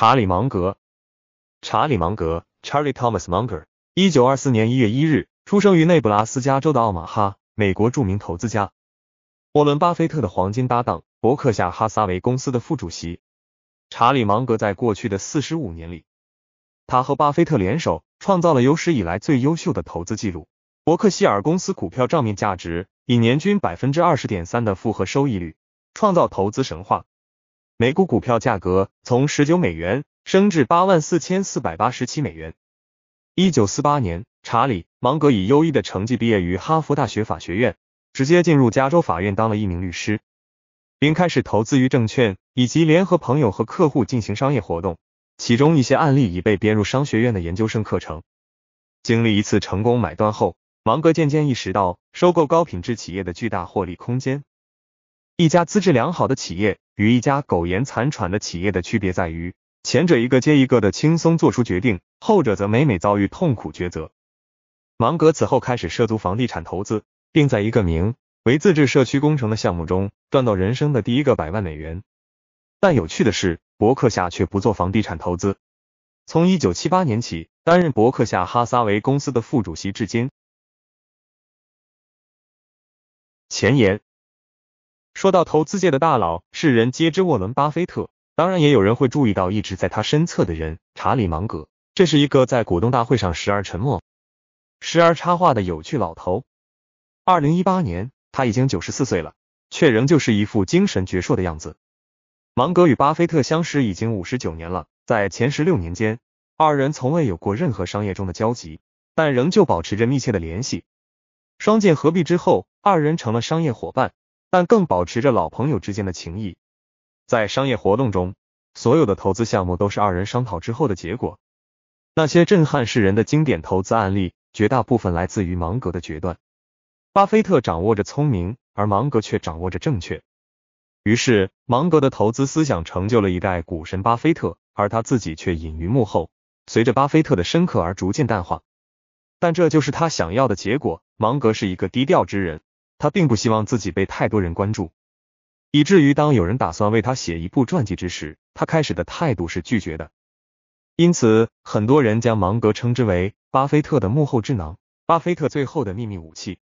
查理·芒格，查理·芒格 （Charlie Thomas Munger），一九二四年一月一日出生于内布拉斯加州的奥马哈，美国著名投资家，沃伦·巴菲特的黄金搭档，伯克夏哈撒韦公司的副主席。查理·芒格在过去的四十五年里，他和巴菲特联手创造了有史以来最优秀的投资记录。伯克希尔公司股票账面价值以年均百分之二十点三的复合收益率，创造投资神话。每股股票价格从十九美元升至八万四千四百八十七美元。一九四八年，查理·芒格以优异的成绩毕业于哈佛大学法学院，直接进入加州法院当了一名律师，并开始投资于证券以及联合朋友和客户进行商业活动，其中一些案例已被编入商学院的研究生课程。经历一次成功买断后，芒格渐渐意识到收购高品质企业的巨大获利空间。一家资质良好的企业。与一家苟延残喘的企业的区别在于，前者一个接一个的轻松做出决定，后者则每每遭遇痛苦抉择。芒格此后开始涉足房地产投资，并在一个名为“自治社区工程”的项目中赚到人生的第一个百万美元。但有趣的是，伯克夏却不做房地产投资。从1978年起，担任伯克夏哈撒韦公司的副主席至今。前言。说到投资界的大佬，世人皆知沃伦·巴菲特，当然也有人会注意到一直在他身侧的人——查理·芒格。这是一个在股东大会上时而沉默、时而插话的有趣老头。二零一八年，他已经九十四岁了，却仍旧是一副精神矍铄的样子。芒格与巴菲特相识已经五十九年了，在前十六年间，二人从未有过任何商业中的交集，但仍旧保持着密切的联系。双剑合璧之后，二人成了商业伙伴。但更保持着老朋友之间的情谊，在商业活动中，所有的投资项目都是二人商讨之后的结果。那些震撼世人的经典投资案例，绝大部分来自于芒格的决断。巴菲特掌握着聪明，而芒格却掌握着正确。于是，芒格的投资思想成就了一代股神巴菲特，而他自己却隐于幕后，随着巴菲特的深刻而逐渐淡化。但这就是他想要的结果。芒格是一个低调之人。他并不希望自己被太多人关注，以至于当有人打算为他写一部传记之时，他开始的态度是拒绝的。因此，很多人将芒格称之为巴菲特的幕后智囊，巴菲特最后的秘密武器。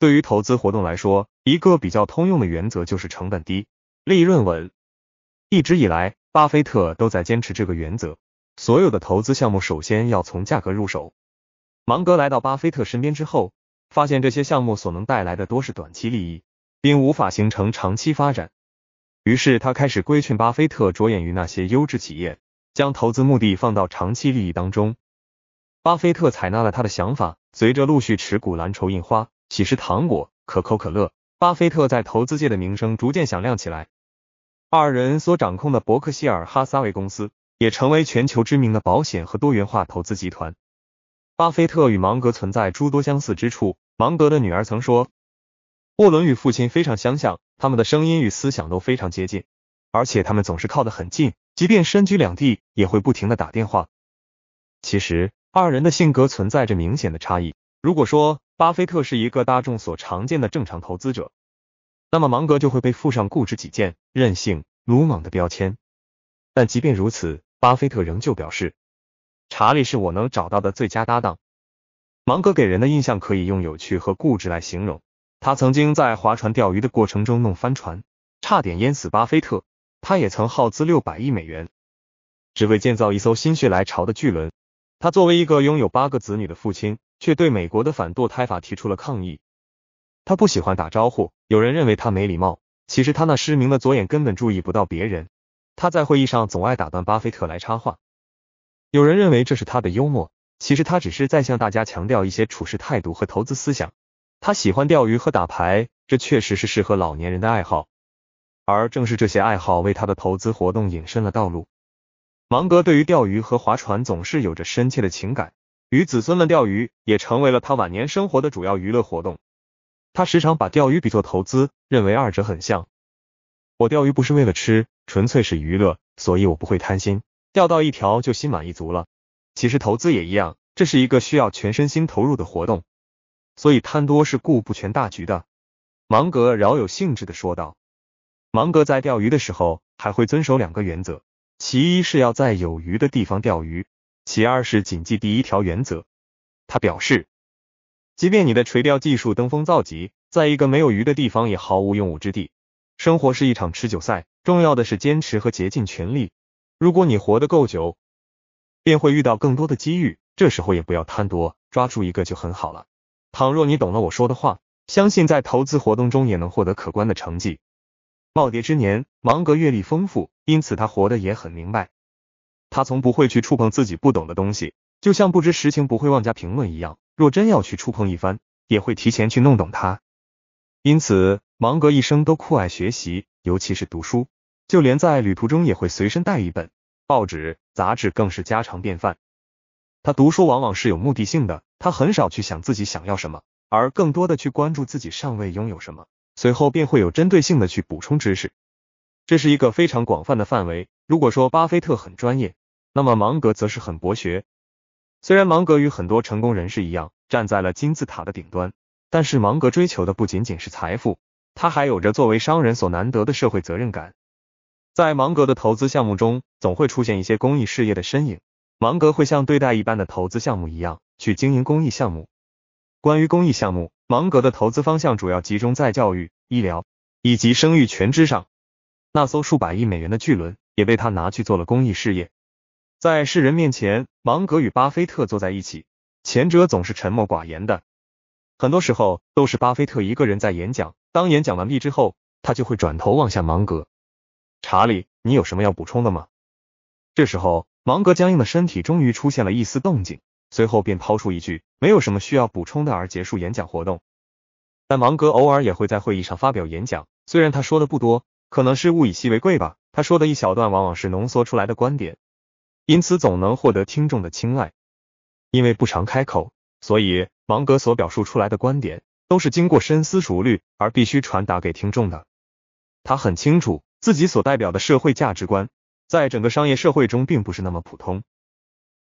对于投资活动来说，一个比较通用的原则就是成本低、利润稳。一直以来，巴菲特都在坚持这个原则。所有的投资项目首先要从价格入手。芒格来到巴菲特身边之后。发现这些项目所能带来的多是短期利益，并无法形成长期发展。于是他开始规劝巴菲特着眼于那些优质企业，将投资目的放到长期利益当中。巴菲特采纳了他的想法，随着陆续持股蓝筹印花、喜事糖果、可口可乐，巴菲特在投资界的名声逐渐响亮起来。二人所掌控的伯克希尔哈撒韦公司也成为全球知名的保险和多元化投资集团。巴菲特与芒格存在诸多相似之处。芒格的女儿曾说，沃伦与父亲非常相像，他们的声音与思想都非常接近，而且他们总是靠得很近，即便身居两地也会不停的打电话。其实，二人的性格存在着明显的差异。如果说巴菲特是一个大众所常见的正常投资者，那么芒格就会被附上固执己见、任性、鲁莽的标签。但即便如此，巴菲特仍旧表示。查理是我能找到的最佳搭档。芒格给人的印象可以用有趣和固执来形容。他曾经在划船钓鱼的过程中弄翻船，差点淹死巴菲特。他也曾耗资六百亿美元，只为建造一艘心血来潮的巨轮。他作为一个拥有八个子女的父亲，却对美国的反堕胎法提出了抗议。他不喜欢打招呼，有人认为他没礼貌。其实他那失明的左眼根本注意不到别人。他在会议上总爱打断巴菲特来插话。有人认为这是他的幽默，其实他只是在向大家强调一些处事态度和投资思想。他喜欢钓鱼和打牌，这确实是适合老年人的爱好。而正是这些爱好为他的投资活动引申了道路。芒格对于钓鱼和划船总是有着深切的情感，与子孙们钓鱼也成为了他晚年生活的主要娱乐活动。他时常把钓鱼比作投资，认为二者很像。我钓鱼不是为了吃，纯粹是娱乐，所以我不会贪心。钓到一条就心满意足了，其实投资也一样，这是一个需要全身心投入的活动，所以贪多是顾不全大局的。芒格饶有兴致的说道。芒格在钓鱼的时候还会遵守两个原则，其一是要在有鱼的地方钓鱼，其二是谨记第一条原则。他表示，即便你的垂钓技术登峰造极，在一个没有鱼的地方也毫无用武之地。生活是一场持久赛，重要的是坚持和竭尽全力。如果你活得够久，便会遇到更多的机遇。这时候也不要贪多，抓住一个就很好了。倘若你懂了我说的话，相信在投资活动中也能获得可观的成绩。耄耋之年，芒格阅历丰富，因此他活得也很明白。他从不会去触碰自己不懂的东西，就像不知实情不会妄加评论一样。若真要去触碰一番，也会提前去弄懂它。因此，芒格一生都酷爱学习，尤其是读书。就连在旅途中也会随身带一本报纸、杂志，更是家常便饭。他读书往往是有目的性的，他很少去想自己想要什么，而更多的去关注自己尚未拥有什么，随后便会有针对性的去补充知识。这是一个非常广泛的范围。如果说巴菲特很专业，那么芒格则是很博学。虽然芒格与很多成功人士一样站在了金字塔的顶端，但是芒格追求的不仅仅是财富，他还有着作为商人所难得的社会责任感。在芒格的投资项目中，总会出现一些公益事业的身影。芒格会像对待一般的投资项目一样去经营公益项目。关于公益项目，芒格的投资方向主要集中在教育、医疗以及生育权之上。那艘数百亿美元的巨轮也被他拿去做了公益事业。在世人面前，芒格与巴菲特坐在一起，前者总是沉默寡言的，很多时候都是巴菲特一个人在演讲。当演讲完毕之后，他就会转头望向芒格。查理，你有什么要补充的吗？这时候，芒格僵硬的身体终于出现了一丝动静，随后便抛出一句“没有什么需要补充的”，而结束演讲活动。但芒格偶尔也会在会议上发表演讲，虽然他说的不多，可能是物以稀为贵吧。他说的一小段往往是浓缩出来的观点，因此总能获得听众的青睐。因为不常开口，所以芒格所表述出来的观点都是经过深思熟虑而必须传达给听众的。他很清楚。自己所代表的社会价值观，在整个商业社会中并不是那么普通。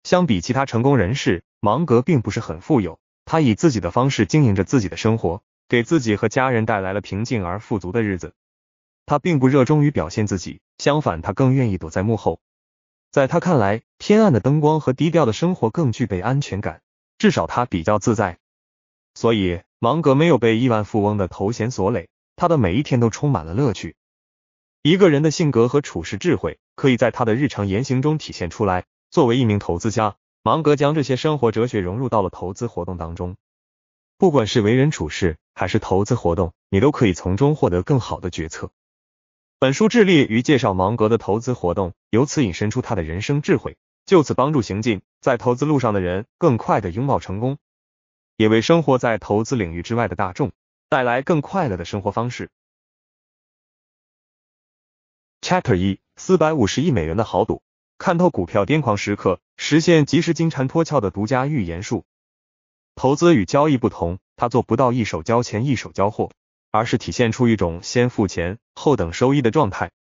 相比其他成功人士，芒格并不是很富有。他以自己的方式经营着自己的生活，给自己和家人带来了平静而富足的日子。他并不热衷于表现自己，相反，他更愿意躲在幕后。在他看来，偏暗的灯光和低调的生活更具备安全感，至少他比较自在。所以，芒格没有被亿万富翁的头衔所累，他的每一天都充满了乐趣。一个人的性格和处事智慧，可以在他的日常言行中体现出来。作为一名投资家，芒格将这些生活哲学融入到了投资活动当中。不管是为人处事，还是投资活动，你都可以从中获得更好的决策。本书致力于介绍芒格的投资活动，由此引申出他的人生智慧，就此帮助行进在投资路上的人更快的拥抱成功，也为生活在投资领域之外的大众带来更快乐的生活方式。Chapter 一四百五十亿美元的豪赌，看透股票癫狂时刻，实现及时金蝉脱壳的独家预言术。投资与交易不同，它做不到一手交钱一手交货，而是体现出一种先付钱后等收益的状态。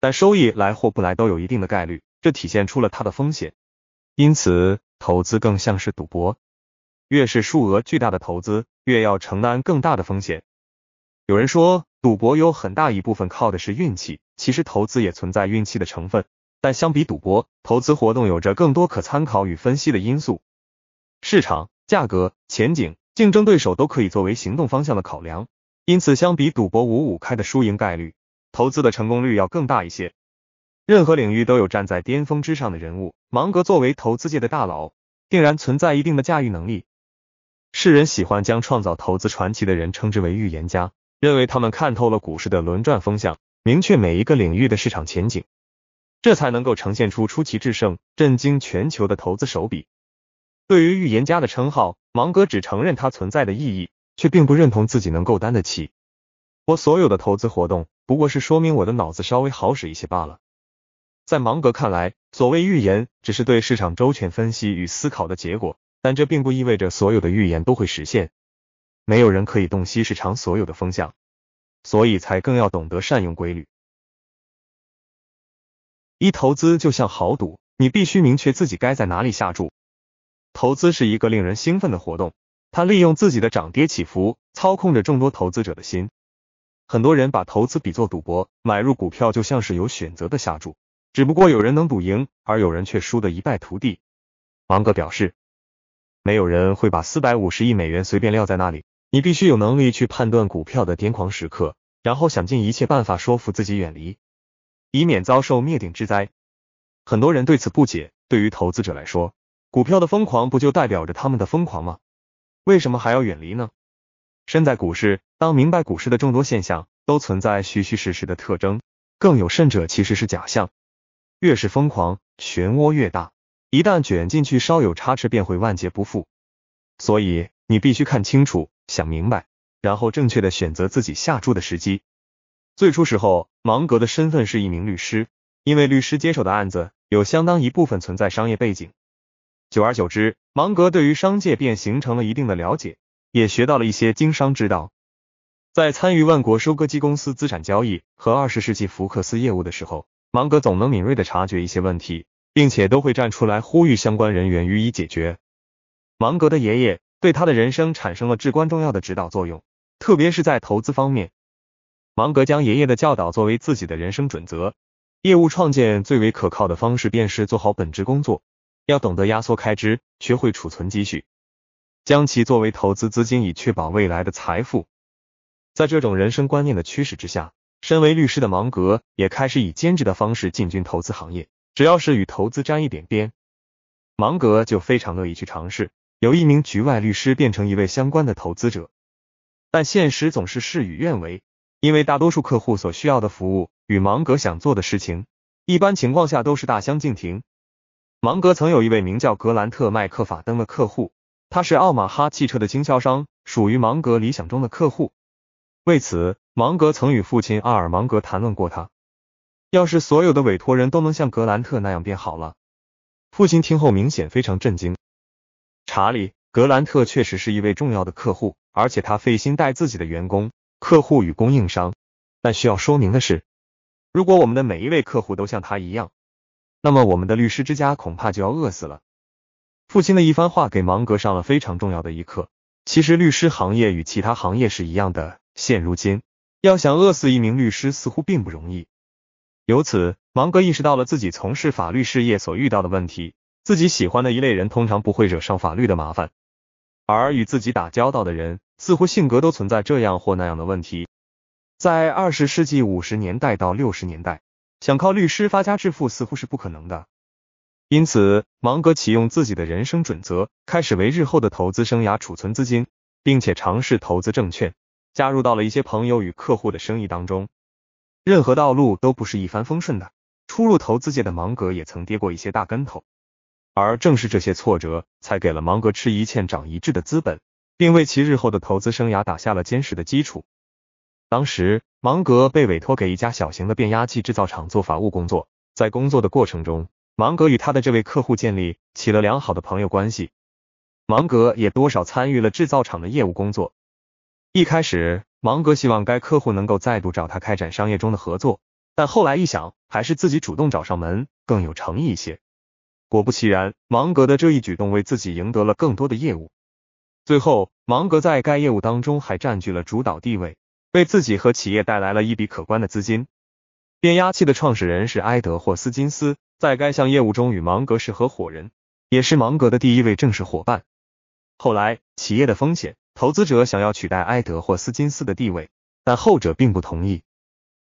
但收益来或不来都有一定的概率，这体现出了它的风险。因此，投资更像是赌博。越是数额巨大的投资，越要承担更大的风险。有人说，赌博有很大一部分靠的是运气。其实投资也存在运气的成分，但相比赌博，投资活动有着更多可参考与分析的因素，市场价格、前景、竞争对手都可以作为行动方向的考量。因此，相比赌博五五开的输赢概率，投资的成功率要更大一些。任何领域都有站在巅峰之上的人物，芒格作为投资界的大佬，定然存在一定的驾驭能力。世人喜欢将创造投资传奇的人称之为预言家，认为他们看透了股市的轮转风向。明确每一个领域的市场前景，这才能够呈现出出奇制胜、震惊全球的投资手笔。对于预言家的称号，芒格只承认它存在的意义，却并不认同自己能够担得起。我所有的投资活动不过是说明我的脑子稍微好使一些罢了。在芒格看来，所谓预言只是对市场周全分析与思考的结果，但这并不意味着所有的预言都会实现。没有人可以洞悉市场所有的风向。所以才更要懂得善用规律。一投资就像豪赌，你必须明确自己该在哪里下注。投资是一个令人兴奋的活动，它利用自己的涨跌起伏，操控着众多投资者的心。很多人把投资比作赌博，买入股票就像是有选择的下注，只不过有人能赌赢，而有人却输得一败涂地。芒格表示，没有人会把四百五十亿美元随便撂在那里。你必须有能力去判断股票的癫狂时刻，然后想尽一切办法说服自己远离，以免遭受灭顶之灾。很多人对此不解，对于投资者来说，股票的疯狂不就代表着他们的疯狂吗？为什么还要远离呢？身在股市，当明白股市的众多现象都存在虚虚实实的特征，更有甚者其实是假象。越是疯狂，漩涡越大，一旦卷进去，稍有差池便会万劫不复。所以，你必须看清楚。想明白，然后正确的选择自己下注的时机。最初时候，芒格的身份是一名律师，因为律师接手的案子有相当一部分存在商业背景。久而久之，芒格对于商界便形成了一定的了解，也学到了一些经商之道。在参与万国收割机公司资产交易和二十世纪福克斯业务的时候，芒格总能敏锐的察觉一些问题，并且都会站出来呼吁相关人员予以解决。芒格的爷爷。对他的人生产生了至关重要的指导作用，特别是在投资方面，芒格将爷爷的教导作为自己的人生准则。业务创建最为可靠的方式，便是做好本职工作，要懂得压缩开支，学会储存积蓄，将其作为投资资金，以确保未来的财富。在这种人生观念的驱使之下，身为律师的芒格也开始以兼职的方式进军投资行业。只要是与投资沾一点边，芒格就非常乐意去尝试。由一名局外律师变成一位相关的投资者，但现实总是事与愿违，因为大多数客户所需要的服务与芒格想做的事情，一般情况下都是大相径庭。芒格曾有一位名叫格兰特·麦克法登的客户，他是奥马哈汽车的经销商，属于芒格理想中的客户。为此，芒格曾与父亲阿尔芒格谈论过他，要是所有的委托人都能像格兰特那样变好了，父亲听后明显非常震惊。查理·格兰特确实是一位重要的客户，而且他费心带自己的员工、客户与供应商。但需要说明的是，如果我们的每一位客户都像他一样，那么我们的律师之家恐怕就要饿死了。父亲的一番话给芒格上了非常重要的一课。其实，律师行业与其他行业是一样的。现如今，要想饿死一名律师似乎并不容易。由此，芒格意识到了自己从事法律事业所遇到的问题。自己喜欢的一类人通常不会惹上法律的麻烦，而与自己打交道的人似乎性格都存在这样或那样的问题。在二十世纪五十年代到六十年代，想靠律师发家致富似乎是不可能的。因此，芒格启用自己的人生准则，开始为日后的投资生涯储存资金，并且尝试投资证券，加入到了一些朋友与客户的生意当中。任何道路都不是一帆风顺的，初入投资界的芒格也曾跌过一些大跟头。而正是这些挫折，才给了芒格吃一堑长一智的资本，并为其日后的投资生涯打下了坚实的基础。当时，芒格被委托给一家小型的变压器制造厂做法务工作，在工作的过程中，芒格与他的这位客户建立起了良好的朋友关系。芒格也多少参与了制造厂的业务工作。一开始，芒格希望该客户能够再度找他开展商业中的合作，但后来一想，还是自己主动找上门更有诚意一些。果不其然，芒格的这一举动为自己赢得了更多的业务。最后，芒格在该业务当中还占据了主导地位，为自己和企业带来了一笔可观的资金。变压器的创始人是埃德·霍斯金斯，在该项业务中与芒格是合伙人，也是芒格的第一位正式伙伴。后来，企业的风险投资者想要取代埃德·霍斯金斯的地位，但后者并不同意。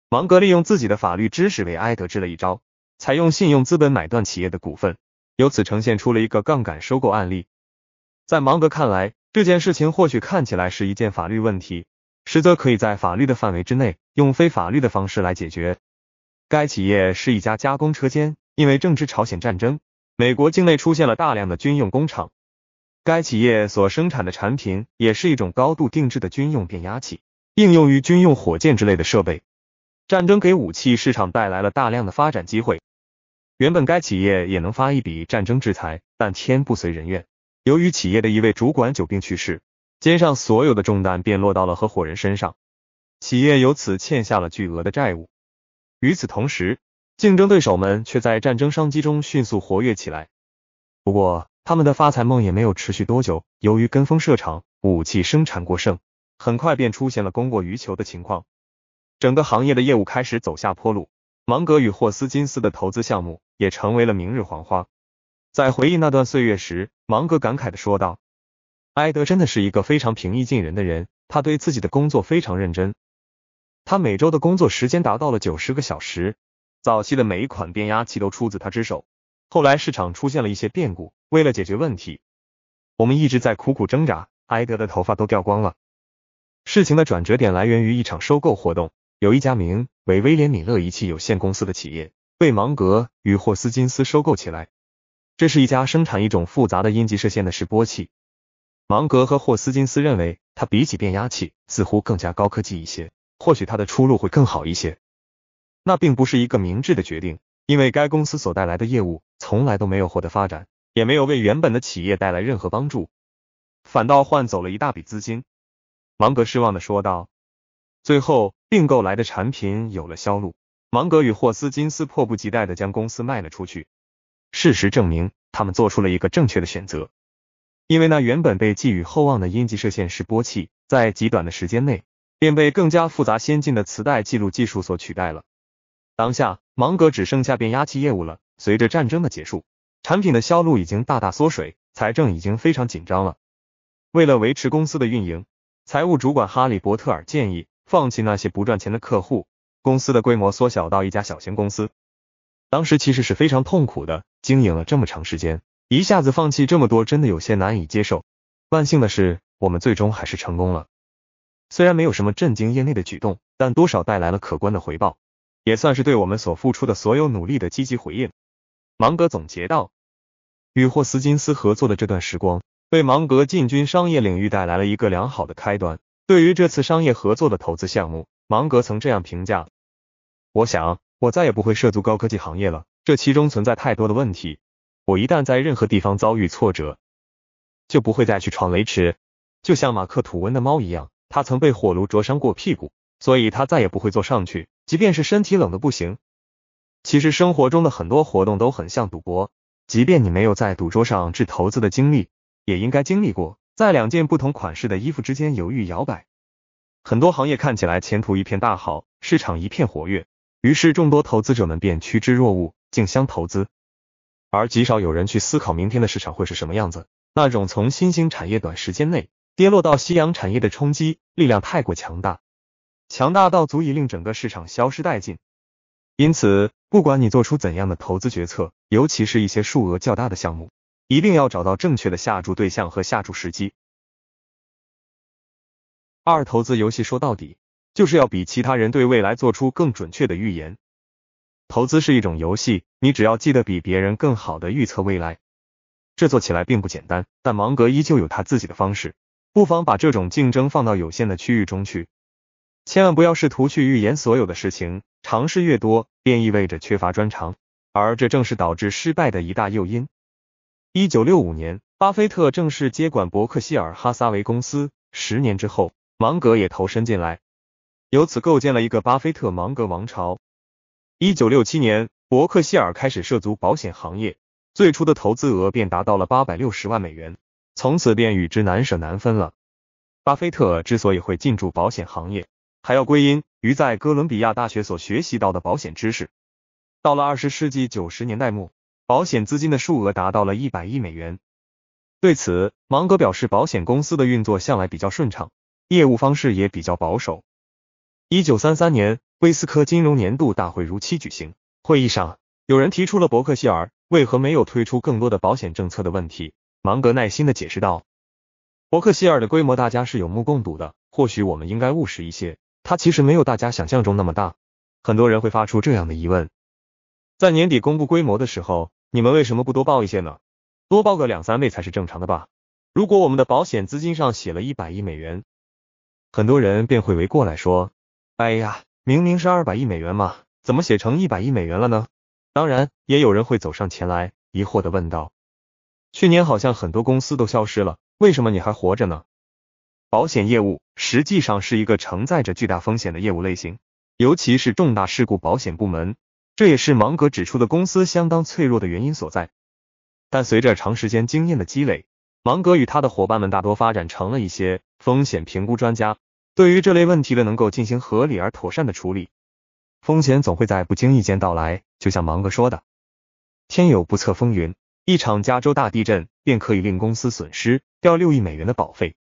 芒格利用自己的法律知识为埃德支了一招，采用信用资本买断企业的股份。由此呈现出了一个杠杆收购案例。在芒格看来，这件事情或许看起来是一件法律问题，实则可以在法律的范围之内，用非法律的方式来解决。该企业是一家加工车间，因为正值朝鲜战争，美国境内出现了大量的军用工厂。该企业所生产的产品也是一种高度定制的军用变压器，应用于军用火箭之类的设备。战争给武器市场带来了大量的发展机会。原本该企业也能发一笔战争制裁，但天不遂人愿。由于企业的一位主管久病去世，肩上所有的重担便落到了合伙人身上，企业由此欠下了巨额的债务。与此同时，竞争对手们却在战争商机中迅速活跃起来。不过，他们的发财梦也没有持续多久。由于跟风设厂，武器生产过剩，很快便出现了供过于求的情况，整个行业的业务开始走下坡路。芒格与霍斯金斯的投资项目。也成为了明日黄花。在回忆那段岁月时，芒格感慨的说道：“埃德真的是一个非常平易近人的人，他对自己的工作非常认真。他每周的工作时间达到了九十个小时。早期的每一款变压器都出自他之手。后来市场出现了一些变故，为了解决问题，我们一直在苦苦挣扎。埃德的头发都掉光了。事情的转折点来源于一场收购活动，有一家名为威廉·米勒仪器有限公司的企业。”被芒格与霍斯金斯收购起来，这是一家生产一种复杂的阴极射线的示波器。芒格和霍斯金斯认为，它比起变压器似乎更加高科技一些，或许它的出路会更好一些。那并不是一个明智的决定，因为该公司所带来的业务从来都没有获得发展，也没有为原本的企业带来任何帮助，反倒换走了一大笔资金。芒格失望的说道：“最后并购来的产品有了销路。”芒格与霍斯金斯迫不及待地将公司卖了出去。事实证明，他们做出了一个正确的选择，因为那原本被寄予厚望的阴极射线示波器，在极短的时间内便被更加复杂先进的磁带记录技术所取代了。当下，芒格只剩下变压器业务了。随着战争的结束，产品的销路已经大大缩水，财政已经非常紧张了。为了维持公司的运营，财务主管哈利伯特尔建议放弃那些不赚钱的客户。公司的规模缩小到一家小型公司，当时其实是非常痛苦的。经营了这么长时间，一下子放弃这么多，真的有些难以接受。万幸的是，我们最终还是成功了。虽然没有什么震惊业内的举动，但多少带来了可观的回报，也算是对我们所付出的所有努力的积极回应。芒格总结道：“与霍斯金斯合作的这段时光，为芒格进军商业领域带来了一个良好的开端。对于这次商业合作的投资项目。”芒格曾这样评价：“我想，我再也不会涉足高科技行业了，这其中存在太多的问题。我一旦在任何地方遭遇挫折，就不会再去闯雷池。就像马克·吐温的猫一样，他曾被火炉灼伤过屁股，所以他再也不会坐上去，即便是身体冷的不行。其实生活中的很多活动都很像赌博，即便你没有在赌桌上掷骰子的经历，也应该经历过，在两件不同款式的衣服之间犹豫摇摆。”很多行业看起来前途一片大好，市场一片活跃，于是众多投资者们便趋之若鹜，竞相投资。而极少有人去思考明天的市场会是什么样子。那种从新兴产业短时间内跌落到夕阳产业的冲击力量太过强大，强大到足以令整个市场消失殆尽。因此，不管你做出怎样的投资决策，尤其是一些数额较大的项目，一定要找到正确的下注对象和下注时机。二投资游戏说到底，就是要比其他人对未来做出更准确的预言。投资是一种游戏，你只要记得比别人更好的预测未来。这做起来并不简单，但芒格依旧有他自己的方式。不妨把这种竞争放到有限的区域中去。千万不要试图去预言所有的事情，尝试越多，便意味着缺乏专长，而这正是导致失败的一大诱因。一九六五年，巴菲特正式接管伯克希尔哈撒韦公司，十年之后。芒格也投身进来，由此构建了一个巴菲特芒格王朝。一九六七年，伯克希尔开始涉足保险行业，最初的投资额便达到了八百六十万美元，从此便与之难舍难分了。巴菲特之所以会进驻保险行业，还要归因于在哥伦比亚大学所学习到的保险知识。到了二十世纪九十年代末，保险资金的数额达到了一百亿美元。对此，芒格表示，保险公司的运作向来比较顺畅。业务方式也比较保守。一九三三年，威斯科金融年度大会如期举行。会议上，有人提出了伯克希尔为何没有推出更多的保险政策的问题。芒格耐心的解释道：“伯克希尔的规模大家是有目共睹的，或许我们应该务实一些。它其实没有大家想象中那么大。很多人会发出这样的疑问：在年底公布规模的时候，你们为什么不多报一些呢？多报个两三倍才是正常的吧？如果我们的保险资金上写了一百亿美元。”很多人便会围过来说：“哎呀，明明是二百亿美元嘛，怎么写成一百亿美元了呢？”当然，也有人会走上前来，疑惑的问道：“去年好像很多公司都消失了，为什么你还活着呢？”保险业务实际上是一个承载着巨大风险的业务类型，尤其是重大事故保险部门，这也是芒格指出的公司相当脆弱的原因所在。但随着长时间经验的积累，芒格与他的伙伴们大多发展成了一些风险评估专家。对于这类问题的能够进行合理而妥善的处理，风险总会在不经意间到来。就像芒格说的：“天有不测风云，一场加州大地震便可以令公司损失掉六亿美元的保费。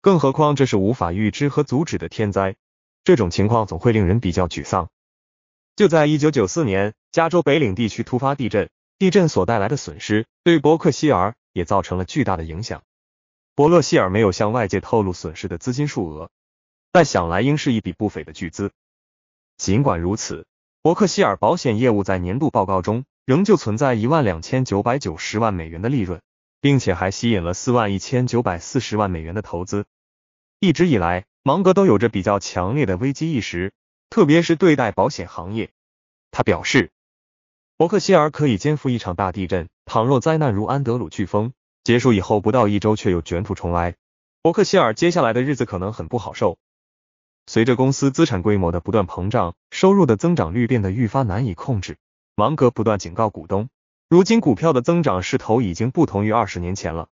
更何况这是无法预知和阻止的天灾，这种情况总会令人比较沮丧。”就在一九九四年，加州北岭地区突发地震，地震所带来的损失对伯克希尔也造成了巨大的影响。伯乐希尔没有向外界透露损失的资金数额。但想来应是一笔不菲的巨资。尽管如此，伯克希尔保险业务在年度报告中仍旧存在一万两千九百九十万美元的利润，并且还吸引了四万一千九百四十万美元的投资。一直以来，芒格都有着比较强烈的危机意识，特别是对待保险行业。他表示，伯克希尔可以肩负一场大地震，倘若灾难如安德鲁飓风结束以后不到一周，却又卷土重来，伯克希尔接下来的日子可能很不好受。随着公司资产规模的不断膨胀，收入的增长率变得愈发难以控制。芒格不断警告股东，如今股票的增长势头已经不同于二十年前了。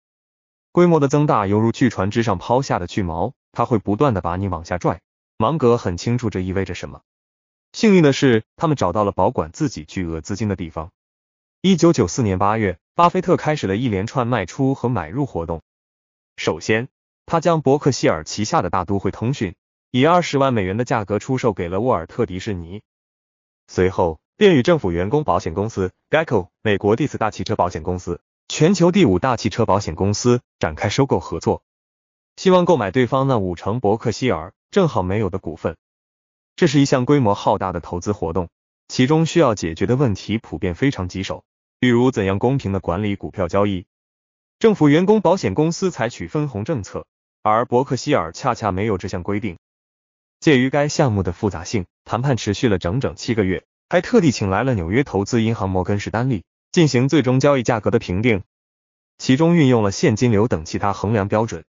规模的增大犹如巨船之上抛下的巨锚，它会不断的把你往下拽。芒格很清楚这意味着什么。幸运的是，他们找到了保管自己巨额资金的地方。一九九四年八月，巴菲特开始了一连串卖出和买入活动。首先，他将伯克希尔旗下的大都会通讯。以二十万美元的价格出售给了沃尔特迪士尼，随后便与政府员工保险公司 Geico（ 美国第四大汽车保险公司，全球第五大汽车保险公司）展开收购合作，希望购买对方那五成伯克希尔正好没有的股份。这是一项规模浩大的投资活动，其中需要解决的问题普遍非常棘手，比如怎样公平的管理股票交易。政府员工保险公司采取分红政策，而伯克希尔恰恰没有这项规定。鉴于该项目的复杂性，谈判持续了整整七个月，还特地请来了纽约投资银行摩根士丹利进行最终交易价格的评定，其中运用了现金流等其他衡量标准。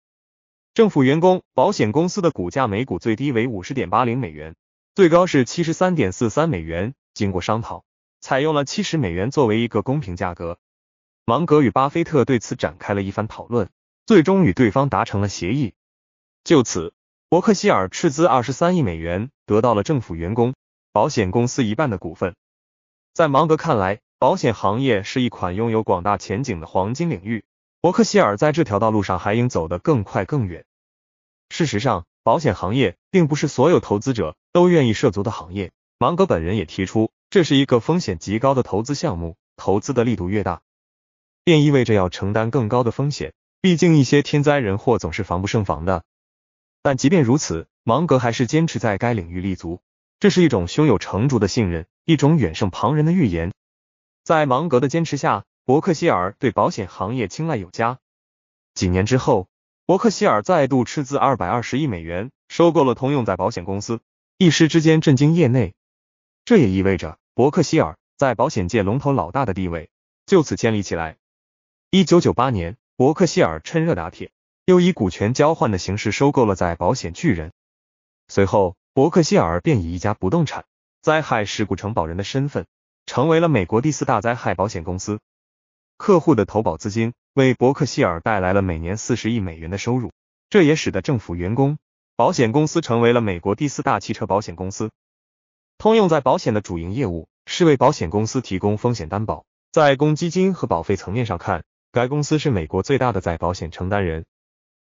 政府员工保险公司的股价每股最低为五十点八零美元，最高是七十三点四三美元。经过商讨，采用了七十美元作为一个公平价格。芒格与巴菲特对此展开了一番讨论，最终与对方达成了协议。就此。伯克希尔斥资二十三亿美元，得到了政府员工保险公司一半的股份。在芒格看来，保险行业是一款拥有广大前景的黄金领域。伯克希尔在这条道路上还应走得更快更远。事实上，保险行业并不是所有投资者都愿意涉足的行业。芒格本人也提出，这是一个风险极高的投资项目。投资的力度越大，便意味着要承担更高的风险。毕竟，一些天灾人祸总是防不胜防的。但即便如此，芒格还是坚持在该领域立足，这是一种胸有成竹的信任，一种远胜旁人的预言。在芒格的坚持下，伯克希尔对保险行业青睐有加。几年之后，伯克希尔再度斥资二百二十亿美元收购了通用在保险公司，一时之间震惊业内。这也意味着伯克希尔在保险界龙头老大的地位就此建立起来。一九九八年，伯克希尔趁热打铁。又以股权交换的形式收购了在保险巨人，随后伯克希尔便以一家不动产灾害事故承保人的身份，成为了美国第四大灾害保险公司。客户的投保资金为伯克希尔带来了每年四十亿美元的收入，这也使得政府员工保险公司成为了美国第四大汽车保险公司。通用在保险的主营业务是为保险公司提供风险担保，在公积金和保费层面上看，该公司是美国最大的在保险承担人。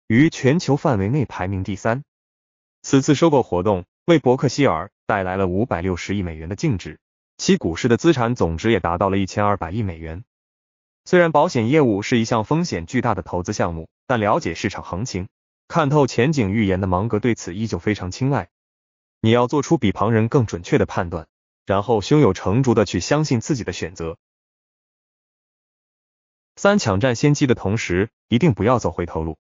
于全球范围内排名第三。此次收购活动为伯克希尔带来了五百六十亿美元的净值，其股市的资产总值也达到了一千二百亿美元。虽然保险业务是一项风险巨大的投资项目，但了解市场行情、看透前景预言的芒格对此依旧非常青睐。你要做出比旁人更准确的判断，然后胸有成竹的去相信自己的选择。三，抢占先机的同时，一定不要走回头路。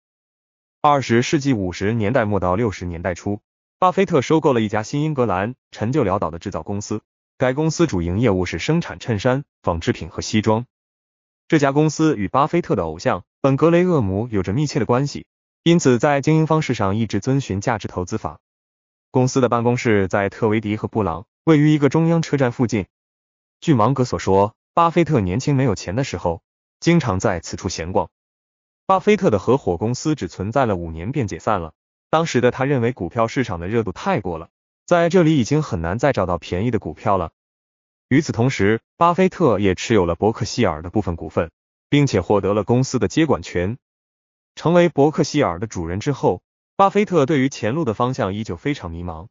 二十世纪五十年代末到六十年代初，巴菲特收购了一家新英格兰陈旧潦倒的制造公司。该公司主营业务是生产衬衫、纺织品和西装。这家公司与巴菲特的偶像本·格雷厄姆有着密切的关系，因此在经营方式上一直遵循价值投资法。公司的办公室在特维迪和布朗，位于一个中央车站附近。据芒格所说，巴菲特年轻没有钱的时候，经常在此处闲逛。巴菲特的合伙公司只存在了五年便解散了。当时的他认为股票市场的热度太过了，在这里已经很难再找到便宜的股票了。与此同时，巴菲特也持有了伯克希尔的部分股份，并且获得了公司的接管权。成为伯克希尔的主人之后，巴菲特对于前路的方向依旧非常迷茫。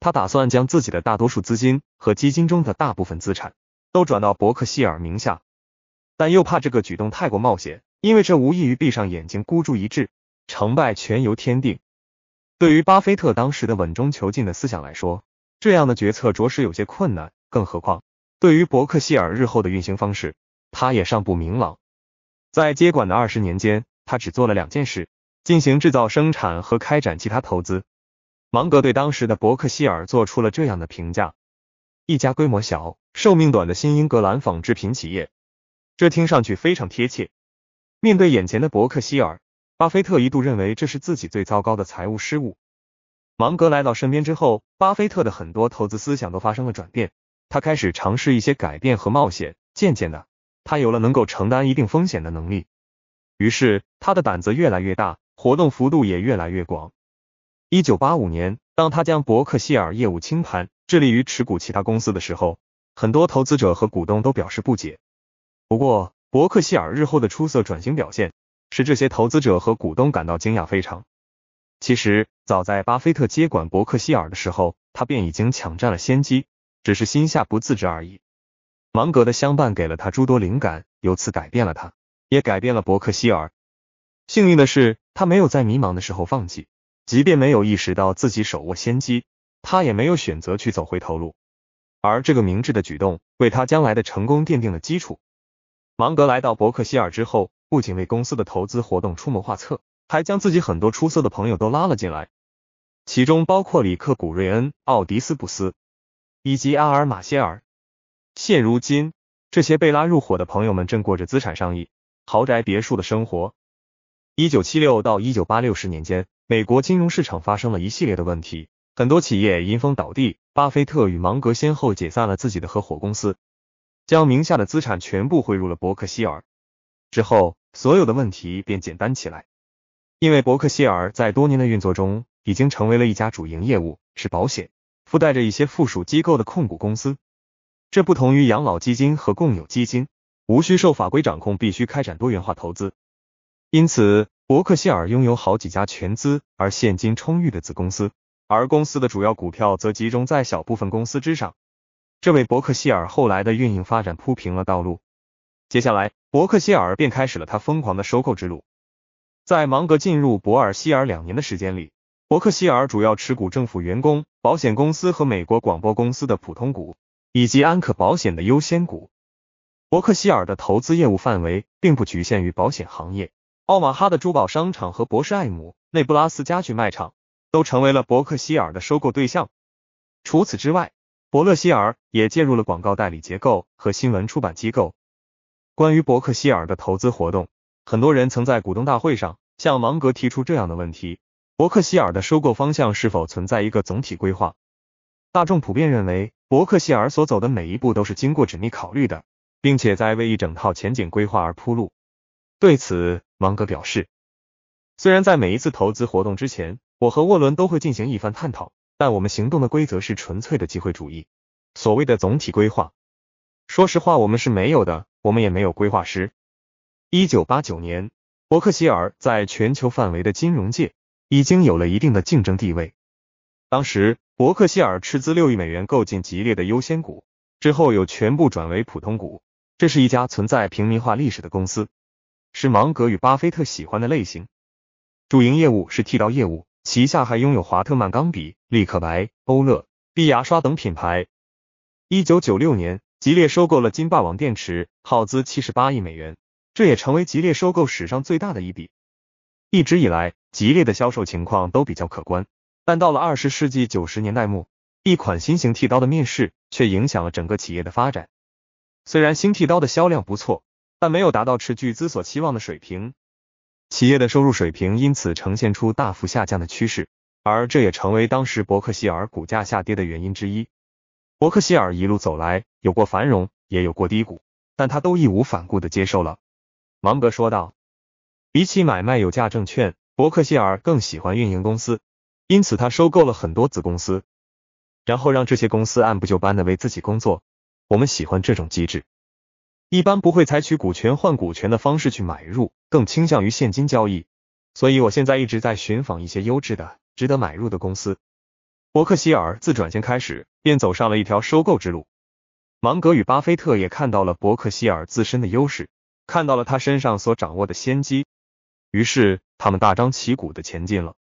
他打算将自己的大多数资金和基金中的大部分资产都转到伯克希尔名下，但又怕这个举动太过冒险。因为这无异于闭上眼睛孤注一掷，成败全由天定。对于巴菲特当时的稳中求进的思想来说，这样的决策着实有些困难。更何况，对于伯克希尔日后的运行方式，他也尚不明朗。在接管的二十年间，他只做了两件事：进行制造生产和开展其他投资。芒格对当时的伯克希尔做出了这样的评价：一家规模小、寿命短的新英格兰纺织品企业。这听上去非常贴切。面对眼前的伯克希尔，巴菲特一度认为这是自己最糟糕的财务失误。芒格来到身边之后，巴菲特的很多投资思想都发生了转变，他开始尝试一些改变和冒险。渐渐的，他有了能够承担一定风险的能力，于是他的胆子越来越大，活动幅度也越来越广。一九八五年，当他将伯克希尔业务清盘，致力于持股其他公司的时候，很多投资者和股东都表示不解。不过，伯克希尔日后的出色转型表现，使这些投资者和股东感到惊讶非常。其实，早在巴菲特接管伯克希尔的时候，他便已经抢占了先机，只是心下不自知而已。芒格的相伴给了他诸多灵感，由此改变了他，也改变了伯克希尔。幸运的是，他没有在迷茫的时候放弃，即便没有意识到自己手握先机，他也没有选择去走回头路。而这个明智的举动，为他将来的成功奠定了基础。芒格来到伯克希尔之后，不仅为公司的投资活动出谋划策，还将自己很多出色的朋友都拉了进来，其中包括里克·古瑞恩、奥迪斯·布斯以及阿尔·马歇尔。现如今，这些被拉入伙的朋友们正过着资产上亿、豪宅别墅的生活。一九七六到一九八六十年间，美国金融市场发生了一系列的问题，很多企业迎风倒地。巴菲特与芒格先后解散了自己的合伙公司。将名下的资产全部汇入了伯克希尔之后，所有的问题便简单起来，因为伯克希尔在多年的运作中已经成为了一家主营业务是保险，附带着一些附属机构的控股公司。这不同于养老基金和共有基金，无需受法规掌控，必须开展多元化投资。因此，伯克希尔拥有好几家全资而现金充裕的子公司，而公司的主要股票则集中在小部分公司之上。这为伯克希尔后来的运营发展铺平了道路。接下来，伯克希尔便开始了他疯狂的收购之路。在芒格进入伯尔希尔两年的时间里，伯克希尔主要持股政府员工保险公司和美国广播公司的普通股，以及安可保险的优先股。伯克希尔的投资业务范围并不局限于保险行业。奥马哈的珠宝商场和博士艾姆内布拉斯家具卖场都成为了伯克希尔的收购对象。除此之外，伯乐希尔也介入了广告代理结构和新闻出版机构。关于伯克希尔的投资活动，很多人曾在股东大会上向芒格提出这样的问题：伯克希尔的收购方向是否存在一个总体规划？大众普遍认为，伯克希尔所走的每一步都是经过缜密考虑的，并且在为一整套前景规划而铺路。对此，芒格表示，虽然在每一次投资活动之前，我和沃伦都会进行一番探讨。但我们行动的规则是纯粹的机会主义。所谓的总体规划，说实话我们是没有的，我们也没有规划师。一九八九年，伯克希尔在全球范围的金融界已经有了一定的竞争地位。当时，伯克希尔斥资六亿美元购进吉列的优先股，之后又全部转为普通股。这是一家存在平民化历史的公司，是芒格与巴菲特喜欢的类型。主营业务是剃刀业务。旗下还拥有华特曼钢笔、立可白、欧乐、碧牙刷等品牌。一九九六年，吉列收购了金霸王电池，耗资七十八亿美元，这也成为吉列收购史上最大的一笔。一直以来，吉列的销售情况都比较可观，但到了二十世纪九十年代末，一款新型剃刀的面世却影响了整个企业的发展。虽然新剃刀的销量不错，但没有达到斥巨资所期望的水平。企业的收入水平因此呈现出大幅下降的趋势，而这也成为当时伯克希尔股价下跌的原因之一。伯克希尔一路走来，有过繁荣，也有过低谷，但他都义无反顾的接受了。芒格说道：“比起买卖有价证券，伯克希尔更喜欢运营公司，因此他收购了很多子公司，然后让这些公司按部就班的为自己工作。我们喜欢这种机制，一般不会采取股权换股权的方式去买入。”更倾向于现金交易，所以我现在一直在寻访一些优质的、值得买入的公司。伯克希尔自转型开始便走上了一条收购之路，芒格与巴菲特也看到了伯克希尔自身的优势，看到了他身上所掌握的先机，于是他们大张旗鼓的前进了。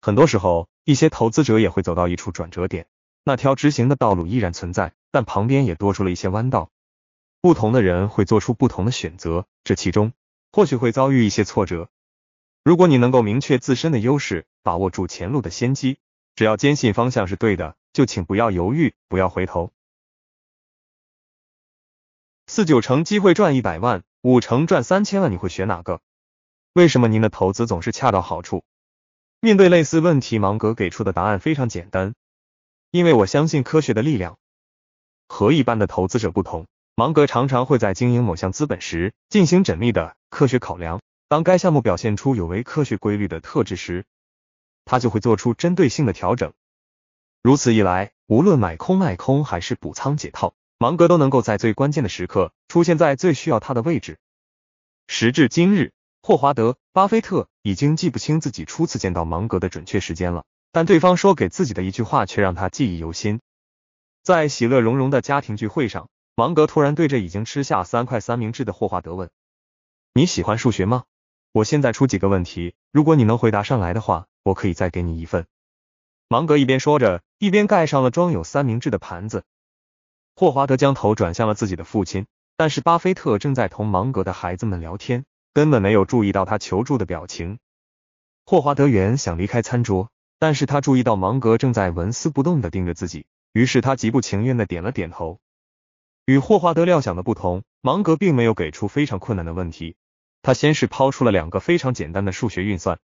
很多时候，一些投资者也会走到一处转折点，那条直行的道路依然存在，但旁边也多出了一些弯道。不同的人会做出不同的选择，这其中。或许会遭遇一些挫折，如果你能够明确自身的优势，把握住前路的先机，只要坚信方向是对的，就请不要犹豫，不要回头。四九成机会赚一百万，五成赚三千万，你会选哪个？为什么您的投资总是恰到好处？面对类似问题，芒格给出的答案非常简单，因为我相信科学的力量。和一般的投资者不同。芒格常常会在经营某项资本时进行缜密的科学考量。当该项目表现出有违科学规律的特质时，他就会做出针对性的调整。如此一来，无论买空卖空还是补仓解套，芒格都能够在最关键的时刻出现在最需要他的位置。时至今日，霍华德·巴菲特已经记不清自己初次见到芒格的准确时间了，但对方说给自己的一句话却让他记忆犹新。在喜乐融融的家庭聚会上。芒格突然对着已经吃下三块三明治的霍华德问：“你喜欢数学吗？我现在出几个问题，如果你能回答上来的话，我可以再给你一份。”芒格一边说着，一边盖上了装有三明治的盘子。霍华德将头转向了自己的父亲，但是巴菲特正在同芒格的孩子们聊天，根本没有注意到他求助的表情。霍华德原想离开餐桌，但是他注意到芒格正在纹丝不动的盯着自己，于是他极不情愿的点了点头。与霍华德料想的不同，芒格并没有给出非常困难的问题。他先是抛出了两个非常简单的数学运算，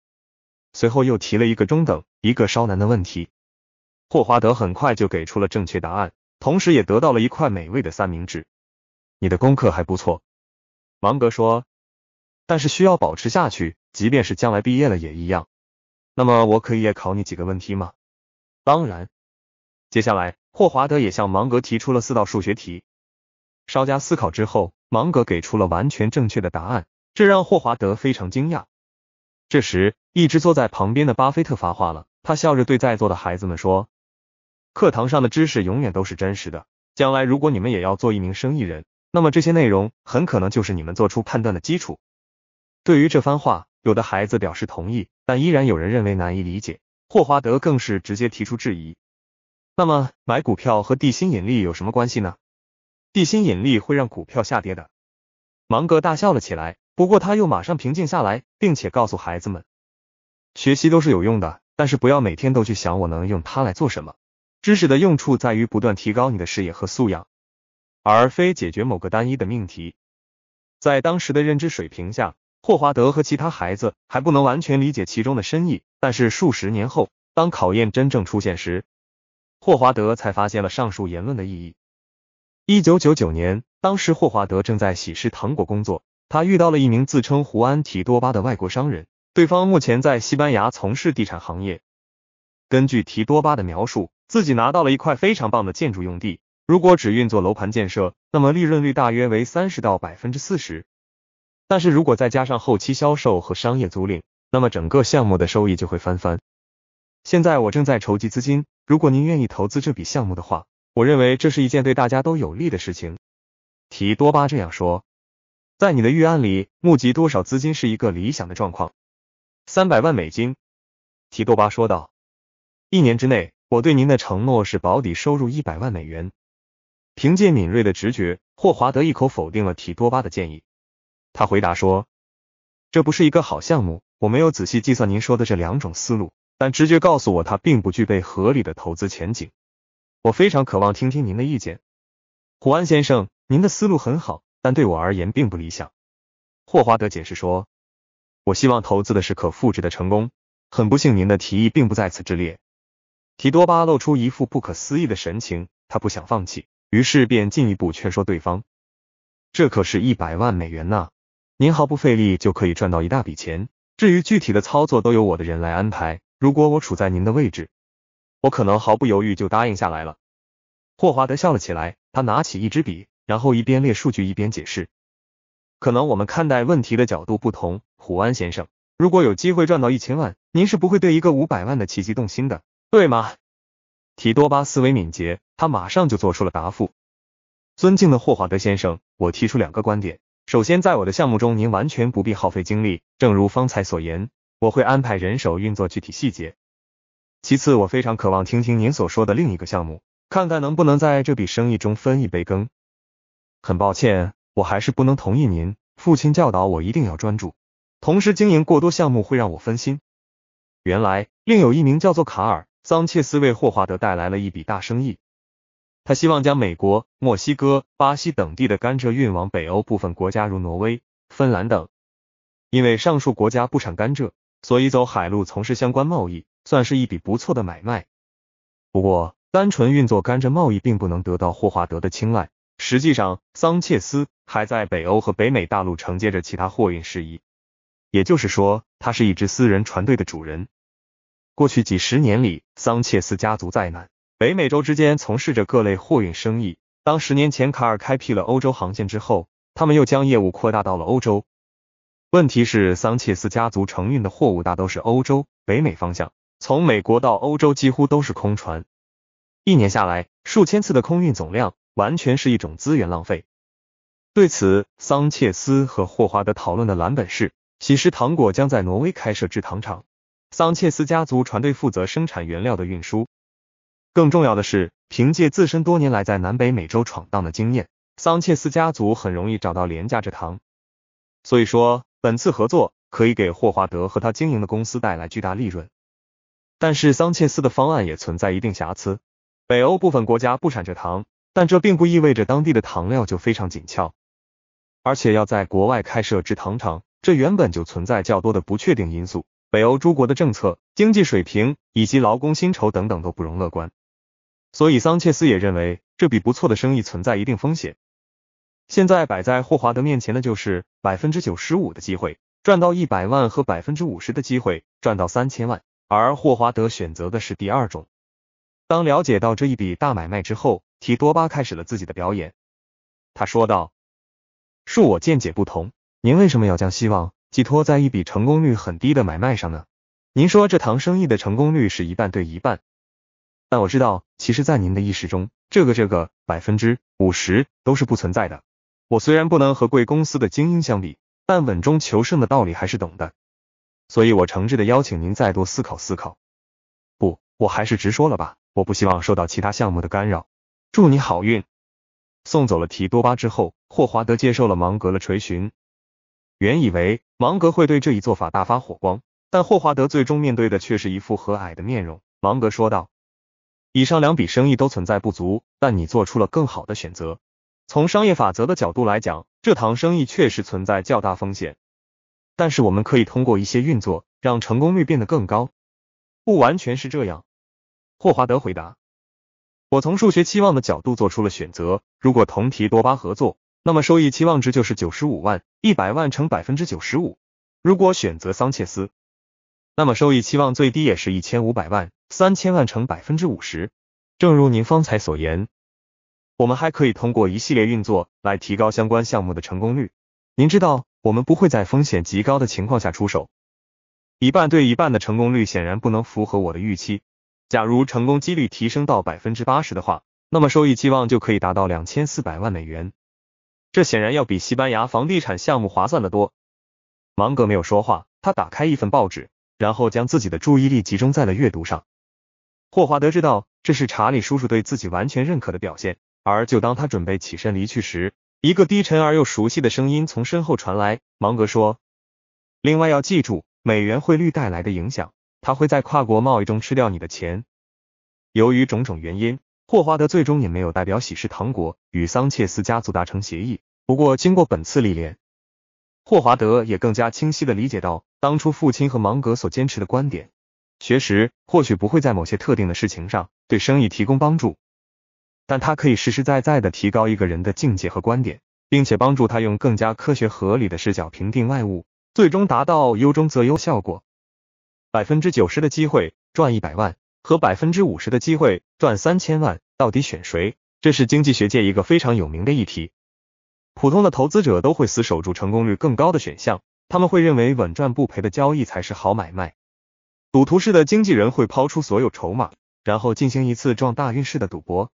随后又提了一个中等、一个稍难的问题。霍华德很快就给出了正确答案，同时也得到了一块美味的三明治。你的功课还不错，芒格说，但是需要保持下去，即便是将来毕业了也一样。那么我可以也考你几个问题吗？当然。接下来，霍华德也向芒格提出了四道数学题。稍加思考之后，芒格给出了完全正确的答案，这让霍华德非常惊讶。这时，一直坐在旁边的巴菲特发话了，他笑着对在座的孩子们说：“课堂上的知识永远都是真实的，将来如果你们也要做一名生意人，那么这些内容很可能就是你们做出判断的基础。”对于这番话，有的孩子表示同意，但依然有人认为难以理解。霍华德更是直接提出质疑：“那么买股票和地心引力有什么关系呢？”地心引力会让股票下跌的，芒格大笑了起来。不过他又马上平静下来，并且告诉孩子们，学习都是有用的，但是不要每天都去想我能用它来做什么。知识的用处在于不断提高你的视野和素养，而非解决某个单一的命题。在当时的认知水平下，霍华德和其他孩子还不能完全理解其中的深意。但是数十年后，当考验真正出现时，霍华德才发现了上述言论的意义。一九九九年，当时霍华德正在喜事糖果工作，他遇到了一名自称胡安提多巴的外国商人。对方目前在西班牙从事地产行业。根据提多巴的描述，自己拿到了一块非常棒的建筑用地。如果只运作楼盘建设，那么利润率大约为三十到百分之四十。但是如果再加上后期销售和商业租赁，那么整个项目的收益就会翻番。现在我正在筹集资金，如果您愿意投资这笔项目的话。我认为这是一件对大家都有利的事情，提多巴这样说。在你的预案里，募集多少资金是一个理想的状况？三百万美金，提多巴说道。一年之内，我对您的承诺是保底收入一百万美元。凭借敏锐的直觉，霍华德一口否定了提多巴的建议。他回答说：“这不是一个好项目。我没有仔细计算您说的这两种思路，但直觉告诉我，它并不具备合理的投资前景。”我非常渴望听听您的意见，胡安先生，您的思路很好，但对我而言并不理想。霍华德解释说，我希望投资的是可复制的成功。很不幸，您的提议并不在此之列。提多巴露出一副不可思议的神情，他不想放弃，于是便进一步劝说对方，这可是一百万美元呢，您毫不费力就可以赚到一大笔钱。至于具体的操作，都由我的人来安排。如果我处在您的位置。我可能毫不犹豫就答应下来了。霍华德笑了起来，他拿起一支笔，然后一边列数据一边解释：“可能我们看待问题的角度不同，胡安先生。如果有机会赚到一千万，您是不会对一个五百万的奇迹动心的，对吗？”提多巴思维敏捷，他马上就做出了答复：“尊敬的霍华德先生，我提出两个观点。首先，在我的项目中，您完全不必耗费精力。正如方才所言，我会安排人手运作具体细节。”其次，我非常渴望听听您所说的另一个项目，看看能不能在这笔生意中分一杯羹。很抱歉，我还是不能同意您。父亲教导我一定要专注，同时经营过多项目会让我分心。原来，另有一名叫做卡尔·桑切斯为霍华德带来了一笔大生意。他希望将美国、墨西哥、巴西等地的甘蔗运往北欧部分国家，如挪威、芬兰等。因为上述国家不产甘蔗，所以走海路从事相关贸易。算是一笔不错的买卖，不过单纯运作甘蔗贸易并不能得到霍华德的青睐。实际上，桑切斯还在北欧和北美大陆承接着其他货运事宜，也就是说，他是一支私人船队的主人。过去几十年里，桑切斯家族在南、北美洲之间从事着各类货运生意。当十年前卡尔开辟了欧洲航线之后，他们又将业务扩大到了欧洲。问题是，桑切斯家族承运的货物大都是欧洲、北美方向。从美国到欧洲几乎都是空船，一年下来数千次的空运总量完全是一种资源浪费。对此，桑切斯和霍华德讨论的蓝本是其实糖果将在挪威开设制糖厂，桑切斯家族船队负责生产原料的运输。更重要的是，凭借自身多年来在南北美洲闯荡的经验，桑切斯家族很容易找到廉价蔗糖。所以说，本次合作可以给霍华德和他经营的公司带来巨大利润。但是桑切斯的方案也存在一定瑕疵。北欧部分国家不产蔗糖，但这并不意味着当地的糖料就非常紧俏。而且要在国外开设制糖厂，这原本就存在较多的不确定因素。北欧诸国的政策、经济水平以及劳工薪酬等等都不容乐观。所以桑切斯也认为这笔不错的生意存在一定风险。现在摆在霍华德面前的就是百分之九十五的机会赚到一百万和百分之五十的机会赚到三千万。而霍华德选择的是第二种。当了解到这一笔大买卖之后，提多巴开始了自己的表演。他说道：“恕我见解不同，您为什么要将希望寄托在一笔成功率很低的买卖上呢？您说这堂生意的成功率是一半对一半，但我知道，其实在您的意识中，这个这个百分之五十都是不存在的。我虽然不能和贵公司的精英相比，但稳中求胜的道理还是懂的。”所以我诚挚的邀请您再多思考思考。不，我还是直说了吧，我不希望受到其他项目的干扰。祝你好运。送走了提多巴之后，霍华德接受了芒格的垂询。原以为芒格会对这一做法大发火光，但霍华德最终面对的却是一副和蔼的面容。芒格说道：“以上两笔生意都存在不足，但你做出了更好的选择。从商业法则的角度来讲，这堂生意确实存在较大风险。”但是我们可以通过一些运作，让成功率变得更高。不完全是这样，霍华德回答。我从数学期望的角度做出了选择。如果同提多巴合作，那么收益期望值就是九十五万，一百万乘百分之九十五。如果选择桑切斯，那么收益期望最低也是一千五百万，三千万乘百分之五十。正如您方才所言，我们还可以通过一系列运作来提高相关项目的成功率。您知道？我们不会在风险极高的情况下出手，一半对一半的成功率显然不能符合我的预期。假如成功几率提升到百分之八十的话，那么收益期望就可以达到两千四百万美元，这显然要比西班牙房地产项目划算的多。芒格没有说话，他打开一份报纸，然后将自己的注意力集中在了阅读上。霍华德知道这是查理叔叔对自己完全认可的表现，而就当他准备起身离去时，一个低沉而又熟悉的声音从身后传来，芒格说：“另外要记住美元汇率带来的影响，它会在跨国贸易中吃掉你的钱。”由于种种原因，霍华德最终也没有代表喜事糖果与桑切斯家族达成协议。不过，经过本次历练，霍华德也更加清晰的理解到，当初父亲和芒格所坚持的观点：学识或许不会在某些特定的事情上对生意提供帮助。但它可以实实在在的提高一个人的境界和观点，并且帮助他用更加科学合理的视角评定外物，最终达到优中择优效果。百分之九十的机会赚一百万和百分之五十的机会赚三千万，到底选谁？这是经济学界一个非常有名的议题。普通的投资者都会死守住成功率更高的选项，他们会认为稳赚不赔的交易才是好买卖。赌徒式的经纪人会抛出所有筹码，然后进行一次撞大运式的赌博。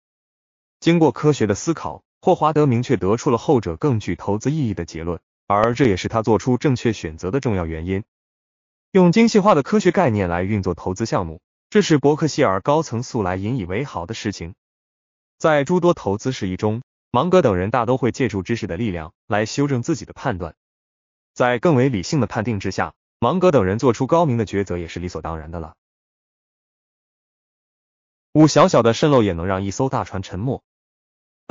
经过科学的思考，霍华德明确得出了后者更具投资意义的结论，而这也是他做出正确选择的重要原因。用精细化的科学概念来运作投资项目，这是伯克希尔高层素来引以为豪的事情。在诸多投资事宜中，芒格等人大都会借助知识的力量来修正自己的判断，在更为理性的判定之下，芒格等人做出高明的抉择也是理所当然的了。五小小的渗漏也能让一艘大船沉没。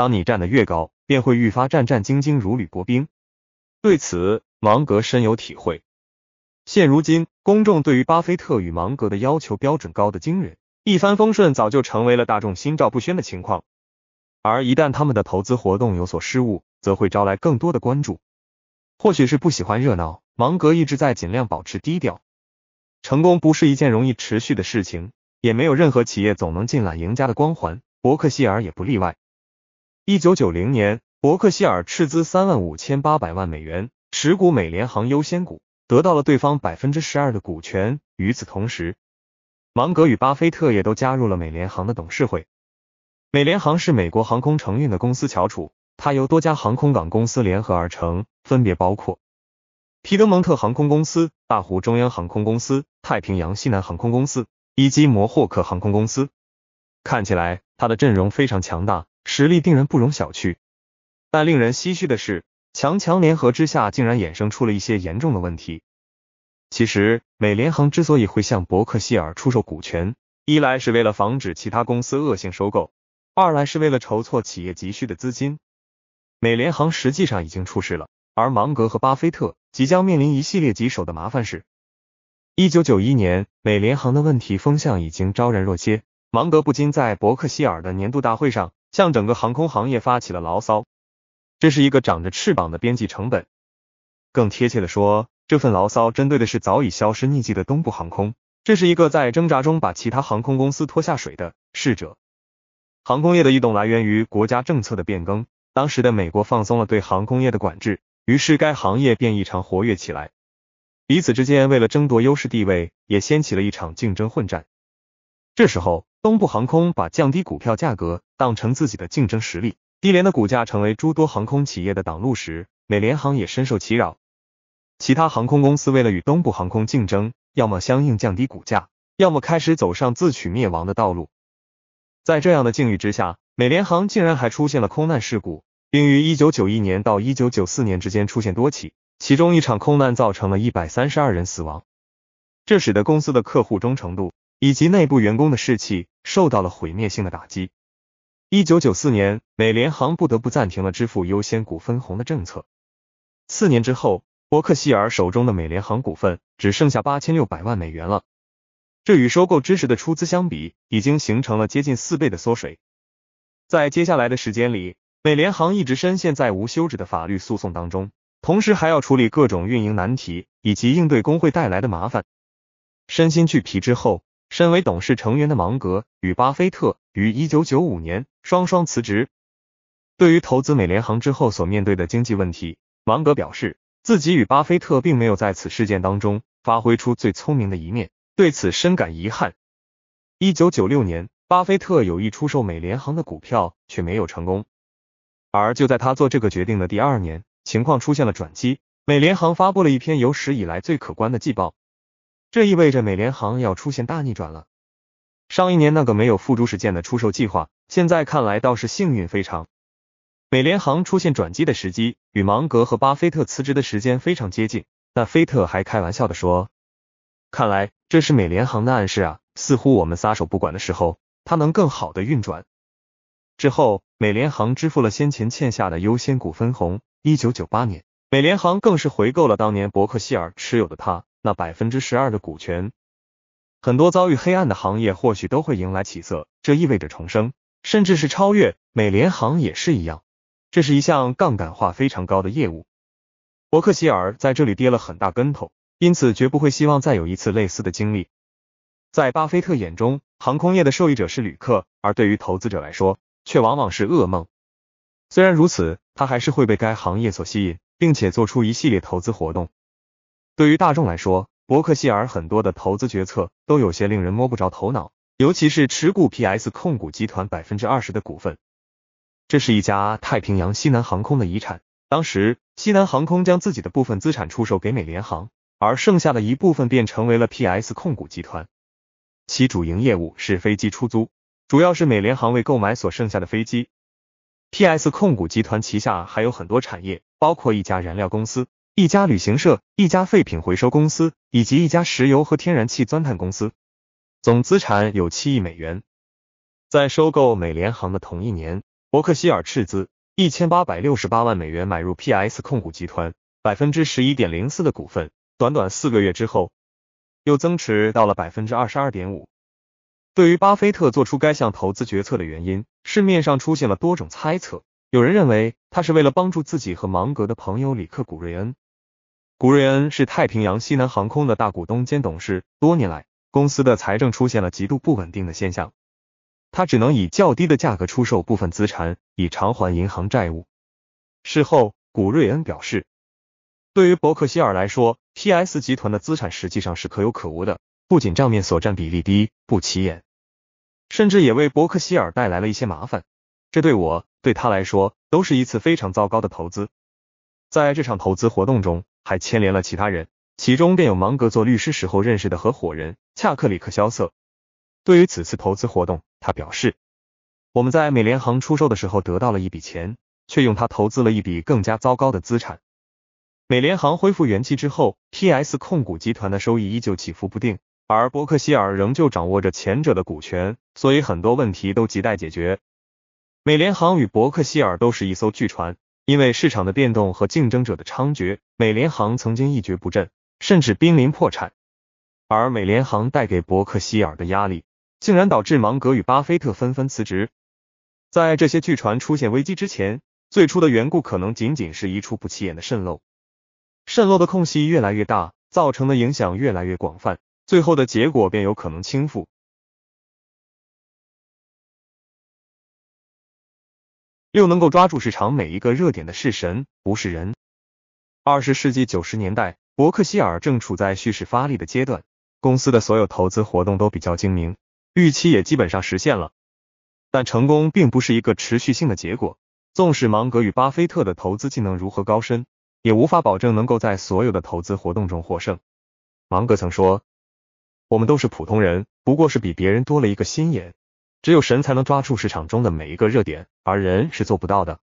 当你站得越高，便会愈发战战兢兢，如履薄冰。对此，芒格深有体会。现如今，公众对于巴菲特与芒格的要求标准高的惊人，一帆风顺早就成为了大众心照不宣的情况。而一旦他们的投资活动有所失误，则会招来更多的关注。或许是不喜欢热闹，芒格一直在尽量保持低调。成功不是一件容易持续的事情，也没有任何企业总能尽揽赢家的光环，伯克希尔也不例外。一九九零年，伯克希尔斥资三万五千八百万美元持股美联航优先股，得到了对方百分之十二的股权。与此同时，芒格与巴菲特也都加入了美联航的董事会。美联航是美国航空承运的公司翘楚，它由多家航空港公司联合而成，分别包括皮德蒙特航空公司、大湖中央航空公司、太平洋西南航空公司、伊基摩霍克航空公司。看起来，它的阵容非常强大。实力定然不容小觑，但令人唏嘘的是，强强联合之下竟然衍生出了一些严重的问题。其实，美联航之所以会向伯克希尔出售股权，一来是为了防止其他公司恶性收购，二来是为了筹措企业急需的资金。美联航实际上已经出事了，而芒格和巴菲特即将面临一系列棘手的麻烦事。一九九一年，美联航的问题风向已经昭然若揭，芒格不禁在伯克希尔的年度大会上。向整个航空行业发起了牢骚，这是一个长着翅膀的边际成本。更贴切的说，这份牢骚针对的是早已消失匿迹的东部航空，这是一个在挣扎中把其他航空公司拖下水的逝者。航空业的异动来源于国家政策的变更，当时的美国放松了对航空业的管制，于是该行业便异常活跃起来。彼此之间为了争夺优势地位，也掀起了一场竞争混战。这时候。东部航空把降低股票价格当成自己的竞争实力，低廉的股价成为诸多航空企业的挡路石。美联航也深受其扰，其他航空公司为了与东部航空竞争，要么相应降低股价，要么开始走上自取灭亡的道路。在这样的境遇之下，美联航竟然还出现了空难事故，并于一九九一年到一九九四年之间出现多起，其中一场空难造成了一百三十二人死亡，这使得公司的客户忠诚度。以及内部员工的士气受到了毁灭性的打击。一九九四年，美联航不得不暂停了支付优先股分红的政策。四年之后，伯克希尔手中的美联航股份只剩下八千六百万美元了。这与收购之时的出资相比，已经形成了接近四倍的缩水。在接下来的时间里，美联航一直深陷在无休止的法律诉讼当中，同时还要处理各种运营难题以及应对工会带来的麻烦。身心俱疲之后，身为董事成员的芒格与巴菲特于一九九五年双双辞职。对于投资美联航之后所面对的经济问题，芒格表示自己与巴菲特并没有在此事件当中发挥出最聪明的一面，对此深感遗憾。一九九六年，巴菲特有意出售美联航的股票，却没有成功。而就在他做这个决定的第二年，情况出现了转机，美联航发布了一篇有史以来最可观的季报。这意味着美联航要出现大逆转了。上一年那个没有付诸实践的出售计划，现在看来倒是幸运非常。美联航出现转机的时机，与芒格和巴菲特辞职的时间非常接近。那菲特还开玩笑的说：“看来这是美联航的暗示啊，似乎我们撒手不管的时候，它能更好的运转。”之后，美联航支付了先前欠下的优先股分红。一九九八年，美联航更是回购了当年伯克希尔持有的它。那百分之十二的股权，很多遭遇黑暗的行业或许都会迎来起色，这意味着重生，甚至是超越。美联航也是一样，这是一项杠杆化非常高的业务。伯克希尔在这里跌了很大跟头，因此绝不会希望再有一次类似的经历。在巴菲特眼中，航空业的受益者是旅客，而对于投资者来说，却往往是噩梦。虽然如此，他还是会被该行业所吸引，并且做出一系列投资活动。对于大众来说，伯克希尔很多的投资决策都有些令人摸不着头脑，尤其是持股 PS 控股集团百分之二十的股份。这是一家太平洋西南航空的遗产。当时西南航空将自己的部分资产出售给美联航，而剩下的一部分便成为了 PS 控股集团。其主营业务是飞机出租，主要是美联航为购买所剩下的飞机。PS 控股集团旗下还有很多产业，包括一家燃料公司。一家旅行社、一家废品回收公司以及一家石油和天然气钻探公司，总资产有七亿美元。在收购美联航的同一年，伯克希尔斥资一千八百六十八万美元买入 PS 控股集团百分之十一点零四的股份，短短四个月之后，又增持到了百分之二十二点五。对于巴菲特做出该项投资决策的原因，市面上出现了多种猜测。有人认为他是为了帮助自己和芒格的朋友里克古瑞恩。古瑞恩是太平洋西南航空的大股东兼董事。多年来，公司的财政出现了极度不稳定的现象，他只能以较低的价格出售部分资产以偿还银行债务。事后，古瑞恩表示，对于伯克希尔来说，PS 集团的资产实际上是可有可无的，不仅账面所占比例低、不起眼，甚至也为伯克希尔带来了一些麻烦。这对我、对他来说都是一次非常糟糕的投资。在这场投资活动中。还牵连了其他人，其中便有芒格做律师时候认识的合伙人恰克里克肖瑟。对于此次投资活动，他表示：“我们在美联航出售的时候得到了一笔钱，却用它投资了一笔更加糟糕的资产。”美联航恢复元气之后 p S 控股集团的收益依旧起伏不定，而伯克希尔仍旧掌握着前者的股权，所以很多问题都亟待解决。美联航与伯克希尔都是一艘巨船。因为市场的变动和竞争者的猖獗，美联航曾经一蹶不振，甚至濒临破产。而美联航带给伯克希尔的压力，竟然导致芒格与巴菲特纷纷辞职。在这些巨船出现危机之前，最初的缘故可能仅仅是一处不起眼的渗漏，渗漏的空隙越来越大，造成的影响越来越广泛，最后的结果便有可能倾覆。又能够抓住市场每一个热点的是神，不是人。二十世纪九十年代，伯克希尔正处在蓄势发力的阶段，公司的所有投资活动都比较精明，预期也基本上实现了。但成功并不是一个持续性的结果。纵使芒格与巴菲特的投资技能如何高深，也无法保证能够在所有的投资活动中获胜。芒格曾说：“我们都是普通人，不过是比别人多了一个心眼。”只有神才能抓住市场中的每一个热点，而人是做不到的。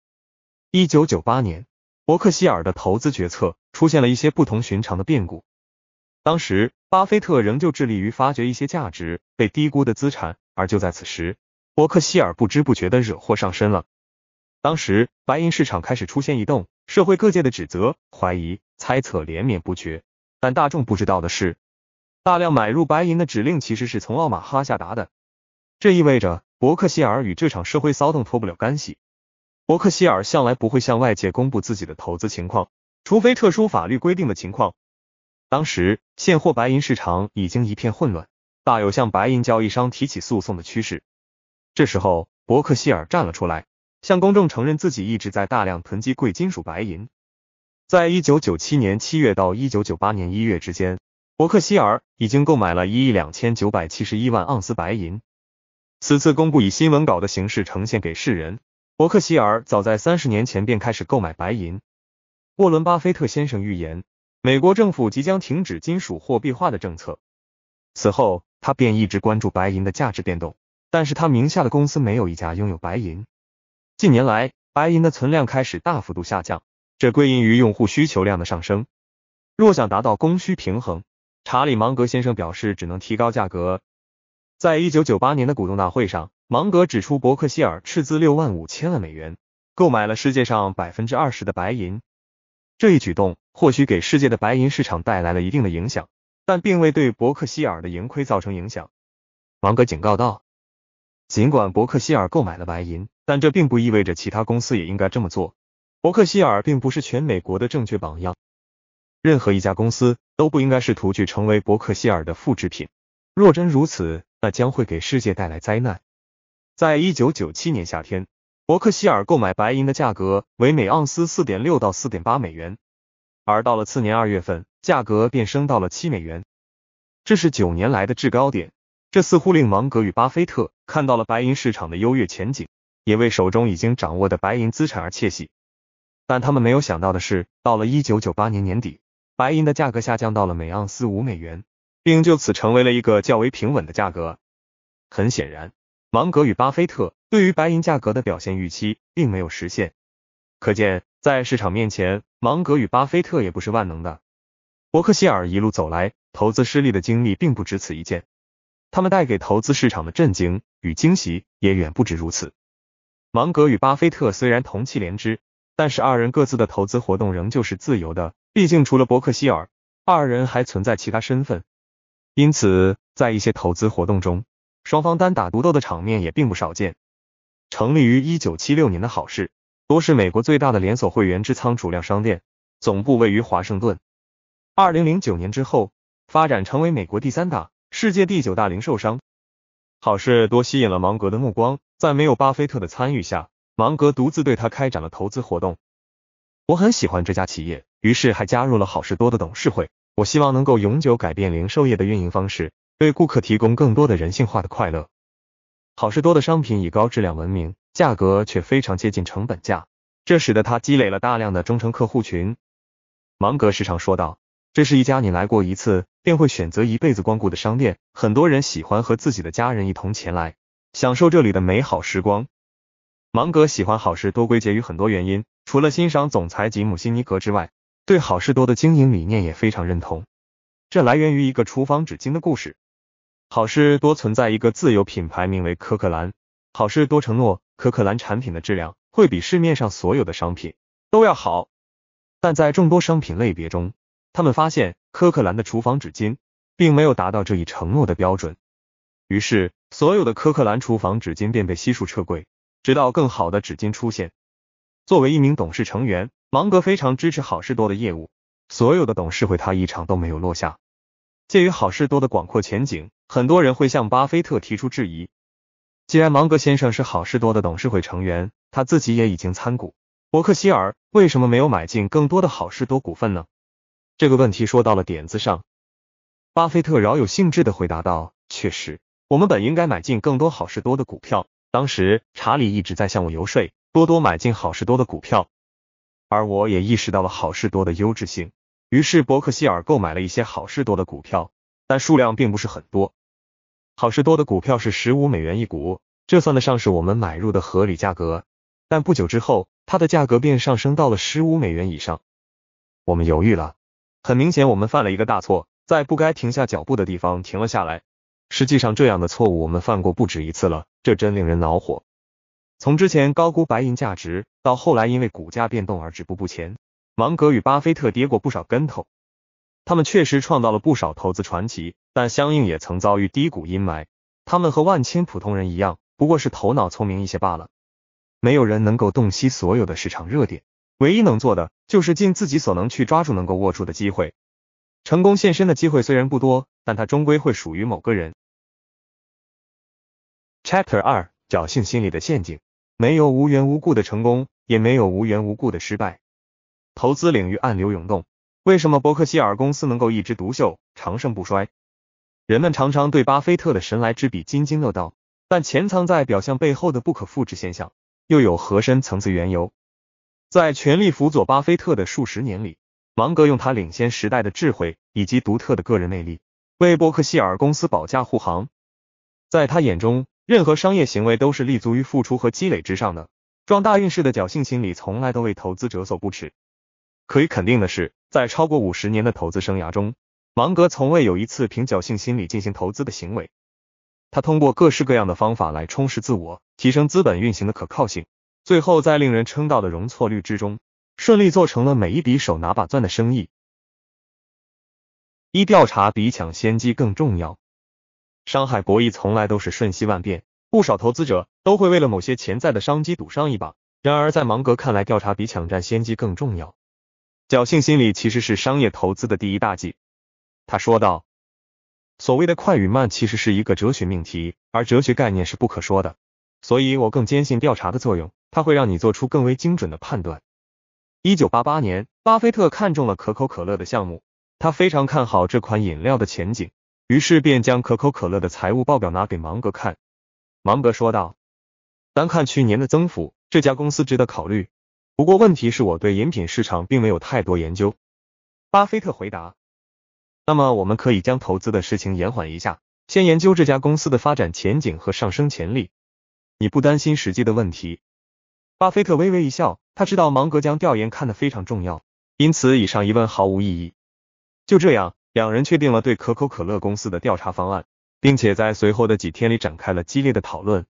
一九九八年，伯克希尔的投资决策出现了一些不同寻常的变故。当时，巴菲特仍旧致力于发掘一些价值被低估的资产，而就在此时，伯克希尔不知不觉的惹祸上身了。当时，白银市场开始出现异动，社会各界的指责、怀疑、猜测连绵不绝。但大众不知道的是，大量买入白银的指令其实是从奥马哈下达的。这意味着伯克希尔与这场社会骚动脱不了干系。伯克希尔向来不会向外界公布自己的投资情况，除非特殊法律规定的情况。当时现货白银市场已经一片混乱，大有向白银交易商提起诉讼的趋势。这时候，伯克希尔站了出来，向公众承认自己一直在大量囤积贵金属白银。在一九九七年七月到一九九八年一月之间，伯克希尔已经购买了一亿两千九百七十一万盎司白银。此次公布以新闻稿的形式呈现给世人。伯克希尔早在三十年前便开始购买白银。沃伦巴菲特先生预言，美国政府即将停止金属货币化的政策。此后，他便一直关注白银的价值变动，但是他名下的公司没有一家拥有白银。近年来，白银的存量开始大幅度下降，这归因于用户需求量的上升。若想达到供需平衡，查理芒格先生表示只能提高价格。在一九九八年的股东大会上，芒格指出，伯克希尔斥资六万五千万美元购买了世界上百分之二十的白银。这一举动或许给世界的白银市场带来了一定的影响，但并未对伯克希尔的盈亏造成影响。芒格警告道：“尽管伯克希尔购买了白银，但这并不意味着其他公司也应该这么做。伯克希尔并不是全美国的正确榜样，任何一家公司都不应该试图去成为伯克希尔的复制品。”若真如此，那将会给世界带来灾难。在一九九七年夏天，伯克希尔购买白银的价格为每盎司四点六到四点八美元，而到了次年二月份，价格便升到了七美元，这是九年来的制高点。这似乎令芒格与巴菲特看到了白银市场的优越前景，也为手中已经掌握的白银资产而窃喜。但他们没有想到的是，到了一九九八年年底，白银的价格下降到了每盎司五美元。并就此成为了一个较为平稳的价格。很显然，芒格与巴菲特对于白银价格的表现预期并没有实现。可见，在市场面前，芒格与巴菲特也不是万能的。伯克希尔一路走来，投资失利的经历并不止此一件。他们带给投资市场的震惊与惊喜也远不止如此。芒格与巴菲特虽然同气连枝，但是二人各自的投资活动仍旧是自由的。毕竟，除了伯克希尔，二人还存在其他身份。因此，在一些投资活动中，双方单打独斗的场面也并不少见。成立于1976年的好事多是美国最大的连锁会员制仓储量商店，总部位于华盛顿。2009年之后，发展成为美国第三大、世界第九大零售商。好事多吸引了芒格的目光，在没有巴菲特的参与下，芒格独自对他开展了投资活动。我很喜欢这家企业，于是还加入了好事多的董事会。我希望能够永久改变零售业的运营方式，为顾客提供更多的人性化的快乐。好事多的商品以高质量闻名，价格却非常接近成本价，这使得他积累了大量的忠诚客户群。芒格时常说道：“这是一家你来过一次，便会选择一辈子光顾的商店。”很多人喜欢和自己的家人一同前来，享受这里的美好时光。芒格喜欢好事多，归结于很多原因，除了欣赏总裁吉姆辛尼格之外。对好事多的经营理念也非常认同，这来源于一个厨房纸巾的故事。好事多存在一个自有品牌名为柯克兰，好事多承诺柯克兰产品的质量会比市面上所有的商品都要好，但在众多商品类别中，他们发现柯克兰的厨房纸巾并没有达到这一承诺的标准，于是所有的柯克兰厨房纸巾便被悉数撤柜，直到更好的纸巾出现。作为一名董事成员。芒格非常支持好事多的业务，所有的董事会他一场都没有落下。鉴于好事多的广阔前景，很多人会向巴菲特提出质疑：既然芒格先生是好事多的董事会成员，他自己也已经参股，伯克希尔为什么没有买进更多的好事多股份呢？这个问题说到了点子上，巴菲特饶有兴致地回答道：“确实，我们本应该买进更多好事多的股票。当时查理一直在向我游说，多多买进好事多的股票。”而我也意识到了好事多的优质性，于是伯克希尔购买了一些好事多的股票，但数量并不是很多。好事多的股票是十五美元一股，这算得上是我们买入的合理价格。但不久之后，它的价格便上升到了十五美元以上，我们犹豫了。很明显，我们犯了一个大错，在不该停下脚步的地方停了下来。实际上，这样的错误我们犯过不止一次了，这真令人恼火。从之前高估白银价值，到后来因为股价变动而止步不前，芒格与巴菲特跌过不少跟头。他们确实创造了不少投资传奇，但相应也曾遭遇低谷阴霾。他们和万千普通人一样，不过是头脑聪明一些罢了。没有人能够洞悉所有的市场热点，唯一能做的就是尽自己所能去抓住能够握住的机会。成功现身的机会虽然不多，但它终归会属于某个人。Chapter 二：侥幸心理的陷阱。没有无缘无故的成功，也没有无缘无故的失败。投资领域暗流涌动，为什么伯克希尔公司能够一枝独秀、长盛不衰？人们常常对巴菲特的神来之笔津津乐道，但潜藏在表象背后的不可复制现象，又有何深层次缘由？在全力辅佐巴菲特的数十年里，芒格用他领先时代的智慧以及独特的个人魅力，为伯克希尔公司保驾护航。在他眼中，任何商业行为都是立足于付出和积累之上的。撞大运式的侥幸心理从来都为投资者所不耻。可以肯定的是，在超过五十年的投资生涯中，芒格从未有一次凭侥幸心理进行投资的行为。他通过各式各样的方法来充实自我，提升资本运行的可靠性，最后在令人称道的容错率之中，顺利做成了每一笔手拿把攥的生意。一调查比抢先机更重要。商海博弈从来都是瞬息万变，不少投资者都会为了某些潜在的商机赌上一把。然而，在芒格看来，调查比抢占先机更重要。侥幸心理其实是商业投资的第一大忌，他说道：“所谓的快与慢其实是一个哲学命题，而哲学概念是不可说的。所以，我更坚信调查的作用，它会让你做出更为精准的判断。” 1988年，巴菲特看中了可口可乐的项目，他非常看好这款饮料的前景。于是便将可口可乐的财务报表拿给芒格看。芒格说道：“单看去年的增幅，这家公司值得考虑。不过问题是我对饮品市场并没有太多研究。”巴菲特回答：“那么我们可以将投资的事情延缓一下，先研究这家公司的发展前景和上升潜力。你不担心实际的问题？”巴菲特微微一笑，他知道芒格将调研看得非常重要，因此以上疑问毫无意义。就这样。两人确定了对可口可乐公司的调查方案，并且在随后的几天里展开了激烈的讨论。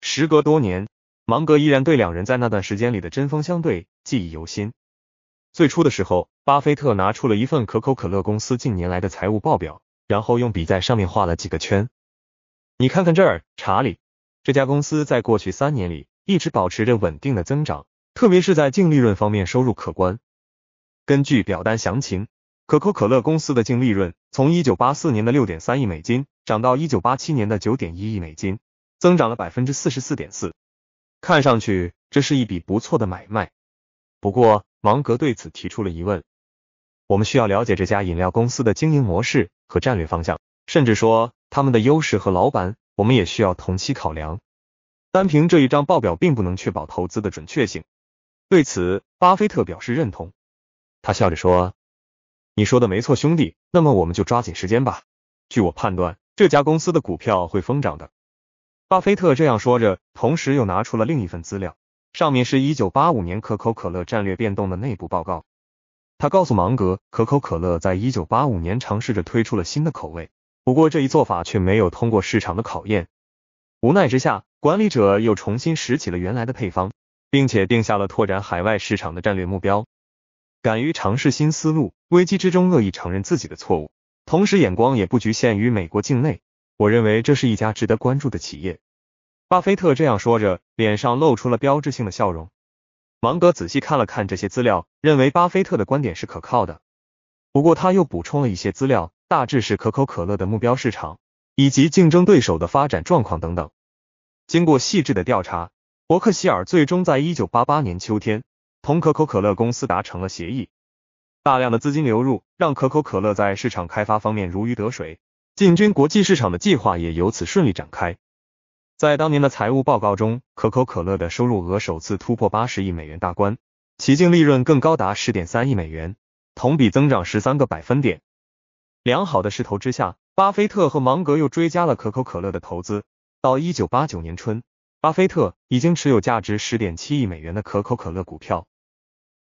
时隔多年，芒格依然对两人在那段时间里的针锋相对记忆犹新。最初的时候，巴菲特拿出了一份可口可乐公司近年来的财务报表，然后用笔在上面画了几个圈。你看看这儿，查理，这家公司在过去三年里一直保持着稳定的增长，特别是在净利润方面，收入可观。根据表单详情。可口可乐公司的净利润从1984年的6.3亿美金涨到1987年的9.1亿美金，增长了44.4%，看上去这是一笔不错的买卖。不过，芒格对此提出了疑问。我们需要了解这家饮料公司的经营模式和战略方向，甚至说他们的优势和老板，我们也需要同期考量。单凭这一张报表并不能确保投资的准确性。对此，巴菲特表示认同。他笑着说。你说的没错，兄弟。那么我们就抓紧时间吧。据我判断，这家公司的股票会疯涨的。巴菲特这样说着，同时又拿出了另一份资料，上面是一九八五年可口可乐战略变动的内部报告。他告诉芒格，可口可乐在一九八五年尝试着推出了新的口味，不过这一做法却没有通过市场的考验。无奈之下，管理者又重新拾起了原来的配方，并且定下了拓展海外市场的战略目标。敢于尝试新思路，危机之中恶意承认自己的错误，同时眼光也不局限于美国境内。我认为这是一家值得关注的企业。巴菲特这样说着，脸上露出了标志性的笑容。芒格仔细看了看这些资料，认为巴菲特的观点是可靠的。不过他又补充了一些资料，大致是可口可乐的目标市场以及竞争对手的发展状况等等。经过细致的调查，伯克希尔最终在一九八八年秋天。同可口可乐公司达成了协议，大量的资金流入让可口可乐在市场开发方面如鱼得水，进军国际市场的计划也由此顺利展开。在当年的财务报告中，可口可乐的收入额首次突破八十亿美元大关，其净利润更高达十点三亿美元，同比增长十三个百分点。良好的势头之下，巴菲特和芒格又追加了可口可乐的投资。到一九八九年春，巴菲特已经持有价值十点七亿美元的可口可乐股票。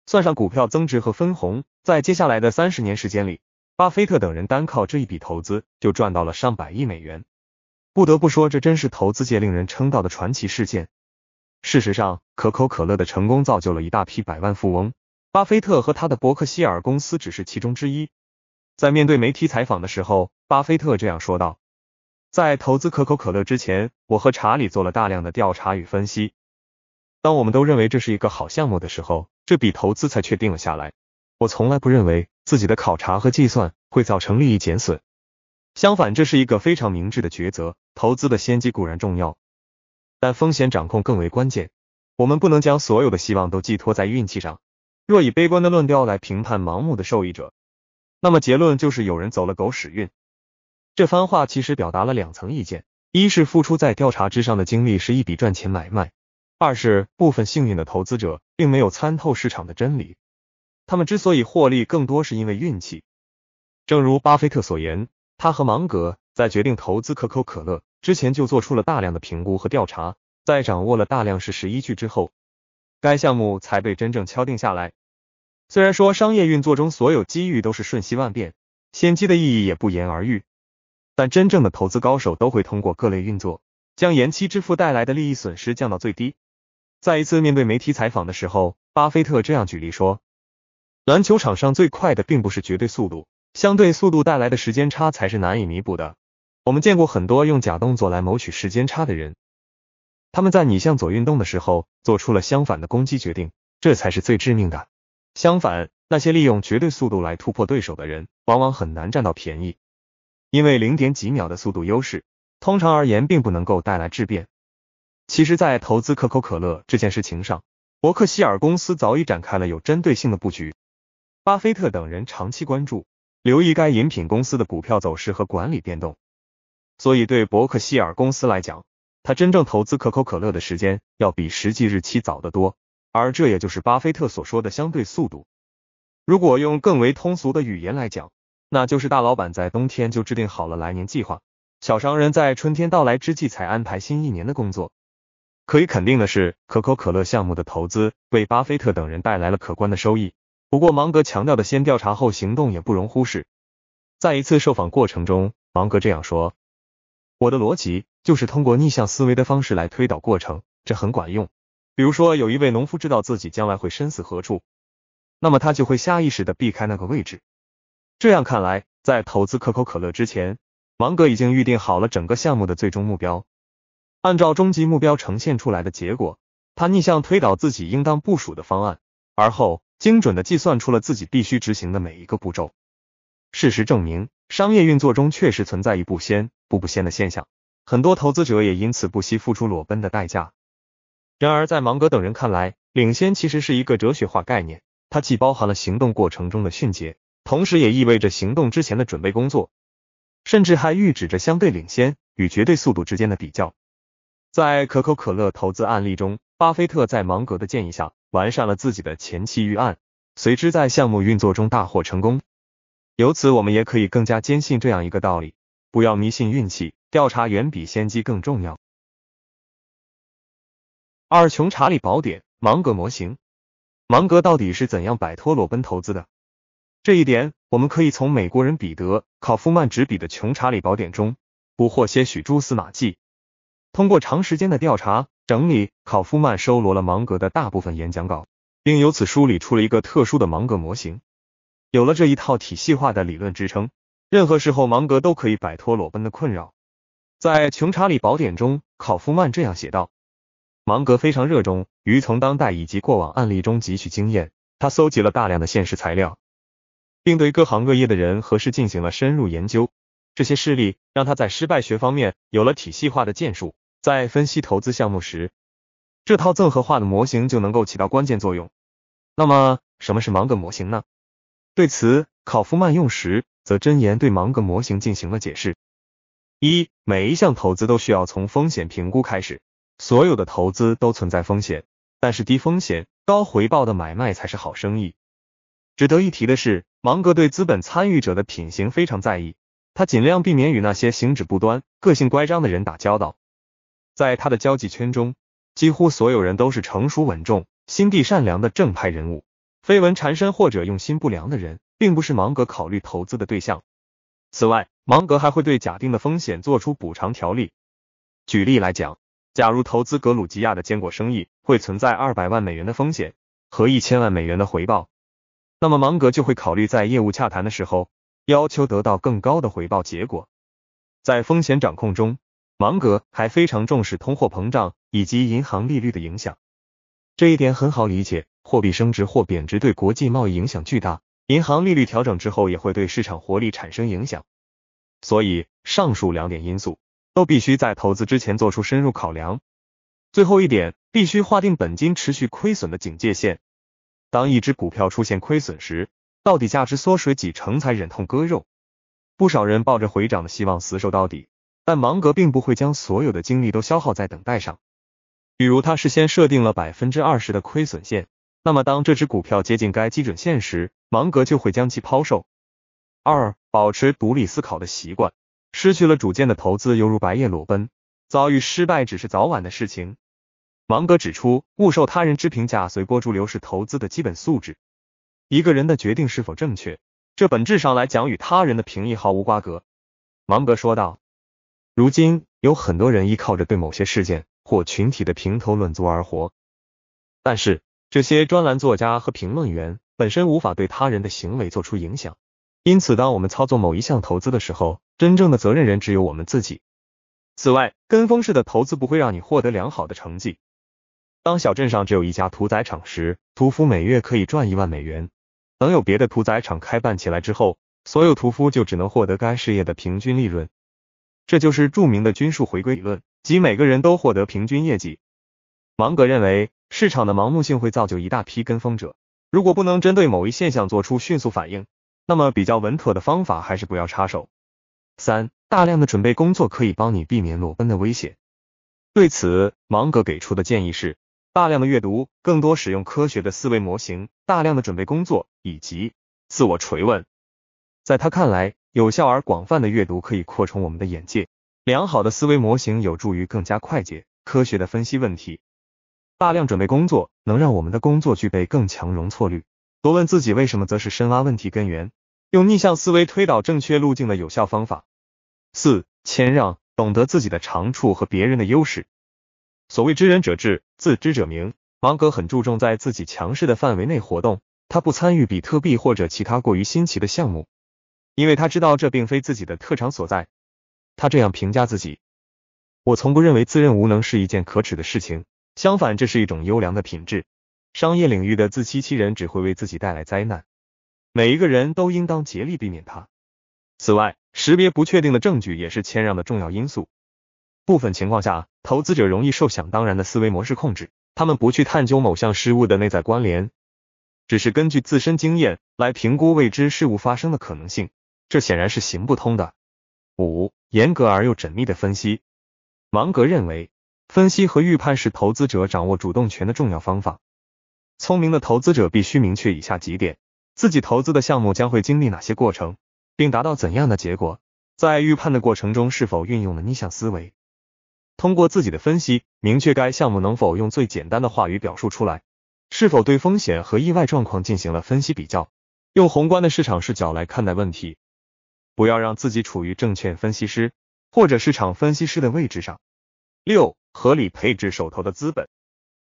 算上股票增值和分红，在接下来的三十年时间里，巴菲特等人单靠这一笔投资就赚到了上百亿美元。不得不说，这真是投资界令人称道的传奇事件。事实上，可口可乐的成功造就了一大批百万富翁，巴菲特和他的伯克希尔公司只是其中之一。在面对媒体采访的时候，巴菲特这样说道：“在投资可口可乐之前，我和查理做了大量的调查与分析。当我们都认为这是一个好项目的时候。”这笔投资才确定了下来。我从来不认为自己的考察和计算会造成利益减损，相反，这是一个非常明智的抉择。投资的先机固然重要，但风险掌控更为关键。我们不能将所有的希望都寄托在运气上。若以悲观的论调来评判盲目的受益者，那么结论就是有人走了狗屎运。这番话其实表达了两层意见：一是付出在调查之上的精力是一笔赚钱买卖；二是部分幸运的投资者。并没有参透市场的真理，他们之所以获利更多，是因为运气。正如巴菲特所言，他和芒格在决定投资可口可乐之前，就做出了大量的评估和调查，在掌握了大量事实依据之后，该项目才被真正敲定下来。虽然说商业运作中所有机遇都是瞬息万变，先机的意义也不言而喻，但真正的投资高手都会通过各类运作，将延期支付带来的利益损失降到最低。在一次面对媒体采访的时候，巴菲特这样举例说：“篮球场上最快的并不是绝对速度，相对速度带来的时间差才是难以弥补的。我们见过很多用假动作来谋取时间差的人，他们在你向左运动的时候，做出了相反的攻击决定，这才是最致命的。相反，那些利用绝对速度来突破对手的人，往往很难占到便宜，因为零点几秒的速度优势，通常而言并不能够带来质变。”其实，在投资可口可乐这件事情上，伯克希尔公司早已展开了有针对性的布局。巴菲特等人长期关注、留意该饮品公司的股票走势和管理变动，所以对伯克希尔公司来讲，他真正投资可口可乐的时间要比实际日期早得多。而这也就是巴菲特所说的相对速度。如果用更为通俗的语言来讲，那就是大老板在冬天就制定好了来年计划，小商人在春天到来之际才安排新一年的工作。可以肯定的是，可口可乐项目的投资为巴菲特等人带来了可观的收益。不过，芒格强调的先调查后行动也不容忽视。在一次受访过程中，芒格这样说：“我的逻辑就是通过逆向思维的方式来推导过程，这很管用。比如说，有一位农夫知道自己将来会身死何处，那么他就会下意识的避开那个位置。这样看来，在投资可口可乐之前，芒格已经预定好了整个项目的最终目标。”按照终极目标呈现出来的结果，他逆向推导自己应当部署的方案，而后精准的计算出了自己必须执行的每一个步骤。事实证明，商业运作中确实存在一步先、步步先的现象，很多投资者也因此不惜付出裸奔的代价。然而，在芒格等人看来，领先其实是一个哲学化概念，它既包含了行动过程中的迅捷，同时也意味着行动之前的准备工作，甚至还预指着相对领先与绝对速度之间的比较。在可口可乐投资案例中，巴菲特在芒格的建议下完善了自己的前期预案，随之在项目运作中大获成功。由此，我们也可以更加坚信这样一个道理：不要迷信运气，调查远比先机更重要。二，《穷查理宝典》芒格模型，芒格到底是怎样摆脱裸奔投资的？这一点，我们可以从美国人彼得·考夫曼执笔的《穷查理宝典》中捕获些许蛛丝马迹。通过长时间的调查整理，考夫曼收罗了芒格的大部分演讲稿，并由此梳理出了一个特殊的芒格模型。有了这一套体系化的理论支撑，任何时候芒格都可以摆脱裸奔的困扰。在《穷查理宝典》中，考夫曼这样写道：芒格非常热衷于从当代以及过往案例中汲取经验，他搜集了大量的现实材料，并对各行各业的人和事进行了深入研究。这些事例让他在失败学方面有了体系化的建树。在分析投资项目时，这套综合化的模型就能够起到关键作用。那么，什么是芒格模型呢？对此，考夫曼用时则箴言对芒格模型进行了解释：一，每一项投资都需要从风险评估开始，所有的投资都存在风险，但是低风险高回报的买卖才是好生意。值得一提的是，芒格对资本参与者的品行非常在意，他尽量避免与那些行止不端、个性乖张的人打交道。在他的交际圈中，几乎所有人都是成熟稳重、心地善良的正派人物。绯闻缠身或者用心不良的人，并不是芒格考虑投资的对象。此外，芒格还会对假定的风险做出补偿条例。举例来讲，假如投资格鲁吉亚的坚果生意会存在二百万美元的风险和一千万美元的回报，那么芒格就会考虑在业务洽谈的时候要求得到更高的回报。结果，在风险掌控中。芒格还非常重视通货膨胀以及银行利率的影响，这一点很好理解，货币升值或贬值对国际贸易影响巨大，银行利率调整之后也会对市场活力产生影响，所以上述两点因素都必须在投资之前做出深入考量。最后一点，必须划定本金持续亏损的警戒线，当一只股票出现亏损时，到底价值缩水几成才忍痛割肉？不少人抱着回涨的希望死守到底。但芒格并不会将所有的精力都消耗在等待上，比如他事先设定了百分之二十的亏损线，那么当这只股票接近该基准线时，芒格就会将其抛售。二、保持独立思考的习惯，失去了主见的投资犹如白夜裸奔，遭遇失败只是早晚的事情。芒格指出，勿受他人之评价，随波逐流是投资的基本素质。一个人的决定是否正确，这本质上来讲与他人的评议毫无瓜葛。芒格说道。如今有很多人依靠着对某些事件或群体的评头论足而活，但是这些专栏作家和评论员本身无法对他人的行为做出影响。因此，当我们操作某一项投资的时候，真正的责任人只有我们自己。此外，跟风式的投资不会让你获得良好的成绩。当小镇上只有一家屠宰场时，屠夫每月可以赚一万美元。等有别的屠宰场开办起来之后，所有屠夫就只能获得该事业的平均利润。这就是著名的均数回归理论，即每个人都获得平均业绩。芒格认为，市场的盲目性会造就一大批跟风者，如果不能针对某一现象做出迅速反应，那么比较稳妥的方法还是不要插手。三，大量的准备工作可以帮你避免裸奔的危险。对此，芒格给出的建议是：大量的阅读，更多使用科学的思维模型，大量的准备工作以及自我锤问。在他看来，有效而广泛的阅读可以扩充我们的眼界，良好的思维模型有助于更加快捷、科学的分析问题。大量准备工作能让我们的工作具备更强容错率。多问自己为什么，则是深挖问题根源、用逆向思维推导正确路径的有效方法。四、谦让，懂得自己的长处和别人的优势。所谓知人者智，自知者明。芒格很注重在自己强势的范围内活动，他不参与比特币或者其他过于新奇的项目。因为他知道这并非自己的特长所在，他这样评价自己：“我从不认为自认无能是一件可耻的事情，相反，这是一种优良的品质。商业领域的自欺欺人只会为自己带来灾难，每一个人都应当竭力避免它。此外，识别不确定的证据也是谦让的重要因素。部分情况下，投资者容易受想当然的思维模式控制，他们不去探究某项事物的内在关联，只是根据自身经验来评估未知事物发生的可能性。”这显然是行不通的。五、严格而又缜密的分析。芒格认为，分析和预判是投资者掌握主动权的重要方法。聪明的投资者必须明确以下几点：自己投资的项目将会经历哪些过程，并达到怎样的结果；在预判的过程中，是否运用了逆向思维；通过自己的分析，明确该项目能否用最简单的话语表述出来；是否对风险和意外状况进行了分析比较；用宏观的市场视角来看待问题。不要让自己处于证券分析师或者市场分析师的位置上。六、合理配置手头的资本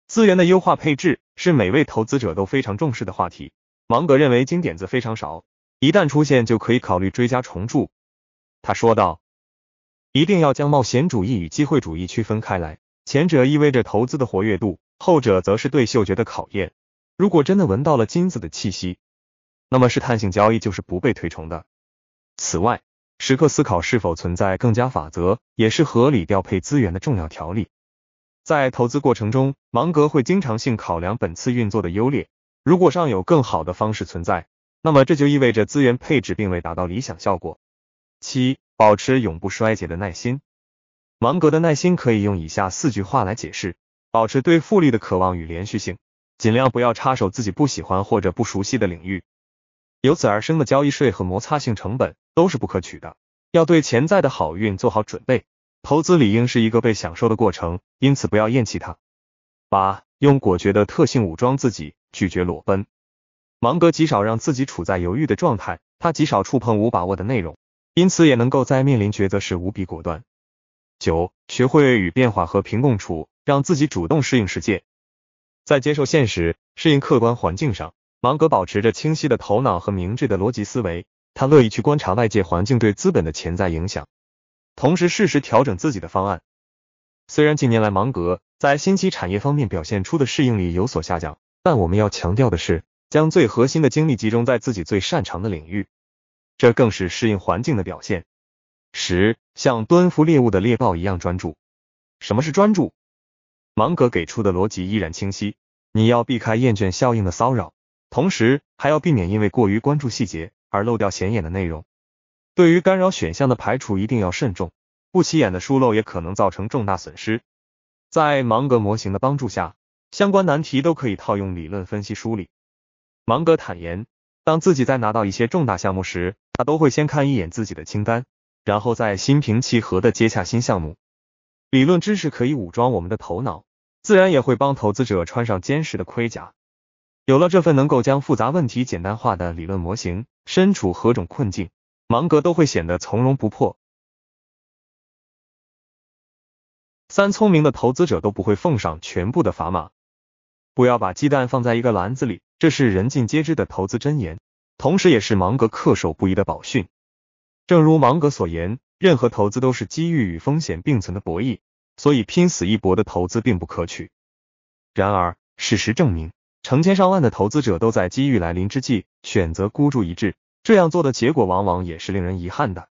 资源的优化配置是每位投资者都非常重视的话题。芒格认为金点子非常少，一旦出现就可以考虑追加重注。他说道：“一定要将冒险主义与机会主义区分开来，前者意味着投资的活跃度，后者则是对嗅觉的考验。如果真的闻到了金子的气息，那么试探性交易就是不被推崇的。”此外，时刻思考是否存在更加法则，也是合理调配资源的重要条例。在投资过程中，芒格会经常性考量本次运作的优劣。如果尚有更好的方式存在，那么这就意味着资源配置并未达到理想效果。七、保持永不衰竭的耐心。芒格的耐心可以用以下四句话来解释：保持对复利的渴望与连续性，尽量不要插手自己不喜欢或者不熟悉的领域，由此而生的交易税和摩擦性成本。都是不可取的，要对潜在的好运做好准备。投资理应是一个被享受的过程，因此不要厌弃它。八、用果决的特性武装自己，拒绝裸奔。芒格极少让自己处在犹豫的状态，他极少触碰无把握的内容，因此也能够在面临抉择时无比果断。九、学会与变化和平共处，让自己主动适应世界。在接受现实、适应客观环境上，芒格保持着清晰的头脑和明智的逻辑思维。他乐意去观察外界环境对资本的潜在影响，同时适时调整自己的方案。虽然近年来芒格在新奇产业方面表现出的适应力有所下降，但我们要强调的是，将最核心的精力集中在自己最擅长的领域，这更是适应环境的表现。十，像蹲伏猎物的猎豹一样专注。什么是专注？芒格给出的逻辑依然清晰：你要避开厌倦效应的骚扰，同时还要避免因为过于关注细节。而漏掉显眼的内容，对于干扰选项的排除一定要慎重，不起眼的疏漏也可能造成重大损失。在芒格模型的帮助下，相关难题都可以套用理论分析梳理。芒格坦言，当自己在拿到一些重大项目时，他都会先看一眼自己的清单，然后再心平气和的接洽新项目。理论知识可以武装我们的头脑，自然也会帮投资者穿上坚实的盔甲。有了这份能够将复杂问题简单化的理论模型，身处何种困境，芒格都会显得从容不迫。三聪明的投资者都不会奉上全部的砝码。不要把鸡蛋放在一个篮子里，这是人尽皆知的投资箴言，同时也是芒格恪守不移的宝训。正如芒格所言，任何投资都是机遇与风险并存的博弈，所以拼死一搏的投资并不可取。然而，事实证明。成千上万的投资者都在机遇来临之际选择孤注一掷，这样做的结果往往也是令人遗憾的。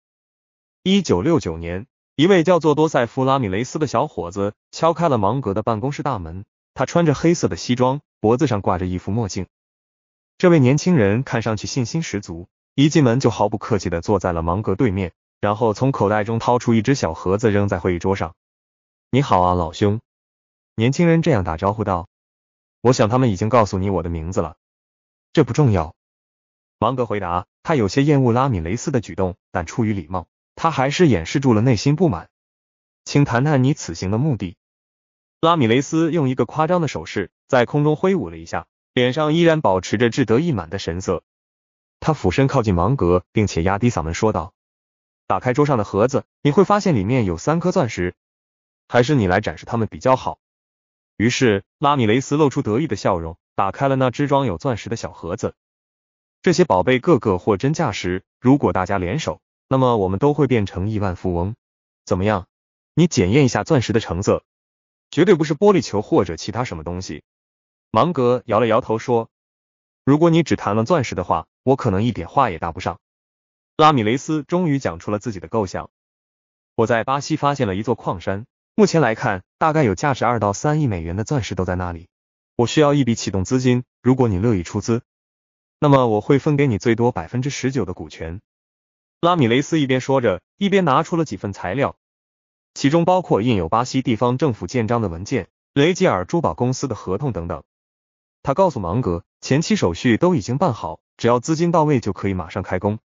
一九六九年，一位叫做多塞夫拉米雷斯的小伙子敲开了芒格的办公室大门。他穿着黑色的西装，脖子上挂着一副墨镜。这位年轻人看上去信心十足，一进门就毫不客气的坐在了芒格对面，然后从口袋中掏出一只小盒子扔在会议桌上。“你好啊，老兄。”年轻人这样打招呼道。我想他们已经告诉你我的名字了，这不重要。芒格回答，他有些厌恶拉米雷斯的举动，但出于礼貌，他还是掩饰住了内心不满。请谈谈你此行的目的。拉米雷斯用一个夸张的手势在空中挥舞了一下，脸上依然保持着志得意满的神色。他俯身靠近芒格，并且压低嗓门说道：“打开桌上的盒子，你会发现里面有三颗钻石。还是你来展示他们比较好。”于是，拉米雷斯露出得意的笑容，打开了那只装有钻石的小盒子。这些宝贝个个货真价实，如果大家联手，那么我们都会变成亿万富翁。怎么样？你检验一下钻石的成色，绝对不是玻璃球或者其他什么东西。芒格摇了摇头说：“如果你只谈了钻石的话，我可能一点话也搭不上。”拉米雷斯终于讲出了自己的构想：“我在巴西发现了一座矿山。”目前来看，大概有价值二到三亿美元的钻石都在那里。我需要一笔启动资金，如果你乐意出资，那么我会分给你最多百分之十九的股权。拉米雷斯一边说着，一边拿出了几份材料，其中包括印有巴西地方政府建章的文件、雷吉尔珠宝公司的合同等等。他告诉芒格，前期手续都已经办好，只要资金到位就可以马上开工。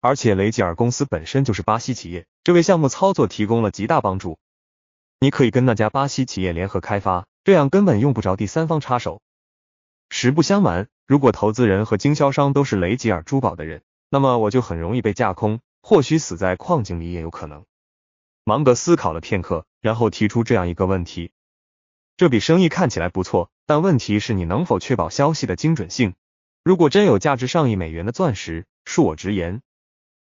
而且雷吉尔公司本身就是巴西企业，这为项目操作提供了极大帮助。你可以跟那家巴西企业联合开发，这样根本用不着第三方插手。实不相瞒，如果投资人和经销商都是雷吉尔珠宝的人，那么我就很容易被架空，或许死在矿井里也有可能。芒格思考了片刻，然后提出这样一个问题：这笔生意看起来不错，但问题是你能否确保消息的精准性？如果真有价值上亿美元的钻石，恕我直言，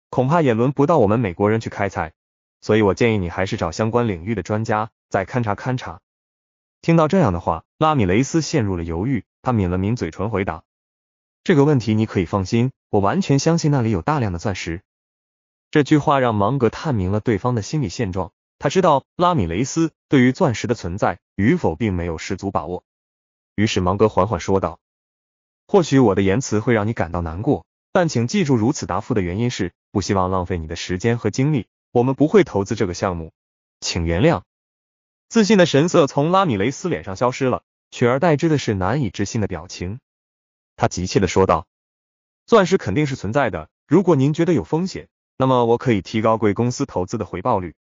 恐怕也轮不到我们美国人去开采。所以我建议你还是找相关领域的专家再勘察勘察。听到这样的话，拉米雷斯陷入了犹豫，他抿了抿嘴唇，回答：“这个问题你可以放心，我完全相信那里有大量的钻石。”这句话让芒格探明了对方的心理现状，他知道拉米雷斯对于钻石的存在与否并没有十足把握。于是芒格缓缓说道：“或许我的言辞会让你感到难过，但请记住，如此答复的原因是不希望浪费你的时间和精力。”我们不会投资这个项目，请原谅。自信的神色从拉米雷斯脸上消失了，取而代之的是难以置信的表情。他急切的说道：“钻石肯定是存在的。如果您觉得有风险，那么我可以提高贵公司投资的回报率。”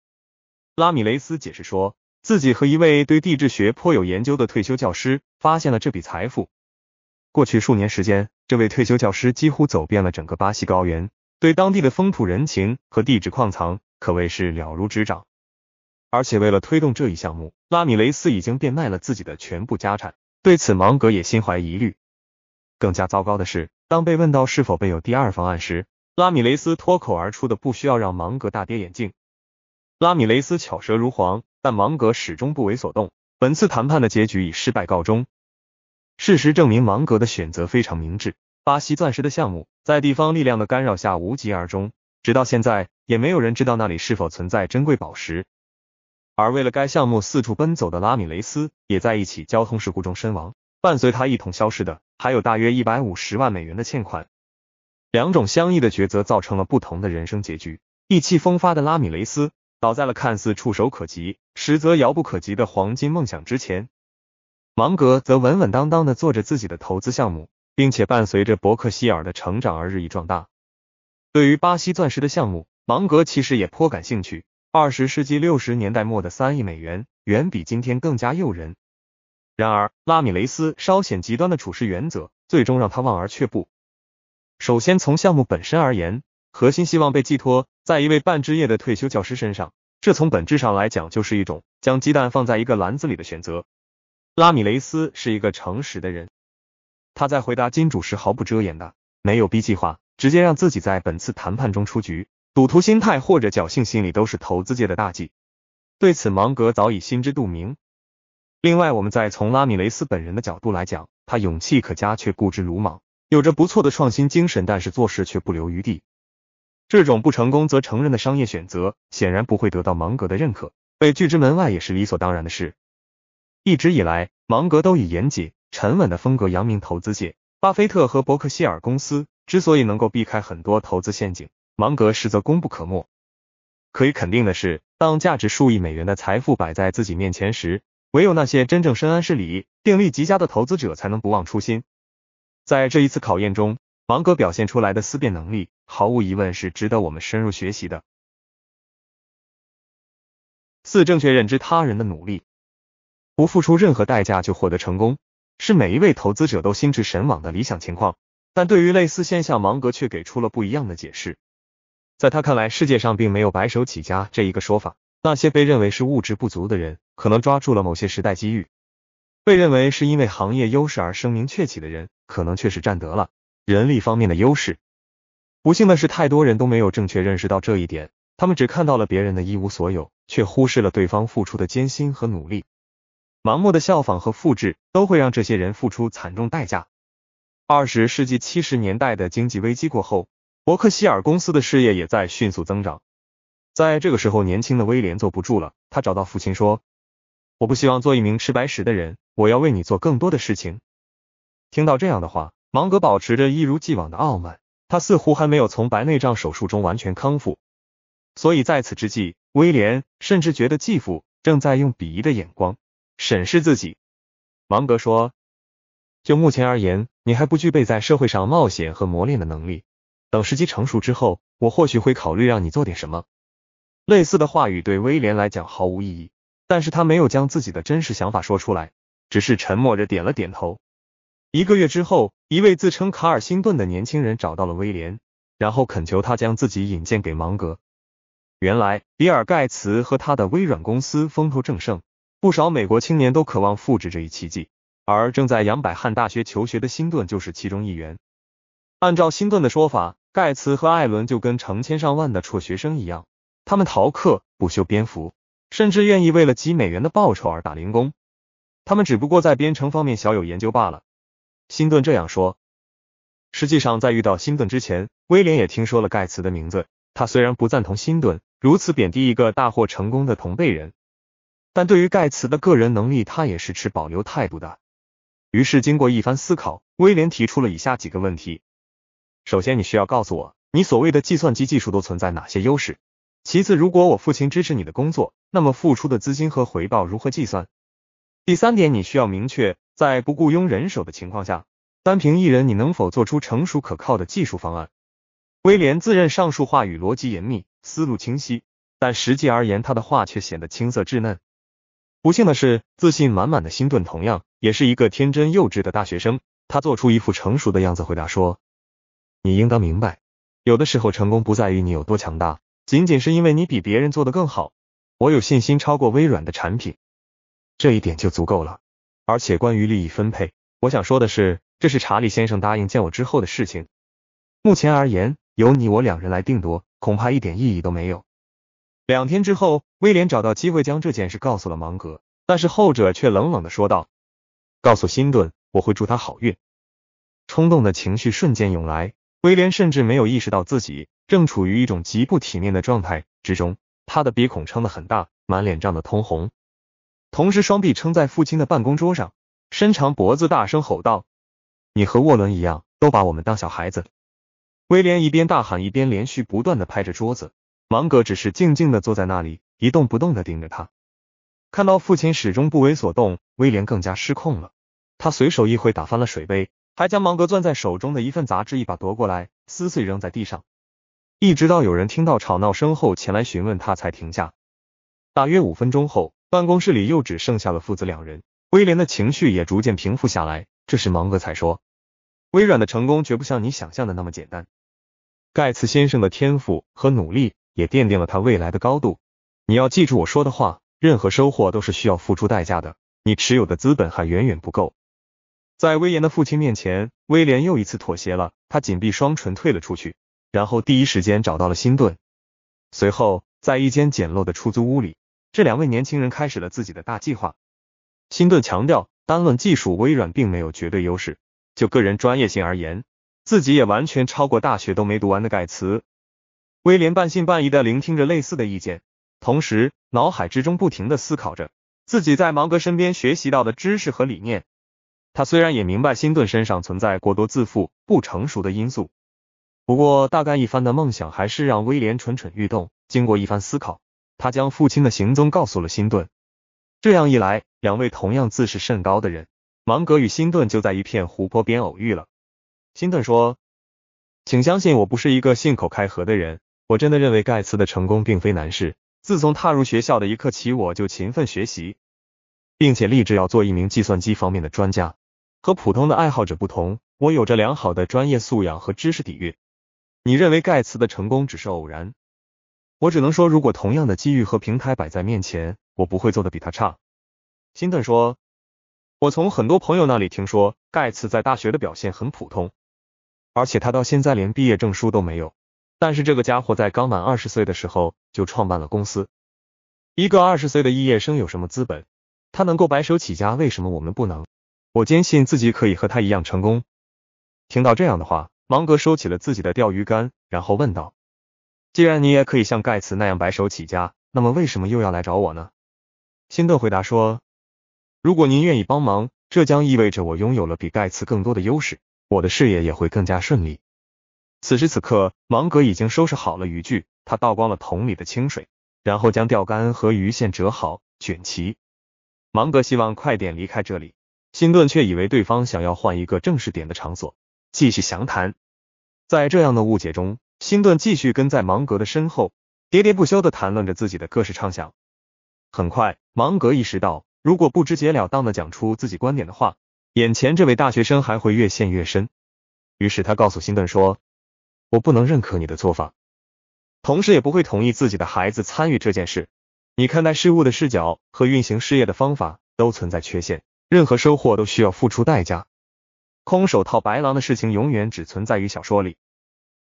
拉米雷斯解释说，自己和一位对地质学颇有研究的退休教师发现了这笔财富。过去数年时间，这位退休教师几乎走遍了整个巴西高原，对当地的风土人情和地质矿藏。可谓是了如指掌，而且为了推动这一项目，拉米雷斯已经变卖了自己的全部家产。对此，芒格也心怀疑虑。更加糟糕的是，当被问到是否备有第二方案时，拉米雷斯脱口而出的不需要让芒格大跌眼镜。拉米雷斯巧舌如簧，但芒格始终不为所动。本次谈判的结局以失败告终。事实证明，芒格的选择非常明智。巴西钻石的项目在地方力量的干扰下无疾而终，直到现在。也没有人知道那里是否存在珍贵宝石。而为了该项目四处奔走的拉米雷斯也在一起交通事故中身亡。伴随他一同消失的，还有大约一百五十万美元的欠款。两种相异的抉择造成了不同的人生结局。意气风发的拉米雷斯倒在了看似触手可及，实则遥不可及的黄金梦想之前。芒格则稳稳当当的做着自己的投资项目，并且伴随着伯克希尔的成长而日益壮大。对于巴西钻石的项目。芒格其实也颇感兴趣，二十世纪六十年代末的三亿美元远比今天更加诱人。然而，拉米雷斯稍显极端的处事原则最终让他望而却步。首先，从项目本身而言，核心希望被寄托在一位半职业的退休教师身上，这从本质上来讲就是一种将鸡蛋放在一个篮子里的选择。拉米雷斯是一个诚实的人，他在回答金主时毫不遮掩的，没有 B 计划，直接让自己在本次谈判中出局。赌徒心态或者侥幸心理都是投资界的大忌，对此芒格早已心知肚明。另外，我们再从拉米雷斯本人的角度来讲，他勇气可嘉，却固执鲁莽，有着不错的创新精神，但是做事却不留余地。这种不成功则承认的商业选择，显然不会得到芒格的认可，被拒之门外也是理所当然的事。一直以来，芒格都以严谨、沉稳的风格扬名投资界。巴菲特和伯克希尔公司之所以能够避开很多投资陷阱，芒格实则功不可没。可以肯定的是，当价值数亿美元的财富摆在自己面前时，唯有那些真正深谙事理、定力极佳的投资者才能不忘初心。在这一次考验中，芒格表现出来的思辨能力，毫无疑问是值得我们深入学习的。四、正确认知他人的努力，不付出任何代价就获得成功，是每一位投资者都心驰神往的理想情况。但对于类似现象，芒格却给出了不一样的解释。在他看来，世界上并没有白手起家这一个说法。那些被认为是物质不足的人，可能抓住了某些时代机遇；被认为是因为行业优势而声名鹊起的人，可能却是占得了人力方面的优势。不幸的是，太多人都没有正确认识到这一点，他们只看到了别人的一无所有，却忽视了对方付出的艰辛和努力。盲目的效仿和复制，都会让这些人付出惨重代价。二十世纪七十年代的经济危机过后。伯克希尔公司的事业也在迅速增长，在这个时候，年轻的威廉坐不住了。他找到父亲说：“我不希望做一名吃白食的人，我要为你做更多的事情。”听到这样的话，芒格保持着一如既往的傲慢。他似乎还没有从白内障手术中完全康复，所以在此之际，威廉甚至觉得继父正在用鄙夷的眼光审视自己。芒格说：“就目前而言，你还不具备在社会上冒险和磨练的能力。”等时机成熟之后，我或许会考虑让你做点什么。类似的话语对威廉来讲毫无意义，但是他没有将自己的真实想法说出来，只是沉默着点了点头。一个月之后，一位自称卡尔·辛顿的年轻人找到了威廉，然后恳求他将自己引荐给芒格。原来，比尔·盖茨和他的微软公司风头正盛，不少美国青年都渴望复制这一奇迹，而正在杨百翰大学求学的辛顿就是其中一员。按照辛顿的说法，盖茨和艾伦就跟成千上万的辍学生一样，他们逃课、不修边幅，甚至愿意为了几美元的报酬而打零工。他们只不过在编程方面小有研究罢了。辛顿这样说。实际上，在遇到辛顿之前，威廉也听说了盖茨的名字。他虽然不赞同辛顿如此贬低一个大获成功的同辈人，但对于盖茨的个人能力，他也是持保留态度的。于是，经过一番思考，威廉提出了以下几个问题。首先，你需要告诉我，你所谓的计算机技术都存在哪些优势。其次，如果我父亲支持你的工作，那么付出的资金和回报如何计算？第三点，你需要明确，在不雇佣人手的情况下，单凭一人你能否做出成熟可靠的技术方案？威廉自认上述话语逻辑严密，思路清晰，但实际而言，他的话却显得青涩稚嫩。不幸的是，自信满满的辛顿同样也是一个天真幼稚的大学生，他做出一副成熟的样子，回答说。你应当明白，有的时候成功不在于你有多强大，仅仅是因为你比别人做得更好。我有信心超过微软的产品，这一点就足够了。而且关于利益分配，我想说的是，这是查理先生答应见我之后的事情。目前而言，由你我两人来定夺，恐怕一点意义都没有。两天之后，威廉找到机会将这件事告诉了芒格，但是后者却冷冷的说道：“告诉辛顿，我会祝他好运。”冲动的情绪瞬间涌来。威廉甚至没有意识到自己正处于一种极不体面的状态之中，他的鼻孔撑得很大，满脸涨得通红，同时双臂撑在父亲的办公桌上，伸长脖子大声吼道：“你和沃伦一样，都把我们当小孩子！”威廉一边大喊，一边连续不断的拍着桌子。芒格只是静静的坐在那里，一动不动的盯着他。看到父亲始终不为所动，威廉更加失控了，他随手一挥，打翻了水杯。还将芒格攥在手中的一份杂志一把夺过来，撕碎扔在地上。一直到有人听到吵闹声后前来询问，他才停下。大约五分钟后，办公室里又只剩下了父子两人。威廉的情绪也逐渐平复下来。这时，芒格才说：“微软的成功绝不像你想象的那么简单。盖茨先生的天赋和努力也奠定了他未来的高度。你要记住我说的话，任何收获都是需要付出代价的。你持有的资本还远远不够。”在威严的父亲面前，威廉又一次妥协了。他紧闭双唇，退了出去，然后第一时间找到了辛顿。随后，在一间简陋的出租屋里，这两位年轻人开始了自己的大计划。辛顿强调，单论技术，微软并没有绝对优势；就个人专业性而言，自己也完全超过大学都没读完的盖茨。威廉半信半疑的聆听着类似的意见，同时脑海之中不停的思考着自己在芒格身边学习到的知识和理念。他虽然也明白辛顿身上存在过多自负、不成熟的因素，不过大干一番的梦想还是让威廉蠢蠢欲动。经过一番思考，他将父亲的行踪告诉了辛顿。这样一来，两位同样自视甚高的人——芒格与辛顿就在一片湖泊边偶遇了。辛顿说：“请相信，我不是一个信口开河的人。我真的认为盖茨的成功并非难事。自从踏入学校的一刻起，我就勤奋学习，并且立志要做一名计算机方面的专家。”和普通的爱好者不同，我有着良好的专业素养和知识底蕴。你认为盖茨的成功只是偶然？我只能说，如果同样的机遇和平台摆在面前，我不会做的比他差。辛顿说：“我从很多朋友那里听说，盖茨在大学的表现很普通，而且他到现在连毕业证书都没有。但是这个家伙在刚满二十岁的时候就创办了公司。一个二十岁的毕业生有什么资本？他能够白手起家，为什么我们不能？”我坚信自己可以和他一样成功。听到这样的话，芒格收起了自己的钓鱼竿，然后问道：“既然你也可以像盖茨那样白手起家，那么为什么又要来找我呢？”辛顿回答说：“如果您愿意帮忙，这将意味着我拥有了比盖茨更多的优势，我的事业也会更加顺利。”此时此刻，芒格已经收拾好了渔具，他倒光了桶里的清水，然后将钓竿和鱼线折好、卷齐。芒格希望快点离开这里。辛顿却以为对方想要换一个正式点的场所继续详谈，在这样的误解中，辛顿继续跟在芒格的身后喋喋不休的谈论着自己的各式畅想。很快，芒格意识到，如果不直截了当的讲出自己观点的话，眼前这位大学生还会越陷越深。于是他告诉辛顿说：“我不能认可你的做法，同时也不会同意自己的孩子参与这件事。你看待事物的视角和运行事业的方法都存在缺陷。”任何收获都需要付出代价，空手套白狼的事情永远只存在于小说里。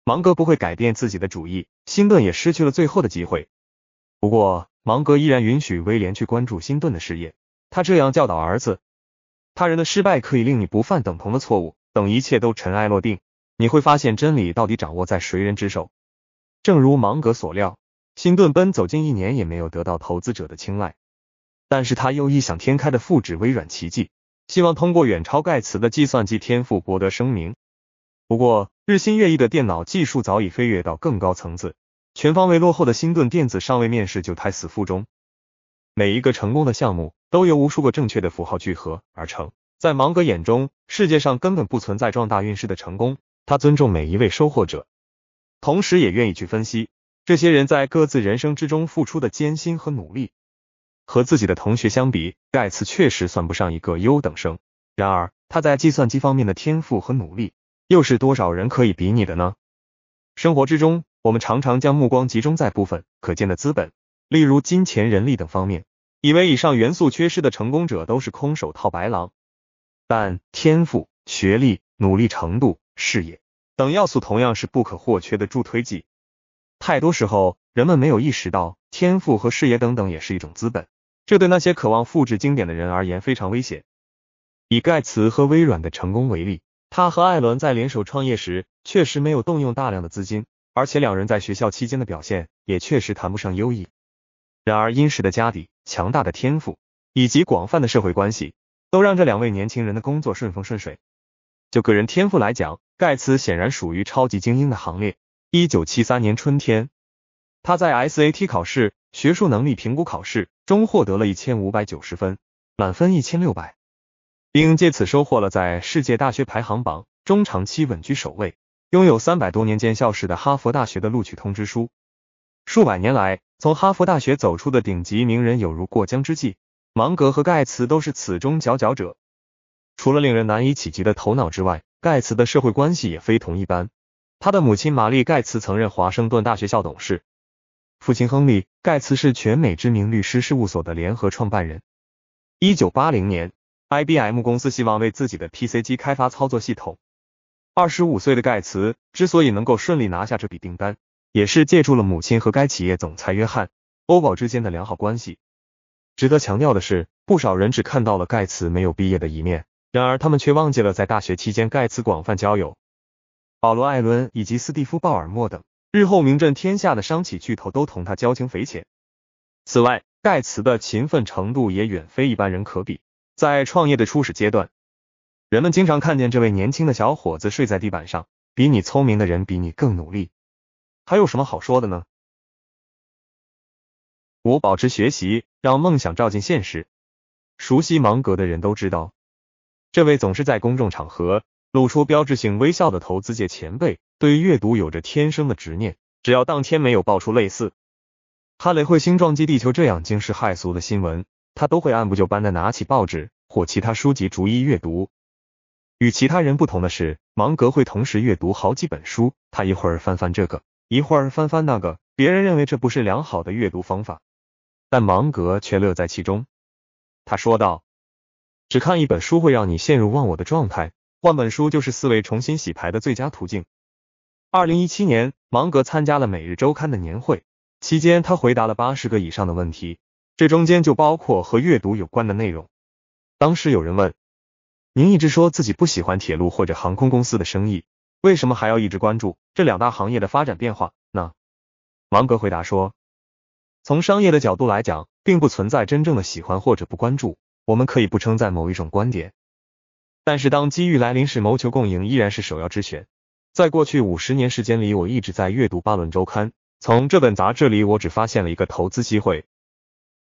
芒格不会改变自己的主意，辛顿也失去了最后的机会。不过，芒格依然允许威廉去关注辛顿的事业。他这样教导儿子：他人的失败可以令你不犯等同的错误。等一切都尘埃落定，你会发现真理到底掌握在谁人之手。正如芒格所料，辛顿奔走近一年也没有得到投资者的青睐。但是他又异想天开的复制微软奇迹，希望通过远超盖茨的计算机天赋博得声名。不过，日新月异的电脑技术早已飞跃到更高层次，全方位落后的新顿电子尚未面试就胎死腹中。每一个成功的项目都由无数个正确的符号聚合而成。在芒格眼中，世界上根本不存在撞大运势的成功。他尊重每一位收获者，同时也愿意去分析这些人在各自人生之中付出的艰辛和努力。和自己的同学相比，盖茨确实算不上一个优等生。然而，他在计算机方面的天赋和努力，又是多少人可以比拟的呢？生活之中，我们常常将目光集中在部分可见的资本，例如金钱、人力等方面，以为以上元素缺失的成功者都是空手套白狼。但天赋、学历、努力程度、事业等要素同样是不可或缺的助推剂。太多时候，人们没有意识到，天赋和事业等等也是一种资本。这对那些渴望复制经典的人而言非常危险。以盖茨和微软的成功为例，他和艾伦在联手创业时确实没有动用大量的资金，而且两人在学校期间的表现也确实谈不上优异。然而，殷实的家底、强大的天赋以及广泛的社会关系，都让这两位年轻人的工作顺风顺水。就个人天赋来讲，盖茨显然属于超级精英的行列。一九七三年春天，他在 SAT 考试。学术能力评估考试中获得了一千五百九十分，满分一千六百，并借此收获了在世界大学排行榜中长期稳居首位、拥有三百多年建校史的哈佛大学的录取通知书。数百年来，从哈佛大学走出的顶级名人有如过江之鲫，芒格和盖茨都是此中佼佼者。除了令人难以企及的头脑之外，盖茨的社会关系也非同一般。他的母亲玛丽盖茨曾任华盛顿大学校董事。父亲亨利·盖茨是全美知名律师事务所的联合创办人。一九八零年，IBM 公司希望为自己的 PC 机开发操作系统。二十五岁的盖茨之所以能够顺利拿下这笔订单，也是借助了母亲和该企业总裁约翰·欧宝之间的良好关系。值得强调的是，不少人只看到了盖茨没有毕业的一面，然而他们却忘记了在大学期间盖茨广泛交友，保罗·艾伦以及斯蒂夫·鲍尔默等。日后名震天下的商企巨头都同他交情匪浅。此外，盖茨的勤奋程度也远非一般人可比。在创业的初始阶段，人们经常看见这位年轻的小伙子睡在地板上。比你聪明的人比你更努力，还有什么好说的呢？我保持学习，让梦想照进现实。熟悉芒格的人都知道，这位总是在公众场合露出标志性微笑的投资界前辈。对于阅读有着天生的执念，只要当天没有爆出类似哈雷彗星撞击地球这样惊世骇俗的新闻，他都会按部就班的拿起报纸或其他书籍逐一阅读。与其他人不同的是，芒格会同时阅读好几本书，他一会儿翻翻这个，一会儿翻翻那个。别人认为这不是良好的阅读方法，但芒格却乐在其中。他说道：“只看一本书会让你陷入忘我的状态，换本书就是思维重新洗牌的最佳途径。”二零一七年，芒格参加了《每日周刊》的年会，期间他回答了八十个以上的问题，这中间就包括和阅读有关的内容。当时有人问：“您一直说自己不喜欢铁路或者航空公司的生意，为什么还要一直关注这两大行业的发展变化呢？”芒格回答说：“从商业的角度来讲，并不存在真正的喜欢或者不关注，我们可以不称赞某一种观点，但是当机遇来临时，谋求共赢依然是首要之选。”在过去五十年时间里，我一直在阅读《巴伦周刊》。从这本杂志里，我只发现了一个投资机会，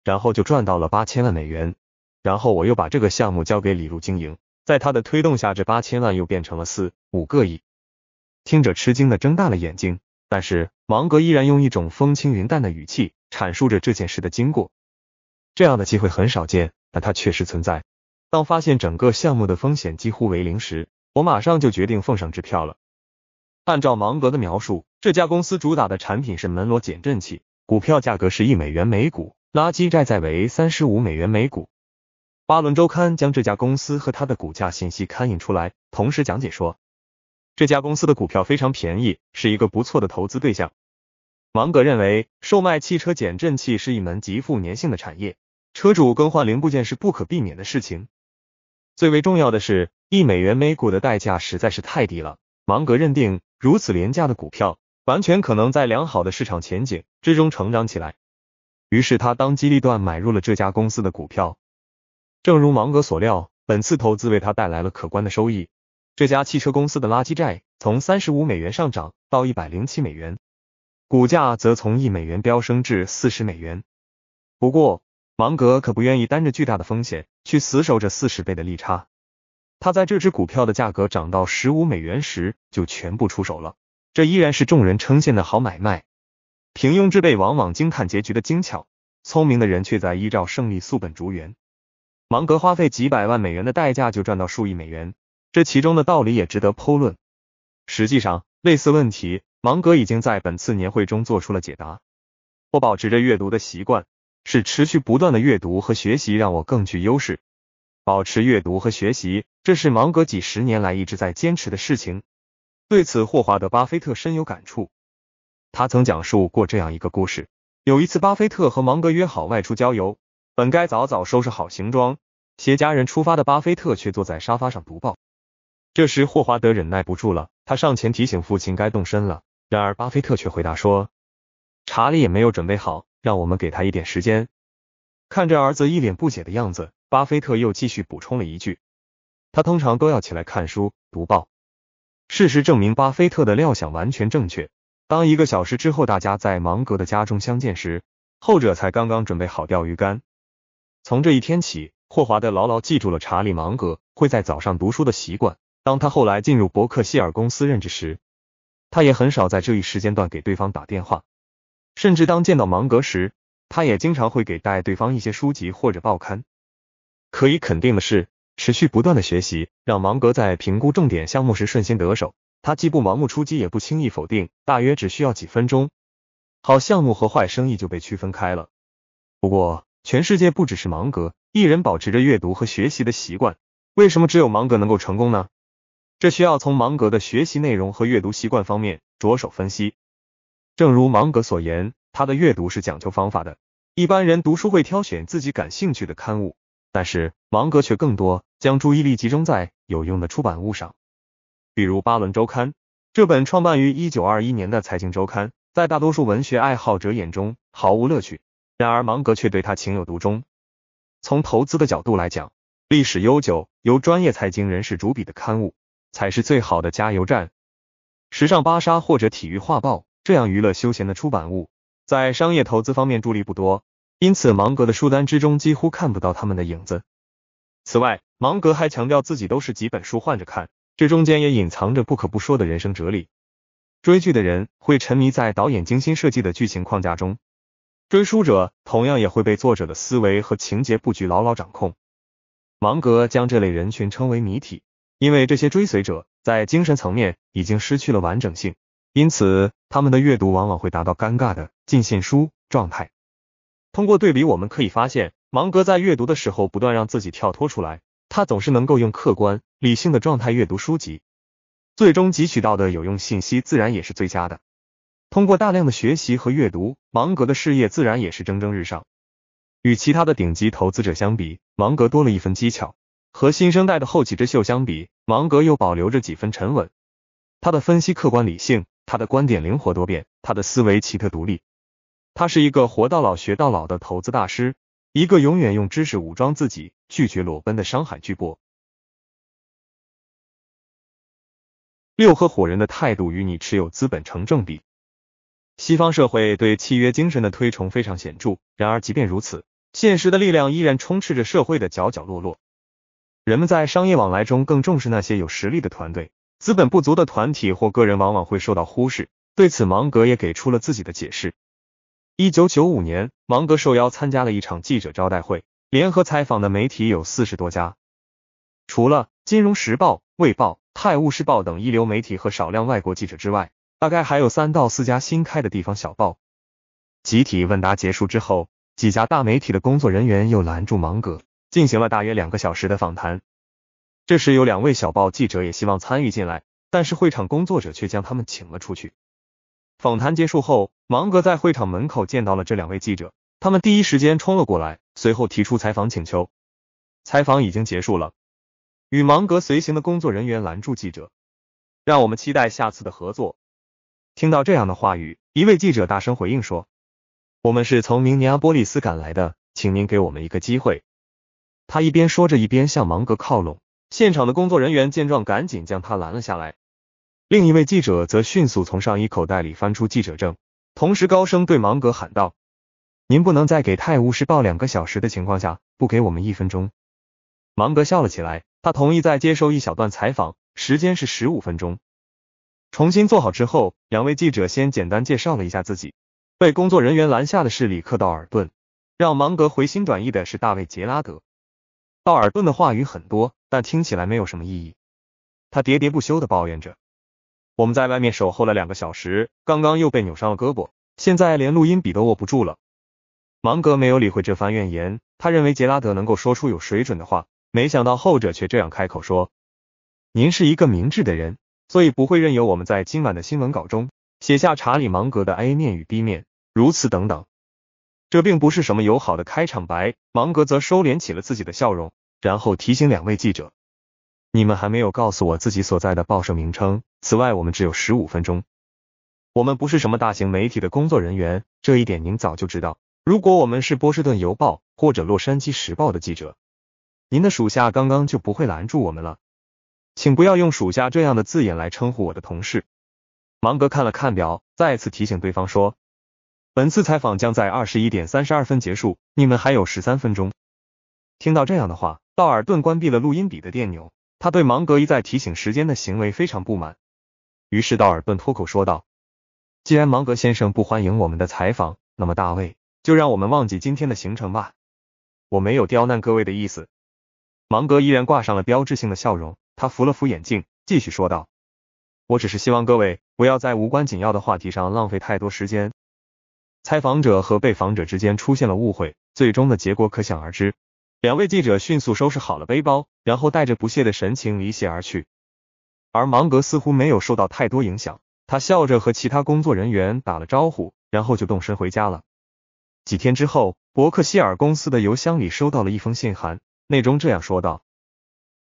然后就赚到了八千万美元。然后我又把这个项目交给李路经营，在他的推动下，这八千万又变成了四五个亿。听着吃惊的睁大了眼睛，但是芒格依然用一种风轻云淡的语气阐述着这件事的经过。这样的机会很少见，但它确实存在。当发现整个项目的风险几乎为零时，我马上就决定奉上支票了。按照芒格的描述，这家公司主打的产品是门罗减震器，股票价格是一美元每股，垃圾债在为三十五美元每股。巴伦周刊将这家公司和他的股价信息刊印出来，同时讲解说，这家公司的股票非常便宜，是一个不错的投资对象。芒格认为，售卖汽车减震器是一门极富粘性的产业，车主更换零部件是不可避免的事情。最为重要的是，一美元每股的代价实在是太低了。芒格认定。如此廉价的股票，完全可能在良好的市场前景之中成长起来。于是他当机立断买入了这家公司的股票。正如芒格所料，本次投资为他带来了可观的收益。这家汽车公司的垃圾债从三十五美元上涨到一百零七美元，股价则从一美元飙升至四十美元。不过，芒格可不愿意担着巨大的风险去死守这四十倍的利差。他在这只股票的价格涨到十五美元时就全部出手了，这依然是众人称羡的好买卖。平庸之辈往往惊叹结局的精巧，聪明的人却在依照胜利素本逐源。芒格花费几百万美元的代价就赚到数亿美元，这其中的道理也值得剖论。实际上，类似问题，芒格已经在本次年会中做出了解答。我保持着阅读的习惯，是持续不断的阅读和学习让我更具优势。保持阅读和学习。这是芒格几十年来一直在坚持的事情。对此，霍华德·巴菲特深有感触。他曾讲述过这样一个故事：有一次，巴菲特和芒格约好外出郊游，本该早早收拾好行装，携家人出发的巴菲特却坐在沙发上读报。这时，霍华德忍耐不住了，他上前提醒父亲该动身了。然而，巴菲特却回答说：“查理也没有准备好，让我们给他一点时间。”看着儿子一脸不解的样子，巴菲特又继续补充了一句。他通常都要起来看书、读报。事实证明，巴菲特的料想完全正确。当一个小时之后，大家在芒格的家中相见时，后者才刚刚准备好钓鱼竿。从这一天起，霍华德牢牢记住了查理·芒格会在早上读书的习惯。当他后来进入伯克希尔公司任职时，他也很少在这一时间段给对方打电话，甚至当见到芒格时，他也经常会给带对方一些书籍或者报刊。可以肯定的是。持续不断的学习，让芒格在评估重点项目时顺心得手。他既不盲目出击，也不轻易否定，大约只需要几分钟，好项目和坏生意就被区分开了。不过，全世界不只是芒格一人保持着阅读和学习的习惯。为什么只有芒格能够成功呢？这需要从芒格的学习内容和阅读习惯方面着手分析。正如芒格所言，他的阅读是讲究方法的。一般人读书会挑选自己感兴趣的刊物，但是。芒格却更多将注意力集中在有用的出版物上，比如《巴伦周刊》这本创办于一九二一年的财经周刊，在大多数文学爱好者眼中毫无乐趣，然而芒格却对他情有独钟。从投资的角度来讲，历史悠久、由专业财经人士主笔的刊物才是最好的加油站。时尚《芭莎》或者《体育画报》这样娱乐休闲的出版物，在商业投资方面助力不多，因此芒格的书单之中几乎看不到他们的影子。此外，芒格还强调自己都是几本书换着看，这中间也隐藏着不可不说的人生哲理。追剧的人会沉迷在导演精心设计的剧情框架中，追书者同样也会被作者的思维和情节布局牢牢掌控。芒格将这类人群称为谜体，因为这些追随者在精神层面已经失去了完整性，因此他们的阅读往往会达到尴尬的尽献书状态。通过对比，我们可以发现。芒格在阅读的时候，不断让自己跳脱出来，他总是能够用客观理性的状态阅读书籍，最终汲取到的有用信息自然也是最佳的。通过大量的学习和阅读，芒格的事业自然也是蒸蒸日上。与其他的顶级投资者相比，芒格多了一份技巧；和新生代的后起之秀相比，芒格又保留着几分沉稳。他的分析客观理性，他的观点灵活多变，他的思维奇特独立。他是一个活到老学到老的投资大师。一个永远用知识武装自己、拒绝裸奔的商海巨擘。六合伙人的态度与你持有资本成正比。西方社会对契约精神的推崇非常显著，然而即便如此，现实的力量依然充斥着社会的角角落落。人们在商业往来中更重视那些有实力的团队，资本不足的团体或个人往往会受到忽视。对此，芒格也给出了自己的解释。一九九五年，芒格受邀参加了一场记者招待会，联合采访的媒体有四十多家。除了《金融时报》、《卫报》、《泰晤士报》等一流媒体和少量外国记者之外，大概还有三到四家新开的地方小报。集体问答结束之后，几家大媒体的工作人员又拦住芒格，进行了大约两个小时的访谈。这时有两位小报记者也希望参与进来，但是会场工作者却将他们请了出去。访谈结束后，芒格在会场门口见到了这两位记者，他们第一时间冲了过来，随后提出采访请求。采访已经结束了，与芒格随行的工作人员拦住记者，让我们期待下次的合作。听到这样的话语，一位记者大声回应说：“我们是从明尼阿波利斯赶来的，请您给我们一个机会。”他一边说着，一边向芒格靠拢，现场的工作人员见状，赶紧将他拦了下来。另一位记者则迅速从上衣口袋里翻出记者证，同时高声对芒格喊道：“您不能在给《泰晤士报》两个小时的情况下不给我们一分钟。”芒格笑了起来，他同意再接受一小段采访，时间是十五分钟。重新做好之后，两位记者先简单介绍了一下自己。被工作人员拦下的是里克·道尔顿，让芒格回心转意的是大卫·杰拉德。道尔顿的话语很多，但听起来没有什么意义。他喋喋不休的抱怨着。我们在外面守候了两个小时，刚刚又被扭伤了胳膊，现在连录音笔都握不住了。芒格没有理会这番怨言，他认为杰拉德能够说出有水准的话，没想到后者却这样开口说：“您是一个明智的人，所以不会任由我们在今晚的新闻稿中写下查理芒格的 A 面与 B 面，如此等等。”这并不是什么友好的开场白。芒格则收敛起了自己的笑容，然后提醒两位记者：“你们还没有告诉我自己所在的报社名称。”此外，我们只有十五分钟。我们不是什么大型媒体的工作人员，这一点您早就知道。如果我们是《波士顿邮报》或者《洛杉矶时报》的记者，您的属下刚刚就不会拦住我们了。请不要用“属下”这样的字眼来称呼我的同事。芒格看了看表，再次提醒对方说：“本次采访将在二十一点三十二分结束，你们还有十三分钟。”听到这样的话，道尔顿关闭了录音笔的电钮。他对芒格一再提醒时间的行为非常不满。于是道尔顿脱口说道：“既然芒格先生不欢迎我们的采访，那么大卫就让我们忘记今天的行程吧。我没有刁难各位的意思。”芒格依然挂上了标志性的笑容，他扶了扶眼镜，继续说道：“我只是希望各位不要在无关紧要的话题上浪费太多时间。”采访者和被访者之间出现了误会，最终的结果可想而知。两位记者迅速收拾好了背包，然后带着不屑的神情离席而去。而芒格似乎没有受到太多影响，他笑着和其他工作人员打了招呼，然后就动身回家了。几天之后，伯克希尔公司的邮箱里收到了一封信函，内容这样说道：“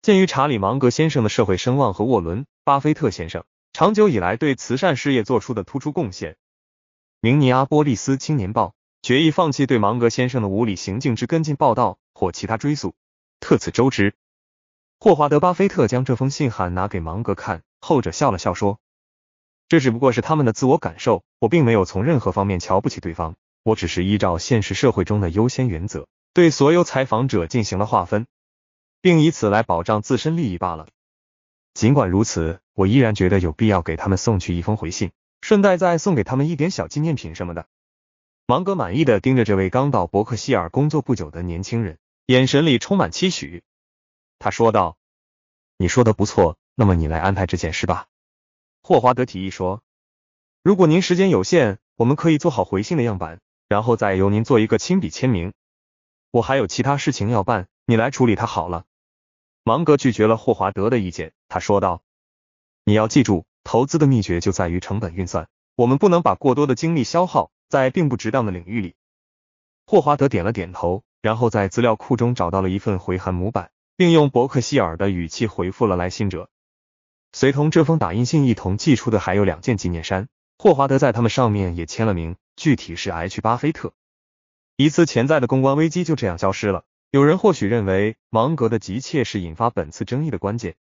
鉴于查理·芒格先生的社会声望和沃伦·巴菲特先生长久以来对慈善事业做出的突出贡献，明尼阿波利斯青年报决议放弃对芒格先生的无理行径之跟进报道或其他追溯，特此周知。”霍华德·巴菲特将这封信函拿给芒格看，后者笑了笑说：“这只不过是他们的自我感受，我并没有从任何方面瞧不起对方，我只是依照现实社会中的优先原则，对所有采访者进行了划分，并以此来保障自身利益罢了。尽管如此，我依然觉得有必要给他们送去一封回信，顺带再送给他们一点小纪念品什么的。”芒格满意的盯着这位刚到伯克希尔工作不久的年轻人，眼神里充满期许。他说道：“你说的不错，那么你来安排这件事吧。”霍华德提议说：“如果您时间有限，我们可以做好回信的样板，然后再由您做一个亲笔签名。”我还有其他事情要办，你来处理它好了。”芒格拒绝了霍华德的意见，他说道：“你要记住，投资的秘诀就在于成本运算，我们不能把过多的精力消耗在并不值当的领域里。”霍华德点了点头，然后在资料库中找到了一份回函模板。并用伯克希尔的语气回复了来信者。随同这封打印信一同寄出的还有两件纪念衫，霍华德在他们上面也签了名，具体是 H. 巴菲特。一次潜在的公关危机就这样消失了。有人或许认为芒格的急切是引发本次争议的关键，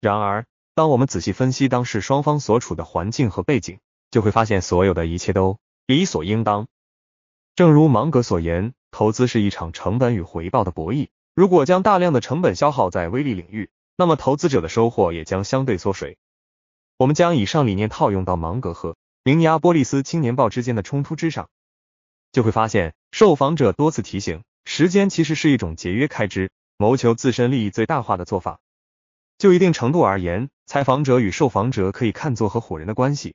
然而，当我们仔细分析当时双方所处的环境和背景，就会发现所有的一切都理所应当。正如芒格所言，投资是一场成本与回报的博弈。如果将大量的成本消耗在微利领域，那么投资者的收获也将相对缩水。我们将以上理念套用到芒格和明尼阿波利斯青年报之间的冲突之上，就会发现，受访者多次提醒，时间其实是一种节约开支、谋求自身利益最大化的做法。就一定程度而言，采访者与受访者可以看作合伙人的关系。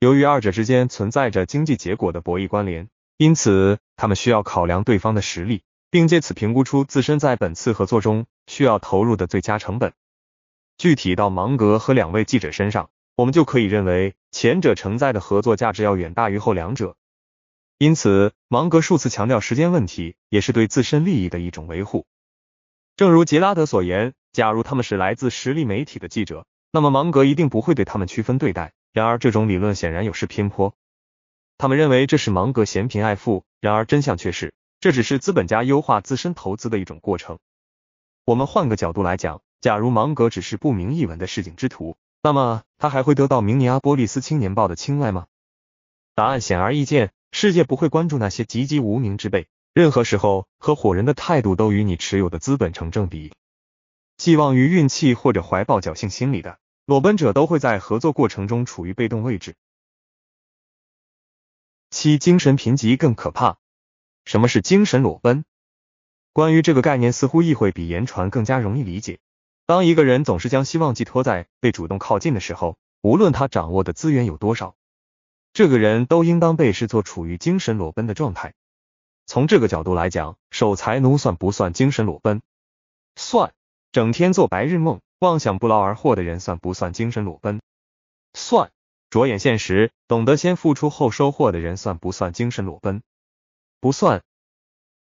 由于二者之间存在着经济结果的博弈关联，因此他们需要考量对方的实力。并借此评估出自身在本次合作中需要投入的最佳成本。具体到芒格和两位记者身上，我们就可以认为前者承载的合作价值要远大于后两者。因此，芒格数次强调时间问题，也是对自身利益的一种维护。正如杰拉德所言，假如他们是来自实力媒体的记者，那么芒格一定不会对他们区分对待。然而，这种理论显然有失偏颇。他们认为这是芒格嫌贫爱富，然而真相却是。这只是资本家优化自身投资的一种过程。我们换个角度来讲，假如芒格只是不明一文的市井之徒，那么他还会得到《明尼阿波利斯青年报》的青睐吗？答案显而易见，世界不会关注那些籍籍无名之辈。任何时候，合伙人的态度都与你持有的资本成正比。寄望于运气或者怀抱侥幸心理的裸奔者，都会在合作过程中处于被动位置。七，精神贫瘠更可怕。什么是精神裸奔？关于这个概念，似乎意会比言传更加容易理解。当一个人总是将希望寄托在被主动靠近的时候，无论他掌握的资源有多少，这个人都应当被视作处于精神裸奔的状态。从这个角度来讲，守财奴算不算精神裸奔？算。整天做白日梦、妄想不劳而获的人算不算精神裸奔？算。着眼现实、懂得先付出后收获的人算不算精神裸奔？不算。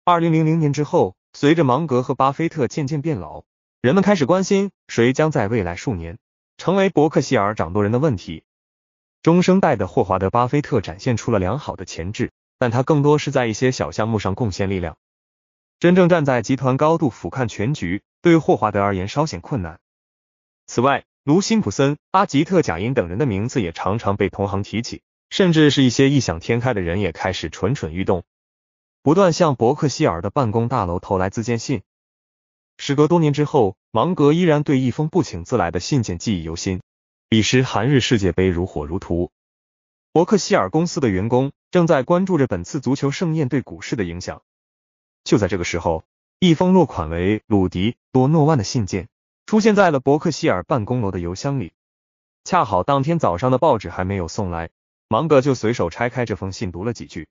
二零零零年之后，随着芒格和巴菲特渐渐变老，人们开始关心谁将在未来数年成为伯克希尔掌舵人的问题。中生代的霍华德·巴菲特展现出了良好的潜质，但他更多是在一些小项目上贡献力量。真正站在集团高度俯瞰全局，对霍华德而言稍显困难。此外，卢辛普森、阿吉特·贾因等人的名字也常常被同行提起，甚至是一些异想天开的人也开始蠢蠢欲动。不断向伯克希尔的办公大楼投来自荐信。时隔多年之后，芒格依然对一封不请自来的信件记忆犹新。彼时，韩日世界杯如火如荼，伯克希尔公司的员工正在关注着本次足球盛宴对股市的影响。就在这个时候，一封落款为鲁迪·多诺万的信件出现在了伯克希尔办公楼的邮箱里。恰好当天早上的报纸还没有送来，芒格就随手拆开这封信，读了几句。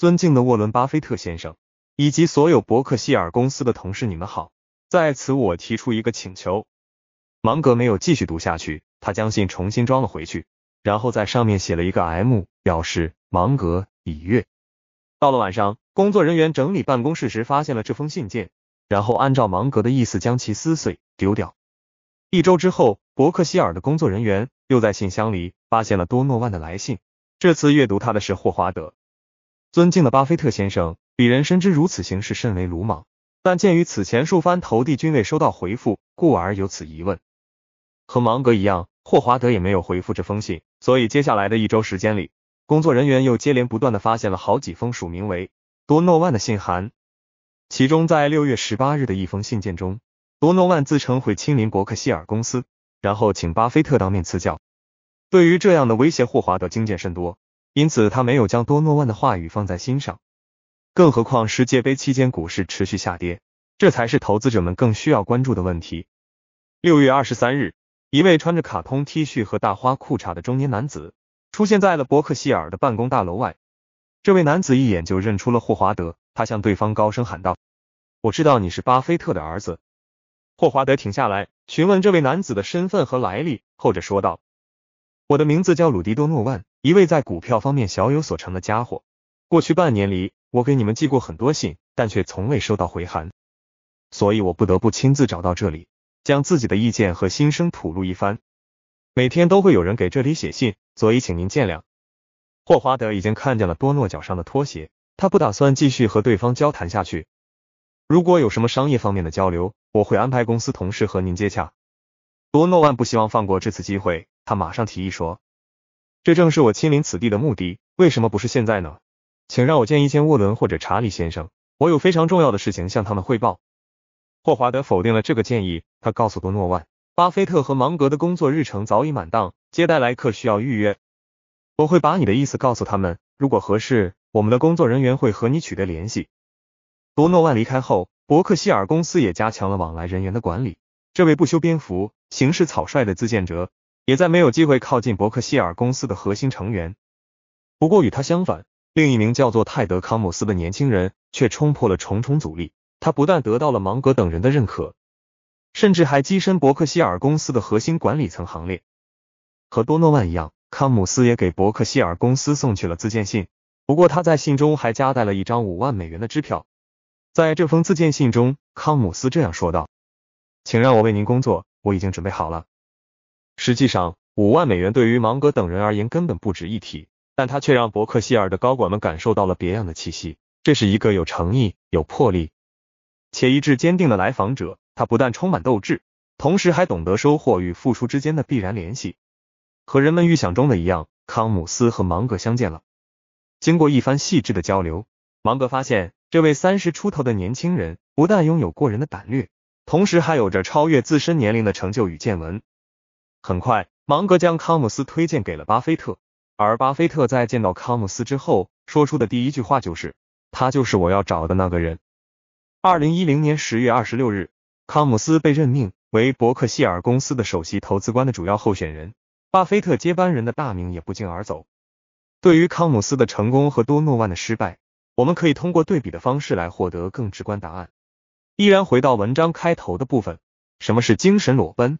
尊敬的沃伦·巴菲特先生，以及所有伯克希尔公司的同事，你们好。在此，我提出一个请求。芒格没有继续读下去，他将信重新装了回去，然后在上面写了一个 M，表示芒格已阅。到了晚上，工作人员整理办公室时发现了这封信件，然后按照芒格的意思将其撕碎丢掉。一周之后，伯克希尔的工作人员又在信箱里发现了多诺万的来信，这次阅读他的是霍华德。尊敬的巴菲特先生，鄙人深知如此行事甚为鲁莽，但鉴于此前数番投递均未收到回复，故而有此疑问。和芒格一样，霍华德也没有回复这封信，所以接下来的一周时间里，工作人员又接连不断的发现了好几封署名为多诺万的信函。其中，在六月十八日的一封信件中，多诺万自称会亲临伯克希尔公司，然后请巴菲特当面赐教。对于这样的威胁，霍华德经见甚多。因此，他没有将多诺万的话语放在心上。更何况世界杯期间股市持续下跌，这才是投资者们更需要关注的问题。六月二十三日，一位穿着卡通 T 恤和大花裤衩的中年男子出现在了伯克希尔的办公大楼外。这位男子一眼就认出了霍华德，他向对方高声喊道：“我知道你是巴菲特的儿子。”霍华德停下来询问这位男子的身份和来历，后者说道：“我的名字叫鲁迪多诺万。”一位在股票方面小有所成的家伙。过去半年里，我给你们寄过很多信，但却从未收到回函，所以我不得不亲自找到这里，将自己的意见和心声吐露一番。每天都会有人给这里写信，所以请您见谅。霍华德已经看见了多诺脚上的拖鞋，他不打算继续和对方交谈下去。如果有什么商业方面的交流，我会安排公司同事和您接洽。多诺万不希望放过这次机会，他马上提议说。这正是我亲临此地的目的。为什么不是现在呢？请让我见一见沃伦或者查理先生，我有非常重要的事情向他们汇报。霍华德否定了这个建议，他告诉多诺万，巴菲特和芒格的工作日程早已满档，接待来客需要预约。我会把你的意思告诉他们，如果合适，我们的工作人员会和你取得联系。多诺万离开后，伯克希尔公司也加强了往来人员的管理。这位不修边幅、行事草率的自荐者。也在没有机会靠近伯克希尔公司的核心成员。不过与他相反，另一名叫做泰德·康姆斯的年轻人却冲破了重重阻力。他不但得到了芒格等人的认可，甚至还跻身伯克希尔公司的核心管理层行列。和多诺万一样，康姆斯也给伯克希尔公司送去了自荐信。不过他在信中还夹带了一张五万美元的支票。在这封自荐信中，康姆斯这样说道：“请让我为您工作，我已经准备好了。”实际上，五万美元对于芒格等人而言根本不值一提，但他却让伯克希尔的高管们感受到了别样的气息。这是一个有诚意、有魄力且意志坚定的来访者。他不但充满斗志，同时还懂得收获与付出之间的必然联系。和人们预想中的一样，康姆斯和芒格相见了。经过一番细致的交流，芒格发现这位三十出头的年轻人不但拥有过人的胆略，同时还有着超越自身年龄的成就与见闻。很快，芒格将康姆斯推荐给了巴菲特，而巴菲特在见到康姆斯之后，说出的第一句话就是：“他就是我要找的那个人。”二零一零年十月二十六日，康姆斯被任命为伯克希尔公司的首席投资官的主要候选人，巴菲特接班人的大名也不胫而走。对于康姆斯的成功和多诺万的失败，我们可以通过对比的方式来获得更直观答案。依然回到文章开头的部分，什么是精神裸奔？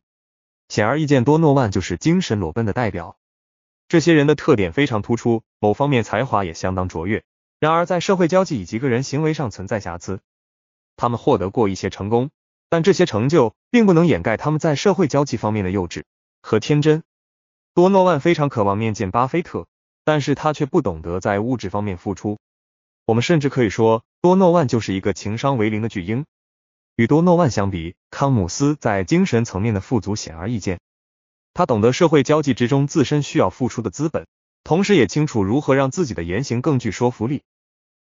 显而易见，多诺万就是精神裸奔的代表。这些人的特点非常突出，某方面才华也相当卓越。然而，在社会交际以及个人行为上存在瑕疵。他们获得过一些成功，但这些成就并不能掩盖他们在社会交际方面的幼稚和天真。多诺万非常渴望面见巴菲特，但是他却不懂得在物质方面付出。我们甚至可以说，多诺万就是一个情商为零的巨婴。与多诺万相比，康姆斯在精神层面的富足显而易见。他懂得社会交际之中自身需要付出的资本，同时也清楚如何让自己的言行更具说服力。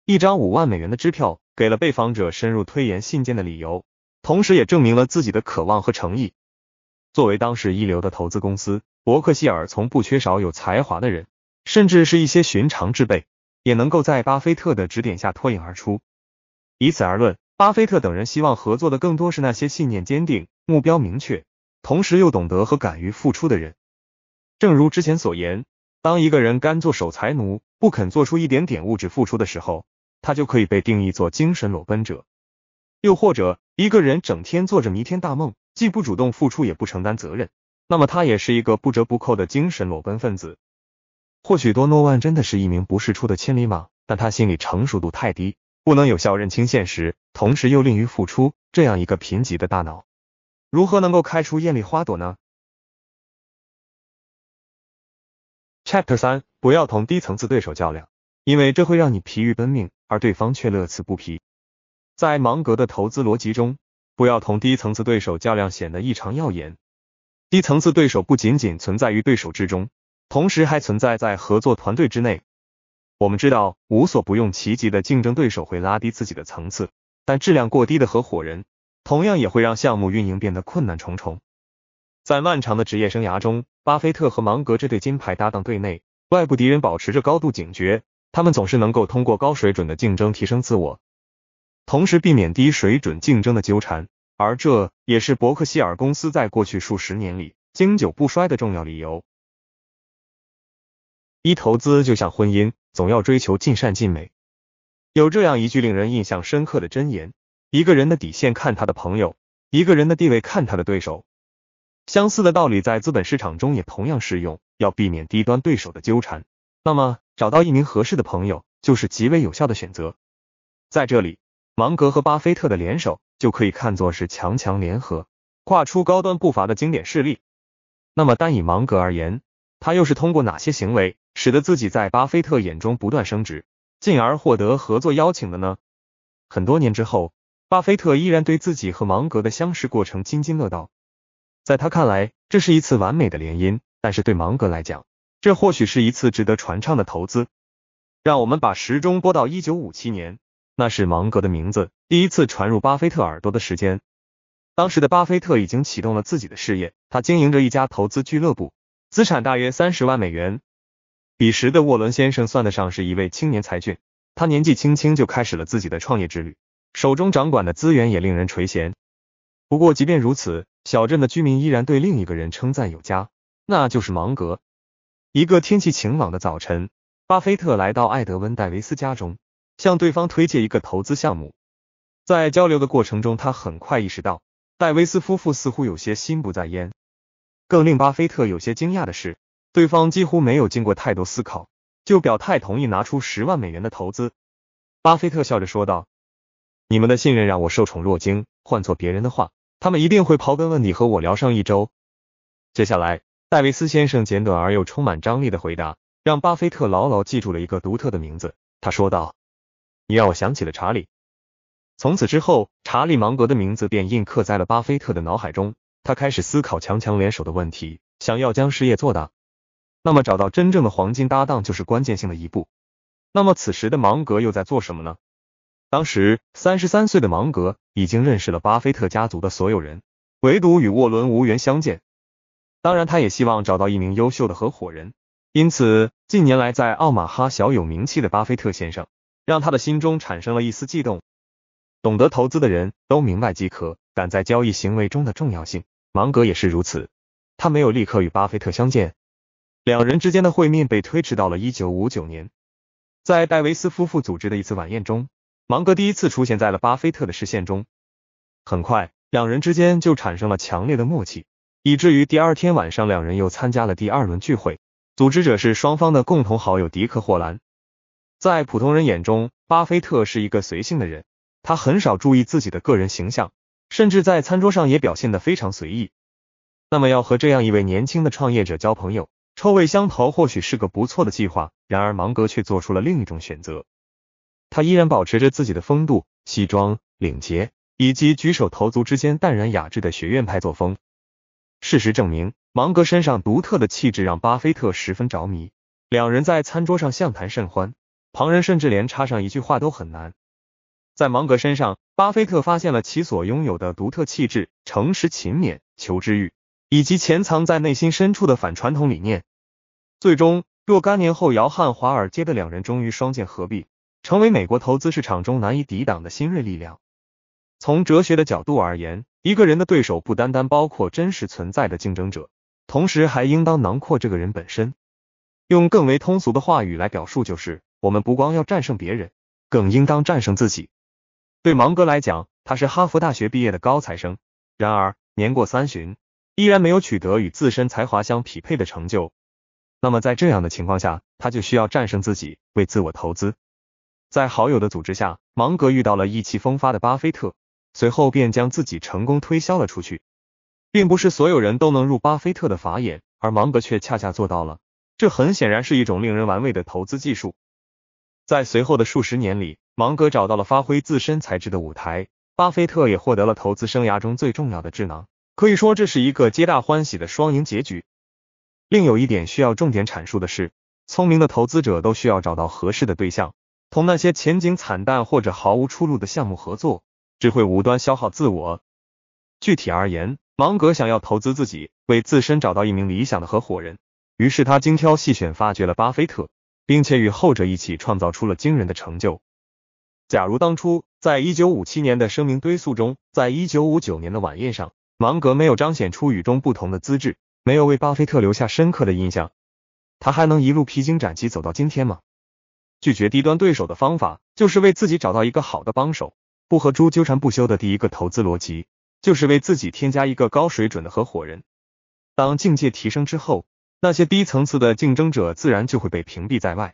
一张五万美元的支票给了被访者深入推延信件的理由，同时也证明了自己的渴望和诚意。作为当时一流的投资公司，伯克希尔从不缺少有才华的人，甚至是一些寻常之辈也能够在巴菲特的指点下脱颖而出。以此而论。巴菲特等人希望合作的更多是那些信念坚定、目标明确，同时又懂得和敢于付出的人。正如之前所言，当一个人甘做守财奴，不肯做出一点点物质付出的时候，他就可以被定义做精神裸奔者。又或者，一个人整天做着弥天大梦，既不主动付出，也不承担责任，那么他也是一个不折不扣的精神裸奔分子。或许多诺万真的是一名不世出的千里马，但他心理成熟度太低。不能有效认清现实，同时又吝于付出，这样一个贫瘠的大脑，如何能够开出艳丽花朵呢？Chapter 三，不要同低层次对手较量，因为这会让你疲于奔命，而对方却乐此不疲。在芒格的投资逻辑中，不要同低层次对手较量显得异常耀眼。低层次对手不仅仅存在于对手之中，同时还存在在合作团队之内。我们知道，无所不用其极的竞争对手会拉低自己的层次，但质量过低的合伙人同样也会让项目运营变得困难重重。在漫长的职业生涯中，巴菲特和芒格这对金牌搭档对内、外部敌人保持着高度警觉，他们总是能够通过高水准的竞争提升自我，同时避免低水准竞争的纠缠。而这也是伯克希尔公司在过去数十年里经久不衰的重要理由。一投资就像婚姻。总要追求尽善尽美。有这样一句令人印象深刻的箴言：一个人的底线看他的朋友，一个人的地位看他的对手。相似的道理在资本市场中也同样适用，要避免低端对手的纠缠。那么，找到一名合适的朋友就是极为有效的选择。在这里，芒格和巴菲特的联手就可以看作是强强联合、跨出高端步伐的经典事例。那么，单以芒格而言，他又是通过哪些行为，使得自己在巴菲特眼中不断升值，进而获得合作邀请的呢？很多年之后，巴菲特依然对自己和芒格的相识过程津津乐道。在他看来，这是一次完美的联姻。但是对芒格来讲，这或许是一次值得传唱的投资。让我们把时钟拨到一九五七年，那是芒格的名字第一次传入巴菲特耳朵的时间。当时的巴菲特已经启动了自己的事业，他经营着一家投资俱乐部。资产大约三十万美元。彼时的沃伦先生算得上是一位青年才俊，他年纪轻轻就开始了自己的创业之旅，手中掌管的资源也令人垂涎。不过，即便如此，小镇的居民依然对另一个人称赞有加，那就是芒格。一个天气晴朗的早晨，巴菲特来到艾德温·戴维斯家中，向对方推介一个投资项目。在交流的过程中，他很快意识到，戴维斯夫妇似乎有些心不在焉。更令巴菲特有些惊讶的是，对方几乎没有经过太多思考，就表态同意拿出十万美元的投资。巴菲特笑着说道：“你们的信任让我受宠若惊，换做别人的话，他们一定会刨根问底和我聊上一周。”接下来，戴维斯先生简短而又充满张力的回答，让巴菲特牢牢记住了一个独特的名字。他说道：“你让我想起了查理。”从此之后，查理芒格的名字便印刻在了巴菲特的脑海中。他开始思考强强联手的问题，想要将事业做大，那么找到真正的黄金搭档就是关键性的一步。那么此时的芒格又在做什么呢？当时三十三岁的芒格已经认识了巴菲特家族的所有人，唯独与沃伦无缘相见。当然，他也希望找到一名优秀的合伙人，因此近年来在奥马哈小有名气的巴菲特先生，让他的心中产生了一丝悸动。懂得投资的人都明白即可。但在交易行为中的重要性，芒格也是如此。他没有立刻与巴菲特相见，两人之间的会面被推迟到了一九五九年。在戴维斯夫妇组织的一次晚宴中，芒格第一次出现在了巴菲特的视线中。很快，两人之间就产生了强烈的默契，以至于第二天晚上，两人又参加了第二轮聚会。组织者是双方的共同好友迪克霍兰。在普通人眼中，巴菲特是一个随性的人，他很少注意自己的个人形象。甚至在餐桌上也表现的非常随意。那么，要和这样一位年轻的创业者交朋友，臭味相投或许是个不错的计划。然而，芒格却做出了另一种选择。他依然保持着自己的风度、西装、领结，以及举手投足之间淡然雅致的学院派作风。事实证明，芒格身上独特的气质让巴菲特十分着迷。两人在餐桌上相谈甚欢，旁人甚至连插上一句话都很难。在芒格身上。巴菲特发现了其所拥有的独特气质、诚实、勤勉、求知欲，以及潜藏在内心深处的反传统理念。最终，若干年后，摇撼华尔街的两人终于双剑合璧，成为美国投资市场中难以抵挡的新锐力量。从哲学的角度而言，一个人的对手不单单包括真实存在的竞争者，同时还应当囊括这个人本身。用更为通俗的话语来表述，就是我们不光要战胜别人，更应当战胜自己。对芒格来讲，他是哈佛大学毕业的高材生，然而年过三旬，依然没有取得与自身才华相匹配的成就。那么在这样的情况下，他就需要战胜自己，为自我投资。在好友的组织下，芒格遇到了意气风发的巴菲特，随后便将自己成功推销了出去。并不是所有人都能入巴菲特的法眼，而芒格却恰恰做到了。这很显然是一种令人玩味的投资技术。在随后的数十年里。芒格找到了发挥自身才智的舞台，巴菲特也获得了投资生涯中最重要的智囊。可以说这是一个皆大欢喜的双赢结局。另有一点需要重点阐述的是，聪明的投资者都需要找到合适的对象，同那些前景惨淡或者毫无出路的项目合作，只会无端消耗自我。具体而言，芒格想要投资自己，为自身找到一名理想的合伙人，于是他精挑细选，发掘了巴菲特，并且与后者一起创造出了惊人的成就。假如当初在1957年的声明堆塑中，在1959年的晚宴上，芒格没有彰显出与众不同的资质，没有为巴菲特留下深刻的印象，他还能一路披荆斩棘走到今天吗？拒绝低端对手的方法，就是为自己找到一个好的帮手，不和猪纠缠不休的第一个投资逻辑，就是为自己添加一个高水准的合伙人。当境界提升之后，那些低层次的竞争者自然就会被屏蔽在外。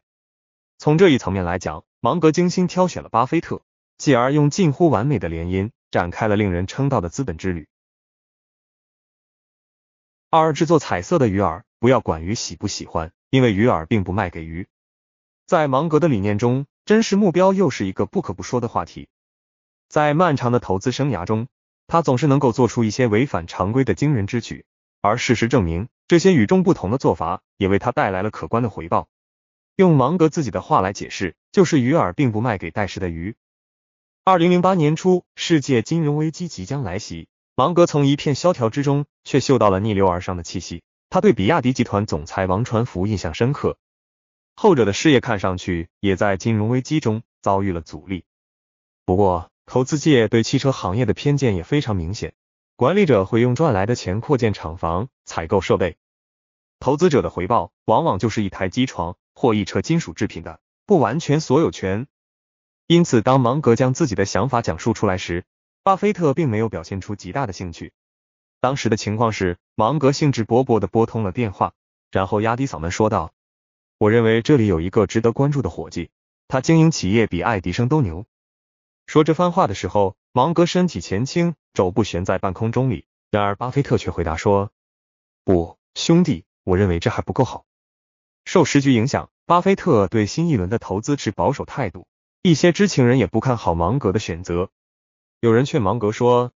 从这一层面来讲。芒格精心挑选了巴菲特，继而用近乎完美的联姻展开了令人称道的资本之旅。二制作彩色的鱼饵，不要管鱼喜不喜欢，因为鱼饵并不卖给鱼。在芒格的理念中，真实目标又是一个不可不说的话题。在漫长的投资生涯中，他总是能够做出一些违反常规的惊人之举，而事实证明，这些与众不同的做法也为他带来了可观的回报。用芒格自己的话来解释，就是鱼饵并不卖给带食的鱼。二零零八年初，世界金融危机即将来袭，芒格从一片萧条之中却嗅到了逆流而上的气息。他对比亚迪集团总裁王传福印象深刻，后者的事业看上去也在金融危机中遭遇了阻力。不过，投资界对汽车行业的偏见也非常明显，管理者会用赚来的钱扩建厂房、采购设备，投资者的回报往往就是一台机床。或一车金属制品的不完全所有权。因此，当芒格将自己的想法讲述出来时，巴菲特并没有表现出极大的兴趣。当时的情况是，芒格兴致勃勃地拨通了电话，然后压低嗓门说道：“我认为这里有一个值得关注的伙计，他经营企业比爱迪生都牛。”说这番话的时候，芒格身体前倾，肘部悬在半空中里。然而，巴菲特却回答说：“不，兄弟，我认为这还不够好。”受时局影响，巴菲特对新一轮的投资持保守态度。一些知情人也不看好芒格的选择。有人劝芒格说：“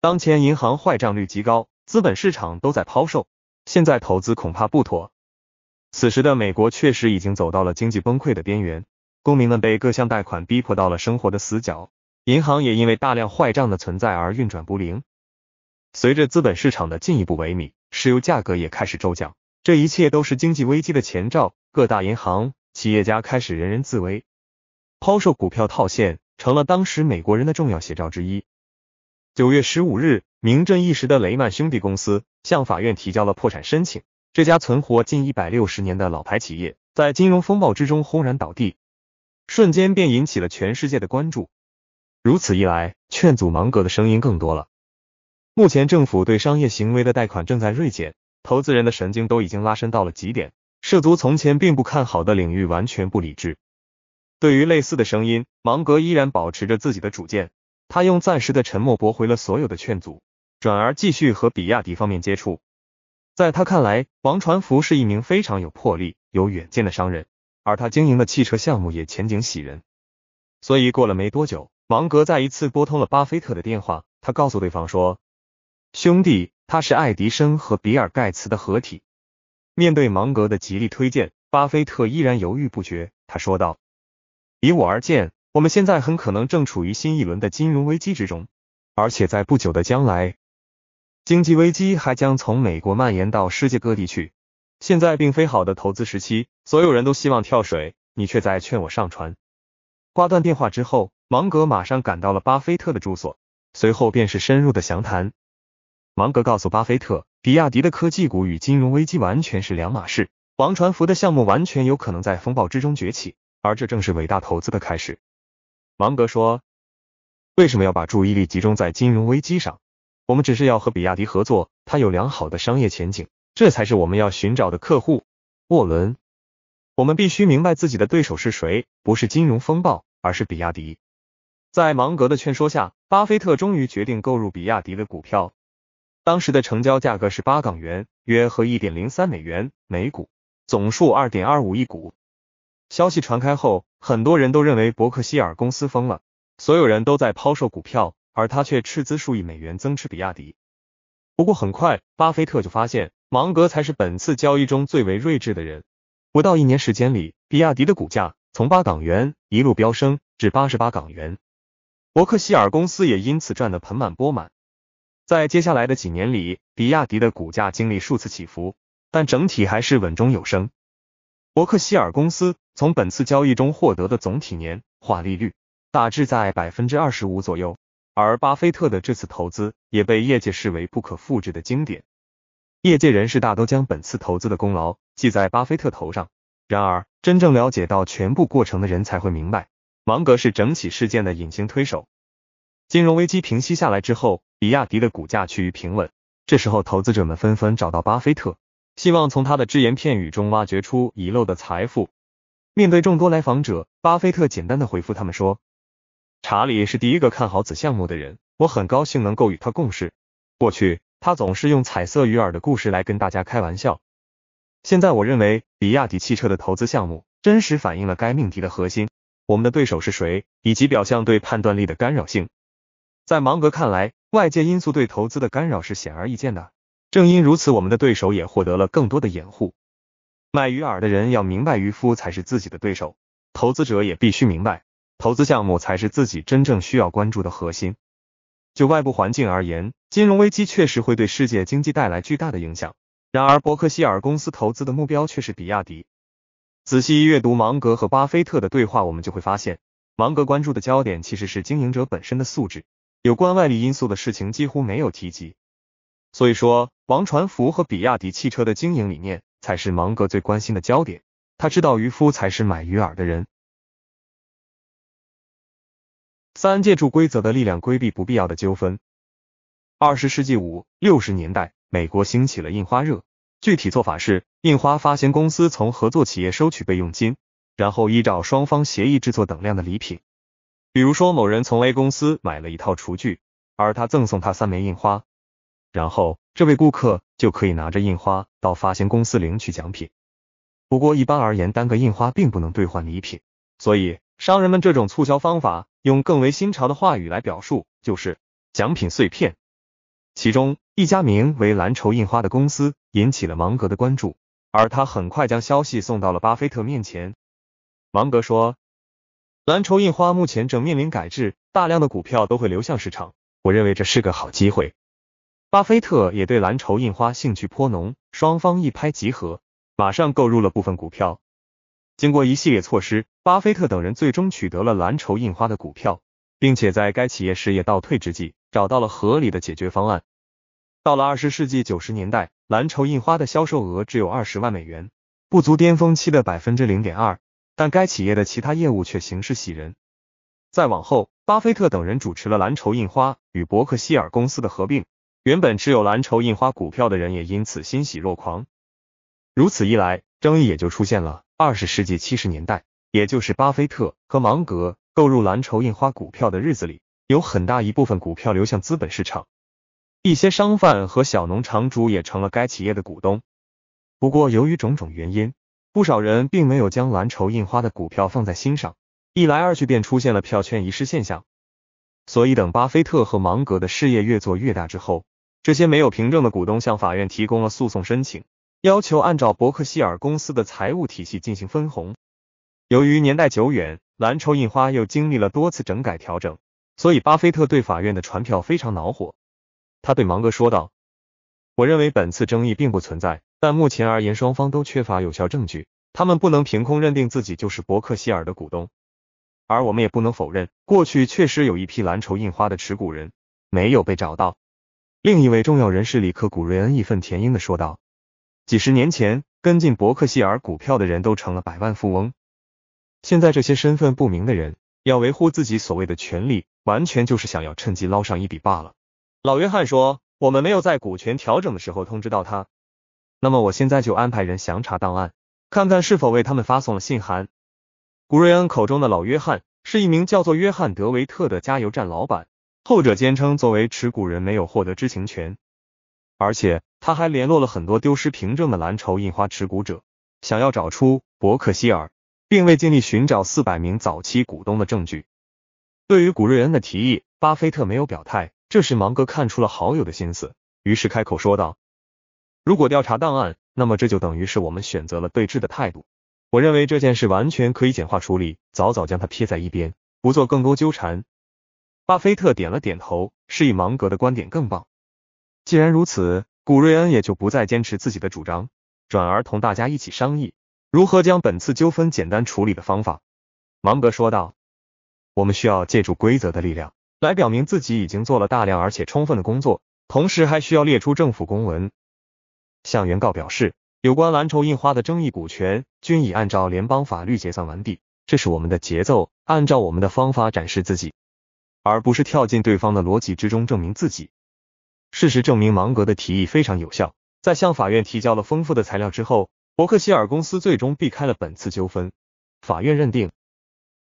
当前银行坏账率极高，资本市场都在抛售，现在投资恐怕不妥。”此时的美国确实已经走到了经济崩溃的边缘，公民们被各项贷款逼迫到了生活的死角，银行也因为大量坏账的存在而运转不灵。随着资本市场的进一步萎靡，石油价格也开始骤降。这一切都是经济危机的前兆，各大银行、企业家开始人人自危，抛售股票套现成了当时美国人的重要写照之一。九月十五日，名震一时的雷曼兄弟公司向法院提交了破产申请，这家存活近一百六十年的老牌企业，在金融风暴之中轰然倒地，瞬间便引起了全世界的关注。如此一来，劝阻芒格的声音更多了。目前，政府对商业行为的贷款正在锐减。投资人的神经都已经拉伸到了极点，涉足从前并不看好的领域完全不理智。对于类似的声音，芒格依然保持着自己的主见，他用暂时的沉默驳回了所有的劝阻，转而继续和比亚迪方面接触。在他看来，王传福是一名非常有魄力、有远见的商人，而他经营的汽车项目也前景喜人。所以过了没多久，芒格再一次拨通了巴菲特的电话，他告诉对方说：“兄弟。”他是爱迪生和比尔盖茨的合体。面对芒格的极力推荐，巴菲特依然犹豫不决。他说道：“以我而见，我们现在很可能正处于新一轮的金融危机之中，而且在不久的将来，经济危机还将从美国蔓延到世界各地去。现在并非好的投资时期，所有人都希望跳水，你却在劝我上船。”挂断电话之后，芒格马上赶到了巴菲特的住所，随后便是深入的详谈。芒格告诉巴菲特，比亚迪的科技股与金融危机完全是两码事。王传福的项目完全有可能在风暴之中崛起，而这正是伟大投资的开始。芒格说：“为什么要把注意力集中在金融危机上？我们只是要和比亚迪合作，它有良好的商业前景，这才是我们要寻找的客户。”沃伦，我们必须明白自己的对手是谁，不是金融风暴，而是比亚迪。在芒格的劝说下，巴菲特终于决定购入比亚迪的股票。当时的成交价格是八港元，约合一点零三美元每股，总数二点二五亿股。消息传开后，很多人都认为伯克希尔公司疯了，所有人都在抛售股票，而他却斥资数亿美元增持比亚迪。不过很快，巴菲特就发现芒格才是本次交易中最为睿智的人。不到一年时间里，比亚迪的股价从八港元一路飙升至八十八港元，伯克希尔公司也因此赚得盆满钵满。在接下来的几年里，比亚迪的股价经历数次起伏，但整体还是稳中有升。伯克希尔公司从本次交易中获得的总体年化利率大致在百分之二十五左右，而巴菲特的这次投资也被业界视为不可复制的经典。业界人士大都将本次投资的功劳记在巴菲特头上，然而真正了解到全部过程的人才会明白，芒格是整起事件的隐形推手。金融危机平息下来之后，比亚迪的股价趋于平稳。这时候，投资者们纷纷找到巴菲特，希望从他的只言片语中挖掘出遗漏的财富。面对众多来访者，巴菲特简单的回复他们说：“查理是第一个看好此项目的人，我很高兴能够与他共事。过去，他总是用彩色鱼饵的故事来跟大家开玩笑。现在，我认为比亚迪汽车的投资项目真实反映了该命题的核心：我们的对手是谁，以及表象对判断力的干扰性。”在芒格看来，外界因素对投资的干扰是显而易见的。正因如此，我们的对手也获得了更多的掩护。卖鱼饵的人要明白，渔夫才是自己的对手。投资者也必须明白，投资项目才是自己真正需要关注的核心。就外部环境而言，金融危机确实会对世界经济带来巨大的影响。然而，伯克希尔公司投资的目标却是比亚迪。仔细阅读芒格和巴菲特的对话，我们就会发现，芒格关注的焦点其实是经营者本身的素质。有关外力因素的事情几乎没有提及，所以说王传福和比亚迪汽车的经营理念才是芒格最关心的焦点。他知道渔夫才是买鱼饵的人。三、借助规则的力量规避不必要的纠纷。二十世纪五六十年代，美国兴起了印花热，具体做法是，印花发行公司从合作企业收取备用金，然后依照双方协议制作等量的礼品。比如说，某人从 A 公司买了一套厨具，而他赠送他三枚印花，然后这位顾客就可以拿着印花到发行公司领取奖品。不过，一般而言，单个印花并不能兑换礼品，所以商人们这种促销方法，用更为新潮的话语来表述，就是奖品碎片。其中一家名为蓝筹印花的公司引起了芒格的关注，而他很快将消息送到了巴菲特面前。芒格说。蓝筹印花目前正面临改制，大量的股票都会流向市场。我认为这是个好机会。巴菲特也对蓝筹印花兴趣颇浓，双方一拍即合，马上购入了部分股票。经过一系列措施，巴菲特等人最终取得了蓝筹印花的股票，并且在该企业事业倒退之际，找到了合理的解决方案。到了二十世纪九十年代，蓝筹印花的销售额只有二十万美元，不足巅峰期的百分之零点二。但该企业的其他业务却形势喜人。再往后，巴菲特等人主持了蓝筹印花与伯克希尔公司的合并，原本持有蓝筹印花股票的人也因此欣喜若狂。如此一来，争议也就出现了。二十世纪七十年代，也就是巴菲特和芒格购入蓝筹印花股票的日子里，有很大一部分股票流向资本市场，一些商贩和小农场主也成了该企业的股东。不过，由于种种原因，不少人并没有将蓝筹印花的股票放在心上，一来二去便出现了票券遗失现象。所以等巴菲特和芒格的事业越做越大之后，这些没有凭证的股东向法院提供了诉讼申请，要求按照伯克希尔公司的财务体系进行分红。由于年代久远，蓝筹印花又经历了多次整改调整，所以巴菲特对法院的传票非常恼火。他对芒格说道：“我认为本次争议并不存在。”但目前而言，双方都缺乏有效证据，他们不能凭空认定自己就是伯克希尔的股东，而我们也不能否认，过去确实有一批蓝筹印花的持股人没有被找到。另一位重要人士里克古瑞恩义愤填膺的说道：“几十年前跟进伯克希尔股票的人都成了百万富翁，现在这些身份不明的人要维护自己所谓的权利，完全就是想要趁机捞上一笔罢了。”老约翰说：“我们没有在股权调整的时候通知到他。”那么我现在就安排人详查档案，看看是否为他们发送了信函。古瑞恩口中的老约翰是一名叫做约翰·德维特的加油站老板，后者坚称作为持股人没有获得知情权，而且他还联络了很多丢失凭证的蓝筹印花持股者，想要找出伯克希尔并未尽力寻找四百名早期股东的证据。对于古瑞恩的提议，巴菲特没有表态。这时芒格看出了好友的心思，于是开口说道。如果调查档案，那么这就等于是我们选择了对峙的态度。我认为这件事完全可以简化处理，早早将它撇在一边，不做更多纠缠。巴菲特点了点头，示意芒格的观点更棒。既然如此，古瑞恩也就不再坚持自己的主张，转而同大家一起商议如何将本次纠纷简单处理的方法。芒格说道：“我们需要借助规则的力量，来表明自己已经做了大量而且充分的工作，同时还需要列出政府公文。”向原告表示，有关蓝筹印花的争议股权均已按照联邦法律结算完毕。这是我们的节奏，按照我们的方法展示自己，而不是跳进对方的逻辑之中证明自己。事实证明，芒格的提议非常有效。在向法院提交了丰富的材料之后，伯克希尔公司最终避开了本次纠纷。法院认定，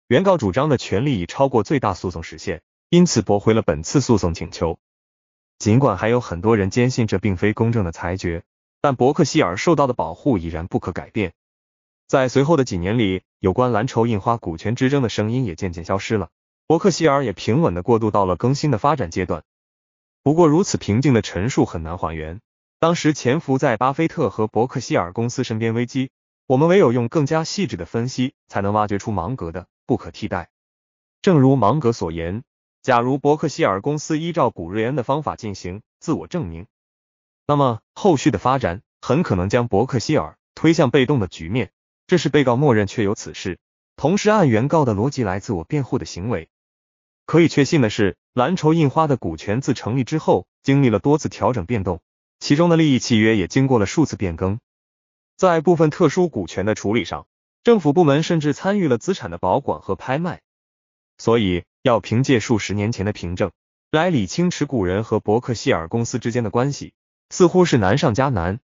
原告主张的权利已超过最大诉讼时限，因此驳回了本次诉讼请求。尽管还有很多人坚信这并非公正的裁决。但伯克希尔受到的保护已然不可改变。在随后的几年里，有关蓝筹印花股权之争的声音也渐渐消失了。伯克希尔也平稳的过渡到了更新的发展阶段。不过，如此平静的陈述很难还原当时潜伏在巴菲特和伯克希尔公司身边危机。我们唯有用更加细致的分析，才能挖掘出芒格的不可替代。正如芒格所言，假如伯克希尔公司依照古瑞恩的方法进行自我证明。那么后续的发展很可能将伯克希尔推向被动的局面，这是被告默认确有此事，同时按原告的逻辑来自我辩护的行为。可以确信的是，蓝筹印花的股权自成立之后经历了多次调整变动，其中的利益契约也经过了数次变更。在部分特殊股权的处理上，政府部门甚至参与了资产的保管和拍卖。所以，要凭借数十年前的凭证来理清持股人和伯克希尔公司之间的关系。似乎是难上加难，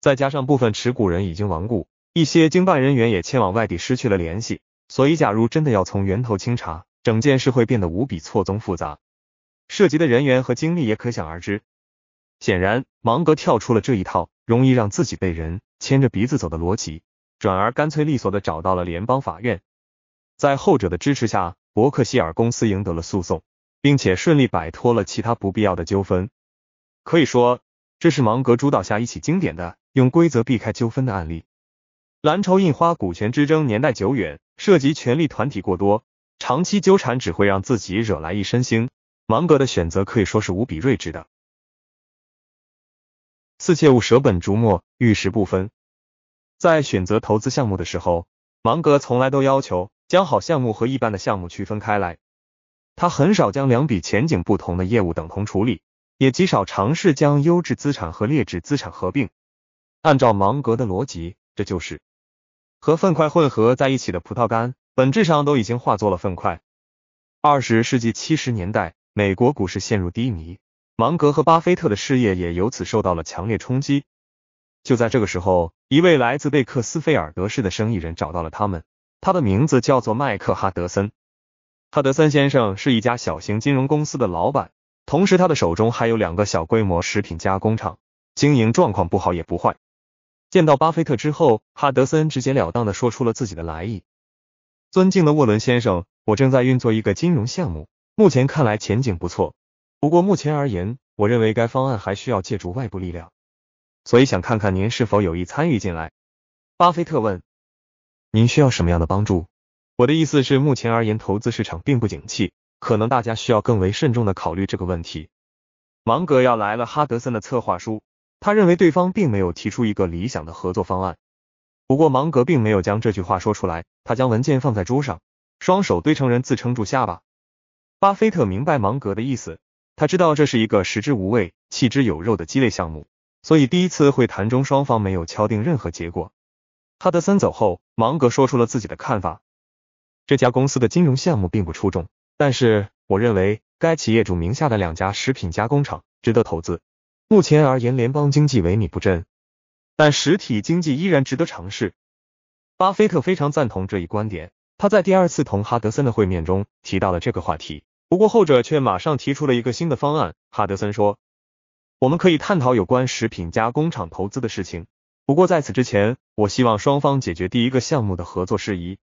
再加上部分持股人已经亡故，一些经办人员也迁往外地失去了联系，所以假如真的要从源头清查，整件事会变得无比错综复杂，涉及的人员和精力也可想而知。显然，芒格跳出了这一套容易让自己被人牵着鼻子走的逻辑，转而干脆利索的找到了联邦法院，在后者的支持下，伯克希尔公司赢得了诉讼，并且顺利摆脱了其他不必要的纠纷，可以说。这是芒格主导下一起经典的用规则避开纠纷的案例。蓝筹印花股权之争年代久远，涉及权力团体过多，长期纠缠只会让自己惹来一身腥。芒格的选择可以说是无比睿智的。四切勿舍本逐末，玉石不分。在选择投资项目的时候，芒格从来都要求将好项目和一般的项目区分开来，他很少将两笔前景不同的业务等同处理。也极少尝试将优质资产和劣质资产合并。按照芒格的逻辑，这就是和粪块混合在一起的葡萄干，本质上都已经化作了粪块。二十世纪七十年代，美国股市陷入低迷，芒格和巴菲特的事业也由此受到了强烈冲击。就在这个时候，一位来自贝克斯菲尔德市的生意人找到了他们，他的名字叫做麦克哈德森。哈德森先生是一家小型金融公司的老板。同时，他的手中还有两个小规模食品加工厂，经营状况不好也不坏。见到巴菲特之后，哈德森直截了当的说出了自己的来意：“尊敬的沃伦先生，我正在运作一个金融项目，目前看来前景不错。不过目前而言，我认为该方案还需要借助外部力量，所以想看看您是否有意参与进来。”巴菲特问：“您需要什么样的帮助？”我的意思是，目前而言，投资市场并不景气。可能大家需要更为慎重的考虑这个问题。芒格要来了哈德森的策划书，他认为对方并没有提出一个理想的合作方案。不过芒格并没有将这句话说出来，他将文件放在桌上，双手堆成人字撑住下巴。巴菲特明白芒格的意思，他知道这是一个食之无味弃之有肉的鸡肋项目，所以第一次会谈中双方没有敲定任何结果。哈德森走后，芒格说出了自己的看法：这家公司的金融项目并不出众。但是，我认为该企业主名下的两家食品加工厂值得投资。目前而言，联邦经济萎靡不振，但实体经济依然值得尝试。巴菲特非常赞同这一观点，他在第二次同哈德森的会面中提到了这个话题。不过，后者却马上提出了一个新的方案。哈德森说：“我们可以探讨有关食品加工厂投资的事情，不过在此之前，我希望双方解决第一个项目的合作事宜。”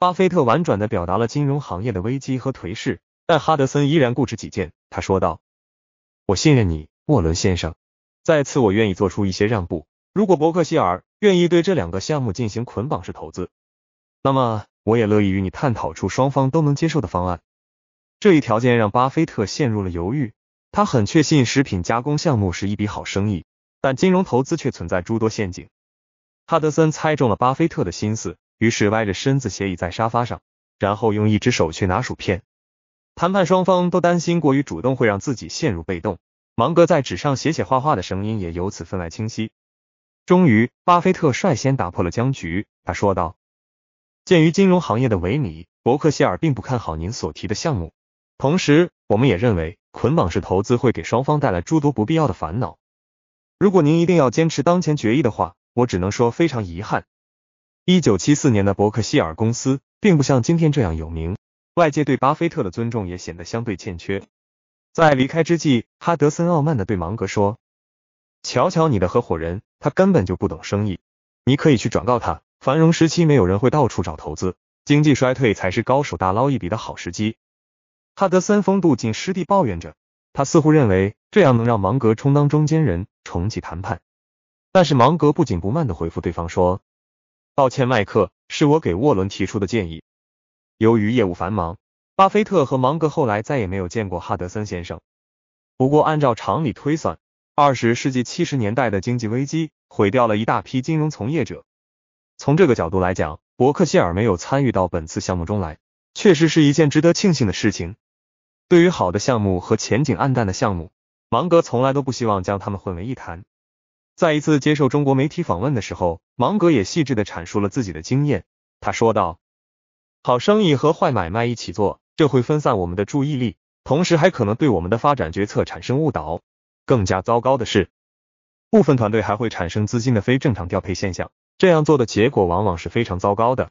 巴菲特婉转的表达了金融行业的危机和颓势，但哈德森依然固执己见。他说道：“我信任你，沃伦先生。再次，我愿意做出一些让步。如果伯克希尔愿意对这两个项目进行捆绑式投资，那么我也乐意与你探讨出双方都能接受的方案。”这一条件让巴菲特陷入了犹豫。他很确信食品加工项目是一笔好生意，但金融投资却存在诸多陷阱。哈德森猜中了巴菲特的心思。于是歪着身子斜倚在沙发上，然后用一只手去拿薯片。谈判双方都担心过于主动会让自己陷入被动。芒格在纸上写写画画的声音也由此分外清晰。终于，巴菲特率先打破了僵局。他说道：“鉴于金融行业的萎靡，伯克希尔并不看好您所提的项目。同时，我们也认为捆绑式投资会给双方带来诸多不必要的烦恼。如果您一定要坚持当前决议的话，我只能说非常遗憾。”一九七四年的伯克希尔公司并不像今天这样有名，外界对巴菲特的尊重也显得相对欠缺。在离开之际，哈德森傲慢地对芒格说：“瞧瞧你的合伙人，他根本就不懂生意。你可以去转告他，繁荣时期没有人会到处找投资，经济衰退才是高手大捞一笔的好时机。”哈德森风度尽失地抱怨着，他似乎认为这样能让芒格充当中间人重启谈判。但是芒格不紧不慢地回复对方说。道歉，麦克，是我给沃伦提出的建议。由于业务繁忙，巴菲特和芒格后来再也没有见过哈德森先生。不过，按照常理推算，二十世纪七十年代的经济危机毁掉了一大批金融从业者。从这个角度来讲，伯克希尔没有参与到本次项目中来，确实是一件值得庆幸的事情。对于好的项目和前景暗淡的项目，芒格从来都不希望将他们混为一谈。在一次接受中国媒体访问的时候，芒格也细致的阐述了自己的经验。他说道：“好生意和坏买卖一起做，这会分散我们的注意力，同时还可能对我们的发展决策产生误导。更加糟糕的是，部分团队还会产生资金的非正常调配现象。这样做的结果往往是非常糟糕的。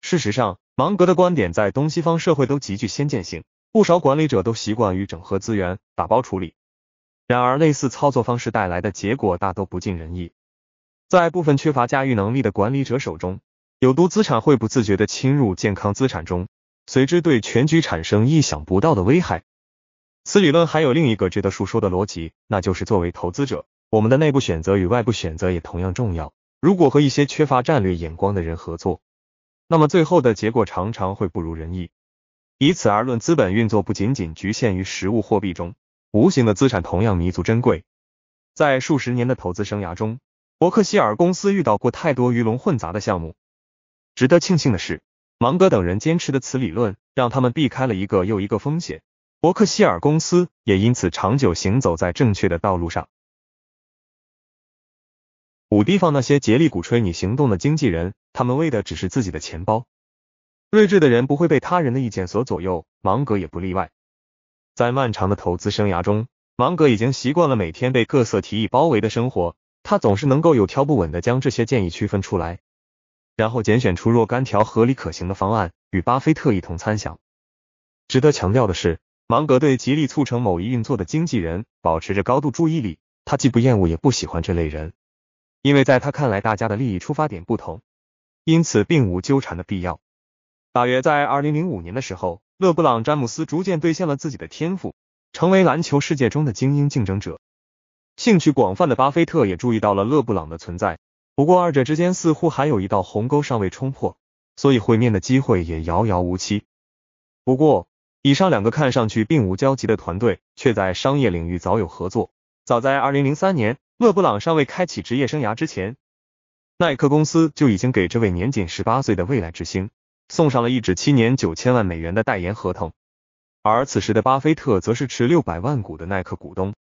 事实上，芒格的观点在东西方社会都极具先见性，不少管理者都习惯于整合资源，打包处理。”然而，类似操作方式带来的结果大都不尽人意。在部分缺乏驾驭能力的管理者手中，有毒资产会不自觉地侵入健康资产中，随之对全局产生意想不到的危害。此理论还有另一个值得述说的逻辑，那就是作为投资者，我们的内部选择与外部选择也同样重要。如果和一些缺乏战略眼光的人合作，那么最后的结果常常会不如人意。以此而论，资本运作不仅仅局限于实物货币中。无形的资产同样弥足珍贵。在数十年的投资生涯中，伯克希尔公司遇到过太多鱼龙混杂的项目。值得庆幸的是，芒格等人坚持的此理论，让他们避开了一个又一个风险。伯克希尔公司也因此长久行走在正确的道路上。五，提防那些竭力鼓吹你行动的经纪人，他们为的只是自己的钱包。睿智的人不会被他人的意见所左右，芒格也不例外。在漫长的投资生涯中，芒格已经习惯了每天被各色提议包围的生活。他总是能够有条不紊地将这些建议区分出来，然后拣选出若干条合理可行的方案，与巴菲特一同参详。值得强调的是，芒格对极力促成某一运作的经纪人保持着高度注意力。他既不厌恶也不喜欢这类人，因为在他看来，大家的利益出发点不同，因此并无纠缠的必要。大约在二零零五年的时候。勒布朗·詹姆斯逐渐兑现了自己的天赋，成为篮球世界中的精英竞争者。兴趣广泛的巴菲特也注意到了勒布朗的存在，不过二者之间似乎还有一道鸿沟尚未冲破，所以会面的机会也遥遥无期。不过，以上两个看上去并无交集的团队，却在商业领域早有合作。早在二零零三年，勒布朗尚未开启职业生涯之前，耐克公司就已经给这位年仅十八岁的未来之星。送上了一纸七年九千万美元的代言合同，而此时的巴菲特则是持六百万股的耐克股东。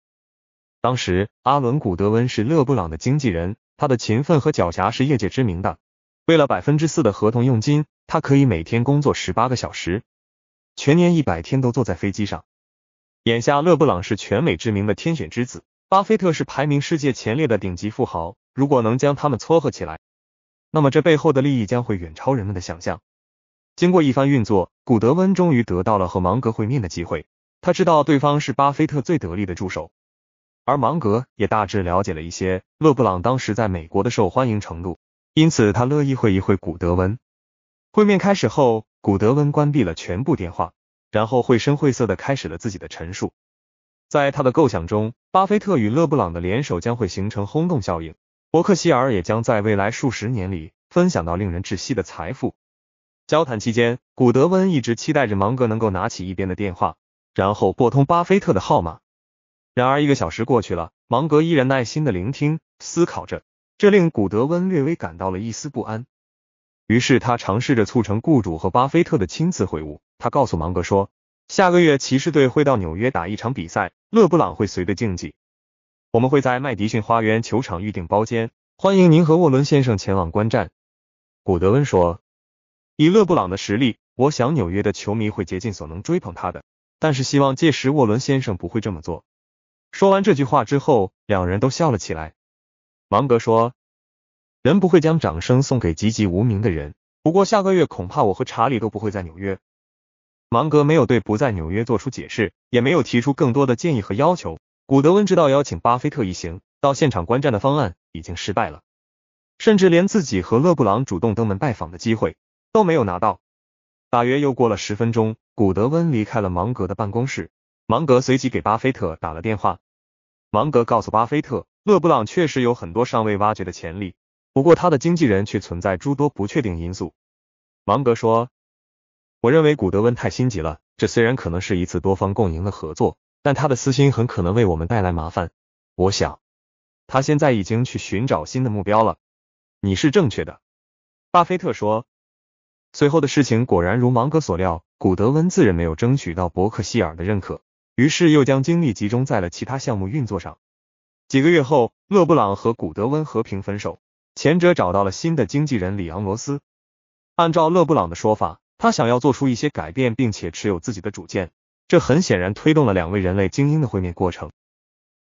当时，阿伦·古德温是勒布朗的经纪人，他的勤奋和狡黠是业界知名的。为了百分之四的合同佣金，他可以每天工作十八个小时，全年一百天都坐在飞机上。眼下，勒布朗是全美知名的天选之子，巴菲特是排名世界前列的顶级富豪。如果能将他们撮合起来，那么这背后的利益将会远超人们的想象。经过一番运作，古德温终于得到了和芒格会面的机会。他知道对方是巴菲特最得力的助手，而芒格也大致了解了一些勒布朗当时在美国的受欢迎程度，因此他乐意会一会古德温。会面开始后，古德温关闭了全部电话，然后绘声绘色的开始了自己的陈述。在他的构想中，巴菲特与勒布朗的联手将会形成轰动效应，伯克希尔也将在未来数十年里分享到令人窒息的财富。交谈期间，古德温一直期待着芒格能够拿起一边的电话，然后拨通巴菲特的号码。然而一个小时过去了，芒格依然耐心的聆听，思考着，这令古德温略微感到了一丝不安。于是他尝试着促成雇主和巴菲特的亲自会晤。他告诉芒格说，下个月骑士队会到纽约打一场比赛，勒布朗会随队竞技，我们会在麦迪逊花园球场预定包间，欢迎您和沃伦先生前往观战。古德温说。以勒布朗的实力，我想纽约的球迷会竭尽所能追捧他的。但是希望届时沃伦先生不会这么做。说完这句话之后，两人都笑了起来。芒格说：“人不会将掌声送给籍籍无名的人。”不过下个月恐怕我和查理都不会在纽约。芒格没有对不在纽约做出解释，也没有提出更多的建议和要求。古德温知道邀请巴菲特一行到现场观战的方案已经失败了，甚至连自己和勒布朗主动登门拜访的机会。都没有拿到。大约又过了十分钟，古德温离开了芒格的办公室。芒格随即给巴菲特打了电话。芒格告诉巴菲特，勒布朗确实有很多尚未挖掘的潜力，不过他的经纪人却存在诸多不确定因素。芒格说：“我认为古德温太心急了。这虽然可能是一次多方共赢的合作，但他的私心很可能为我们带来麻烦。我想，他现在已经去寻找新的目标了。你是正确的。”巴菲特说。随后的事情果然如芒格所料，古德温自认没有争取到伯克希尔的认可，于是又将精力集中在了其他项目运作上。几个月后，勒布朗和古德温和平分手，前者找到了新的经纪人里昂罗斯。按照勒布朗的说法，他想要做出一些改变，并且持有自己的主见，这很显然推动了两位人类精英的会面过程。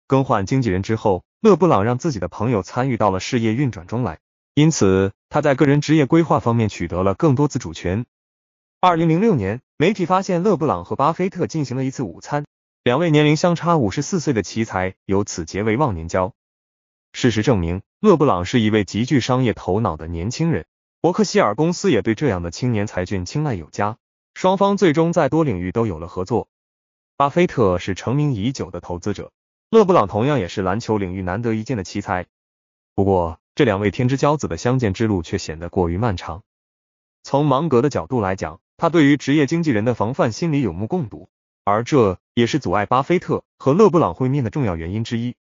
更换经纪人之后，勒布朗让自己的朋友参与到了事业运转中来，因此。他在个人职业规划方面取得了更多自主权。二零零六年，媒体发现勒布朗和巴菲特进行了一次午餐，两位年龄相差五十四岁的奇才由此结为忘年交。事实证明，勒布朗是一位极具商业头脑的年轻人，伯克希尔公司也对这样的青年才俊青睐有加，双方最终在多领域都有了合作。巴菲特是成名已久的投资者，勒布朗同样也是篮球领域难得一见的奇才。不过，这两位天之骄子的相见之路却显得过于漫长。从芒格的角度来讲，他对于职业经纪人的防范心理有目共睹，而这也是阻碍巴菲特和勒布朗会面的重要原因之一。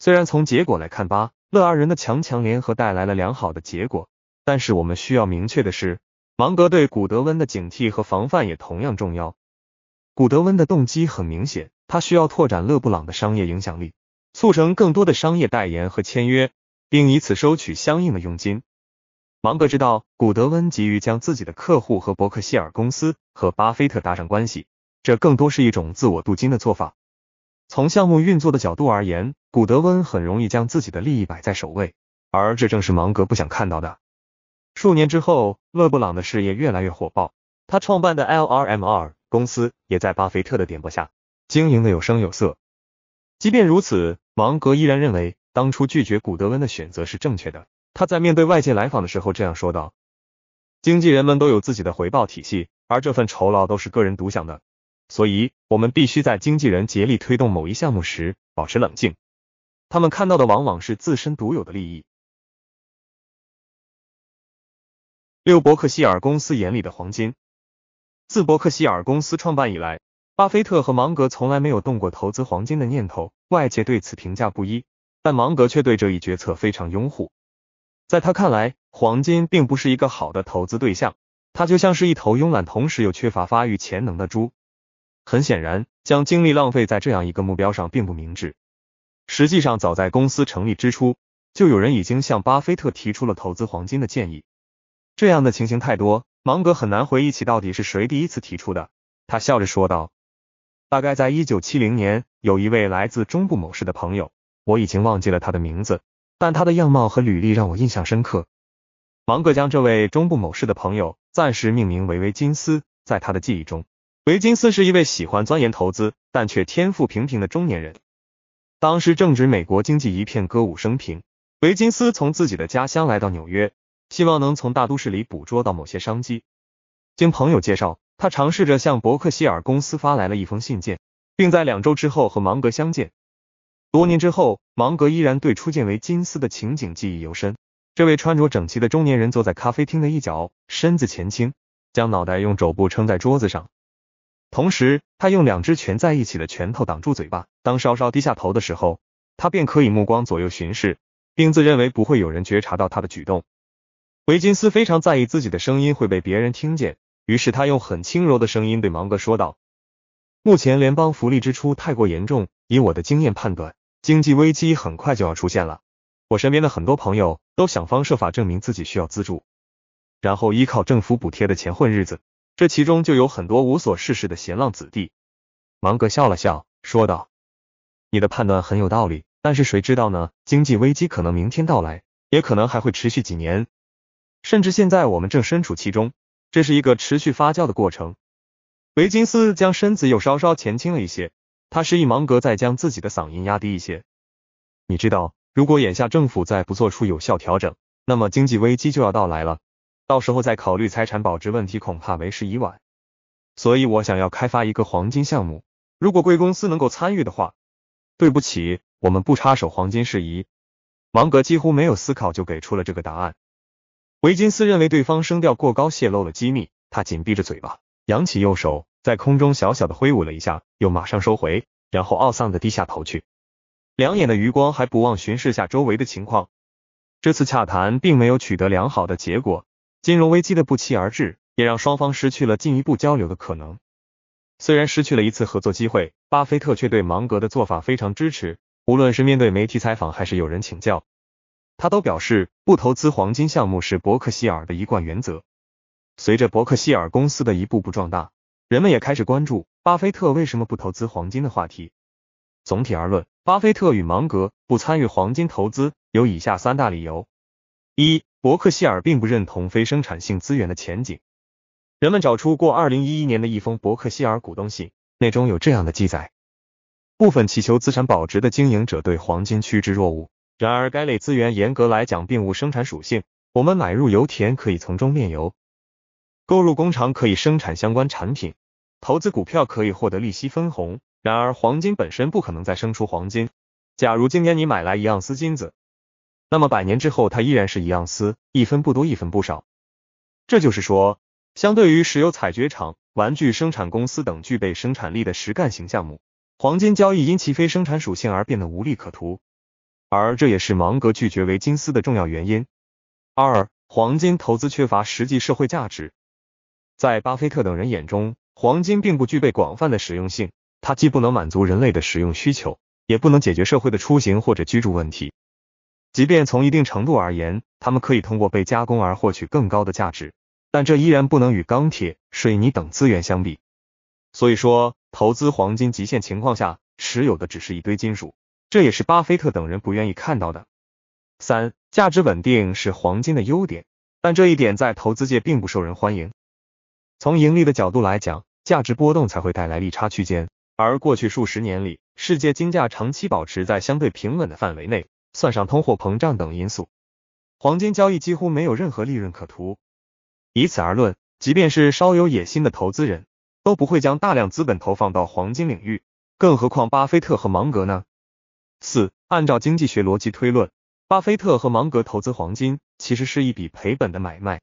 虽然从结果来看，巴勒二人的强强联合带来了良好的结果，但是我们需要明确的是，芒格对古德温的警惕和防范也同样重要。古德温的动机很明显，他需要拓展勒布朗的商业影响力，促成更多的商业代言和签约。并以此收取相应的佣金。芒格知道古德温急于将自己的客户和伯克希尔公司和巴菲特搭上关系，这更多是一种自我镀金的做法。从项目运作的角度而言，古德温很容易将自己的利益摆在首位，而这正是芒格不想看到的。数年之后，勒布朗的事业越来越火爆，他创办的 L R M R 公司也在巴菲特的点拨下经营的有声有色。即便如此，芒格依然认为。当初拒绝古德温的选择是正确的。他在面对外界来访的时候这样说道：“经纪人们都有自己的回报体系，而这份酬劳都是个人独享的，所以我们必须在经纪人竭力推动某一项目时保持冷静。他们看到的往往是自身独有的利益。”六伯克希尔公司眼里的黄金。自伯克希尔公司创办以来，巴菲特和芒格从来没有动过投资黄金的念头，外界对此评价不一。但芒格却对这一决策非常拥护。在他看来，黄金并不是一个好的投资对象，它就像是一头慵懒，同时又缺乏发育潜能的猪。很显然，将精力浪费在这样一个目标上并不明智。实际上，早在公司成立之初，就有人已经向巴菲特提出了投资黄金的建议。这样的情形太多，芒格很难回忆起到底是谁第一次提出的。他笑着说道：“大概在一九七零年，有一位来自中部某市的朋友。”我已经忘记了他的名字，但他的样貌和履历让我印象深刻。芒格将这位中部某市的朋友暂时命名为维金斯。在他的记忆中，维金斯是一位喜欢钻研投资，但却天赋平平的中年人。当时正值美国经济一片歌舞升平，维金斯从自己的家乡来到纽约，希望能从大都市里捕捉到某些商机。经朋友介绍，他尝试着向伯克希尔公司发来了一封信件，并在两周之后和芒格相见。多年之后，芒格依然对初见维金斯的情景记忆犹深。这位穿着整齐的中年人坐在咖啡厅的一角，身子前倾，将脑袋用肘部撑在桌子上，同时他用两只蜷在一起的拳头挡住嘴巴。当稍稍低下头的时候，他便可以目光左右巡视，并自认为不会有人觉察到他的举动。维金斯非常在意自己的声音会被别人听见，于是他用很轻柔的声音对芒格说道：“目前联邦福利支出太过严重。”以我的经验判断，经济危机很快就要出现了。我身边的很多朋友都想方设法证明自己需要资助，然后依靠政府补贴的钱混日子。这其中就有很多无所事事的闲浪子弟。芒格笑了笑，说道：“你的判断很有道理，但是谁知道呢？经济危机可能明天到来，也可能还会持续几年，甚至现在我们正身处其中。这是一个持续发酵的过程。”维金斯将身子又稍稍前倾了一些。他示意芒格再将自己的嗓音压低一些。你知道，如果眼下政府再不做出有效调整，那么经济危机就要到来了。到时候再考虑财产保值问题，恐怕为时已晚。所以我想要开发一个黄金项目，如果贵公司能够参与的话。对不起，我们不插手黄金事宜。芒格几乎没有思考就给出了这个答案。维金斯认为对方声调过高，泄露了机密。他紧闭着嘴巴，扬起右手。在空中小小的挥舞了一下，又马上收回，然后懊丧的低下头去，两眼的余光还不忘巡视下周围的情况。这次洽谈并没有取得良好的结果，金融危机的不期而至也让双方失去了进一步交流的可能。虽然失去了一次合作机会，巴菲特却对芒格的做法非常支持。无论是面对媒体采访，还是有人请教，他都表示不投资黄金项目是伯克希尔的一贯原则。随着伯克希尔公司的一步步壮大。人们也开始关注巴菲特为什么不投资黄金的话题。总体而论，巴菲特与芒格不参与黄金投资有以下三大理由：一、伯克希尔并不认同非生产性资源的前景。人们找出过2011年的一封伯克希尔股东信，内中有这样的记载：部分祈求资产保值的经营者对黄金趋之若鹜，然而该类资源严格来讲并无生产属性。我们买入油田可以从中炼油。购入工厂可以生产相关产品，投资股票可以获得利息分红。然而，黄金本身不可能再生出黄金。假如今天你买来一盎司金子，那么百年之后它依然是一盎司，一分不多，一分不少。这就是说，相对于石油采掘厂、玩具生产公司等具备生产力的实干型项目，黄金交易因其非生产属性而变得无利可图。而这也是芒格拒绝维金斯的重要原因。二、黄金投资缺乏实际社会价值。在巴菲特等人眼中，黄金并不具备广泛的实用性，它既不能满足人类的使用需求，也不能解决社会的出行或者居住问题。即便从一定程度而言，他们可以通过被加工而获取更高的价值，但这依然不能与钢铁、水泥等资源相比。所以说，投资黄金，极限情况下持有的只是一堆金属，这也是巴菲特等人不愿意看到的。三、价值稳定是黄金的优点，但这一点在投资界并不受人欢迎。从盈利的角度来讲，价值波动才会带来利差区间，而过去数十年里，世界金价长期保持在相对平稳的范围内，算上通货膨胀等因素，黄金交易几乎没有任何利润可图。以此而论，即便是稍有野心的投资人，都不会将大量资本投放到黄金领域，更何况巴菲特和芒格呢？四，按照经济学逻辑推论，巴菲特和芒格投资黄金其实是一笔赔本的买卖。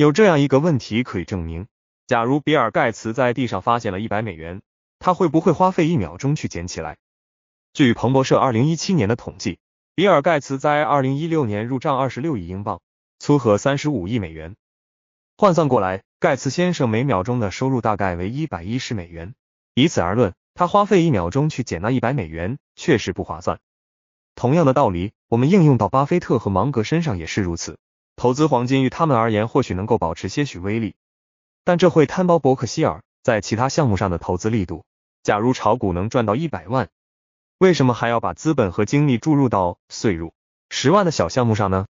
有这样一个问题可以证明：假如比尔盖茨在地上发现了一百美元，他会不会花费一秒钟去捡起来？据彭博社二零一七年的统计，比尔盖茨在二零一六年入账二十六亿英镑，粗合三十五亿美元。换算过来，盖茨先生每秒钟的收入大概为一百一十美元。以此而论，他花费一秒钟去捡那一百美元确实不划算。同样的道理，我们应用到巴菲特和芒格身上也是如此。投资黄金于他们而言，或许能够保持些许威力，但这会摊薄伯克希尔在其他项目上的投资力度。假如炒股能赚到一百万，为什么还要把资本和精力注入到岁入十万的小项目上呢？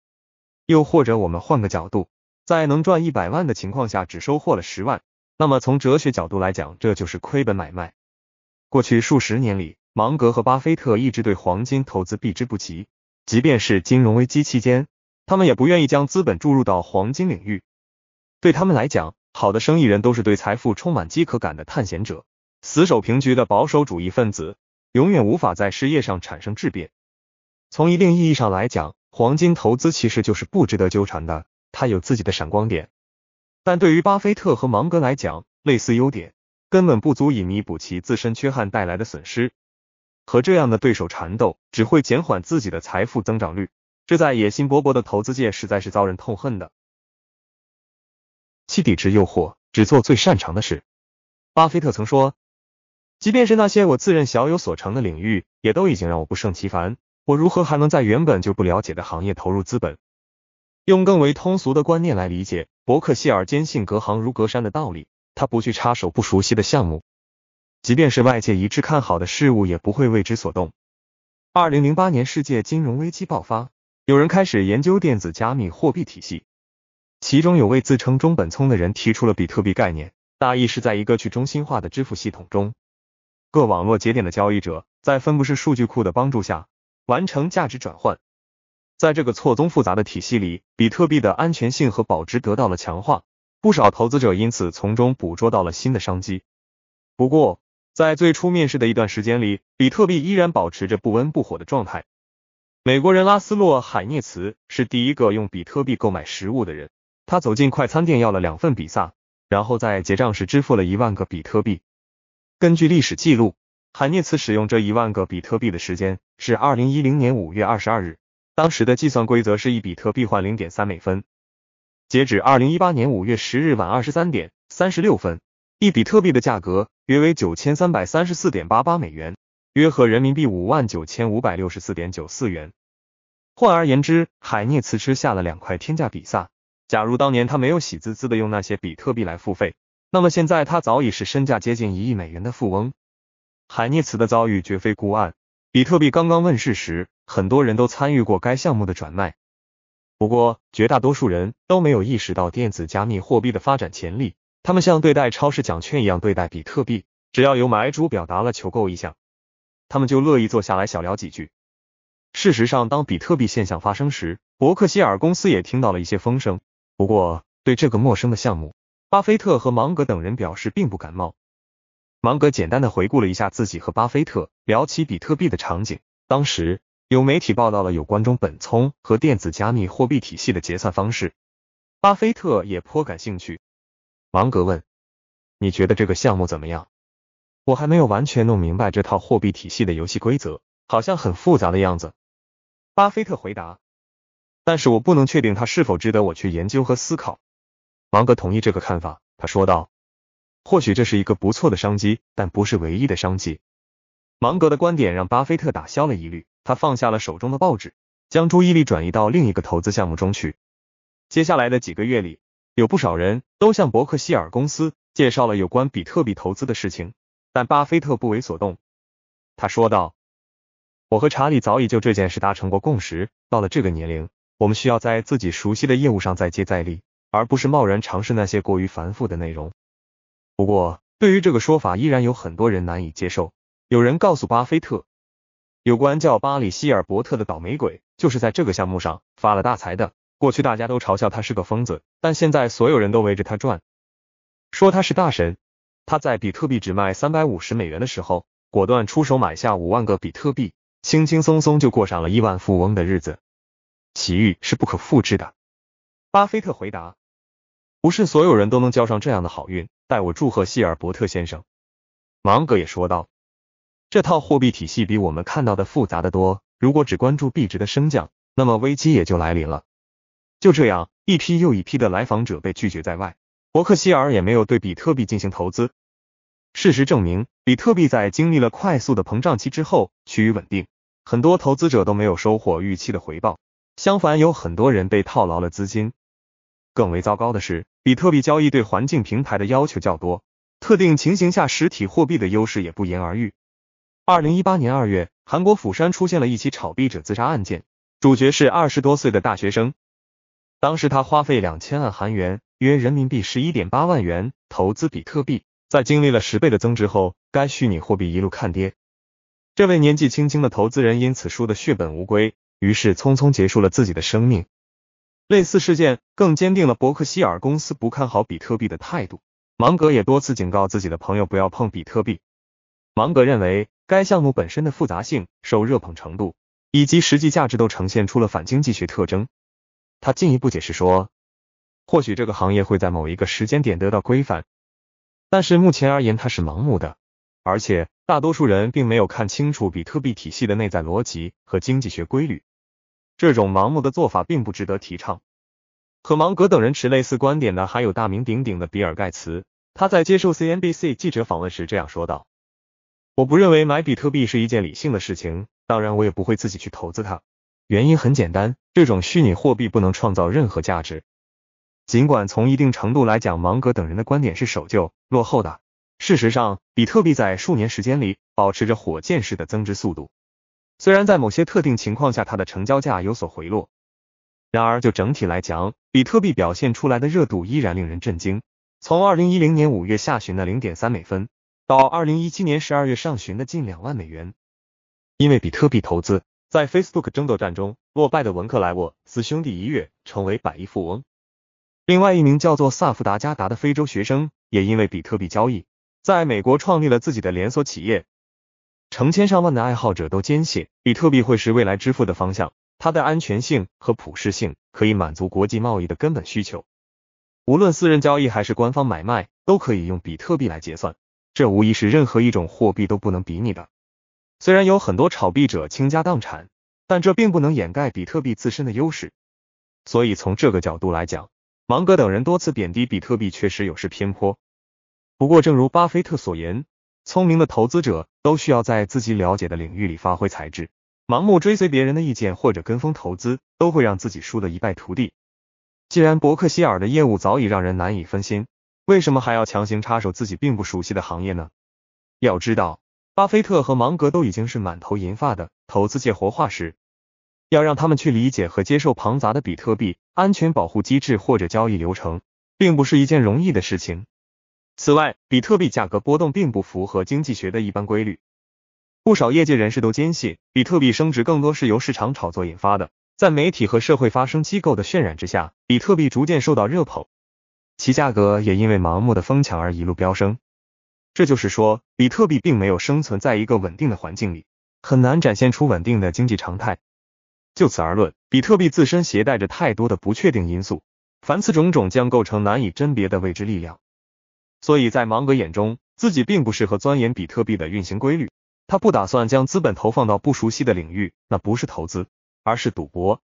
又或者，我们换个角度，在能赚一百万的情况下只收获了十万，那么从哲学角度来讲，这就是亏本买卖。过去数十年里，芒格和巴菲特一直对黄金投资避之不及，即便是金融危机期间。他们也不愿意将资本注入到黄金领域。对他们来讲，好的生意人都是对财富充满饥渴感的探险者，死守平局的保守主义分子永远无法在事业上产生质变。从一定意义上来讲，黄金投资其实就是不值得纠缠的，它有自己的闪光点。但对于巴菲特和芒格来讲，类似优点根本不足以弥补其自身缺憾带来的损失，和这样的对手缠斗只会减缓自己的财富增长率。这在野心勃勃的投资界实在是遭人痛恨的。弃抵制诱惑，只做最擅长的事。巴菲特曾说：“即便是那些我自认小有所成的领域，也都已经让我不胜其烦。我如何还能在原本就不了解的行业投入资本？”用更为通俗的观念来理解，伯克希尔坚信“隔行如隔山”的道理。他不去插手不熟悉的项目，即便是外界一致看好的事物，也不会为之所动。二零零八年世界金融危机爆发。有人开始研究电子加密货币体系，其中有位自称中本聪的人提出了比特币概念，大意是在一个去中心化的支付系统中，各网络节点的交易者在分布式数据库的帮助下完成价值转换。在这个错综复杂的体系里，比特币的安全性和保值得到了强化，不少投资者因此从中捕捉到了新的商机。不过，在最初面世的一段时间里，比特币依然保持着不温不火的状态。美国人拉斯洛·海涅茨是第一个用比特币购买食物的人。他走进快餐店要了两份比萨，然后在结账时支付了一万个比特币。根据历史记录，海涅茨使用这一万个比特币的时间是二零一零年五月二十二日。当时的计算规则是一比特币换零点三美分。截止二零一八年五月十日晚二十三点三十六分，一比特币的价格约为九千三百三十四点八八美元。约合人民币五万九千五百六十四点九四元。换而言之，海涅茨吃下了两块天价比萨。假如当年他没有喜滋滋的用那些比特币来付费，那么现在他早已是身价接近一亿美元的富翁。海涅茨的遭遇绝非孤案。比特币刚刚问世时，很多人都参与过该项目的转卖，不过绝大多数人都没有意识到电子加密货币的发展潜力。他们像对待超市奖券一样对待比特币，只要有买主表达了求购意向。他们就乐意坐下来小聊几句。事实上，当比特币现象发生时，伯克希尔公司也听到了一些风声。不过，对这个陌生的项目，巴菲特和芒格等人表示并不感冒。芒格简单的回顾了一下自己和巴菲特聊起比特币的场景。当时有媒体报道了有关中本聪和电子加密货币体系的结算方式，巴菲特也颇感兴趣。芒格问：“你觉得这个项目怎么样？”我还没有完全弄明白这套货币体系的游戏规则，好像很复杂的样子。巴菲特回答，但是我不能确定它是否值得我去研究和思考。芒格同意这个看法，他说道，或许这是一个不错的商机，但不是唯一的商机。芒格的观点让巴菲特打消了疑虑，他放下了手中的报纸，将注意力转移到另一个投资项目中去。接下来的几个月里，有不少人都向伯克希尔公司介绍了有关比特币投资的事情。但巴菲特不为所动，他说道：“我和查理早已就这件事达成过共识。到了这个年龄，我们需要在自己熟悉的业务上再接再厉，而不是贸然尝试那些过于繁复的内容。”不过，对于这个说法，依然有很多人难以接受。有人告诉巴菲特，有关叫巴里希尔伯特的倒霉鬼，就是在这个项目上发了大财的。过去大家都嘲笑他是个疯子，但现在所有人都围着他转，说他是大神。他在比特币只卖三百五十美元的时候，果断出手买下五万个比特币，轻轻松松就过上了亿万富翁的日子。奇遇是不可复制的。巴菲特回答：“不是所有人都能交上这样的好运。”代我祝贺希尔伯特先生。芒格也说道：“这套货币体系比我们看到的复杂的多。如果只关注币值的升降，那么危机也就来临了。”就这样，一批又一批的来访者被拒绝在外。伯克希尔也没有对比特币进行投资。事实证明，比特币在经历了快速的膨胀期之后趋于稳定，很多投资者都没有收获预期的回报。相反，有很多人被套牢了资金。更为糟糕的是，比特币交易对环境平台的要求较多，特定情形下实体货币的优势也不言而喻。二零一八年二月，韩国釜山出现了一起炒币者自杀案件，主角是二十多岁的大学生。当时他花费两千万韩元。约人民币十一点八万元投资比特币，在经历了十倍的增值后，该虚拟货币一路看跌。这位年纪轻轻的投资人因此输得血本无归，于是匆匆结束了自己的生命。类似事件更坚定了伯克希尔公司不看好比特币的态度。芒格也多次警告自己的朋友不要碰比特币。芒格认为该项目本身的复杂性、受热捧程度以及实际价值都呈现出了反经济学特征。他进一步解释说。或许这个行业会在某一个时间点得到规范，但是目前而言它是盲目的，而且大多数人并没有看清楚比特币体系的内在逻辑和经济学规律。这种盲目的做法并不值得提倡。和芒格等人持类似观点的还有大名鼎鼎的比尔盖茨，他在接受 CNBC 记者访问时这样说道：“我不认为买比特币是一件理性的事情，当然我也不会自己去投资它。原因很简单，这种虚拟货币不能创造任何价值。”尽管从一定程度来讲，芒格等人的观点是守旧、落后的。事实上，比特币在数年时间里保持着火箭式的增值速度。虽然在某些特定情况下，它的成交价有所回落，然而就整体来讲，比特币表现出来的热度依然令人震惊。从二零一零年五月下旬的零点三美分，到二零一七年十二月上旬的近两万美元，因为比特币投资，在 Facebook 争夺战中落败的文克莱沃斯兄弟一跃成为百亿富翁。另外一名叫做萨福达加达的非洲学生，也因为比特币交易，在美国创立了自己的连锁企业。成千上万的爱好者都坚信，比特币会是未来支付的方向。它的安全性和普适性，可以满足国际贸易的根本需求。无论私人交易还是官方买卖，都可以用比特币来结算，这无疑是任何一种货币都不能比拟的。虽然有很多炒币者倾家荡产，但这并不能掩盖比特币自身的优势。所以从这个角度来讲，芒格等人多次贬低比特币，确实有失偏颇。不过，正如巴菲特所言，聪明的投资者都需要在自己了解的领域里发挥才智，盲目追随别人的意见或者跟风投资，都会让自己输得一败涂地。既然伯克希尔的业务早已让人难以分心，为什么还要强行插手自己并不熟悉的行业呢？要知道，巴菲特和芒格都已经是满头银发的投资界活化石。要让他们去理解和接受庞杂的比特币安全保护机制或者交易流程，并不是一件容易的事情。此外，比特币价格波动并不符合经济学的一般规律。不少业界人士都坚信，比特币升值更多是由市场炒作引发的。在媒体和社会发声机构的渲染之下，比特币逐渐受到热捧，其价格也因为盲目的疯抢而一路飙升。这就是说，比特币并没有生存在一个稳定的环境里，很难展现出稳定的经济常态。就此而论，比特币自身携带着太多的不确定因素，凡此种种将构成难以甄别的未知力量。所以在芒格眼中，自己并不适合钻研比特币的运行规律，他不打算将资本投放到不熟悉的领域，那不是投资，而是赌博。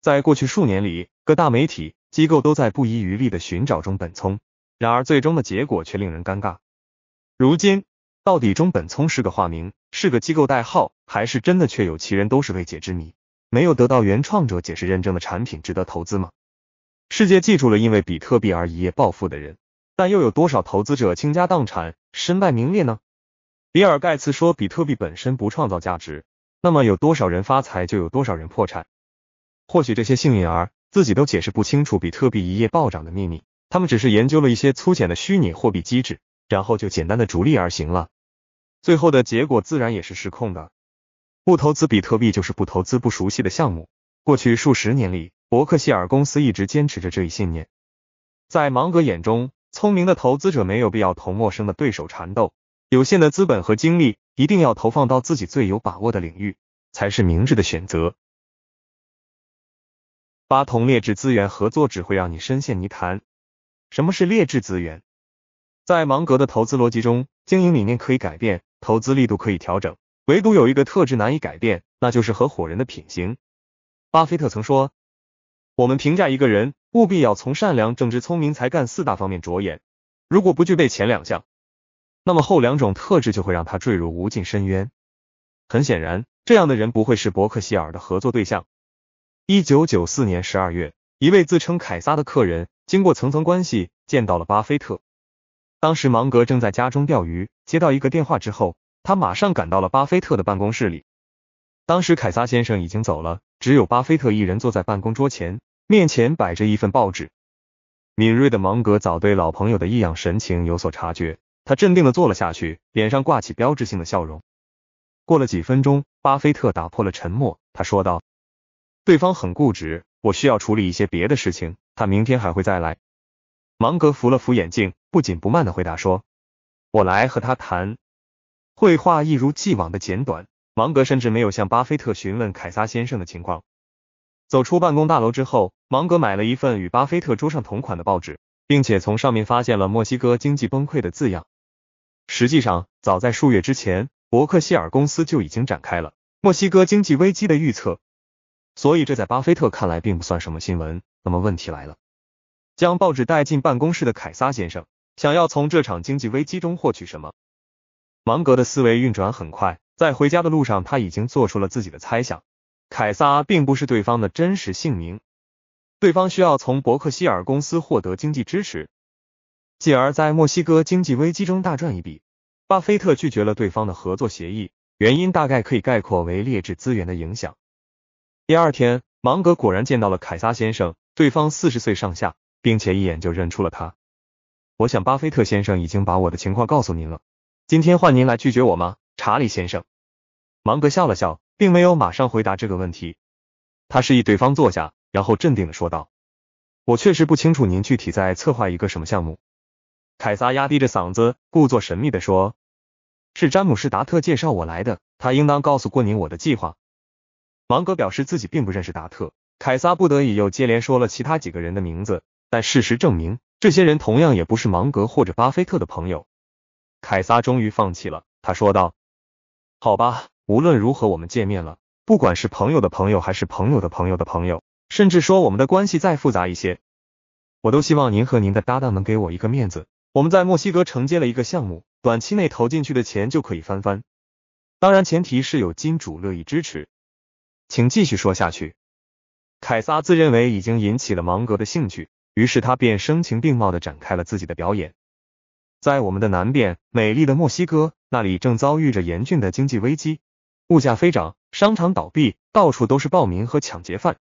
在过去数年里，各大媒体机构都在不遗余力的寻找中本聪，然而最终的结果却令人尴尬。如今，到底中本聪是个化名，是个机构代号，还是真的确有其人，都是未解之谜。没有得到原创者解释认证的产品，值得投资吗？世界记住了因为比特币而一夜暴富的人，但又有多少投资者倾家荡产、身败名裂呢？比尔盖茨说比特币本身不创造价值，那么有多少人发财，就有多少人破产。或许这些幸运儿自己都解释不清楚比特币一夜暴涨的秘密，他们只是研究了一些粗浅的虚拟货币机制，然后就简单的逐利而行了，最后的结果自然也是失控的。不投资比特币就是不投资不熟悉的项目。过去数十年里，伯克希尔公司一直坚持着这一信念。在芒格眼中，聪明的投资者没有必要同陌生的对手缠斗，有限的资本和精力一定要投放到自己最有把握的领域，才是明智的选择。八同劣质资源合作只会让你深陷泥潭。什么是劣质资源？在芒格的投资逻辑中，经营理念可以改变，投资力度可以调整。唯独有一个特质难以改变，那就是合伙人的品行。巴菲特曾说：“我们评价一个人，务必要从善良、正直、聪明、才干四大方面着眼。如果不具备前两项，那么后两种特质就会让他坠入无尽深渊。”很显然，这样的人不会是伯克希尔的合作对象。一九九四年十二月，一位自称凯撒的客人，经过层层关系见到了巴菲特。当时芒格正在家中钓鱼，接到一个电话之后。他马上赶到了巴菲特的办公室里。当时凯撒先生已经走了，只有巴菲特一人坐在办公桌前，面前摆着一份报纸。敏锐的芒格早对老朋友的异样神情有所察觉，他镇定的坐了下去，脸上挂起标志性的笑容。过了几分钟，巴菲特打破了沉默，他说道：“对方很固执，我需要处理一些别的事情。他明天还会再来。”芒格扶了扶眼镜，不紧不慢的回答说：“我来和他谈。”绘画一如既往的简短，芒格甚至没有向巴菲特询问凯撒先生的情况。走出办公大楼之后，芒格买了一份与巴菲特桌上同款的报纸，并且从上面发现了“墨西哥经济崩溃”的字样。实际上，早在数月之前，伯克希尔公司就已经展开了墨西哥经济危机的预测，所以这在巴菲特看来并不算什么新闻。那么问题来了，将报纸带进办公室的凯撒先生想要从这场经济危机中获取什么？芒格的思维运转很快，在回家的路上，他已经做出了自己的猜想。凯撒并不是对方的真实姓名，对方需要从伯克希尔公司获得经济支持，继而在墨西哥经济危机中大赚一笔。巴菲特拒绝了对方的合作协议，原因大概可以概括为劣质资源的影响。第二天，芒格果然见到了凯撒先生，对方四十岁上下，并且一眼就认出了他。我想，巴菲特先生已经把我的情况告诉您了。今天换您来拒绝我吗，查理先生？芒格笑了笑，并没有马上回答这个问题。他示意对方坐下，然后镇定的说道：“我确实不清楚您具体在策划一个什么项目。”凯撒压低着嗓子，故作神秘的说：“是詹姆士·达特介绍我来的，他应当告诉过您我的计划。”芒格表示自己并不认识达特。凯撒不得已又接连说了其他几个人的名字，但事实证明，这些人同样也不是芒格或者巴菲特的朋友。凯撒终于放弃了，他说道：“好吧，无论如何，我们见面了。不管是朋友的朋友，还是朋友的朋友的朋友，甚至说我们的关系再复杂一些，我都希望您和您的搭档能给我一个面子。我们在墨西哥承接了一个项目，短期内投进去的钱就可以翻番。当然，前提是有金主乐意支持。请继续说下去。”凯撒自认为已经引起了芒格的兴趣，于是他便声情并茂的展开了自己的表演。在我们的南边，美丽的墨西哥，那里正遭遇着严峻的经济危机，物价飞涨，商场倒闭，到处都是暴民和抢劫犯，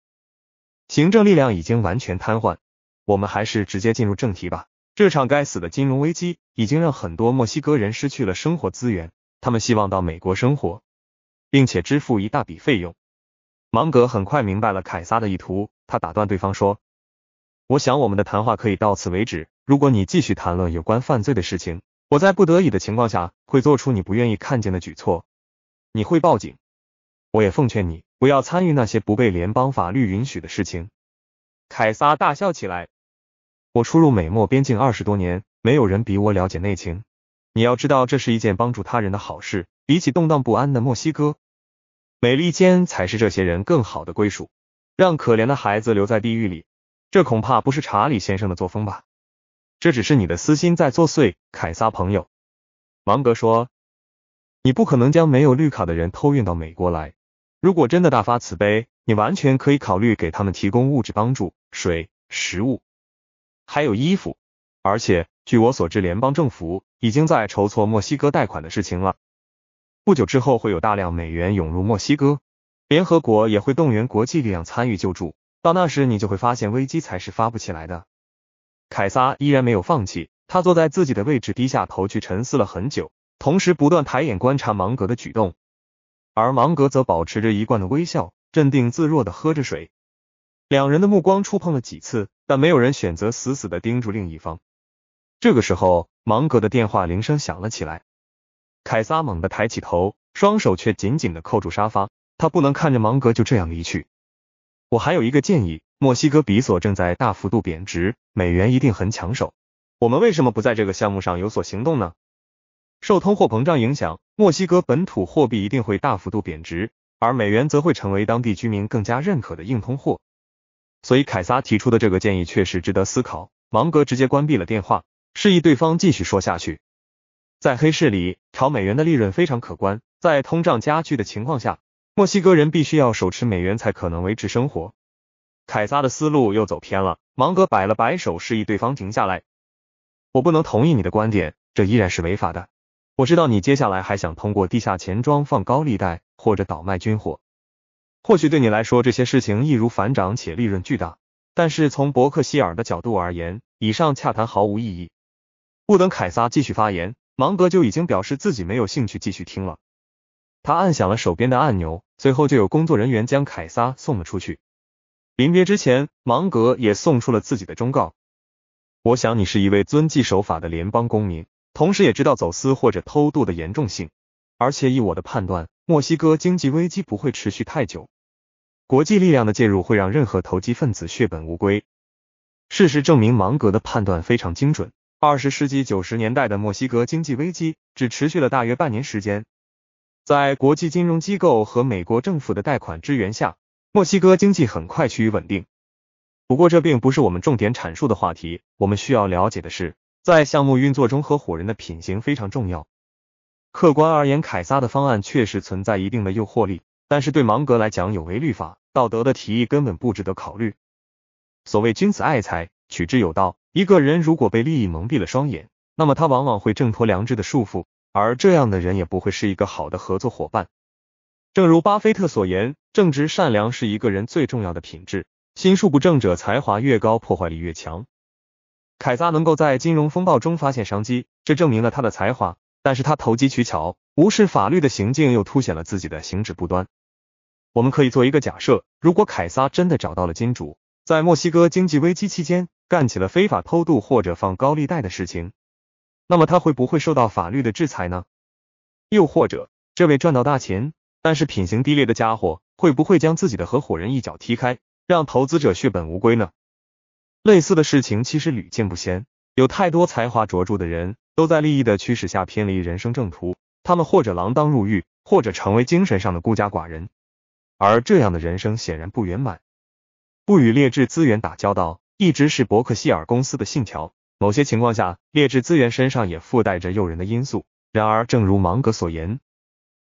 行政力量已经完全瘫痪。我们还是直接进入正题吧。这场该死的金融危机已经让很多墨西哥人失去了生活资源，他们希望到美国生活，并且支付一大笔费用。芒格很快明白了凯撒的意图，他打断对方说。我想我们的谈话可以到此为止。如果你继续谈论有关犯罪的事情，我在不得已的情况下会做出你不愿意看见的举措。你会报警。我也奉劝你不要参与那些不被联邦法律允许的事情。凯撒大笑起来。我出入美墨边境二十多年，没有人比我了解内情。你要知道，这是一件帮助他人的好事。比起动荡不安的墨西哥，美利坚才是这些人更好的归属。让可怜的孩子留在地狱里。这恐怕不是查理先生的作风吧？这只是你的私心在作祟，凯撒朋友。芒格说：“你不可能将没有绿卡的人偷运到美国来。如果真的大发慈悲，你完全可以考虑给他们提供物质帮助，水、食物，还有衣服。而且，据我所知，联邦政府已经在筹措墨西哥贷款的事情了。不久之后会有大量美元涌入墨西哥，联合国也会动员国际力量参与救助。”到那时，你就会发现危机才是发不起来的。凯撒依然没有放弃，他坐在自己的位置，低下头去沉思了很久，同时不断抬眼观察芒格的举动。而芒格则保持着一贯的微笑，镇定自若的喝着水。两人的目光触碰了几次，但没有人选择死死的盯住另一方。这个时候，芒格的电话铃声响了起来。凯撒猛地抬起头，双手却紧紧的扣住沙发，他不能看着芒格就这样离去。我还有一个建议，墨西哥比索正在大幅度贬值，美元一定很抢手。我们为什么不在这个项目上有所行动呢？受通货膨胀影响，墨西哥本土货币一定会大幅度贬值，而美元则会成为当地居民更加认可的硬通货。所以，凯撒提出的这个建议确实值得思考。芒格直接关闭了电话，示意对方继续说下去。在黑市里，炒美元的利润非常可观。在通胀加剧的情况下。墨西哥人必须要手持美元才可能维持生活。凯撒的思路又走偏了。芒格摆了摆手，示意对方停下来。我不能同意你的观点，这依然是违法的。我知道你接下来还想通过地下钱庄放高利贷或者倒卖军火。或许对你来说这些事情易如反掌且利润巨大，但是从伯克希尔的角度而言，以上洽谈毫无意义。不等凯撒继续发言，芒格就已经表示自己没有兴趣继续听了。他按响了手边的按钮，随后就有工作人员将凯撒送了出去。临别之前，芒格也送出了自己的忠告：“我想你是一位遵纪守法的联邦公民，同时也知道走私或者偷渡的严重性。而且以我的判断，墨西哥经济危机不会持续太久，国际力量的介入会让任何投机分子血本无归。”事实证明，芒格的判断非常精准。二十世纪九十年代的墨西哥经济危机只持续了大约半年时间。在国际金融机构和美国政府的贷款支援下，墨西哥经济很快趋于稳定。不过，这并不是我们重点阐述的话题。我们需要了解的是，在项目运作中，合伙人的品行非常重要。客观而言，凯撒的方案确实存在一定的诱惑力，但是对芒格来讲，有违律法道德的提议根本不值得考虑。所谓君子爱财，取之有道。一个人如果被利益蒙蔽了双眼，那么他往往会挣脱良知的束缚。而这样的人也不会是一个好的合作伙伴。正如巴菲特所言，正直善良是一个人最重要的品质。心术不正者，才华越高，破坏力越强。凯撒能够在金融风暴中发现商机，这证明了他的才华，但是他投机取巧、无视法律的行径又凸显了自己的行止不端。我们可以做一个假设，如果凯撒真的找到了金主，在墨西哥经济危机期间干起了非法偷渡或者放高利贷的事情。那么他会不会受到法律的制裁呢？又或者这位赚到大钱，但是品行低劣的家伙会不会将自己的合伙人一脚踢开，让投资者血本无归呢？类似的事情其实屡见不鲜，有太多才华卓著的人都在利益的驱使下偏离人生正途，他们或者锒铛入狱，或者成为精神上的孤家寡人，而这样的人生显然不圆满。不与劣质资源打交道，一直是伯克希尔公司的信条。某些情况下，劣质资源身上也附带着诱人的因素。然而，正如芒格所言，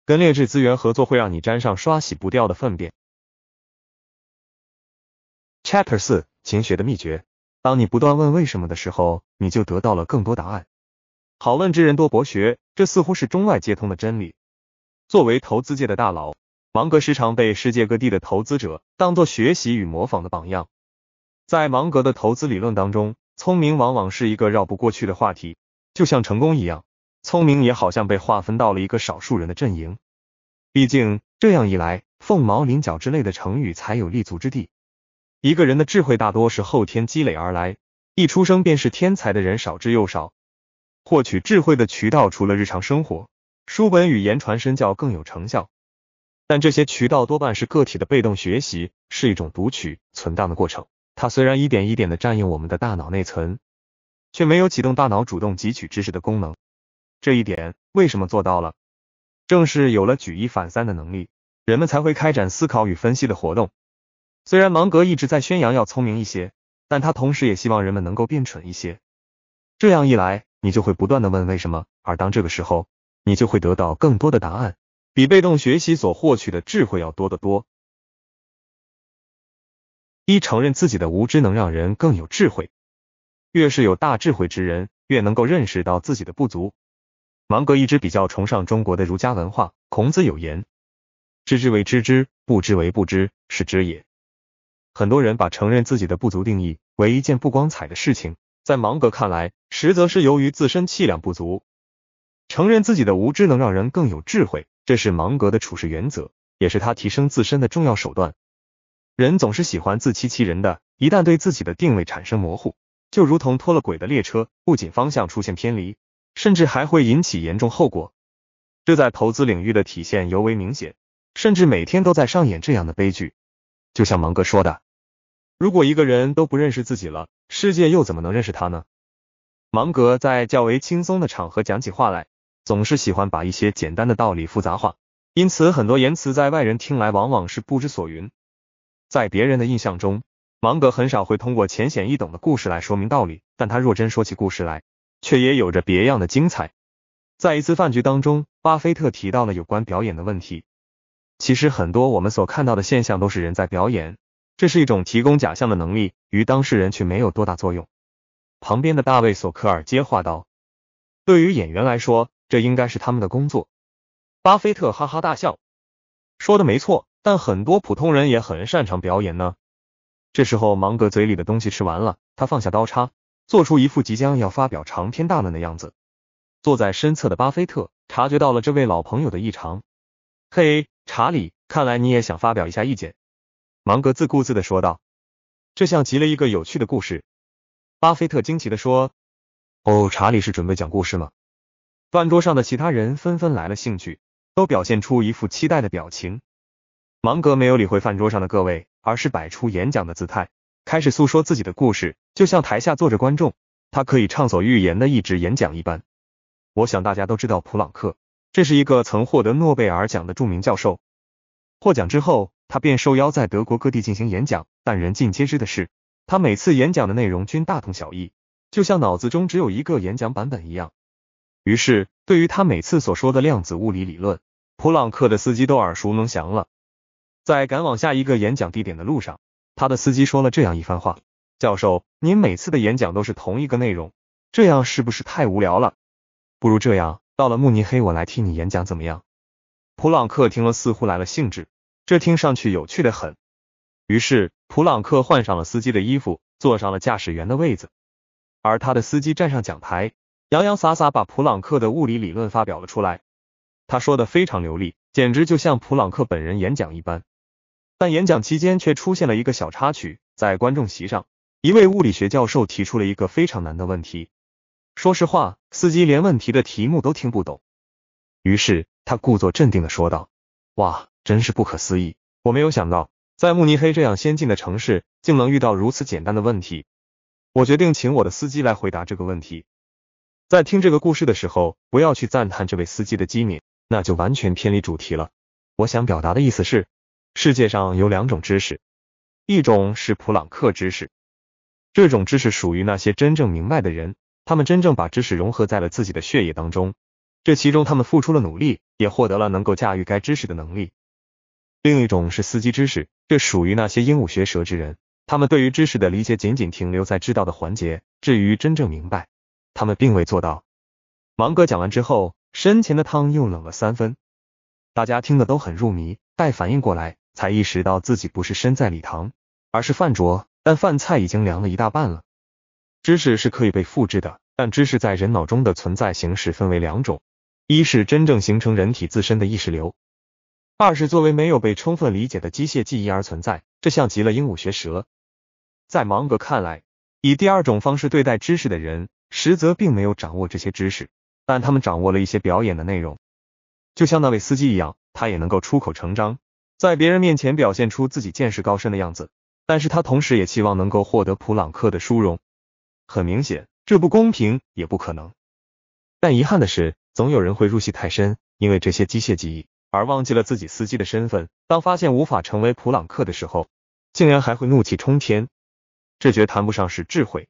跟劣质资源合作会让你沾上刷洗不掉的粪便。Chapter 四，勤学的秘诀。当你不断问为什么的时候，你就得到了更多答案。好问之人多博学，这似乎是中外皆通的真理。作为投资界的大佬，芒格时常被世界各地的投资者当作学习与模仿的榜样。在芒格的投资理论当中，聪明往往是一个绕不过去的话题，就像成功一样，聪明也好像被划分到了一个少数人的阵营。毕竟这样一来，凤毛麟角之类的成语才有立足之地。一个人的智慧大多是后天积累而来，一出生便是天才的人少之又少。获取智慧的渠道除了日常生活、书本与言传身教更有成效，但这些渠道多半是个体的被动学习，是一种读取、存档的过程。它虽然一点一点的占用我们的大脑内存，却没有启动大脑主动汲取知识的功能。这一点为什么做到了？正是有了举一反三的能力，人们才会开展思考与分析的活动。虽然芒格一直在宣扬要聪明一些，但他同时也希望人们能够变蠢一些。这样一来，你就会不断的问为什么，而当这个时候，你就会得到更多的答案，比被动学习所获取的智慧要多得多。一承认自己的无知，能让人更有智慧。越是有大智慧之人，越能够认识到自己的不足。芒格一直比较崇尚中国的儒家文化。孔子有言：“知之为知之，不知为不知，是知也。”很多人把承认自己的不足定义为一件不光彩的事情，在芒格看来，实则是由于自身气量不足。承认自己的无知能让人更有智慧，这是芒格的处事原则，也是他提升自身的重要手段。人总是喜欢自欺欺人的，一旦对自己的定位产生模糊，就如同脱了轨的列车，不仅方向出现偏离，甚至还会引起严重后果。这在投资领域的体现尤为明显，甚至每天都在上演这样的悲剧。就像芒格说的：“如果一个人都不认识自己了，世界又怎么能认识他呢？”芒格在较为轻松的场合讲起话来，总是喜欢把一些简单的道理复杂化，因此很多言辞在外人听来往往是不知所云。在别人的印象中，芒格很少会通过浅显易懂的故事来说明道理，但他若真说起故事来，却也有着别样的精彩。在一次饭局当中，巴菲特提到了有关表演的问题。其实，很多我们所看到的现象都是人在表演，这是一种提供假象的能力，与当事人却没有多大作用。旁边的大卫·索科尔接话道：“对于演员来说，这应该是他们的工作。”巴菲特哈哈大笑，说的没错。但很多普通人也很擅长表演呢。这时候，芒格嘴里的东西吃完了，他放下刀叉，做出一副即将要发表长篇大论的样子。坐在身侧的巴菲特察觉到了这位老朋友的异常。“嘿，查理，看来你也想发表一下意见。”芒格自顾自的说道。这像极了一个有趣的故事。巴菲特惊奇的说：“哦，查理是准备讲故事吗？”饭桌上的其他人纷纷来了兴趣，都表现出一副期待的表情。芒格没有理会饭桌上的各位，而是摆出演讲的姿态，开始诉说自己的故事，就像台下坐着观众，他可以畅所欲言的一直演讲一般。我想大家都知道普朗克，这是一个曾获得诺贝尔奖的著名教授。获奖之后，他便受邀在德国各地进行演讲。但人尽皆知的是，他每次演讲的内容均大同小异，就像脑子中只有一个演讲版本一样。于是，对于他每次所说的量子物理理论，普朗克的司机都耳熟能详了。在赶往下一个演讲地点的路上，他的司机说了这样一番话：“教授，您每次的演讲都是同一个内容，这样是不是太无聊了？不如这样，到了慕尼黑我来替你演讲怎么样？”普朗克听了似乎来了兴致，这听上去有趣的很。于是普朗克换上了司机的衣服，坐上了驾驶员的位子，而他的司机站上讲台，洋洋洒洒把普朗克的物理理论发表了出来。他说的非常流利，简直就像普朗克本人演讲一般。但演讲期间却出现了一个小插曲，在观众席上，一位物理学教授提出了一个非常难的问题。说实话，司机连问题的题目都听不懂。于是他故作镇定的说道：“哇，真是不可思议！我没有想到，在慕尼黑这样先进的城市，竟能遇到如此简单的问题。我决定请我的司机来回答这个问题。”在听这个故事的时候，不要去赞叹这位司机的机敏，那就完全偏离主题了。我想表达的意思是。世界上有两种知识，一种是普朗克知识，这种知识属于那些真正明白的人，他们真正把知识融合在了自己的血液当中，这其中他们付出了努力，也获得了能够驾驭该知识的能力。另一种是司机知识，这属于那些鹦鹉学舌之人，他们对于知识的理解仅仅停留在知道的环节，至于真正明白，他们并未做到。芒格讲完之后，身前的汤又冷了三分，大家听得都很入迷，待反应过来。才意识到自己不是身在礼堂，而是饭桌，但饭菜已经凉了一大半了。知识是可以被复制的，但知识在人脑中的存在形式分为两种：一是真正形成人体自身的意识流；二是作为没有被充分理解的机械记忆而存在。这像极了鹦鹉学舌。在芒格看来，以第二种方式对待知识的人，实则并没有掌握这些知识，但他们掌握了一些表演的内容，就像那位司机一样，他也能够出口成章。在别人面前表现出自己见识高深的样子，但是他同时也期望能够获得普朗克的殊荣。很明显，这不公平，也不可能。但遗憾的是，总有人会入戏太深，因为这些机械记忆而忘记了自己司机的身份。当发现无法成为普朗克的时候，竟然还会怒气冲天，这绝谈不上是智慧。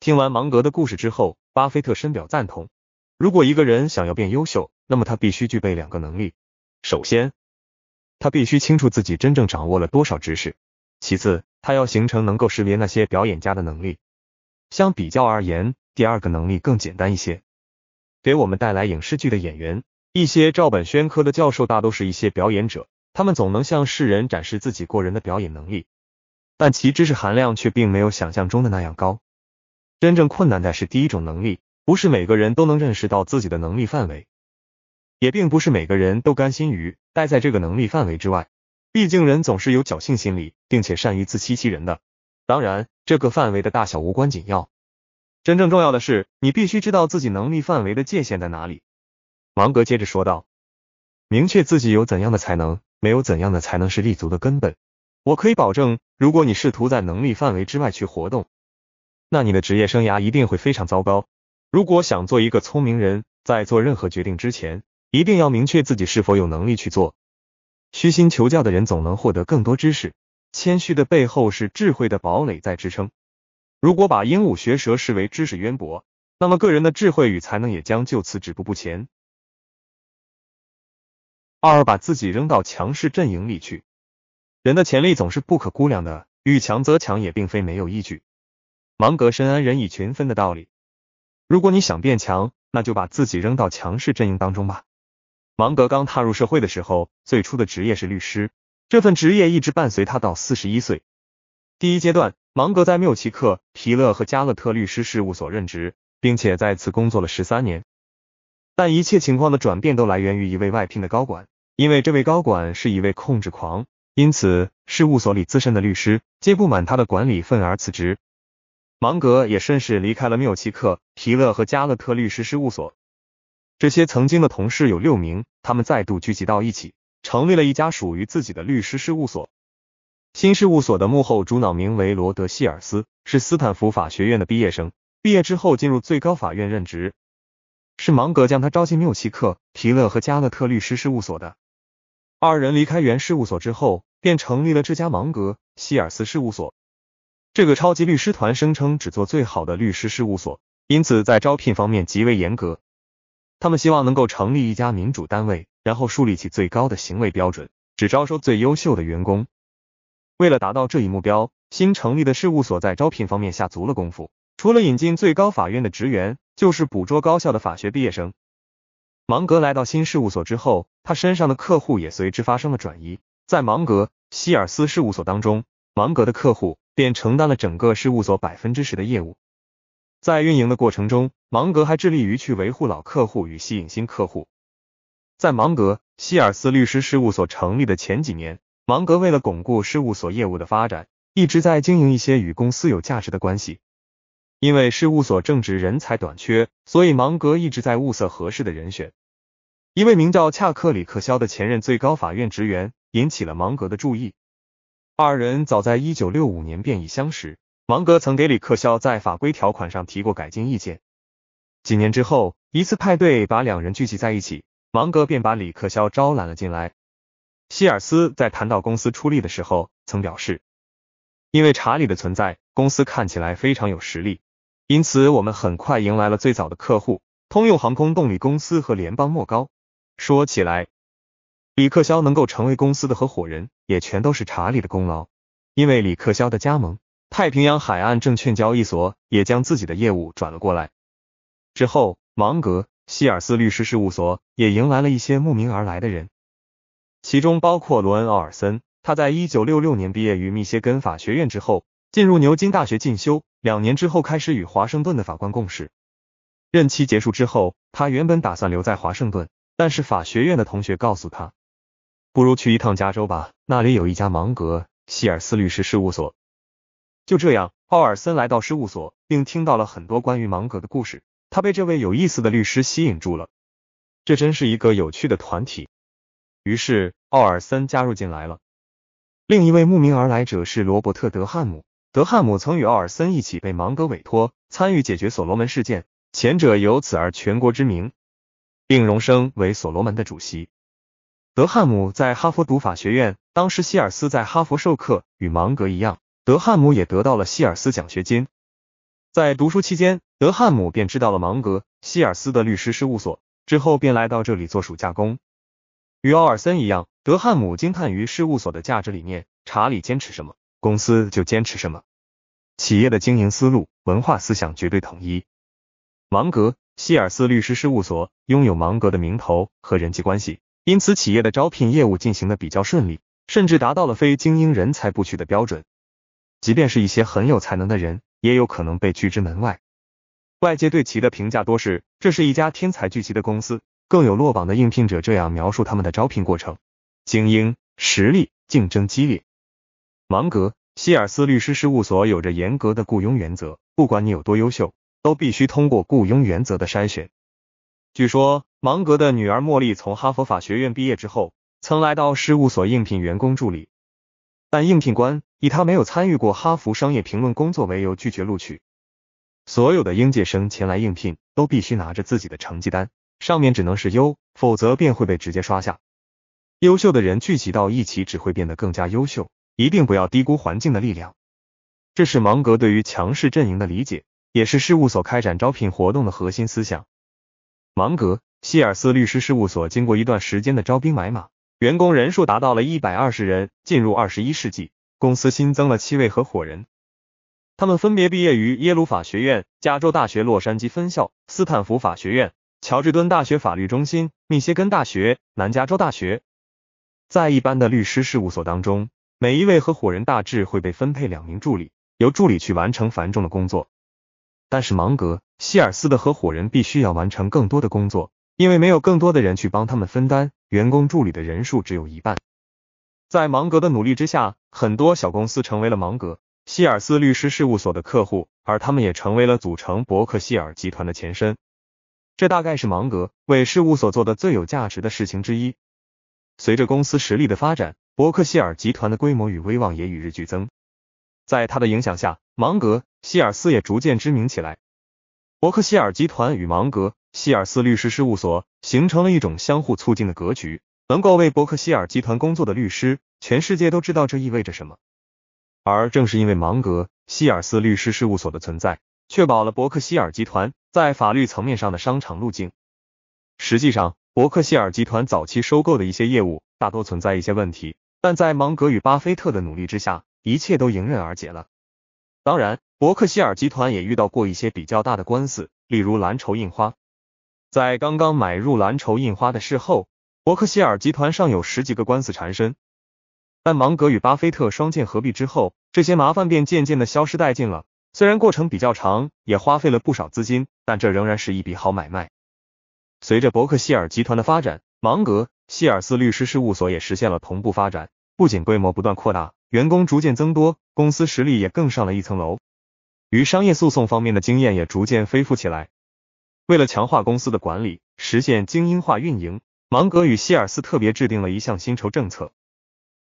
听完芒格的故事之后，巴菲特深表赞同。如果一个人想要变优秀，那么他必须具备两个能力。首先，他必须清楚自己真正掌握了多少知识。其次，他要形成能够识别那些表演家的能力。相比较而言，第二个能力更简单一些。给我们带来影视剧的演员，一些照本宣科的教授大都是一些表演者，他们总能向世人展示自己过人的表演能力，但其知识含量却并没有想象中的那样高。真正困难的是第一种能力，不是每个人都能认识到自己的能力范围，也并不是每个人都甘心于。待在这个能力范围之外，毕竟人总是有侥幸心理，并且善于自欺欺人的。当然，这个范围的大小无关紧要，真正重要的是你必须知道自己能力范围的界限在哪里。芒格接着说道：“明确自己有怎样的才能，没有怎样的才能是立足的根本。我可以保证，如果你试图在能力范围之外去活动，那你的职业生涯一定会非常糟糕。如果想做一个聪明人，在做任何决定之前。”一定要明确自己是否有能力去做。虚心求教的人总能获得更多知识。谦虚的背后是智慧的堡垒在支撑。如果把鹦鹉学舌视为知识渊博，那么个人的智慧与才能也将就此止步不前。二把自己扔到强势阵营里去。人的潜力总是不可估量的，遇强则强也并非没有依据。芒格深谙人以群分的道理。如果你想变强，那就把自己扔到强势阵营当中吧。芒格刚踏入社会的时候，最初的职业是律师，这份职业一直伴随他到四十一岁。第一阶段，芒格在缪奇克皮勒和加勒特律师事务所任职，并且在此工作了十三年。但一切情况的转变都来源于一位外聘的高管，因为这位高管是一位控制狂，因此事务所里资深的律师接不满他的管理愤而辞职，芒格也顺势离开了缪奇克皮勒和加勒特律师事务所。这些曾经的同事有六名，他们再度聚集到一起，成立了一家属于自己的律师事务所。新事务所的幕后主脑名为罗德·希尔斯，是斯坦福法学院的毕业生，毕业之后进入最高法院任职。是芒格将他招进缪奇克、皮勒和加勒特律师事务所的。二人离开原事务所之后，便成立了这家芒格·希尔斯事务所。这个超级律师团声称只做最好的律师事务所，因此在招聘方面极为严格。他们希望能够成立一家民主单位，然后树立起最高的行为标准，只招收最优秀的员工。为了达到这一目标，新成立的事务所在招聘方面下足了功夫，除了引进最高法院的职员，就是捕捉高校的法学毕业生。芒格来到新事务所之后，他身上的客户也随之发生了转移。在芒格希尔斯事务所当中，芒格的客户便承担了整个事务所百分之十的业务。在运营的过程中，芒格还致力于去维护老客户与吸引新客户。在芒格希尔斯律师事务所成立的前几年，芒格为了巩固事务所业务的发展，一直在经营一些与公司有价值的关系。因为事务所正值人才短缺，所以芒格一直在物色合适的人选。一位名叫恰克里克肖的前任最高法院职员引起了芒格的注意。二人早在一九六五年便已相识。芒格曾给李克肖在法规条款上提过改进意见。几年之后，一次派对把两人聚集在一起，芒格便把李克肖招揽了进来。希尔斯在谈到公司出力的时候曾表示：“因为查理的存在，公司看起来非常有实力，因此我们很快迎来了最早的客户——通用航空动力公司和联邦莫高。”说起来，李克肖能够成为公司的合伙人，也全都是查理的功劳。因为李克肖的加盟。太平洋海岸证券交易所也将自己的业务转了过来。之后，芒格希尔斯律师事务所也迎来了一些慕名而来的人，其中包括罗恩奥尔森。他在一九六六年毕业于密歇根法学院之后，进入牛津大学进修，两年之后开始与华盛顿的法官共事。任期结束之后，他原本打算留在华盛顿，但是法学院的同学告诉他，不如去一趟加州吧，那里有一家芒格希尔斯律师事务所。就这样，奥尔森来到事务所，并听到了很多关于芒格的故事。他被这位有意思的律师吸引住了，这真是一个有趣的团体。于是，奥尔森加入进来了。另一位慕名而来者是罗伯特·德汉姆。德汉姆曾与奥尔森一起被芒格委托参与解决所罗门事件，前者由此而全国知名，并荣升为所罗门的主席。德汉姆在哈佛读法学院，当时希尔斯在哈佛授课，与芒格一样。德汉姆也得到了希尔斯奖学金。在读书期间，德汉姆便知道了芒格希尔斯的律师事务所，之后便来到这里做暑假工。与奥尔森一样，德汉姆惊叹于事务所的价值理念：查理坚持什么，公司就坚持什么。企业的经营思路、文化思想绝对统一。芒格希尔斯律师事务所拥有芒格的名头和人际关系，因此企业的招聘业务进行的比较顺利，甚至达到了非精英人才不取的标准。即便是一些很有才能的人，也有可能被拒之门外。外界对其的评价多是，这是一家天才聚集的公司。更有落榜的应聘者这样描述他们的招聘过程：精英、实力、竞争激烈。芒格希尔斯律师事务所有着严格的雇佣原则，不管你有多优秀，都必须通过雇佣原则的筛选。据说，芒格的女儿茉莉从哈佛法学院毕业之后，曾来到事务所应聘员工助理，但应聘官。以他没有参与过《哈佛商业评论》工作为由拒绝录取。所有的应届生前来应聘都必须拿着自己的成绩单，上面只能是优，否则便会被直接刷下。优秀的人聚集到一起只会变得更加优秀，一定不要低估环境的力量。这是芒格对于强势阵营的理解，也是事务所开展招聘活动的核心思想。芒格希尔斯律师事务所经过一段时间的招兵买马，员工人数达到了一百二十人。进入二十一世纪。公司新增了七位合伙人，他们分别毕业于耶鲁法学院、加州大学洛杉矶分校、斯坦福法学院、乔治敦大学法律中心、密歇根大学、南加州大学。在一般的律师事务所当中，每一位合伙人大致会被分配两名助理，由助理去完成繁重的工作。但是芒格希尔斯的合伙人必须要完成更多的工作，因为没有更多的人去帮他们分担，员工助理的人数只有一半。在芒格的努力之下，很多小公司成为了芒格希尔斯律师事务所的客户，而他们也成为了组成伯克希尔集团的前身。这大概是芒格为事务所做的最有价值的事情之一。随着公司实力的发展，伯克希尔集团的规模与威望也与日俱增。在他的影响下，芒格希尔斯也逐渐知名起来。伯克希尔集团与芒格希尔斯律师事务所形成了一种相互促进的格局。能够为伯克希尔集团工作的律师，全世界都知道这意味着什么。而正是因为芒格希尔斯律师事务所的存在，确保了伯克希尔集团在法律层面上的商场路径。实际上，伯克希尔集团早期收购的一些业务大多存在一些问题，但在芒格与巴菲特的努力之下，一切都迎刃而解了。当然，伯克希尔集团也遇到过一些比较大的官司，例如蓝筹印花。在刚刚买入蓝筹印花的事后。伯克希尔集团尚有十几个官司缠身，但芒格与巴菲特双剑合璧之后，这些麻烦便渐渐的消失殆尽了。虽然过程比较长，也花费了不少资金，但这仍然是一笔好买卖。随着伯克希尔集团的发展，芒格希尔斯律师事务所也实现了同步发展，不仅规模不断扩大，员工逐渐增多，公司实力也更上了一层楼，于商业诉讼方面的经验也逐渐丰富起来。为了强化公司的管理，实现精英化运营。芒格与希尔斯特别制定了一项薪酬政策，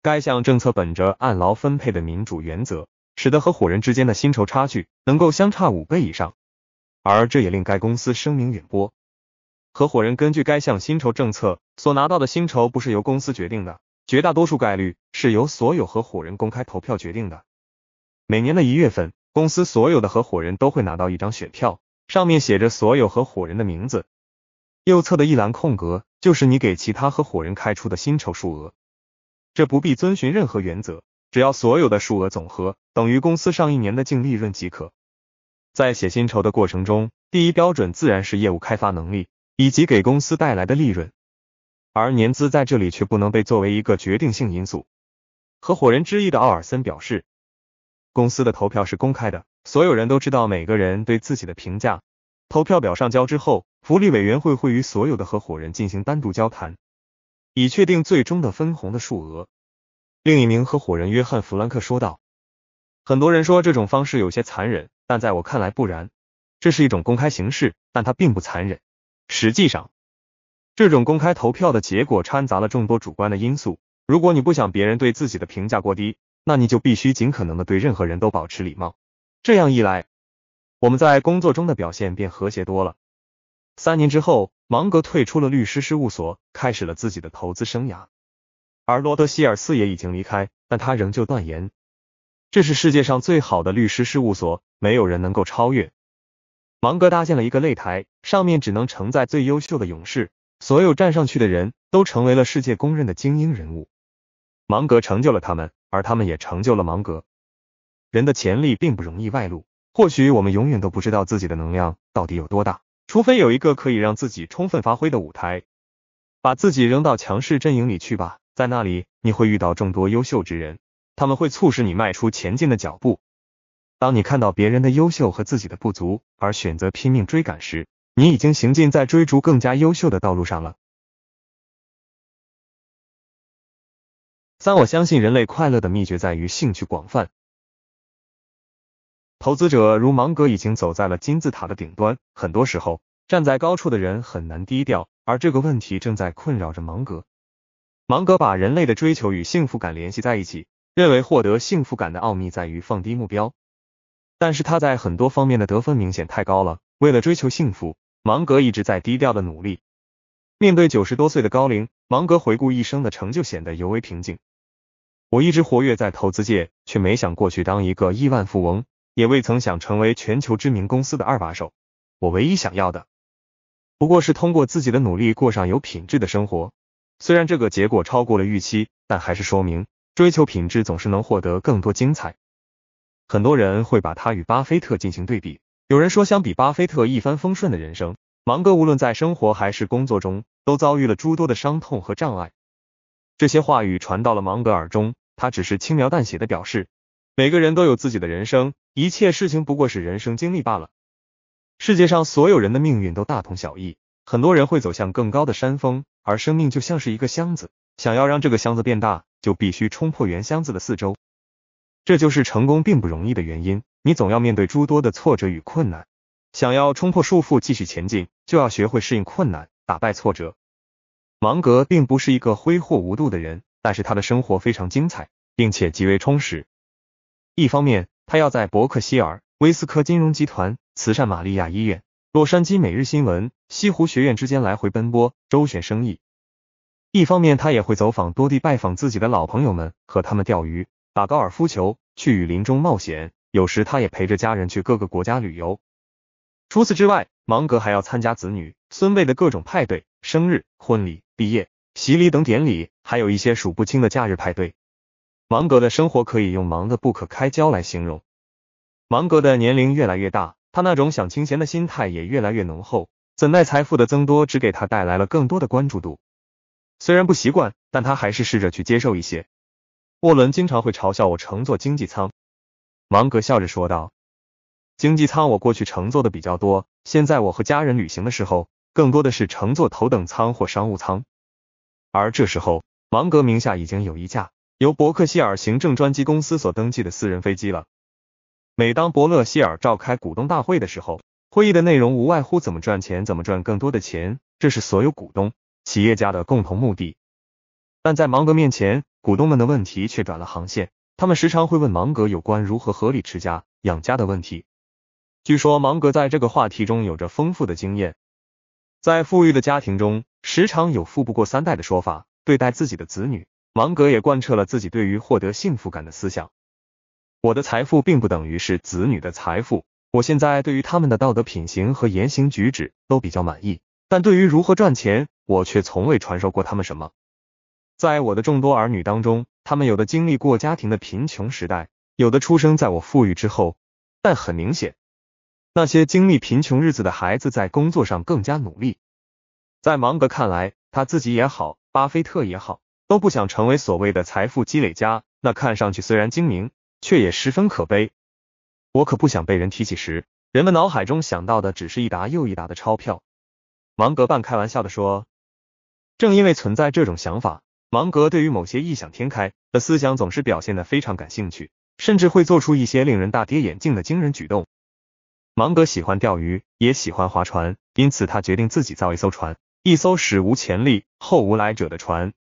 该项政策本着按劳分配的民主原则，使得合伙人之间的薪酬差距能够相差五倍以上，而这也令该公司声名远播。合伙人根据该项薪酬政策所拿到的薪酬不是由公司决定的，绝大多数概率是由所有合伙人公开投票决定的。每年的一月份，公司所有的合伙人都会拿到一张选票，上面写着所有合伙人的名字，右侧的一栏空格。就是你给其他合伙人开出的薪酬数额，这不必遵循任何原则，只要所有的数额总和等于公司上一年的净利润即可。在写薪酬的过程中，第一标准自然是业务开发能力以及给公司带来的利润，而年资在这里却不能被作为一个决定性因素。合伙人之一的奥尔森表示，公司的投票是公开的，所有人都知道每个人对自己的评价。投票表上交之后。福利委员会会与所有的合伙人进行单独交谈，以确定最终的分红的数额。另一名合伙人约翰·弗兰克说道：“很多人说这种方式有些残忍，但在我看来不然。这是一种公开形式，但它并不残忍。实际上，这种公开投票的结果掺杂了众多主观的因素。如果你不想别人对自己的评价过低，那你就必须尽可能的对任何人都保持礼貌。这样一来，我们在工作中的表现便和谐多了。”三年之后，芒格退出了律师事务所，开始了自己的投资生涯。而罗德希尔四也已经离开，但他仍旧断言，这是世界上最好的律师事务所，没有人能够超越。芒格搭建了一个擂台，上面只能承载最优秀的勇士，所有站上去的人都成为了世界公认的精英人物。芒格成就了他们，而他们也成就了芒格。人的潜力并不容易外露，或许我们永远都不知道自己的能量到底有多大。除非有一个可以让自己充分发挥的舞台，把自己扔到强势阵营里去吧，在那里你会遇到众多优秀之人，他们会促使你迈出前进的脚步。当你看到别人的优秀和自己的不足，而选择拼命追赶时，你已经行进在追逐更加优秀的道路上了。三，我相信人类快乐的秘诀在于兴趣广泛。投资者如芒格已经走在了金字塔的顶端。很多时候，站在高处的人很难低调，而这个问题正在困扰着芒格。芒格把人类的追求与幸福感联系在一起，认为获得幸福感的奥秘在于放低目标。但是他在很多方面的得分明显太高了。为了追求幸福，芒格一直在低调的努力。面对九十多岁的高龄，芒格回顾一生的成就显得尤为平静。我一直活跃在投资界，却没想过去当一个亿万富翁。也未曾想成为全球知名公司的二把手，我唯一想要的不过是通过自己的努力过上有品质的生活。虽然这个结果超过了预期，但还是说明追求品质总是能获得更多精彩。很多人会把他与巴菲特进行对比，有人说相比巴菲特一帆风顺的人生，芒格无论在生活还是工作中都遭遇了诸多的伤痛和障碍。这些话语传到了芒格耳中，他只是轻描淡写的表示。每个人都有自己的人生，一切事情不过是人生经历罢了。世界上所有人的命运都大同小异，很多人会走向更高的山峰。而生命就像是一个箱子，想要让这个箱子变大，就必须冲破原箱子的四周。这就是成功并不容易的原因。你总要面对诸多的挫折与困难，想要冲破束缚继续前进，就要学会适应困难，打败挫折。芒格并不是一个挥霍无度的人，但是他的生活非常精彩，并且极为充实。一方面，他要在伯克希尔、威斯科金融集团、慈善玛利亚医院、洛杉矶每日新闻、西湖学院之间来回奔波，周旋生意；一方面，他也会走访多地，拜访自己的老朋友们，和他们钓鱼、打高尔夫球、去雨林中冒险。有时，他也陪着家人去各个国家旅游。除此之外，芒格还要参加子女、孙辈的各种派对、生日、婚礼、毕业、洗礼等典礼，还有一些数不清的假日派对。芒格的生活可以用忙得不可开交来形容。芒格的年龄越来越大，他那种想清闲的心态也越来越浓厚。怎奈财富的增多只给他带来了更多的关注度，虽然不习惯，但他还是试着去接受一些。沃伦经常会嘲笑我乘坐经济舱，芒格笑着说道：“经济舱我过去乘坐的比较多，现在我和家人旅行的时候，更多的是乘坐头等舱或商务舱。”而这时候，芒格名下已经有一架。由伯克希尔行政专机公司所登记的私人飞机了。每当伯乐希尔召开股东大会的时候，会议的内容无外乎怎么赚钱，怎么赚更多的钱，这是所有股东、企业家的共同目的。但在芒格面前，股东们的问题却转了航线。他们时常会问芒格有关如何合理持家、养家的问题。据说芒格在这个话题中有着丰富的经验。在富裕的家庭中，时常有富不过三代的说法，对待自己的子女。芒格也贯彻了自己对于获得幸福感的思想。我的财富并不等于是子女的财富。我现在对于他们的道德品行和言行举止都比较满意，但对于如何赚钱，我却从未传授过他们什么。在我的众多儿女当中，他们有的经历过家庭的贫穷时代，有的出生在我富裕之后。但很明显，那些经历贫穷日子的孩子在工作上更加努力。在芒格看来，他自己也好，巴菲特也好。都不想成为所谓的财富积累家，那看上去虽然精明，却也十分可悲。我可不想被人提起时，人们脑海中想到的只是一沓又一沓的钞票。芒格半开玩笑的说：“正因为存在这种想法，芒格对于某些异想天开的思想总是表现的非常感兴趣，甚至会做出一些令人大跌眼镜的惊人举动。”芒格喜欢钓鱼，也喜欢划船，因此他决定自己造一艘船，一艘史无前例、后无来者的船。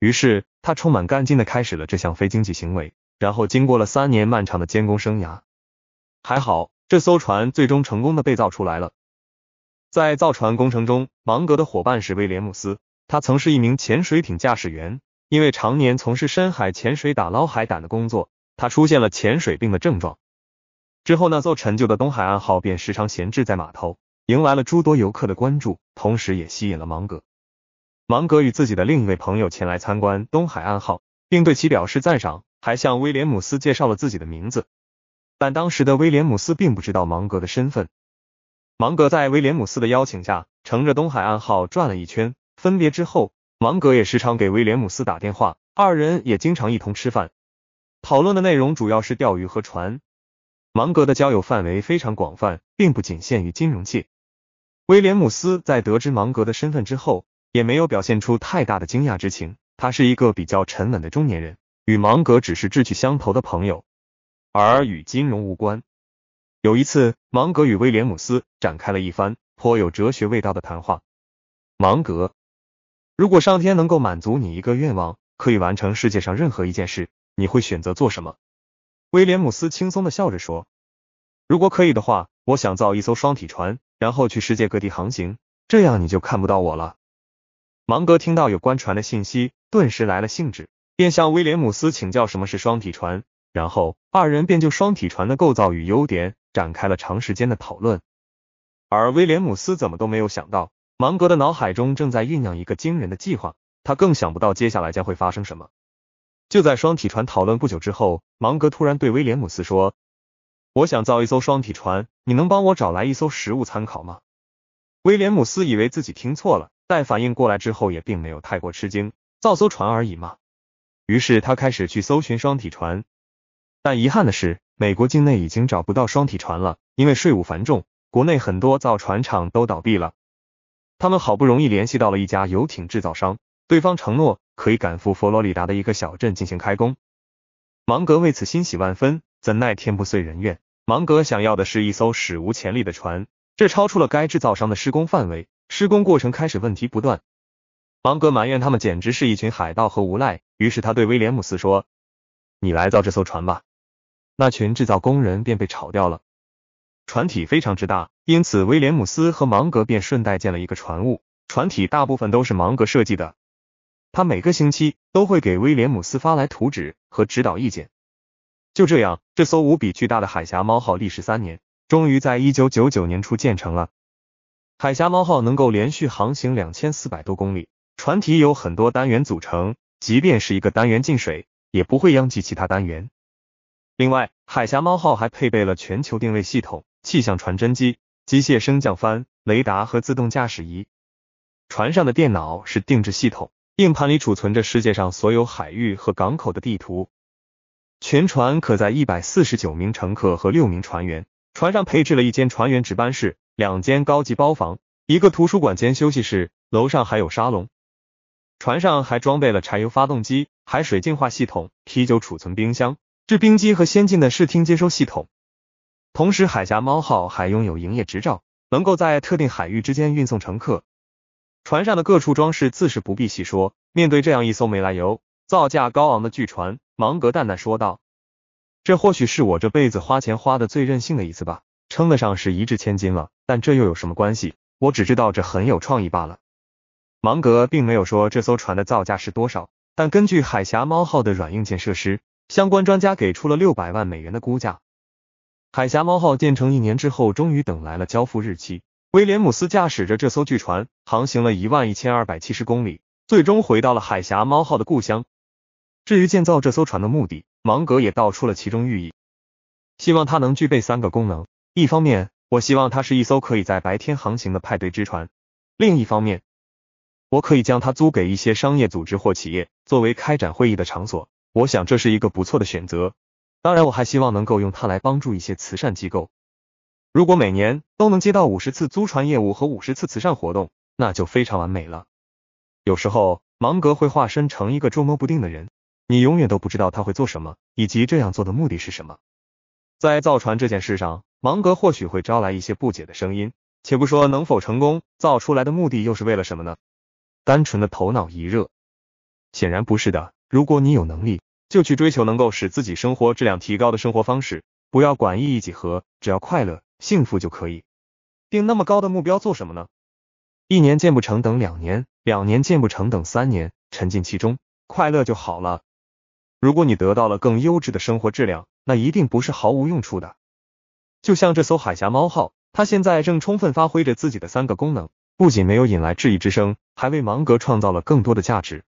于是，他充满干劲的开始了这项非经济行为，然后经过了三年漫长的监工生涯。还好，这艘船最终成功的被造出来了。在造船工程中，芒格的伙伴是威廉姆斯，他曾是一名潜水艇驾驶员，因为常年从事深海潜水打捞海胆的工作，他出现了潜水病的症状。之后，那艘陈旧的东海岸号便时常闲置在码头，迎来了诸多游客的关注，同时也吸引了芒格。芒格与自己的另一位朋友前来参观东海岸号，并对其表示赞赏，还向威廉姆斯介绍了自己的名字。但当时的威廉姆斯并不知道芒格的身份。芒格在威廉姆斯的邀请下，乘着东海岸号转了一圈。分别之后，芒格也时常给威廉姆斯打电话，二人也经常一同吃饭，讨论的内容主要是钓鱼和船。芒格的交友范围非常广泛，并不仅限于金融界。威廉姆斯在得知芒格的身份之后。也没有表现出太大的惊讶之情。他是一个比较沉稳的中年人，与芒格只是志趣相投的朋友，而与金融无关。有一次，芒格与威廉姆斯展开了一番颇有哲学味道的谈话。芒格：“如果上天能够满足你一个愿望，可以完成世界上任何一件事，你会选择做什么？”威廉姆斯轻松的笑着说：“如果可以的话，我想造一艘双体船，然后去世界各地航行，这样你就看不到我了。”芒格听到有关船的信息，顿时来了兴致，便向威廉姆斯请教什么是双体船。然后二人便就双体船的构造与优点展开了长时间的讨论。而威廉姆斯怎么都没有想到，芒格的脑海中正在酝酿一个惊人的计划，他更想不到接下来将会发生什么。就在双体船讨论不久之后，芒格突然对威廉姆斯说：“我想造一艘双体船，你能帮我找来一艘实物参考吗？”威廉姆斯以为自己听错了。待反应过来之后，也并没有太过吃惊，造艘船而已嘛。于是他开始去搜寻双体船，但遗憾的是，美国境内已经找不到双体船了，因为税务繁重，国内很多造船厂都倒闭了。他们好不容易联系到了一家游艇制造商，对方承诺可以赶赴佛罗里达的一个小镇进行开工。芒格为此欣喜万分，怎奈天不遂人愿，芒格想要的是一艘史无前例的船，这超出了该制造商的施工范围。施工过程开始，问题不断。芒格埋怨他们简直是一群海盗和无赖，于是他对威廉姆斯说：“你来造这艘船吧。”那群制造工人便被炒掉了。船体非常之大，因此威廉姆斯和芒格便顺带建了一个船坞。船体大部分都是芒格设计的，他每个星期都会给威廉姆斯发来图纸和指导意见。就这样，这艘无比巨大的海峡猫号历时三年，终于在一九九九年初建成了。海峡猫号能够连续航行两千四百多公里，船体由很多单元组成，即便是一个单元进水，也不会殃及其他单元。另外，海峡猫号还配备了全球定位系统、气象传真机、机械升降帆、雷达和自动驾驶仪。船上的电脑是定制系统，硬盘里储存着世界上所有海域和港口的地图。全船可在一百四十九名乘客和六名船员。船上配置了一间船员值班室。两间高级包房，一个图书馆兼休息室，楼上还有沙龙。船上还装备了柴油发动机、海水净化系统、啤酒储存冰箱、制冰机和先进的视听接收系统。同时，海峡猫号还拥有营业执照，能够在特定海域之间运送乘客。船上的各处装饰自是不必细说。面对这样一艘没来由、造价高昂的巨船，芒格淡淡说道：“这或许是我这辈子花钱花的最任性的一次吧。”称得上是一掷千金了，但这又有什么关系？我只知道这很有创意罢了。芒格并没有说这艘船的造价是多少，但根据《海峡猫号》的软硬件设施，相关专家给出了六百万美元的估价。《海峡猫号》建成一年之后，终于等来了交付日期。威廉姆斯驾驶着这艘巨船航行了一万一千二百七十公里，最终回到了《海峡猫号》的故乡。至于建造这艘船的目的，芒格也道出了其中寓意，希望它能具备三个功能。一方面，我希望它是一艘可以在白天航行的派对之船；另一方面，我可以将它租给一些商业组织或企业，作为开展会议的场所。我想这是一个不错的选择。当然，我还希望能够用它来帮助一些慈善机构。如果每年都能接到五十次租船业务和五十次慈善活动，那就非常完美了。有时候，芒格会化身成一个捉摸不定的人，你永远都不知道他会做什么，以及这样做的目的是什么。在造船这件事上。芒格或许会招来一些不解的声音，且不说能否成功，造出来的目的又是为了什么呢？单纯的头脑一热，显然不是的。如果你有能力，就去追求能够使自己生活质量提高的生活方式，不要管意义几何，只要快乐、幸福就可以。定那么高的目标做什么呢？一年建不成，等两年；两年建不成，等三年。沉浸其中，快乐就好了。如果你得到了更优质的生活质量，那一定不是毫无用处的。就像这艘海峡猫号，它现在正充分发挥着自己的三个功能，不仅没有引来质疑之声，还为芒格创造了更多的价值。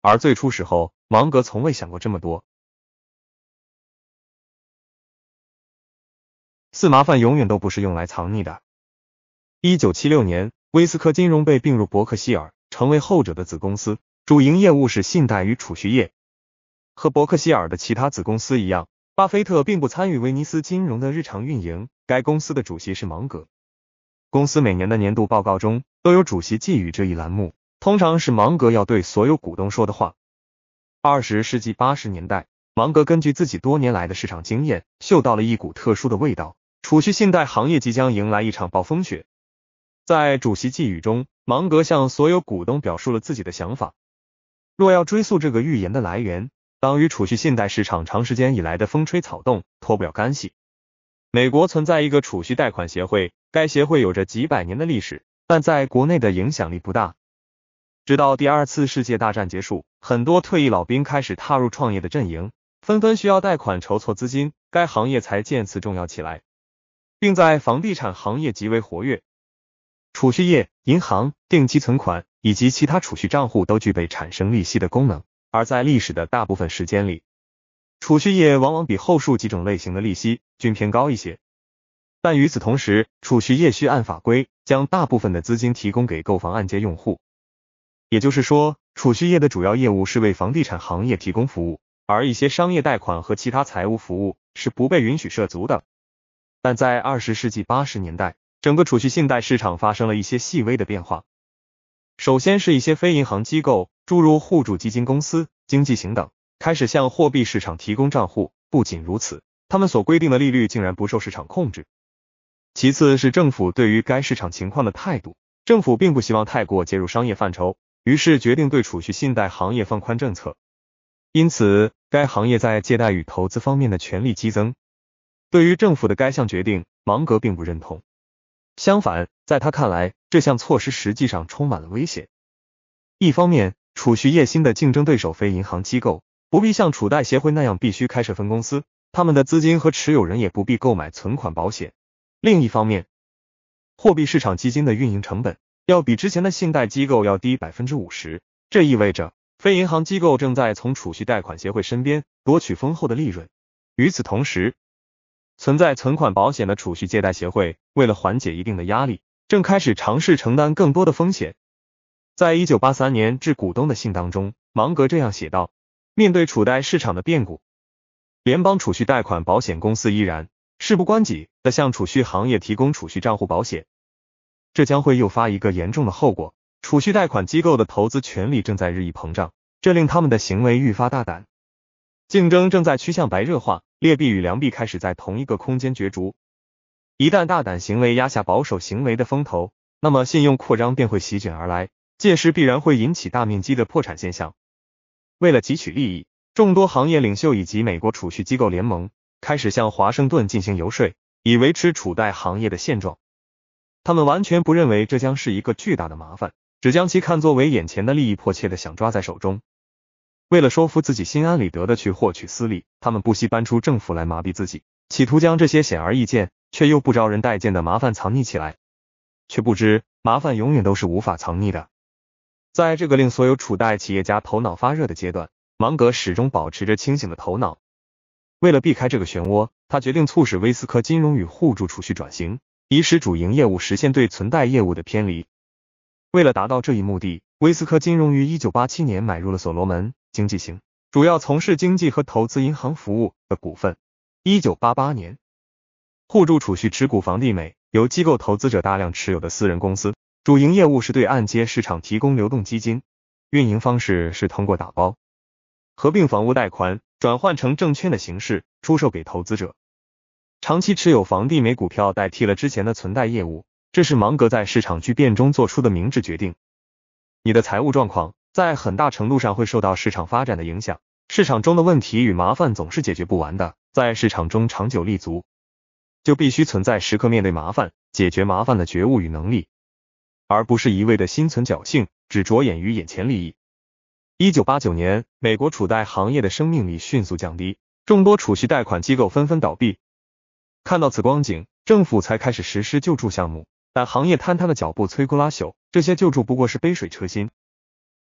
而最初时候，芒格从未想过这么多。四麻烦永远都不是用来藏匿的。一九七六年，威斯科金融被并入伯克希尔，成为后者的子公司，主营业务是信贷与储蓄业。和伯克希尔的其他子公司一样。巴菲特并不参与威尼斯金融的日常运营，该公司的主席是芒格。公司每年的年度报告中都有主席寄语这一栏目，通常是芒格要对所有股东说的话。二十世纪八十年代，芒格根据自己多年来的市场经验，嗅到了一股特殊的味道，储蓄信贷行业即将迎来一场暴风雪。在主席寄语中，芒格向所有股东表述了自己的想法。若要追溯这个预言的来源，党与储蓄信贷市场长时间以来的风吹草动脱不了干系。美国存在一个储蓄贷款协会，该协会有着几百年的历史，但在国内的影响力不大。直到第二次世界大战结束，很多退役老兵开始踏入创业的阵营，纷纷需要贷款筹措资金，该行业才渐次重要起来，并在房地产行业极为活跃。储蓄业、银行、定期存款以及其他储蓄账户都具备产生利息的功能。而在历史的大部分时间里，储蓄业往往比后述几种类型的利息均偏高一些。但与此同时，储蓄业需按法规将大部分的资金提供给购房按揭用户，也就是说，储蓄业的主要业务是为房地产行业提供服务，而一些商业贷款和其他财务服务是不被允许涉足的。但在二十世纪八十年代，整个储蓄信贷市场发生了一些细微的变化。首先是一些非银行机构，诸如互助基金公司、经济型等，开始向货币市场提供账户。不仅如此，他们所规定的利率竟然不受市场控制。其次是政府对于该市场情况的态度，政府并不希望太过介入商业范畴，于是决定对储蓄信贷行业放宽政策。因此，该行业在借贷与投资方面的权力激增。对于政府的该项决定，芒格并不认同。相反，在他看来，这项措施实际上充满了危险。一方面，储蓄业新的竞争对手非银行机构不必像储贷协会那样必须开设分公司，他们的资金和持有人也不必购买存款保险。另一方面，货币市场基金的运营成本要比之前的信贷机构要低百分之五十，这意味着非银行机构正在从储蓄贷款协会身边夺取丰厚的利润。与此同时，存在存款保险的储蓄借贷协会为了缓解一定的压力。正开始尝试承担更多的风险。在一九八三年致股东的信当中，芒格这样写道：面对储贷市场的变故，联邦储蓄贷款保险公司依然事不关己地向储蓄行业提供储蓄账户保险，这将会诱发一个严重的后果。储蓄贷款机构的投资权利正在日益膨胀，这令他们的行为愈发大胆。竞争正在趋向白热化，劣币与良币开始在同一个空间角逐。一旦大胆行为压下保守行为的风头，那么信用扩张便会席卷而来，届时必然会引起大面积的破产现象。为了汲取利益，众多行业领袖以及美国储蓄机构联盟开始向华盛顿进行游说，以维持储贷行业的现状。他们完全不认为这将是一个巨大的麻烦，只将其看作为眼前的利益，迫切的想抓在手中。为了说服自己心安理得的去获取私利，他们不惜搬出政府来麻痹自己，企图将这些显而易见。却又不招人待见的麻烦藏匿起来，却不知麻烦永远都是无法藏匿的。在这个令所有储贷企业家头脑发热的阶段，芒格始终保持着清醒的头脑。为了避开这个漩涡，他决定促使威斯科金融与互助储蓄转型，以使主营业务实现对存贷业务的偏离。为了达到这一目的，威斯科金融于一九八七年买入了所罗门经济型，主要从事经济和投资银行服务的股份。一九八八年。互助储蓄持股房地美由机构投资者大量持有的私人公司，主营业务是对按揭市场提供流动基金，运营方式是通过打包合并房屋贷款，转换成证券的形式出售给投资者。长期持有房地美股票代替了之前的存贷业务，这是芒格在市场巨变中做出的明智决定。你的财务状况在很大程度上会受到市场发展的影响，市场中的问题与麻烦总是解决不完的，在市场中长久立足。就必须存在时刻面对麻烦、解决麻烦的觉悟与能力，而不是一味的心存侥幸，只着眼于眼前利益。一九八九年，美国储贷行业的生命力迅速降低，众多储蓄贷款机构纷纷倒闭。看到此光景，政府才开始实施救助项目，但行业坍塌的脚步摧枯拉朽，这些救助不过是杯水车薪。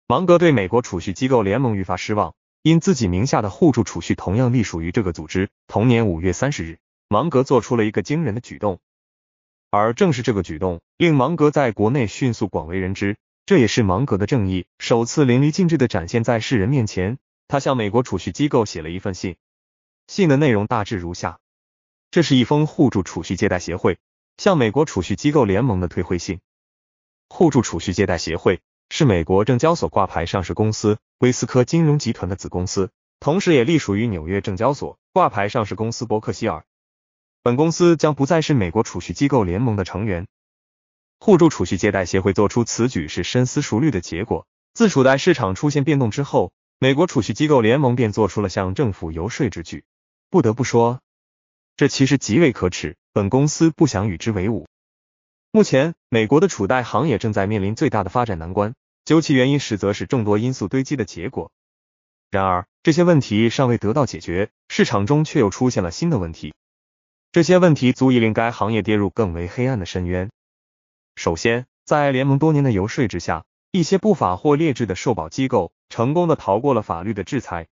芒格对美国储蓄机构联盟愈发失望，因自己名下的互助储蓄同样隶属于这个组织。同年五月三十日。芒格做出了一个惊人的举动，而正是这个举动令芒格在国内迅速广为人知。这也是芒格的正义首次淋漓尽致的展现在世人面前。他向美国储蓄机构写了一份信，信的内容大致如下：这是一封互助储蓄借贷协会向美国储蓄机构联盟的退会信。互助储蓄借贷协会是美国证交所挂牌上市公司威斯科金融集团的子公司，同时也隶属于纽约证交所挂牌上市公司伯克希尔。本公司将不再是美国储蓄机构联盟的成员。互助储蓄借贷协会做出此举是深思熟虑的结果。自储贷市场出现变动之后，美国储蓄机构联盟便做出了向政府游说之举。不得不说，这其实极为可耻。本公司不想与之为伍。目前，美国的储贷行业正在面临最大的发展难关。究其原因，实则是众多因素堆积的结果。然而，这些问题尚未得到解决，市场中却又出现了新的问题。这些问题足以令该行业跌入更为黑暗的深渊。首先，在联盟多年的游说之下，一些不法或劣质的受保机构成功的逃过了法律的制裁。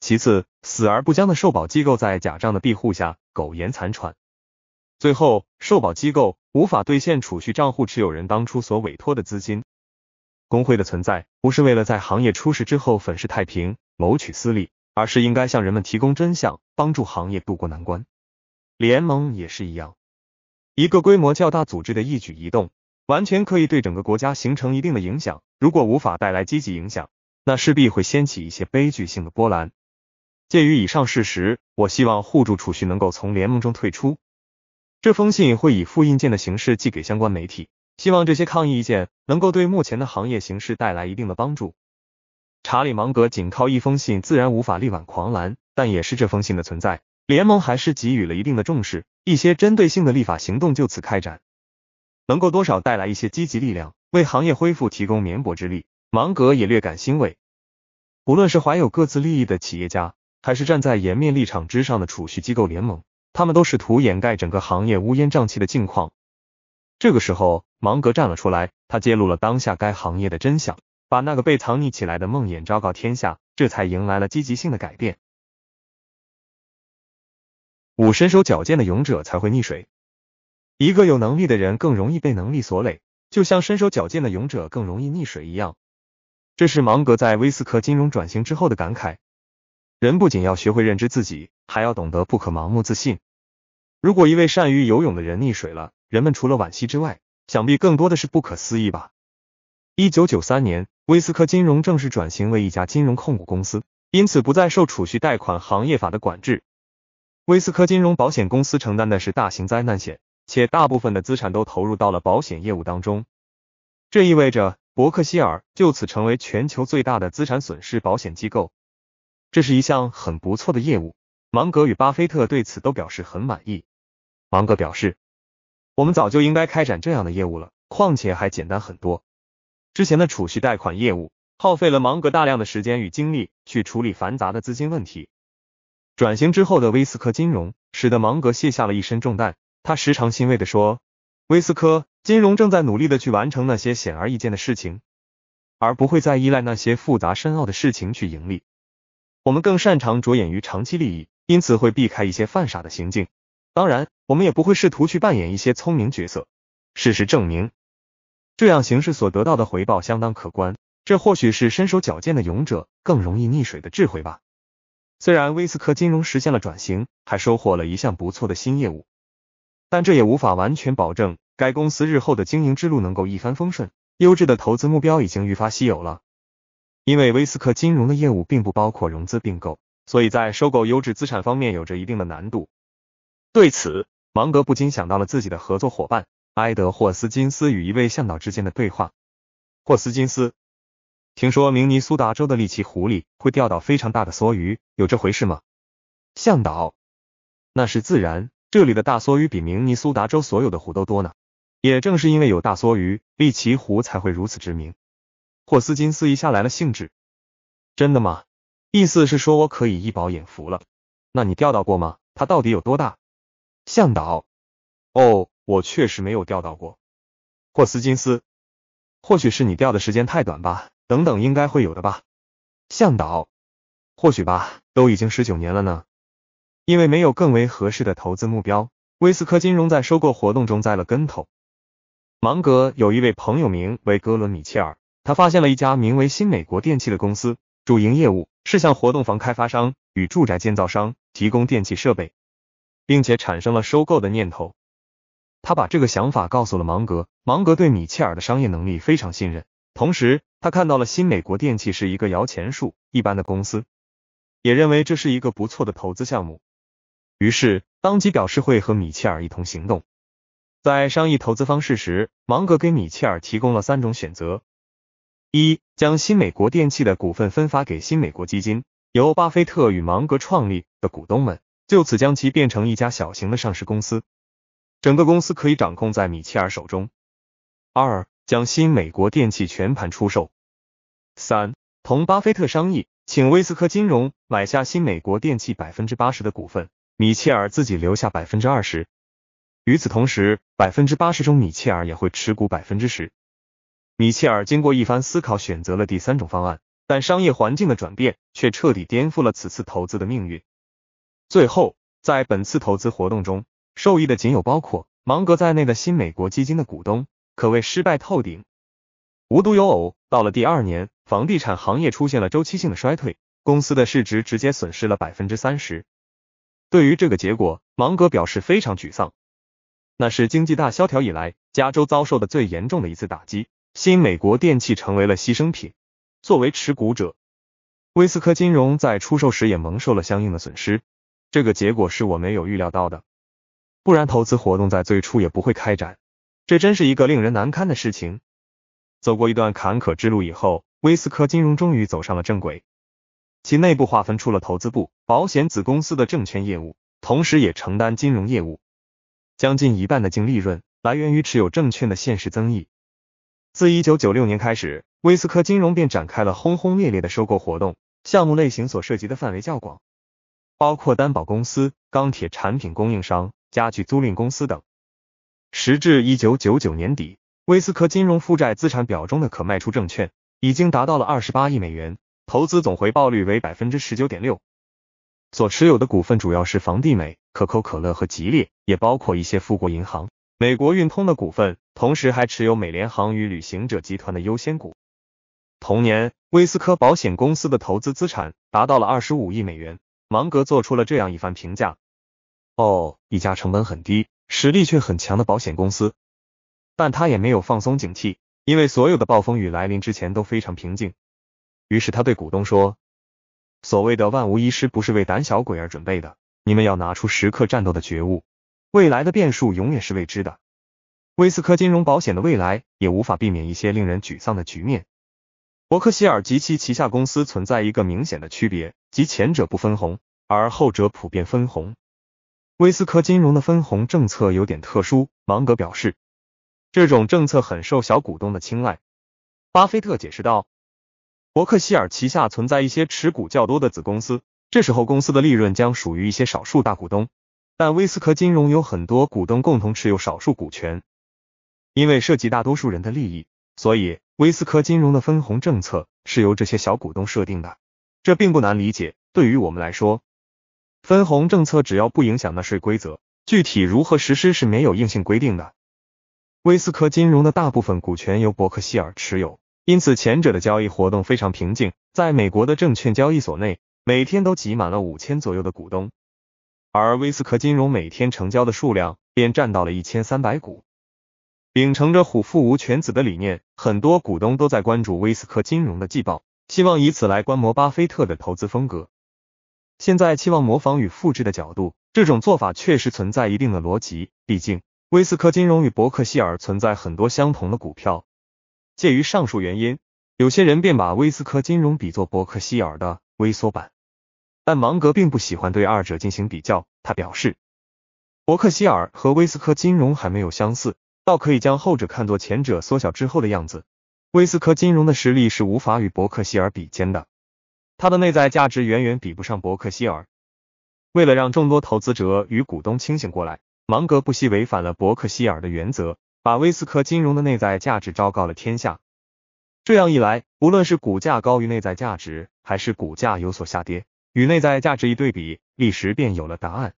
其次，死而不僵的受保机构在假账的庇护下苟延残喘。最后，受保机构无法兑现储蓄账户持有人当初所委托的资金。工会的存在不是为了在行业出事之后粉饰太平、谋取私利，而是应该向人们提供真相，帮助行业渡过难关。联盟也是一样，一个规模较大组织的一举一动，完全可以对整个国家形成一定的影响。如果无法带来积极影响，那势必会掀起一些悲剧性的波澜。鉴于以上事实，我希望互助储蓄能够从联盟中退出。这封信会以复印件的形式寄给相关媒体，希望这些抗议意见能够对目前的行业形势带来一定的帮助。查理芒格仅靠一封信自然无法力挽狂澜，但也是这封信的存在。联盟还是给予了一定的重视，一些针对性的立法行动就此开展，能够多少带来一些积极力量，为行业恢复提供绵薄之力。芒格也略感欣慰。不论是怀有各自利益的企业家，还是站在颜面立场之上的储蓄机构联盟，他们都试图掩盖整个行业乌烟瘴气的境况。这个时候，芒格站了出来，他揭露了当下该行业的真相，把那个被藏匿起来的梦魇昭告天下，这才迎来了积极性的改变。五身手矫健的勇者才会溺水，一个有能力的人更容易被能力所累，就像身手矫健的勇者更容易溺水一样。这是芒格在威斯科金融转型之后的感慨。人不仅要学会认知自己，还要懂得不可盲目自信。如果一位善于游泳的人溺水了，人们除了惋惜之外，想必更多的是不可思议吧。一九九三年，威斯科金融正式转型为一家金融控股公司，因此不再受储蓄贷款行业法的管制。威斯科金融保险公司承担的是大型灾难险，且大部分的资产都投入到了保险业务当中。这意味着伯克希尔就此成为全球最大的资产损失保险机构。这是一项很不错的业务，芒格与巴菲特对此都表示很满意。芒格表示，我们早就应该开展这样的业务了，况且还简单很多。之前的储蓄贷款业务耗费了芒格大量的时间与精力去处理繁杂的资金问题。转型之后的威斯科金融，使得芒格卸下了一身重担。他时常欣慰地说：“威斯科金融正在努力地去完成那些显而易见的事情，而不会再依赖那些复杂深奥的事情去盈利。我们更擅长着眼于长期利益，因此会避开一些犯傻的行径。当然，我们也不会试图去扮演一些聪明角色。事实证明，这样形式所得到的回报相当可观。这或许是身手矫健的勇者更容易溺水的智慧吧。”虽然威斯科金融实现了转型，还收获了一项不错的新业务，但这也无法完全保证该公司日后的经营之路能够一帆风顺。优质的投资目标已经愈发稀有了，因为威斯科金融的业务并不包括融资并购，所以在收购优质资产方面有着一定的难度。对此，芒格不禁想到了自己的合作伙伴埃德霍斯金斯与一位向导之间的对话。霍斯金斯。听说明尼苏达州的利奇湖里会钓到非常大的梭鱼，有这回事吗？向导，那是自然，这里的大梭鱼比明尼苏达州所有的湖都多呢。也正是因为有大梭鱼，利奇湖才会如此知名。霍斯金斯一下来了兴致，真的吗？意思是说我可以一饱眼福了？那你钓到过吗？它到底有多大？向导，哦，我确实没有钓到过。霍斯金斯，或许是你钓的时间太短吧。等等，应该会有的吧？向导，或许吧，都已经十九年了呢。因为没有更为合适的投资目标，威斯科金融在收购活动中栽了跟头。芒格有一位朋友名为哥伦米切尔，他发现了一家名为新美国电器的公司，主营业务是向活动房开发商与住宅建造商提供电器设备，并且产生了收购的念头。他把这个想法告诉了芒格，芒格对米切尔的商业能力非常信任。同时，他看到了新美国电器是一个摇钱树一般的公司，也认为这是一个不错的投资项目，于是当即表示会和米切尔一同行动。在商议投资方式时，芒格给米切尔提供了三种选择：一、将新美国电器的股份分发给新美国基金，由巴菲特与芒格创立的股东们，就此将其变成一家小型的上市公司，整个公司可以掌控在米切尔手中；二、将新美国电器全盘出售，三同巴菲特商议，请威斯科金融买下新美国电器百分之八十的股份，米切尔自己留下百分之二十。与此同时，百分之八十中米切尔也会持股百分之十。米切尔经过一番思考，选择了第三种方案，但商业环境的转变却彻底颠覆了此次投资的命运。最后，在本次投资活动中受益的仅有包括芒格在内的新美国基金的股东。可谓失败透顶。无独有偶，到了第二年，房地产行业出现了周期性的衰退，公司的市值直接损失了百分之三十。对于这个结果，芒格表示非常沮丧。那是经济大萧条以来，加州遭受的最严重的一次打击。新美国电器成为了牺牲品。作为持股者，威斯科金融在出售时也蒙受了相应的损失。这个结果是我没有预料到的，不然投资活动在最初也不会开展。这真是一个令人难堪的事情。走过一段坎坷之路以后，威斯科金融终于走上了正轨。其内部划分出了投资部、保险子公司的证券业务，同时也承担金融业务。将近一半的净利润来源于持有证券的现实增益。自一九九六年开始，威斯科金融便展开了轰轰烈烈的收购活动，项目类型所涉及的范围较广，包括担保公司、钢铁产品供应商、家具租赁公司等。时至一九九九年底，威斯科金融负债资产表中的可卖出证券已经达到了二十八亿美元，投资总回报率为百分之十九点六。所持有的股份主要是房地美、可口可乐和吉列，也包括一些富国银行、美国运通的股份，同时还持有美联航与旅行者集团的优先股。同年，威斯科保险公司的投资资产达到了二十五亿美元。芒格做出了这样一番评价：“哦，一家成本很低。”实力却很强的保险公司，但他也没有放松警惕，因为所有的暴风雨来临之前都非常平静。于是他对股东说：“所谓的万无一失不是为胆小鬼而准备的，你们要拿出时刻战斗的觉悟。未来的变数永远是未知的。威斯科金融保险的未来也无法避免一些令人沮丧的局面。伯克希尔及其旗下公司存在一个明显的区别，即前者不分红，而后者普遍分红。”威斯科金融的分红政策有点特殊，芒格表示，这种政策很受小股东的青睐。巴菲特解释道，伯克希尔旗下存在一些持股较多的子公司，这时候公司的利润将属于一些少数大股东。但威斯科金融有很多股东共同持有少数股权，因为涉及大多数人的利益，所以威斯科金融的分红政策是由这些小股东设定的。这并不难理解，对于我们来说。分红政策只要不影响纳税规则，具体如何实施是没有硬性规定的。威斯科金融的大部分股权由伯克希尔持有，因此前者的交易活动非常平静。在美国的证券交易所内，每天都挤满了五千左右的股东，而威斯科金融每天成交的数量便占到了一千三百股。秉承着“虎父无犬子”的理念，很多股东都在关注威斯科金融的季报，希望以此来观摩巴菲特的投资风格。现在期望模仿与复制的角度，这种做法确实存在一定的逻辑。毕竟，威斯科金融与伯克希尔存在很多相同的股票。鉴于上述原因，有些人便把威斯科金融比作伯克希尔的微缩版。但芒格并不喜欢对二者进行比较，他表示，伯克希尔和威斯科金融还没有相似，倒可以将后者看作前者缩小之后的样子。威斯科金融的实力是无法与伯克希尔比肩的。它的内在价值远远比不上伯克希尔。为了让众多投资者与股东清醒过来，芒格不惜违反了伯克希尔的原则，把威斯科金融的内在价值昭告了天下。这样一来，不论是股价高于内在价值，还是股价有所下跌，与内在价值一对比，立时便有了答案。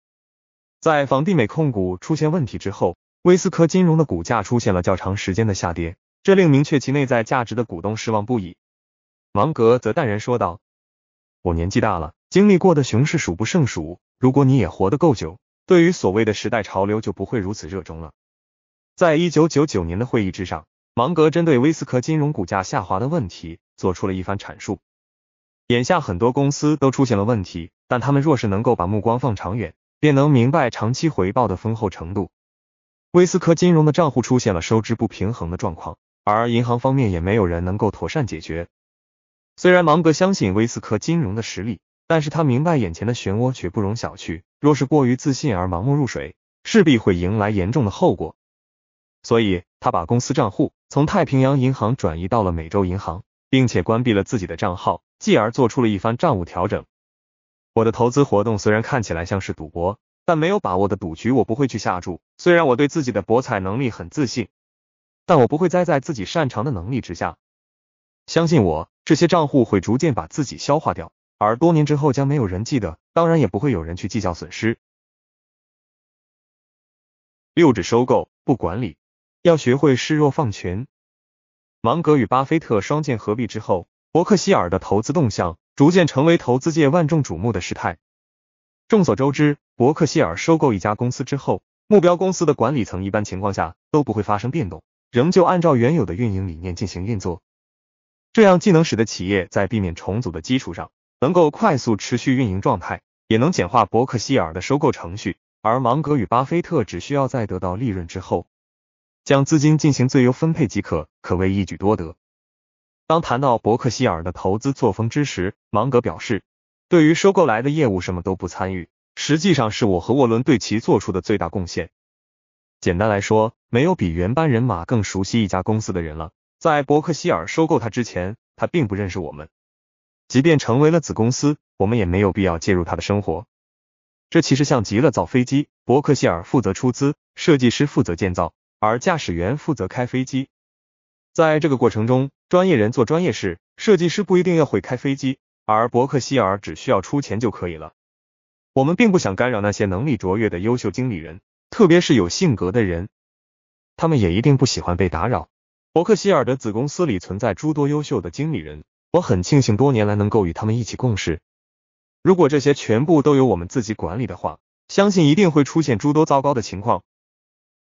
在房地美控股出现问题之后，威斯科金融的股价出现了较长时间的下跌，这令明确其内在价值的股东失望不已。芒格则淡然说道。我年纪大了，经历过的熊市数不胜数。如果你也活得够久，对于所谓的时代潮流就不会如此热衷了。在一九九九年的会议之上，芒格针对威斯科金融股价下滑的问题做出了一番阐述。眼下很多公司都出现了问题，但他们若是能够把目光放长远，便能明白长期回报的丰厚程度。威斯科金融的账户出现了收支不平衡的状况，而银行方面也没有人能够妥善解决。虽然芒格相信威斯科金融的实力，但是他明白眼前的漩涡绝不容小觑。若是过于自信而盲目入水，势必会迎来严重的后果。所以，他把公司账户从太平洋银行转移到了美洲银行，并且关闭了自己的账号，继而做出了一番账务调整。我的投资活动虽然看起来像是赌博，但没有把握的赌局我不会去下注。虽然我对自己的博彩能力很自信，但我不会栽在自己擅长的能力之下。相信我。这些账户会逐渐把自己消化掉，而多年之后将没有人记得，当然也不会有人去计较损失。六指收购不管理，要学会示弱放权。芒格与巴菲特双剑合璧之后，伯克希尔的投资动向逐渐成为投资界万众瞩目的事态。众所周知，伯克希尔收购一家公司之后，目标公司的管理层一般情况下都不会发生变动，仍旧按照原有的运营理念进行运作。这样既能使得企业在避免重组的基础上，能够快速持续运营状态，也能简化伯克希尔的收购程序。而芒格与巴菲特只需要在得到利润之后，将资金进行最优分配即可，可谓一举多得。当谈到伯克希尔的投资作风之时，芒格表示，对于收购来的业务什么都不参与，实际上是我和沃伦对其做出的最大贡献。简单来说，没有比原班人马更熟悉一家公司的人了。在伯克希尔收购他之前，他并不认识我们。即便成为了子公司，我们也没有必要介入他的生活。这其实像极了造飞机，伯克希尔负责出资，设计师负责建造，而驾驶员负责开飞机。在这个过程中，专业人做专业事，设计师不一定要会开飞机，而伯克希尔只需要出钱就可以了。我们并不想干扰那些能力卓越的优秀经理人，特别是有性格的人，他们也一定不喜欢被打扰。伯克希尔的子公司里存在诸多优秀的经理人，我很庆幸多年来能够与他们一起共事。如果这些全部都由我们自己管理的话，相信一定会出现诸多糟糕的情况。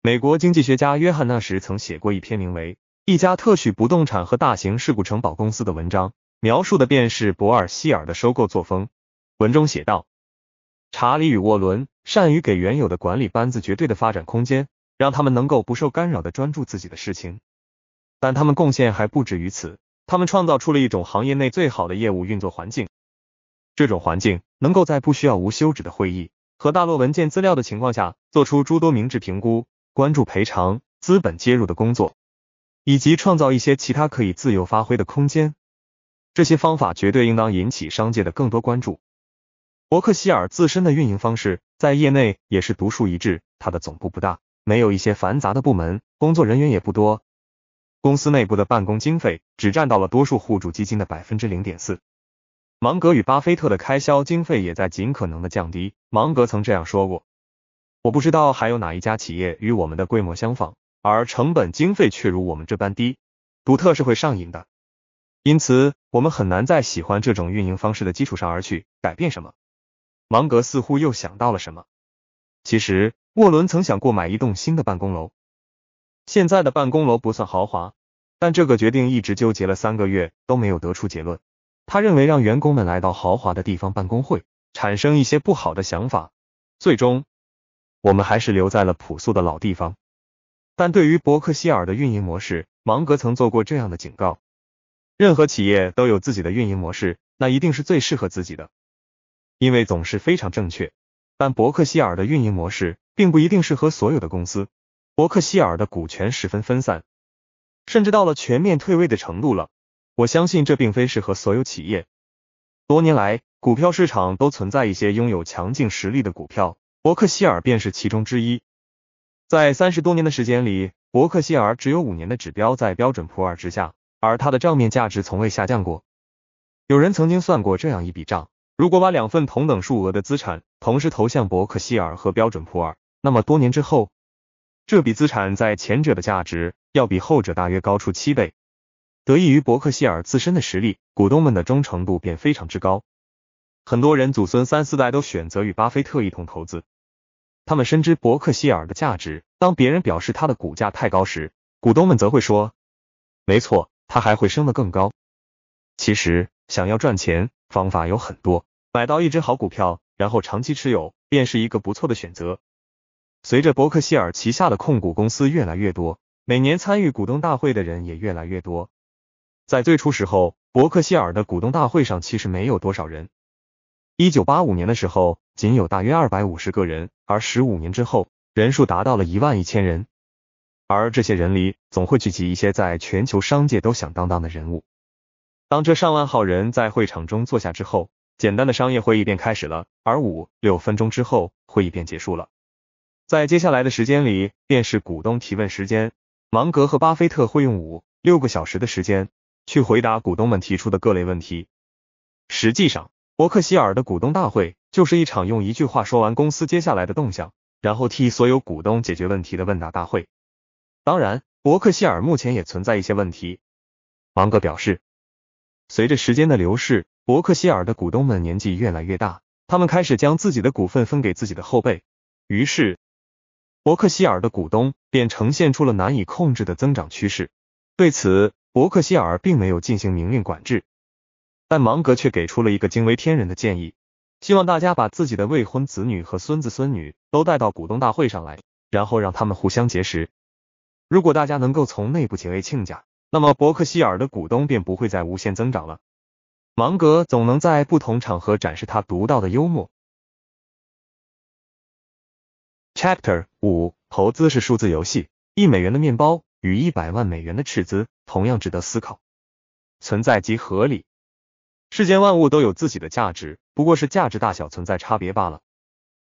美国经济学家约翰·纳什曾写过一篇名为《一家特许不动产和大型事故承保公司》的文章，描述的便是伯尔希尔的收购作风。文中写道：“查理与沃伦善于给原有的管理班子绝对的发展空间，让他们能够不受干扰的专注自己的事情。”但他们贡献还不止于此，他们创造出了一种行业内最好的业务运作环境。这种环境能够在不需要无休止的会议和大落文件资料的情况下，做出诸多明智评估、关注赔偿、资本介入的工作，以及创造一些其他可以自由发挥的空间。这些方法绝对应当引起商界的更多关注。伯克希尔自身的运营方式在业内也是独树一帜，它的总部不大，没有一些繁杂的部门，工作人员也不多。公司内部的办公经费只占到了多数互助基金的百分之零点四。芒格与巴菲特的开销经费也在尽可能的降低。芒格曾这样说过：“我不知道还有哪一家企业与我们的规模相仿，而成本经费却如我们这般低。独特是会上瘾的，因此我们很难在喜欢这种运营方式的基础上而去改变什么。”芒格似乎又想到了什么。其实沃伦曾想过买一栋新的办公楼。现在的办公楼不算豪华，但这个决定一直纠结了三个月都没有得出结论。他认为让员工们来到豪华的地方办公会产生一些不好的想法。最终，我们还是留在了朴素的老地方。但对于伯克希尔的运营模式，芒格曾做过这样的警告：任何企业都有自己的运营模式，那一定是最适合自己的，因为总是非常正确。但伯克希尔的运营模式并不一定适合所有的公司。伯克希尔的股权十分分散，甚至到了全面退位的程度了。我相信这并非适合所有企业。多年来，股票市场都存在一些拥有强劲实力的股票，伯克希尔便是其中之一。在三十多年的时间里，伯克希尔只有五年的指标在标准普尔之下，而它的账面价值从未下降过。有人曾经算过这样一笔账：如果把两份同等数额的资产同时投向伯克希尔和标准普尔，那么多年之后，这笔资产在前者的价值要比后者大约高出七倍。得益于伯克希尔自身的实力，股东们的忠诚度便非常之高。很多人祖孙三四代都选择与巴菲特一同投资，他们深知伯克希尔的价值。当别人表示他的股价太高时，股东们则会说：“没错，他还会升得更高。”其实，想要赚钱方法有很多，买到一只好股票然后长期持有便是一个不错的选择。随着伯克希尔旗下的控股公司越来越多，每年参与股东大会的人也越来越多。在最初时候，伯克希尔的股东大会上其实没有多少人。一九八五年的时候，仅有大约二百五十个人，而十五年之后，人数达到了一万一千人。而这些人里，总会聚集一些在全球商界都响当当的人物。当这上万号人在会场中坐下之后，简单的商业会议便开始了，而五六分钟之后，会议便结束了。在接下来的时间里，便是股东提问时间。芒格和巴菲特会用五六个小时的时间，去回答股东们提出的各类问题。实际上，伯克希尔的股东大会就是一场用一句话说完公司接下来的动向，然后替所有股东解决问题的问答大会。当然，伯克希尔目前也存在一些问题。芒格表示，随着时间的流逝，伯克希尔的股东们年纪越来越大，他们开始将自己的股份分给自己的后辈，于是。伯克希尔的股东便呈现出了难以控制的增长趋势，对此，伯克希尔并没有进行明令管制，但芒格却给出了一个惊为天人的建议，希望大家把自己的未婚子女和孙子孙女都带到股东大会上来，然后让他们互相结识。如果大家能够从内部结为亲家，那么伯克希尔的股东便不会再无限增长了。芒格总能在不同场合展示他独到的幽默。Chapter 五，投资是数字游戏。一美元的面包与一百万美元的斥资同样值得思考。存在即合理，世间万物都有自己的价值，不过是价值大小存在差别罢了。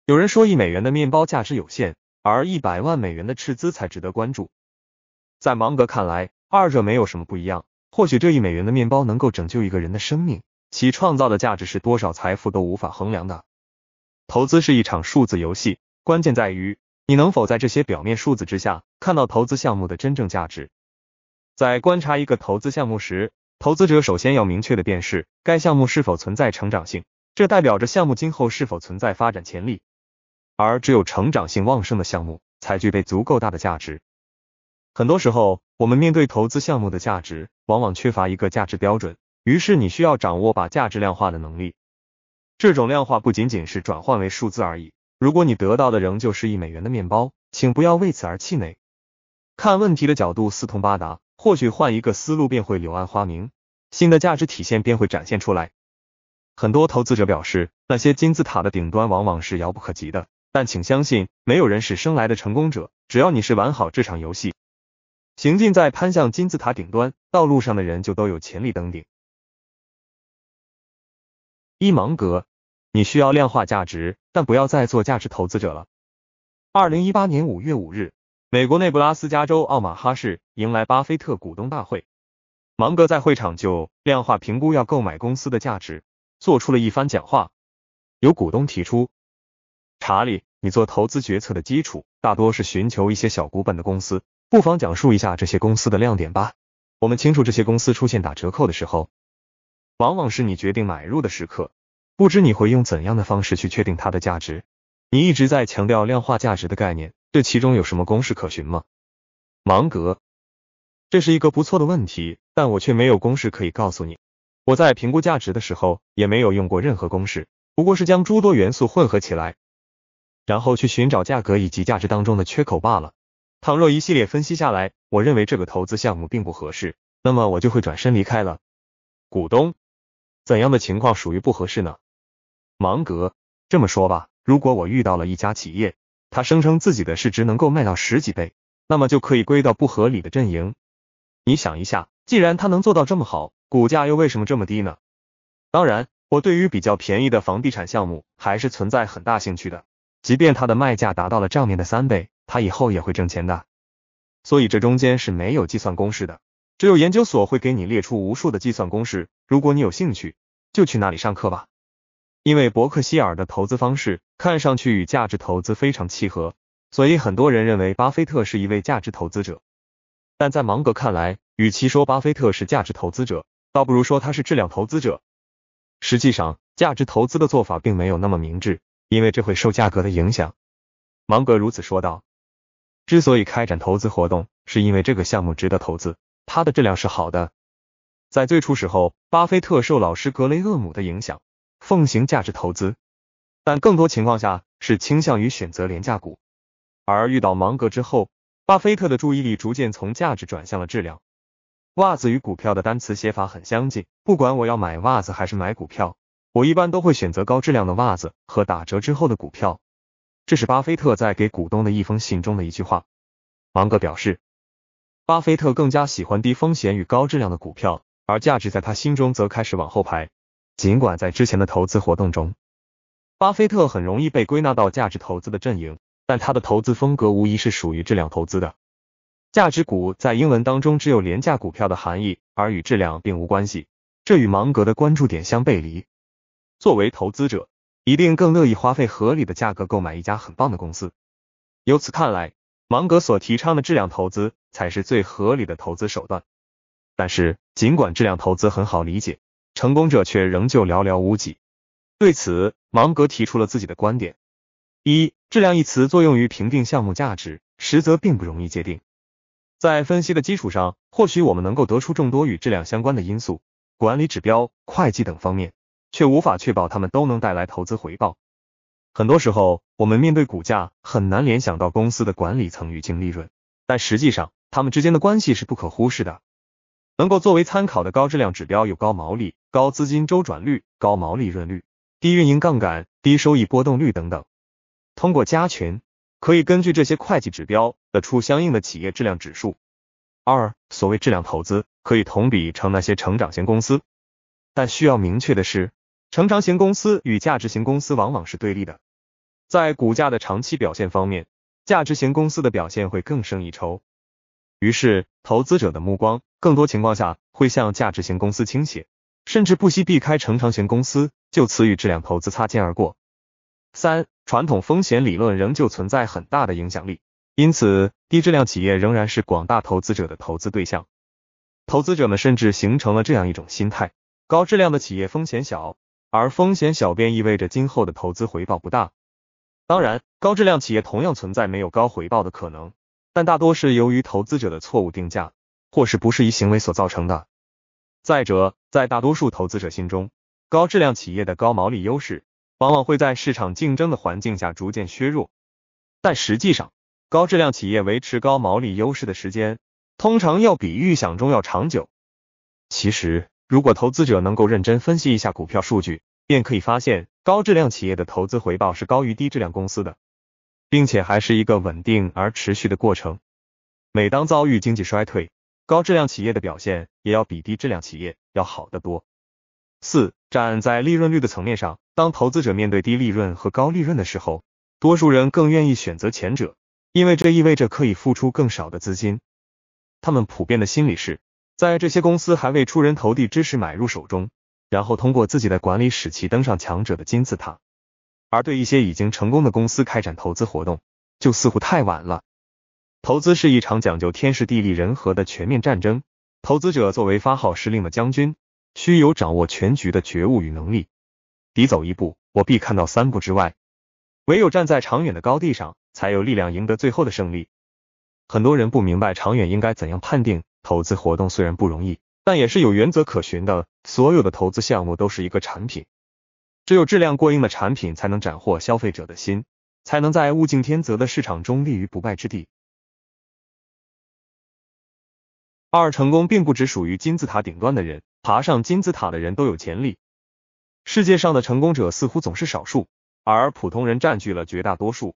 有人说一美元的面包价值有限，而一百万美元的斥资才值得关注。在芒格看来，二者没有什么不一样。或许这一美元的面包能够拯救一个人的生命，其创造的价值是多少财富都无法衡量的。投资是一场数字游戏。关键在于你能否在这些表面数字之下看到投资项目的真正价值。在观察一个投资项目时，投资者首先要明确的便是该项目是否存在成长性，这代表着项目今后是否存在发展潜力。而只有成长性旺盛的项目才具备足够大的价值。很多时候，我们面对投资项目的价值，往往缺乏一个价值标准，于是你需要掌握把价值量化的能力。这种量化不仅仅是转换为数字而已。如果你得到的仍旧是一美元的面包，请不要为此而气馁。看问题的角度四通八达，或许换一个思路便会柳暗花明，新的价值体现便会展现出来。很多投资者表示，那些金字塔的顶端往往是遥不可及的，但请相信，没有人是生来的成功者。只要你是玩好这场游戏，行进在攀向金字塔顶端道路上的人，就都有潜力登顶。伊芒格。你需要量化价值，但不要再做价值投资者了。二零一八年五月五日，美国内布拉斯加州奥马哈市迎来巴菲特股东大会，芒格在会场就量化评估要购买公司的价值做出了一番讲话。有股东提出：“查理，你做投资决策的基础大多是寻求一些小股本的公司，不妨讲述一下这些公司的亮点吧。我们清楚这些公司出现打折扣的时候，往往是你决定买入的时刻。”不知你会用怎样的方式去确定它的价值？你一直在强调量化价值的概念，这其中有什么公式可循吗？芒格，这是一个不错的问题，但我却没有公式可以告诉你。我在评估价值的时候也没有用过任何公式，不过是将诸多元素混合起来，然后去寻找价格以及价值当中的缺口罢了。倘若一系列分析下来，我认为这个投资项目并不合适，那么我就会转身离开了。股东，怎样的情况属于不合适呢？芒格这么说吧，如果我遇到了一家企业，他声称自己的市值能够卖到十几倍，那么就可以归到不合理的阵营。你想一下，既然他能做到这么好，股价又为什么这么低呢？当然，我对于比较便宜的房地产项目还是存在很大兴趣的，即便它的卖价达到了账面的三倍，它以后也会挣钱的。所以这中间是没有计算公式的，只有研究所会给你列出无数的计算公式。如果你有兴趣，就去那里上课吧。因为伯克希尔的投资方式看上去与价值投资非常契合，所以很多人认为巴菲特是一位价值投资者。但在芒格看来，与其说巴菲特是价值投资者，倒不如说他是质量投资者。实际上，价值投资的做法并没有那么明智，因为这会受价格的影响。芒格如此说道：“之所以开展投资活动，是因为这个项目值得投资，它的质量是好的。”在最初时候，巴菲特受老师格雷厄姆的影响。奉行价值投资，但更多情况下是倾向于选择廉价股。而遇到芒格之后，巴菲特的注意力逐渐从价值转向了质量。袜子与股票的单词写法很相近，不管我要买袜子还是买股票，我一般都会选择高质量的袜子和打折之后的股票。这是巴菲特在给股东的一封信中的一句话。芒格表示，巴菲特更加喜欢低风险与高质量的股票，而价值在他心中则开始往后排。尽管在之前的投资活动中，巴菲特很容易被归纳到价值投资的阵营，但他的投资风格无疑是属于质量投资的。价值股在英文当中只有廉价股票的含义，而与质量并无关系，这与芒格的关注点相背离。作为投资者，一定更乐意花费合理的价格购买一家很棒的公司。由此看来，芒格所提倡的质量投资才是最合理的投资手段。但是，尽管质量投资很好理解。成功者却仍旧寥寥无几。对此，芒格提出了自己的观点：一、质量一词作用于评定项目价值，实则并不容易界定。在分析的基础上，或许我们能够得出众多与质量相关的因素，管理指标、会计等方面，却无法确保他们都能带来投资回报。很多时候，我们面对股价，很难联想到公司的管理层与净利润，但实际上，他们之间的关系是不可忽视的。能够作为参考的高质量指标有高毛利、高资金周转率、高毛利润率、低运营杠杆、低收益波动率等等。通过加权，可以根据这些会计指标得出相应的企业质量指数。二，所谓质量投资，可以同比成那些成长型公司，但需要明确的是，成长型公司与价值型公司往往是对立的，在股价的长期表现方面，价值型公司的表现会更胜一筹。于是，投资者的目光。更多情况下会向价值型公司倾斜，甚至不惜避开成长型公司，就此与质量投资擦肩而过。三、传统风险理论仍旧存在很大的影响力，因此低质量企业仍然是广大投资者的投资对象。投资者们甚至形成了这样一种心态：高质量的企业风险小，而风险小便意味着今后的投资回报不大。当然，高质量企业同样存在没有高回报的可能，但大多是由于投资者的错误定价。或是不适宜行为所造成的。再者，在大多数投资者心中，高质量企业的高毛利优势往往会在市场竞争的环境下逐渐削弱。但实际上，高质量企业维持高毛利优势的时间通常要比预想中要长久。其实，如果投资者能够认真分析一下股票数据，便可以发现，高质量企业的投资回报是高于低质量公司的，并且还是一个稳定而持续的过程。每当遭遇经济衰退，高质量企业的表现也要比低质量企业要好得多。四，站在利润率的层面上，当投资者面对低利润和高利润的时候，多数人更愿意选择前者，因为这意味着可以付出更少的资金。他们普遍的心理是在这些公司还未出人头地之时买入手中，然后通过自己的管理使其登上强者的金字塔，而对一些已经成功的公司开展投资活动，就似乎太晚了。投资是一场讲究天时地利人和的全面战争，投资者作为发号施令的将军，需有掌握全局的觉悟与能力。敌走一步，我必看到三步之外。唯有站在长远的高地上，才有力量赢得最后的胜利。很多人不明白长远应该怎样判定。投资活动虽然不容易，但也是有原则可循的。所有的投资项目都是一个产品，只有质量过硬的产品才能斩获消费者的心，才能在物竞天择的市场中立于不败之地。二成功并不只属于金字塔顶端的人，爬上金字塔的人都有潜力。世界上的成功者似乎总是少数，而普通人占据了绝大多数。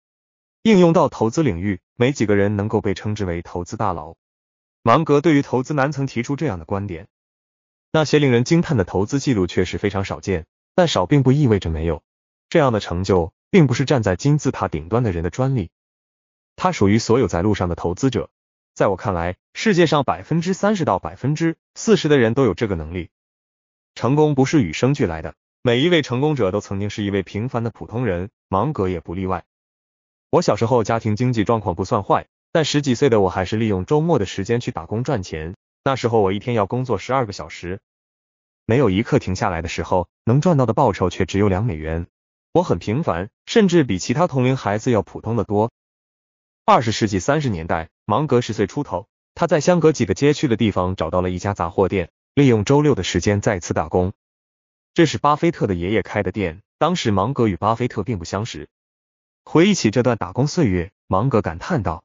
应用到投资领域，没几个人能够被称之为投资大佬。芒格对于投资难曾提出这样的观点：那些令人惊叹的投资记录确实非常少见，但少并不意味着没有。这样的成就并不是站在金字塔顶端的人的专利，它属于所有在路上的投资者。在我看来，世界上百分之三十到百分之四十的人都有这个能力。成功不是与生俱来的，每一位成功者都曾经是一位平凡的普通人，芒格也不例外。我小时候家庭经济状况不算坏，但十几岁的我还是利用周末的时间去打工赚钱。那时候我一天要工作十二个小时，没有一刻停下来的时候，能赚到的报酬却只有两美元。我很平凡，甚至比其他同龄孩子要普通的多。二十世纪三十年代，芒格十岁出头，他在相隔几个街区的地方找到了一家杂货店，利用周六的时间再次打工。这是巴菲特的爷爷开的店，当时芒格与巴菲特并不相识。回忆起这段打工岁月，芒格感叹道：“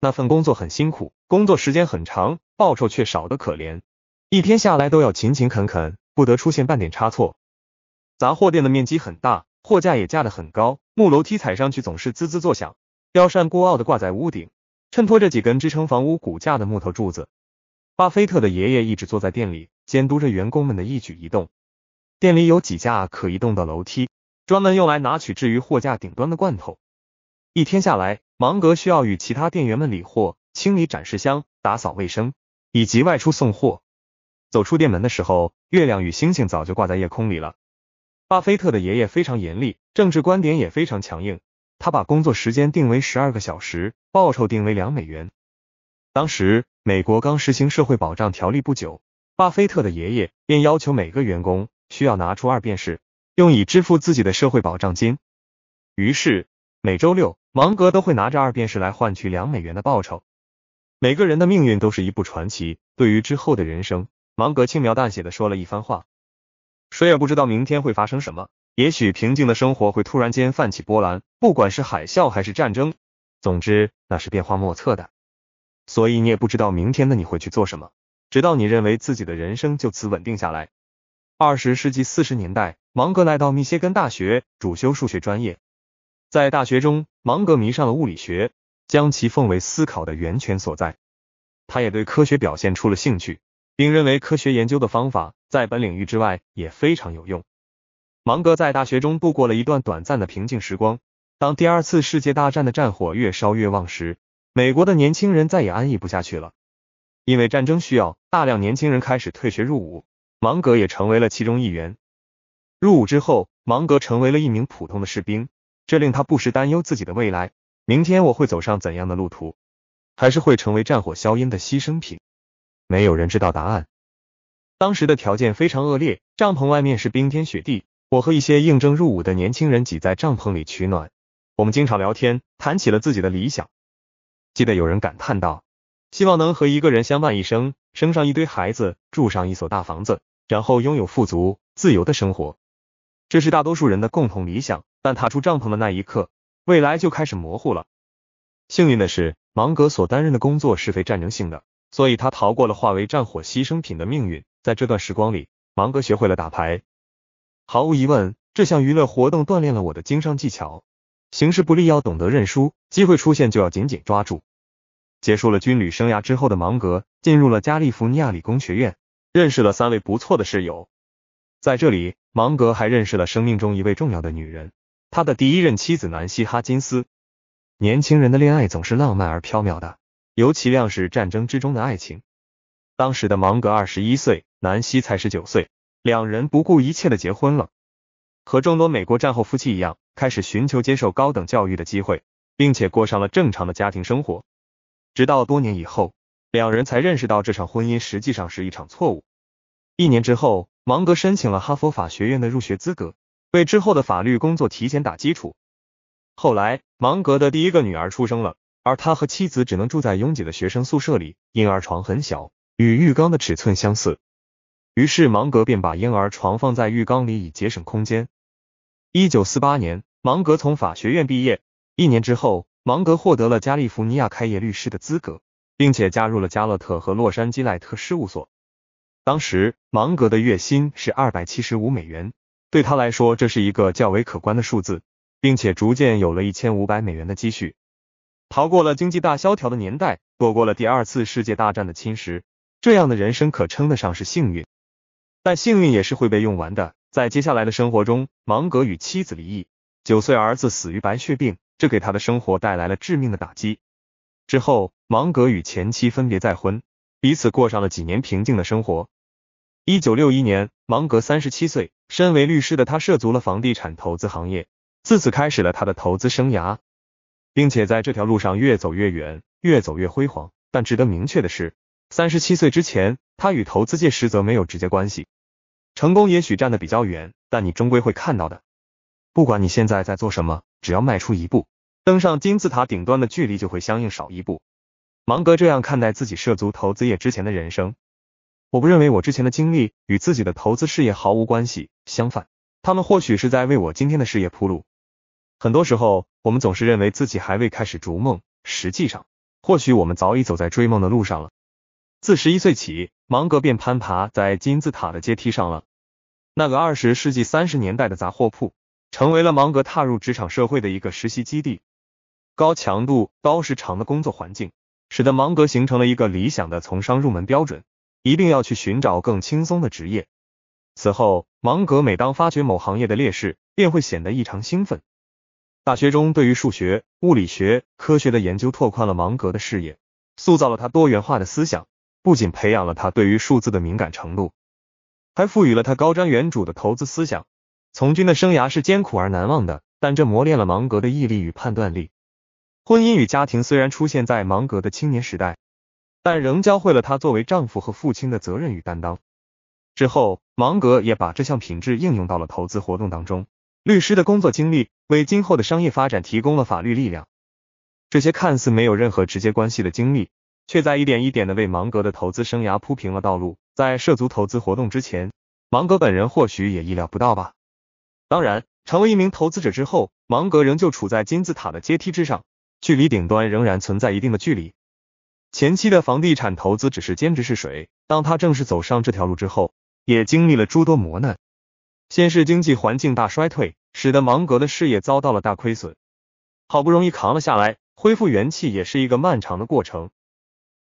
那份工作很辛苦，工作时间很长，报酬却少得可怜。一天下来都要勤勤恳恳，不得出现半点差错。杂货店的面积很大，货架也架得很高，木楼梯踩上去总是滋滋作响。”吊扇孤傲地挂在屋顶，衬托着几根支撑房屋骨架的木头柱子。巴菲特的爷爷一直坐在店里，监督着员工们的一举一动。店里有几架可移动的楼梯，专门用来拿取置于货架顶端的罐头。一天下来，芒格需要与其他店员们理货、清理展示箱、打扫卫生，以及外出送货。走出店门的时候，月亮与星星早就挂在夜空里了。巴菲特的爷爷非常严厉，政治观点也非常强硬。他把工作时间定为十二个小时，报酬定为两美元。当时美国刚实行社会保障条例不久，巴菲特的爷爷便要求每个员工需要拿出二便士，用以支付自己的社会保障金。于是每周六，芒格都会拿着二便士来换取两美元的报酬。每个人的命运都是一部传奇。对于之后的人生，芒格轻描淡写的说了一番话：谁也不知道明天会发生什么。也许平静的生活会突然间泛起波澜，不管是海啸还是战争，总之那是变化莫测的。所以你也不知道明天的你会去做什么，直到你认为自己的人生就此稳定下来。二十世纪四十年代，芒格来到密歇根大学，主修数学专业。在大学中，芒格迷上了物理学，将其奉为思考的源泉所在。他也对科学表现出了兴趣，并认为科学研究的方法在本领域之外也非常有用。芒格在大学中度过了一段短暂的平静时光。当第二次世界大战的战火越烧越旺时，美国的年轻人再也安逸不下去了，因为战争需要大量年轻人开始退学入伍，芒格也成为了其中一员。入伍之后，芒格成为了一名普通的士兵，这令他不时担忧自己的未来：明天我会走上怎样的路途？还是会成为战火硝烟的牺牲品？没有人知道答案。当时的条件非常恶劣，帐篷外面是冰天雪地。我和一些应征入伍的年轻人挤在帐篷里取暖，我们经常聊天，谈起了自己的理想。记得有人感叹道：“希望能和一个人相伴一生，生上一堆孩子，住上一所大房子，然后拥有富足自由的生活。”这是大多数人的共同理想。但踏出帐篷的那一刻，未来就开始模糊了。幸运的是，芒格所担任的工作是非战争性的，所以他逃过了化为战火牺牲品的命运。在这段时光里，芒格学会了打牌。毫无疑问，这项娱乐活动锻炼了我的经商技巧。形势不利要懂得认输，机会出现就要紧紧抓住。结束了军旅生涯之后的芒格进入了加利福尼亚理工学院，认识了三位不错的室友。在这里，芒格还认识了生命中一位重要的女人，他的第一任妻子南希哈金斯。年轻人的恋爱总是浪漫而飘渺的，尤其量是战争之中的爱情。当时的芒格二十一岁，南希才十九岁。两人不顾一切的结婚了，和众多美国战后夫妻一样，开始寻求接受高等教育的机会，并且过上了正常的家庭生活。直到多年以后，两人才认识到这场婚姻实际上是一场错误。一年之后，芒格申请了哈佛法学院的入学资格，为之后的法律工作提前打基础。后来，芒格的第一个女儿出生了，而他和妻子只能住在拥挤的学生宿舍里，婴儿床很小，与浴缸的尺寸相似。于是芒格便把婴儿床放在浴缸里以节省空间。一九四八年，芒格从法学院毕业，一年之后，芒格获得了加利福尼亚开业律师的资格，并且加入了加勒特和洛杉矶赖特事务所。当时芒格的月薪是二百七十五美元，对他来说这是一个较为可观的数字，并且逐渐有了一千五百美元的积蓄。逃过了经济大萧条的年代，躲过了第二次世界大战的侵蚀，这样的人生可称得上是幸运。但幸运也是会被用完的。在接下来的生活中，芒格与妻子离异，九岁儿子死于白血病，这给他的生活带来了致命的打击。之后，芒格与前妻分别再婚，彼此过上了几年平静的生活。一九六一年，芒格三十七岁，身为律师的他涉足了房地产投资行业，自此开始了他的投资生涯，并且在这条路上越走越远，越走越辉煌。但值得明确的是，三十七岁之前，他与投资界实则没有直接关系。成功也许站得比较远，但你终归会看到的。不管你现在在做什么，只要迈出一步，登上金字塔顶端的距离就会相应少一步。芒格这样看待自己涉足投资业之前的人生：我不认为我之前的经历与自己的投资事业毫无关系，相反，他们或许是在为我今天的事业铺路。很多时候，我们总是认为自己还未开始逐梦，实际上，或许我们早已走在追梦的路上了。四十一岁起，芒格便攀爬在金字塔的阶梯上了。那个二十世纪三十年代的杂货铺，成为了芒格踏入职场社会的一个实习基地。高强度、高时长的工作环境，使得芒格形成了一个理想的从商入门标准：一定要去寻找更轻松的职业。此后，芒格每当发掘某行业的劣势，便会显得异常兴奋。大学中对于数学、物理学、科学的研究，拓宽了芒格的视野，塑造了他多元化的思想。不仅培养了他对于数字的敏感程度，还赋予了他高瞻远瞩的投资思想。从军的生涯是艰苦而难忘的，但这磨练了芒格的毅力与判断力。婚姻与家庭虽然出现在芒格的青年时代，但仍教会了他作为丈夫和父亲的责任与担当。之后，芒格也把这项品质应用到了投资活动当中。律师的工作经历为今后的商业发展提供了法律力量。这些看似没有任何直接关系的经历。却在一点一点的为芒格的投资生涯铺平了道路。在涉足投资活动之前，芒格本人或许也意料不到吧。当然，成为一名投资者之后，芒格仍旧处在金字塔的阶梯之上，距离顶端仍然存在一定的距离。前期的房地产投资只是兼职试水，当他正式走上这条路之后，也经历了诸多磨难。先是经济环境大衰退，使得芒格的事业遭到了大亏损，好不容易扛了下来，恢复元气也是一个漫长的过程。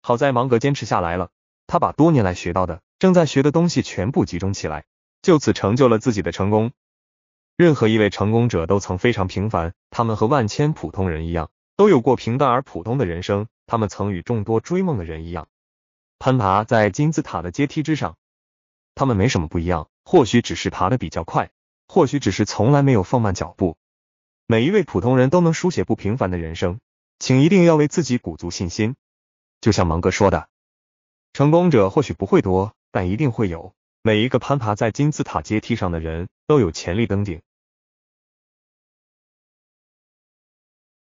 好在芒格坚持下来了，他把多年来学到的、正在学的东西全部集中起来，就此成就了自己的成功。任何一位成功者都曾非常平凡，他们和万千普通人一样，都有过平淡而普通的人生。他们曾与众多追梦的人一样，攀爬在金字塔的阶梯之上。他们没什么不一样，或许只是爬的比较快，或许只是从来没有放慢脚步。每一位普通人都能书写不平凡的人生，请一定要为自己鼓足信心。就像芒格说的，成功者或许不会多，但一定会有。每一个攀爬在金字塔阶梯上的人都有潜力登顶。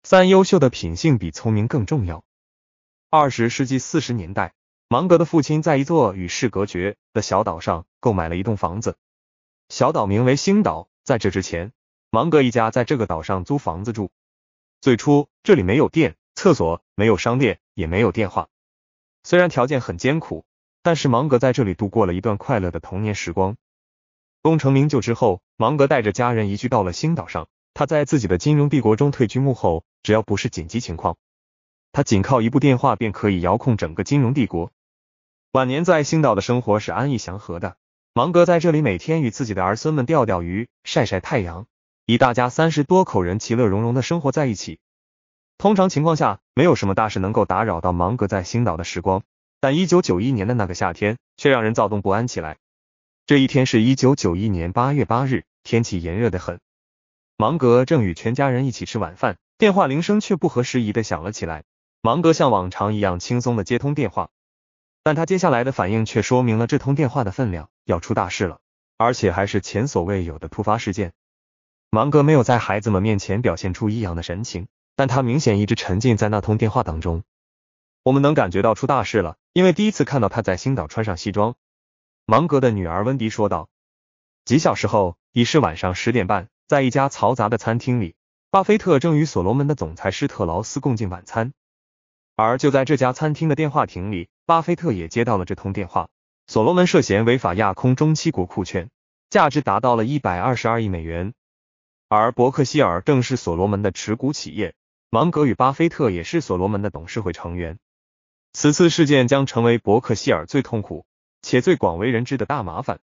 三，优秀的品性比聪明更重要。二十世纪四十年代，芒格的父亲在一座与世隔绝的小岛上购买了一栋房子，小岛名为星岛。在这之前，芒格一家在这个岛上租房子住。最初，这里没有电、厕所，没有商店。也没有电话，虽然条件很艰苦，但是芒格在这里度过了一段快乐的童年时光。功成名就之后，芒格带着家人移居到了星岛上。他在自己的金融帝国中退居幕后，只要不是紧急情况，他仅靠一部电话便可以遥控整个金融帝国。晚年在星岛的生活是安逸祥和的。芒格在这里每天与自己的儿孙们钓钓鱼、晒晒太阳，一大家三十多口人其乐融融的生活在一起。通常情况下，没有什么大事能够打扰到芒格在星岛的时光，但一九九一年的那个夏天却让人躁动不安起来。这一天是一九九一年八月八日，天气炎热的很。芒格正与全家人一起吃晚饭，电话铃声却不合时宜的响了起来。芒格像往常一样轻松的接通电话，但他接下来的反应却说明了这通电话的分量：要出大事了，而且还是前所未有的突发事件。芒格没有在孩子们面前表现出异样的神情。但他明显一直沉浸在那通电话当中，我们能感觉到出大事了，因为第一次看到他在星岛穿上西装。芒格的女儿温迪说道。几小时后，已是晚上十点半，在一家嘈杂的餐厅里，巴菲特正与所罗门的总裁施特劳斯共进晚餐。而就在这家餐厅的电话亭里，巴菲特也接到了这通电话。所罗门涉嫌违法亚空中期国库券，价值达到了一百二十二亿美元，而伯克希尔正是所罗门的持股企业。芒格与巴菲特也是所罗门的董事会成员。此次事件将成为伯克希尔最痛苦且最广为人知的大麻烦。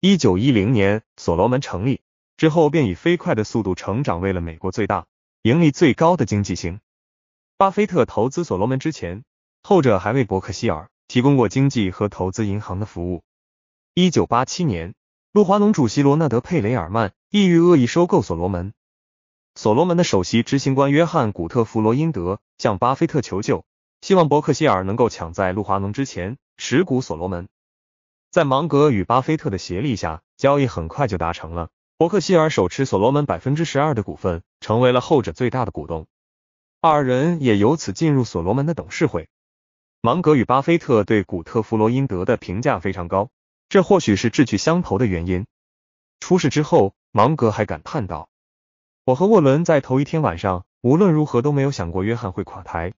一九一零年，所罗门成立之后，便以飞快的速度成长为了美国最大、盈利最高的经济型。巴菲特投资所罗门之前，后者还为伯克希尔提供过经济和投资银行的服务。一九八七年，路华龙主席罗纳德·佩雷尔曼意欲恶意收购所罗门。所罗门的首席执行官约翰·古特弗罗因德向巴菲特求救，希望伯克希尔能够抢在路华农之前持股所罗门。在芒格与巴菲特的协力下，交易很快就达成了。伯克希尔手持所罗门百分之十二的股份，成为了后者最大的股东。二人也由此进入所罗门的董事会。芒格与巴菲特对古特弗罗因德的评价非常高，这或许是志趣相投的原因。出事之后，芒格还感叹道。我和沃伦在头一天晚上，无论如何都没有想过约翰会垮台。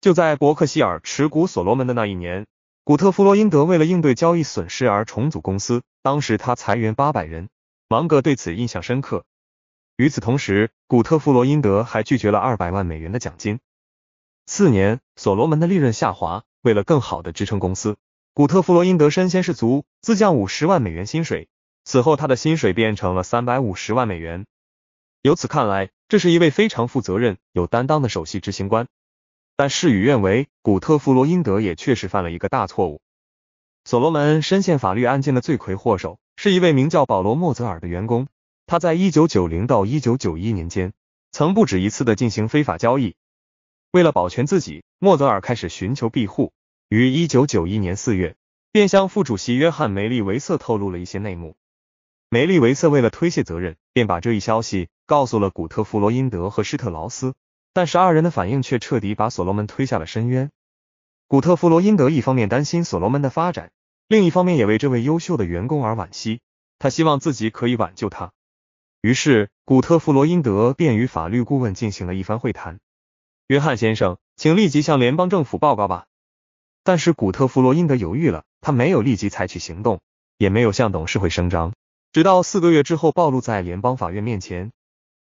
就在伯克希尔持股所罗门的那一年，古特弗罗因德为了应对交易损失而重组公司，当时他裁员八百人。芒格对此印象深刻。与此同时，古特弗罗因德还拒绝了二百万美元的奖金。次年，所罗门的利润下滑，为了更好的支撑公司，古特弗罗因德身先士卒，自降五十万美元薪水。此后，他的薪水变成了三百五十万美元。由此看来，这是一位非常负责任、有担当的首席执行官。但事与愿违，古特弗罗英德也确实犯了一个大错误。所罗门深陷法律案件的罪魁祸首是一位名叫保罗莫泽尔的员工。他在1990到1991年间曾不止一次的进行非法交易。为了保全自己，莫泽尔开始寻求庇护。于1991年4月，便向副主席约翰梅利维瑟透露了一些内幕。梅利维瑟为了推卸责任，便把这一消息。告诉了古特弗罗因德和施特劳斯，但是二人的反应却彻底把所罗门推下了深渊。古特弗罗因德一方面担心所罗门的发展，另一方面也为这位优秀的员工而惋惜。他希望自己可以挽救他。于是，古特弗罗因德便与法律顾问进行了一番会谈。约翰先生，请立即向联邦政府报告吧。但是古特弗罗因德犹豫了，他没有立即采取行动，也没有向董事会声张，直到四个月之后暴露在联邦法院面前。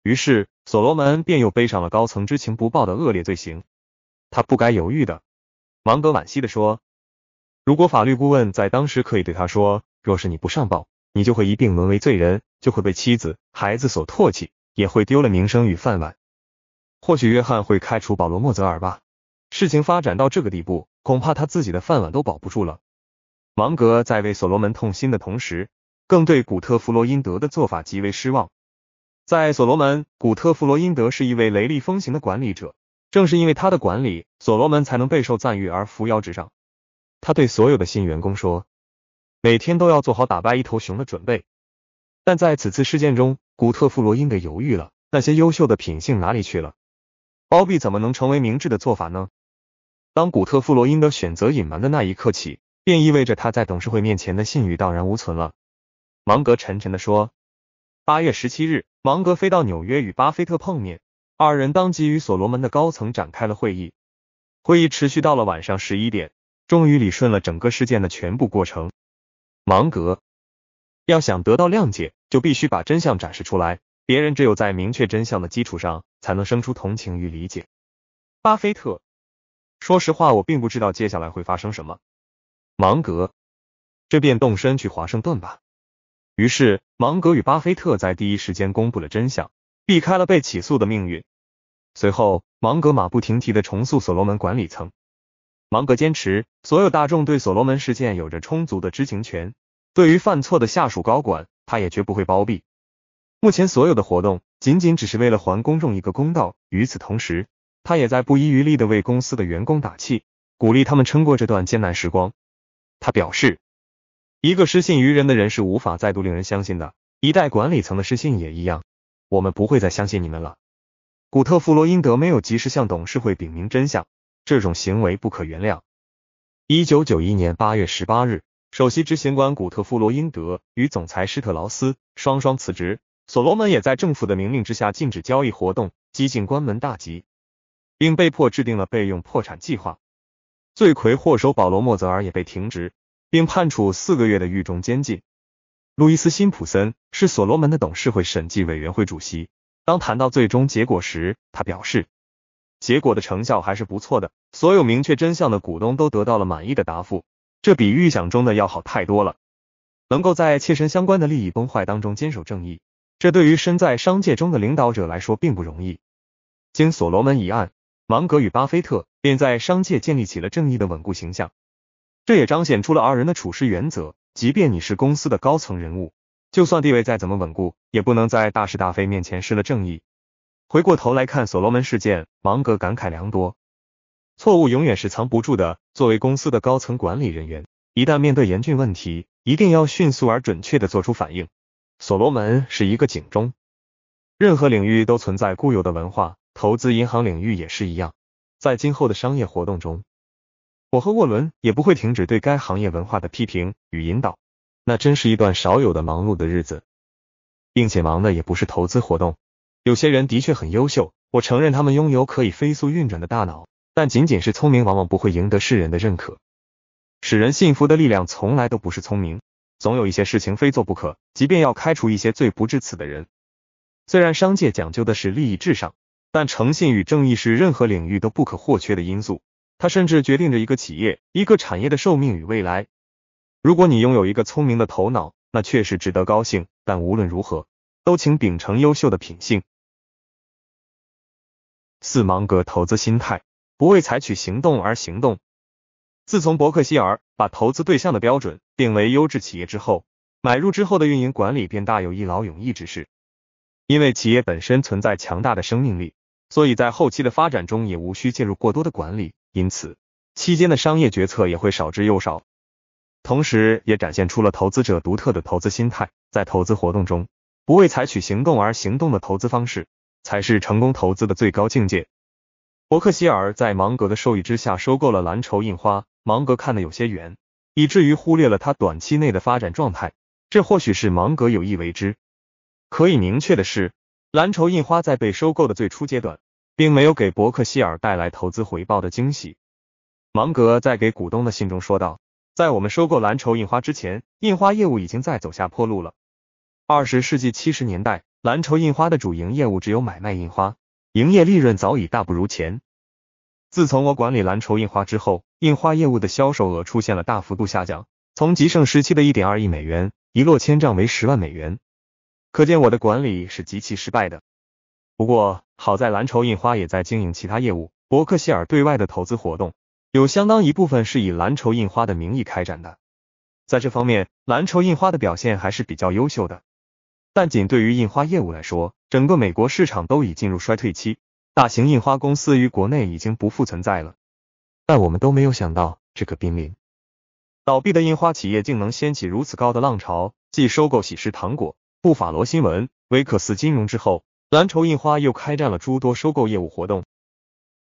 于是，所罗门便又背上了高层知情不报的恶劣罪行。他不该犹豫的。芒格惋惜地说：“如果法律顾问在当时可以对他说，若是你不上报，你就会一并沦为罪人，就会被妻子、孩子所唾弃，也会丢了名声与饭碗。或许约翰会开除保罗·莫泽尔吧。事情发展到这个地步，恐怕他自己的饭碗都保不住了。”芒格在为所罗门痛心的同时，更对古特弗罗因德的做法极为失望。在所罗门，古特弗罗因德是一位雷厉风行的管理者。正是因为他的管理，所罗门才能备受赞誉而扶摇直上。他对所有的新员工说：“每天都要做好打败一头熊的准备。”但在此次事件中，古特弗罗因德犹豫了。那些优秀的品性哪里去了？包庇怎么能成为明智的做法呢？当古特弗罗因德选择隐瞒的那一刻起，便意味着他在董事会面前的信誉荡然无存了。芒格沉沉的说。八月十七日，芒格飞到纽约与巴菲特碰面，二人当即与所罗门的高层展开了会议。会议持续到了晚上十一点，终于理顺了整个事件的全部过程。芒格要想得到谅解，就必须把真相展示出来，别人只有在明确真相的基础上，才能生出同情与理解。巴菲特，说实话，我并不知道接下来会发生什么。芒格，这便动身去华盛顿吧。于是，芒格与巴菲特在第一时间公布了真相，避开了被起诉的命运。随后，芒格马不停蹄的重塑所罗门管理层。芒格坚持，所有大众对所罗门事件有着充足的知情权。对于犯错的下属高管，他也绝不会包庇。目前所有的活动，仅仅只是为了还公众一个公道。与此同时，他也在不遗余力的为公司的员工打气，鼓励他们撑过这段艰难时光。他表示。一个失信于人的人是无法再度令人相信的。一代管理层的失信也一样，我们不会再相信你们了。古特弗罗因德没有及时向董事会禀明真相，这种行为不可原谅。一九九一年八月十八日，首席执行官古特弗罗因德与总裁施特劳斯双双辞职，所罗门也在政府的明令之下禁止交易活动，几近关门大吉，并被迫制定了备用破产计划。罪魁祸首保罗莫泽尔也被停职。并判处四个月的狱中监禁。路易斯·辛普森是所罗门的董事会审计委员会主席。当谈到最终结果时，他表示，结果的成效还是不错的，所有明确真相的股东都得到了满意的答复，这比预想中的要好太多了。能够在切身相关的利益崩坏当中坚守正义，这对于身在商界中的领导者来说并不容易。经所罗门一案，芒格与巴菲特便在商界建立起了正义的稳固形象。这也彰显出了二人的处事原则，即便你是公司的高层人物，就算地位再怎么稳固，也不能在大是大非面前失了正义。回过头来看所罗门事件，芒格感慨良多，错误永远是藏不住的。作为公司的高层管理人员，一旦面对严峻问题，一定要迅速而准确的做出反应。所罗门是一个警钟，任何领域都存在固有的文化，投资银行领域也是一样，在今后的商业活动中。我和沃伦也不会停止对该行业文化的批评与引导。那真是一段少有的忙碌的日子，并且忙的也不是投资活动。有些人的确很优秀，我承认他们拥有可以飞速运转的大脑，但仅仅是聪明，往往不会赢得世人的认可。使人信服的力量从来都不是聪明。总有一些事情非做不可，即便要开除一些罪不至此的人。虽然商界讲究的是利益至上，但诚信与正义是任何领域都不可或缺的因素。它甚至决定着一个企业、一个产业的寿命与未来。如果你拥有一个聪明的头脑，那确实值得高兴。但无论如何，都请秉承优秀的品性。四芒格投资心态：不为采取行动而行动。自从伯克希尔把投资对象的标准定为优质企业之后，买入之后的运营管理便大有一劳永逸之势。因为企业本身存在强大的生命力，所以在后期的发展中也无需介入过多的管理。因此，期间的商业决策也会少之又少，同时也展现出了投资者独特的投资心态。在投资活动中，不为采取行动而行动的投资方式，才是成功投资的最高境界。伯克希尔在芒格的授意之下收购了蓝筹印花，芒格看得有些远，以至于忽略了他短期内的发展状态。这或许是芒格有意为之。可以明确的是，蓝筹印花在被收购的最初阶段。并没有给伯克希尔带来投资回报的惊喜。芒格在给股东的信中说道：“在我们收购蓝筹印花之前，印花业务已经在走下坡路了。二十世纪七十年代，蓝筹印花的主营业务只有买卖印花，营业利润早已大不如前。自从我管理蓝筹印花之后，印花业务的销售额出现了大幅度下降，从极盛时期的一点二亿美元一落千丈为十万美元，可见我的管理是极其失败的。不过，”好在蓝筹印花也在经营其他业务。伯克希尔对外的投资活动，有相当一部分是以蓝筹印花的名义开展的。在这方面，蓝筹印花的表现还是比较优秀的。但仅对于印花业务来说，整个美国市场都已进入衰退期，大型印花公司于国内已经不复存在了。但我们都没有想到，这个濒临倒闭的印花企业竟能掀起如此高的浪潮。继收购喜事糖果、布法罗新闻、维克斯金融之后，蓝筹印花又开展了诸多收购业务活动，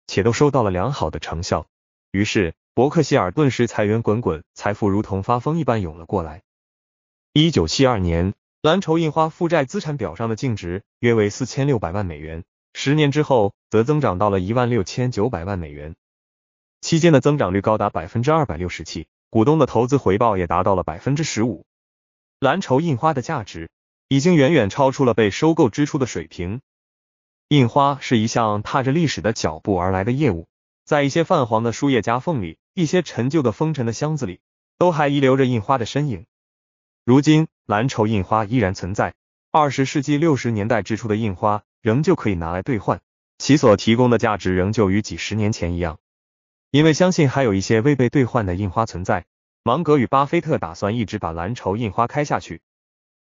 且都收到了良好的成效。于是，伯克希尔顿时财源滚滚，财富如同发疯一般涌了过来。一九七二年，蓝筹印花负债资产表上的净值约为四千六百万美元，十年之后则增长到了一万六千九百万美元，期间的增长率高达百分之二百六十七，股东的投资回报也达到了百分之十五。蓝筹印花的价值。已经远远超出了被收购支出的水平。印花是一项踏着历史的脚步而来的业务，在一些泛黄的书页夹缝里，一些陈旧的封尘的箱子里，都还遗留着印花的身影。如今，蓝筹印花依然存在，二十世纪六十年代之初的印花仍旧可以拿来兑换，其所提供的价值仍旧与几十年前一样。因为相信还有一些未被兑换的印花存在，芒格与巴菲特打算一直把蓝筹印花开下去。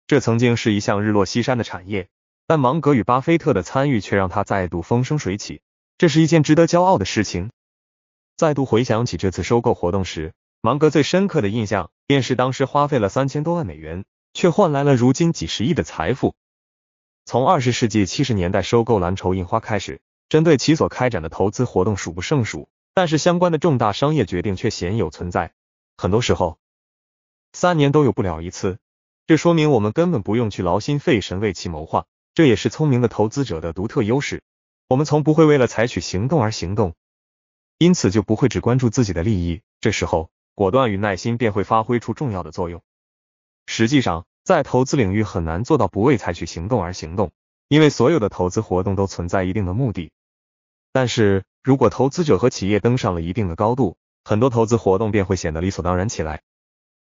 这曾经是一项日落西山的产业，但芒格与巴菲特的参与却让他再度风生水起。这是一件值得骄傲的事情。再度回想起这次收购活动时，芒格最深刻的印象便是当时花费了三千多万美元，却换来了如今几十亿的财富。从二十世纪七十年代收购蓝筹印花开始，针对其所开展的投资活动数不胜数，但是相关的重大商业决定却鲜有存在。很多时候，三年都有不了一次。这说明我们根本不用去劳心费神为其谋划，这也是聪明的投资者的独特优势。我们从不会为了采取行动而行动，因此就不会只关注自己的利益。这时候，果断与耐心便会发挥出重要的作用。实际上，在投资领域很难做到不为采取行动而行动，因为所有的投资活动都存在一定的目的。但是如果投资者和企业登上了一定的高度，很多投资活动便会显得理所当然起来。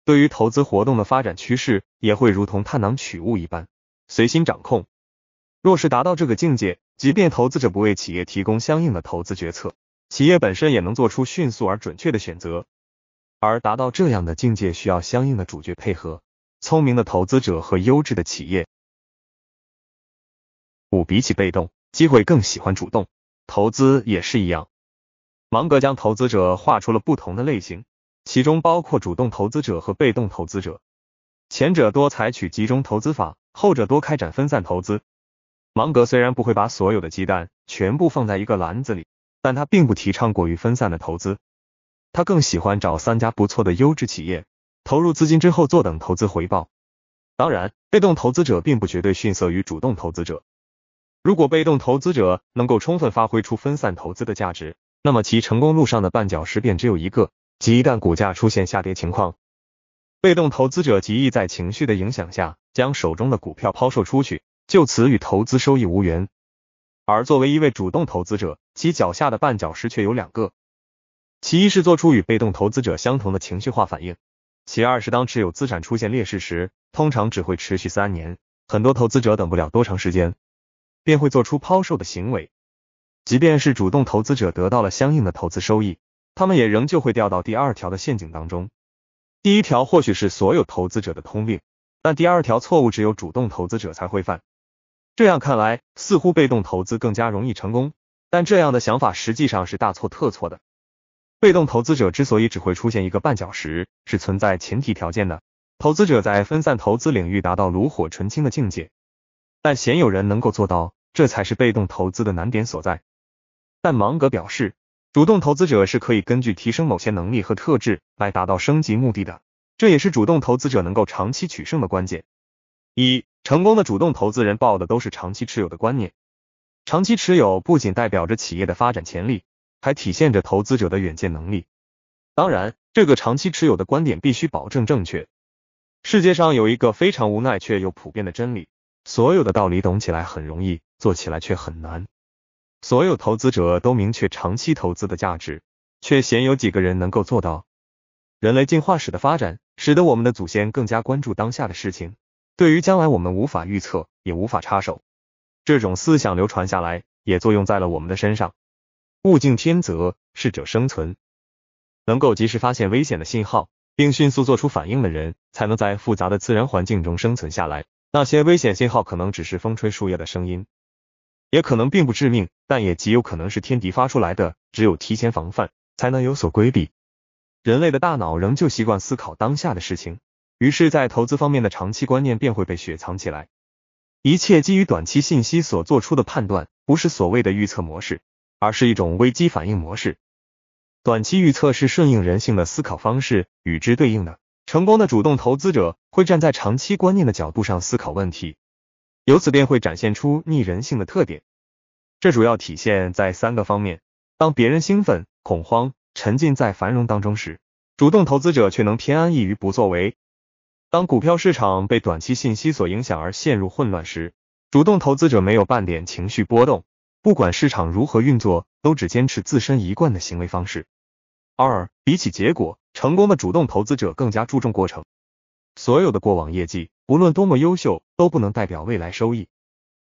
对于投资活动的发展趋势，也会如同探囊取物一般，随心掌控。若是达到这个境界，即便投资者不为企业提供相应的投资决策，企业本身也能做出迅速而准确的选择。而达到这样的境界，需要相应的主角配合，聪明的投资者和优质的企业。五，比起被动，机会更喜欢主动。投资也是一样。芒格将投资者画出了不同的类型。其中包括主动投资者和被动投资者，前者多采取集中投资法，后者多开展分散投资。芒格虽然不会把所有的鸡蛋全部放在一个篮子里，但他并不提倡过于分散的投资，他更喜欢找三家不错的优质企业，投入资金之后坐等投资回报。当然，被动投资者并不绝对逊色于主动投资者，如果被动投资者能够充分发挥出分散投资的价值，那么其成功路上的绊脚石便只有一个。即一旦股价出现下跌情况，被动投资者极易在情绪的影响下将手中的股票抛售出去，就此与投资收益无缘。而作为一位主动投资者，其脚下的绊脚石却有两个：其一是做出与被动投资者相同的情绪化反应；其二是当持有资产出现劣势时，通常只会持续三年，很多投资者等不了多长时间，便会做出抛售的行为。即便是主动投资者得到了相应的投资收益。他们也仍旧会掉到第二条的陷阱当中。第一条或许是所有投资者的通病，但第二条错误只有主动投资者才会犯。这样看来，似乎被动投资更加容易成功，但这样的想法实际上是大错特错的。被动投资者之所以只会出现一个绊脚石，是存在前提条件的：投资者在分散投资领域达到炉火纯青的境界，但鲜有人能够做到，这才是被动投资的难点所在。但芒格表示。主动投资者是可以根据提升某些能力和特质来达到升级目的的，这也是主动投资者能够长期取胜的关键。一成功的主动投资人抱的都是长期持有的观念，长期持有不仅代表着企业的发展潜力，还体现着投资者的远见能力。当然，这个长期持有的观点必须保证正确。世界上有一个非常无奈却又普遍的真理，所有的道理懂起来很容易，做起来却很难。所有投资者都明确长期投资的价值，却鲜有几个人能够做到。人类进化史的发展，使得我们的祖先更加关注当下的事情，对于将来我们无法预测，也无法插手。这种思想流传下来，也作用在了我们的身上。物竞天择，适者生存。能够及时发现危险的信号，并迅速做出反应的人，才能在复杂的自然环境中生存下来。那些危险信号可能只是风吹树叶的声音。也可能并不致命，但也极有可能是天敌发出来的。只有提前防范，才能有所规避。人类的大脑仍旧习惯思考当下的事情，于是，在投资方面的长期观念便会被雪藏起来。一切基于短期信息所做出的判断，不是所谓的预测模式，而是一种危机反应模式。短期预测是顺应人性的思考方式，与之对应的成功的主动投资者会站在长期观念的角度上思考问题。由此便会展现出逆人性的特点，这主要体现在三个方面：当别人兴奋、恐慌、沉浸在繁荣当中时，主动投资者却能偏安一隅不作为；当股票市场被短期信息所影响而陷入混乱时，主动投资者没有半点情绪波动，不管市场如何运作，都只坚持自身一贯的行为方式。二，比起结果，成功的主动投资者更加注重过程，所有的过往业绩。无论多么优秀，都不能代表未来收益。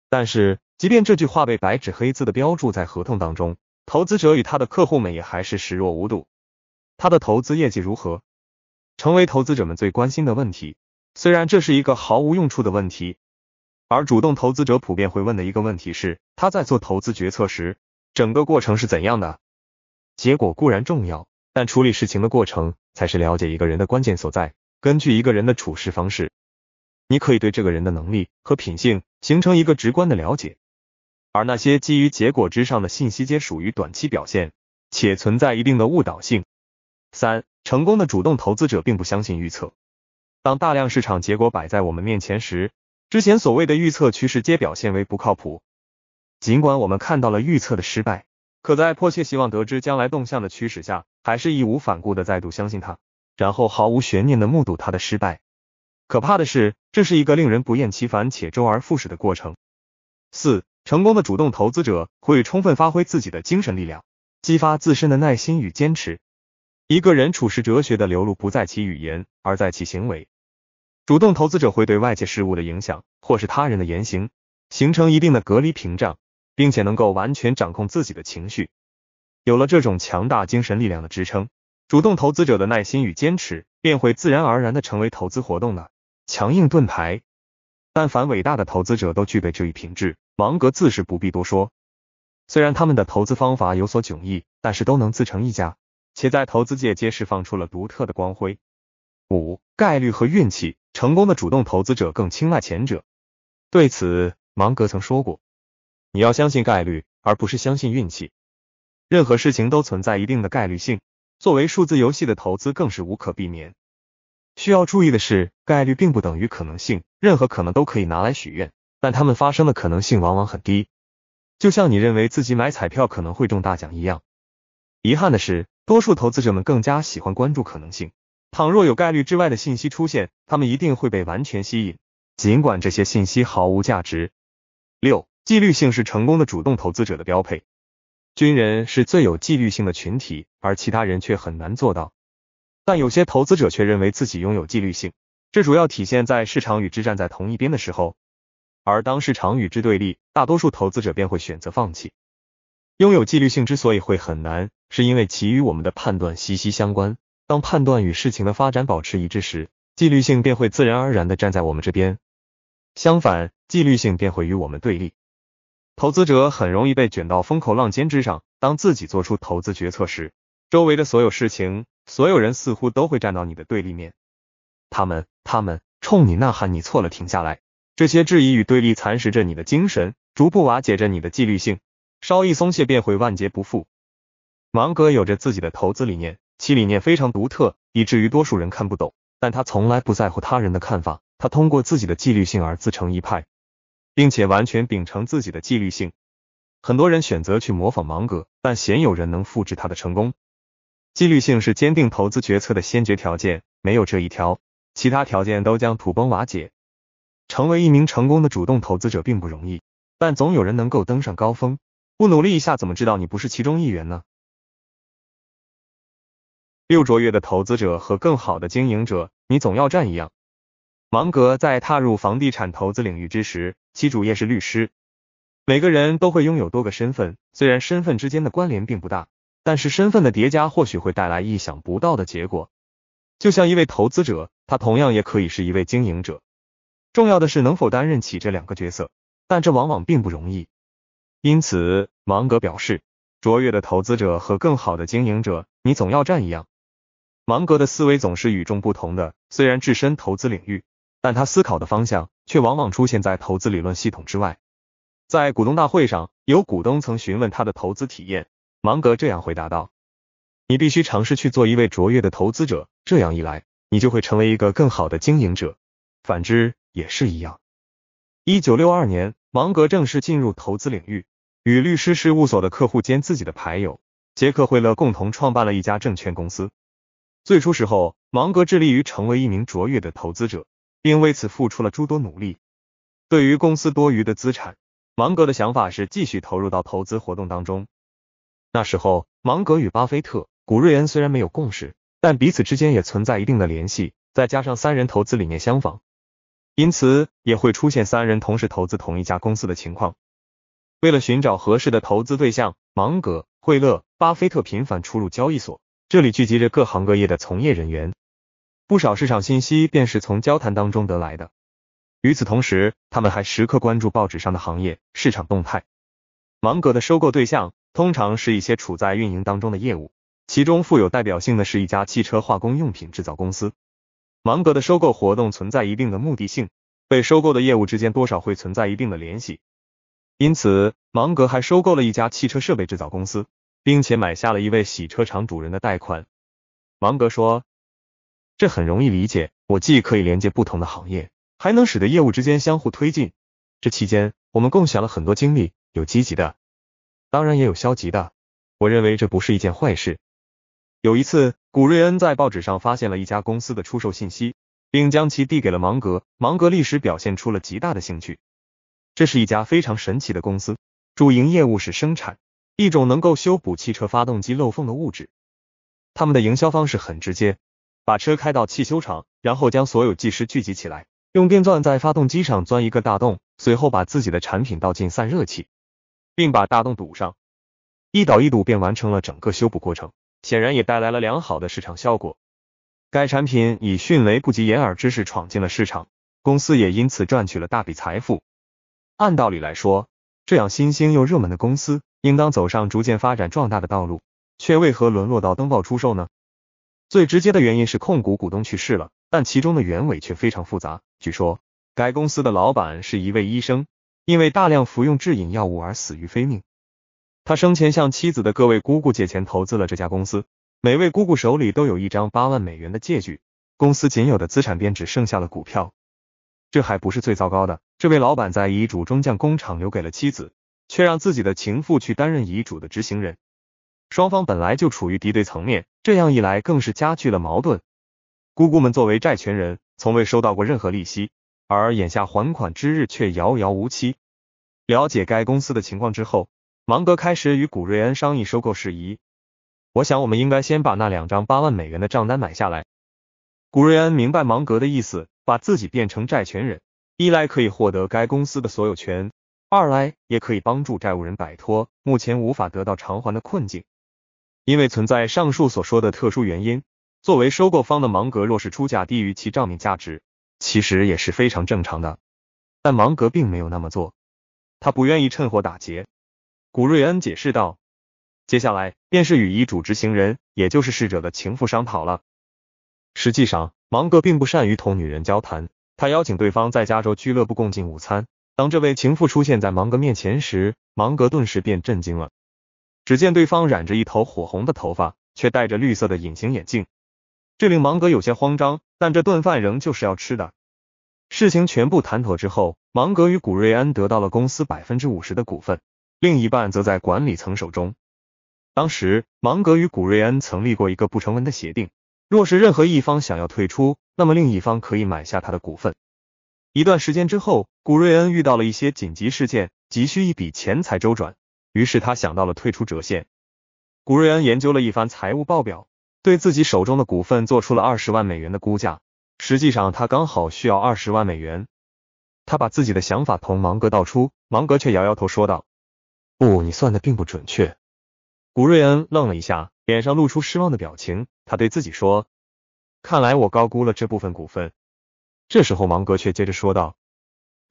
但是，即便这句话被白纸黑字的标注在合同当中，投资者与他的客户们也还是视若无睹。他的投资业绩如何，成为投资者们最关心的问题。虽然这是一个毫无用处的问题，而主动投资者普遍会问的一个问题是：他在做投资决策时，整个过程是怎样的？结果固然重要，但处理事情的过程才是了解一个人的关键所在。根据一个人的处事方式。你可以对这个人的能力和品性形成一个直观的了解，而那些基于结果之上的信息皆属于短期表现，且存在一定的误导性。三成功的主动投资者并不相信预测。当大量市场结果摆在我们面前时，之前所谓的预测趋势皆表现为不靠谱。尽管我们看到了预测的失败，可在迫切希望得知将来动向的驱使下，还是义无反顾的再度相信他，然后毫无悬念的目睹他的失败。可怕的是，这是一个令人不厌其烦且周而复始的过程。四成功的主动投资者会充分发挥自己的精神力量，激发自身的耐心与坚持。一个人处事哲学的流露不在其语言，而在其行为。主动投资者会对外界事物的影响或是他人的言行形成一定的隔离屏障，并且能够完全掌控自己的情绪。有了这种强大精神力量的支撑，主动投资者的耐心与坚持便会自然而然的成为投资活动的。强硬盾牌，但凡伟大的投资者都具备这一品质，芒格自是不必多说。虽然他们的投资方法有所迥异，但是都能自成一家，且在投资界皆释放出了独特的光辉。五、概率和运气，成功的主动投资者更青睐前者。对此，芒格曾说过：“你要相信概率，而不是相信运气。任何事情都存在一定的概率性，作为数字游戏的投资更是无可避免。”需要注意的是，概率并不等于可能性，任何可能都可以拿来许愿，但它们发生的可能性往往很低。就像你认为自己买彩票可能会中大奖一样。遗憾的是，多数投资者们更加喜欢关注可能性。倘若有概率之外的信息出现，他们一定会被完全吸引，尽管这些信息毫无价值。六，纪律性是成功的主动投资者的标配。军人是最有纪律性的群体，而其他人却很难做到。但有些投资者却认为自己拥有纪律性，这主要体现在市场与之站在同一边的时候，而当市场与之对立，大多数投资者便会选择放弃。拥有纪律性之所以会很难，是因为其与我们的判断息息相关。当判断与事情的发展保持一致时，纪律性便会自然而然的站在我们这边；相反，纪律性便会与我们对立。投资者很容易被卷到风口浪尖之上，当自己做出投资决策时，周围的所有事情。所有人似乎都会站到你的对立面，他们，他们冲你呐喊，你错了，停下来。这些质疑与对立蚕食着你的精神，逐步瓦解着你的纪律性，稍一松懈便会万劫不复。芒格有着自己的投资理念，其理念非常独特，以至于多数人看不懂。但他从来不在乎他人的看法，他通过自己的纪律性而自成一派，并且完全秉承自己的纪律性。很多人选择去模仿芒格，但鲜有人能复制他的成功。纪律性是坚定投资决策的先决条件，没有这一条，其他条件都将土崩瓦解。成为一名成功的主动投资者并不容易，但总有人能够登上高峰。不努力一下，怎么知道你不是其中一员呢？六卓越的投资者和更好的经营者，你总要占一样。芒格在踏入房地产投资领域之时，其主业是律师。每个人都会拥有多个身份，虽然身份之间的关联并不大。但是身份的叠加或许会带来意想不到的结果，就像一位投资者，他同样也可以是一位经营者。重要的是能否担任起这两个角色，但这往往并不容易。因此，芒格表示，卓越的投资者和更好的经营者，你总要占一样。芒格的思维总是与众不同的，虽然置身投资领域，但他思考的方向却往往出现在投资理论系统之外。在股东大会上，有股东曾询问他的投资体验。芒格这样回答道：“你必须尝试去做一位卓越的投资者，这样一来，你就会成为一个更好的经营者。反之也是一样。”一九六二年，芒格正式进入投资领域，与律师事务所的客户兼自己的牌友杰克·惠勒共同创办了一家证券公司。最初时候，芒格致力于成为一名卓越的投资者，并为此付出了诸多努力。对于公司多余的资产，芒格的想法是继续投入到投资活动当中。那时候，芒格与巴菲特、古瑞恩虽然没有共识，但彼此之间也存在一定的联系，再加上三人投资理念相仿，因此也会出现三人同时投资同一家公司的情况。为了寻找合适的投资对象，芒格、惠勒、巴菲特频繁出入交易所，这里聚集着各行各业的从业人员，不少市场信息便是从交谈当中得来的。与此同时，他们还时刻关注报纸上的行业市场动态。芒格的收购对象。通常是一些处在运营当中的业务，其中富有代表性的是一家汽车化工用品制造公司。芒格的收购活动存在一定的目的性，被收购的业务之间多少会存在一定的联系。因此，芒格还收购了一家汽车设备制造公司，并且买下了一位洗车厂主人的贷款。芒格说：“这很容易理解，我既可以连接不同的行业，还能使得业务之间相互推进。这期间，我们共享了很多精力，有积极的。”当然也有消极的，我认为这不是一件坏事。有一次，古瑞恩在报纸上发现了一家公司的出售信息，并将其递给了芒格，芒格立时表现出了极大的兴趣。这是一家非常神奇的公司，主营业务是生产一种能够修补汽车发动机漏缝的物质。他们的营销方式很直接，把车开到汽修厂，然后将所有技师聚集起来，用电钻在发动机上钻一个大洞，随后把自己的产品倒进散热器。并把大洞堵上，一倒一堵便完成了整个修补过程，显然也带来了良好的市场效果。该产品以迅雷不及掩耳之势闯进了市场，公司也因此赚取了大笔财富。按道理来说，这样新兴又热门的公司应当走上逐渐发展壮大的道路，却为何沦落到登报出售呢？最直接的原因是控股股东去世了，但其中的原委却非常复杂。据说该公司的老板是一位医生。因为大量服用致瘾药物而死于非命。他生前向妻子的各位姑姑借钱投资了这家公司，每位姑姑手里都有一张八万美元的借据，公司仅有的资产便只剩下了股票。这还不是最糟糕的，这位老板在遗嘱中将工厂留给了妻子，却让自己的情妇去担任遗嘱的执行人。双方本来就处于敌对层面，这样一来更是加剧了矛盾。姑姑们作为债权人，从未收到过任何利息。而眼下还款之日却遥遥无期。了解该公司的情况之后，芒格开始与古瑞恩商议收购事宜。我想，我们应该先把那两张八万美元的账单买下来。古瑞恩明白芒格的意思，把自己变成债权人，一来可以获得该公司的所有权，二来也可以帮助债务人摆脱目前无法得到偿还的困境。因为存在上述所说的特殊原因，作为收购方的芒格若是出价低于其账面价值，其实也是非常正常的，但芒格并没有那么做，他不愿意趁火打劫。古瑞恩解释道：“接下来便是与遗嘱执行人，也就是逝者的情妇商讨了。实际上，芒格并不善于同女人交谈，他邀请对方在加州俱乐部共进午餐。当这位情妇出现在芒格面前时，芒格顿时便震惊了。只见对方染着一头火红的头发，却戴着绿色的隐形眼镜，这令芒格有些慌张。”但这顿饭仍旧是要吃的。事情全部谈妥之后，芒格与古瑞恩得到了公司百分之五十的股份，另一半则在管理层手中。当时，芒格与古瑞恩曾立过一个不成文的协定，若是任何一方想要退出，那么另一方可以买下他的股份。一段时间之后，古瑞恩遇到了一些紧急事件，急需一笔钱财周转，于是他想到了退出折现。古瑞恩研究了一番财务报表。对自己手中的股份做出了二十万美元的估价，实际上他刚好需要二十万美元。他把自己的想法同芒格道出，芒格却摇摇头说道：“不，你算的并不准确。”古瑞恩愣了一下，脸上露出失望的表情。他对自己说：“看来我高估了这部分股份。”这时候，芒格却接着说道：“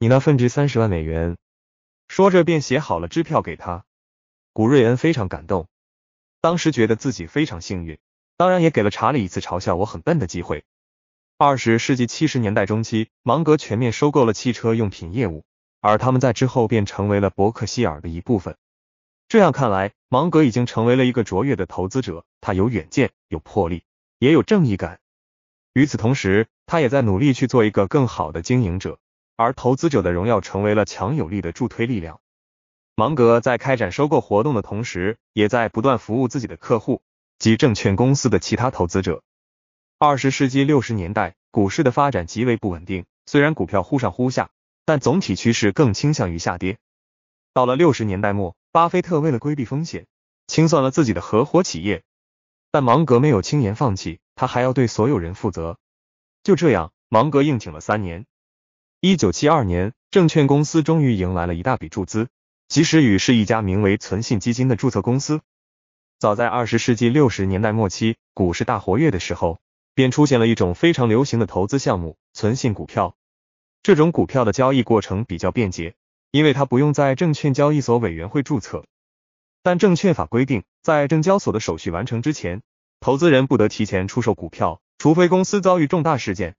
你那份值三十万美元。”说着便写好了支票给他。古瑞恩非常感动，当时觉得自己非常幸运。当然也给了查理一次嘲笑我很笨的机会。二十世纪七十年代中期，芒格全面收购了汽车用品业务，而他们在之后便成为了伯克希尔的一部分。这样看来，芒格已经成为了一个卓越的投资者，他有远见、有魄力，也有正义感。与此同时，他也在努力去做一个更好的经营者，而投资者的荣耀成为了强有力的助推力量。芒格在开展收购活动的同时，也在不断服务自己的客户。及证券公司的其他投资者。二十世纪六十年代，股市的发展极为不稳定，虽然股票忽上忽下，但总体趋势更倾向于下跌。到了六十年代末，巴菲特为了规避风险，清算了自己的合伙企业，但芒格没有轻言放弃，他还要对所有人负责。就这样，芒格硬挺了三年。一九七二年，证券公司终于迎来了一大笔注资，及时雨是一家名为存信基金的注册公司。早在二十世纪六十年代末期，股市大活跃的时候，便出现了一种非常流行的投资项目——存信股票。这种股票的交易过程比较便捷，因为它不用在证券交易所委员会注册。但证券法规定，在证交所的手续完成之前，投资人不得提前出售股票，除非公司遭遇重大事件。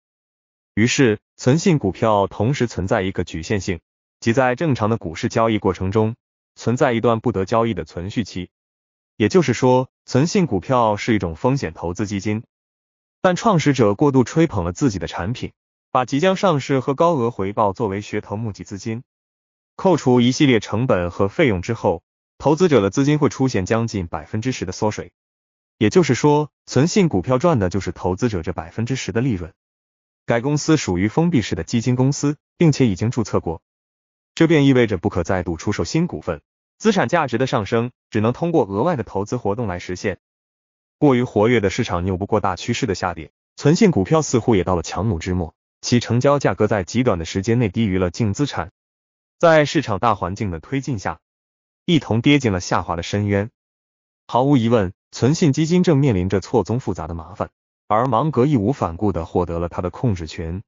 于是，存信股票同时存在一个局限性，即在正常的股市交易过程中，存在一段不得交易的存续期。也就是说，存信股票是一种风险投资基金，但创始者过度吹捧了自己的产品，把即将上市和高额回报作为噱头募集资金。扣除一系列成本和费用之后，投资者的资金会出现将近百分之十的缩水。也就是说，存信股票赚的就是投资者这百分之十的利润。该公司属于封闭式的基金公司，并且已经注册过，这便意味着不可再度出售新股份。资产价值的上升只能通过额外的投资活动来实现。过于活跃的市场拗不过大趋势的下跌，存信股票似乎也到了强弩之末，其成交价格在极短的时间内低于了净资产。在市场大环境的推进下，一同跌进了下滑的深渊。毫无疑问，存信基金正面临着错综复杂的麻烦，而芒格义无反顾的获得了他的控制权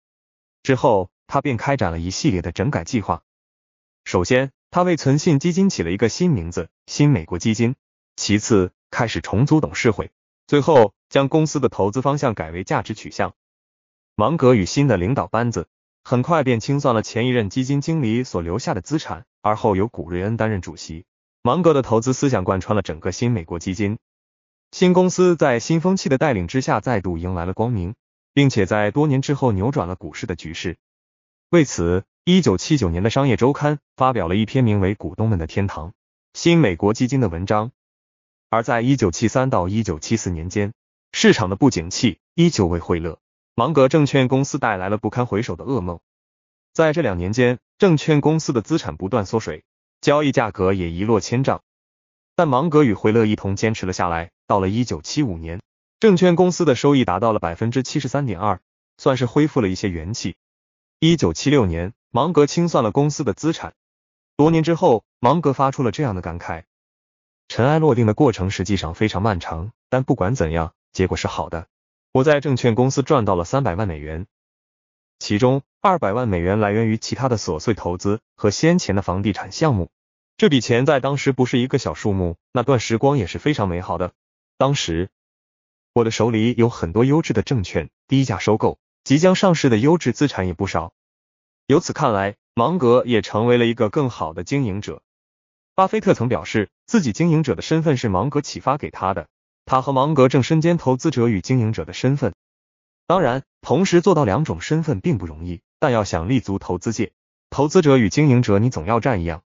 之后，他便开展了一系列的整改计划。首先，他为存信基金起了一个新名字——新美国基金。其次，开始重组董事会，最后将公司的投资方向改为价值取向。芒格与新的领导班子很快便清算了前一任基金经理所留下的资产，而后由古瑞恩担任主席。芒格的投资思想贯穿了整个新美国基金。新公司在新风气的带领之下，再度迎来了光明，并且在多年之后扭转了股市的局势。为此。一九七九年的《商业周刊》发表了一篇名为《股东们的天堂：新美国基金》的文章。而在一九七三到一九七四年间，市场的不景气依旧为惠勒、芒格证券公司带来了不堪回首的噩梦。在这两年间，证券公司的资产不断缩水，交易价格也一落千丈。但芒格与惠勒一同坚持了下来。到了一九七五年，证券公司的收益达到了百分之七十三点二，算是恢复了一些元气。一九七六年，芒格清算了公司的资产。多年之后，芒格发出了这样的感慨：尘埃落定的过程实际上非常漫长，但不管怎样，结果是好的。我在证券公司赚到了三百万美元，其中二百万美元来源于其他的琐碎投资和先前的房地产项目。这笔钱在当时不是一个小数目，那段时光也是非常美好的。当时，我的手里有很多优质的证券，低价收购。即将上市的优质资产也不少，由此看来，芒格也成为了一个更好的经营者。巴菲特曾表示，自己经营者的身份是芒格启发给他的。他和芒格正身兼投资者与经营者的身份，当然，同时做到两种身份并不容易，但要想立足投资界，投资者与经营者，你总要站一样。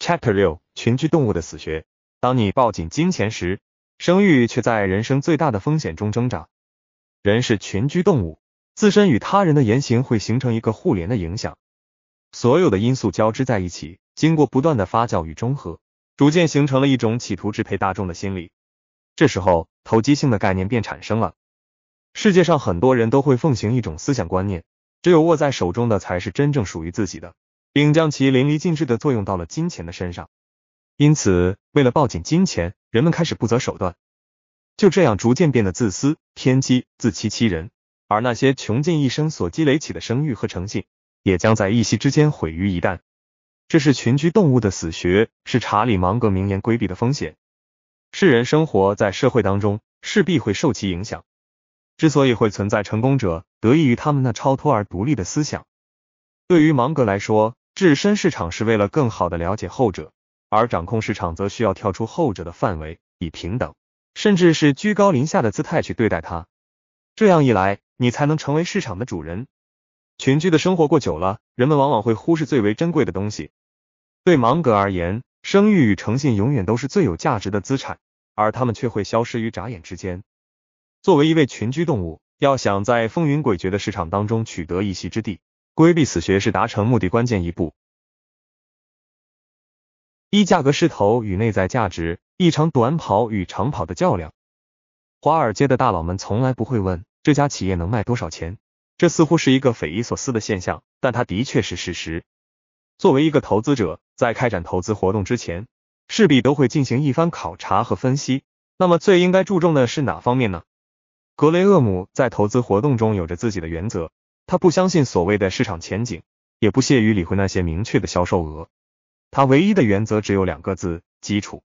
Chapter 六：群居动物的死穴。当你抱紧金钱时，生育却在人生最大的风险中挣扎。人是群居动物，自身与他人的言行会形成一个互联的影响，所有的因素交织在一起，经过不断的发酵与中和，逐渐形成了一种企图支配大众的心理。这时候，投机性的概念便产生了。世界上很多人都会奉行一种思想观念：只有握在手中的才是真正属于自己的，并将其淋漓尽致的作用到了金钱的身上。因此，为了抱紧金钱，人们开始不择手段。就这样逐渐变得自私、偏激、自欺欺人，而那些穷尽一生所积累起的声誉和诚信，也将在一夕之间毁于一旦。这是群居动物的死穴，是查理·芒格名言规避的风险。世人生活在社会当中，势必会受其影响。之所以会存在成功者，得益于他们那超脱而独立的思想。对于芒格来说，置身市场是为了更好的了解后者，而掌控市场则需要跳出后者的范围，以平等。甚至是居高临下的姿态去对待它。这样一来，你才能成为市场的主人。群居的生活过久了，人们往往会忽视最为珍贵的东西。对芒格而言，声誉与诚信永远都是最有价值的资产，而他们却会消失于眨眼之间。作为一位群居动物，要想在风云诡谲的市场当中取得一席之地，规避死穴是达成目的关键一步。一价格势头与内在价值，一场短跑与长跑的较量。华尔街的大佬们从来不会问这家企业能卖多少钱，这似乎是一个匪夷所思的现象，但它的确是事实。作为一个投资者，在开展投资活动之前，势必都会进行一番考察和分析。那么，最应该注重的是哪方面呢？格雷厄姆在投资活动中有着自己的原则，他不相信所谓的市场前景，也不屑于理会那些明确的销售额。他唯一的原则只有两个字：基础。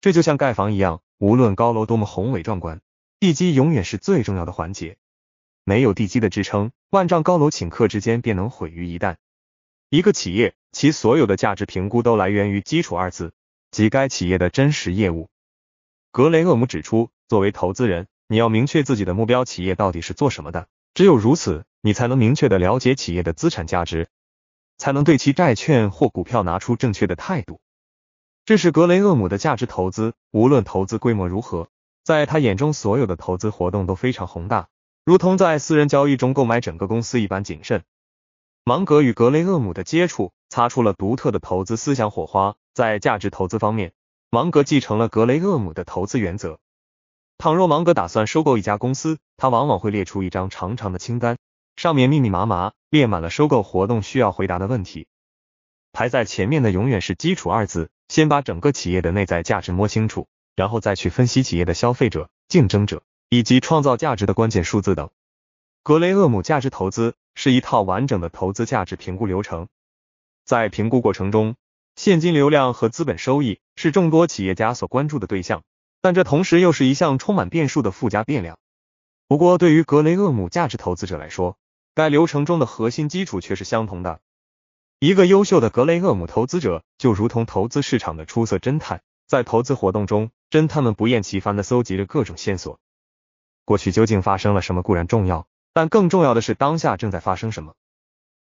这就像盖房一样，无论高楼多么宏伟壮观，地基永远是最重要的环节。没有地基的支撑，万丈高楼顷刻之间便能毁于一旦。一个企业，其所有的价值评估都来源于“基础”二字即该企业的真实业务。格雷厄姆指出，作为投资人，你要明确自己的目标企业到底是做什么的，只有如此，你才能明确的了解企业的资产价值。才能对其债券或股票拿出正确的态度。这是格雷厄姆的价值投资，无论投资规模如何，在他眼中所有的投资活动都非常宏大，如同在私人交易中购买整个公司一般谨慎。芒格与格雷厄姆的接触擦出了独特的投资思想火花，在价值投资方面，芒格继承了格雷厄姆的投资原则。倘若芒格打算收购一家公司，他往往会列出一张长长的清单。上面密密麻麻列满了收购活动需要回答的问题，排在前面的永远是“基础”二字，先把整个企业的内在价值摸清楚，然后再去分析企业的消费者、竞争者以及创造价值的关键数字等。格雷厄姆价值投资是一套完整的投资价值评估流程，在评估过程中，现金流量和资本收益是众多企业家所关注的对象，但这同时又是一项充满变数的附加变量。不过，对于格雷厄姆价值投资者来说，该流程中的核心基础却是相同的。一个优秀的格雷厄姆投资者就如同投资市场的出色侦探，在投资活动中，侦探们不厌其烦的搜集着各种线索。过去究竟发生了什么固然重要，但更重要的是当下正在发生什么。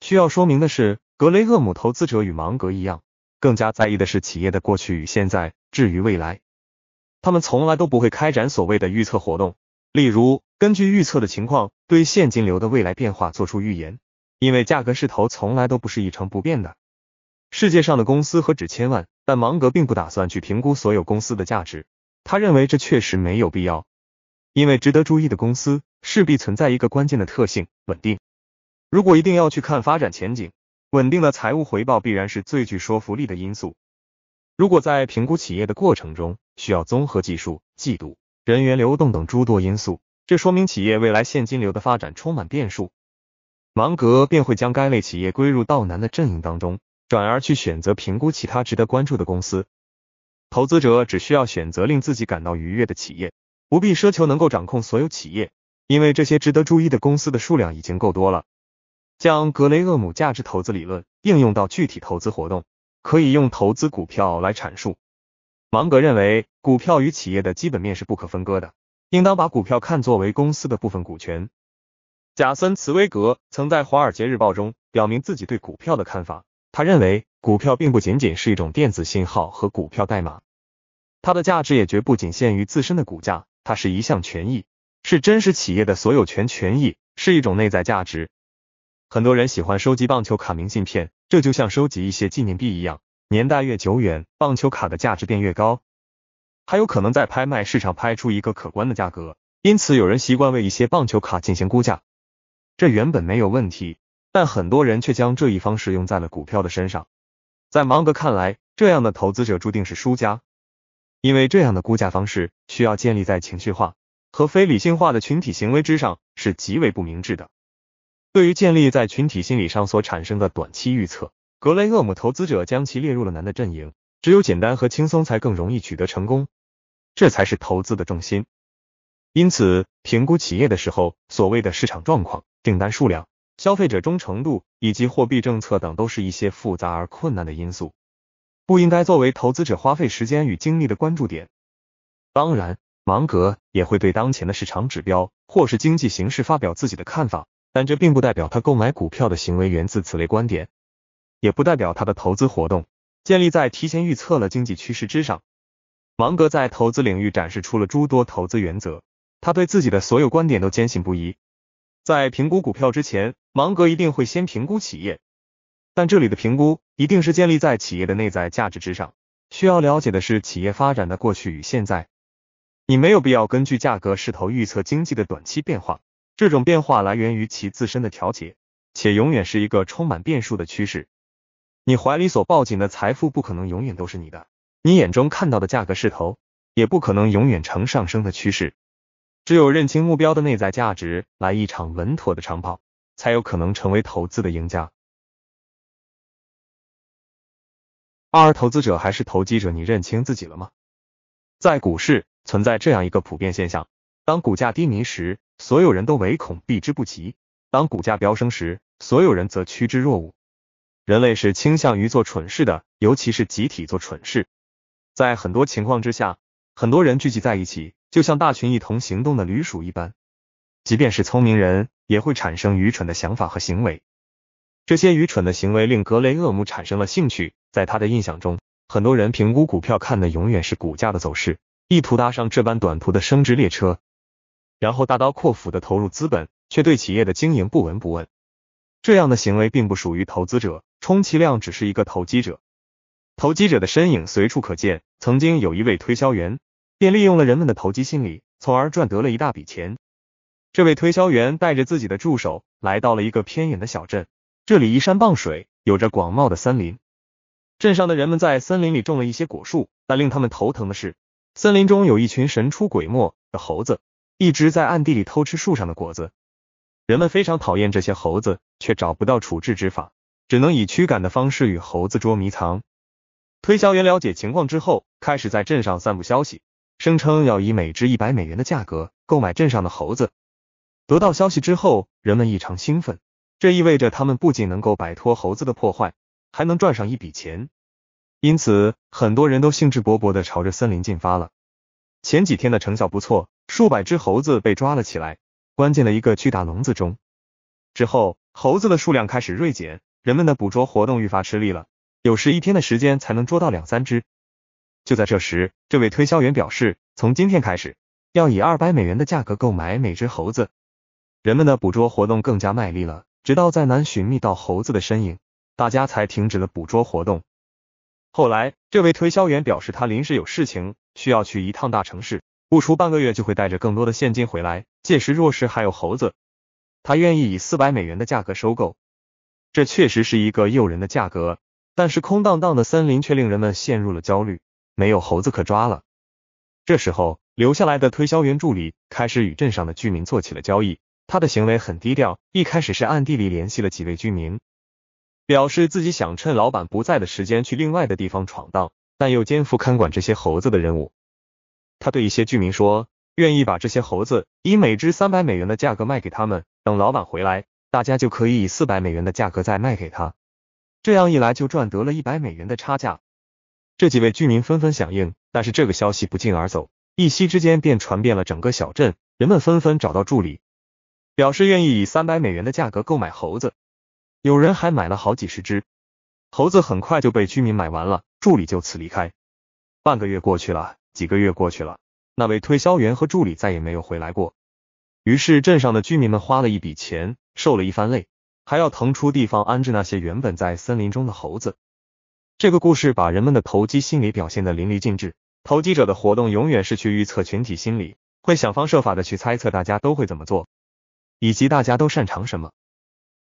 需要说明的是，格雷厄姆投资者与芒格一样，更加在意的是企业的过去与现在。至于未来，他们从来都不会开展所谓的预测活动，例如。根据预测的情况，对现金流的未来变化做出预言，因为价格势头从来都不是一成不变的。世界上的公司何止千万，但芒格并不打算去评估所有公司的价值，他认为这确实没有必要。因为值得注意的公司势必存在一个关键的特性——稳定。如果一定要去看发展前景，稳定的财务回报必然是最具说服力的因素。如果在评估企业的过程中需要综合技术、季度、人员流动等诸多因素。这说明企业未来现金流的发展充满变数，芒格便会将该类企业归入道南的阵营当中，转而去选择评估其他值得关注的公司。投资者只需要选择令自己感到愉悦的企业，不必奢求能够掌控所有企业，因为这些值得注意的公司的数量已经够多了。将格雷厄姆价值投资理论应用到具体投资活动，可以用投资股票来阐述。芒格认为，股票与企业的基本面是不可分割的。应当把股票看作为公司的部分股权。贾森·茨威格曾在《华尔街日报》中表明自己对股票的看法。他认为，股票并不仅仅是一种电子信号和股票代码，它的价值也绝不仅限于自身的股价。它是一项权益，是真实企业的所有权权益，是一种内在价值。很多人喜欢收集棒球卡明信片，这就像收集一些纪念币一样，年代越久远，棒球卡的价值便越高。还有可能在拍卖市场拍出一个可观的价格，因此有人习惯为一些棒球卡进行估价，这原本没有问题，但很多人却将这一方式用在了股票的身上。在芒格看来，这样的投资者注定是输家，因为这样的估价方式需要建立在情绪化和非理性化的群体行为之上，是极为不明智的。对于建立在群体心理上所产生的短期预测，格雷厄姆投资者将其列入了难的阵营，只有简单和轻松才更容易取得成功。这才是投资的重心。因此，评估企业的时候，所谓的市场状况、订单数量、消费者忠诚度以及货币政策等，都是一些复杂而困难的因素，不应该作为投资者花费时间与精力的关注点。当然，芒格也会对当前的市场指标或是经济形势发表自己的看法，但这并不代表他购买股票的行为源自此类观点，也不代表他的投资活动建立在提前预测了经济趋势之上。芒格在投资领域展示出了诸多投资原则，他对自己的所有观点都坚信不疑。在评估股票之前，芒格一定会先评估企业，但这里的评估一定是建立在企业的内在价值之上。需要了解的是企业发展的过去与现在。你没有必要根据价格势头预测经济的短期变化，这种变化来源于其自身的调节，且永远是一个充满变数的趋势。你怀里所抱紧的财富不可能永远都是你的。你眼中看到的价格势头也不可能永远呈上升的趋势，只有认清目标的内在价值，来一场稳妥的长跑，才有可能成为投资的赢家。二、投资者还是投机者，你认清自己了吗？在股市存在这样一个普遍现象：当股价低迷时，所有人都唯恐避之不及；当股价飙升时，所有人则趋之若鹜。人类是倾向于做蠢事的，尤其是集体做蠢事。在很多情况之下，很多人聚集在一起，就像大群一同行动的旅鼠一般。即便是聪明人，也会产生愚蠢的想法和行为。这些愚蠢的行为令格雷厄姆产生了兴趣。在他的印象中，很多人评估股票看的永远是股价的走势，意图搭上这般短途的升值列车，然后大刀阔斧的投入资本，却对企业的经营不闻不问。这样的行为并不属于投资者，充其量只是一个投机者。投机者的身影随处可见。曾经有一位推销员，便利用了人们的投机心理，从而赚得了一大笔钱。这位推销员带着自己的助手来到了一个偏远的小镇，这里依山傍水，有着广袤的森林。镇上的人们在森林里种了一些果树，但令他们头疼的是，森林中有一群神出鬼没的猴子，一直在暗地里偷吃树上的果子。人们非常讨厌这些猴子，却找不到处置之法，只能以驱赶的方式与猴子捉迷藏。推销员了解情况之后，开始在镇上散布消息，声称要以每只一百美元的价格购买镇上的猴子。得到消息之后，人们异常兴奋，这意味着他们不仅能够摆脱猴子的破坏，还能赚上一笔钱。因此，很多人都兴致勃勃的朝着森林进发了。前几天的成效不错，数百只猴子被抓了起来，关进了一个巨大笼子中。之后，猴子的数量开始锐减，人们的捕捉活动愈发吃力了。有时一天的时间才能捉到两三只。就在这时，这位推销员表示，从今天开始要以二百美元的价格购买每只猴子。人们的捕捉活动更加卖力了，直到再难寻觅到猴子的身影，大家才停止了捕捉活动。后来，这位推销员表示，他临时有事情需要去一趟大城市，不出半个月就会带着更多的现金回来。届时，若是还有猴子，他愿意以四百美元的价格收购。这确实是一个诱人的价格。但是空荡荡的森林却令人们陷入了焦虑，没有猴子可抓了。这时候，留下来的推销员助理开始与镇上的居民做起了交易。他的行为很低调，一开始是暗地里联系了几位居民，表示自己想趁老板不在的时间去另外的地方闯荡，但又肩负看管这些猴子的任务。他对一些居民说，愿意把这些猴子以每只三百美元的价格卖给他们，等老板回来，大家就可以以四百美元的价格再卖给他。这样一来就赚得了一百美元的差价。这几位居民纷纷响应，但是这个消息不胫而走，一夕之间便传遍了整个小镇，人们纷纷找到助理，表示愿意以三百美元的价格购买猴子，有人还买了好几十只。猴子很快就被居民买完了，助理就此离开。半个月过去了，几个月过去了，那位推销员和助理再也没有回来过。于是镇上的居民们花了一笔钱，受了一番累。还要腾出地方安置那些原本在森林中的猴子。这个故事把人们的投机心理表现的淋漓尽致。投机者的活动永远是去预测群体心理，会想方设法的去猜测大家都会怎么做，以及大家都擅长什么。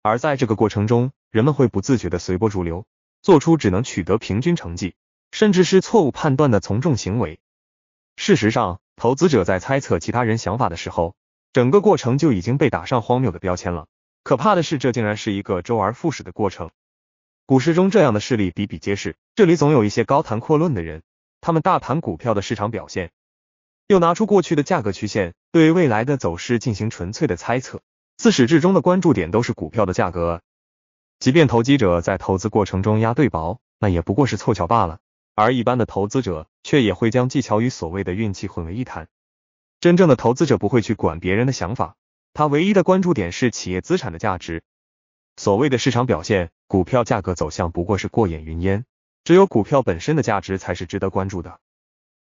而在这个过程中，人们会不自觉的随波逐流，做出只能取得平均成绩，甚至是错误判断的从众行为。事实上，投资者在猜测其他人想法的时候，整个过程就已经被打上荒谬的标签了。可怕的是，这竟然是一个周而复始的过程。股市中这样的事例比比皆是，这里总有一些高谈阔论的人，他们大谈股票的市场表现，又拿出过去的价格曲线，对未来的走势进行纯粹的猜测。自始至终的关注点都是股票的价格，即便投机者在投资过程中押对薄，那也不过是凑巧罢了。而一般的投资者却也会将技巧与所谓的运气混为一谈。真正的投资者不会去管别人的想法。他唯一的关注点是企业资产的价值，所谓的市场表现、股票价格走向不过是过眼云烟，只有股票本身的价值才是值得关注的。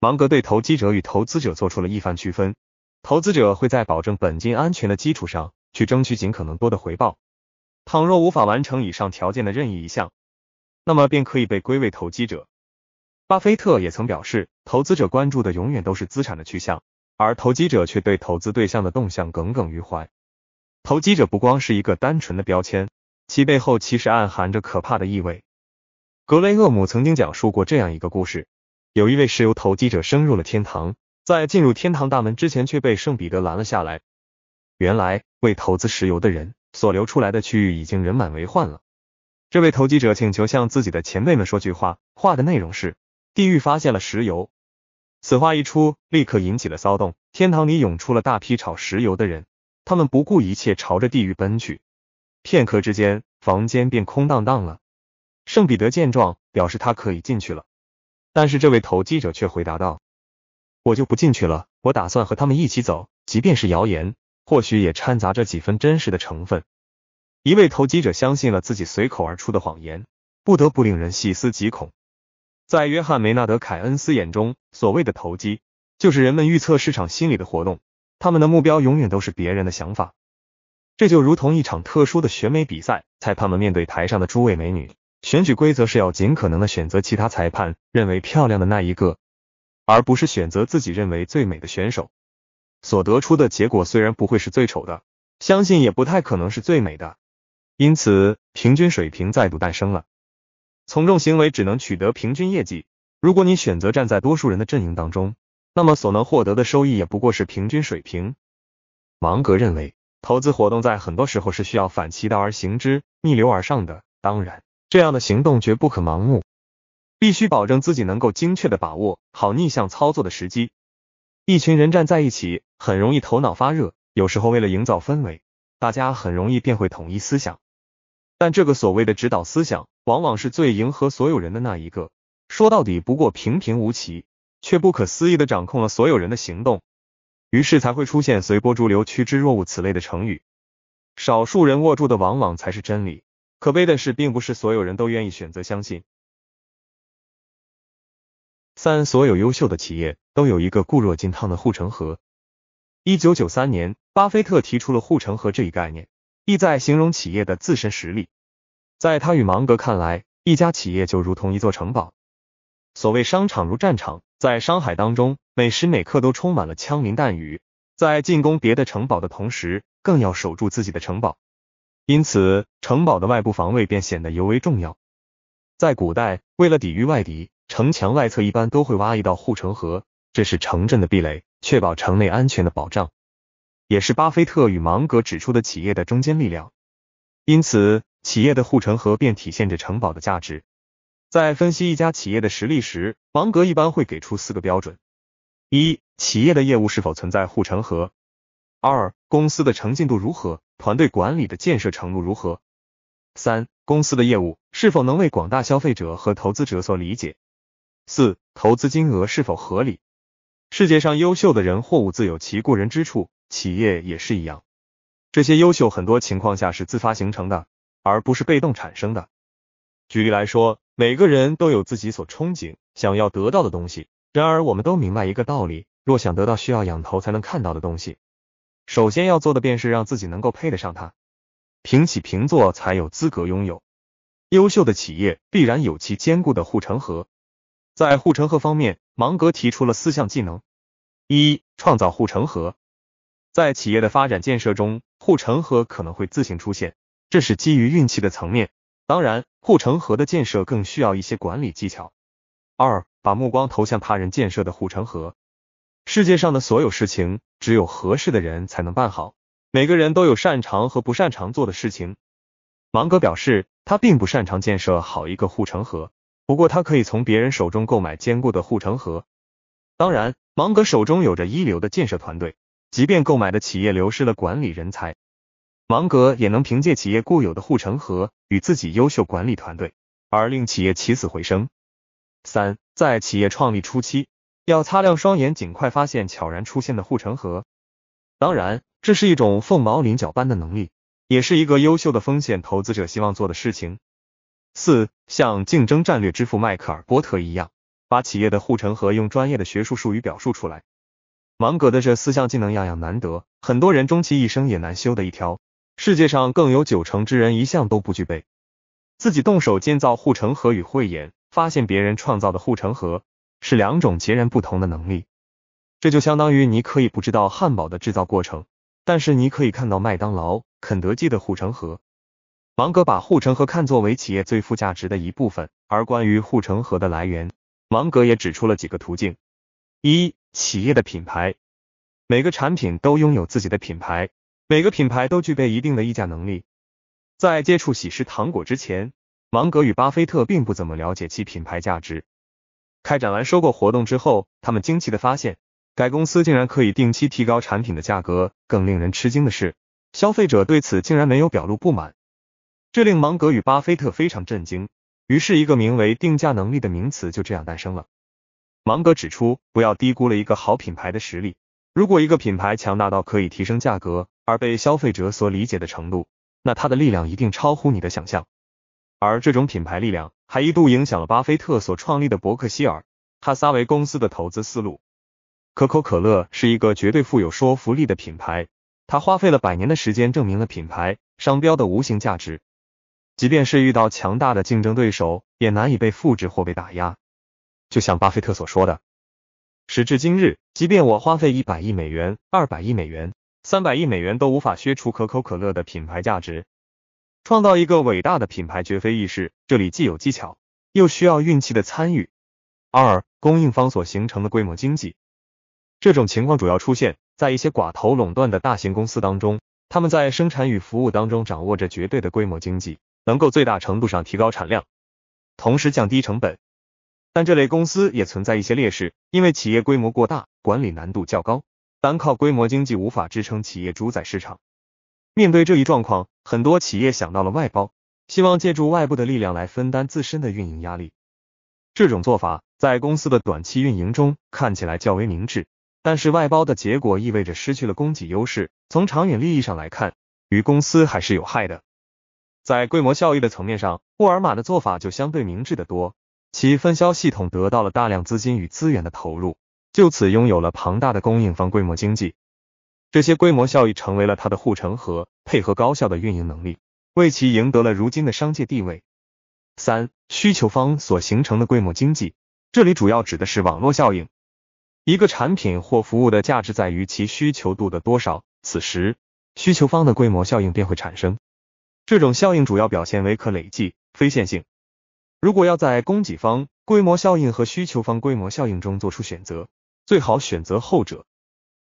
芒格对投机者与投资者做出了一番区分，投资者会在保证本金安全的基础上，去争取尽可能多的回报，倘若无法完成以上条件的任意一项，那么便可以被归为投机者。巴菲特也曾表示，投资者关注的永远都是资产的去向。而投机者却对投资对象的动向耿耿于怀。投机者不光是一个单纯的标签，其背后其实暗含着可怕的意味。格雷厄姆曾经讲述过这样一个故事：有一位石油投机者升入了天堂，在进入天堂大门之前却被圣彼得拦了下来。原来，为投资石油的人所流出来的区域已经人满为患了。这位投机者请求向自己的前辈们说句话，话的内容是：地狱发现了石油。此话一出，立刻引起了骚动。天堂里涌出了大批炒石油的人，他们不顾一切朝着地狱奔去。片刻之间，房间便空荡荡了。圣彼得见状，表示他可以进去了。但是这位投机者却回答道：“我就不进去了，我打算和他们一起走。即便是谣言，或许也掺杂着几分真实的成分。”一位投机者相信了自己随口而出的谎言，不得不令人细思极恐。在约翰·梅纳德·凯恩斯眼中，所谓的投机，就是人们预测市场心理的活动。他们的目标永远都是别人的想法。这就如同一场特殊的选美比赛，裁判们面对台上的诸位美女，选举规则是要尽可能的选择其他裁判认为漂亮的那一个，而不是选择自己认为最美的选手。所得出的结果虽然不会是最丑的，相信也不太可能是最美的。因此，平均水平再度诞生了。从众行为只能取得平均业绩。如果你选择站在多数人的阵营当中，那么所能获得的收益也不过是平均水平。芒格认为，投资活动在很多时候是需要反其道而行之、逆流而上的。当然，这样的行动绝不可盲目，必须保证自己能够精确的把握好逆向操作的时机。一群人站在一起，很容易头脑发热。有时候为了营造氛围，大家很容易便会统一思想，但这个所谓的指导思想。往往是最迎合所有人的那一个，说到底不过平平无奇，却不可思议的掌控了所有人的行动，于是才会出现随波逐流、趋之若鹜此类的成语。少数人握住的往往才是真理，可悲的是，并不是所有人都愿意选择相信。三，所有优秀的企业都有一个固若金汤的护城河。一九九三年，巴菲特提出了护城河这一概念，意在形容企业的自身实力。在他与芒格看来，一家企业就如同一座城堡。所谓商场如战场，在商海当中，每时每刻都充满了枪林弹雨。在进攻别的城堡的同时，更要守住自己的城堡。因此，城堡的外部防卫便显得尤为重要。在古代，为了抵御外敌，城墙外侧一般都会挖一道护城河，这是城镇的壁垒，确保城内安全的保障，也是巴菲特与芒格指出的企业的中坚力量。因此。企业的护城河便体现着城堡的价值。在分析一家企业的实力时，芒格一般会给出四个标准：一、企业的业务是否存在护城河；二、公司的诚信度如何，团队管理的建设程度如何；三、公司的业务是否能为广大消费者和投资者所理解；四、投资金额是否合理。世界上优秀的人或物自有其过人之处，企业也是一样。这些优秀很多情况下是自发形成的。而不是被动产生的。举例来说，每个人都有自己所憧憬、想要得到的东西。然而，我们都明白一个道理：若想得到需要仰头才能看到的东西，首先要做的便是让自己能够配得上它，平起平坐才有资格拥有。优秀的企业必然有其坚固的护城河。在护城河方面，芒格提出了四项技能：一、创造护城河。在企业的发展建设中，护城河可能会自行出现。这是基于运气的层面，当然，护城河的建设更需要一些管理技巧。二，把目光投向他人建设的护城河。世界上的所有事情，只有合适的人才能办好。每个人都有擅长和不擅长做的事情。芒格表示，他并不擅长建设好一个护城河，不过他可以从别人手中购买坚固的护城河。当然，芒格手中有着一流的建设团队，即便购买的企业流失了管理人才。芒格也能凭借企业固有的护城河与自己优秀管理团队，而令企业起死回生。三，在企业创立初期，要擦亮双眼，尽快发现悄然出现的护城河。当然，这是一种凤毛麟角般的能力，也是一个优秀的风险投资者希望做的事情。四，像竞争战略之父迈克尔·波特一样，把企业的护城河用专业的学术术语表述出来。芒格的这四项技能，样样难得，很多人终其一生也难修的一条。世界上更有九成之人一向都不具备自己动手建造护城河与慧眼发现别人创造的护城河是两种截然不同的能力。这就相当于你可以不知道汉堡的制造过程，但是你可以看到麦当劳、肯德基的护城河。芒格把护城河看作为企业最富价值的一部分，而关于护城河的来源，芒格也指出了几个途径：一、企业的品牌，每个产品都拥有自己的品牌。每个品牌都具备一定的议价能力。在接触喜事糖果之前，芒格与巴菲特并不怎么了解其品牌价值。开展完收购活动之后，他们惊奇的发现，该公司竟然可以定期提高产品的价格。更令人吃惊的是，消费者对此竟然没有表露不满，这令芒格与巴菲特非常震惊。于是，一个名为“定价能力”的名词就这样诞生了。芒格指出，不要低估了一个好品牌的实力。如果一个品牌强大到可以提升价格，而被消费者所理解的程度，那它的力量一定超乎你的想象。而这种品牌力量还一度影响了巴菲特所创立的伯克希尔·哈撒韦公司的投资思路。可口可乐是一个绝对富有说服力的品牌，它花费了百年的时间证明了品牌商标的无形价值。即便是遇到强大的竞争对手，也难以被复制或被打压。就像巴菲特所说的：“时至今日，即便我花费一百亿美元、二百亿美元。”三百亿美元都无法削除可口可乐的品牌价值。创造一个伟大的品牌绝非易事，这里既有技巧，又需要运气的参与。二、供应方所形成的规模经济，这种情况主要出现在一些寡头垄断的大型公司当中，他们在生产与服务当中掌握着绝对的规模经济，能够最大程度上提高产量，同时降低成本。但这类公司也存在一些劣势，因为企业规模过大，管理难度较高。单靠规模经济无法支撑企业主宰市场。面对这一状况，很多企业想到了外包，希望借助外部的力量来分担自身的运营压力。这种做法在公司的短期运营中看起来较为明智，但是外包的结果意味着失去了供给优势。从长远利益上来看，于公司还是有害的。在规模效益的层面上，沃尔玛的做法就相对明智的多，其分销系统得到了大量资金与资源的投入。就此拥有了庞大的供应方规模经济，这些规模效益成为了它的护城河，配合高效的运营能力，为其赢得了如今的商界地位。三需求方所形成的规模经济，这里主要指的是网络效应。一个产品或服务的价值在于其需求度的多少，此时需求方的规模效应便会产生。这种效应主要表现为可累计、非线性。如果要在供给方规模效应和需求方规模效应中做出选择，最好选择后者，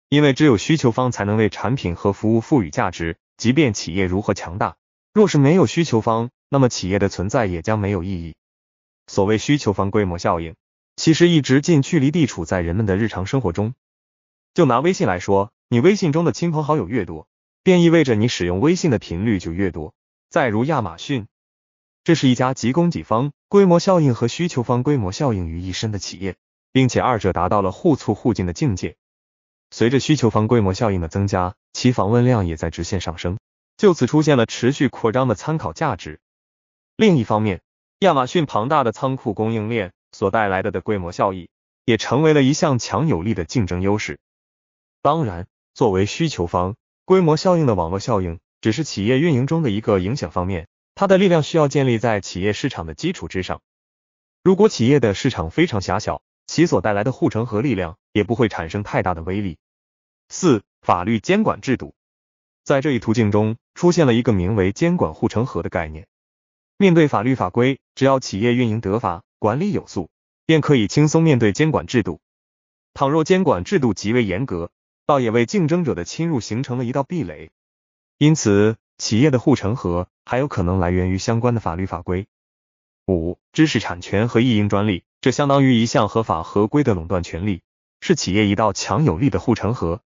因为只有需求方才能为产品和服务赋予价值。即便企业如何强大，若是没有需求方，那么企业的存在也将没有意义。所谓需求方规模效应，其实一直近距离地处在人们的日常生活中。就拿微信来说，你微信中的亲朋好友越多，便意味着你使用微信的频率就越多。再如亚马逊，这是一家集供给方规模效应和需求方规模效应于一身的企业。并且二者达到了互促互进的境界。随着需求方规模效应的增加，其访问量也在直线上升，就此出现了持续扩张的参考价值。另一方面，亚马逊庞大的仓库供应链所带来的的规模效益，也成为了一项强有力的竞争优势。当然，作为需求方，规模效应的网络效应只是企业运营中的一个影响方面，它的力量需要建立在企业市场的基础之上。如果企业的市场非常狭小，其所带来的护城河力量也不会产生太大的威力。四、法律监管制度，在这一途径中出现了一个名为“监管护城河”的概念。面对法律法规，只要企业运营得法、管理有素，便可以轻松面对监管制度。倘若监管制度极为严格，倒也为竞争者的侵入形成了一道壁垒。因此，企业的护城河还有可能来源于相关的法律法规。五、知识产权和意英专利。这相当于一项合法合规的垄断权利，是企业一道强有力的护城河。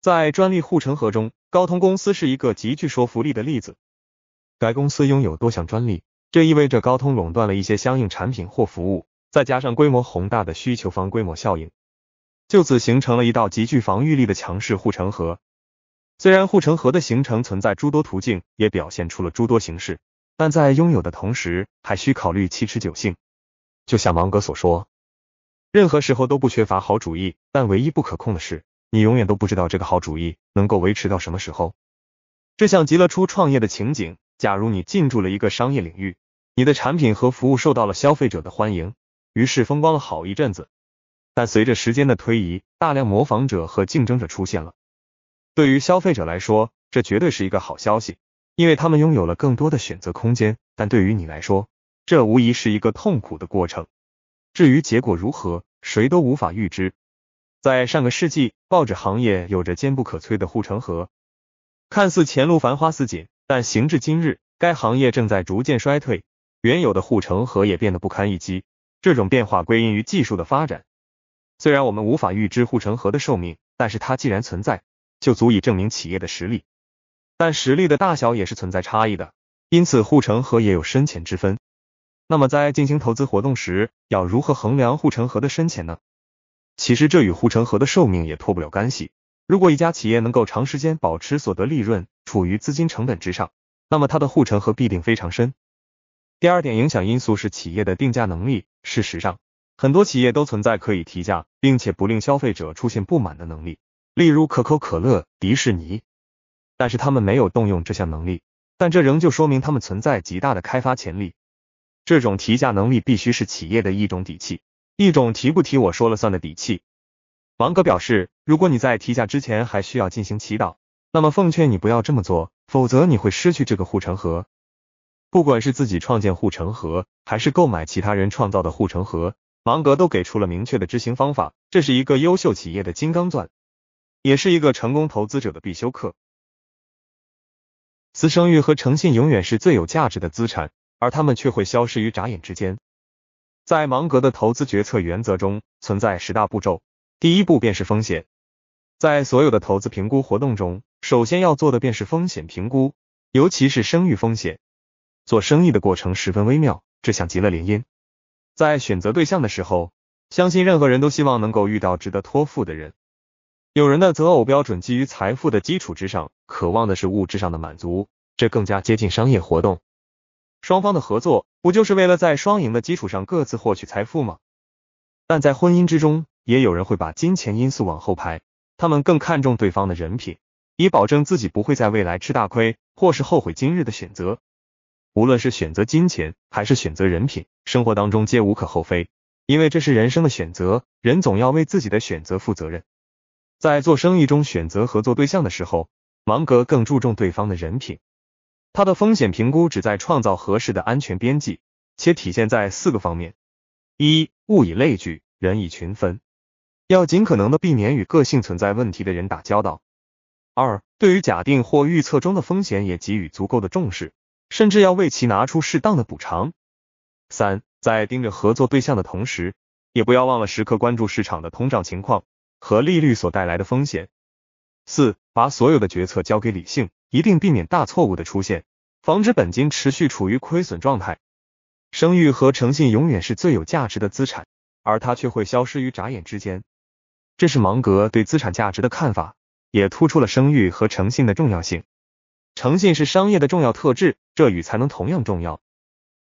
在专利护城河中，高通公司是一个极具说服力的例子。该公司拥有多项专利，这意味着高通垄断了一些相应产品或服务，再加上规模宏大的需求方规模效应，就此形成了一道极具防御力的强势护城河。虽然护城河的形成存在诸多途径，也表现出了诸多形式，但在拥有的同时，还需考虑其持久性。就像芒格所说，任何时候都不缺乏好主意，但唯一不可控的是，你永远都不知道这个好主意能够维持到什么时候。这像极了初创业的情景。假如你进驻了一个商业领域，你的产品和服务受到了消费者的欢迎，于是风光了好一阵子。但随着时间的推移，大量模仿者和竞争者出现了。对于消费者来说，这绝对是一个好消息，因为他们拥有了更多的选择空间。但对于你来说，这无疑是一个痛苦的过程。至于结果如何，谁都无法预知。在上个世纪，报纸行业有着坚不可摧的护城河，看似前路繁花似锦，但行至今日，该行业正在逐渐衰退，原有的护城河也变得不堪一击。这种变化归因于技术的发展。虽然我们无法预知护城河的寿命，但是它既然存在，就足以证明企业的实力。但实力的大小也是存在差异的，因此护城河也有深浅之分。那么在进行投资活动时，要如何衡量护城河的深浅呢？其实这与护城河的寿命也脱不了干系。如果一家企业能够长时间保持所得利润处于资金成本之上，那么它的护城河必定非常深。第二点影响因素是企业的定价能力。事实上，很多企业都存在可以提价并且不令消费者出现不满的能力，例如可口可乐、迪士尼，但是他们没有动用这项能力，但这仍旧说明他们存在极大的开发潜力。这种提价能力必须是企业的一种底气，一种提不提我说了算的底气。芒格表示，如果你在提价之前还需要进行祈祷，那么奉劝你不要这么做，否则你会失去这个护城河。不管是自己创建护城河，还是购买其他人创造的护城河，芒格都给出了明确的执行方法。这是一个优秀企业的金刚钻，也是一个成功投资者的必修课。私生誉和诚信永远是最有价值的资产。而他们却会消失于眨眼之间。在芒格的投资决策原则中，存在十大步骤，第一步便是风险。在所有的投资评估活动中，首先要做的便是风险评估，尤其是生育风险。做生意的过程十分微妙，这像极了联姻。在选择对象的时候，相信任何人都希望能够遇到值得托付的人。有人的择偶标准基于财富的基础之上，渴望的是物质上的满足，这更加接近商业活动。双方的合作不就是为了在双赢的基础上各自获取财富吗？但在婚姻之中，也有人会把金钱因素往后排，他们更看重对方的人品，以保证自己不会在未来吃大亏，或是后悔今日的选择。无论是选择金钱还是选择人品，生活当中皆无可厚非，因为这是人生的选择，人总要为自己的选择负责任。在做生意中选择合作对象的时候，芒格更注重对方的人品。它的风险评估旨在创造合适的安全边际，且体现在四个方面：一、物以类聚，人以群分，要尽可能的避免与个性存在问题的人打交道；二、对于假定或预测中的风险也给予足够的重视，甚至要为其拿出适当的补偿；三、在盯着合作对象的同时，也不要忘了时刻关注市场的通胀情况和利率所带来的风险。四把所有的决策交给理性，一定避免大错误的出现，防止本金持续处于亏损状态。声誉和诚信永远是最有价值的资产，而它却会消失于眨眼之间。这是芒格对资产价值的看法，也突出了声誉和诚信的重要性。诚信是商业的重要特质，这与才能同样重要。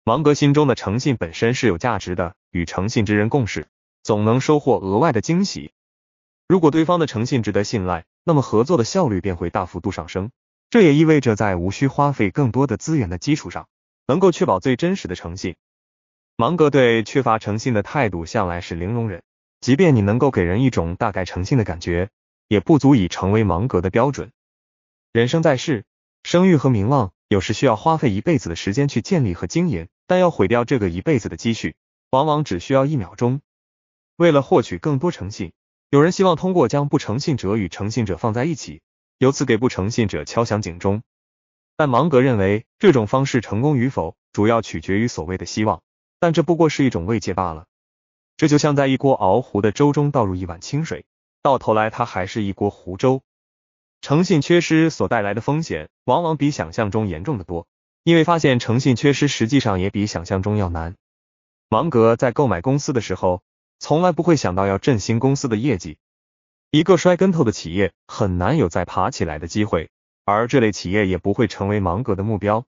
芒格心中的诚信本身是有价值的，与诚信之人共事，总能收获额外的惊喜。如果对方的诚信值得信赖。那么合作的效率便会大幅度上升，这也意味着在无需花费更多的资源的基础上，能够确保最真实的诚信。芒格对缺乏诚信的态度向来是零容忍，即便你能够给人一种大概诚信的感觉，也不足以成为芒格的标准。人生在世，声誉和名望有时需要花费一辈子的时间去建立和经营，但要毁掉这个一辈子的积蓄，往往只需要一秒钟。为了获取更多诚信。有人希望通过将不诚信者与诚信者放在一起，由此给不诚信者敲响警钟，但芒格认为，这种方式成功与否，主要取决于所谓的希望，但这不过是一种慰藉罢了。这就像在一锅熬糊的粥中倒入一碗清水，到头来它还是一锅糊粥。诚信缺失所带来的风险，往往比想象中严重的多，因为发现诚信缺失，实际上也比想象中要难。芒格在购买公司的时候。从来不会想到要振兴公司的业绩。一个摔跟头的企业很难有再爬起来的机会，而这类企业也不会成为芒格的目标。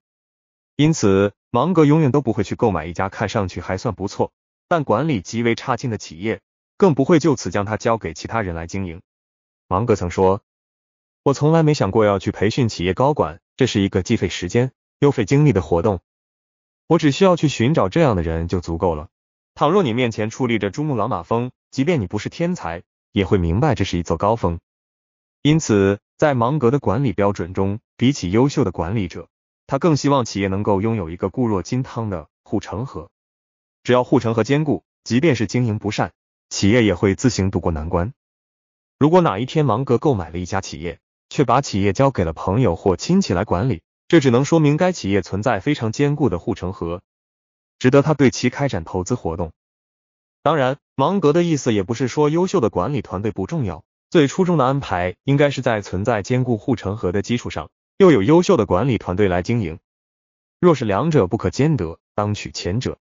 因此，芒格永远都不会去购买一家看上去还算不错，但管理极为差劲的企业，更不会就此将它交给其他人来经营。芒格曾说：“我从来没想过要去培训企业高管，这是一个既费时间又费精力的活动。我只需要去寻找这样的人就足够了。”倘若你面前矗立着珠穆朗玛峰，即便你不是天才，也会明白这是一座高峰。因此，在芒格的管理标准中，比起优秀的管理者，他更希望企业能够拥有一个固若金汤的护城河。只要护城河坚固，即便是经营不善，企业也会自行渡过难关。如果哪一天芒格购买了一家企业，却把企业交给了朋友或亲戚来管理，这只能说明该企业存在非常坚固的护城河。值得他对其开展投资活动。当然，芒格的意思也不是说优秀的管理团队不重要。最初衷的安排应该是在存在兼顾护城河的基础上，又有优秀的管理团队来经营。若是两者不可兼得，当取前者。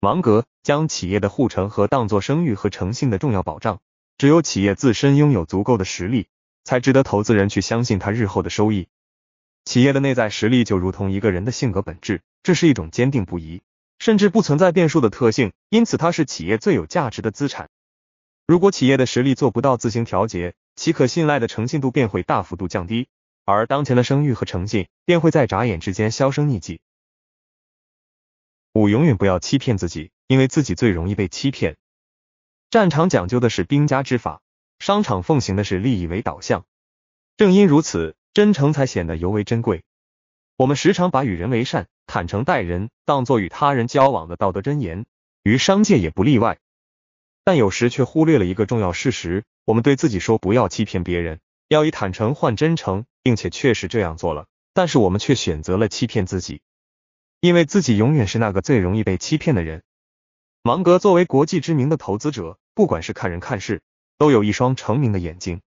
芒格将企业的护城河当作声誉和诚信的重要保障。只有企业自身拥有足够的实力，才值得投资人去相信他日后的收益。企业的内在实力就如同一个人的性格本质，这是一种坚定不移。甚至不存在变数的特性，因此它是企业最有价值的资产。如果企业的实力做不到自行调节，其可信赖的诚信度便会大幅度降低，而当前的声誉和诚信便会在眨眼之间销声匿迹。五，永远不要欺骗自己，因为自己最容易被欺骗。战场讲究的是兵家之法，商场奉行的是利益为导向。正因如此，真诚才显得尤为珍贵。我们时常把与人为善。坦诚待人，当做与他人交往的道德箴言，于商界也不例外。但有时却忽略了一个重要事实：我们对自己说不要欺骗别人，要以坦诚换真诚，并且确实这样做了。但是我们却选择了欺骗自己，因为自己永远是那个最容易被欺骗的人。芒格作为国际知名的投资者，不管是看人看事，都有一双成名的眼睛。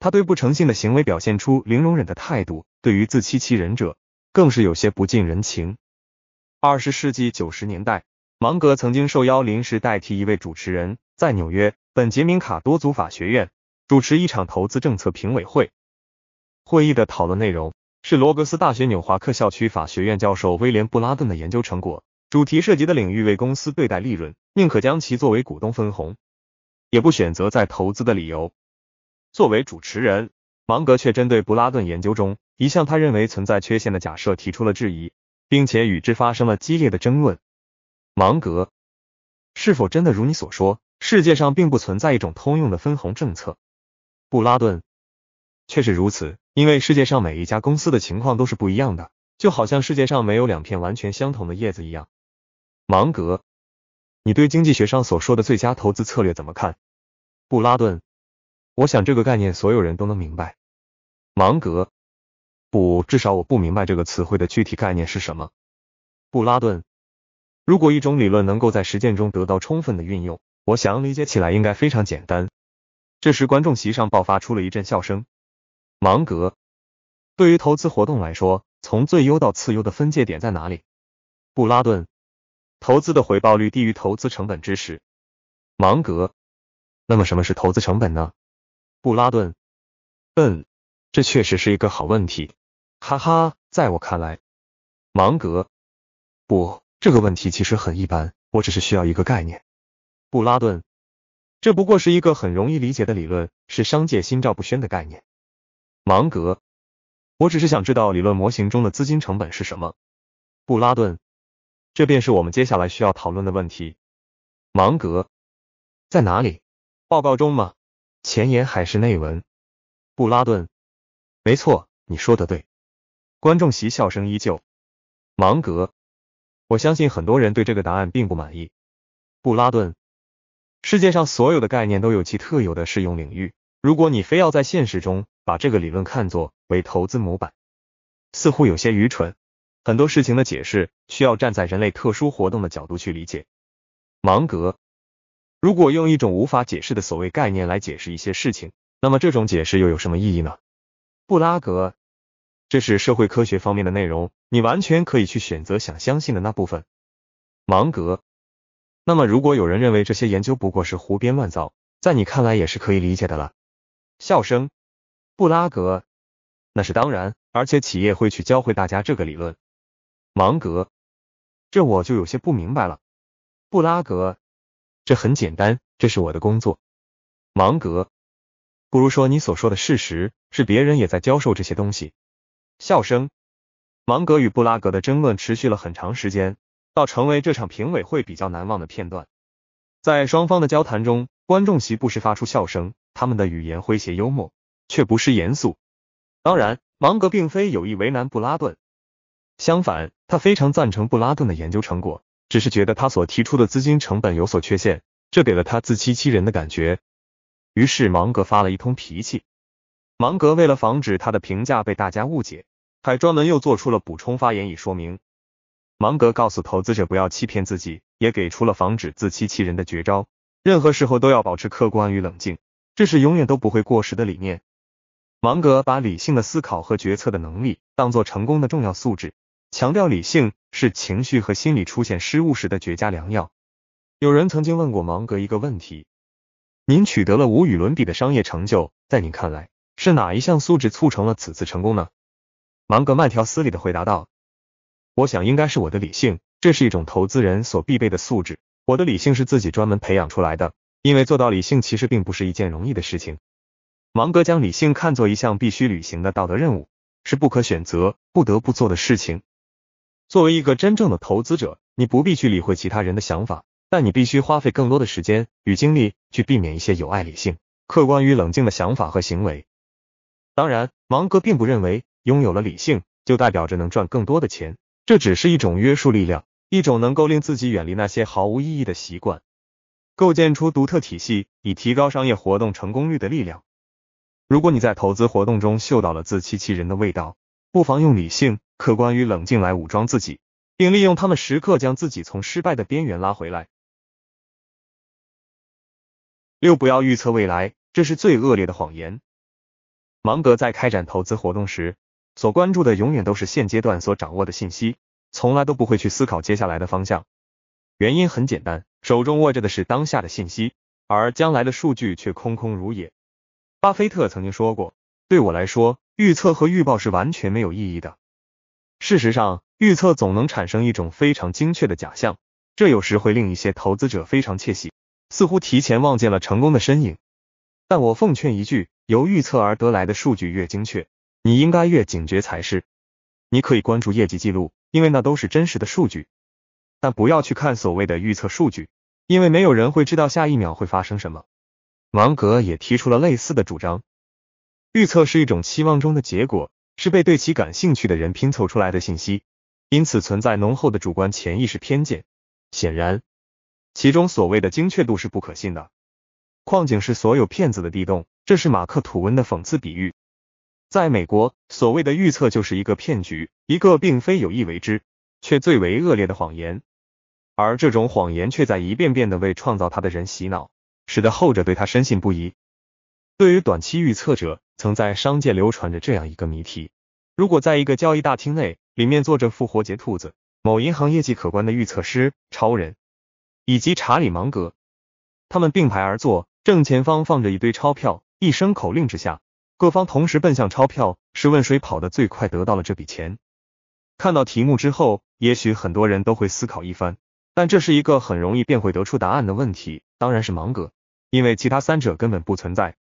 他对不诚信的行为表现出零容忍的态度，对于自欺欺人者。更是有些不近人情。二十世纪九十年代，芒格曾经受邀临时代替一位主持人，在纽约本杰明卡多祖法学院主持一场投资政策评委会。会议的讨论内容是罗格斯大学纽华克校区法学院教授威廉布拉顿的研究成果，主题涉及的领域为公司对待利润，宁可将其作为股东分红，也不选择再投资的理由。作为主持人，芒格却针对布拉顿研究中。一项他认为存在缺陷的假设提出了质疑，并且与之发生了激烈的争论。芒格，是否真的如你所说，世界上并不存在一种通用的分红政策？布拉顿，确实如此，因为世界上每一家公司的情况都是不一样的，就好像世界上没有两片完全相同的叶子一样。芒格，你对经济学上所说的最佳投资策略怎么看？布拉顿，我想这个概念所有人都能明白。芒格。不，至少我不明白这个词汇的具体概念是什么。布拉顿，如果一种理论能够在实践中得到充分的运用，我想理解起来应该非常简单。这时，观众席上爆发出了一阵笑声。芒格，对于投资活动来说，从最优到次优的分界点在哪里？布拉顿，投资的回报率低于投资成本之时。芒格，那么什么是投资成本呢？布拉顿，嗯，这确实是一个好问题。哈哈，在我看来，芒格不这个问题其实很一般，我只是需要一个概念。布拉顿，这不过是一个很容易理解的理论，是商界心照不宣的概念。芒格，我只是想知道理论模型中的资金成本是什么。布拉顿，这便是我们接下来需要讨论的问题。芒格在哪里？报告中吗？前言还是内文？布拉顿，没错，你说的对。观众席笑声依旧。芒格，我相信很多人对这个答案并不满意。布拉顿，世界上所有的概念都有其特有的适用领域。如果你非要在现实中把这个理论看作为投资模板，似乎有些愚蠢。很多事情的解释需要站在人类特殊活动的角度去理解。芒格，如果用一种无法解释的所谓概念来解释一些事情，那么这种解释又有什么意义呢？布拉格。这是社会科学方面的内容，你完全可以去选择想相信的那部分。芒格，那么如果有人认为这些研究不过是胡编乱造，在你看来也是可以理解的了。笑声，布拉格，那是当然，而且企业会去教会大家这个理论。芒格，这我就有些不明白了。布拉格，这很简单，这是我的工作。芒格，不如说你所说的事实是别人也在教授这些东西。笑声。芒格与布拉格的争论持续了很长时间，到成为这场评委会比较难忘的片段。在双方的交谈中，观众席不时发出笑声。他们的语言诙谐幽默，却不失严肃。当然，芒格并非有意为难布拉顿，相反，他非常赞成布拉顿的研究成果，只是觉得他所提出的资金成本有所缺陷，这给了他自欺欺人的感觉。于是，芒格发了一通脾气。芒格为了防止他的评价被大家误解。还专门又做出了补充发言以说明，芒格告诉投资者不要欺骗自己，也给出了防止自欺欺人的绝招。任何时候都要保持客观与冷静，这是永远都不会过时的理念。芒格把理性的思考和决策的能力当做成功的重要素质，强调理性是情绪和心理出现失误时的绝佳良药。有人曾经问过芒格一个问题：您取得了无与伦比的商业成就，在您看来是哪一项素质促成了此次成功呢？芒格慢条斯理地回答道：“我想应该是我的理性，这是一种投资人所必备的素质。我的理性是自己专门培养出来的，因为做到理性其实并不是一件容易的事情。”芒格将理性看作一项必须履行的道德任务，是不可选择、不得不做的事情。作为一个真正的投资者，你不必去理会其他人的想法，但你必须花费更多的时间与精力去避免一些有碍理性、客观与冷静的想法和行为。当然，芒格并不认为。拥有了理性，就代表着能赚更多的钱。这只是一种约束力量，一种能够令自己远离那些毫无意义的习惯，构建出独特体系，以提高商业活动成功率的力量。如果你在投资活动中嗅到了自欺欺人的味道，不妨用理性、客观与冷静来武装自己，并利用他们时刻将自己从失败的边缘拉回来。六，不要预测未来，这是最恶劣的谎言。芒格在开展投资活动时。所关注的永远都是现阶段所掌握的信息，从来都不会去思考接下来的方向。原因很简单，手中握着的是当下的信息，而将来的数据却空空如也。巴菲特曾经说过：“对我来说，预测和预报是完全没有意义的。事实上，预测总能产生一种非常精确的假象，这有时会令一些投资者非常窃喜，似乎提前望见了成功的身影。但我奉劝一句，由预测而得来的数据越精确。”你应该越警觉才是。你可以关注业绩记录，因为那都是真实的数据，但不要去看所谓的预测数据，因为没有人会知道下一秒会发生什么。芒格也提出了类似的主张：预测是一种期望中的结果，是被对其感兴趣的人拼凑出来的信息，因此存在浓厚的主观潜意识偏见。显然，其中所谓的精确度是不可信的。矿井是所有骗子的地洞，这是马克·吐温的讽刺比喻。在美国，所谓的预测就是一个骗局，一个并非有意为之却最为恶劣的谎言，而这种谎言却在一遍遍的为创造它的人洗脑，使得后者对他深信不疑。对于短期预测者，曾在商界流传着这样一个谜题：如果在一个交易大厅内，里面坐着复活节兔子、某银行业绩可观的预测师、超人以及查理芒格，他们并排而坐，正前方放着一堆钞票，一声口令之下。各方同时奔向钞票，是问谁跑得最快得到了这笔钱。看到题目之后，也许很多人都会思考一番，但这是一个很容易便会得出答案的问题。当然是芒格，因为其他三者根本不存在。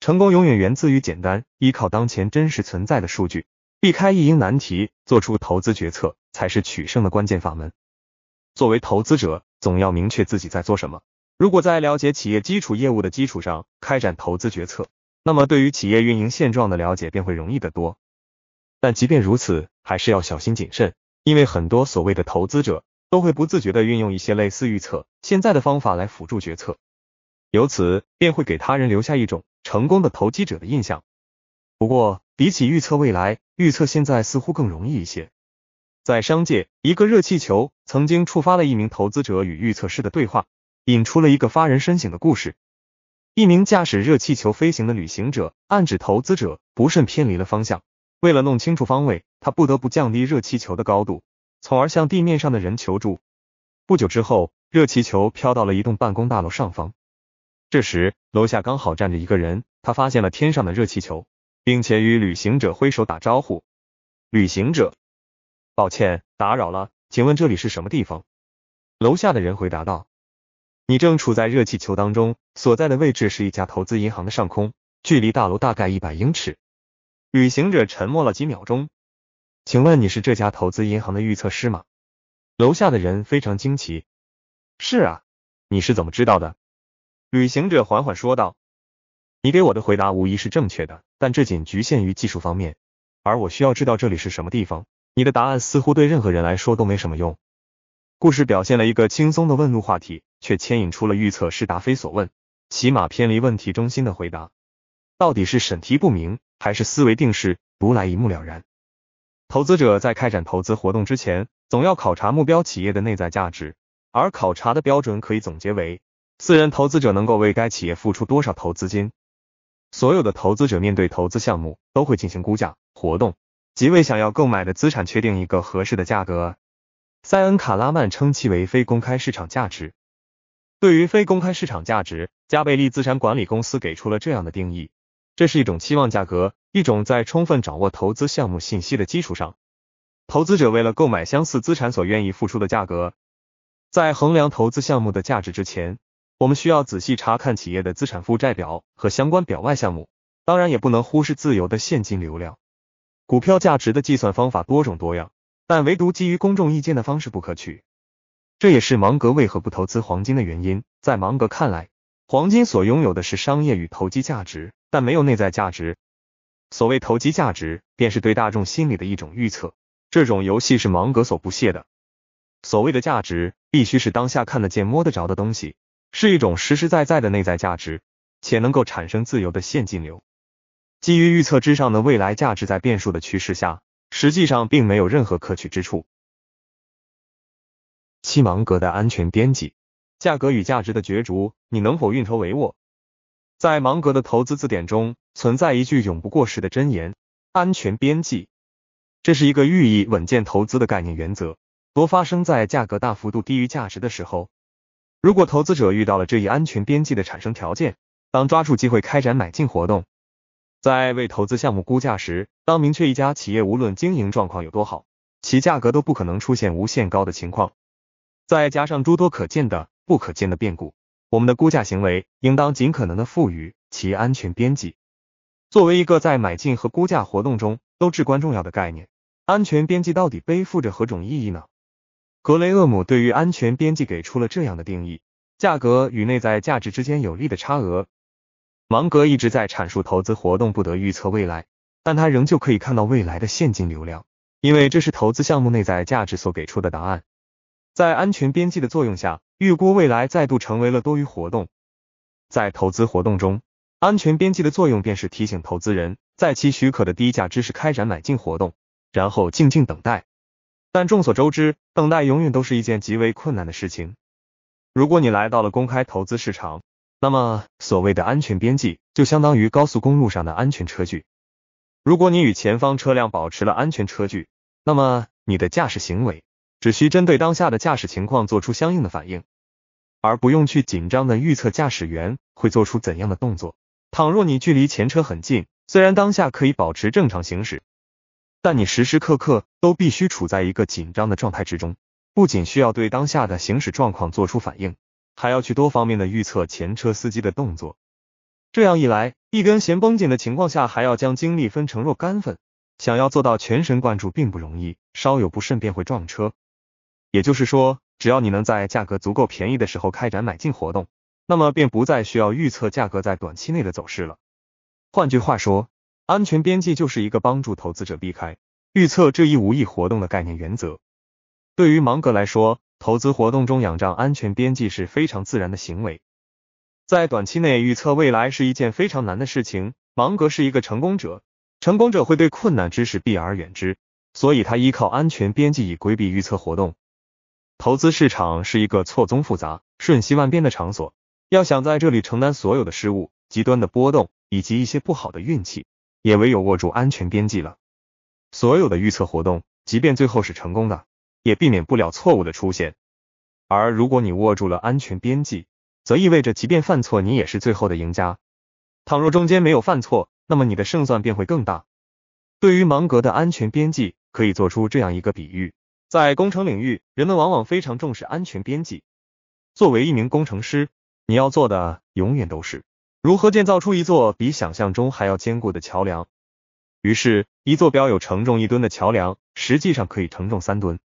成功永远源自于简单，依靠当前真实存在的数据，避开一因难题，做出投资决策才是取胜的关键法门。作为投资者，总要明确自己在做什么。如果在了解企业基础业务的基础上开展投资决策。那么，对于企业运营现状的了解便会容易得多。但即便如此，还是要小心谨慎，因为很多所谓的投资者都会不自觉地运用一些类似预测现在的方法来辅助决策，由此便会给他人留下一种成功的投机者的印象。不过，比起预测未来，预测现在似乎更容易一些。在商界，一个热气球曾经触发了一名投资者与预测师的对话，引出了一个发人深省的故事。一名驾驶热气球飞行的旅行者，暗指投资者不慎偏离了方向。为了弄清楚方位，他不得不降低热气球的高度，从而向地面上的人求助。不久之后，热气球飘到了一栋办公大楼上方。这时，楼下刚好站着一个人，他发现了天上的热气球，并且与旅行者挥手打招呼。旅行者：“抱歉，打扰了，请问这里是什么地方？”楼下的人回答道。你正处在热气球当中，所在的位置是一家投资银行的上空，距离大楼大概一百英尺。旅行者沉默了几秒钟，请问你是这家投资银行的预测师吗？楼下的人非常惊奇。是啊，你是怎么知道的？旅行者缓缓说道：“你给我的回答无疑是正确的，但这仅局限于技术方面，而我需要知道这里是什么地方。你的答案似乎对任何人来说都没什么用。”故事表现了一个轻松的问路话题。却牵引出了预测是答非所问，起码偏离问题中心的回答。到底是审题不明，还是思维定式？读来一目了然。投资者在开展投资活动之前，总要考察目标企业的内在价值，而考察的标准可以总结为：私人投资者能够为该企业付出多少投资金。所有的投资者面对投资项目都会进行估价活动，即为想要购买的资产确定一个合适的价格。塞恩·卡拉曼称其为非公开市场价值。对于非公开市场价值，加贝利资产管理公司给出了这样的定义：这是一种期望价格，一种在充分掌握投资项目信息的基础上，投资者为了购买相似资产所愿意付出的价格。在衡量投资项目的价值之前，我们需要仔细查看企业的资产负债表和相关表外项目，当然也不能忽视自由的现金流量。股票价值的计算方法多种多样，但唯独基于公众意见的方式不可取。这也是芒格为何不投资黄金的原因。在芒格看来，黄金所拥有的是商业与投机价值，但没有内在价值。所谓投机价值，便是对大众心理的一种预测。这种游戏是芒格所不屑的。所谓的价值，必须是当下看得见、摸得着的东西，是一种实实在在的内在价值，且能够产生自由的现金流。基于预测之上的未来价值，在变数的趋势下，实际上并没有任何可取之处。七芒格的安全边际，价格与价值的角逐，你能否运筹帷幄？在芒格的投资字典中，存在一句永不过时的箴言：安全边际。这是一个寓意稳健投资的概念原则，多发生在价格大幅度低于价值的时候。如果投资者遇到了这一安全边际的产生条件，当抓住机会开展买进活动。在为投资项目估价时，当明确一家企业无论经营状况有多好，其价格都不可能出现无限高的情况。再加上诸多可见的、不可见的变故，我们的估价行为应当尽可能的赋予其安全边际。作为一个在买进和估价活动中都至关重要的概念，安全边际到底背负着何种意义呢？格雷厄姆对于安全边际给出了这样的定义：价格与内在价值之间有利的差额。芒格一直在阐述投资活动不得预测未来，但他仍旧可以看到未来的现金流量，因为这是投资项目内在价值所给出的答案。在安全边际的作用下，预估未来再度成为了多余活动。在投资活动中，安全边际的作用便是提醒投资人，在其许可的低价知识开展买进活动，然后静静等待。但众所周知，等待永远都是一件极为困难的事情。如果你来到了公开投资市场，那么所谓的安全边际就相当于高速公路上的安全车距。如果你与前方车辆保持了安全车距，那么你的驾驶行为。只需针对当下的驾驶情况做出相应的反应，而不用去紧张的预测驾驶员会做出怎样的动作。倘若你距离前车很近，虽然当下可以保持正常行驶，但你时时刻刻都必须处在一个紧张的状态之中，不仅需要对当下的行驶状况做出反应，还要去多方面的预测前车司机的动作。这样一来，一根弦绷紧的情况下，还要将精力分成若干份，想要做到全神贯注并不容易，稍有不慎便会撞车。也就是说，只要你能在价格足够便宜的时候开展买进活动，那么便不再需要预测价格在短期内的走势了。换句话说，安全边际就是一个帮助投资者避开预测这一无意活动的概念原则。对于芒格来说，投资活动中仰仗安全边际是非常自然的行为。在短期内预测未来是一件非常难的事情。芒格是一个成功者，成功者会对困难知识避而远之，所以他依靠安全边际以规避预测活动。投资市场是一个错综复杂、瞬息万变的场所，要想在这里承担所有的失误、极端的波动以及一些不好的运气，也唯有握住安全边际了。所有的预测活动，即便最后是成功的，也避免不了错误的出现。而如果你握住了安全边际，则意味着即便犯错，你也是最后的赢家。倘若中间没有犯错，那么你的胜算便会更大。对于芒格的安全边际，可以做出这样一个比喻。在工程领域，人们往往非常重视安全边际。作为一名工程师，你要做的永远都是如何建造出一座比想象中还要坚固的桥梁。于是，一座标有承重一吨的桥梁，实际上可以承重三吨。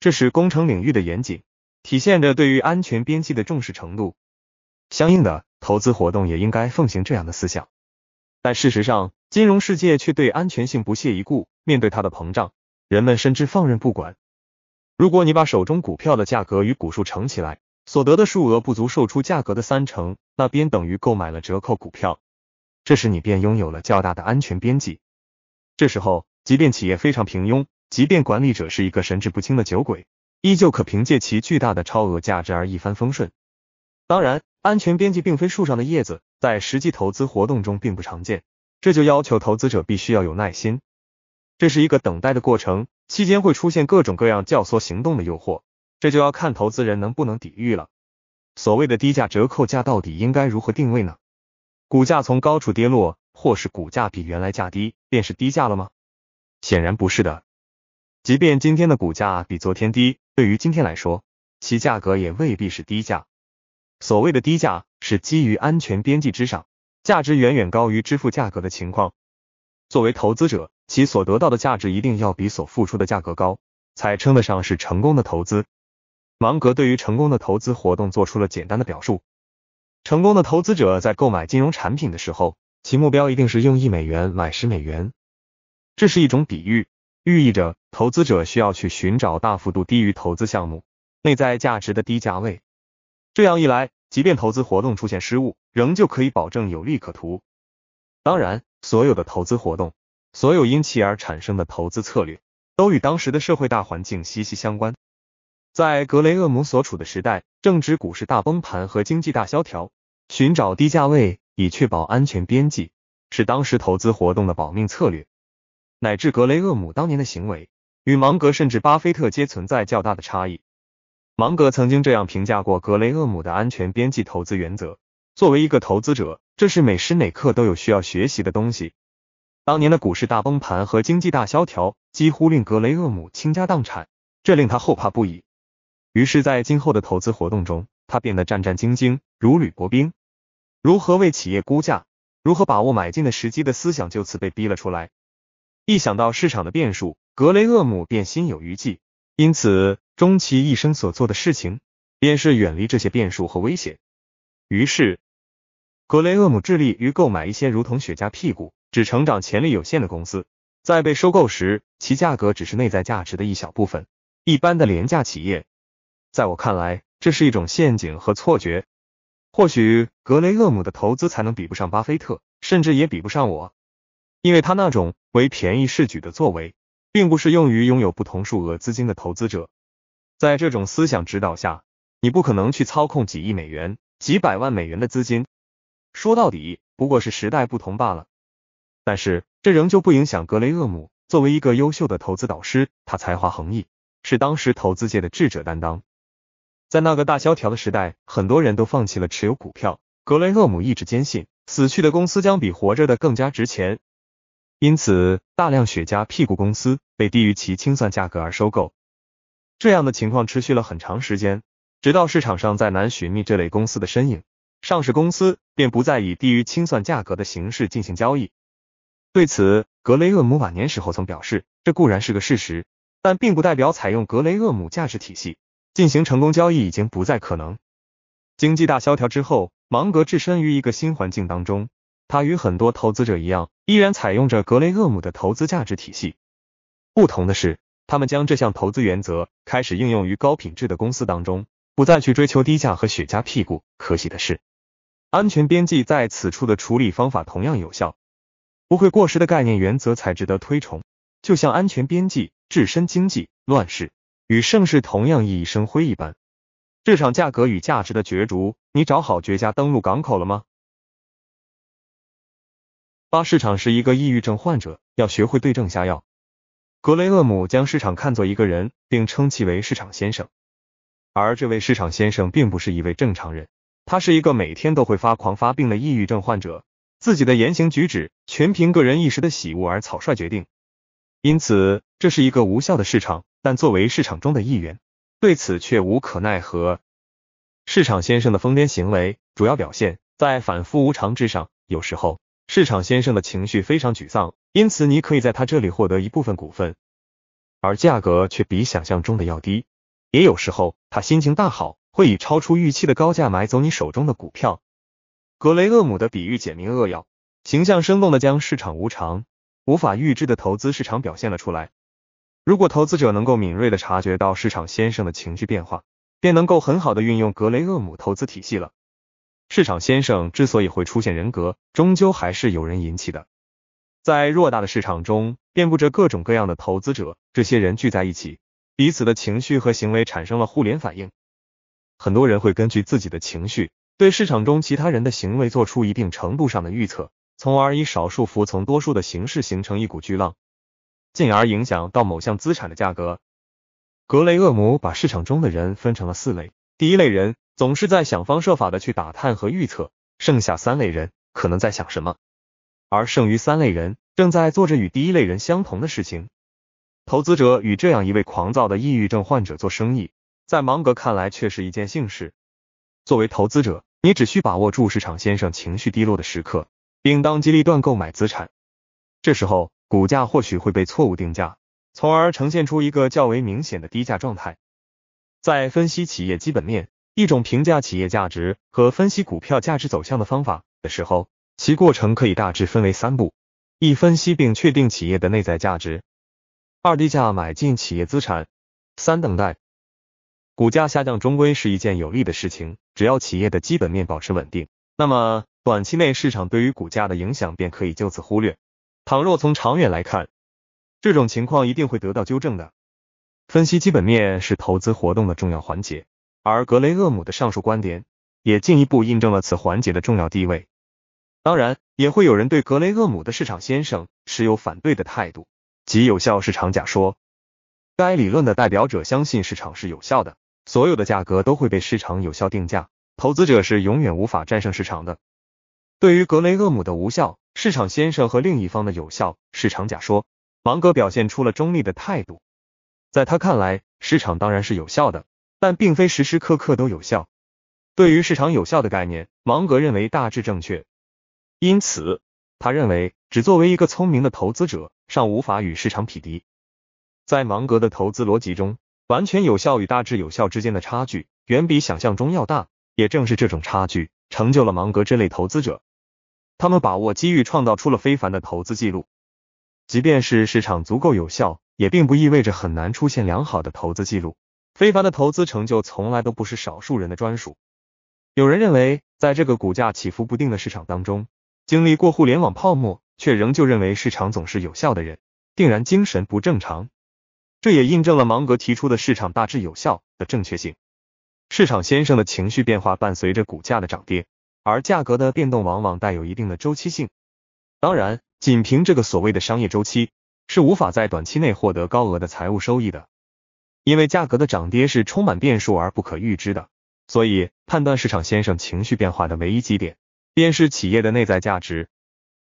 这是工程领域的严谨，体现着对于安全边际的重视程度。相应的，投资活动也应该奉行这样的思想。但事实上，金融世界却对安全性不屑一顾。面对它的膨胀，人们甚至放任不管。如果你把手中股票的价格与股数乘起来，所得的数额不足售出价格的三成，那便等于购买了折扣股票。这时你便拥有了较大的安全边际。这时候，即便企业非常平庸，即便管理者是一个神志不清的酒鬼，依旧可凭借其巨大的超额价值而一帆风顺。当然，安全边际并非树上的叶子，在实际投资活动中并不常见。这就要求投资者必须要有耐心，这是一个等待的过程。期间会出现各种各样教唆行动的诱惑，这就要看投资人能不能抵御了。所谓的低价折扣价到底应该如何定位呢？股价从高处跌落，或是股价比原来价低，便是低价了吗？显然不是的。即便今天的股价比昨天低，对于今天来说，其价格也未必是低价。所谓的低价是基于安全边际之上，价值远远高于支付价格的情况。作为投资者。其所得到的价值一定要比所付出的价格高，才称得上是成功的投资。芒格对于成功的投资活动做出了简单的表述：成功的投资者在购买金融产品的时候，其目标一定是用一美元买十美元。这是一种比喻，寓意着投资者需要去寻找大幅度低于投资项目内在价值的低价位。这样一来，即便投资活动出现失误，仍旧可以保证有利可图。当然，所有的投资活动。所有因其而产生的投资策略，都与当时的社会大环境息息相关。在格雷厄姆所处的时代，正值股市大崩盘和经济大萧条，寻找低价位以确保安全边际，是当时投资活动的保命策略。乃至格雷厄姆当年的行为，与芒格甚至巴菲特皆存在较大的差异。芒格曾经这样评价过格雷厄姆的安全边际投资原则：作为一个投资者，这是每时每刻都有需要学习的东西。当年的股市大崩盘和经济大萧条几乎令格雷厄姆倾家荡产，这令他后怕不已。于是，在今后的投资活动中，他变得战战兢兢，如履薄冰。如何为企业估价，如何把握买进的时机的思想就此被逼了出来。一想到市场的变数，格雷厄姆便心有余悸。因此，终其一生所做的事情，便是远离这些变数和威胁。于是，格雷厄姆致力于购买一些如同雪茄屁股。只成长潜力有限的公司在被收购时，其价格只是内在价值的一小部分。一般的廉价企业，在我看来，这是一种陷阱和错觉。或许格雷厄姆的投资才能比不上巴菲特，甚至也比不上我，因为他那种为便宜是举的作为，并不是用于拥有不同数额资金的投资者。在这种思想指导下，你不可能去操控几亿美元、几百万美元的资金。说到底，不过是时代不同罢了。但是这仍旧不影响格雷厄姆作为一个优秀的投资导师，他才华横溢，是当时投资界的智者担当。在那个大萧条的时代，很多人都放弃了持有股票。格雷厄姆一直坚信，死去的公司将比活着的更加值钱，因此大量雪茄屁股公司被低于其清算价格而收购。这样的情况持续了很长时间，直到市场上再难寻觅这类公司的身影，上市公司便不再以低于清算价格的形式进行交易。对此，格雷厄姆晚年时候曾表示，这固然是个事实，但并不代表采用格雷厄姆价值体系进行成功交易已经不再可能。经济大萧条之后，芒格置身于一个新环境当中，他与很多投资者一样，依然采用着格雷厄姆的投资价值体系。不同的是，他们将这项投资原则开始应用于高品质的公司当中，不再去追求低价和雪茄屁股。可喜的是，安全边际在此处的处理方法同样有效。不会过时的概念原则才值得推崇，就像安全边际、置身经济、乱世与盛世同样熠熠生辉一般。市场价格与价值的角逐，你找好绝佳登陆港口了吗？八市场是一个抑郁症患者，要学会对症下药。格雷厄姆将市场看作一个人，并称其为市场先生，而这位市场先生并不是一位正常人，他是一个每天都会发狂发病的抑郁症患者。自己的言行举止全凭个人一时的喜恶而草率决定，因此这是一个无效的市场。但作为市场中的一员，对此却无可奈何。市场先生的疯癫行为主要表现在反复无常之上。有时候，市场先生的情绪非常沮丧，因此你可以在他这里获得一部分股份，而价格却比想象中的要低。也有时候，他心情大好，会以超出预期的高价买走你手中的股票。格雷厄姆的比喻简明扼要，形象生动的将市场无常、无法预知的投资市场表现了出来。如果投资者能够敏锐的察觉到市场先生的情绪变化，便能够很好的运用格雷厄姆投资体系了。市场先生之所以会出现人格，终究还是有人引起的。在偌大的市场中，遍布着各种各样的投资者，这些人聚在一起，彼此的情绪和行为产生了互联反应。很多人会根据自己的情绪。对市场中其他人的行为做出一定程度上的预测，从而以少数服从多数的形式形成一股巨浪，进而影响到某项资产的价格。格雷厄姆把市场中的人分成了四类，第一类人总是在想方设法的去打探和预测，剩下三类人可能在想什么，而剩余三类人正在做着与第一类人相同的事情。投资者与这样一位狂躁的抑郁症患者做生意，在芒格看来却是一件幸事。作为投资者。你只需把握住市场先生情绪低落的时刻，并当机立断购买资产，这时候股价或许会被错误定价，从而呈现出一个较为明显的低价状态。在分析企业基本面，一种评价企业价值和分析股票价值走向的方法的时候，其过程可以大致分为三步：一、分析并确定企业的内在价值；二、低价买进企业资产；三、等待股价下降。终归是一件有利的事情。只要企业的基本面保持稳定，那么短期内市场对于股价的影响便可以就此忽略。倘若从长远来看，这种情况一定会得到纠正的。分析基本面是投资活动的重要环节，而格雷厄姆的上述观点也进一步印证了此环节的重要地位。当然，也会有人对格雷厄姆的“市场先生”持有反对的态度，即有效市场假说。该理论的代表者相信市场是有效的。所有的价格都会被市场有效定价，投资者是永远无法战胜市场的。对于格雷厄姆的无效市场先生和另一方的有效市场假说，芒格表现出了中立的态度。在他看来，市场当然是有效的，但并非时时刻刻都有效。对于市场有效的概念，芒格认为大致正确，因此他认为只作为一个聪明的投资者尚无法与市场匹敌。在芒格的投资逻辑中。完全有效与大致有效之间的差距远比想象中要大，也正是这种差距成就了芒格这类投资者。他们把握机遇，创造出了非凡的投资记录。即便是市场足够有效，也并不意味着很难出现良好的投资记录。非凡的投资成就从来都不是少数人的专属。有人认为，在这个股价起伏不定的市场当中，经历过互联网泡沫，却仍旧认为市场总是有效的人，定然精神不正常。这也印证了芒格提出的市场大致有效的正确性。市场先生的情绪变化伴随着股价的涨跌，而价格的变动往往带有一定的周期性。当然，仅凭这个所谓的商业周期是无法在短期内获得高额的财务收益的，因为价格的涨跌是充满变数而不可预知的。所以，判断市场先生情绪变化的唯一基点，便是企业的内在价值。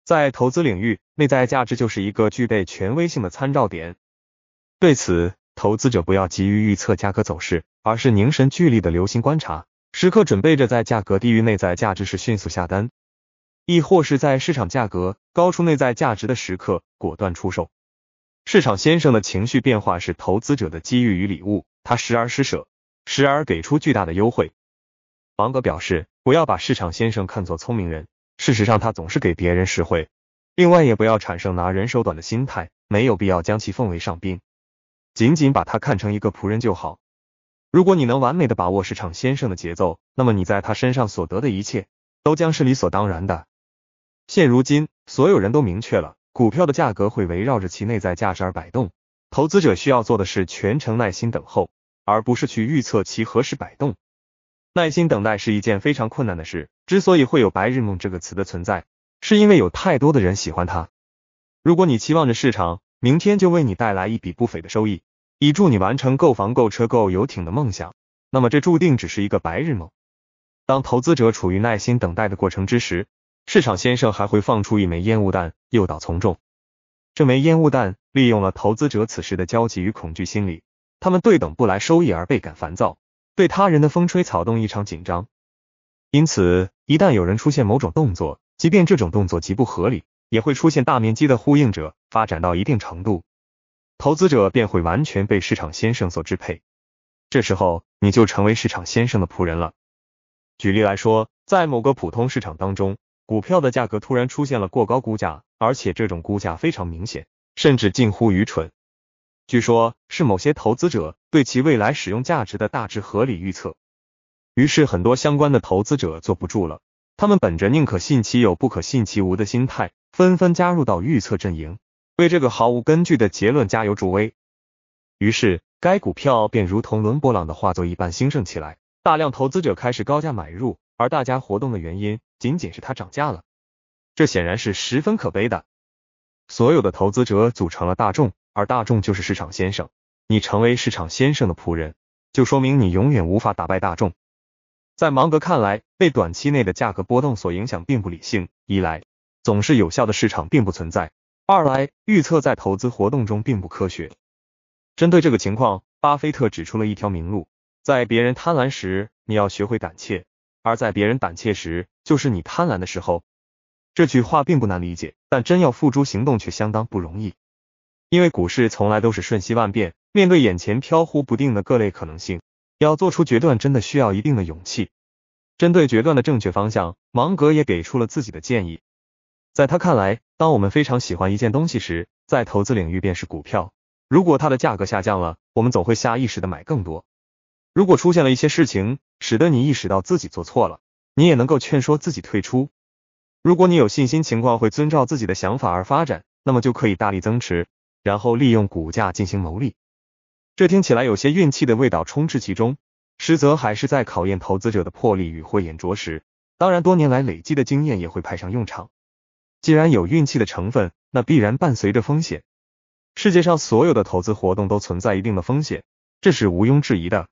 在投资领域，内在价值就是一个具备权威性的参照点。对此，投资者不要急于预测价格走势，而是凝神聚力的留心观察，时刻准备着在价格低于内在价值时迅速下单，亦或是在市场价格高出内在价值的时刻果断出售。市场先生的情绪变化是投资者的机遇与礼物，他时而施舍，时而给出巨大的优惠。芒格表示，不要把市场先生看作聪明人，事实上他总是给别人实惠。另外，也不要产生拿人手短的心态，没有必要将其奉为上宾。仅仅把他看成一个仆人就好。如果你能完美的把握市场先生的节奏，那么你在他身上所得的一切都将是理所当然的。现如今，所有人都明确了，股票的价格会围绕着其内在价值而摆动。投资者需要做的是全程耐心等候，而不是去预测其何时摆动。耐心等待是一件非常困难的事。之所以会有“白日梦”这个词的存在，是因为有太多的人喜欢它。如果你期望着市场，明天就为你带来一笔不菲的收益，以助你完成购房、购车、购游艇的梦想。那么这注定只是一个白日梦。当投资者处于耐心等待的过程之时，市场先生还会放出一枚烟雾弹，诱导从众。这枚烟雾弹利用了投资者此时的焦急与恐惧心理，他们对等不来收益而倍感烦躁，对他人的风吹草动异常紧张。因此，一旦有人出现某种动作，即便这种动作极不合理。也会出现大面积的呼应者，发展到一定程度，投资者便会完全被市场先生所支配。这时候，你就成为市场先生的仆人了。举例来说，在某个普通市场当中，股票的价格突然出现了过高估价，而且这种估价非常明显，甚至近乎愚蠢。据说是某些投资者对其未来使用价值的大致合理预测。于是，很多相关的投资者坐不住了，他们本着宁可信其有，不可信其无的心态。纷纷加入到预测阵营，为这个毫无根据的结论加油助威。于是，该股票便如同伦勃朗的画作一般兴盛起来，大量投资者开始高价买入，而大家活动的原因仅仅是它涨价了。这显然是十分可悲的。所有的投资者组成了大众，而大众就是市场先生。你成为市场先生的仆人，就说明你永远无法打败大众。在芒格看来，被短期内的价格波动所影响并不理性。一来总是有效的市场并不存在。二来，预测在投资活动中并不科学。针对这个情况，巴菲特指出了一条明路：在别人贪婪时，你要学会胆怯；而在别人胆怯时，就是你贪婪的时候。这句话并不难理解，但真要付诸行动却相当不容易，因为股市从来都是瞬息万变。面对眼前飘忽不定的各类可能性，要做出决断，真的需要一定的勇气。针对决断的正确方向，芒格也给出了自己的建议。在他看来，当我们非常喜欢一件东西时，在投资领域便是股票。如果它的价格下降了，我们总会下意识的买更多。如果出现了一些事情，使得你意识到自己做错了，你也能够劝说自己退出。如果你有信心，情况会遵照自己的想法而发展，那么就可以大力增持，然后利用股价进行牟利。这听起来有些运气的味道充斥其中，实则还是在考验投资者的魄力与慧眼卓识。当然，多年来累积的经验也会派上用场。既然有运气的成分，那必然伴随着风险。世界上所有的投资活动都存在一定的风险，这是毋庸置疑的。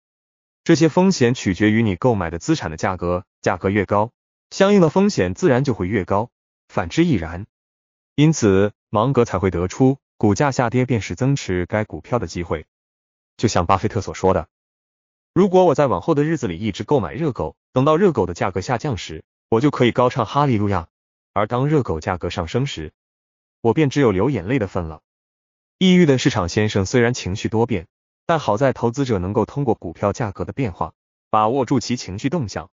这些风险取决于你购买的资产的价格，价格越高，相应的风险自然就会越高，反之亦然。因此，芒格才会得出股价下跌便是增持该股票的机会。就像巴菲特所说的：“如果我在往后的日子里一直购买热狗，等到热狗的价格下降时，我就可以高唱哈利路亚。”而当热狗价格上升时，我便只有流眼泪的份了。抑郁的市场先生虽然情绪多变，但好在投资者能够通过股票价格的变化把握住其情绪动向。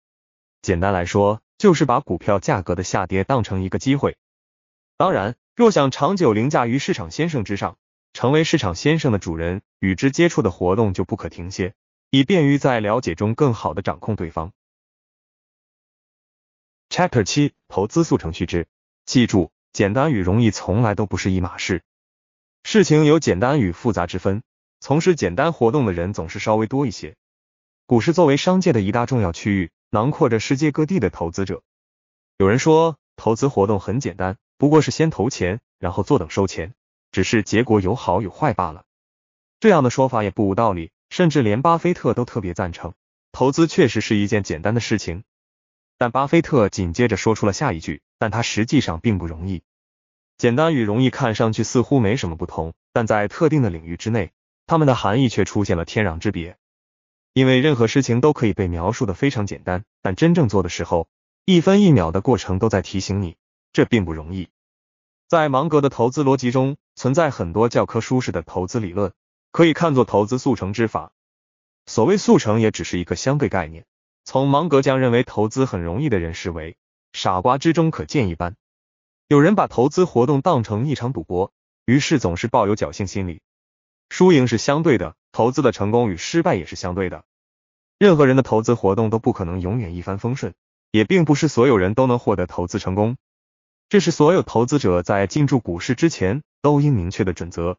简单来说，就是把股票价格的下跌当成一个机会。当然，若想长久凌驾于市场先生之上，成为市场先生的主人，与之接触的活动就不可停歇，以便于在了解中更好的掌控对方。Chapter 七投资速成须知。记住，简单与容易从来都不是一码事。事情有简单与复杂之分，从事简单活动的人总是稍微多一些。股市作为商界的一大重要区域，囊括着世界各地的投资者。有人说，投资活动很简单，不过是先投钱，然后坐等收钱，只是结果有好有坏罢了。这样的说法也不无道理，甚至连巴菲特都特别赞成，投资确实是一件简单的事情。但巴菲特紧接着说出了下一句：“但他实际上并不容易。简单与容易看上去似乎没什么不同，但在特定的领域之内，它们的含义却出现了天壤之别。因为任何事情都可以被描述的非常简单，但真正做的时候，一分一秒的过程都在提醒你，这并不容易。在芒格的投资逻辑中，存在很多教科书式的投资理论，可以看作投资速成之法。所谓速成，也只是一个相对概念。”从芒格将认为投资很容易的人视为傻瓜之中可见一斑。有人把投资活动当成一场赌博，于是总是抱有侥幸心理。输赢是相对的，投资的成功与失败也是相对的。任何人的投资活动都不可能永远一帆风顺，也并不是所有人都能获得投资成功。这是所有投资者在进驻股市之前都应明确的准则。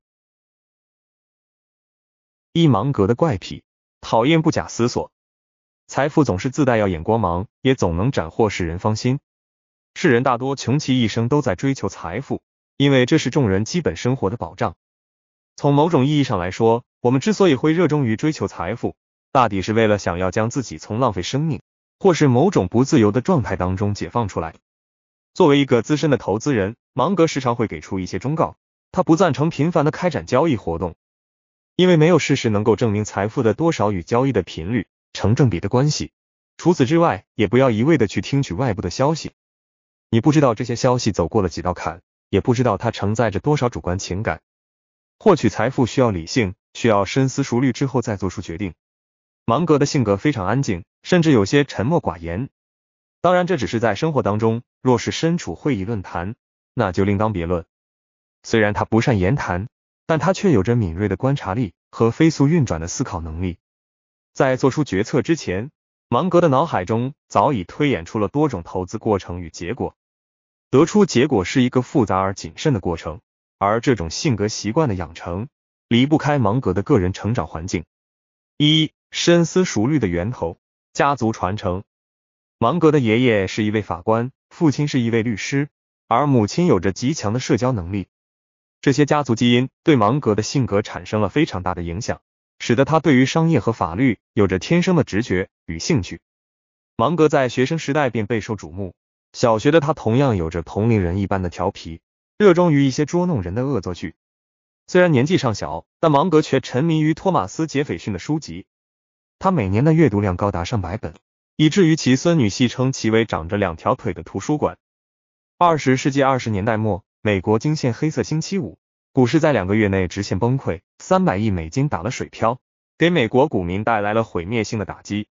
一芒格的怪癖，讨厌不假思索。财富总是自带耀眼光芒，也总能斩获世人芳心。世人大多穷其一生都在追求财富，因为这是众人基本生活的保障。从某种意义上来说，我们之所以会热衷于追求财富，大抵是为了想要将自己从浪费生命或是某种不自由的状态当中解放出来。作为一个资深的投资人，芒格时常会给出一些忠告。他不赞成频繁的开展交易活动，因为没有事实能够证明财富的多少与交易的频率。成正比的关系。除此之外，也不要一味的去听取外部的消息。你不知道这些消息走过了几道坎，也不知道它承载着多少主观情感。获取财富需要理性，需要深思熟虑之后再做出决定。芒格的性格非常安静，甚至有些沉默寡言。当然，这只是在生活当中。若是身处会议论坛，那就另当别论。虽然他不善言谈，但他却有着敏锐的观察力和飞速运转的思考能力。在做出决策之前，芒格的脑海中早已推演出了多种投资过程与结果。得出结果是一个复杂而谨慎的过程，而这种性格习惯的养成离不开芒格的个人成长环境。一深思熟虑的源头，家族传承。芒格的爷爷是一位法官，父亲是一位律师，而母亲有着极强的社交能力。这些家族基因对芒格的性格产生了非常大的影响。使得他对于商业和法律有着天生的直觉与兴趣。芒格在学生时代便备受瞩目。小学的他同样有着同龄人一般的调皮，热衷于一些捉弄人的恶作剧。虽然年纪尚小，但芒格却沉迷于托马斯·杰斐逊的书籍。他每年的阅读量高达上百本，以至于其孙女戏称其为“长着两条腿的图书馆”。二十世纪二十年代末，美国惊现“黑色星期五”。股市在两个月内直线崩溃，三百亿美金打了水漂，给美国股民带来了毁灭性的打击。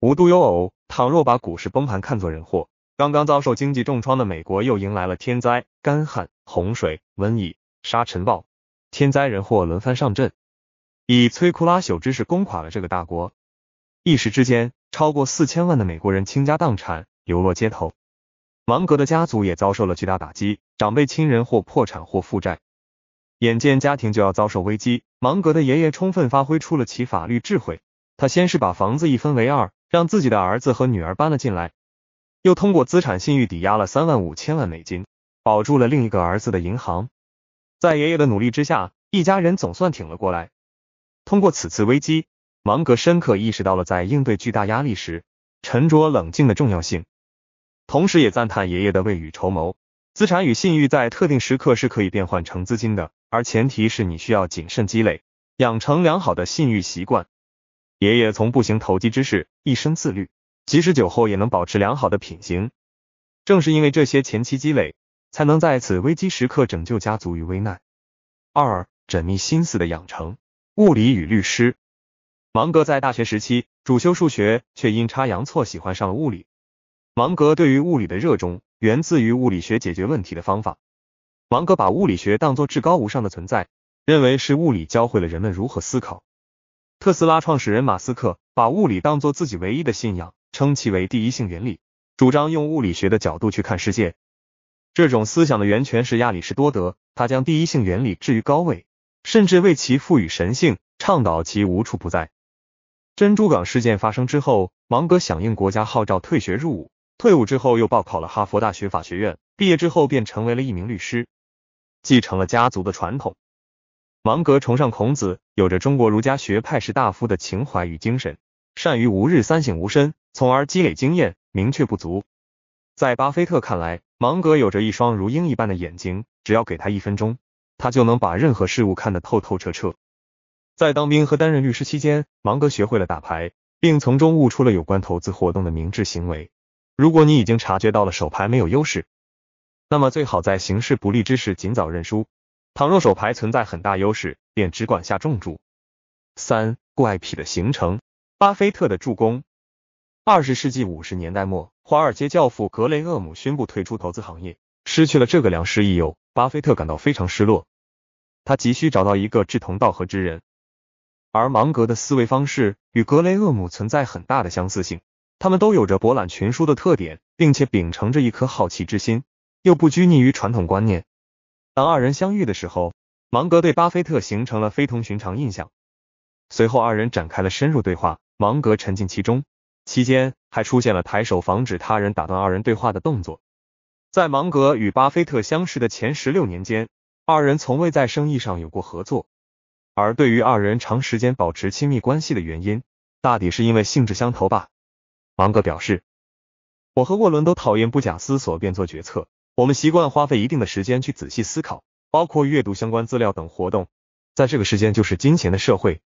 无独有偶，倘若把股市崩盘看作人祸，刚刚遭受经济重创的美国又迎来了天灾——干旱、洪水、瘟疫、沙尘暴，天灾人祸轮番上阵，以摧枯拉朽之势攻垮了这个大国。一时之间，超过四千万的美国人倾家荡产，流落街头。芒格的家族也遭受了巨大打击，长辈亲人或破产或负债。眼见家庭就要遭受危机，芒格的爷爷充分发挥出了其法律智慧。他先是把房子一分为二，让自己的儿子和女儿搬了进来，又通过资产信誉抵押了三万五千万美金，保住了另一个儿子的银行。在爷爷的努力之下，一家人总算挺了过来。通过此次危机，芒格深刻意识到了在应对巨大压力时，沉着冷静的重要性，同时也赞叹爷爷的未雨绸缪。资产与信誉在特定时刻是可以变换成资金的。而前提是你需要谨慎积累，养成良好的信誉习惯。爷爷从不行投机之事，一生自律，即使酒后也能保持良好的品行。正是因为这些前期积累，才能在此危机时刻拯救家族于危难。二，缜密心思的养成。物理与律师，芒格在大学时期主修数学，却阴差阳错喜欢上了物理。芒格对于物理的热衷，源自于物理学解决问题的方法。芒格把物理学当作至高无上的存在，认为是物理教会了人们如何思考。特斯拉创始人马斯克把物理当作自己唯一的信仰，称其为第一性原理，主张用物理学的角度去看世界。这种思想的源泉是亚里士多德，他将第一性原理置于高位，甚至为其赋予神性，倡导其无处不在。珍珠港事件发生之后，芒格响应国家号召退学入伍，退伍之后又报考了哈佛大学法学院，毕业之后便成为了一名律师。继承了家族的传统，芒格崇尚孔子，有着中国儒家学派士大夫的情怀与精神，善于吾日三省吾身，从而积累经验，明确不足。在巴菲特看来，芒格有着一双如鹰一般的眼睛，只要给他一分钟，他就能把任何事物看得透透彻彻。在当兵和担任律师期间，芒格学会了打牌，并从中悟出了有关投资活动的明智行为。如果你已经察觉到了手牌没有优势。那么最好在形势不利之时尽早认输。倘若手牌存在很大优势，便只管下重注。三怪癖的形成，巴菲特的助攻。二十世纪五十年代末，华尔街教父格雷厄姆宣布退出投资行业，失去了这个良师益友，巴菲特感到非常失落。他急需找到一个志同道合之人，而芒格的思维方式与格雷厄姆存在很大的相似性，他们都有着博览群书的特点，并且秉承着一颗好奇之心。又不拘泥于传统观念。当二人相遇的时候，芒格对巴菲特形成了非同寻常印象。随后二人展开了深入对话，芒格沉浸其中，期间还出现了抬手防止他人打断二人对话的动作。在芒格与巴菲特相识的前十六年间，二人从未在生意上有过合作。而对于二人长时间保持亲密关系的原因，大抵是因为性质相投吧。芒格表示：“我和沃伦都讨厌不假思索便做决策。”我们习惯花费一定的时间去仔细思考，包括阅读相关资料等活动。在这个时间就是金钱的社会，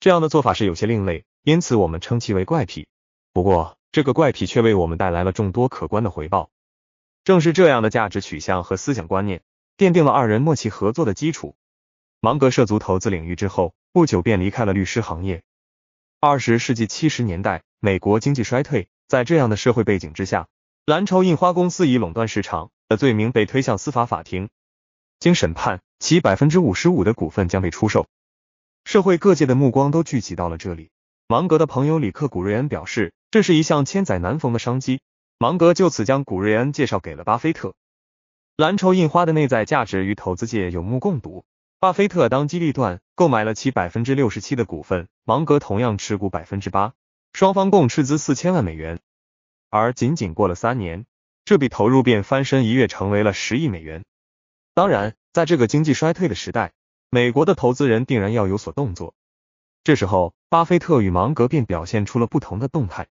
这样的做法是有些另类，因此我们称其为怪癖。不过，这个怪癖却为我们带来了众多可观的回报。正是这样的价值取向和思想观念，奠定了二人默契合作的基础。芒格涉足投资领域之后，不久便离开了律师行业。二十世纪七十年代，美国经济衰退，在这样的社会背景之下。蓝筹印花公司以垄断市场的罪名被推向司法法庭，经审判，其百分之五十五的股份将被出售。社会各界的目光都聚集到了这里。芒格的朋友里克古瑞恩表示，这是一项千载难逢的商机。芒格就此将古瑞恩介绍给了巴菲特。蓝筹印花的内在价值与投资界有目共睹，巴菲特当机立断购买了其百分之六十七的股份，芒格同样持股百分之八，双方共斥资四千万美元。而仅仅过了三年，这笔投入便翻身一跃成为了十亿美元。当然，在这个经济衰退的时代，美国的投资人定然要有所动作。这时候，巴菲特与芒格便表现出了不同的动态。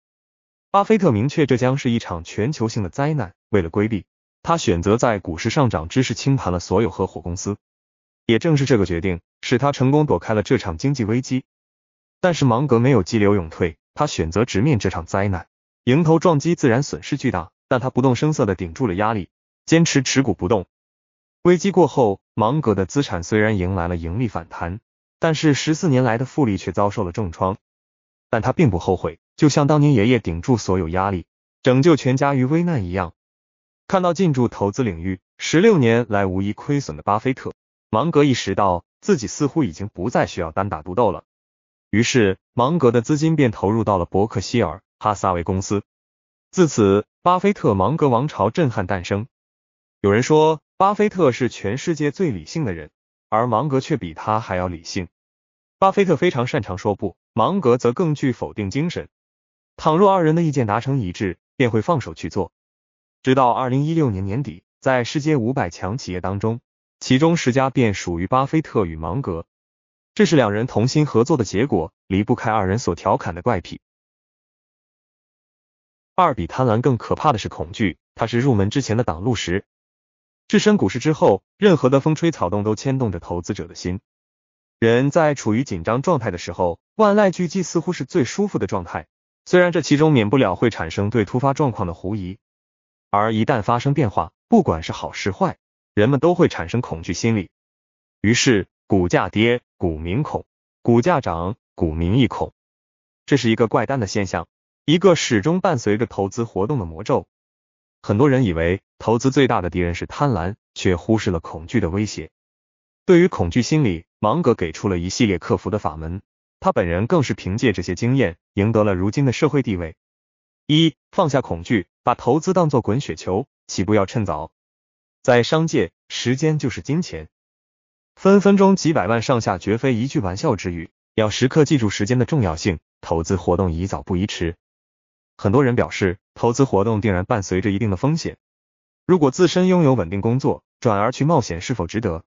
巴菲特明确这将是一场全球性的灾难，为了规避，他选择在股市上涨之时清盘了所有合伙公司。也正是这个决定，使他成功躲开了这场经济危机。但是，芒格没有激流勇退，他选择直面这场灾难。迎头撞击，自然损失巨大，但他不动声色的顶住了压力，坚持持股不动。危机过后，芒格的资产虽然迎来了盈利反弹，但是十四年来的复利却遭受了重创。但他并不后悔，就像当年爷爷顶住所有压力，拯救全家于危难一样。看到进驻投资领域十六年来无一亏损的巴菲特，芒格意识到自己似乎已经不再需要单打独斗了。于是，芒格的资金便投入到了伯克希尔。哈萨韦公司。自此，巴菲特芒格王朝震撼诞生。有人说，巴菲特是全世界最理性的人，而芒格却比他还要理性。巴菲特非常擅长说不，芒格则更具否定精神。倘若二人的意见达成一致，便会放手去做。直到二零一六年年底，在世界五百强企业当中，其中十家便属于巴菲特与芒格。这是两人同心合作的结果，离不开二人所调侃的怪癖。二比贪婪更可怕的是恐惧，它是入门之前的挡路石。置身股市之后，任何的风吹草动都牵动着投资者的心。人在处于紧张状态的时候，万籁俱寂似乎是最舒服的状态，虽然这其中免不了会产生对突发状况的狐疑。而一旦发生变化，不管是好是坏，人们都会产生恐惧心理。于是，股价跌，股民恐；股价涨，股民亦恐。这是一个怪诞的现象。一个始终伴随着投资活动的魔咒。很多人以为投资最大的敌人是贪婪，却忽视了恐惧的威胁。对于恐惧心理，芒格给出了一系列克服的法门。他本人更是凭借这些经验，赢得了如今的社会地位。一放下恐惧，把投资当作滚雪球，起步要趁早。在商界，时间就是金钱，分分钟几百万上下绝非一句玩笑之语。要时刻记住时间的重要性，投资活动宜早不宜迟。很多人表示，投资活动定然伴随着一定的风险。如果自身拥有稳定工作，转而去冒险是否值得？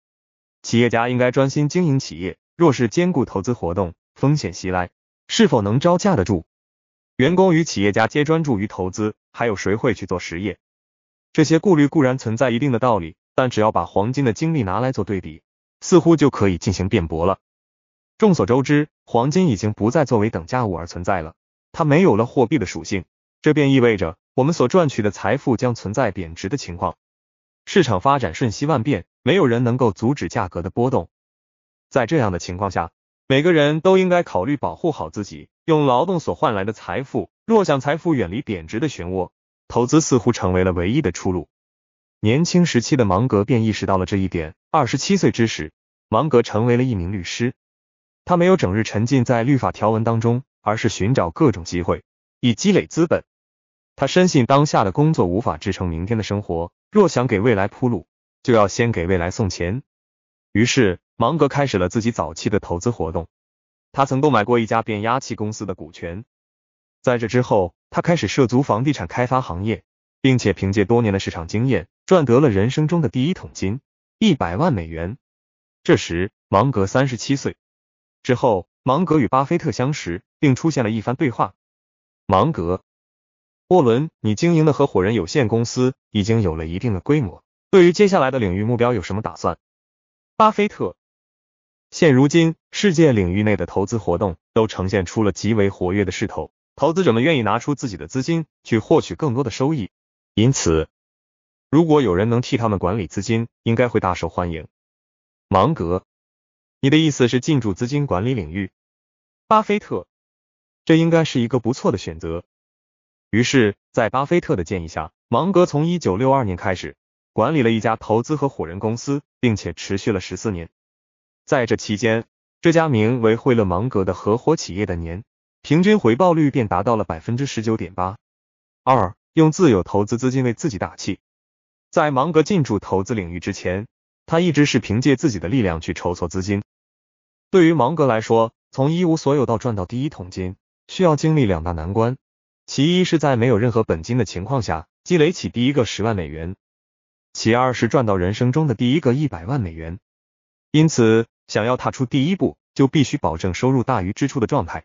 企业家应该专心经营企业，若是兼顾投资活动，风险袭来，是否能招架得住？员工与企业家皆专注于投资，还有谁会去做实业？这些顾虑固然存在一定的道理，但只要把黄金的经历拿来做对比，似乎就可以进行辩驳了。众所周知，黄金已经不再作为等价物而存在了。它没有了货币的属性，这便意味着我们所赚取的财富将存在贬值的情况。市场发展瞬息万变，没有人能够阻止价格的波动。在这样的情况下，每个人都应该考虑保护好自己，用劳动所换来的财富。若想财富远离贬值的漩涡，投资似乎成为了唯一的出路。年轻时期的芒格便意识到了这一点。二十七岁之时，芒格成为了一名律师，他没有整日沉浸在律法条文当中。而是寻找各种机会以积累资本。他深信当下的工作无法支撑明天的生活，若想给未来铺路，就要先给未来送钱。于是，芒格开始了自己早期的投资活动。他曾购买过一家变压器公司的股权。在这之后，他开始涉足房地产开发行业，并且凭借多年的市场经验，赚得了人生中的第一桶金——一百万美元。这时，芒格三十七岁。之后，芒格与巴菲特相识。并出现了一番对话。芒格，沃伦，你经营的合伙人有限公司已经有了一定的规模，对于接下来的领域目标有什么打算？巴菲特，现如今世界领域内的投资活动都呈现出了极为活跃的势头，投资者们愿意拿出自己的资金去获取更多的收益，因此，如果有人能替他们管理资金，应该会大受欢迎。芒格，你的意思是进驻资金管理领域？巴菲特。这应该是一个不错的选择。于是，在巴菲特的建议下，芒格从1962年开始管理了一家投资合伙人公司，并且持续了14年。在这期间，这家名为惠勒芒格的合伙企业的年平均回报率便达到了百分之十九点八二。用自有投资资金为自己打气。在芒格进驻投资领域之前，他一直是凭借自己的力量去筹措资金。对于芒格来说，从一无所有到赚到第一桶金。需要经历两大难关，其一是在没有任何本金的情况下积累起第一个十万美元，其二是赚到人生中的第一个一百万美元。因此，想要踏出第一步，就必须保证收入大于支出的状态。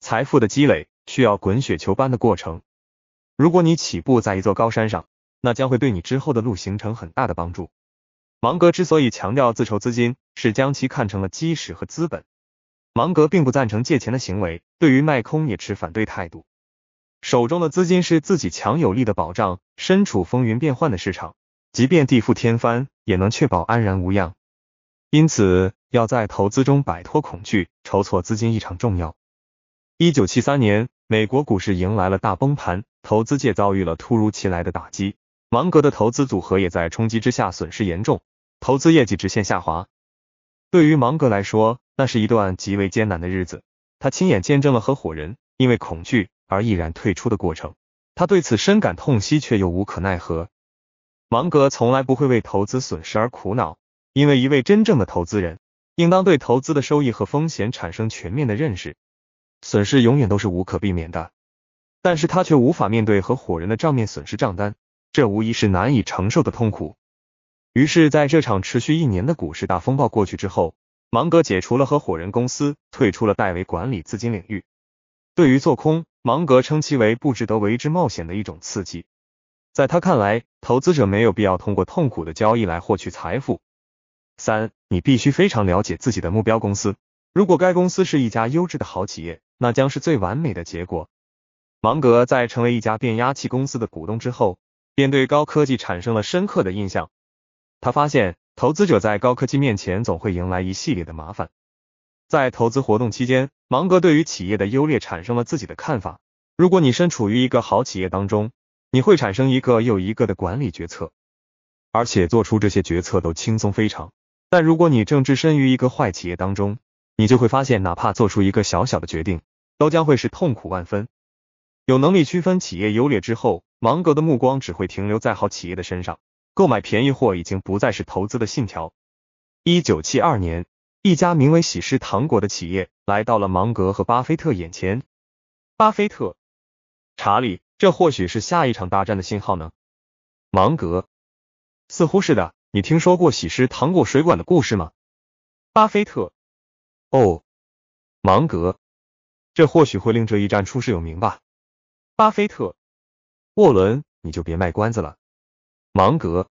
财富的积累需要滚雪球般的过程。如果你起步在一座高山上，那将会对你之后的路形成很大的帮助。芒格之所以强调自筹资金，是将其看成了基石和资本。芒格并不赞成借钱的行为，对于卖空也持反对态度。手中的资金是自己强有力的保障，身处风云变幻的市场，即便地覆天翻，也能确保安然无恙。因此，要在投资中摆脱恐惧，筹措资金异常重要。一九七三年，美国股市迎来了大崩盘，投资界遭遇了突如其来的打击，芒格的投资组合也在冲击之下损失严重，投资业绩直线下滑。对于芒格来说，那是一段极为艰难的日子，他亲眼见证了合伙人因为恐惧而毅然退出的过程，他对此深感痛惜，却又无可奈何。芒格从来不会为投资损失而苦恼，因为一位真正的投资人应当对投资的收益和风险产生全面的认识，损失永远都是无可避免的。但是他却无法面对合伙人的账面损失账单，这无疑是难以承受的痛苦。于是，在这场持续一年的股市大风暴过去之后。芒格解除了合伙人公司，退出了代为管理资金领域。对于做空，芒格称其为不值得为之冒险的一种刺激。在他看来，投资者没有必要通过痛苦的交易来获取财富。三，你必须非常了解自己的目标公司。如果该公司是一家优质的好企业，那将是最完美的结果。芒格在成为一家变压器公司的股东之后，便对高科技产生了深刻的印象。他发现。投资者在高科技面前总会迎来一系列的麻烦。在投资活动期间，芒格对于企业的优劣产生了自己的看法。如果你身处于一个好企业当中，你会产生一个又一个的管理决策，而且做出这些决策都轻松非常。但如果你正置身于一个坏企业当中，你就会发现，哪怕做出一个小小的决定，都将会是痛苦万分。有能力区分企业优劣之后，芒格的目光只会停留在好企业的身上。购买便宜货已经不再是投资的信条。一九七二年，一家名为喜事糖果的企业来到了芒格和巴菲特眼前。巴菲特，查理，这或许是下一场大战的信号呢？芒格，似乎是的。你听说过喜事糖果水管的故事吗？巴菲特，哦，芒格，这或许会令这一战出世有名吧？巴菲特，沃伦，你就别卖关子了。芒格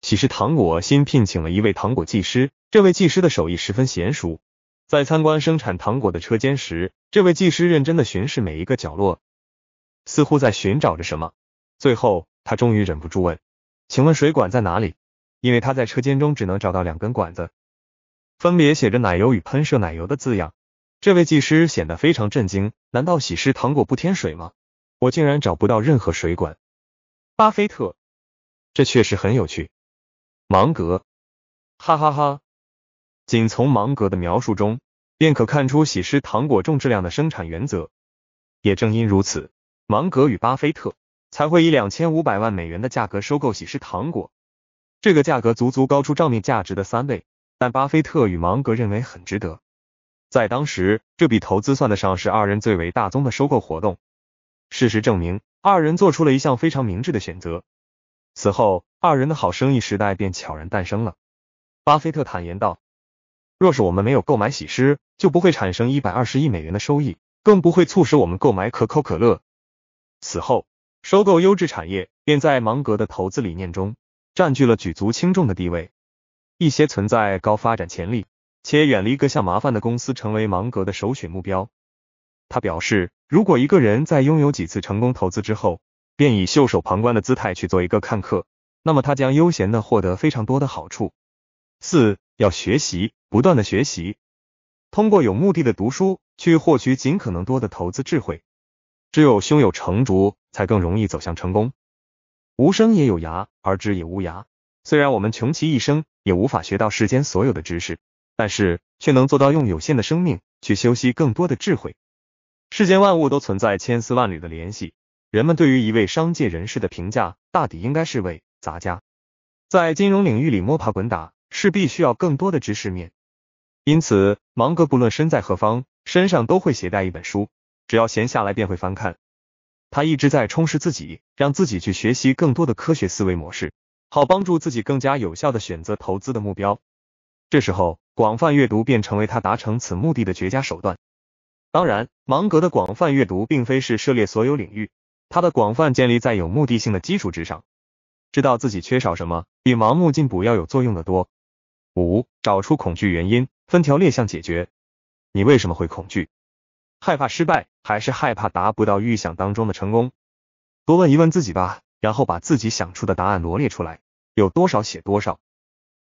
喜事糖果新聘请了一位糖果技师，这位技师的手艺十分娴熟。在参观生产糖果的车间时，这位技师认真的巡视每一个角落，似乎在寻找着什么。最后，他终于忍不住问：“请问水管在哪里？”因为他在车间中只能找到两根管子，分别写着“奶油”与“喷射奶油”的字样。这位技师显得非常震惊：“难道喜事糖果不添水吗？我竟然找不到任何水管。”巴菲特。这确实很有趣，芒格，哈哈哈！仅从芒格的描述中便可看出喜事糖果重质量的生产原则。也正因如此，芒格与巴菲特才会以两千五百万美元的价格收购喜事糖果。这个价格足足高出账面价值的三倍，但巴菲特与芒格认为很值得。在当时，这笔投资算得上是二人最为大宗的收购活动。事实证明，二人做出了一项非常明智的选择。此后，二人的好生意时代便悄然诞生了。巴菲特坦言道：“若是我们没有购买喜诗，就不会产生一百二十亿美元的收益，更不会促使我们购买可口可乐。”此后，收购优质产业便在芒格的投资理念中占据了举足轻重的地位。一些存在高发展潜力且远离各项麻烦的公司，成为芒格的首选目标。他表示：“如果一个人在拥有几次成功投资之后，”便以袖手旁观的姿态去做一个看客，那么他将悠闲的获得非常多的好处。四要学习，不断的学习，通过有目的的读书去获取尽可能多的投资智慧。只有胸有成竹，才更容易走向成功。无声也有牙，而知也无涯。虽然我们穷其一生也无法学到世间所有的知识，但是却能做到用有限的生命去修习更多的智慧。世间万物都存在千丝万缕的联系。人们对于一位商界人士的评价，大抵应该是位杂家，在金融领域里摸爬滚打，势必需要更多的知识面。因此，芒格不论身在何方，身上都会携带一本书，只要闲下来便会翻看。他一直在充实自己，让自己去学习更多的科学思维模式，好帮助自己更加有效的选择投资的目标。这时候，广泛阅读便成为他达成此目的的绝佳手段。当然，芒格的广泛阅读并非是涉猎所有领域。它的广泛建立在有目的性的基础之上，知道自己缺少什么，比盲目进补要有作用的多。五，找出恐惧原因，分条列项解决。你为什么会恐惧？害怕失败，还是害怕达不到预想当中的成功？多问一问自己吧，然后把自己想出的答案罗列出来，有多少写多少。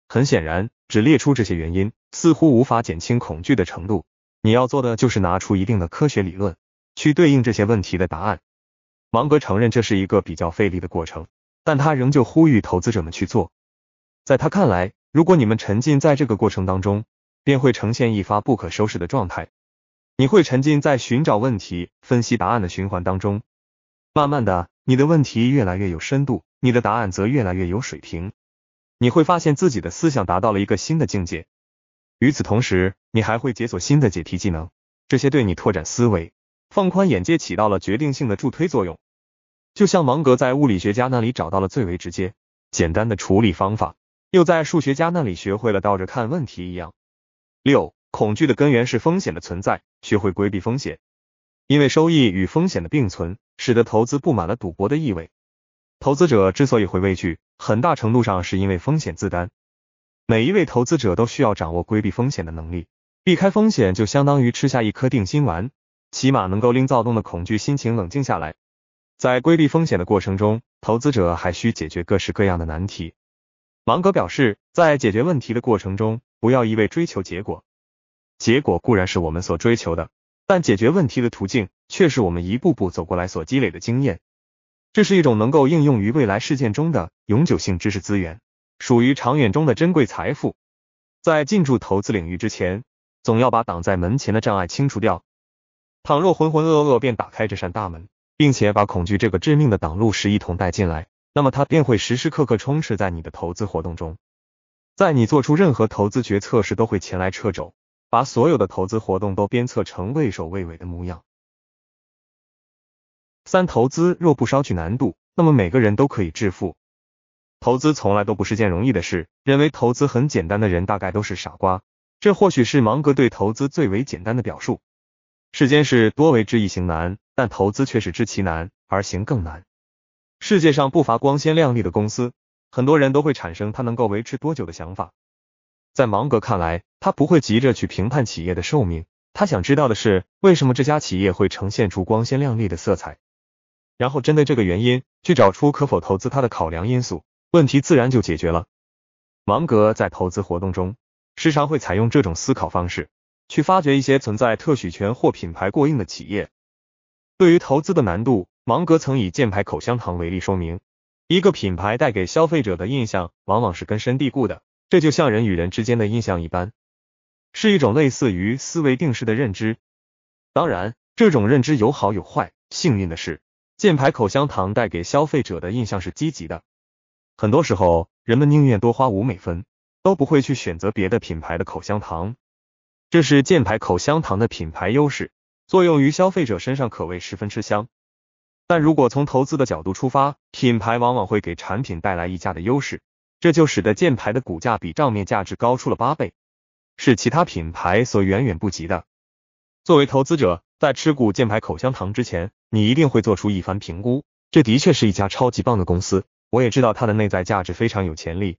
很显然，只列出这些原因，似乎无法减轻恐惧的程度。你要做的就是拿出一定的科学理论，去对应这些问题的答案。芒格承认这是一个比较费力的过程，但他仍旧呼吁投资者们去做。在他看来，如果你们沉浸在这个过程当中，便会呈现一发不可收拾的状态。你会沉浸在寻找问题、分析答案的循环当中，慢慢的，你的问题越来越有深度，你的答案则越来越有水平。你会发现自己的思想达到了一个新的境界。与此同时，你还会解锁新的解题技能，这些对你拓展思维、放宽眼界起到了决定性的助推作用。就像芒格在物理学家那里找到了最为直接、简单的处理方法，又在数学家那里学会了倒着看问题一样。六、恐惧的根源是风险的存在，学会规避风险。因为收益与风险的并存，使得投资布满了赌博的意味。投资者之所以会畏惧，很大程度上是因为风险自担。每一位投资者都需要掌握规避风险的能力，避开风险就相当于吃下一颗定心丸，起码能够令躁动的恐惧心情冷静下来。在规避风险的过程中，投资者还需解决各式各样的难题。芒格表示，在解决问题的过程中，不要一味追求结果。结果固然是我们所追求的，但解决问题的途径却是我们一步步走过来所积累的经验。这是一种能够应用于未来事件中的永久性知识资源，属于长远中的珍贵财富。在进驻投资领域之前，总要把挡在门前的障碍清除掉。倘若浑浑噩噩便打开这扇大门。并且把恐惧这个致命的挡路石一同带进来，那么它便会时时刻刻充斥在你的投资活动中，在你做出任何投资决策时都会前来掣肘，把所有的投资活动都鞭策成畏首畏尾的模样。三、投资若不稍取难度，那么每个人都可以致富。投资从来都不是件容易的事，认为投资很简单的人大概都是傻瓜。这或许是芒格对投资最为简单的表述。世间事多为知易行难，但投资却是知其难而行更难。世界上不乏光鲜亮丽的公司，很多人都会产生他能够维持多久的想法。在芒格看来，他不会急着去评判企业的寿命，他想知道的是为什么这家企业会呈现出光鲜亮丽的色彩，然后针对这个原因去找出可否投资它的考量因素，问题自然就解决了。芒格在投资活动中时常会采用这种思考方式。去发掘一些存在特许权或品牌过硬的企业。对于投资的难度，芒格曾以箭牌口香糖为例说明：一个品牌带给消费者的印象往往是根深蒂固的，这就像人与人之间的印象一般，是一种类似于思维定式的认知。当然，这种认知有好有坏。幸运的是，箭牌口香糖带给消费者的印象是积极的。很多时候，人们宁愿多花五美分，都不会去选择别的品牌的口香糖。这是箭牌口香糖的品牌优势，作用于消费者身上可谓十分吃香。但如果从投资的角度出发，品牌往往会给产品带来溢价的优势，这就使得箭牌的股价比账面价值高出了八倍，是其他品牌所远远不及的。作为投资者，在持股箭牌口香糖之前，你一定会做出一番评估。这的确是一家超级棒的公司，我也知道它的内在价值非常有潜力，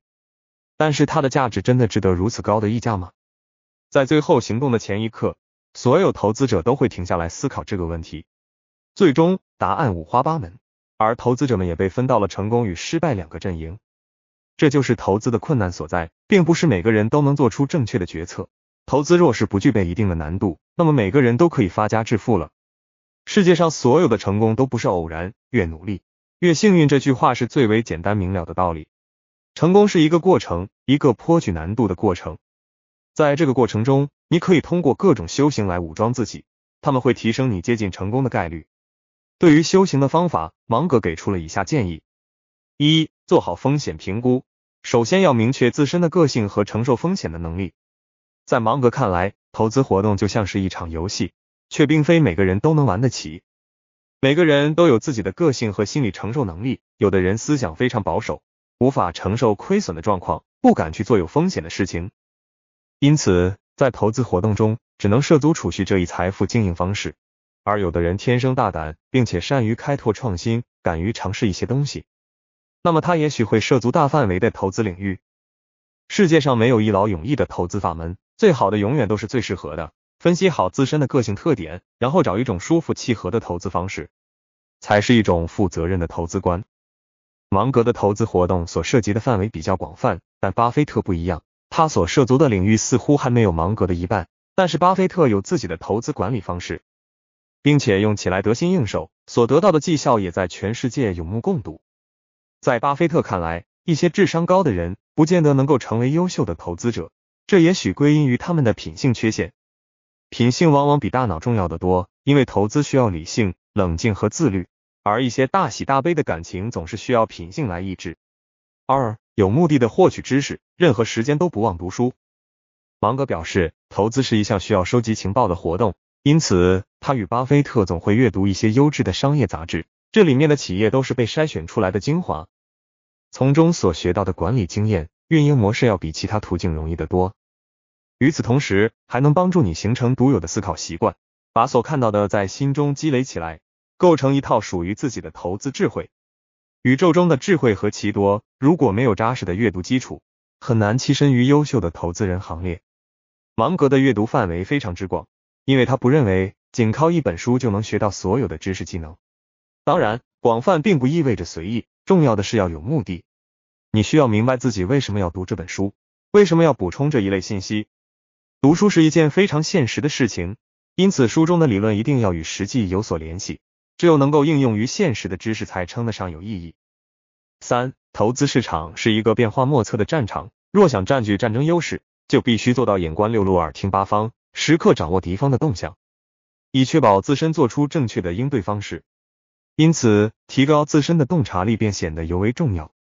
但是它的价值真的值得如此高的溢价吗？在最后行动的前一刻，所有投资者都会停下来思考这个问题。最终答案五花八门，而投资者们也被分到了成功与失败两个阵营。这就是投资的困难所在，并不是每个人都能做出正确的决策。投资若是不具备一定的难度，那么每个人都可以发家致富了。世界上所有的成功都不是偶然，越努力越幸运这句话是最为简单明了的道理。成功是一个过程，一个颇具难度的过程。在这个过程中，你可以通过各种修行来武装自己，他们会提升你接近成功的概率。对于修行的方法，芒格给出了以下建议：一、做好风险评估，首先要明确自身的个性和承受风险的能力。在芒格看来，投资活动就像是一场游戏，却并非每个人都能玩得起。每个人都有自己的个性和心理承受能力，有的人思想非常保守，无法承受亏损的状况，不敢去做有风险的事情。因此，在投资活动中只能涉足储蓄这一财富经营方式。而有的人天生大胆，并且善于开拓创新，敢于尝试一些东西，那么他也许会涉足大范围的投资领域。世界上没有一劳永逸的投资法门，最好的永远都是最适合的。分析好自身的个性特点，然后找一种舒服契合的投资方式，才是一种负责任的投资观。芒格的投资活动所涉及的范围比较广泛，但巴菲特不一样。他所涉足的领域似乎还没有芒格的一半，但是巴菲特有自己的投资管理方式，并且用起来得心应手，所得到的绩效也在全世界有目共睹。在巴菲特看来，一些智商高的人不见得能够成为优秀的投资者，这也许归因于他们的品性缺陷。品性往往比大脑重要的多，因为投资需要理性、冷静和自律，而一些大喜大悲的感情总是需要品性来抑制。二。有目的的获取知识，任何时间都不忘读书。芒格表示，投资是一项需要收集情报的活动，因此他与巴菲特总会阅读一些优质的商业杂志，这里面的企业都是被筛选出来的精华。从中所学到的管理经验、运营模式，要比其他途径容易得多。与此同时，还能帮助你形成独有的思考习惯，把所看到的在心中积累起来，构成一套属于自己的投资智慧。宇宙中的智慧何其多，如果没有扎实的阅读基础，很难跻身于优秀的投资人行列。芒格的阅读范围非常之广，因为他不认为仅靠一本书就能学到所有的知识技能。当然，广泛并不意味着随意，重要的是要有目的。你需要明白自己为什么要读这本书，为什么要补充这一类信息。读书是一件非常现实的事情，因此书中的理论一定要与实际有所联系。只有能够应用于现实的知识，才称得上有意义。三、投资市场是一个变化莫测的战场，若想占据战争优势，就必须做到眼观六路，耳听八方，时刻掌握敌方的动向，以确保自身做出正确的应对方式。因此，提高自身的洞察力便显得尤为重要。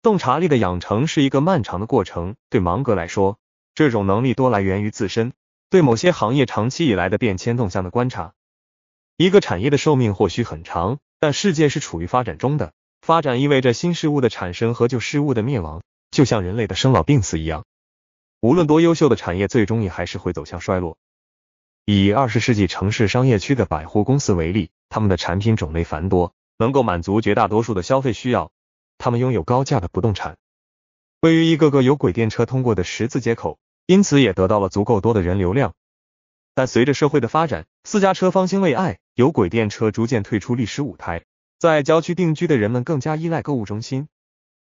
洞察力的养成是一个漫长的过程，对芒格来说，这种能力多来源于自身对某些行业长期以来的变迁动向的观察。一个产业的寿命或许很长，但世界是处于发展中的，发展意味着新事物的产生和旧事物的灭亡，就像人类的生老病死一样。无论多优秀的产业，最终也还是会走向衰落。以二十世纪城市商业区的百货公司为例，他们的产品种类繁多，能够满足绝大多数的消费需要。他们拥有高价的不动产，位于一个个有轨电车通过的十字街口，因此也得到了足够多的人流量。但随着社会的发展，私家车方兴未艾。有轨电车逐渐退出历史舞台，在郊区定居的人们更加依赖购物中心，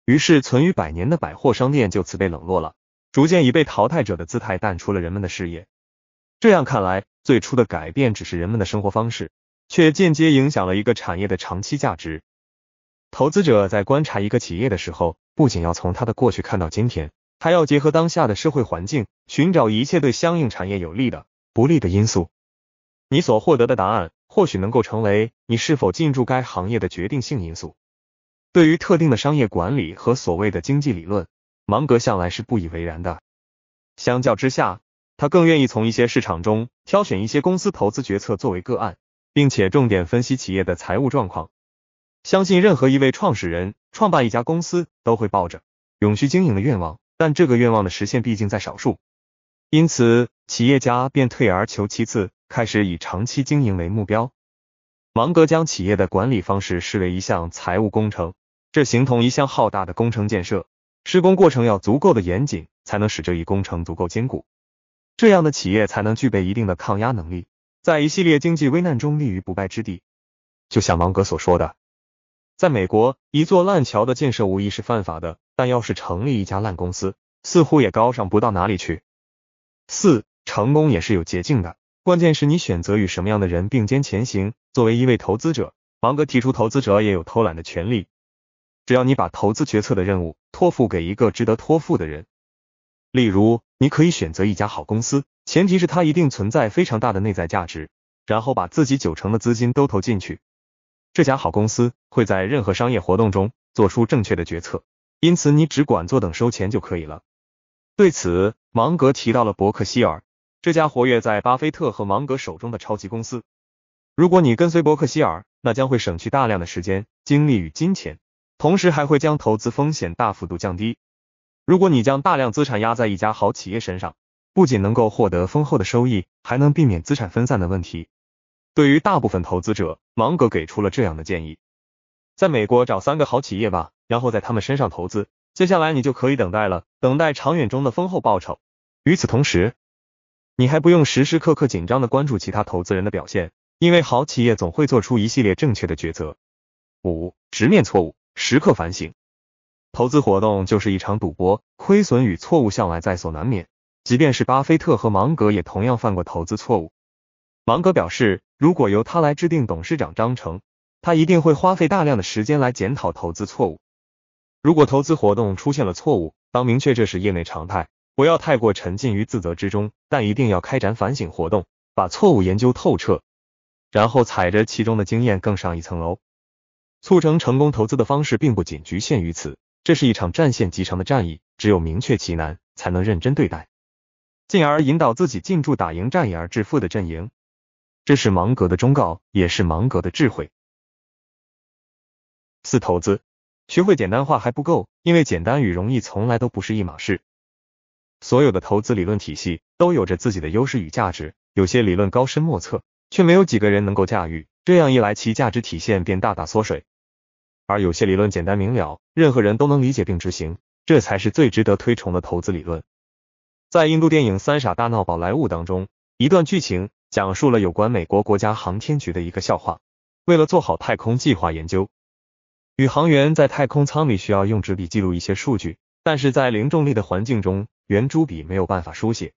于是存于百年的百货商店就此被冷落了，逐渐以被淘汰者的姿态淡出了人们的视野。这样看来，最初的改变只是人们的生活方式，却间接影响了一个产业的长期价值。投资者在观察一个企业的时候，不仅要从它的过去看到今天，还要结合当下的社会环境，寻找一切对相应产业有利的、不利的因素。你所获得的答案。或许能够成为你是否进驻该行业的决定性因素。对于特定的商业管理和所谓的经济理论，芒格向来是不以为然的。相较之下，他更愿意从一些市场中挑选一些公司投资决策作为个案，并且重点分析企业的财务状况。相信任何一位创始人创办一家公司都会抱着永续经营的愿望，但这个愿望的实现毕竟在少数，因此企业家便退而求其次。开始以长期经营为目标。芒格将企业的管理方式视为一项财务工程，这形同一项浩大的工程建设，施工过程要足够的严谨，才能使这一工程足够坚固，这样的企业才能具备一定的抗压能力，在一系列经济危难中立于不败之地。就像芒格所说的，在美国，一座烂桥的建设无疑是犯法的，但要是成立一家烂公司，似乎也高尚不到哪里去。四，成功也是有捷径的。关键是你选择与什么样的人并肩前行。作为一位投资者，芒格提出投资者也有偷懒的权利，只要你把投资决策的任务托付给一个值得托付的人。例如，你可以选择一家好公司，前提是它一定存在非常大的内在价值，然后把自己九成的资金都投进去。这家好公司会在任何商业活动中做出正确的决策，因此你只管坐等收钱就可以了。对此，芒格提到了伯克希尔。这家活跃在巴菲特和芒格手中的超级公司，如果你跟随伯克希尔，那将会省去大量的时间、精力与金钱，同时还会将投资风险大幅度降低。如果你将大量资产压在一家好企业身上，不仅能够获得丰厚的收益，还能避免资产分散的问题。对于大部分投资者，芒格给出了这样的建议：在美国找三个好企业吧，然后在他们身上投资，接下来你就可以等待了，等待长远中的丰厚报酬。与此同时。你还不用时时刻刻紧张的关注其他投资人的表现，因为好企业总会做出一系列正确的抉择。五、直面错误，时刻反省。投资活动就是一场赌博，亏损与错误向来在所难免。即便是巴菲特和芒格也同样犯过投资错误。芒格表示，如果由他来制定董事长章程，他一定会花费大量的时间来检讨投资错误。如果投资活动出现了错误，当明确这是业内常态。不要太过沉浸于自责之中，但一定要开展反省活动，把错误研究透彻，然后踩着其中的经验更上一层楼。促成成功投资的方式并不仅局限于此，这是一场战线极长的战役，只有明确其难，才能认真对待，进而引导自己进驻打赢战役而致富的阵营。这是芒格的忠告，也是芒格的智慧。四、投资学会简单化还不够，因为简单与容易从来都不是一码事。所有的投资理论体系都有着自己的优势与价值，有些理论高深莫测，却没有几个人能够驾驭，这样一来，其价值体现便大大缩水。而有些理论简单明了，任何人都能理解并执行，这才是最值得推崇的投资理论。在印度电影《三傻大闹宝莱坞》当中，一段剧情讲述了有关美国国家航天局的一个笑话：为了做好太空计划研究，宇航员在太空舱里需要用纸笔记录一些数据，但是在零重力的环境中。圆珠笔没有办法书写。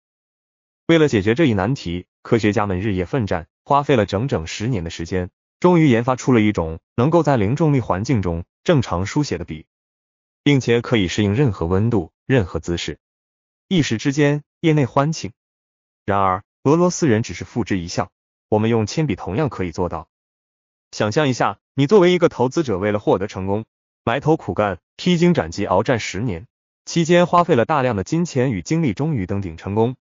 为了解决这一难题，科学家们日夜奋战，花费了整整十年的时间，终于研发出了一种能够在零重力环境中正常书写的笔，并且可以适应任何温度、任何姿势。一时之间，业内欢庆。然而，俄罗斯人只是付之一笑。我们用铅笔同样可以做到。想象一下，你作为一个投资者，为了获得成功，埋头苦干，披荆斩棘，鏖战十年。期间花费了大量的金钱与精力，终于登顶成功。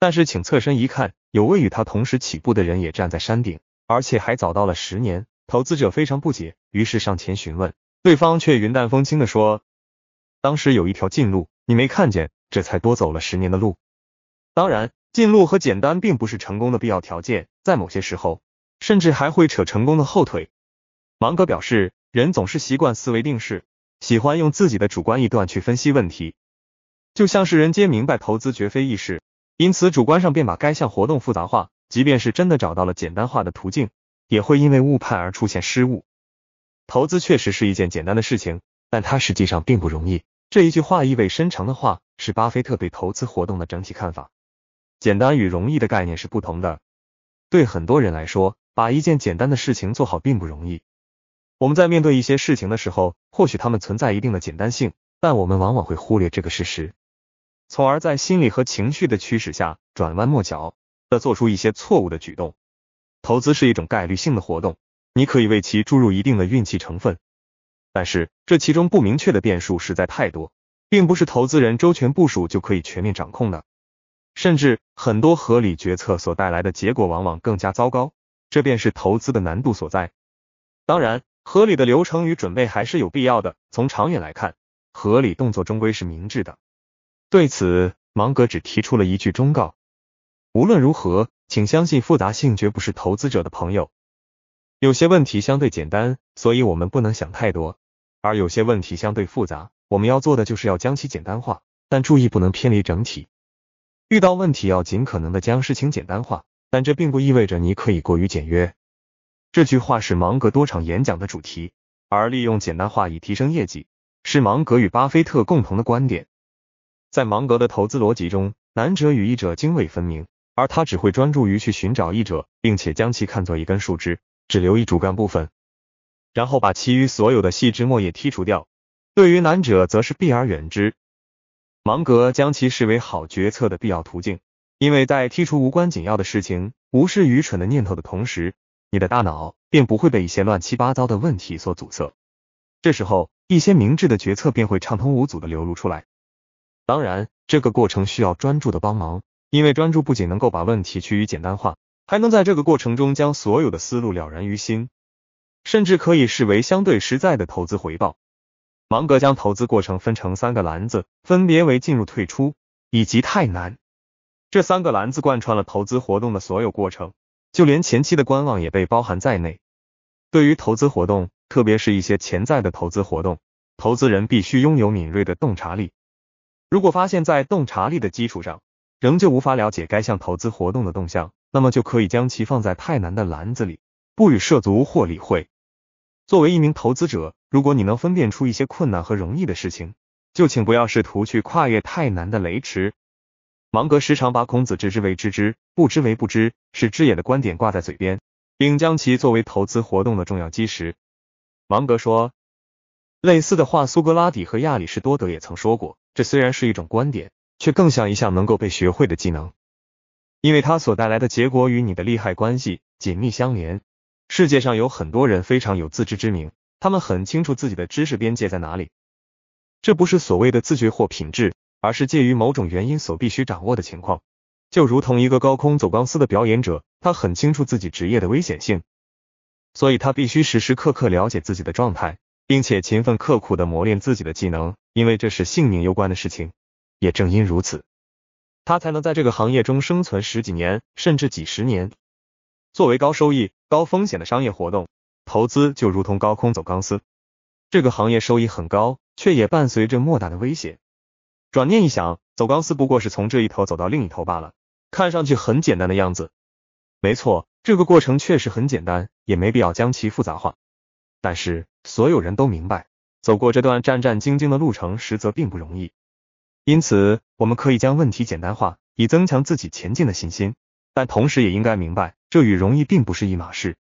但是，请侧身一看，有位与他同时起步的人也站在山顶，而且还早到了十年。投资者非常不解，于是上前询问，对方却云淡风轻的说：“当时有一条近路，你没看见，这才多走了十年的路。”当然，近路和简单并不是成功的必要条件，在某些时候，甚至还会扯成功的后腿。芒格表示，人总是习惯思维定式。喜欢用自己的主观臆断去分析问题，就像是人皆明白投资绝非易事，因此主观上便把该项活动复杂化。即便是真的找到了简单化的途径，也会因为误判而出现失误。投资确实是一件简单的事情，但它实际上并不容易。这一句话意味深长的话是巴菲特对投资活动的整体看法。简单与容易的概念是不同的。对很多人来说，把一件简单的事情做好并不容易。我们在面对一些事情的时候，或许它们存在一定的简单性，但我们往往会忽略这个事实，从而在心理和情绪的驱使下，转弯抹角的做出一些错误的举动。投资是一种概率性的活动，你可以为其注入一定的运气成分，但是这其中不明确的变数实在太多，并不是投资人周全部署就可以全面掌控的，甚至很多合理决策所带来的结果往往更加糟糕，这便是投资的难度所在。当然。合理的流程与准备还是有必要的。从长远来看，合理动作终归是明智的。对此，芒格只提出了一句忠告：无论如何，请相信复杂性绝不是投资者的朋友。有些问题相对简单，所以我们不能想太多；而有些问题相对复杂，我们要做的就是要将其简单化，但注意不能偏离整体。遇到问题要尽可能的将事情简单化，但这并不意味着你可以过于简约。这句话是芒格多场演讲的主题，而利用简单化以提升业绩是芒格与巴菲特共同的观点。在芒格的投资逻辑中，难者与易者泾渭分明，而他只会专注于去寻找易者，并且将其看作一根树枝，只留意主干部分，然后把其余所有的细枝末叶剔除掉。对于难者，则是避而远之。芒格将其视为好决策的必要途径，因为在剔除无关紧要的事情、无视愚蠢的念头的同时。你的大脑便不会被一些乱七八糟的问题所阻塞，这时候一些明智的决策便会畅通无阻的流露出来。当然，这个过程需要专注的帮忙，因为专注不仅能够把问题趋于简单化，还能在这个过程中将所有的思路了然于心，甚至可以视为相对实在的投资回报。芒格将投资过程分成三个篮子，分别为进入、退出以及太难。这三个篮子贯穿了投资活动的所有过程。就连前期的观望也被包含在内。对于投资活动，特别是一些潜在的投资活动，投资人必须拥有敏锐的洞察力。如果发现在洞察力的基础上，仍旧无法了解该项投资活动的动向，那么就可以将其放在太难的篮子里，不予涉足或理会。作为一名投资者，如果你能分辨出一些困难和容易的事情，就请不要试图去跨越太难的雷池。芒格时常把孔子“知之为知之，不知为不知，是知也”的观点挂在嘴边，并将其作为投资活动的重要基石。芒格说，类似的话，苏格拉底和亚里士多德也曾说过。这虽然是一种观点，却更像一项能够被学会的技能，因为它所带来的结果与你的利害关系紧密相连。世界上有很多人非常有自知之明，他们很清楚自己的知识边界在哪里。这不是所谓的自觉或品质。而是介于某种原因所必须掌握的情况，就如同一个高空走钢丝的表演者，他很清楚自己职业的危险性，所以他必须时时刻刻了解自己的状态，并且勤奋刻苦的磨练自己的技能，因为这是性命攸关的事情。也正因如此，他才能在这个行业中生存十几年甚至几十年。作为高收益、高风险的商业活动，投资就如同高空走钢丝，这个行业收益很高，却也伴随着莫大的危险。转念一想，走钢丝不过是从这一头走到另一头罢了，看上去很简单的样子。没错，这个过程确实很简单，也没必要将其复杂化。但是，所有人都明白，走过这段战战兢兢的路程，实则并不容易。因此，我们可以将问题简单化，以增强自己前进的信心，但同时也应该明白，这与容易并不是一码事。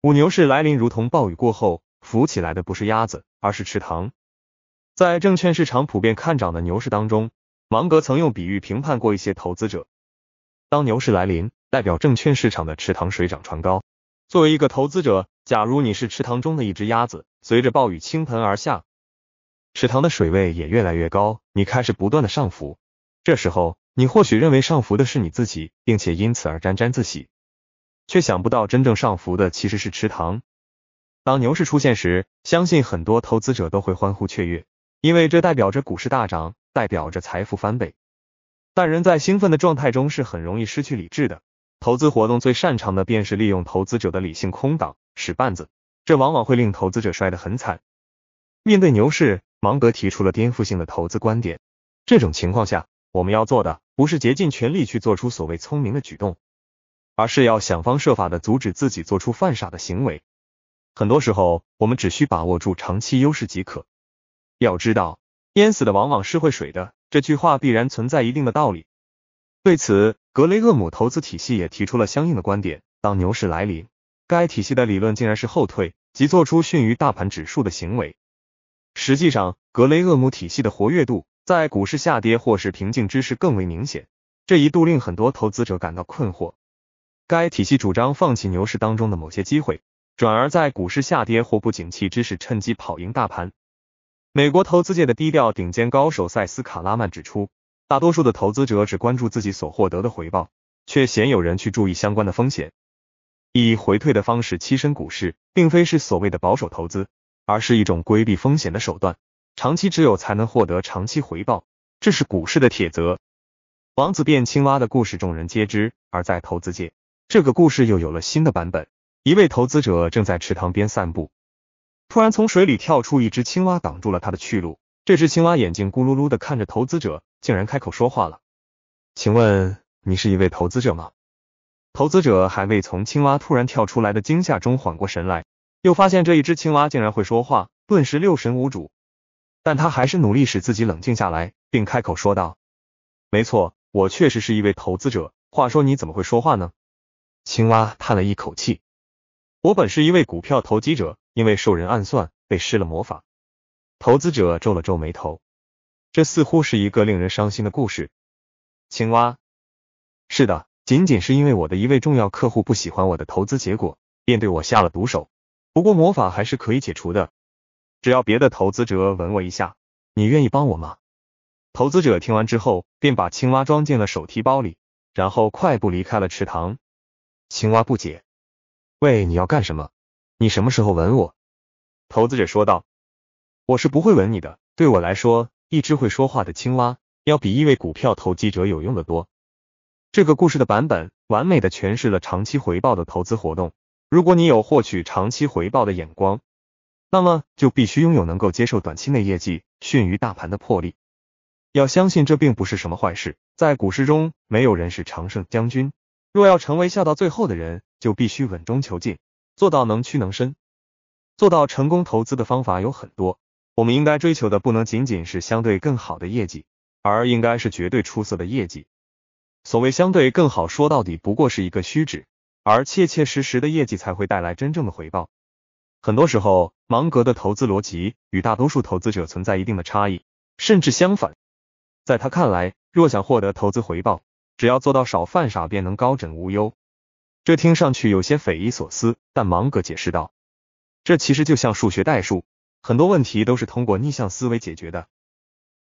五牛市来临，如同暴雨过后，浮起来的不是鸭子，而是池塘。在证券市场普遍看涨的牛市当中，芒格曾用比喻评判过一些投资者。当牛市来临，代表证券市场的池塘水涨船高。作为一个投资者，假如你是池塘中的一只鸭子，随着暴雨倾盆而下，池塘的水位也越来越高，你开始不断的上浮。这时候，你或许认为上浮的是你自己，并且因此而沾沾自喜，却想不到真正上浮的其实是池塘。当牛市出现时，相信很多投资者都会欢呼雀跃。因为这代表着股市大涨，代表着财富翻倍。但人在兴奋的状态中是很容易失去理智的。投资活动最擅长的便是利用投资者的理性空档使绊子，这往往会令投资者摔得很惨。面对牛市，芒格提出了颠覆性的投资观点。这种情况下，我们要做的不是竭尽全力去做出所谓聪明的举动，而是要想方设法的阻止自己做出犯傻的行为。很多时候，我们只需把握住长期优势即可。要知道，淹死的往往是会水的，这句话必然存在一定的道理。对此，格雷厄姆投资体系也提出了相应的观点。当牛市来临，该体系的理论竟然是后退，即做出逊于大盘指数的行为。实际上，格雷厄姆体系的活跃度在股市下跌或是平静之时更为明显，这一度令很多投资者感到困惑。该体系主张放弃牛市当中的某些机会，转而在股市下跌或不景气之时趁机跑赢大盘。美国投资界的低调顶尖高手塞斯·卡拉曼指出，大多数的投资者只关注自己所获得的回报，却鲜有人去注意相关的风险。以回退的方式栖身股市，并非是所谓的保守投资，而是一种规避风险的手段。长期持有才能获得长期回报，这是股市的铁则。王子变青蛙的故事众人皆知，而在投资界，这个故事又有了新的版本。一位投资者正在池塘边散步。突然从水里跳出一只青蛙，挡住了他的去路。这只青蛙眼睛咕噜噜的看着投资者，竟然开口说话了：“请问你是一位投资者吗？”投资者还未从青蛙突然跳出来的惊吓中缓过神来，又发现这一只青蛙竟然会说话，顿时六神无主。但他还是努力使自己冷静下来，并开口说道：“没错，我确实是一位投资者。话说你怎么会说话呢？”青蛙叹了一口气：“我本是一位股票投机者。”因为受人暗算，被施了魔法。投资者皱了皱眉头，这似乎是一个令人伤心的故事。青蛙，是的，仅仅是因为我的一位重要客户不喜欢我的投资结果，便对我下了毒手。不过魔法还是可以解除的，只要别的投资者吻我一下。你愿意帮我吗？投资者听完之后，便把青蛙装进了手提包里，然后快步离开了池塘。青蛙不解，喂，你要干什么？你什么时候吻我？投资者说道：“我是不会吻你的。对我来说，一只会说话的青蛙要比一位股票投机者有用的多。”这个故事的版本完美的诠释了长期回报的投资活动。如果你有获取长期回报的眼光，那么就必须拥有能够接受短期内业绩逊于大盘的魄力。要相信这并不是什么坏事。在股市中，没有人是常胜将军。若要成为笑到最后的人，就必须稳中求进。做到能屈能伸，做到成功投资的方法有很多。我们应该追求的不能仅仅是相对更好的业绩，而应该是绝对出色的业绩。所谓相对更好，说到底不过是一个虚指，而切切实实的业绩才会带来真正的回报。很多时候，芒格的投资逻辑与大多数投资者存在一定的差异，甚至相反。在他看来，若想获得投资回报，只要做到少犯傻，便能高枕无忧。这听上去有些匪夷所思，但芒格解释道，这其实就像数学代数，很多问题都是通过逆向思维解决的。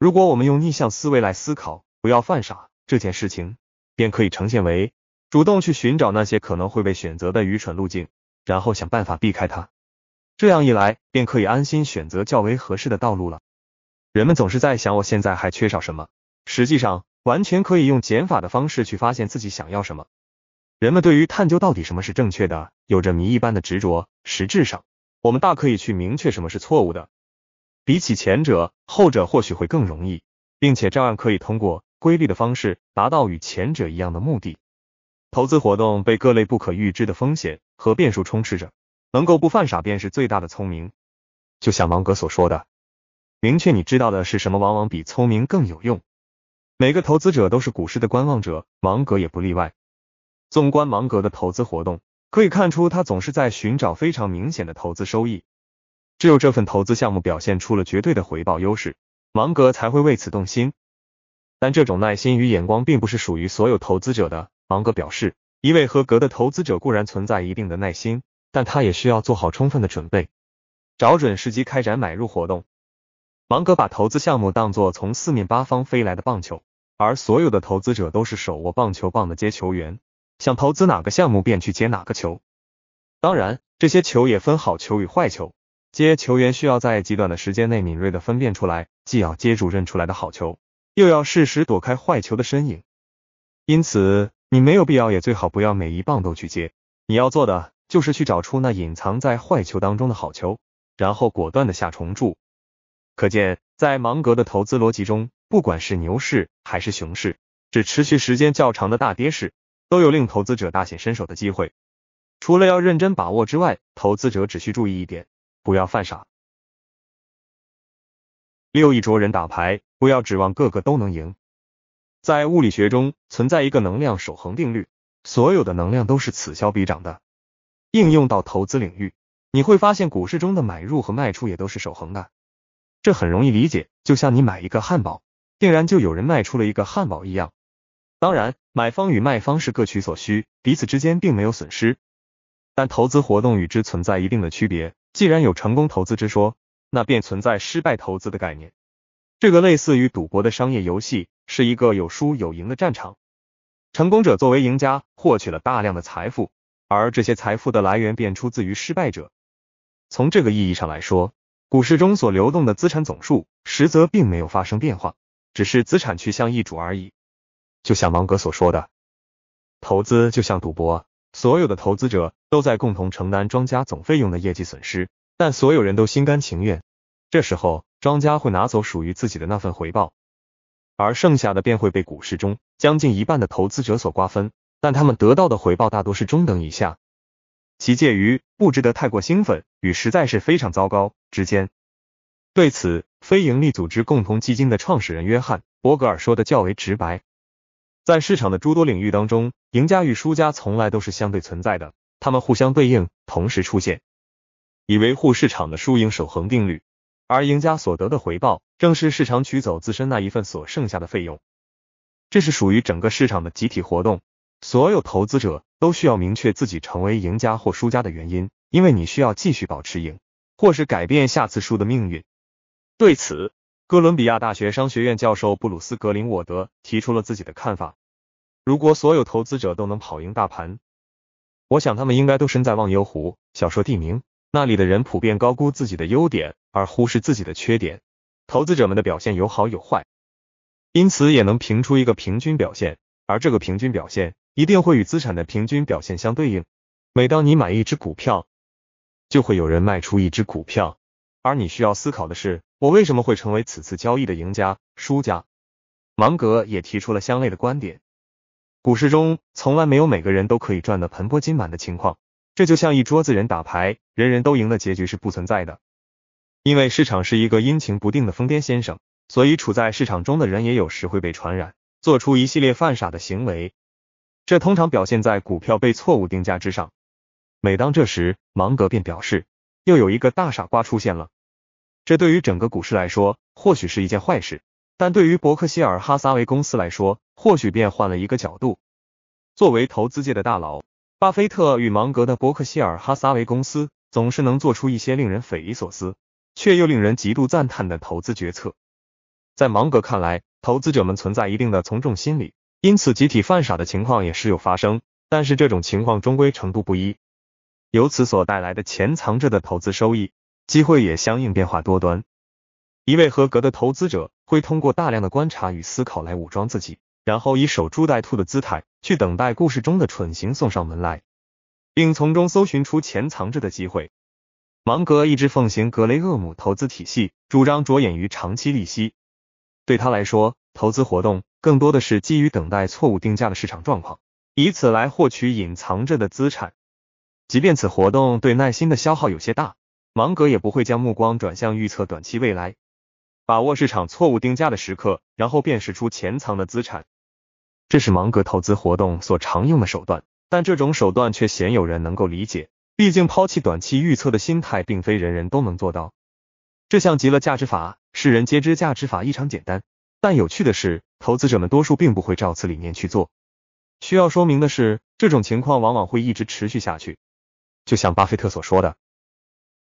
如果我们用逆向思维来思考，不要犯傻这件事情，便可以呈现为主动去寻找那些可能会被选择的愚蠢路径，然后想办法避开它。这样一来，便可以安心选择较为合适的道路了。人们总是在想我现在还缺少什么，实际上完全可以用减法的方式去发现自己想要什么。人们对于探究到底什么是正确的，有着谜一般的执着。实质上，我们大可以去明确什么是错误的。比起前者，后者或许会更容易，并且照样可以通过规律的方式达到与前者一样的目的。投资活动被各类不可预知的风险和变数充斥着，能够不犯傻便是最大的聪明。就像芒格所说的：“明确你知道的是什么，往往比聪明更有用。”每个投资者都是股市的观望者，芒格也不例外。纵观芒格的投资活动，可以看出他总是在寻找非常明显的投资收益。只有这份投资项目表现出了绝对的回报优势，芒格才会为此动心。但这种耐心与眼光并不是属于所有投资者的。芒格表示，一位合格的投资者固然存在一定的耐心，但他也需要做好充分的准备，找准时机开展买入活动。芒格把投资项目当作从四面八方飞来的棒球，而所有的投资者都是手握棒球棒的接球员。想投资哪个项目便去接哪个球，当然，这些球也分好球与坏球。接球员需要在极短的时间内敏锐的分辨出来，既要接住认出来的好球，又要适时躲开坏球的身影。因此，你没有必要，也最好不要每一棒都去接。你要做的就是去找出那隐藏在坏球当中的好球，然后果断的下重注。可见，在芒格的投资逻辑中，不管是牛市还是熊市，只持续时间较长的大跌市。都有令投资者大显身手的机会。除了要认真把握之外，投资者只需注意一点，不要犯傻。六亿桌人打牌，不要指望个个都能赢。在物理学中存在一个能量守恒定律，所有的能量都是此消彼长的。应用到投资领域，你会发现股市中的买入和卖出也都是守恒的。这很容易理解，就像你买一个汉堡，定然就有人卖出了一个汉堡一样。当然，买方与卖方是各取所需，彼此之间并没有损失。但投资活动与之存在一定的区别。既然有成功投资之说，那便存在失败投资的概念。这个类似于赌博的商业游戏是一个有输有赢的战场。成功者作为赢家，获取了大量的财富，而这些财富的来源便出自于失败者。从这个意义上来说，股市中所流动的资产总数实则并没有发生变化，只是资产去向易主而已。就像芒格所说的，投资就像赌博，所有的投资者都在共同承担庄家总费用的业绩损失，但所有人都心甘情愿。这时候，庄家会拿走属于自己的那份回报，而剩下的便会被股市中将近一半的投资者所瓜分，但他们得到的回报大多是中等以下，其介于不值得太过兴奋与实在是非常糟糕之间。对此，非盈利组织共同基金的创始人约翰伯格尔说的较为直白。在市场的诸多领域当中，赢家与输家从来都是相对存在的，他们互相对应，同时出现，以维护市场的输赢守恒定律。而赢家所得的回报，正是市场取走自身那一份所剩下的费用。这是属于整个市场的集体活动，所有投资者都需要明确自己成为赢家或输家的原因，因为你需要继续保持赢，或是改变下次输的命运。对此，哥伦比亚大学商学院教授布鲁斯格林沃德提出了自己的看法：如果所有投资者都能跑赢大盘，我想他们应该都身在忘忧湖（小说地名），那里的人普遍高估自己的优点，而忽视自己的缺点。投资者们的表现有好有坏，因此也能评出一个平均表现，而这个平均表现一定会与资产的平均表现相对应。每当你买一只股票，就会有人卖出一只股票。而你需要思考的是，我为什么会成为此次交易的赢家、输家？芒格也提出了相类的观点，股市中从来没有每个人都可以赚得盆钵金满的情况。这就像一桌子人打牌，人人都赢的结局是不存在的，因为市场是一个阴晴不定的疯癫先生，所以处在市场中的人也有时会被传染，做出一系列犯傻的行为。这通常表现在股票被错误定价之上。每当这时，芒格便表示，又有一个大傻瓜出现了。这对于整个股市来说，或许是一件坏事；但对于伯克希尔哈撒韦公司来说，或许便换了一个角度。作为投资界的大佬，巴菲特与芒格的伯克希尔哈撒韦公司总是能做出一些令人匪夷所思，却又令人极度赞叹的投资决策。在芒格看来，投资者们存在一定的从众心理，因此集体犯傻的情况也时有发生。但是这种情况终归程度不一，由此所带来的潜藏着的投资收益。机会也相应变化多端。一位合格的投资者会通过大量的观察与思考来武装自己，然后以守株待兔的姿态去等待故事中的蠢行送上门来，并从中搜寻出潜藏着的机会。芒格一直奉行格雷厄姆投资体系，主张着眼于长期利息。对他来说，投资活动更多的是基于等待错误定价的市场状况，以此来获取隐藏着的资产。即便此活动对耐心的消耗有些大。芒格也不会将目光转向预测短期未来，把握市场错误定价的时刻，然后辨识出潜藏的资产，这是芒格投资活动所常用的手段。但这种手段却鲜有人能够理解，毕竟抛弃短期预测的心态，并非人人都能做到。这像极了价值法，世人皆知价值法异常简单，但有趣的是，投资者们多数并不会照此理念去做。需要说明的是，这种情况往往会一直持续下去，就像巴菲特所说的。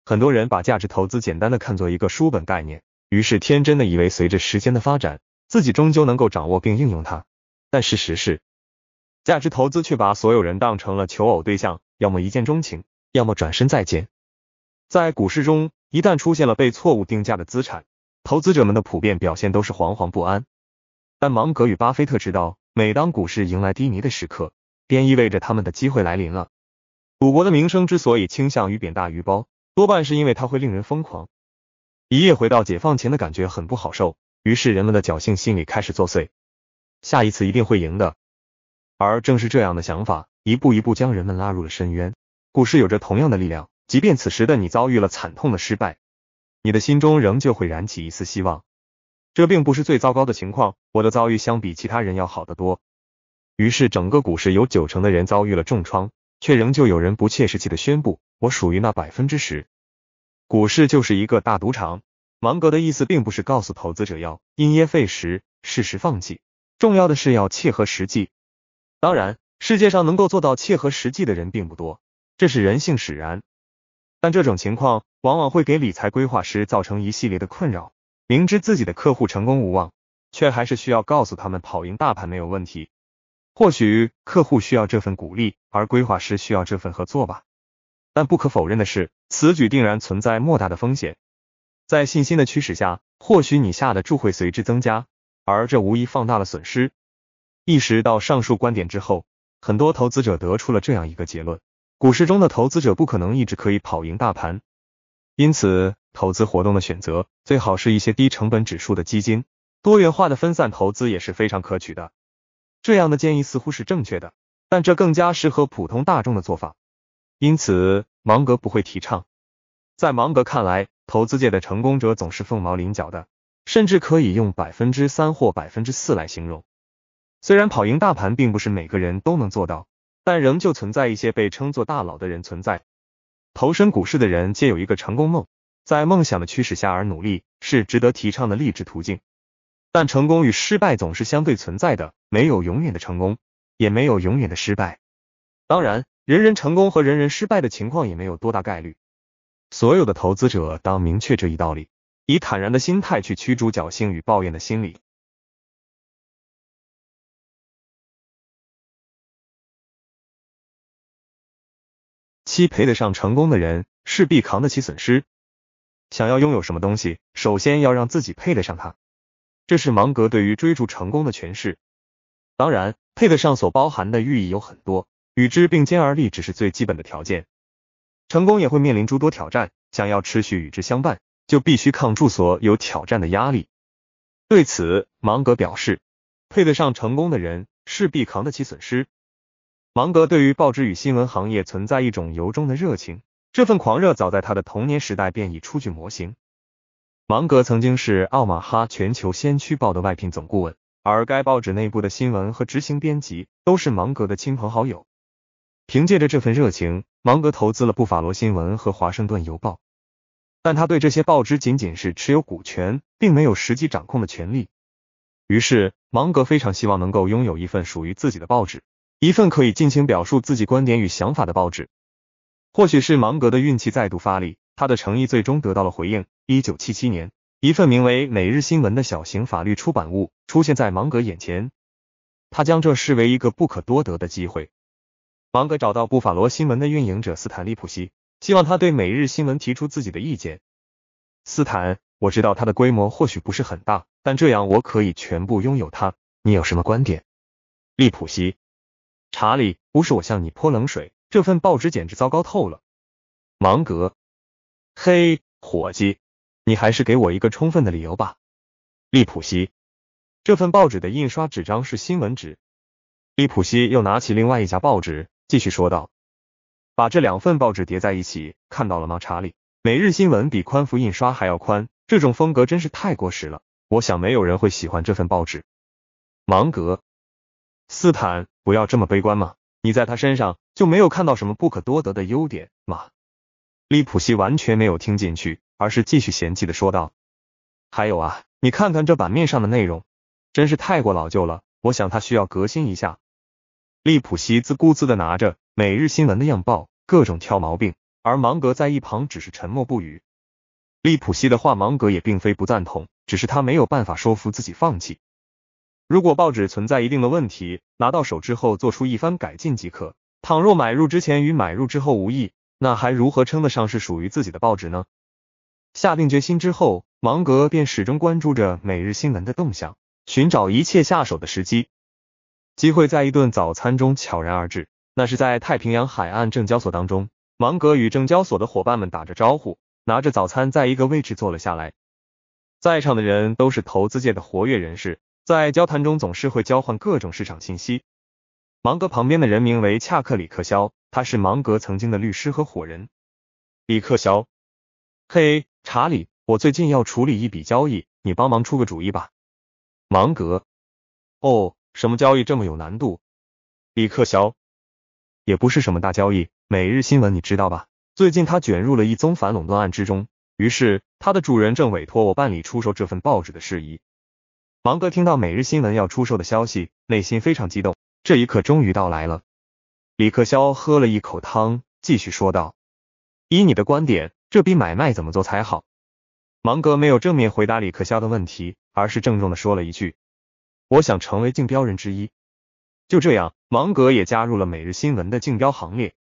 很多人把价值投资简单的看作一个书本概念，于是天真的以为随着时间的发展，自己终究能够掌握并应用它。但事实是，价值投资却把所有人当成了求偶对象，要么一见钟情，要么转身再见。在股市中，一旦出现了被错误定价的资产，投资者们的普遍表现都是惶惶不安。但芒格与巴菲特知道，每当股市迎来低迷的时刻，便意味着他们的机会来临了。赌国的名声之所以倾向于贬大于褒，多半是因为它会令人疯狂，一夜回到解放前的感觉很不好受，于是人们的侥幸心理开始作祟，下一次一定会赢的。而正是这样的想法，一步一步将人们拉入了深渊。股市有着同样的力量，即便此时的你遭遇了惨痛的失败，你的心中仍旧会燃起一丝希望。这并不是最糟糕的情况，我的遭遇相比其他人要好得多。于是整个股市有九成的人遭遇了重创。却仍旧有人不切实际的宣布，我属于那百分之十。股市就是一个大赌场，芒格的意思并不是告诉投资者要因噎废食，适时放弃，重要的是要切合实际。当然，世界上能够做到切合实际的人并不多，这是人性使然。但这种情况往往会给理财规划师造成一系列的困扰，明知自己的客户成功无望，却还是需要告诉他们跑赢大盘没有问题。或许客户需要这份鼓励，而规划师需要这份合作吧。但不可否认的是，此举定然存在莫大的风险。在信心的驱使下，或许你下的注会随之增加，而这无疑放大了损失。意识到上述观点之后，很多投资者得出了这样一个结论：股市中的投资者不可能一直可以跑赢大盘。因此，投资活动的选择最好是一些低成本指数的基金，多元化的分散投资也是非常可取的。这样的建议似乎是正确的，但这更加适合普通大众的做法。因此，芒格不会提倡。在芒格看来，投资界的成功者总是凤毛麟角的，甚至可以用百分之三或百分之四来形容。虽然跑赢大盘并不是每个人都能做到，但仍旧存在一些被称作大佬的人存在。投身股市的人皆有一个成功梦，在梦想的驱使下而努力，是值得提倡的励志途径。但成功与失败总是相对存在的，没有永远的成功，也没有永远的失败。当然，人人成功和人人失败的情况也没有多大概率。所有的投资者当明确这一道理，以坦然的心态去驱逐侥幸与抱怨的心理。七，配得上成功的人，势必扛得起损失。想要拥有什么东西，首先要让自己配得上它。这是芒格对于追逐成功的诠释，当然，配得上所包含的寓意有很多，与之并肩而立只是最基本的条件。成功也会面临诸多挑战，想要持续与之相伴，就必须抗住所有挑战的压力。对此，芒格表示，配得上成功的人势必扛得起损失。芒格对于报纸与新闻行业存在一种由衷的热情，这份狂热早在他的童年时代便已初具模型。芒格曾经是奥马哈全球先驱报的外聘总顾问，而该报纸内部的新闻和执行编辑都是芒格的亲朋好友。凭借着这份热情，芒格投资了布法罗新闻和华盛顿邮报，但他对这些报纸仅仅是持有股权，并没有实际掌控的权利。于是，芒格非常希望能够拥有一份属于自己的报纸，一份可以尽情表述自己观点与想法的报纸。或许是芒格的运气再度发力。他的诚意最终得到了回应。1977年，一份名为《每日新闻》的小型法律出版物出现在芒格眼前，他将这视为一个不可多得的机会。芒格找到布法罗新闻的运营者斯坦利普西，希望他对《每日新闻》提出自己的意见。斯坦，我知道它的规模或许不是很大，但这样我可以全部拥有它。你有什么观点？利普西，查理，不是我向你泼冷水，这份报纸简直糟糕透了。芒格。嘿，伙计，你还是给我一个充分的理由吧，利普西。这份报纸的印刷纸张是新闻纸。利普西又拿起另外一家报纸，继续说道：“把这两份报纸叠在一起，看到了吗，查理？《每日新闻》比宽幅印刷还要宽，这种风格真是太过时了。我想没有人会喜欢这份报纸。”芒格斯坦，不要这么悲观嘛。你在他身上就没有看到什么不可多得的优点吗？利普西完全没有听进去，而是继续嫌弃的说道：“还有啊，你看看这版面上的内容，真是太过老旧了，我想它需要革新一下。”利普西自顾自的拿着《每日新闻》的样报，各种挑毛病，而芒格在一旁只是沉默不语。利普西的话，芒格也并非不赞同，只是他没有办法说服自己放弃。如果报纸存在一定的问题，拿到手之后做出一番改进即可；倘若买入之前与买入之后无异，那还如何称得上是属于自己的报纸呢？下定决心之后，芒格便始终关注着《每日新闻》的动向，寻找一切下手的时机。机会在一顿早餐中悄然而至。那是在太平洋海岸证交所当中，芒格与证交所的伙伴们打着招呼，拿着早餐在一个位置坐了下来。在场的人都是投资界的活跃人士，在交谈中总是会交换各种市场信息。芒格旁边的人名为恰克里克肖。他是芒格曾经的律师合伙人，李克肖。嘿，查理，我最近要处理一笔交易，你帮忙出个主意吧。芒格，哦，什么交易这么有难度？李克肖，也不是什么大交易。每日新闻你知道吧？最近他卷入了一宗反垄断案之中，于是他的主人正委托我办理出售这份报纸的事宜。芒格听到每日新闻要出售的消息，内心非常激动，这一刻终于到来了。李克肖喝了一口汤，继续说道：“以你的观点，这笔买卖怎么做才好？”芒格没有正面回答李克肖的问题，而是郑重的说了一句：“我想成为竞标人之一。”就这样，芒格也加入了每日新闻的竞标行列。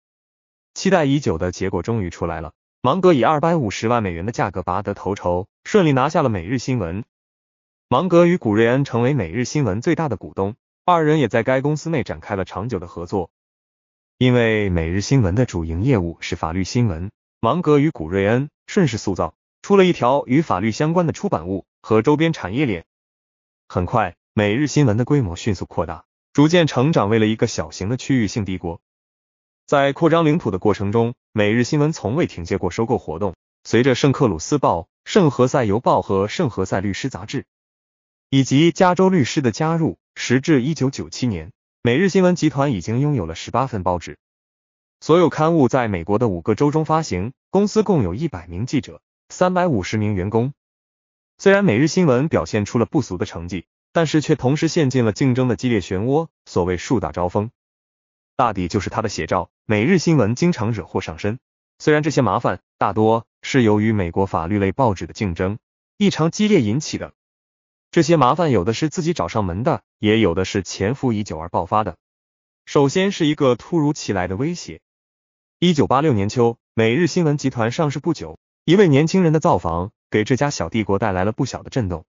期待已久的结果终于出来了，芒格以二百五十万美元的价格拔得头筹，顺利拿下了每日新闻。芒格与古瑞恩成为每日新闻最大的股东，二人也在该公司内展开了长久的合作。因为每日新闻的主营业务是法律新闻，芒格与古瑞恩顺势塑造出了一条与法律相关的出版物和周边产业链。很快，每日新闻的规模迅速扩大，逐渐成长为了一个小型的区域性帝国。在扩张领土的过程中，每日新闻从未停歇过收购活动。随着《圣克鲁斯报》、《圣何塞邮报》和《圣何塞律师杂志》以及《加州律师》的加入，时至1997年。每日新闻集团已经拥有了十八份报纸，所有刊物在美国的五个州中发行。公司共有一百名记者，三百五十名员工。虽然每日新闻表现出了不俗的成绩，但是却同时陷进了竞争的激烈漩涡。所谓树大招风，大抵就是他的写照。每日新闻经常惹祸上身，虽然这些麻烦大多是由于美国法律类报纸的竞争异常激烈引起的。这些麻烦有的是自己找上门的，也有的是潜伏已久而爆发的。首先是一个突如其来的威胁。一九八六年秋，美日新闻集团上市不久，一位年轻人的造访给这家小帝国带来了不小的震动。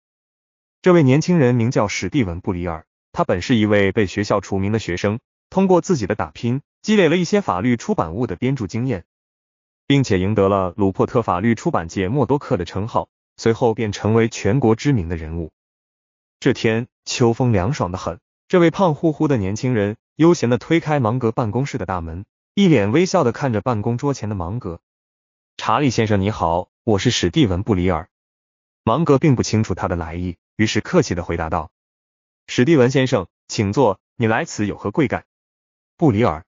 这位年轻人名叫史蒂文·布里尔，他本是一位被学校除名的学生，通过自己的打拼，积累了一些法律出版物的编著经验，并且赢得了鲁珀特法律出版界默多克的称号，随后便成为全国知名的人物。这天秋风凉爽的很，这位胖乎乎的年轻人悠闲的推开芒格办公室的大门，一脸微笑的看着办公桌前的芒格。查理先生你好，我是史蒂文布里尔。芒格并不清楚他的来意，于是客气的回答道：“史蒂文先生，请坐，你来此有何贵干？”布里尔，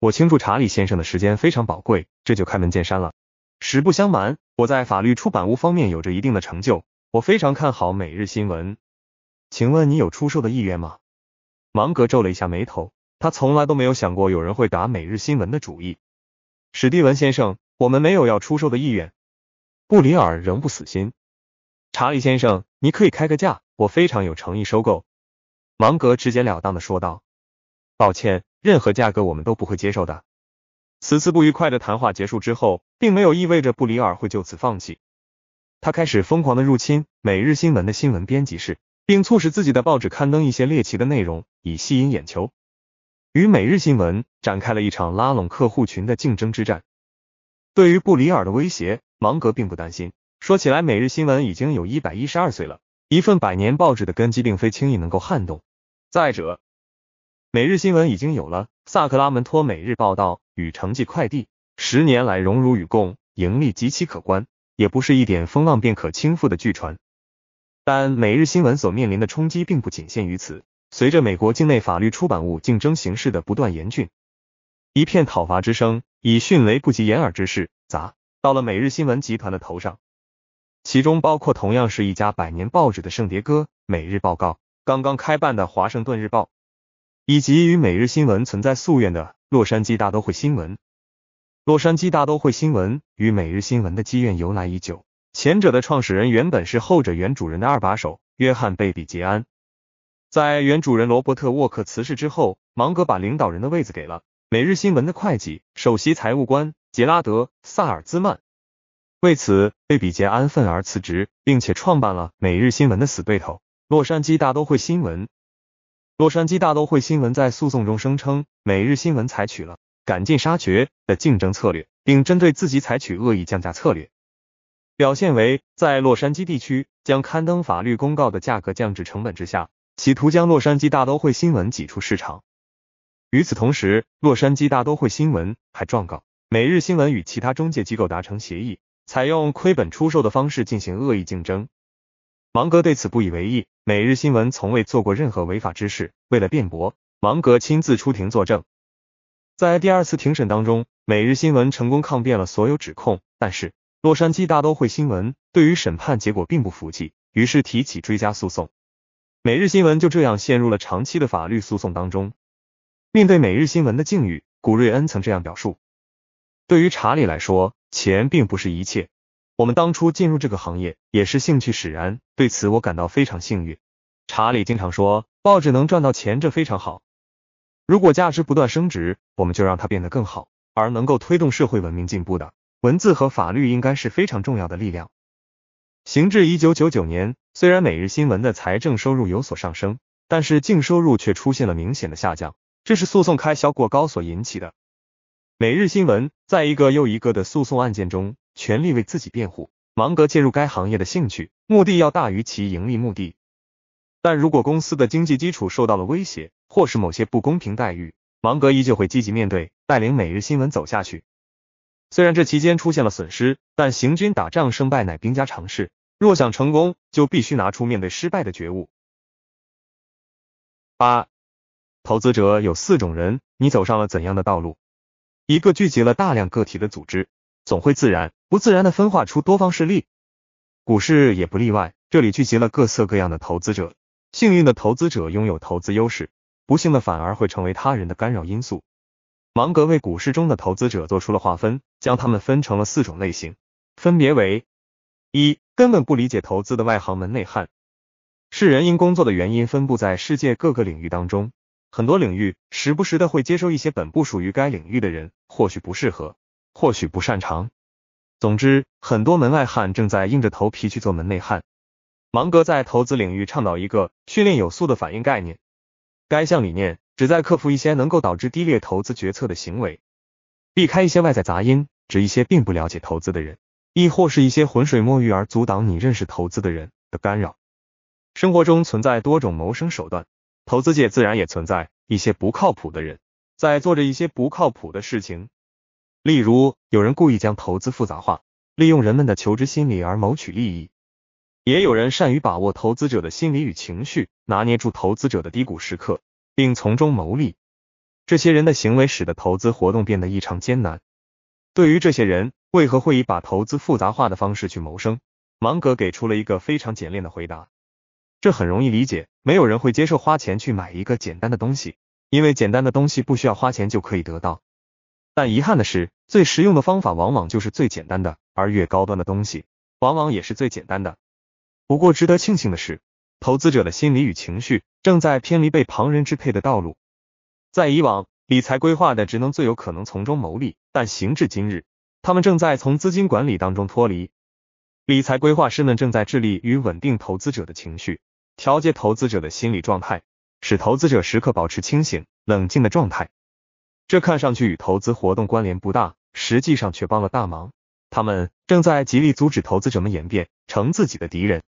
我清楚查理先生的时间非常宝贵，这就开门见山了。实不相瞒，我在法律出版物方面有着一定的成就，我非常看好《每日新闻》。请问你有出售的意愿吗？芒格皱了一下眉头，他从来都没有想过有人会打《每日新闻》的主意。史蒂文先生，我们没有要出售的意愿。布里尔仍不死心。查理先生，你可以开个价，我非常有诚意收购。芒格直截了当的说道：“抱歉，任何价格我们都不会接受的。”此次不愉快的谈话结束之后，并没有意味着布里尔会就此放弃。他开始疯狂的入侵《每日新闻》的新闻编辑室。并促使自己的报纸刊登一些猎奇的内容，以吸引眼球，与《每日新闻》展开了一场拉拢客户群的竞争之战。对于布里尔的威胁，芒格并不担心。说起来，《每日新闻》已经有一百一十二岁了，一份百年报纸的根基，并非轻易能够撼动。再者，《每日新闻》已经有了萨克拉门托《每日报道》与成绩快递，十年来荣辱与共，盈利极其可观，也不是一点风浪便可倾覆的巨船。但每日新闻所面临的冲击并不仅限于此。随着美国境内法律出版物竞争形势的不断严峻，一片讨伐之声以迅雷不及掩耳之势砸到了每日新闻集团的头上。其中包括同样是一家百年报纸的《圣迭戈每日报告》，刚刚开办的《华盛顿日报》，以及与每日新闻存在夙愿的《洛杉矶大都会新闻》。洛杉矶大都会新闻与每日新闻的积怨由来已久。前者的创始人原本是后者原主人的二把手约翰贝比杰安，在原主人罗伯特沃克辞世之后，芒格把领导人的位子给了《每日新闻》的会计首席财务官杰拉德萨尔兹曼。为此，贝比杰安愤而辞职，并且创办了《每日新闻》的死对头《洛杉矶大都会新闻》。《洛杉矶大都会新闻》在诉讼中声称，《每日新闻》采取了赶尽杀绝的竞争策略，并针对自己采取恶意降价策略。表现为在洛杉矶地区将刊登法律公告的价格降至成本之下，企图将洛杉矶大都会新闻挤出市场。与此同时，洛杉矶大都会新闻还状告每日新闻与其他中介机构达成协议，采用亏本出售的方式进行恶意竞争。芒格对此不以为意，每日新闻从未做过任何违法之事。为了辩驳，芒格亲自出庭作证。在第二次庭审当中，每日新闻成功抗辩了所有指控，但是。洛杉矶大都会新闻对于审判结果并不服气，于是提起追加诉讼。每日新闻就这样陷入了长期的法律诉讼当中。面对每日新闻的境遇，古瑞恩曾这样表述：“对于查理来说，钱并不是一切。我们当初进入这个行业也是兴趣使然，对此我感到非常幸运。”查理经常说：“报纸能赚到钱，这非常好。如果价值不断升值，我们就让它变得更好，而能够推动社会文明进步的。”文字和法律应该是非常重要的力量。行至一九九九年，虽然《每日新闻》的财政收入有所上升，但是净收入却出现了明显的下降，这是诉讼开销过高所引起的。《每日新闻》在一个又一个的诉讼案件中全力为自己辩护。芒格介入该行业的兴趣，目的要大于其盈利目的。但如果公司的经济基础受到了威胁，或是某些不公平待遇，芒格依旧会积极面对，带领《每日新闻》走下去。虽然这期间出现了损失，但行军打仗胜败乃兵家常事。若想成功，就必须拿出面对失败的觉悟。八、投资者有四种人，你走上了怎样的道路？一个聚集了大量个体的组织，总会自然不自然的分化出多方势力。股市也不例外，这里聚集了各色各样的投资者。幸运的投资者拥有投资优势，不幸的反而会成为他人的干扰因素。芒格为股市中的投资者做出了划分，将他们分成了四种类型，分别为：一、根本不理解投资的外行门内汉。世人因工作的原因分布在世界各个领域当中，很多领域时不时的会接收一些本不属于该领域的人，或许不适合，或许不擅长。总之，很多门外汉正在硬着头皮去做门内汉。芒格在投资领域倡导一个训练有素的反应概念，该项理念。旨在克服一些能够导致低劣投资决策的行为，避开一些外在杂音，指一些并不了解投资的人，亦或是一些浑水摸鱼而阻挡你认识投资的人的干扰。生活中存在多种谋生手段，投资界自然也存在一些不靠谱的人，在做着一些不靠谱的事情。例如，有人故意将投资复杂化，利用人们的求知心理而谋取利益；也有人善于把握投资者的心理与情绪，拿捏住投资者的低谷时刻。并从中牟利，这些人的行为使得投资活动变得异常艰难。对于这些人为何会以把投资复杂化的方式去谋生，芒格给出了一个非常简练的回答。这很容易理解，没有人会接受花钱去买一个简单的东西，因为简单的东西不需要花钱就可以得到。但遗憾的是，最实用的方法往往就是最简单的，而越高端的东西往往也是最简单的。不过值得庆幸的是。投资者的心理与情绪正在偏离被旁人支配的道路。在以往，理财规划的职能最有可能从中牟利，但行至今日，他们正在从资金管理当中脱离。理财规划师们正在致力于稳定投资者的情绪，调节投资者的心理状态，使投资者时刻保持清醒冷静的状态。这看上去与投资活动关联不大，实际上却帮了大忙。他们正在极力阻止投资者们演变成自己的敌人。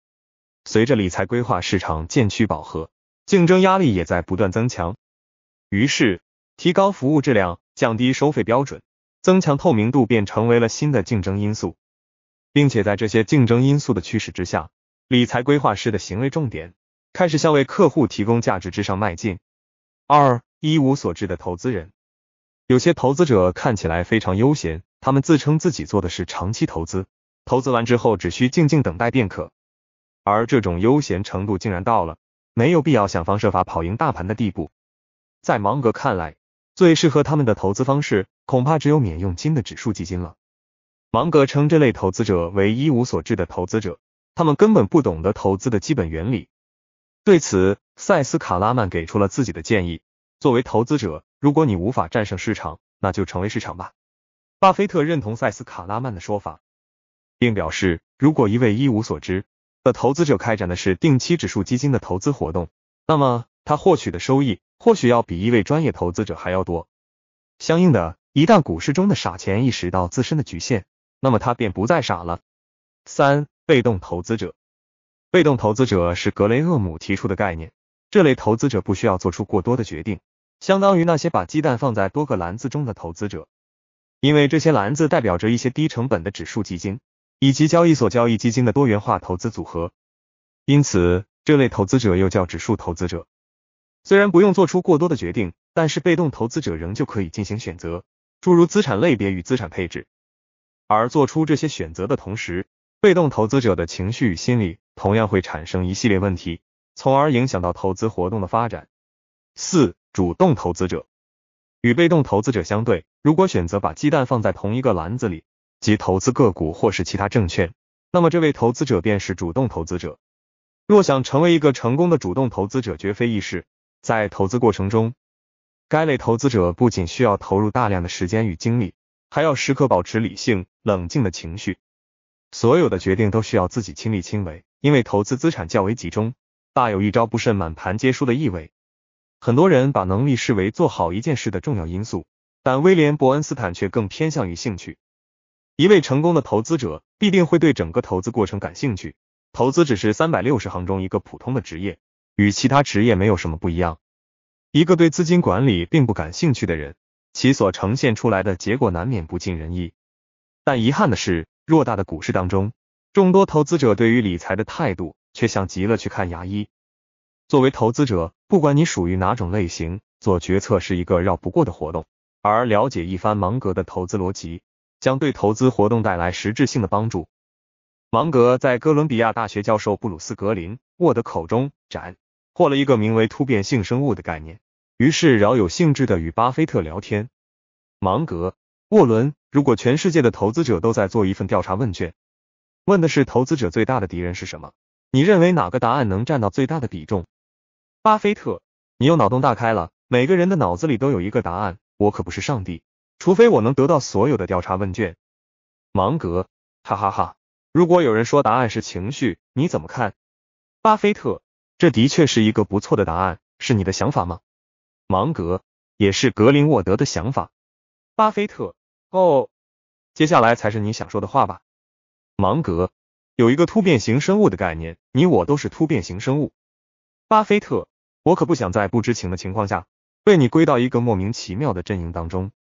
随着理财规划市场渐趋饱和，竞争压力也在不断增强。于是，提高服务质量、降低收费标准、增强透明度便成为了新的竞争因素，并且在这些竞争因素的驱使之下，理财规划师的行为重点开始向为客户提供价值之上迈进。二一无所知的投资人，有些投资者看起来非常悠闲，他们自称自己做的是长期投资，投资完之后只需静静等待便可。而这种悠闲程度竟然到了没有必要想方设法跑赢大盘的地步。在芒格看来，最适合他们的投资方式恐怕只有免佣金的指数基金了。芒格称这类投资者为一无所知的投资者，他们根本不懂得投资的基本原理。对此，塞斯·卡拉曼给出了自己的建议：作为投资者，如果你无法战胜市场，那就成为市场吧。巴菲特认同塞斯·卡拉曼的说法，并表示，如果一位一无所知。的投资者开展的是定期指数基金的投资活动，那么他获取的收益或许要比一位专业投资者还要多。相应的，一旦股市中的傻钱意识到自身的局限，那么他便不再傻了。三、被动投资者，被动投资者是格雷厄姆提出的概念，这类投资者不需要做出过多的决定，相当于那些把鸡蛋放在多个篮子中的投资者，因为这些篮子代表着一些低成本的指数基金。以及交易所交易基金的多元化投资组合，因此这类投资者又叫指数投资者。虽然不用做出过多的决定，但是被动投资者仍旧可以进行选择，诸如资产类别与资产配置。而做出这些选择的同时，被动投资者的情绪与心理同样会产生一系列问题，从而影响到投资活动的发展。四、主动投资者与被动投资者相对，如果选择把鸡蛋放在同一个篮子里。及投资个股或是其他证券，那么这位投资者便是主动投资者。若想成为一个成功的主动投资者，绝非易事。在投资过程中，该类投资者不仅需要投入大量的时间与精力，还要时刻保持理性冷静的情绪。所有的决定都需要自己亲力亲为，因为投资资产较为集中，大有一招不慎满盘皆输的意味。很多人把能力视为做好一件事的重要因素，但威廉·伯恩斯坦却更偏向于兴趣。一位成功的投资者必定会对整个投资过程感兴趣。投资只是三百六十行中一个普通的职业，与其他职业没有什么不一样。一个对资金管理并不感兴趣的人，其所呈现出来的结果难免不尽人意。但遗憾的是，偌大的股市当中，众多投资者对于理财的态度却像极了去看牙医。作为投资者，不管你属于哪种类型，做决策是一个绕不过的活动，而了解一番芒格的投资逻辑。将对投资活动带来实质性的帮助。芒格在哥伦比亚大学教授布鲁斯格林沃德口中斩获了一个名为“突变性生物”的概念，于是饶有兴致的与巴菲特聊天。芒格沃伦，如果全世界的投资者都在做一份调查问卷，问的是投资者最大的敌人是什么？你认为哪个答案能占到最大的比重？巴菲特，你又脑洞大开了，每个人的脑子里都有一个答案，我可不是上帝。除非我能得到所有的调查问卷，芒格，哈哈哈！如果有人说答案是情绪，你怎么看？巴菲特，这的确是一个不错的答案，是你的想法吗？芒格，也是格林沃德的想法。巴菲特，哦，接下来才是你想说的话吧？芒格，有一个突变型生物的概念，你我都是突变型生物。巴菲特，我可不想在不知情的情况下被你归到一个莫名其妙的阵营当中。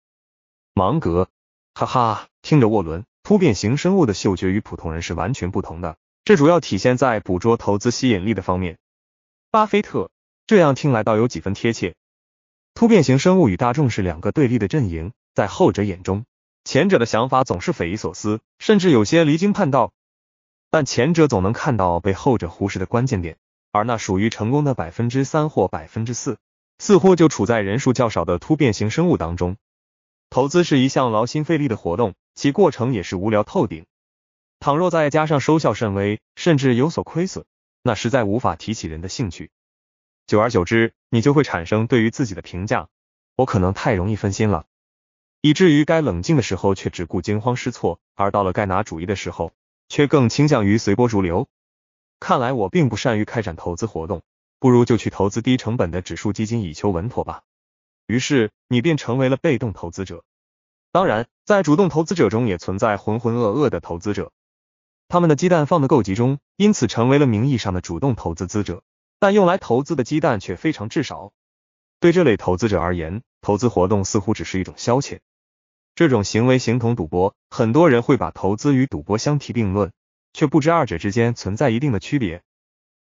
芒格，哈哈，听着，沃伦，突变型生物的嗅觉与普通人是完全不同的，这主要体现在捕捉投资吸引力的方面。巴菲特，这样听来倒有几分贴切。突变型生物与大众是两个对立的阵营，在后者眼中，前者的想法总是匪夷所思，甚至有些离经叛道。但前者总能看到被后者忽视的关键点，而那属于成功的百分之三或百分之四，似乎就处在人数较少的突变型生物当中。投资是一项劳心费力的活动，其过程也是无聊透顶。倘若再加上收效甚微，甚至有所亏损，那实在无法提起人的兴趣。久而久之，你就会产生对于自己的评价：我可能太容易分心了，以至于该冷静的时候却只顾惊慌失措，而到了该拿主意的时候，却更倾向于随波逐流。看来我并不善于开展投资活动，不如就去投资低成本的指数基金以求稳妥吧。于是，你便成为了被动投资者。当然，在主动投资者中也存在浑浑噩噩的投资者，他们的鸡蛋放得够集中，因此成为了名义上的主动投资者，但用来投资的鸡蛋却非常至少。对这类投资者而言，投资活动似乎只是一种消遣。这种行为形同赌博，很多人会把投资与赌博相提并论，却不知二者之间存在一定的区别。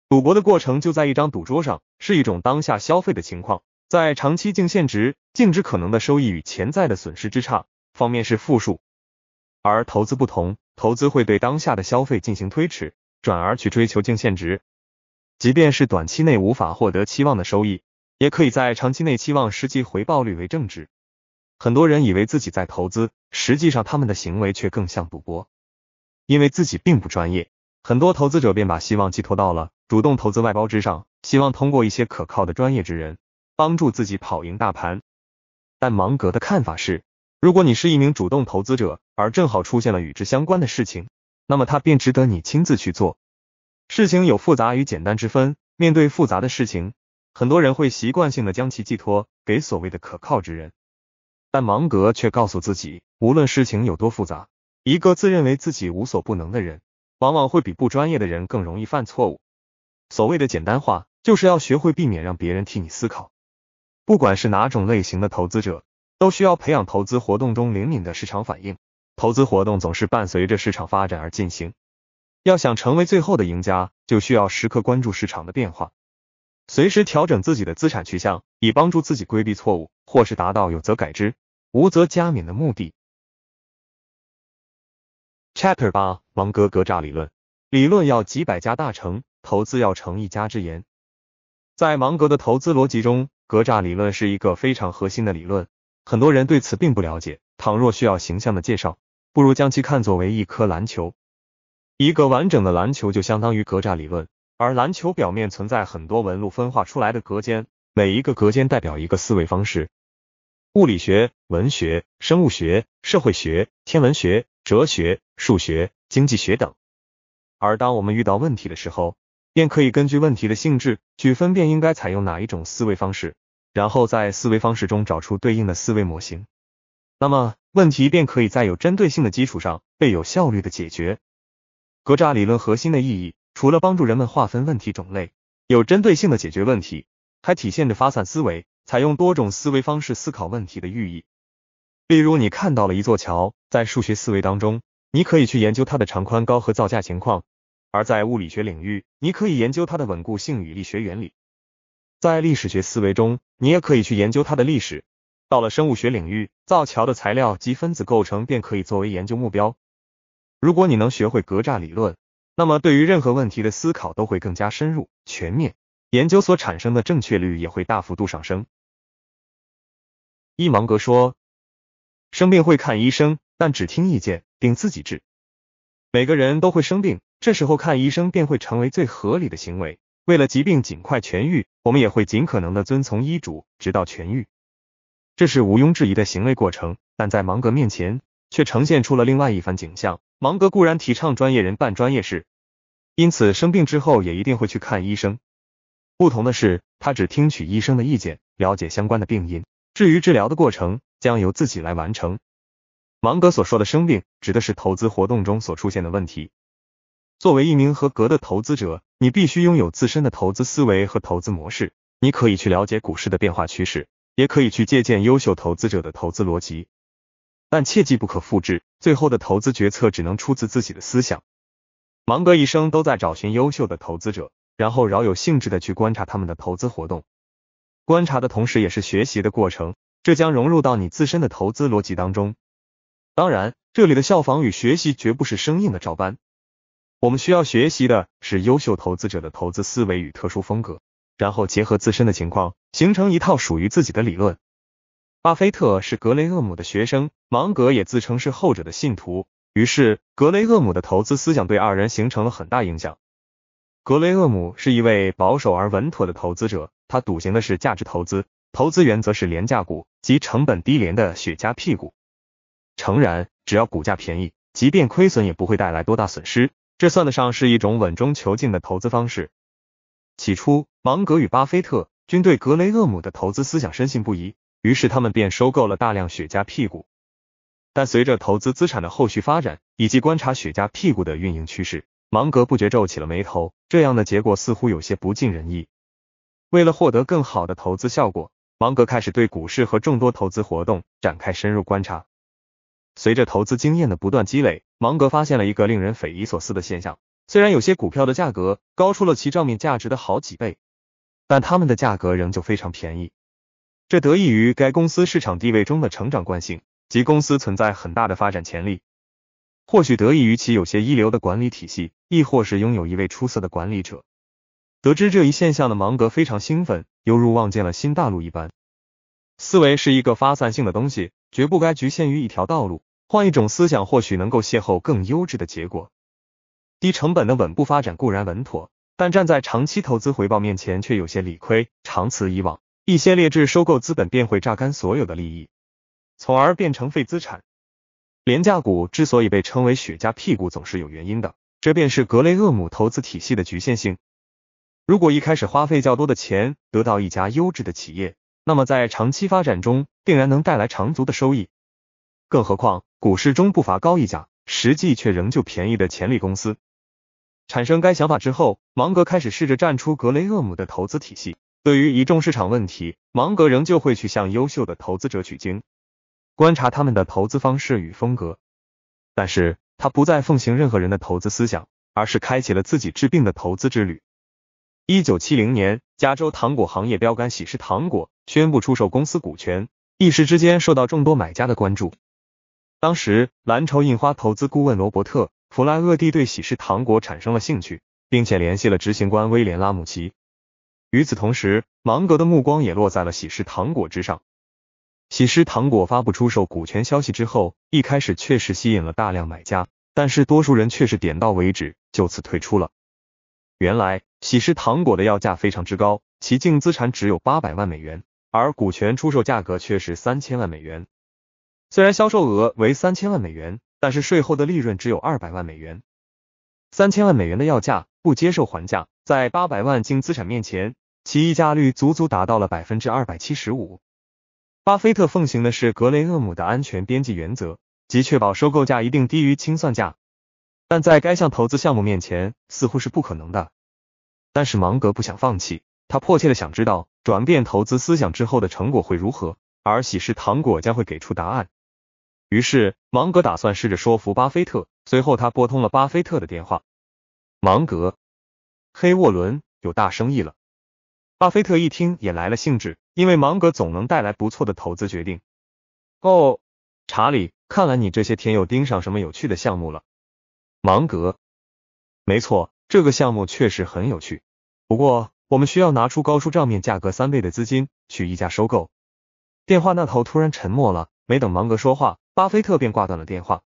赌博的过程就在一张赌桌上，是一种当下消费的情况。在长期净现值、净值可能的收益与潜在的损失之差方面是负数，而投资不同，投资会对当下的消费进行推迟，转而去追求净现值。即便是短期内无法获得期望的收益，也可以在长期内期望实际回报率为正值。很多人以为自己在投资，实际上他们的行为却更像赌博，因为自己并不专业。很多投资者便把希望寄托到了主动投资外包之上，希望通过一些可靠的专业之人。帮助自己跑赢大盘，但芒格的看法是：如果你是一名主动投资者，而正好出现了与之相关的事情，那么他便值得你亲自去做。事情有复杂与简单之分，面对复杂的事情，很多人会习惯性的将其寄托给所谓的可靠之人，但芒格却告诉自己，无论事情有多复杂，一个自认为自己无所不能的人，往往会比不专业的人更容易犯错误。所谓的简单化，就是要学会避免让别人替你思考。不管是哪种类型的投资者，都需要培养投资活动中灵敏的市场反应。投资活动总是伴随着市场发展而进行，要想成为最后的赢家，就需要时刻关注市场的变化，随时调整自己的资产去向，以帮助自己规避错误，或是达到有则改之，无则加勉的目的。Chapter 八，芒格格栅理论，理论要几百家大成，投资要成一家之言。在芒格的投资逻辑中。格栅理论是一个非常核心的理论，很多人对此并不了解。倘若需要形象的介绍，不如将其看作为一颗篮球。一个完整的篮球就相当于格栅理论，而篮球表面存在很多纹路分化出来的隔间，每一个隔间代表一个思维方式：物理学、文学、生物学、社会学、天文学、哲学、数学、经济学等。而当我们遇到问题的时候，便可以根据问题的性质，去分辨应该采用哪一种思维方式，然后在思维方式中找出对应的思维模型。那么问题便可以在有针对性的基础上被有效率的解决。格栅理论核心的意义，除了帮助人们划分问题种类、有针对性的解决问题，还体现着发散思维、采用多种思维方式思考问题的寓意。例如，你看到了一座桥，在数学思维当中，你可以去研究它的长、宽、高和造价情况。而在物理学领域，你可以研究它的稳固性与力学原理；在历史学思维中，你也可以去研究它的历史。到了生物学领域，造桥的材料及分子构成便可以作为研究目标。如果你能学会格栅理论，那么对于任何问题的思考都会更加深入、全面，研究所产生的正确率也会大幅度上升。伊芒格说：“生病会看医生，但只听意见，并自己治。每个人都会生病。”这时候看医生便会成为最合理的行为。为了疾病尽快痊愈，我们也会尽可能的遵从医嘱，直到痊愈。这是毋庸置疑的行为过程，但在芒格面前却呈现出了另外一番景象。芒格固然提倡专业人办专业事，因此生病之后也一定会去看医生。不同的是，他只听取医生的意见，了解相关的病因，至于治疗的过程将由自己来完成。芒格所说的生病，指的是投资活动中所出现的问题。作为一名合格的投资者，你必须拥有自身的投资思维和投资模式。你可以去了解股市的变化趋势，也可以去借鉴优秀投资者的投资逻辑，但切记不可复制。最后的投资决策只能出自自己的思想。芒格一生都在找寻优秀的投资者，然后饶有兴致的去观察他们的投资活动。观察的同时也是学习的过程，这将融入到你自身的投资逻辑当中。当然，这里的效仿与学习绝不是生硬的照搬。我们需要学习的是优秀投资者的投资思维与特殊风格，然后结合自身的情况，形成一套属于自己的理论。巴菲特是格雷厄姆的学生，芒格也自称是后者的信徒，于是格雷厄姆的投资思想对二人形成了很大影响。格雷厄姆是一位保守而稳妥的投资者，他笃行的是价值投资，投资原则是廉价股及成本低廉的雪茄屁股。诚然，只要股价便宜，即便亏损也不会带来多大损失。这算得上是一种稳中求进的投资方式。起初，芒格与巴菲特均对格雷厄姆的投资思想深信不疑，于是他们便收购了大量雪茄屁股。但随着投资资产的后续发展以及观察雪茄屁股的运营趋势，芒格不觉皱起了眉头，这样的结果似乎有些不尽人意。为了获得更好的投资效果，芒格开始对股市和众多投资活动展开深入观察。随着投资经验的不断积累，芒格发现了一个令人匪夷所思的现象：虽然有些股票的价格高出了其账面价值的好几倍，但它们的价格仍旧非常便宜。这得益于该公司市场地位中的成长惯性，及公司存在很大的发展潜力。或许得益于其有些一流的管理体系，亦或是拥有一位出色的管理者。得知这一现象的芒格非常兴奋，犹如望见了新大陆一般。思维是一个发散性的东西，绝不该局限于一条道路。换一种思想，或许能够邂逅更优质的结果。低成本的稳步发展固然稳妥，但站在长期投资回报面前却有些理亏。长此以往，一些劣质收购资本便会榨干所有的利益，从而变成废资产。廉价股之所以被称为“雪茄屁股”，总是有原因的。这便是格雷厄姆投资体系的局限性。如果一开始花费较多的钱得到一家优质的企业，那么在长期发展中定然能带来长足的收益。更何况，股市中不乏高溢价、实际却仍旧便宜的潜力公司。产生该想法之后，芒格开始试着站出格雷厄姆的投资体系。对于一众市场问题，芒格仍旧会去向优秀的投资者取经，观察他们的投资方式与风格。但是他不再奉行任何人的投资思想，而是开启了自己治病的投资之旅。一九七零年，加州糖果行业标杆喜事糖果宣布出售公司股权，一时之间受到众多买家的关注。当时，蓝筹印花投资顾问罗伯特·弗莱厄蒂对喜事糖果产生了兴趣，并且联系了执行官威廉·拉姆齐。与此同时，芒格的目光也落在了喜事糖果之上。喜事糖果发布出售股权消息之后，一开始确实吸引了大量买家，但是多数人却是点到为止，就此退出了。原来，喜事糖果的要价非常之高，其净资产只有八百万美元，而股权出售价格却是三千万美元。虽然销售额为三千万美元，但是税后的利润只有二百万美元。三千万美元的要价不接受还价，在八百万净资产面前，其溢价率足足达到了百分之二百七十五。巴菲特奉行的是格雷厄姆的安全边际原则，即确保收购价一定低于清算价，但在该项投资项目面前，似乎是不可能的。但是芒格不想放弃，他迫切的想知道转变投资思想之后的成果会如何，而喜事糖果将会给出答案。于是，芒格打算试着说服巴菲特。随后，他拨通了巴菲特的电话。芒格，黑沃伦有大生意了。巴菲特一听也来了兴致，因为芒格总能带来不错的投资决定。哦，查理，看来你这些天又盯上什么有趣的项目了？芒格，没错，这个项目确实很有趣。不过，我们需要拿出高出账面价格三倍的资金去溢价收购。电话那头突然沉默了，没等芒格说话。巴菲特便挂断了电话，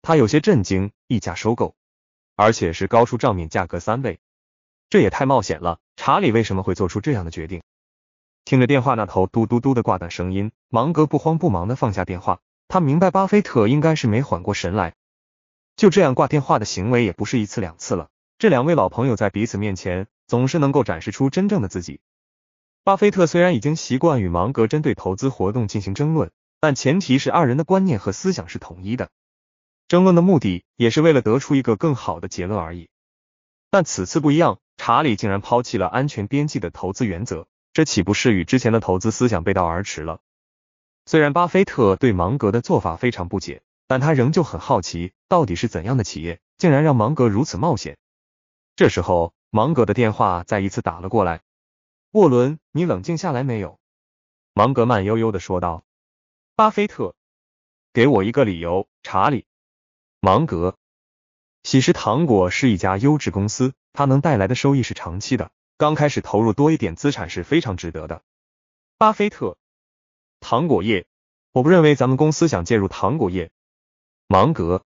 他有些震惊，溢价收购，而且是高出账面价格三倍，这也太冒险了。查理为什么会做出这样的决定？听着电话那头嘟嘟嘟的挂断声音，芒格不慌不忙的放下电话，他明白巴菲特应该是没缓过神来。就这样挂电话的行为也不是一次两次了，这两位老朋友在彼此面前总是能够展示出真正的自己。巴菲特虽然已经习惯与芒格针对投资活动进行争论。但前提是二人的观念和思想是统一的，争论的目的也是为了得出一个更好的结论而已。但此次不一样，查理竟然抛弃了安全边际的投资原则，这岂不是与之前的投资思想背道而驰了？虽然巴菲特对芒格的做法非常不解，但他仍旧很好奇，到底是怎样的企业，竟然让芒格如此冒险？这时候，芒格的电话再一次打了过来，沃伦，你冷静下来没有？芒格慢悠悠的说道。巴菲特，给我一个理由。查理，芒格，喜食糖果是一家优质公司，它能带来的收益是长期的。刚开始投入多一点资产是非常值得的。巴菲特，糖果业，我不认为咱们公司想介入糖果业。芒格，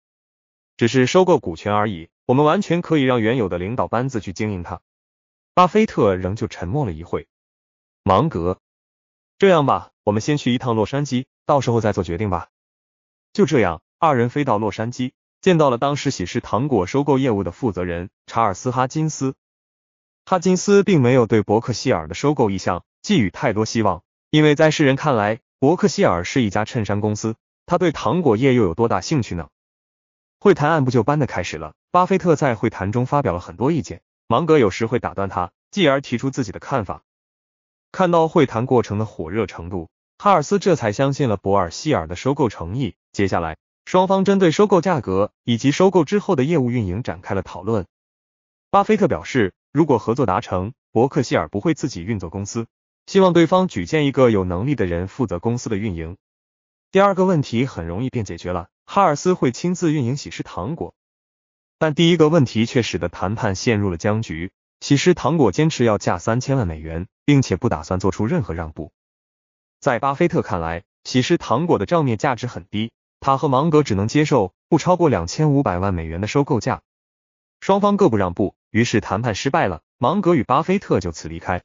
只是收购股权而已，我们完全可以让原有的领导班子去经营它。巴菲特仍旧沉默了一会。芒格，这样吧，我们先去一趟洛杉矶。到时候再做决定吧。就这样，二人飞到洛杉矶，见到了当时喜事糖果收购业务的负责人查尔斯哈金斯。哈金斯并没有对伯克希尔的收购意向寄予太多希望，因为在世人看来，伯克希尔是一家衬衫公司，他对糖果业又有多大兴趣呢？会谈按部就班的开始了，巴菲特在会谈中发表了很多意见，芒格有时会打断他，继而提出自己的看法。看到会谈过程的火热程度。哈尔斯这才相信了伯尔希尔的收购诚意。接下来，双方针对收购价格以及收购之后的业务运营展开了讨论。巴菲特表示，如果合作达成，伯克希尔不会自己运作公司，希望对方举荐一个有能力的人负责公司的运营。第二个问题很容易便解决了，哈尔斯会亲自运营喜事糖果。但第一个问题却使得谈判陷入了僵局，喜事糖果坚持要价三千万美元，并且不打算做出任何让步。在巴菲特看来，喜事糖果的账面价值很低，他和芒格只能接受不超过两千五百万美元的收购价。双方各不让步，于是谈判失败了。芒格与巴菲特就此离开。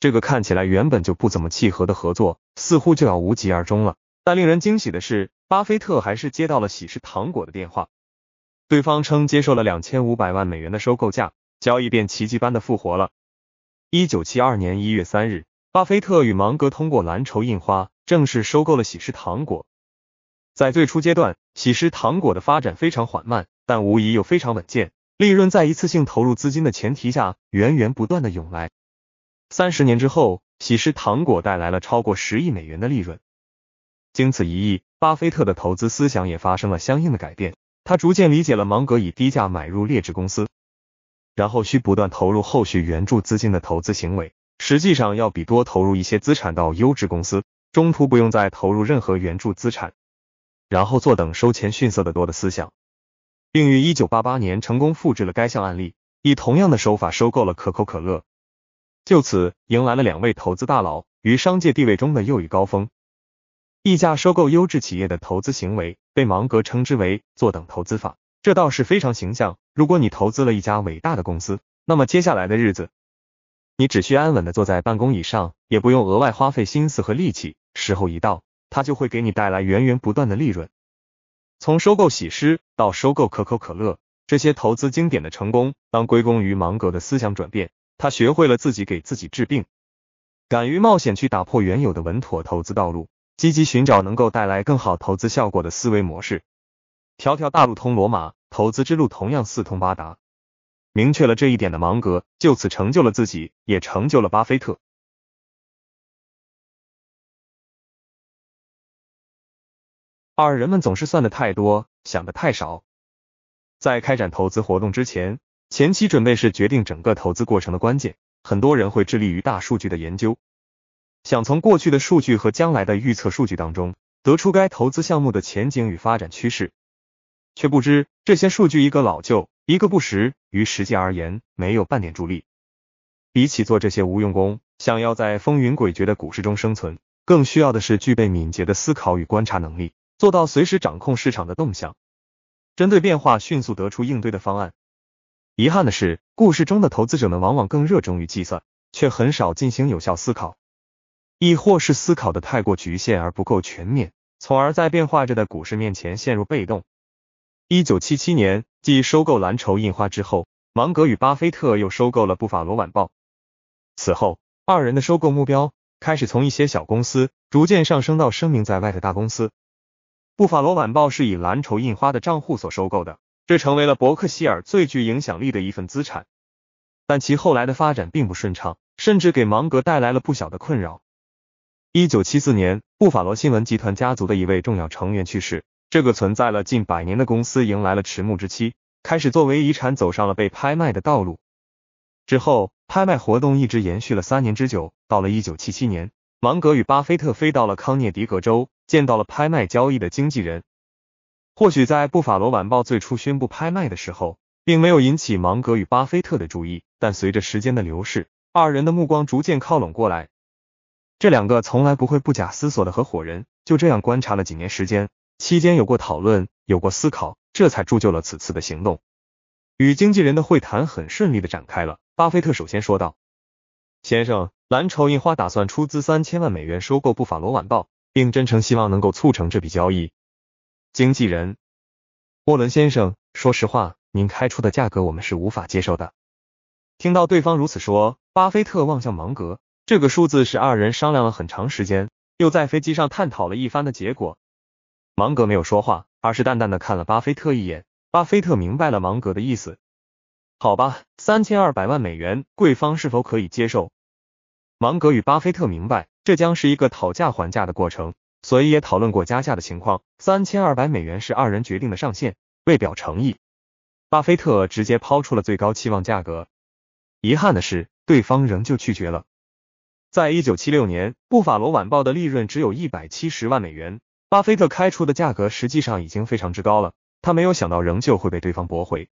这个看起来原本就不怎么契合的合作，似乎就要无疾而终了。但令人惊喜的是，巴菲特还是接到了喜事糖果的电话，对方称接受了两千五百万美元的收购价，交易便奇迹般的复活了。一九七二年一月三日。巴菲特与芒格通过蓝筹印花正式收购了喜事糖果。在最初阶段，喜事糖果的发展非常缓慢，但无疑又非常稳健，利润在一次性投入资金的前提下，源源不断的涌来。三十年之后，喜事糖果带来了超过十亿美元的利润。经此一役，巴菲特的投资思想也发生了相应的改变，他逐渐理解了芒格以低价买入劣质公司，然后需不断投入后续援助资金的投资行为。实际上要比多投入一些资产到优质公司，中途不用再投入任何援助资产，然后坐等收钱逊色的多的思想，并于1988年成功复制了该项案例，以同样的手法收购了可口可乐，就此迎来了两位投资大佬于商界地位中的又一高峰。溢价收购优质企业的投资行为被芒格称之为“坐等投资法”，这倒是非常形象。如果你投资了一家伟大的公司，那么接下来的日子。你只需安稳的坐在办公椅上，也不用额外花费心思和力气，时候一到，它就会给你带来源源不断的利润。从收购喜诗到收购可口可乐，这些投资经典的成功，当归功于芒格的思想转变。他学会了自己给自己治病，敢于冒险去打破原有的稳妥投资道路，积极寻找能够带来更好投资效果的思维模式。条条大路通罗马，投资之路同样四通八达。明确了这一点的芒格，就此成就了自己，也成就了巴菲特。二人们总是算的太多，想的太少。在开展投资活动之前，前期准备是决定整个投资过程的关键。很多人会致力于大数据的研究，想从过去的数据和将来的预测数据当中，得出该投资项目的前景与发展趋势，却不知这些数据一个老旧，一个不实。于实际而言，没有半点助力。比起做这些无用功，想要在风云诡谲的股市中生存，更需要的是具备敏捷的思考与观察能力，做到随时掌控市场的动向，针对变化迅速得出应对的方案。遗憾的是，故事中的投资者们往往更热衷于计算，却很少进行有效思考，亦或是思考的太过局限而不够全面，从而在变化着的股市面前陷入被动。一九七七年，继收购蓝筹印花之后，芒格与巴菲特又收购了布法罗晚报。此后，二人的收购目标开始从一些小公司逐渐上升到声名在外的大公司。布法罗晚报是以蓝筹印花的账户所收购的，这成为了伯克希尔最具影响力的一份资产。但其后来的发展并不顺畅，甚至给芒格带来了不小的困扰。一九七四年，布法罗新闻集团家族的一位重要成员去世。这个存在了近百年的公司迎来了迟暮之期，开始作为遗产走上了被拍卖的道路。之后，拍卖活动一直延续了三年之久。到了一九七七年，芒格与巴菲特飞到了康涅狄格州，见到了拍卖交易的经纪人。或许在《布法罗晚报》最初宣布拍卖的时候，并没有引起芒格与巴菲特的注意，但随着时间的流逝，二人的目光逐渐靠拢过来。这两个从来不会不假思索的合伙人，就这样观察了几年时间。期间有过讨论，有过思考，这才铸就了此次的行动。与经纪人的会谈很顺利的展开了。巴菲特首先说道：“先生，蓝筹印花打算出资三千万美元收购布法罗晚报，并真诚希望能够促成这笔交易。”经纪人沃伦先生，说实话，您开出的价格我们是无法接受的。听到对方如此说，巴菲特望向芒格，这个数字是二人商量了很长时间，又在飞机上探讨了一番的结果。芒格没有说话，而是淡淡的看了巴菲特一眼。巴菲特明白了芒格的意思。好吧，三千二百万美元，贵方是否可以接受？芒格与巴菲特明白，这将是一个讨价还价的过程，所以也讨论过加价的情况。三千二百美元是二人决定的上限。为表诚意，巴菲特直接抛出了最高期望价格。遗憾的是，对方仍旧拒绝了。在一九七六年，《布法罗晚报》的利润只有一百七十万美元。巴菲特开出的价格实际上已经非常之高了，他没有想到仍旧会被对方驳回。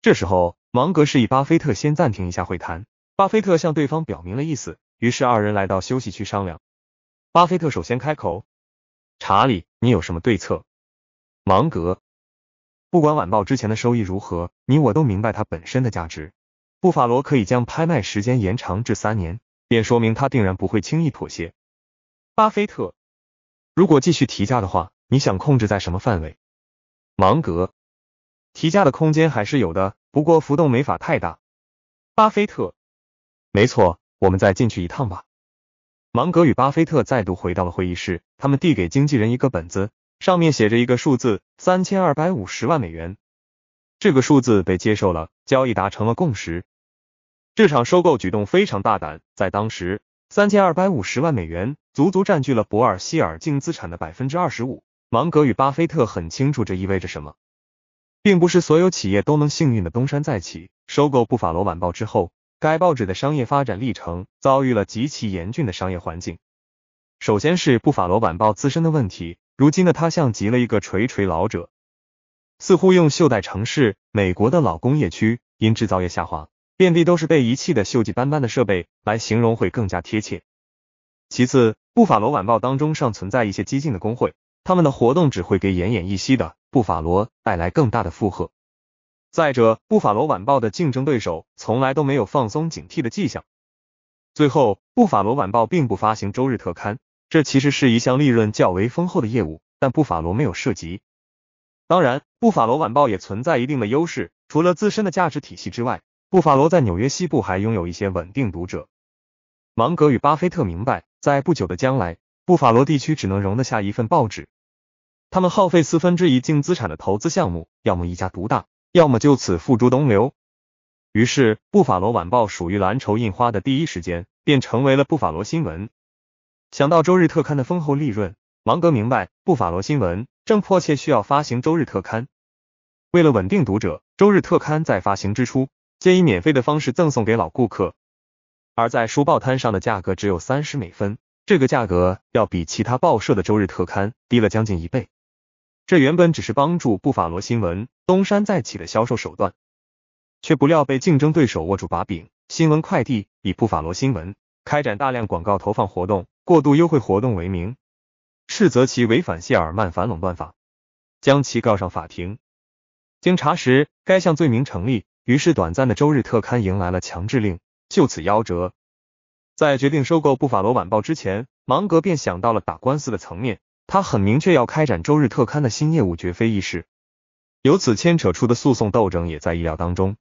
这时候，芒格示意巴菲特先暂停一下会谈。巴菲特向对方表明了意思，于是二人来到休息区商量。巴菲特首先开口：“查理，你有什么对策？”芒格：“不管晚报之前的收益如何，你我都明白它本身的价值。布法罗可以将拍卖时间延长至三年，便说明他定然不会轻易妥协。”巴菲特。如果继续提价的话，你想控制在什么范围？芒格，提价的空间还是有的，不过浮动没法太大。巴菲特，没错，我们再进去一趟吧。芒格与巴菲特再度回到了会议室，他们递给经纪人一个本子，上面写着一个数字：三千二百五十万美元。这个数字被接受了，交易达成了共识。这场收购举动非常大胆，在当时，三千二百五十万美元。足足占据了伯尔希尔净资产的百分之二十五。芒格与巴菲特很清楚这意味着什么，并不是所有企业都能幸运的东山再起。收购《布法罗晚报》之后，该报纸的商业发展历程遭遇了极其严峻的商业环境。首先是《布法罗晚报》自身的问题，如今的它像极了一个垂垂老者，似乎用锈带城市——美国的老工业区因制造业下滑，遍地都是被遗弃的锈迹斑斑的设备——来形容会更加贴切。其次，布法罗晚报当中尚存在一些激进的工会，他们的活动只会给奄奄一息的布法罗带来更大的负荷。再者，布法罗晚报的竞争对手从来都没有放松警惕的迹象。最后，布法罗晚报并不发行周日特刊，这其实是一项利润较为丰厚的业务，但布法罗没有涉及。当然，布法罗晚报也存在一定的优势，除了自身的价值体系之外，布法罗在纽约西部还拥有一些稳定读者。芒格与巴菲特明白。在不久的将来，布法罗地区只能容得下一份报纸。他们耗费四分之一净资产的投资项目，要么一家独大，要么就此付诸东流。于是，布法罗晚报属于蓝筹印花的第一时间，便成为了布法罗新闻。想到周日特刊的丰厚利润，芒格明白，布法罗新闻正迫切需要发行周日特刊。为了稳定读者，周日特刊在发行之初，皆以免费的方式赠送给老顾客。而在书报摊上的价格只有三十美分，这个价格要比其他报社的周日特刊低了将近一倍。这原本只是帮助布法罗新闻东山再起的销售手段，却不料被竞争对手握住把柄。新闻快递以布法罗新闻开展大量广告投放活动、过度优惠活动为名，斥责其违反谢尔曼反垄断法，将其告上法庭。经查实，该项罪名成立，于是短暂的周日特刊迎来了强制令。就此夭折。在决定收购《布法罗晚报》之前，芒格便想到了打官司的层面。他很明确，要开展周日特刊的新业务绝非易事，由此牵扯出的诉讼斗争也在意料当中。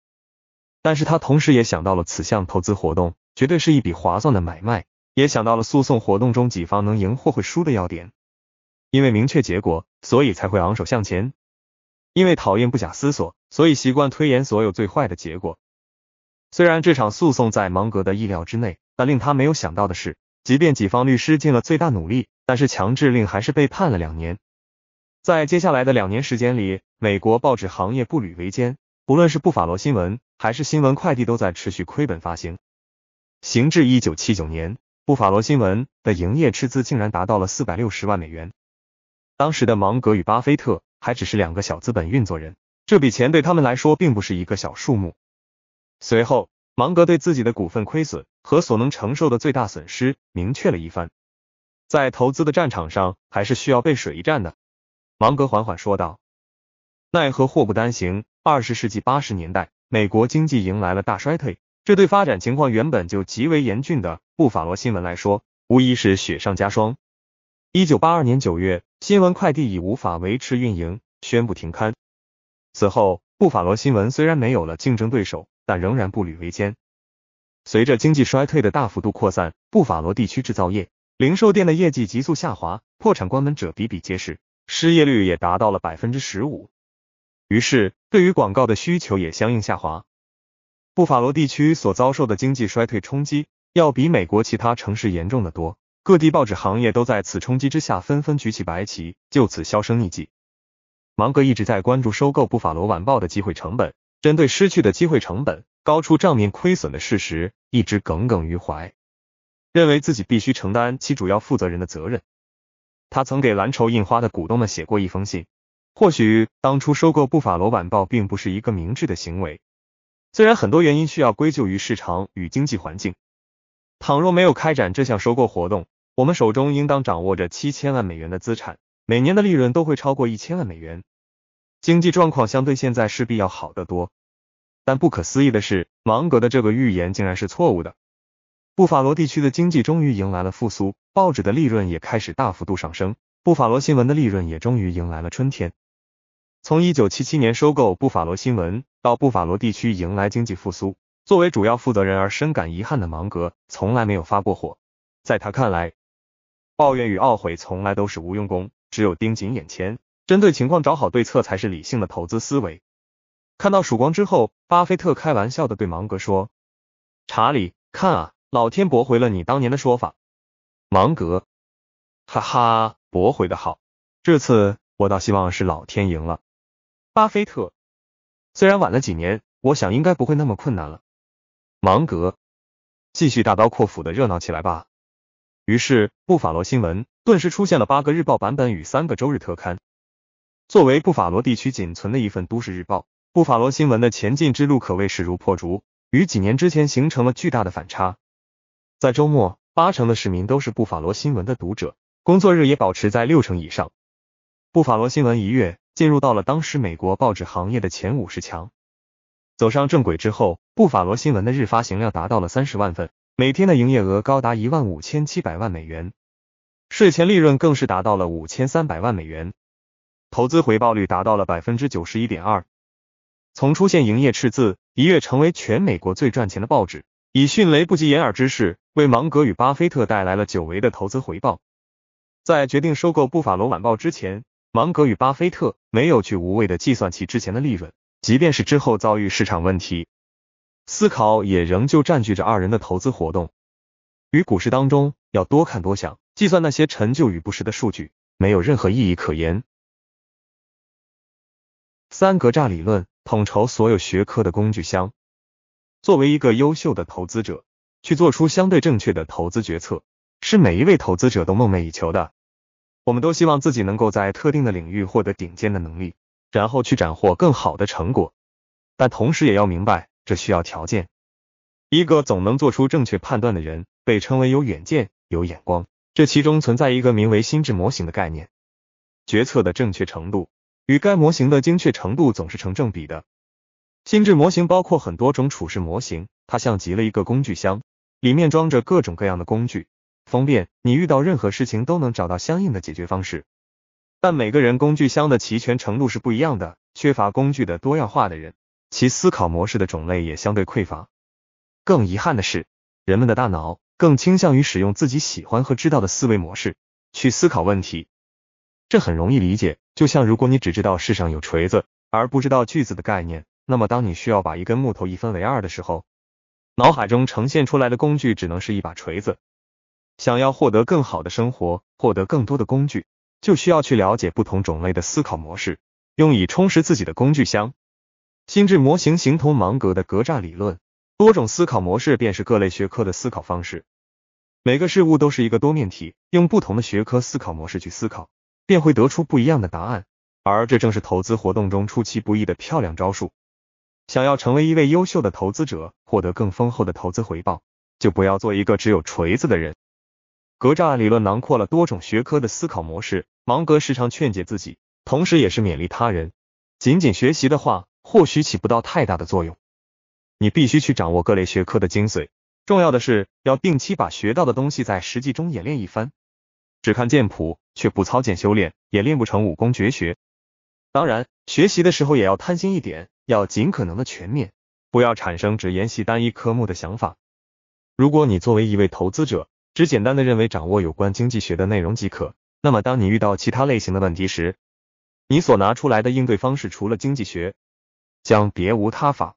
但是他同时也想到了此项投资活动绝对是一笔划算的买卖，也想到了诉讼活动中己方能赢或会输的要点。因为明确结果，所以才会昂首向前；因为讨厌不假思索，所以习惯推演所有最坏的结果。虽然这场诉讼在芒格的意料之内，但令他没有想到的是，即便己方律师尽了最大努力，但是强制令还是被判了两年。在接下来的两年时间里，美国报纸行业步履维艰，不论是布法罗新闻还是新闻快递都在持续亏本发行。行至一九七九年，布法罗新闻的营业赤字竟然达到了四百六十万美元。当时的芒格与巴菲特还只是两个小资本运作人，这笔钱对他们来说并不是一个小数目。随后，芒格对自己的股份亏损和所能承受的最大损失明确了一番。在投资的战场上，还是需要背水一战的。芒格缓缓说道：“奈何祸不单行，二十世纪八十年代，美国经济迎来了大衰退。这对发展情况原本就极为严峻的布法罗新闻来说，无疑是雪上加霜。”一九八二年九月，新闻快递已无法维持运营，宣布停刊。此后，布法罗新闻虽然没有了竞争对手。但仍然步履维艰。随着经济衰退的大幅度扩散，布法罗地区制造业、零售店的业绩急速下滑，破产关门者比比皆是，失业率也达到了百分之十五。于是，对于广告的需求也相应下滑。布法罗地区所遭受的经济衰退冲击，要比美国其他城市严重的多。各地报纸行业都在此冲击之下，纷纷举起白旗，就此销声匿迹。芒格一直在关注收购布法罗晚报的机会成本。针对失去的机会成本高出账面亏损的事实，一直耿耿于怀，认为自己必须承担其主要负责人的责任。他曾给蓝筹印花的股东们写过一封信，或许当初收购布法罗晚报并不是一个明智的行为，虽然很多原因需要归咎于市场与经济环境。倘若没有开展这项收购活动，我们手中应当掌握着七千万美元的资产，每年的利润都会超过一千万美元。经济状况相对现在势必要好得多，但不可思议的是，芒格的这个预言竟然是错误的。布法罗地区的经济终于迎来了复苏，报纸的利润也开始大幅度上升。布法罗新闻的利润也终于迎来了春天。从一九七七年收购布法罗新闻到布法罗地区迎来经济复苏，作为主要负责人而深感遗憾的芒格从来没有发过火。在他看来，抱怨与懊悔从来都是无用功，只有盯紧眼前。针对情况找好对策才是理性的投资思维。看到曙光之后，巴菲特开玩笑的对芒格说：“查理，看啊，老天驳回了你当年的说法。”芒格：“哈哈，驳回的好，这次我倒希望是老天赢了。”巴菲特：“虽然晚了几年，我想应该不会那么困难了。”芒格：“继续大刀阔斧的热闹起来吧。”于是，布法罗新闻顿时出现了八个日报版本与三个周日特刊。作为布法罗地区仅存的一份都市日报，《布法罗新闻》的前进之路可谓势如破竹，与几年之前形成了巨大的反差。在周末，八成的市民都是布法罗新闻的读者，工作日也保持在六成以上。布法罗新闻一跃进入到了当时美国报纸行业的前五十强。走上正轨之后，布法罗新闻的日发行量达到了三十万份，每天的营业额高达一万五千七百万美元，税前利润更是达到了五千三百万美元。投资回报率达到了百分之九十一点二，从出现营业赤字一跃成为全美国最赚钱的报纸，以迅雷不及掩耳之势为芒格与巴菲特带来了久违的投资回报。在决定收购布法罗晚报之前，芒格与巴菲特没有去无谓的计算其之前的利润，即便是之后遭遇市场问题，思考也仍旧占据着二人的投资活动。与股市当中要多看多想，计算那些陈旧与不实的数据没有任何意义可言。三格栅理论统筹所有学科的工具箱。作为一个优秀的投资者，去做出相对正确的投资决策，是每一位投资者都梦寐以求的。我们都希望自己能够在特定的领域获得顶尖的能力，然后去斩获更好的成果。但同时也要明白，这需要条件。一个总能做出正确判断的人，被称为有远见、有眼光。这其中存在一个名为心智模型的概念，决策的正确程度。与该模型的精确程度总是成正比的。心智模型包括很多种处事模型，它像极了一个工具箱，里面装着各种各样的工具，方便你遇到任何事情都能找到相应的解决方式。但每个人工具箱的齐全程度是不一样的，缺乏工具的多样化的人，其思考模式的种类也相对匮乏。更遗憾的是，人们的大脑更倾向于使用自己喜欢和知道的思维模式去思考问题，这很容易理解。就像如果你只知道世上有锤子，而不知道锯子的概念，那么当你需要把一根木头一分为二的时候，脑海中呈现出来的工具只能是一把锤子。想要获得更好的生活，获得更多的工具，就需要去了解不同种类的思考模式，用以充实自己的工具箱。心智模型形同芒格的格栅理论，多种思考模式便是各类学科的思考方式。每个事物都是一个多面体，用不同的学科思考模式去思考。便会得出不一样的答案，而这正是投资活动中出其不意的漂亮招数。想要成为一位优秀的投资者，获得更丰厚的投资回报，就不要做一个只有锤子的人。格栅理论囊括了多种学科的思考模式。芒格时常劝诫自己，同时也是勉励他人：仅仅学习的话，或许起不到太大的作用。你必须去掌握各类学科的精髓。重要的是要定期把学到的东西在实际中演练一番。只看剑谱却不操剑修炼，也练不成武功绝学。当然，学习的时候也要贪心一点，要尽可能的全面，不要产生只研习单一科目的想法。如果你作为一位投资者，只简单的认为掌握有关经济学的内容即可，那么当你遇到其他类型的问题时，你所拿出来的应对方式除了经济学将别无他法。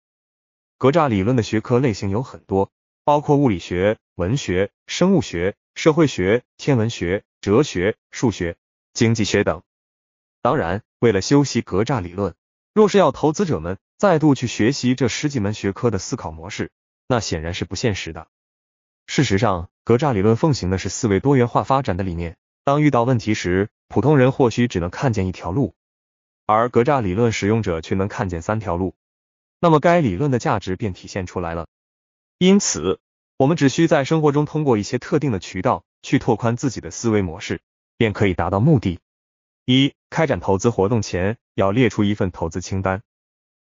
格栅理论的学科类型有很多。包括物理学、文学、生物学、社会学、天文学、哲学、数学、经济学等。当然，为了修习格栅理论，若是要投资者们再度去学习这十几门学科的思考模式，那显然是不现实的。事实上，格栅理论奉行的是思维多元化发展的理念。当遇到问题时，普通人或许只能看见一条路，而格栅理论使用者却能看见三条路。那么，该理论的价值便体现出来了。因此，我们只需在生活中通过一些特定的渠道去拓宽自己的思维模式，便可以达到目的。一、开展投资活动前要列出一份投资清单。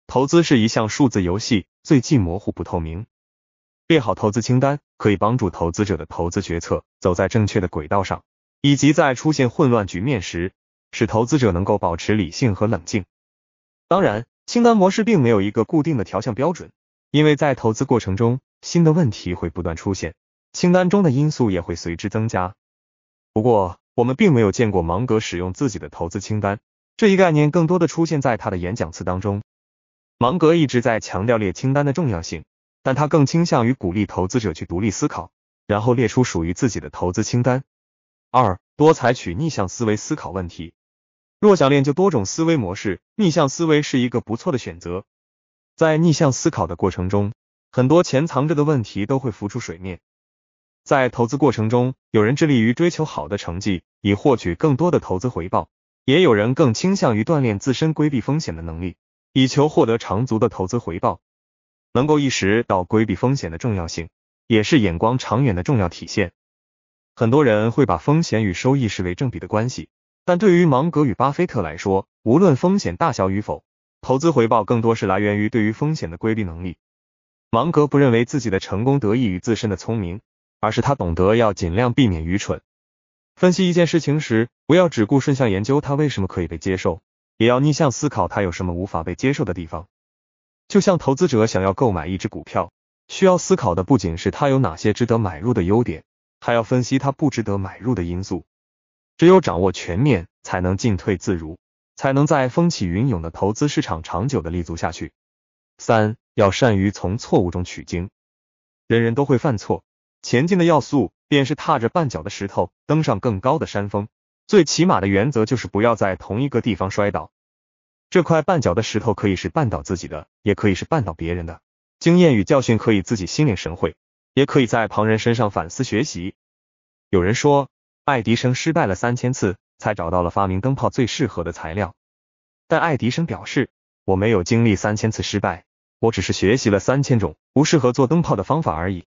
投资是一项数字游戏，最忌模糊不透明。列好投资清单，可以帮助投资者的投资决策走在正确的轨道上，以及在出现混乱局面时，使投资者能够保持理性和冷静。当然，清单模式并没有一个固定的调项标准，因为在投资过程中。新的问题会不断出现，清单中的因素也会随之增加。不过，我们并没有见过芒格使用自己的投资清单这一概念，更多的出现在他的演讲词当中。芒格一直在强调列清单的重要性，但他更倾向于鼓励投资者去独立思考，然后列出属于自己的投资清单。二，多采取逆向思维思考问题。若想练就多种思维模式，逆向思维是一个不错的选择。在逆向思考的过程中，很多潜藏着的问题都会浮出水面。在投资过程中，有人致力于追求好的成绩，以获取更多的投资回报；也有人更倾向于锻炼自身规避风险的能力，以求获得长足的投资回报。能够意识到规避风险的重要性，也是眼光长远的重要体现。很多人会把风险与收益视为正比的关系，但对于芒格与巴菲特来说，无论风险大小与否，投资回报更多是来源于对于风险的规避能力。芒格不认为自己的成功得益于自身的聪明，而是他懂得要尽量避免愚蠢。分析一件事情时，不要只顾顺向研究它为什么可以被接受，也要逆向思考它有什么无法被接受的地方。就像投资者想要购买一只股票，需要思考的不仅是它有哪些值得买入的优点，还要分析它不值得买入的因素。只有掌握全面，才能进退自如，才能在风起云涌的投资市场长久的立足下去。三要善于从错误中取经。人人都会犯错，前进的要素便是踏着绊脚的石头登上更高的山峰。最起码的原则就是不要在同一个地方摔倒。这块绊脚的石头可以是绊倒自己的，也可以是绊倒别人的。经验与教训可以自己心领神会，也可以在旁人身上反思学习。有人说，爱迪生失败了三千次才找到了发明灯泡最适合的材料，但爱迪生表示。我没有经历三千次失败，我只是学习了三千种不适合做灯泡的方法而已。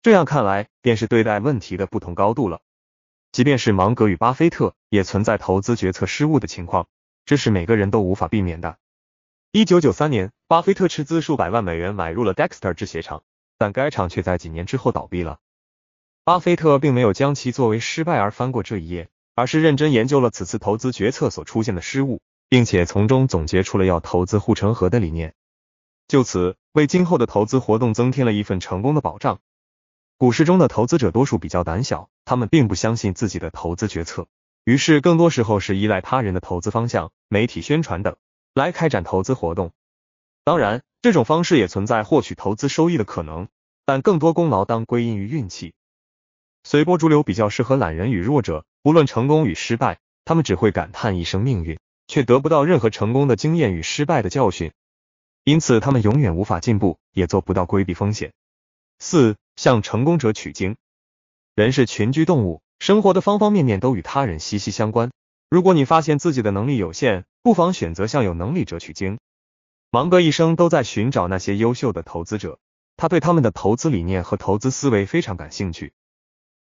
这样看来，便是对待问题的不同高度了。即便是芒格与巴菲特，也存在投资决策失误的情况，这是每个人都无法避免的。一九九三年，巴菲特斥资数百万美元买入了 Dexter 制鞋厂，但该厂却在几年之后倒闭了。巴菲特并没有将其作为失败而翻过这一页，而是认真研究了此次投资决策所出现的失误。并且从中总结出了要投资护城河的理念，就此为今后的投资活动增添了一份成功的保障。股市中的投资者多数比较胆小，他们并不相信自己的投资决策，于是更多时候是依赖他人的投资方向、媒体宣传等来开展投资活动。当然，这种方式也存在获取投资收益的可能，但更多功劳当归因于运气。随波逐流比较适合懒人与弱者，无论成功与失败，他们只会感叹一生命运。却得不到任何成功的经验与失败的教训，因此他们永远无法进步，也做不到规避风险。四、向成功者取经。人是群居动物，生活的方方面面都与他人息息相关。如果你发现自己的能力有限，不妨选择向有能力者取经。芒格一生都在寻找那些优秀的投资者，他对他们的投资理念和投资思维非常感兴趣。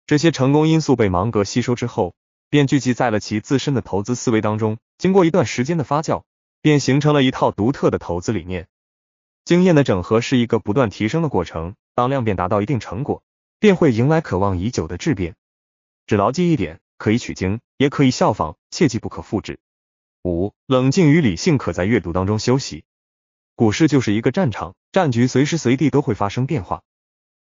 这些成功因素被芒格吸收之后，便聚集在了其自身的投资思维当中。经过一段时间的发酵，便形成了一套独特的投资理念。经验的整合是一个不断提升的过程。当量变达到一定成果，便会迎来渴望已久的质变。只牢记一点：可以取经，也可以效仿，切记不可复制。五、冷静与理性可在阅读当中休息。股市就是一个战场，战局随时随地都会发生变化，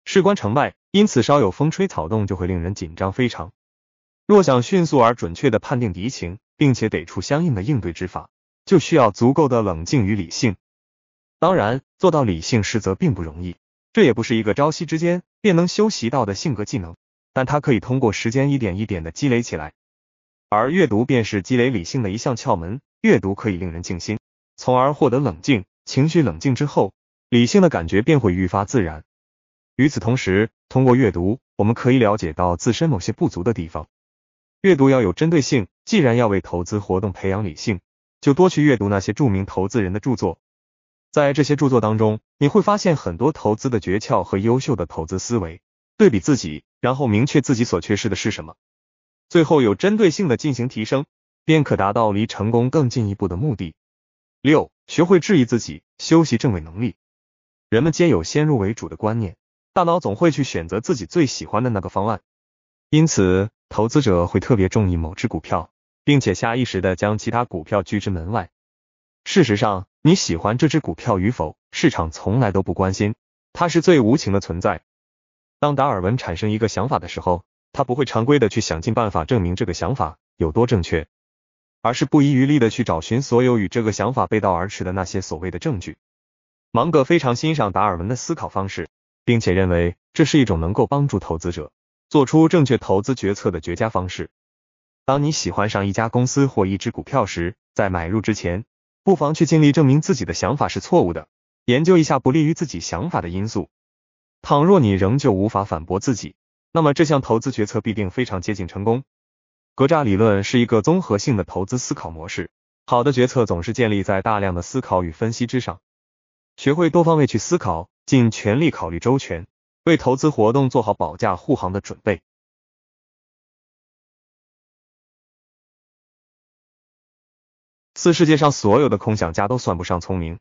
事关成败，因此稍有风吹草动就会令人紧张非常。若想迅速而准确的判定敌情，并且给出相应的应对之法，就需要足够的冷静与理性。当然，做到理性实则并不容易，这也不是一个朝夕之间便能修习到的性格技能。但它可以通过时间一点一点的积累起来，而阅读便是积累理性的一项窍门。阅读可以令人静心，从而获得冷静。情绪冷静之后，理性的感觉便会愈发自然。与此同时，通过阅读，我们可以了解到自身某些不足的地方。阅读要有针对性。既然要为投资活动培养理性，就多去阅读那些著名投资人的著作，在这些著作当中，你会发现很多投资的诀窍和优秀的投资思维，对比自己，然后明确自己所缺失的是什么，最后有针对性的进行提升，便可达到离成功更进一步的目的。六、学会质疑自己，修习正位能力。人们皆有先入为主的观念，大脑总会去选择自己最喜欢的那个方案，因此投资者会特别中意某只股票。并且下意识的将其他股票拒之门外。事实上，你喜欢这只股票与否，市场从来都不关心，它是最无情的存在。当达尔文产生一个想法的时候，他不会常规的去想尽办法证明这个想法有多正确，而是不遗余力的去找寻所有与这个想法背道而驰的那些所谓的证据。芒格非常欣赏达尔文的思考方式，并且认为这是一种能够帮助投资者做出正确投资决策的绝佳方式。当你喜欢上一家公司或一只股票时，在买入之前，不妨去尽力证明自己的想法是错误的，研究一下不利于自己想法的因素。倘若你仍旧无法反驳自己，那么这项投资决策必定非常接近成功。格栅理论是一个综合性的投资思考模式，好的决策总是建立在大量的思考与分析之上。学会多方位去思考，尽全力考虑周全，为投资活动做好保驾护航的准备。四世界上所有的空想家都算不上聪明。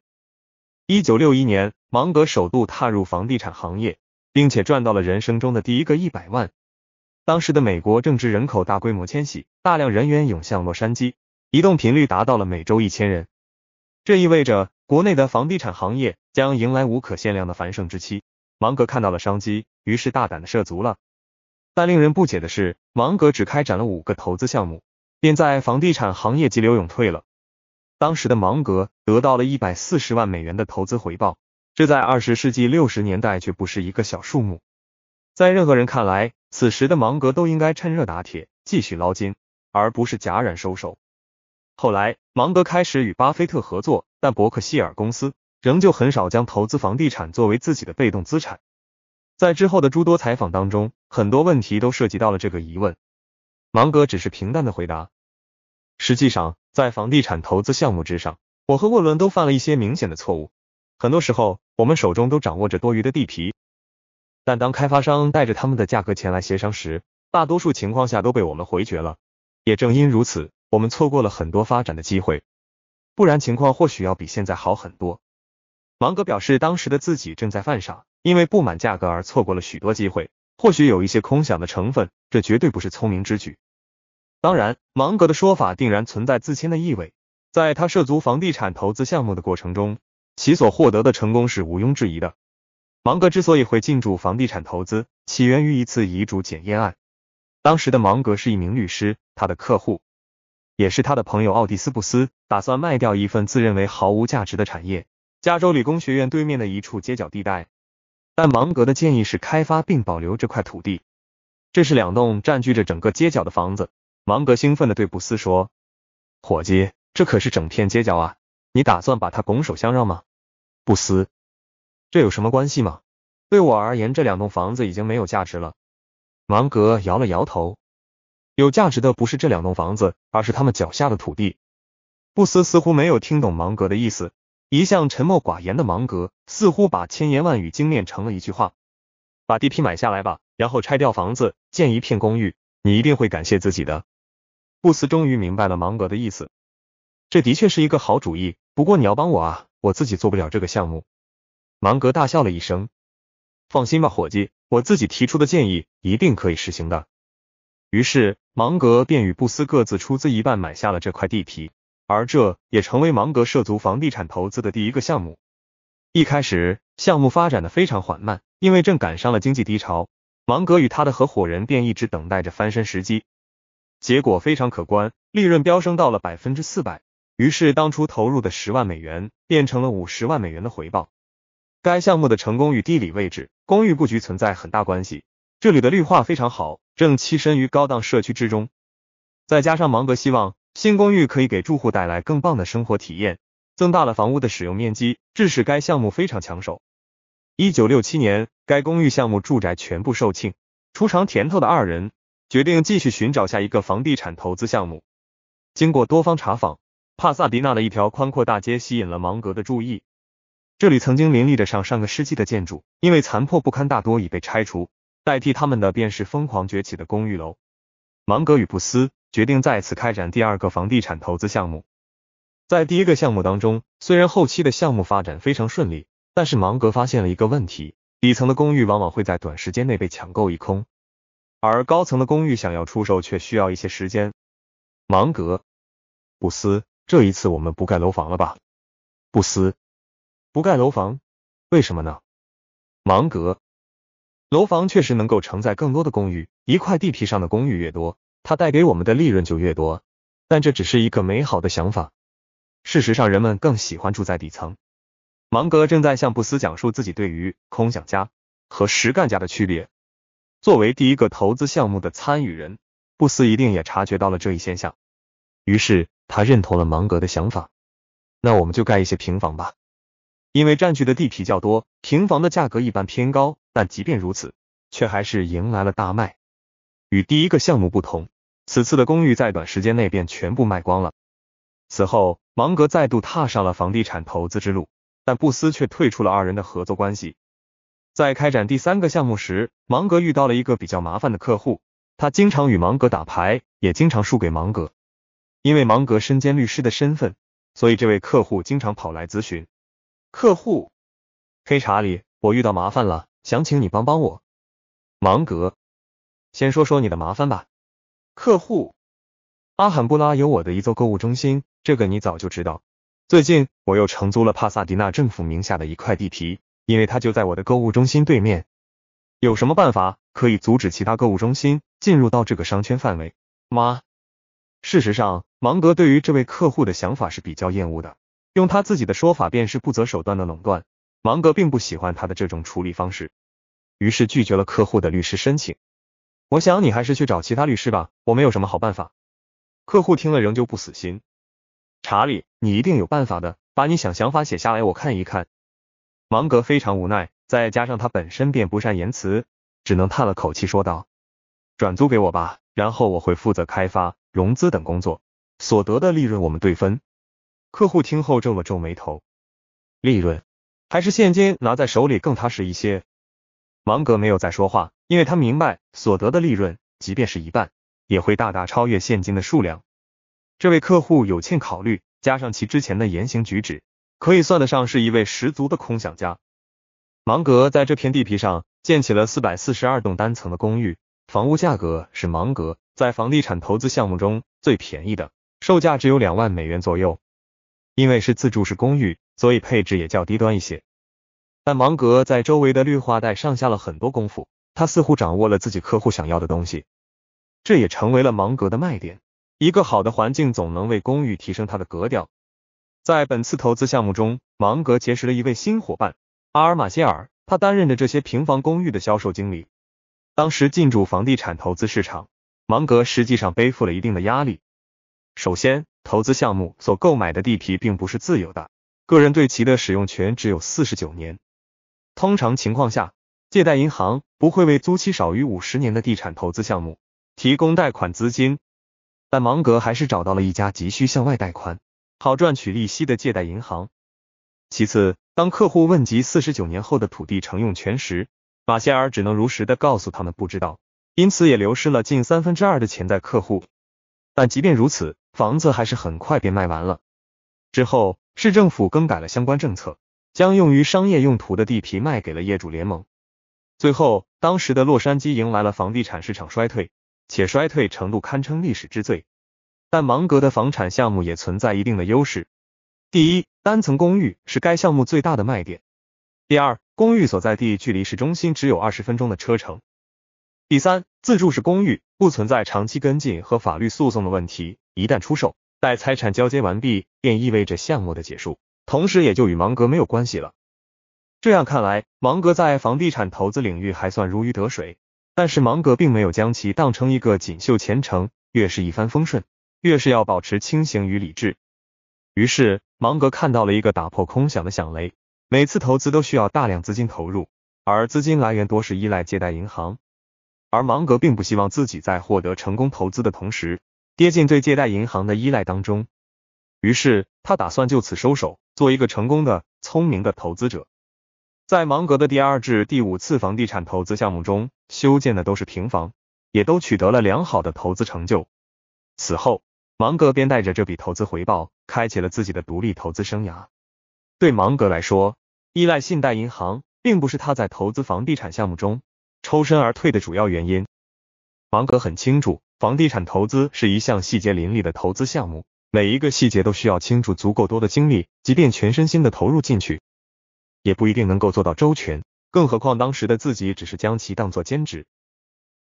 一九六一年，芒格首度踏入房地产行业，并且赚到了人生中的第一个一百万。当时的美国正值人口大规模迁徙，大量人员涌向洛杉矶，移动频率达到了每周一千人。这意味着国内的房地产行业将迎来无可限量的繁盛之期。芒格看到了商机，于是大胆的涉足了。但令人不解的是，芒格只开展了五个投资项目，便在房地产行业急流勇退了。当时的芒格得到了一百四十万美元的投资回报，这在二十世纪六十年代却不是一个小数目。在任何人看来，此时的芒格都应该趁热打铁，继续捞金，而不是戛然收手。后来，芒格开始与巴菲特合作，但伯克希尔公司仍旧很少将投资房地产作为自己的被动资产。在之后的诸多采访当中，很多问题都涉及到了这个疑问，芒格只是平淡的回答。实际上。在房地产投资项目之上，我和沃伦都犯了一些明显的错误。很多时候，我们手中都掌握着多余的地皮，但当开发商带着他们的价格前来协商时，大多数情况下都被我们回绝了。也正因如此，我们错过了很多发展的机会，不然情况或许要比现在好很多。芒格表示，当时的自己正在犯傻，因为不满价格而错过了许多机会，或许有一些空想的成分，这绝对不是聪明之举。当然，芒格的说法定然存在自谦的意味。在他涉足房地产投资项目的过程中，其所获得的成功是毋庸置疑的。芒格之所以会进驻房地产投资，起源于一次遗嘱检验案。当时的芒格是一名律师，他的客户也是他的朋友奥迪斯·布斯，打算卖掉一份自认为毫无价值的产业——加州理工学院对面的一处街角地带。但芒格的建议是开发并保留这块土地，这是两栋占据着整个街角的房子。芒格兴奋地对布斯说：“伙计，这可是整片街角啊！你打算把它拱手相让吗？”布斯：“这有什么关系吗？对我而言，这两栋房子已经没有价值了。”芒格摇了摇头：“有价值的不是这两栋房子，而是他们脚下的土地。”布斯似乎没有听懂芒格的意思。一向沉默寡言的芒格，似乎把千言万语精炼成了一句话：“把地皮买下来吧，然后拆掉房子，建一片公寓，你一定会感谢自己的。”布斯终于明白了芒格的意思，这的确是一个好主意。不过你要帮我啊，我自己做不了这个项目。芒格大笑了一声，放心吧，伙计，我自己提出的建议一定可以实行的。于是，芒格便与布斯各自出资一半买下了这块地皮，而这也成为芒格涉足房地产投资的第一个项目。一开始，项目发展的非常缓慢，因为正赶上了经济低潮，芒格与他的合伙人便一直等待着翻身时机。结果非常可观，利润飙升到了百分之四百。于是当初投入的十万美元变成了五十万美元的回报。该项目的成功与地理位置、公寓布局存在很大关系。这里的绿化非常好，正栖身于高档社区之中。再加上芒格希望新公寓可以给住户带来更棒的生活体验，增大了房屋的使用面积，致使该项目非常抢手。一九六七年，该公寓项目住宅全部售罄，尝甜头的二人。决定继续寻找下一个房地产投资项目。经过多方查访，帕萨迪纳的一条宽阔大街吸引了芒格的注意。这里曾经林立着上上个世纪的建筑，因为残破不堪，大多已被拆除，代替他们的便是疯狂崛起的公寓楼。芒格与布斯决定再次开展第二个房地产投资项目。在第一个项目当中，虽然后期的项目发展非常顺利，但是芒格发现了一个问题：底层的公寓往往会在短时间内被抢购一空。而高层的公寓想要出售，却需要一些时间。芒格，布斯，这一次我们不盖楼房了吧？布斯，不盖楼房，为什么呢？芒格，楼房确实能够承载更多的公寓，一块地皮上的公寓越多，它带给我们的利润就越多。但这只是一个美好的想法。事实上，人们更喜欢住在底层。芒格正在向布斯讲述自己对于空想家和实干家的区别。作为第一个投资项目的参与人，布斯一定也察觉到了这一现象，于是他认同了芒格的想法。那我们就盖一些平房吧，因为占据的地皮较多，平房的价格一般偏高，但即便如此，却还是迎来了大卖。与第一个项目不同，此次的公寓在短时间内便全部卖光了。此后，芒格再度踏上了房地产投资之路，但布斯却退出了二人的合作关系。在开展第三个项目时，芒格遇到了一个比较麻烦的客户。他经常与芒格打牌，也经常输给芒格。因为芒格身兼律师的身份，所以这位客户经常跑来咨询。客户，黑查理，我遇到麻烦了，想请你帮帮我。芒格，先说说你的麻烦吧。客户，阿罕布拉有我的一座购物中心，这个你早就知道。最近，我又承租了帕萨迪纳政府名下的一块地皮。因为他就在我的购物中心对面，有什么办法可以阻止其他购物中心进入到这个商圈范围？妈，事实上，芒格对于这位客户的想法是比较厌恶的，用他自己的说法便是不择手段的垄断。芒格并不喜欢他的这种处理方式，于是拒绝了客户的律师申请。我想你还是去找其他律师吧，我没有什么好办法？客户听了仍旧不死心。查理，你一定有办法的，把你想想法写下来，我看一看。芒格非常无奈，再加上他本身便不善言辞，只能叹了口气说道：“转租给我吧，然后我会负责开发、融资等工作，所得的利润我们对分。”客户听后皱了皱眉头：“利润还是现金拿在手里更踏实一些。”芒格没有再说话，因为他明白所得的利润，即便是一半，也会大大超越现金的数量。这位客户有欠考虑，加上其之前的言行举止。可以算得上是一位十足的空想家。芒格在这片地皮上建起了四百四十二栋单层的公寓，房屋价格是芒格在房地产投资项目中最便宜的，售价只有两万美元左右。因为是自住式公寓，所以配置也较低端一些。但芒格在周围的绿化带上下了很多功夫，他似乎掌握了自己客户想要的东西，这也成为了芒格的卖点。一个好的环境总能为公寓提升它的格调。在本次投资项目中，芒格结识了一位新伙伴阿尔马歇尔，他担任着这些平房公寓的销售经理。当时进驻房地产投资市场，芒格实际上背负了一定的压力。首先，投资项目所购买的地皮并不是自由的，个人对其的使用权只有四十九年。通常情况下，借贷银行不会为租期少于五十年的地产投资项目提供贷款资金，但芒格还是找到了一家急需向外贷款。好赚取利息的借贷银行。其次，当客户问及四十九年后的土地承用权时，马歇尔只能如实的告诉他们不知道，因此也流失了近三分之二的潜在客户。但即便如此，房子还是很快便卖完了。之后，市政府更改了相关政策，将用于商业用途的地皮卖给了业主联盟。最后，当时的洛杉矶迎来了房地产市场衰退，且衰退程度堪称历史之最。但芒格的房产项目也存在一定的优势。第一，单层公寓是该项目最大的卖点。第二，公寓所在地距离市中心只有二十分钟的车程。第三，自住式公寓不存在长期跟进和法律诉讼的问题。一旦出售，待财产交接完毕，便意味着项目的结束，同时也就与芒格没有关系了。这样看来，芒格在房地产投资领域还算如鱼得水。但是芒格并没有将其当成一个锦绣前程，越是一帆风顺。越是要保持清醒与理智。于是，芒格看到了一个打破空想的响雷。每次投资都需要大量资金投入，而资金来源多是依赖借贷银行。而芒格并不希望自己在获得成功投资的同时，跌进对借贷银行的依赖当中。于是，他打算就此收手，做一个成功的聪明的投资者。在芒格的第二至第五次房地产投资项目中，修建的都是平房，也都取得了良好的投资成就。此后，芒格便带着这笔投资回报，开启了自己的独立投资生涯。对芒格来说，依赖信贷银行并不是他在投资房地产项目中抽身而退的主要原因。芒格很清楚，房地产投资是一项细节林立的投资项目，每一个细节都需要倾注足够多的精力，即便全身心的投入进去，也不一定能够做到周全。更何况当时的自己只是将其当做兼职。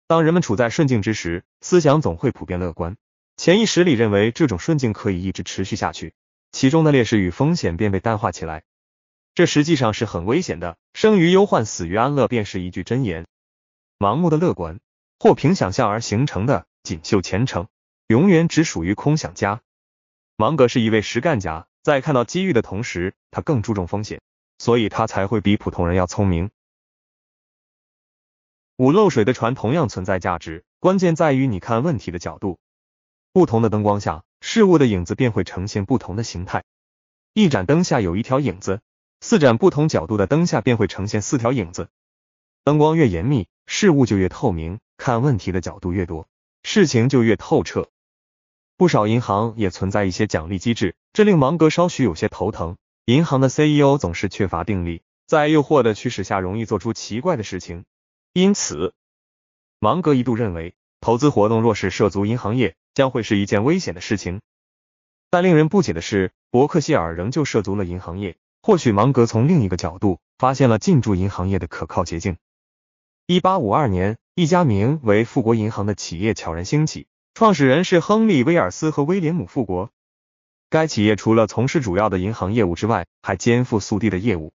当人们处在顺境之时，思想总会普遍乐观。潜意识里认为这种顺境可以一直持续下去，其中的劣势与风险便被淡化起来，这实际上是很危险的。生于忧患，死于安乐，便是一句真言。盲目的乐观或凭想象而形成的锦绣前程，永远只属于空想家。芒格是一位实干家，在看到机遇的同时，他更注重风险，所以他才会比普通人要聪明。五漏水的船同样存在价值，关键在于你看问题的角度。不同的灯光下，事物的影子便会呈现不同的形态。一盏灯下有一条影子，四盏不同角度的灯下便会呈现四条影子。灯光越严密，事物就越透明，看问题的角度越多，事情就越透彻。不少银行也存在一些奖励机制，这令芒格稍许有些头疼。银行的 CEO 总是缺乏定力，在诱惑的驱使下，容易做出奇怪的事情。因此，芒格一度认为，投资活动若是涉足银行业。将会是一件危险的事情，但令人不解的是，伯克希尔仍旧涉足了银行业。或许芒格从另一个角度发现了进驻银行业的可靠捷径。一八五二年，一家名为富国银行的企业悄然兴起，创始人是亨利·威尔斯和威廉姆·富国。该企业除了从事主要的银行业务之外，还肩负速递的业务。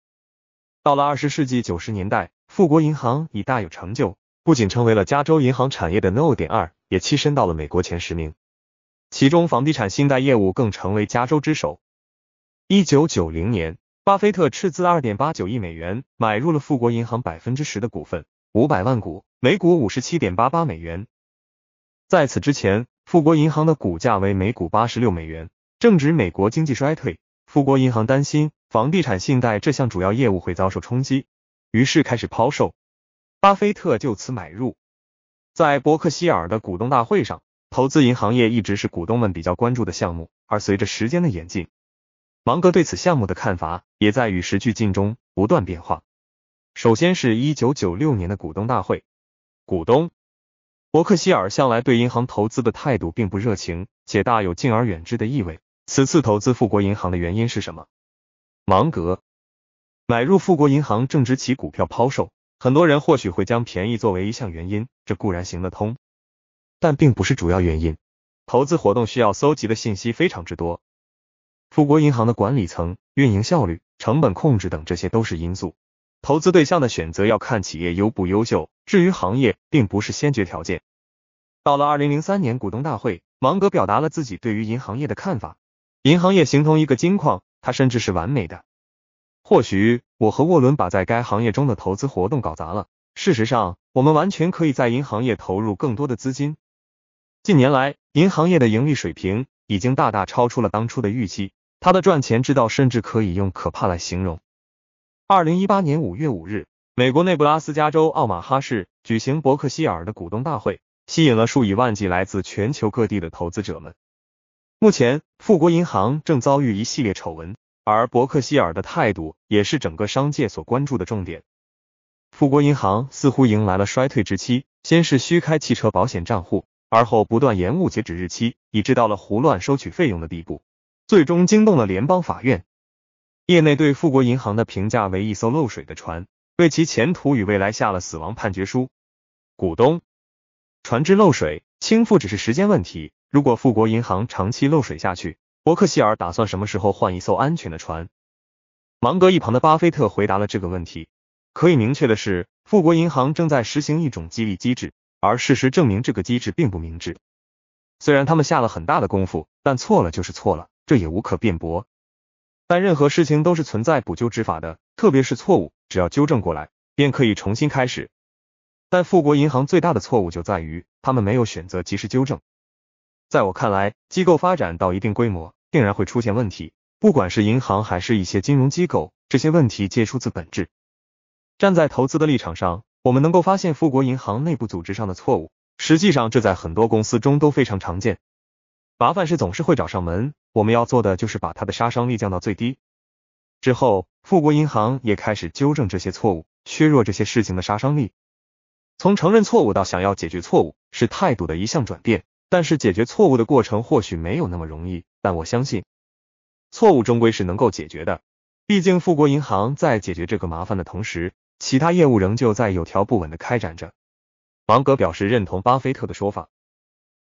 到了二十世纪九十年代，富国银行已大有成就，不仅成为了加州银行产业的 No. 点二。也跻身到了美国前十名，其中房地产信贷业务更成为加州之首。一九九零年，巴菲特斥资二点八九亿美元买入了富国银行百分之十的股份，五百万股，每股五十七点八八美元。在此之前，富国银行的股价为每股八十六美元。正值美国经济衰退，富国银行担心房地产信贷这项主要业务会遭受冲击，于是开始抛售，巴菲特就此买入。在伯克希尔的股东大会上，投资银行业一直是股东们比较关注的项目。而随着时间的演进，芒格对此项目的看法也在与时俱进中不断变化。首先是一九九六年的股东大会，股东伯克希尔向来对银行投资的态度并不热情，且大有敬而远之的意味。此次投资富国银行的原因是什么？芒格买入富国银行正值其股票抛售。很多人或许会将便宜作为一项原因，这固然行得通，但并不是主要原因。投资活动需要搜集的信息非常之多，富国银行的管理层、运营效率、成本控制等这些都是因素。投资对象的选择要看企业优不优秀，至于行业，并不是先决条件。到了二零零三年股东大会，芒格表达了自己对于银行业的看法：银行业形同一个金矿，它甚至是完美的。或许。我和沃伦把在该行业中的投资活动搞砸了。事实上，我们完全可以在银行业投入更多的资金。近年来，银行业的盈利水平已经大大超出了当初的预期，它的赚钱之道甚至可以用可怕来形容。二零一八年五月五日，美国内布拉斯加州奥马哈市举行伯克希尔的股东大会，吸引了数以万计来自全球各地的投资者们。目前，富国银行正遭遇一系列丑闻。而伯克希尔的态度也是整个商界所关注的重点。富国银行似乎迎来了衰退之期，先是虚开汽车保险账户，而后不断延误截止日期，以致到了胡乱收取费用的地步，最终惊动了联邦法院。业内对富国银行的评价为一艘漏水的船，为其前途与未来下了死亡判决书。股东，船只漏水倾覆只是时间问题。如果富国银行长期漏水下去，伯克希尔打算什么时候换一艘安全的船？芒格一旁的巴菲特回答了这个问题。可以明确的是，富国银行正在实行一种激励机制，而事实证明这个机制并不明智。虽然他们下了很大的功夫，但错了就是错了，这也无可辩驳。但任何事情都是存在补救之法的，特别是错误，只要纠正过来，便可以重新开始。但富国银行最大的错误就在于他们没有选择及时纠正。在我看来，机构发展到一定规模。定然会出现问题，不管是银行还是一些金融机构，这些问题皆出自本质。站在投资的立场上，我们能够发现富国银行内部组织上的错误，实际上这在很多公司中都非常常见。麻烦是总是会找上门，我们要做的就是把它的杀伤力降到最低。之后，富国银行也开始纠正这些错误，削弱这些事情的杀伤力。从承认错误到想要解决错误，是态度的一项转变，但是解决错误的过程或许没有那么容易。但我相信，错误终归是能够解决的。毕竟富国银行在解决这个麻烦的同时，其他业务仍旧在有条不紊的开展着。芒格表示认同巴菲特的说法，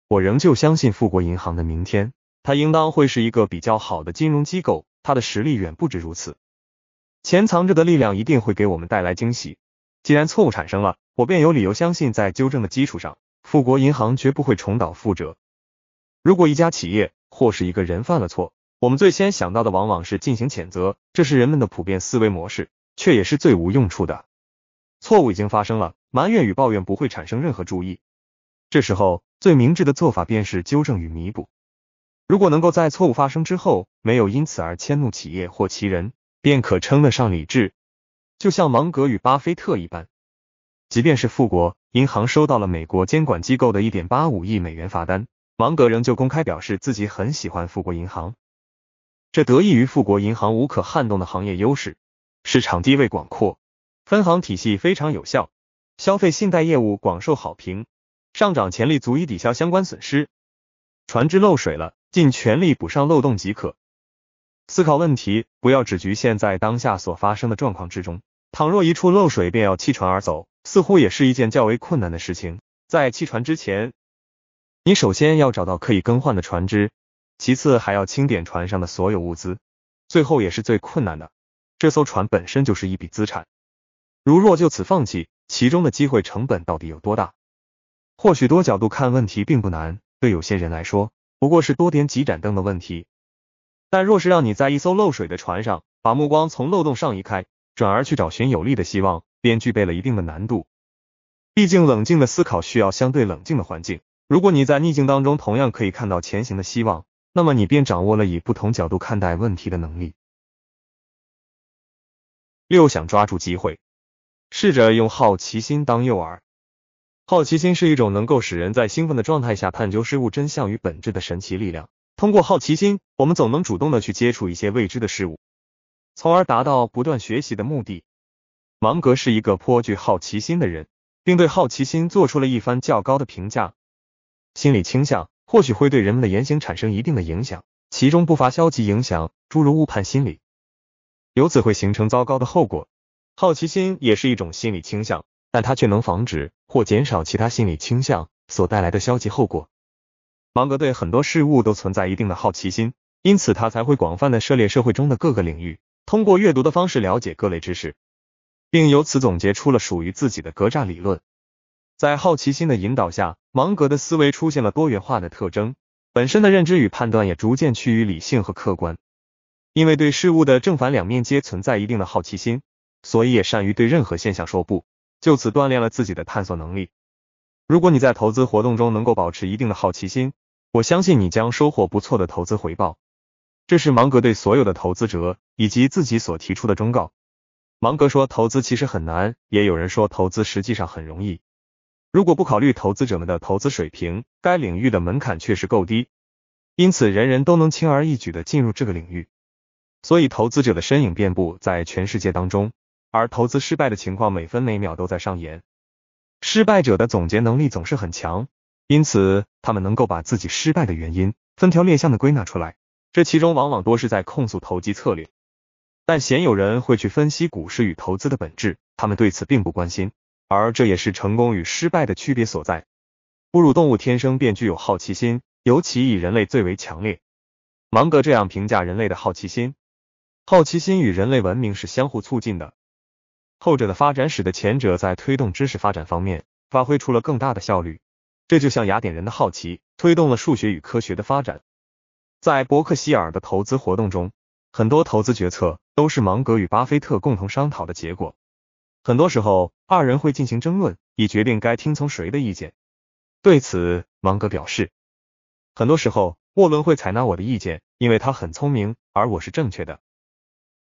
我仍旧相信富国银行的明天，它应当会是一个比较好的金融机构。它的实力远不止如此，潜藏着的力量一定会给我们带来惊喜。既然错误产生了，我便有理由相信，在纠正的基础上，富国银行绝不会重蹈覆辙。如果一家企业，或是一个人犯了错，我们最先想到的往往是进行谴责，这是人们的普遍思维模式，却也是最无用处的。错误已经发生了，埋怨与抱怨不会产生任何注意。这时候最明智的做法便是纠正与弥补。如果能够在错误发生之后，没有因此而迁怒企业或其人，便可称得上理智。就像芒格与巴菲特一般。即便是富国银行收到了美国监管机构的一点八五亿美元罚单。芒格仍旧公开表示自己很喜欢富国银行，这得益于富国银行无可撼动的行业优势，市场地位广阔，分行体系非常有效，消费信贷业务广受好评，上涨潜力足以抵消相关损失。船只漏水了，尽全力补上漏洞即可。思考问题不要只局限在当下所发生的状况之中，倘若一处漏水便要弃船而走，似乎也是一件较为困难的事情。在弃船之前。你首先要找到可以更换的船只，其次还要清点船上的所有物资，最后也是最困难的，这艘船本身就是一笔资产。如若就此放弃，其中的机会成本到底有多大？或许多角度看问题并不难，对有些人来说不过是多点几盏灯的问题。但若是让你在一艘漏水的船上，把目光从漏洞上移开，转而去找寻有利的希望，便具备了一定的难度。毕竟冷静的思考需要相对冷静的环境。如果你在逆境当中同样可以看到前行的希望，那么你便掌握了以不同角度看待问题的能力。六，想抓住机会，试着用好奇心当诱饵。好奇心是一种能够使人在兴奋的状态下探究事物真相与本质的神奇力量。通过好奇心，我们总能主动的去接触一些未知的事物，从而达到不断学习的目的。芒格是一个颇具好奇心的人，并对好奇心做出了一番较高的评价。心理倾向或许会对人们的言行产生一定的影响，其中不乏消极影响，诸如误判心理，由此会形成糟糕的后果。好奇心也是一种心理倾向，但它却能防止或减少其他心理倾向所带来的消极后果。芒格对很多事物都存在一定的好奇心，因此他才会广泛的涉猎社会中的各个领域，通过阅读的方式了解各类知识，并由此总结出了属于自己的格栅理论。在好奇心的引导下，芒格的思维出现了多元化的特征，本身的认知与判断也逐渐趋于理性和客观。因为对事物的正反两面皆存在一定的好奇心，所以也善于对任何现象说不，就此锻炼了自己的探索能力。如果你在投资活动中能够保持一定的好奇心，我相信你将收获不错的投资回报。这是芒格对所有的投资者以及自己所提出的忠告。芒格说，投资其实很难，也有人说投资实际上很容易。如果不考虑投资者们的投资水平，该领域的门槛确实够低，因此人人都能轻而易举的进入这个领域。所以，投资者的身影遍布在全世界当中，而投资失败的情况每分每秒都在上演。失败者的总结能力总是很强，因此他们能够把自己失败的原因分条列项的归纳出来，这其中往往多是在控诉投机策略，但鲜有人会去分析股市与投资的本质，他们对此并不关心。而这也是成功与失败的区别所在。哺乳动物天生便具有好奇心，尤其以人类最为强烈。芒格这样评价人类的好奇心：好奇心与人类文明是相互促进的，后者的发展使得前者在推动知识发展方面发挥出了更大的效率。这就像雅典人的好奇推动了数学与科学的发展。在伯克希尔的投资活动中，很多投资决策都是芒格与巴菲特共同商讨的结果。很多时候，二人会进行争论，以决定该听从谁的意见。对此，芒格表示，很多时候沃伦会采纳我的意见，因为他很聪明，而我是正确的。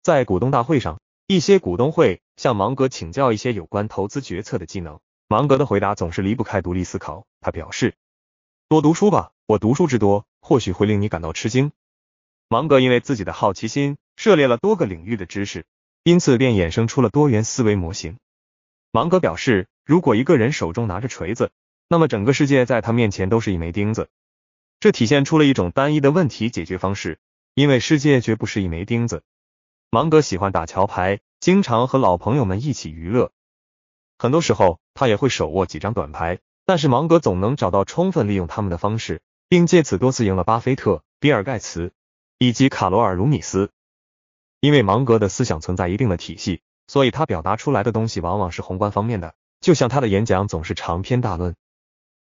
在股东大会上，一些股东会向芒格请教一些有关投资决策的技能。芒格的回答总是离不开独立思考。他表示，多读书吧，我读书之多，或许会令你感到吃惊。芒格因为自己的好奇心，涉猎了多个领域的知识。因此便衍生出了多元思维模型。芒格表示，如果一个人手中拿着锤子，那么整个世界在他面前都是一枚钉子。这体现出了一种单一的问题解决方式，因为世界绝不是一枚钉子。芒格喜欢打桥牌，经常和老朋友们一起娱乐。很多时候，他也会手握几张短牌，但是芒格总能找到充分利用他们的方式，并借此多次赢了巴菲特、比尔盖茨以及卡罗尔卢米斯。因为芒格的思想存在一定的体系，所以他表达出来的东西往往是宏观方面的。就像他的演讲总是长篇大论，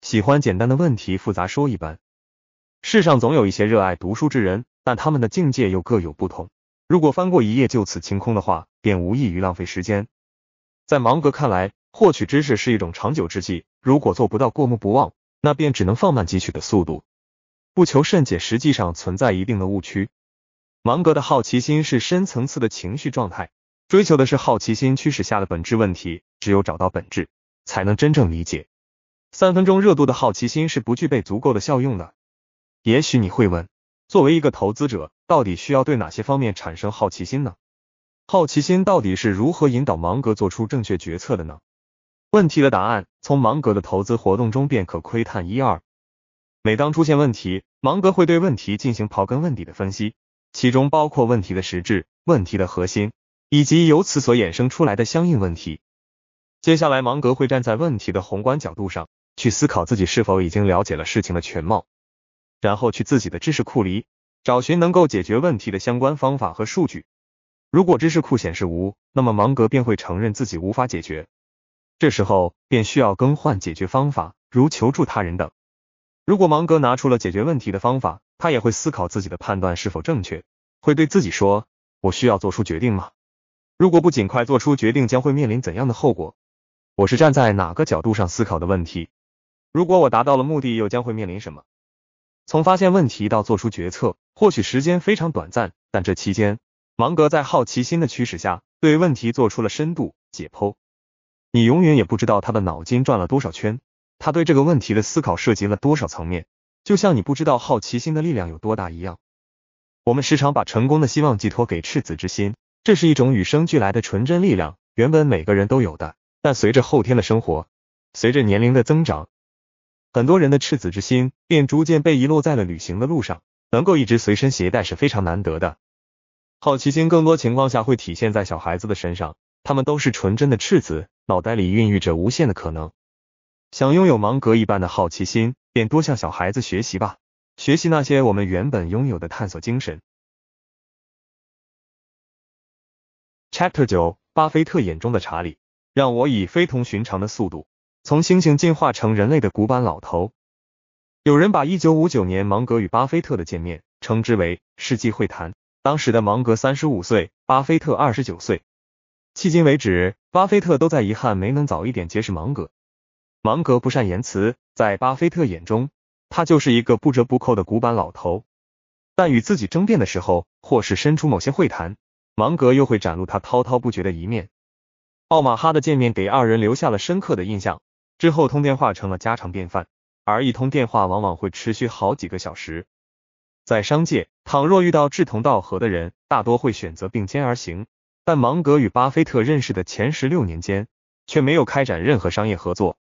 喜欢简单的问题复杂说一般。世上总有一些热爱读书之人，但他们的境界又各有不同。如果翻过一页就此清空的话，便无异于浪费时间。在芒格看来，获取知识是一种长久之计。如果做不到过目不忘，那便只能放慢汲取的速度，不求甚解。实际上存在一定的误区。芒格的好奇心是深层次的情绪状态，追求的是好奇心驱使下的本质问题。只有找到本质，才能真正理解。三分钟热度的好奇心是不具备足够的效用的。也许你会问，作为一个投资者，到底需要对哪些方面产生好奇心呢？好奇心到底是如何引导芒格做出正确决策的呢？问题的答案，从芒格的投资活动中便可窥探一二。每当出现问题，芒格会对问题进行刨根问底的分析。其中包括问题的实质、问题的核心，以及由此所衍生出来的相应问题。接下来，芒格会站在问题的宏观角度上去思考自己是否已经了解了事情的全貌，然后去自己的知识库里找寻能够解决问题的相关方法和数据。如果知识库显示无，那么芒格便会承认自己无法解决，这时候便需要更换解决方法，如求助他人等。如果芒格拿出了解决问题的方法，他也会思考自己的判断是否正确，会对自己说：“我需要做出决定吗？如果不尽快做出决定，将会面临怎样的后果？我是站在哪个角度上思考的问题？如果我达到了目的，又将会面临什么？”从发现问题到做出决策，或许时间非常短暂，但这期间，芒格在好奇心的驱使下，对问题做出了深度解剖。你永远也不知道他的脑筋转了多少圈，他对这个问题的思考涉及了多少层面。就像你不知道好奇心的力量有多大一样，我们时常把成功的希望寄托给赤子之心，这是一种与生俱来的纯真力量，原本每个人都有的。但随着后天的生活，随着年龄的增长，很多人的赤子之心便逐渐被遗落在了旅行的路上。能够一直随身携带是非常难得的。好奇心更多情况下会体现在小孩子的身上，他们都是纯真的赤子，脑袋里孕育着无限的可能。想拥有芒格一般的好奇心。便多向小孩子学习吧，学习那些我们原本拥有的探索精神。Chapter 九，巴菲特眼中的查理，让我以非同寻常的速度，从猩猩进化成人类的古板老头。有人把一九五九年芒格与巴菲特的见面称之为世纪会谈。当时的芒格三十五岁，巴菲特二十九岁。迄今为止，巴菲特都在遗憾没能早一点结识芒格。芒格不善言辞。在巴菲特眼中，他就是一个不折不扣的古板老头。但与自己争辩的时候，或是身处某些会谈，芒格又会展露他滔滔不绝的一面。奥马哈的见面给二人留下了深刻的印象，之后通电话成了家常便饭，而一通电话往往会持续好几个小时。在商界，倘若遇到志同道合的人，大多会选择并肩而行。但芒格与巴菲特认识的前十六年间，却没有开展任何商业合作。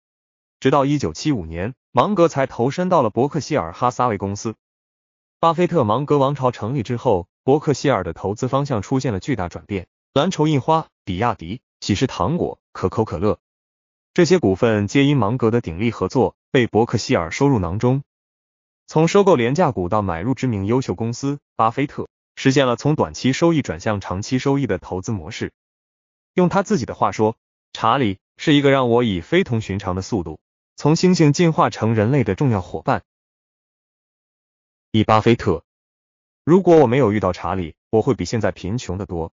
直到一九七五年，芒格才投身到了伯克希尔哈撒韦公司。巴菲特芒格王朝成立之后，伯克希尔的投资方向出现了巨大转变。蓝筹印花、比亚迪、喜事糖果、可口可乐，这些股份皆因芒格的鼎力合作被伯克希尔收入囊中。从收购廉价股到买入知名优秀公司，巴菲特实现了从短期收益转向长期收益的投资模式。用他自己的话说：“查理是一个让我以非同寻常的速度。”从猩猩进化成人类的重要伙伴。以巴菲特，如果我没有遇到查理，我会比现在贫穷的多。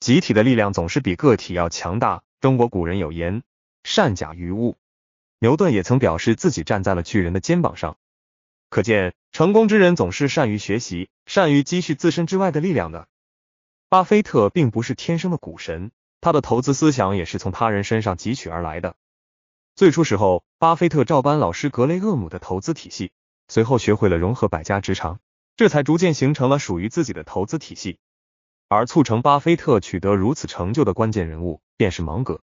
集体的力量总是比个体要强大。中国古人有言：“善假于物。”牛顿也曾表示自己站在了巨人的肩膀上。可见，成功之人总是善于学习，善于积蓄自身之外的力量的。巴菲特并不是天生的股神，他的投资思想也是从他人身上汲取而来的。最初时候，巴菲特照搬老师格雷厄姆的投资体系，随后学会了融合百家之长，这才逐渐形成了属于自己的投资体系。而促成巴菲特取得如此成就的关键人物，便是芒格。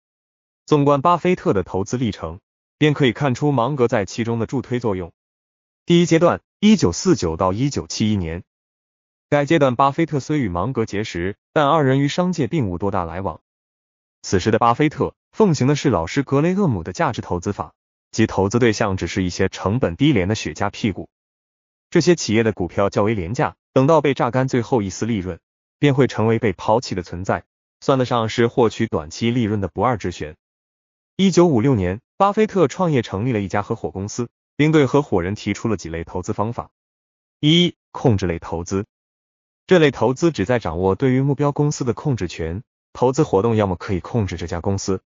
纵观巴菲特的投资历程，便可以看出芒格在其中的助推作用。第一阶段，一九四九到一九七一年，该阶段巴菲特虽与芒格结识，但二人与商界并无多大来往。此时的巴菲特。奉行的是老师格雷厄姆的价值投资法，即投资对象只是一些成本低廉的雪茄屁股。这些企业的股票较为廉价，等到被榨干最后一丝利润，便会成为被抛弃的存在，算得上是获取短期利润的不二之选。一九五六年，巴菲特创业成立了一家合伙公司，并对合伙人提出了几类投资方法：一、控制类投资。这类投资旨在掌握对于目标公司的控制权，投资活动要么可以控制这家公司。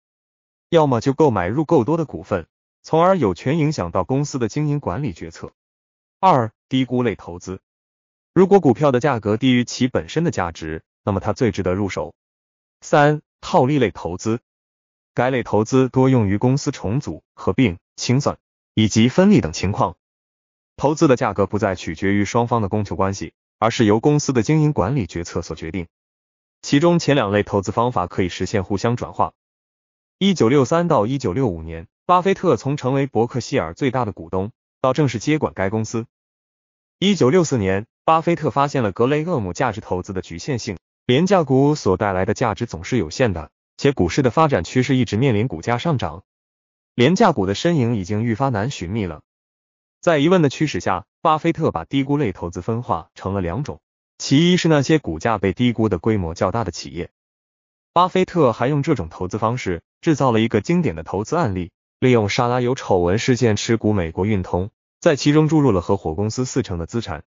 要么就购买入够多的股份，从而有权影响到公司的经营管理决策。二、低估类投资，如果股票的价格低于其本身的价值，那么它最值得入手。三、套利类投资，该类投资多用于公司重组、合并、清算以及分立等情况，投资的价格不再取决于双方的供求关系，而是由公司的经营管理决策所决定。其中前两类投资方法可以实现互相转化。一九六三到一九六五年，巴菲特从成为伯克希尔最大的股东到正式接管该公司。一九六四年，巴菲特发现了格雷厄姆价值投资的局限性，廉价股所带来的价值总是有限的，且股市的发展趋势一直面临股价上涨，廉价股的身影已经愈发难寻觅了。在疑问的驱使下，巴菲特把低估类投资分化成了两种，其一是那些股价被低估的规模较大的企业。巴菲特还用这种投资方式。制造了一个经典的投资案例，利用沙拉有丑闻事件持股美国运通，在其中注入了合伙公司四成的资产，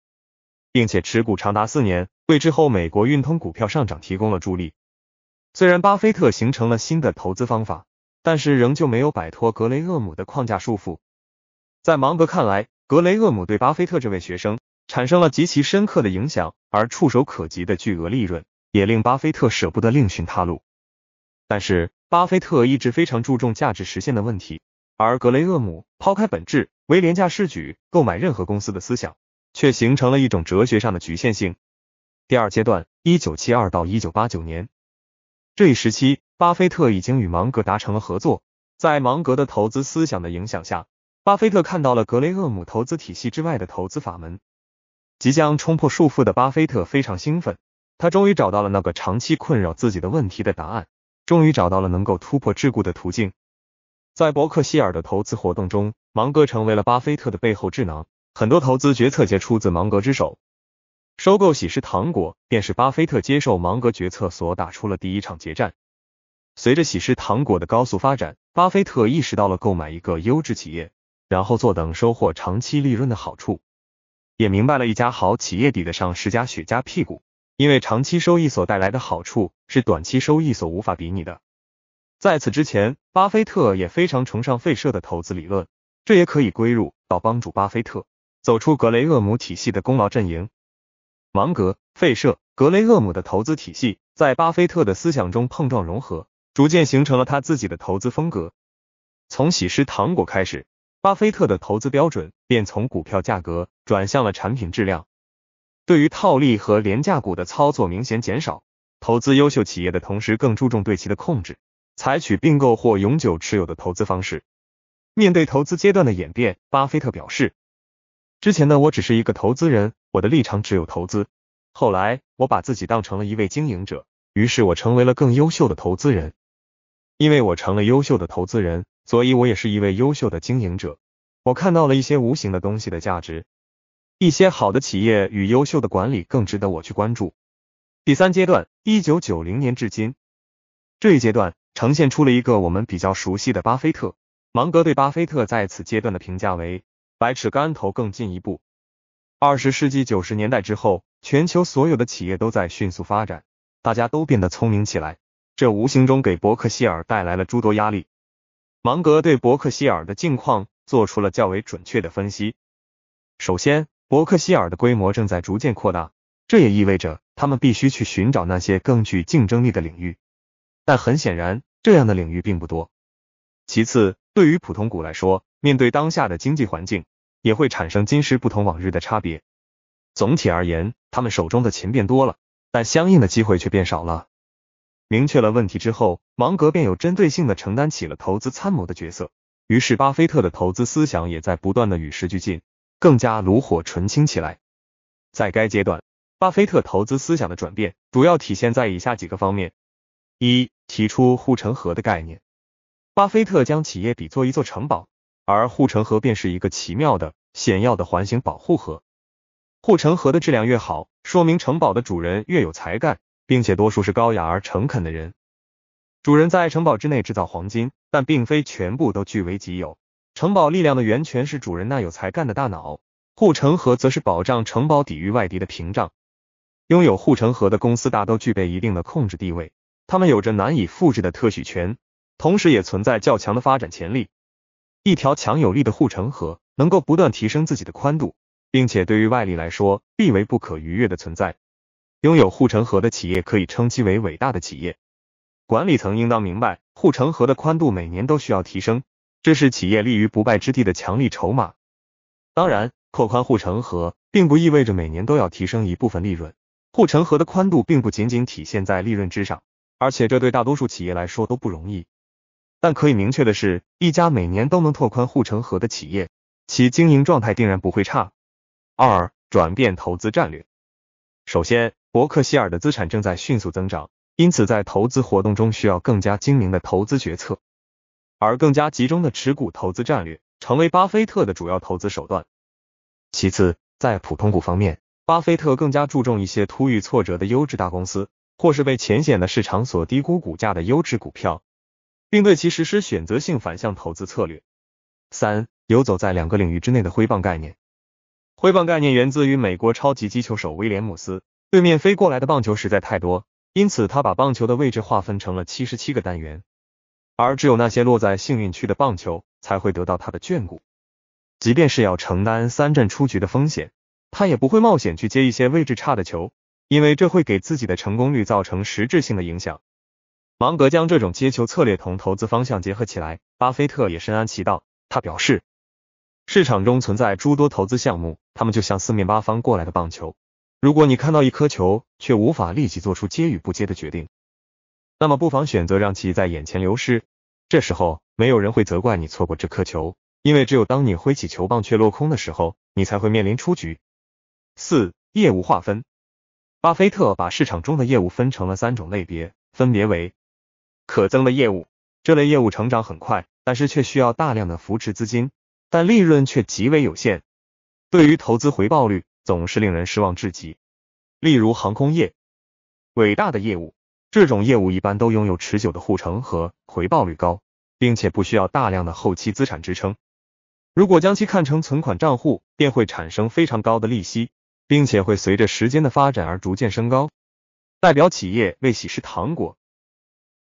并且持股长达四年，为之后美国运通股票上涨提供了助力。虽然巴菲特形成了新的投资方法，但是仍旧没有摆脱格雷厄姆的框架束缚。在芒格看来，格雷厄姆对巴菲特这位学生产生了极其深刻的影响，而触手可及的巨额利润也令巴菲特舍不得另寻他路。但是，巴菲特一直非常注重价值实现的问题，而格雷厄姆抛开本质，为廉价市举购买任何公司的思想，却形成了一种哲学上的局限性。第二阶段，一九七二到一九八九年，这一时期，巴菲特已经与芒格达成了合作，在芒格的投资思想的影响下，巴菲特看到了格雷厄姆投资体系之外的投资法门。即将冲破束缚的巴菲特非常兴奋，他终于找到了那个长期困扰自己的问题的答案。终于找到了能够突破桎梏的途径。在伯克希尔的投资活动中，芒格成为了巴菲特的背后智囊，很多投资决策皆出自芒格之手。收购喜事糖果便是巴菲特接受芒格决策所打出了第一场决战。随着喜事糖果的高速发展，巴菲特意识到了购买一个优质企业，然后坐等收获长期利润的好处，也明白了一家好企业抵得上十家雪茄屁股。因为长期收益所带来的好处是短期收益所无法比拟的。在此之前，巴菲特也非常崇尚费舍的投资理论，这也可以归入到帮助巴菲特走出格雷厄姆体系的功劳阵营。芒格、费舍、格雷厄姆的投资体系在巴菲特的思想中碰撞融合，逐渐形成了他自己的投资风格。从喜诗糖果开始，巴菲特的投资标准便从股票价格转向了产品质量。对于套利和廉价股的操作明显减少，投资优秀企业的同时，更注重对其的控制，采取并购或永久持有的投资方式。面对投资阶段的演变，巴菲特表示：“之前呢，我只是一个投资人，我的立场只有投资。后来，我把自己当成了一位经营者，于是我成为了更优秀的投资人。因为我成了优秀的投资人，所以我也是一位优秀的经营者。我看到了一些无形的东西的价值。”一些好的企业与优秀的管理更值得我去关注。第三阶段，一九九零年至今，这一阶段呈现出了一个我们比较熟悉的巴菲特。芒格对巴菲特在此阶段的评价为“百尺竿头，更进一步”。二十世纪九十年代之后，全球所有的企业都在迅速发展，大家都变得聪明起来，这无形中给伯克希尔带来了诸多压力。芒格对伯克希尔的境况做出了较为准确的分析。首先。伯克希尔的规模正在逐渐扩大，这也意味着他们必须去寻找那些更具竞争力的领域，但很显然，这样的领域并不多。其次，对于普通股来说，面对当下的经济环境，也会产生今时不同往日的差别。总体而言，他们手中的钱变多了，但相应的机会却变少了。明确了问题之后，芒格便有针对性的承担起了投资参谋的角色。于是，巴菲特的投资思想也在不断的与时俱进。更加炉火纯青起来。在该阶段，巴菲特投资思想的转变主要体现在以下几个方面：一、提出护城河的概念。巴菲特将企业比作一座城堡，而护城河便是一个奇妙的、险要的环形保护河。护城河的质量越好，说明城堡的主人越有才干，并且多数是高雅而诚恳的人。主人在城堡之内制造黄金，但并非全部都据为己有。城堡力量的源泉是主人那有才干的大脑，护城河则是保障城堡抵御外敌的屏障。拥有护城河的公司大都具备一定的控制地位，他们有着难以复制的特许权，同时也存在较强的发展潜力。一条强有力的护城河能够不断提升自己的宽度，并且对于外力来说必为不可逾越的存在。拥有护城河的企业可以称其为伟大的企业。管理层应当明白，护城河的宽度每年都需要提升。这是企业立于不败之地的强力筹码。当然，拓宽护城河并不意味着每年都要提升一部分利润。护城河的宽度并不仅仅体现在利润之上，而且这对大多数企业来说都不容易。但可以明确的是，一家每年都能拓宽护城河的企业，其经营状态定然不会差。二、转变投资战略。首先，伯克希尔的资产正在迅速增长，因此在投资活动中需要更加精明的投资决策。而更加集中的持股投资战略成为巴菲特的主要投资手段。其次，在普通股方面，巴菲特更加注重一些突遇挫折的优质大公司，或是被浅显的市场所低估股价的优质股票，并对其实施选择性反向投资策略。三、游走在两个领域之内的“挥棒”概念，“挥棒”概念源自于美国超级击球手威廉姆斯，对面飞过来的棒球实在太多，因此他把棒球的位置划分成了七十七个单元。而只有那些落在幸运区的棒球才会得到他的眷顾，即便是要承担三振出局的风险，他也不会冒险去接一些位置差的球，因为这会给自己的成功率造成实质性的影响。芒格将这种接球策略同投资方向结合起来，巴菲特也深谙其道。他表示，市场中存在诸多投资项目，他们就像四面八方过来的棒球，如果你看到一颗球却无法立即做出接与不接的决定，那么不妨选择让其在眼前流失。这时候，没有人会责怪你错过这颗球，因为只有当你挥起球棒却落空的时候，你才会面临出局。四、业务划分，巴菲特把市场中的业务分成了三种类别，分别为可增的业务，这类业务成长很快，但是却需要大量的扶持资金，但利润却极为有限，对于投资回报率总是令人失望至极。例如航空业，伟大的业务。这种业务一般都拥有持久的护城和回报率高，并且不需要大量的后期资产支撑。如果将其看成存款账户，便会产生非常高的利息，并且会随着时间的发展而逐渐升高。代表企业为喜事糖果，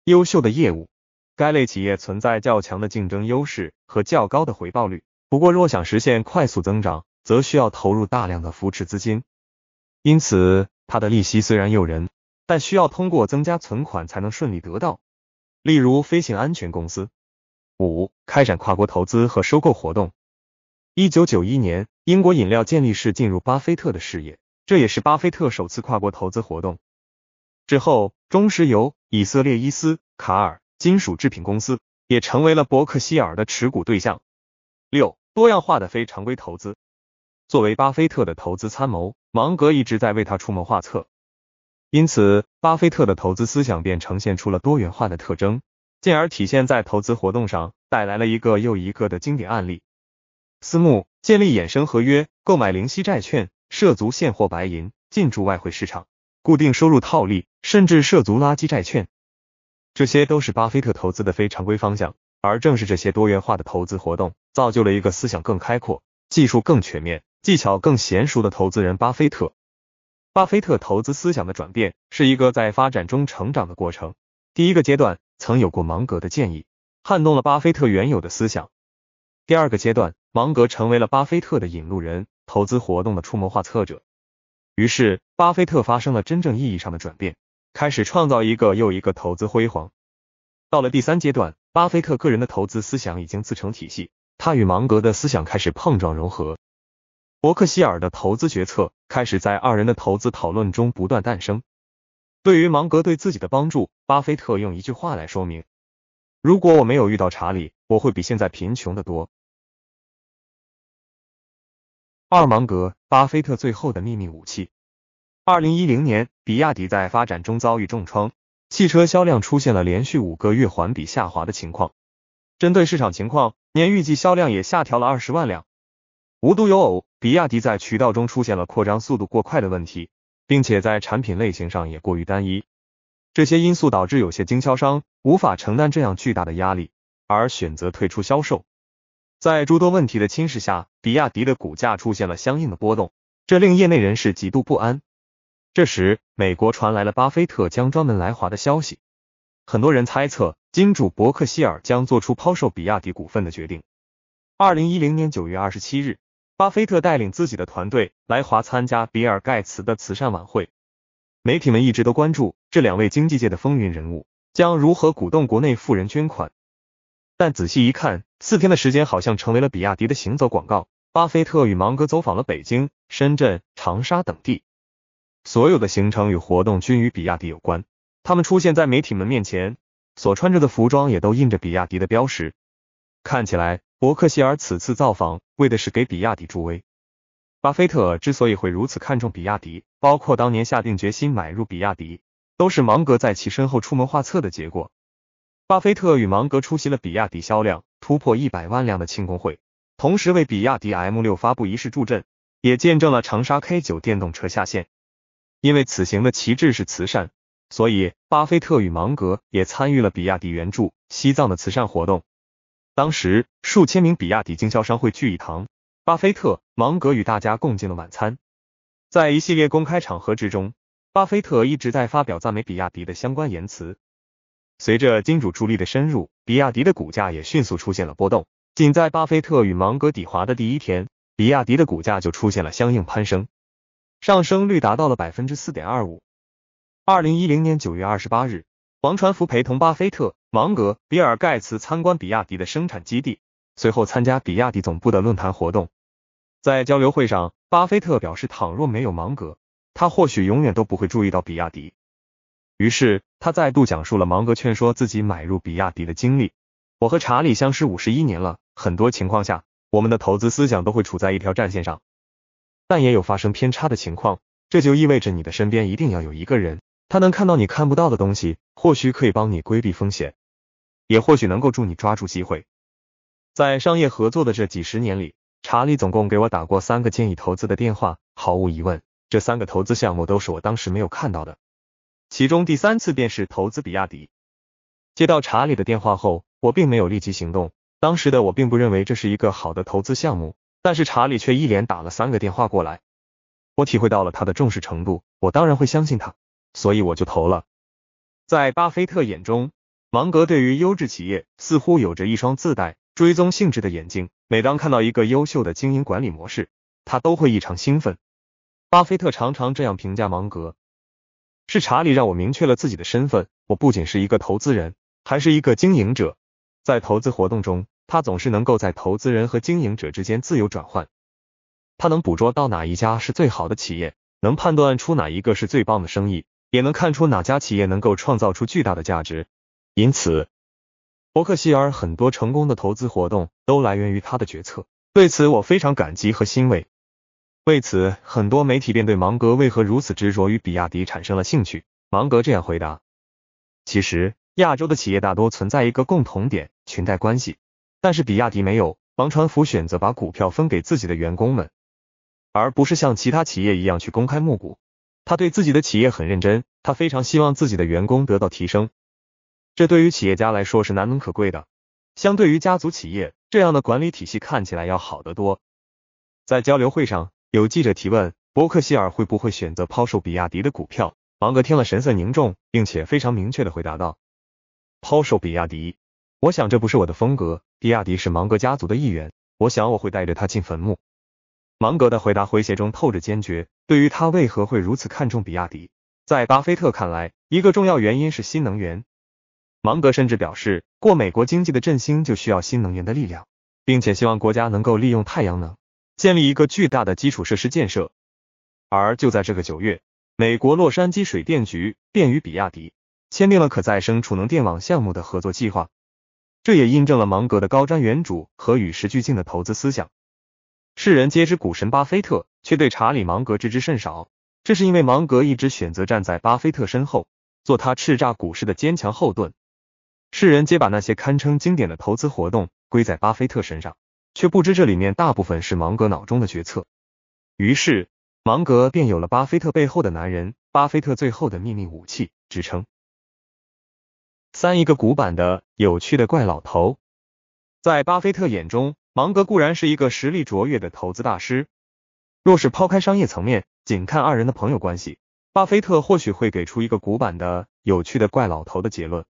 优秀的业务。该类企业存在较强的竞争优势和较高的回报率。不过，若想实现快速增长，则需要投入大量的扶持资金。因此，它的利息虽然诱人。但需要通过增加存款才能顺利得到，例如飞行安全公司。五、开展跨国投资和收购活动。一九九一年，英国饮料建立式进入巴菲特的视野，这也是巴菲特首次跨国投资活动。之后，中石油、以色列伊斯卡尔金属制品公司也成为了伯克希尔的持股对象。六、多样化的非常规投资。作为巴菲特的投资参谋，芒格一直在为他出谋划策。因此，巴菲特的投资思想便呈现出了多元化的特征，进而体现在投资活动上，带来了一个又一个的经典案例。私募建立衍生合约，购买零息债券，涉足现货白银，进驻外汇市场，固定收入套利，甚至涉足垃圾债券，这些都是巴菲特投资的非常规方向。而正是这些多元化的投资活动，造就了一个思想更开阔、技术更全面、技巧更娴熟的投资人——巴菲特。巴菲特投资思想的转变是一个在发展中成长的过程。第一个阶段，曾有过芒格的建议，撼动了巴菲特原有的思想。第二个阶段，芒格成为了巴菲特的引路人，投资活动的出谋划策者。于是，巴菲特发生了真正意义上的转变，开始创造一个又一个投资辉煌。到了第三阶段，巴菲特个人的投资思想已经自成体系，他与芒格的思想开始碰撞融合。伯克希尔的投资决策开始在二人的投资讨论中不断诞生。对于芒格对自己的帮助，巴菲特用一句话来说明：“如果我没有遇到查理，我会比现在贫穷的多。”二芒格，巴菲特最后的秘密武器。二零一零年，比亚迪在发展中遭遇重创，汽车销量出现了连续五个月环比下滑的情况。针对市场情况，年预计销量也下调了二十万辆。无独有偶。比亚迪在渠道中出现了扩张速度过快的问题，并且在产品类型上也过于单一。这些因素导致有些经销商无法承担这样巨大的压力，而选择退出销售。在诸多问题的侵蚀下，比亚迪的股价出现了相应的波动，这令业内人士极度不安。这时，美国传来了巴菲特将专门来华的消息，很多人猜测金主伯克希尔将做出抛售比亚迪股份的决定。二零一零年九月二十七日。巴菲特带领自己的团队来华参加比尔盖茨的慈善晚会，媒体们一直都关注这两位经济界的风云人物将如何鼓动国内富人捐款。但仔细一看，四天的时间好像成为了比亚迪的行走广告。巴菲特与芒格走访了北京、深圳、长沙等地，所有的行程与活动均与比亚迪有关。他们出现在媒体们面前所穿着的服装也都印着比亚迪的标识，看起来。伯克希尔此次造访，为的是给比亚迪助威。巴菲特之所以会如此看重比亚迪，包括当年下定决心买入比亚迪，都是芒格在其身后出谋划策的结果。巴菲特与芒格出席了比亚迪销量突破一百万辆的庆功会，同时为比亚迪 M6 发布仪式助阵，也见证了长沙 K9 电动车下线。因为此行的旗帜是慈善，所以巴菲特与芒格也参与了比亚迪援助西藏的慈善活动。当时，数千名比亚迪经销商会聚一堂，巴菲特、芒格与大家共进了晚餐。在一系列公开场合之中，巴菲特一直在发表赞美比亚迪的相关言辞。随着金主助力的深入，比亚迪的股价也迅速出现了波动。仅在巴菲特与芒格抵华的第一天，比亚迪的股价就出现了相应攀升，上升率达到了百分之四点二五。二零一零年九月二十八日。王传福陪同巴菲特、芒格、比尔盖茨参观比亚迪的生产基地，随后参加比亚迪总部的论坛活动。在交流会上，巴菲特表示，倘若没有芒格，他或许永远都不会注意到比亚迪。于是，他再度讲述了芒格劝说自己买入比亚迪的经历。我和查理相识五十一年了，很多情况下，我们的投资思想都会处在一条战线上，但也有发生偏差的情况。这就意味着你的身边一定要有一个人。他能看到你看不到的东西，或许可以帮你规避风险，也或许能够助你抓住机会。在商业合作的这几十年里，查理总共给我打过三个建议投资的电话，毫无疑问，这三个投资项目都是我当时没有看到的。其中第三次便是投资比亚迪。接到查理的电话后，我并没有立即行动，当时的我并不认为这是一个好的投资项目，但是查理却一连打了三个电话过来，我体会到了他的重视程度，我当然会相信他。所以我就投了。在巴菲特眼中，芒格对于优质企业似乎有着一双自带追踪性质的眼睛。每当看到一个优秀的经营管理模式，他都会异常兴奋。巴菲特常常这样评价芒格：“是查理让我明确了自己的身份，我不仅是一个投资人，还是一个经营者。在投资活动中，他总是能够在投资人和经营者之间自由转换。他能捕捉到哪一家是最好的企业，能判断出哪一个是最棒的生意。”也能看出哪家企业能够创造出巨大的价值，因此伯克希尔很多成功的投资活动都来源于他的决策，对此我非常感激和欣慰。为此，很多媒体便对芒格为何如此执着于比亚迪产生了兴趣。芒格这样回答：“其实亚洲的企业大多存在一个共同点，裙带关系，但是比亚迪没有。王传福选择把股票分给自己的员工们，而不是像其他企业一样去公开募股。”他对自己的企业很认真，他非常希望自己的员工得到提升，这对于企业家来说是难能可贵的。相对于家族企业，这样的管理体系看起来要好得多。在交流会上，有记者提问伯克希尔会不会选择抛售比亚迪的股票，芒格听了神色凝重，并且非常明确的回答道：“抛售比亚迪，我想这不是我的风格。比亚迪是芒格家族的一员，我想我会带着他进坟墓。”芒格的回答诙谐中透着坚决。对于他为何会如此看重比亚迪，在巴菲特看来，一个重要原因是新能源。芒格甚至表示，过美国经济的振兴就需要新能源的力量，并且希望国家能够利用太阳能，建立一个巨大的基础设施建设。而就在这个九月，美国洛杉矶水电局便与比亚迪签订了可再生储能电网项目的合作计划，这也印证了芒格的高瞻远瞩和与时俱进的投资思想。世人皆知股神巴菲特，却对查理芒格知之甚少。这是因为芒格一直选择站在巴菲特身后，做他叱咤股市的坚强后盾。世人皆把那些堪称经典的投资活动归在巴菲特身上，却不知这里面大部分是芒格脑中的决策。于是，芒格便有了巴菲特背后的男人、巴菲特最后的秘密武器之称。三，一个古板的、有趣的怪老头，在巴菲特眼中。芒格固然是一个实力卓越的投资大师，若是抛开商业层面，仅看二人的朋友关系，巴菲特或许会给出一个古板的、有趣的怪老头的结论。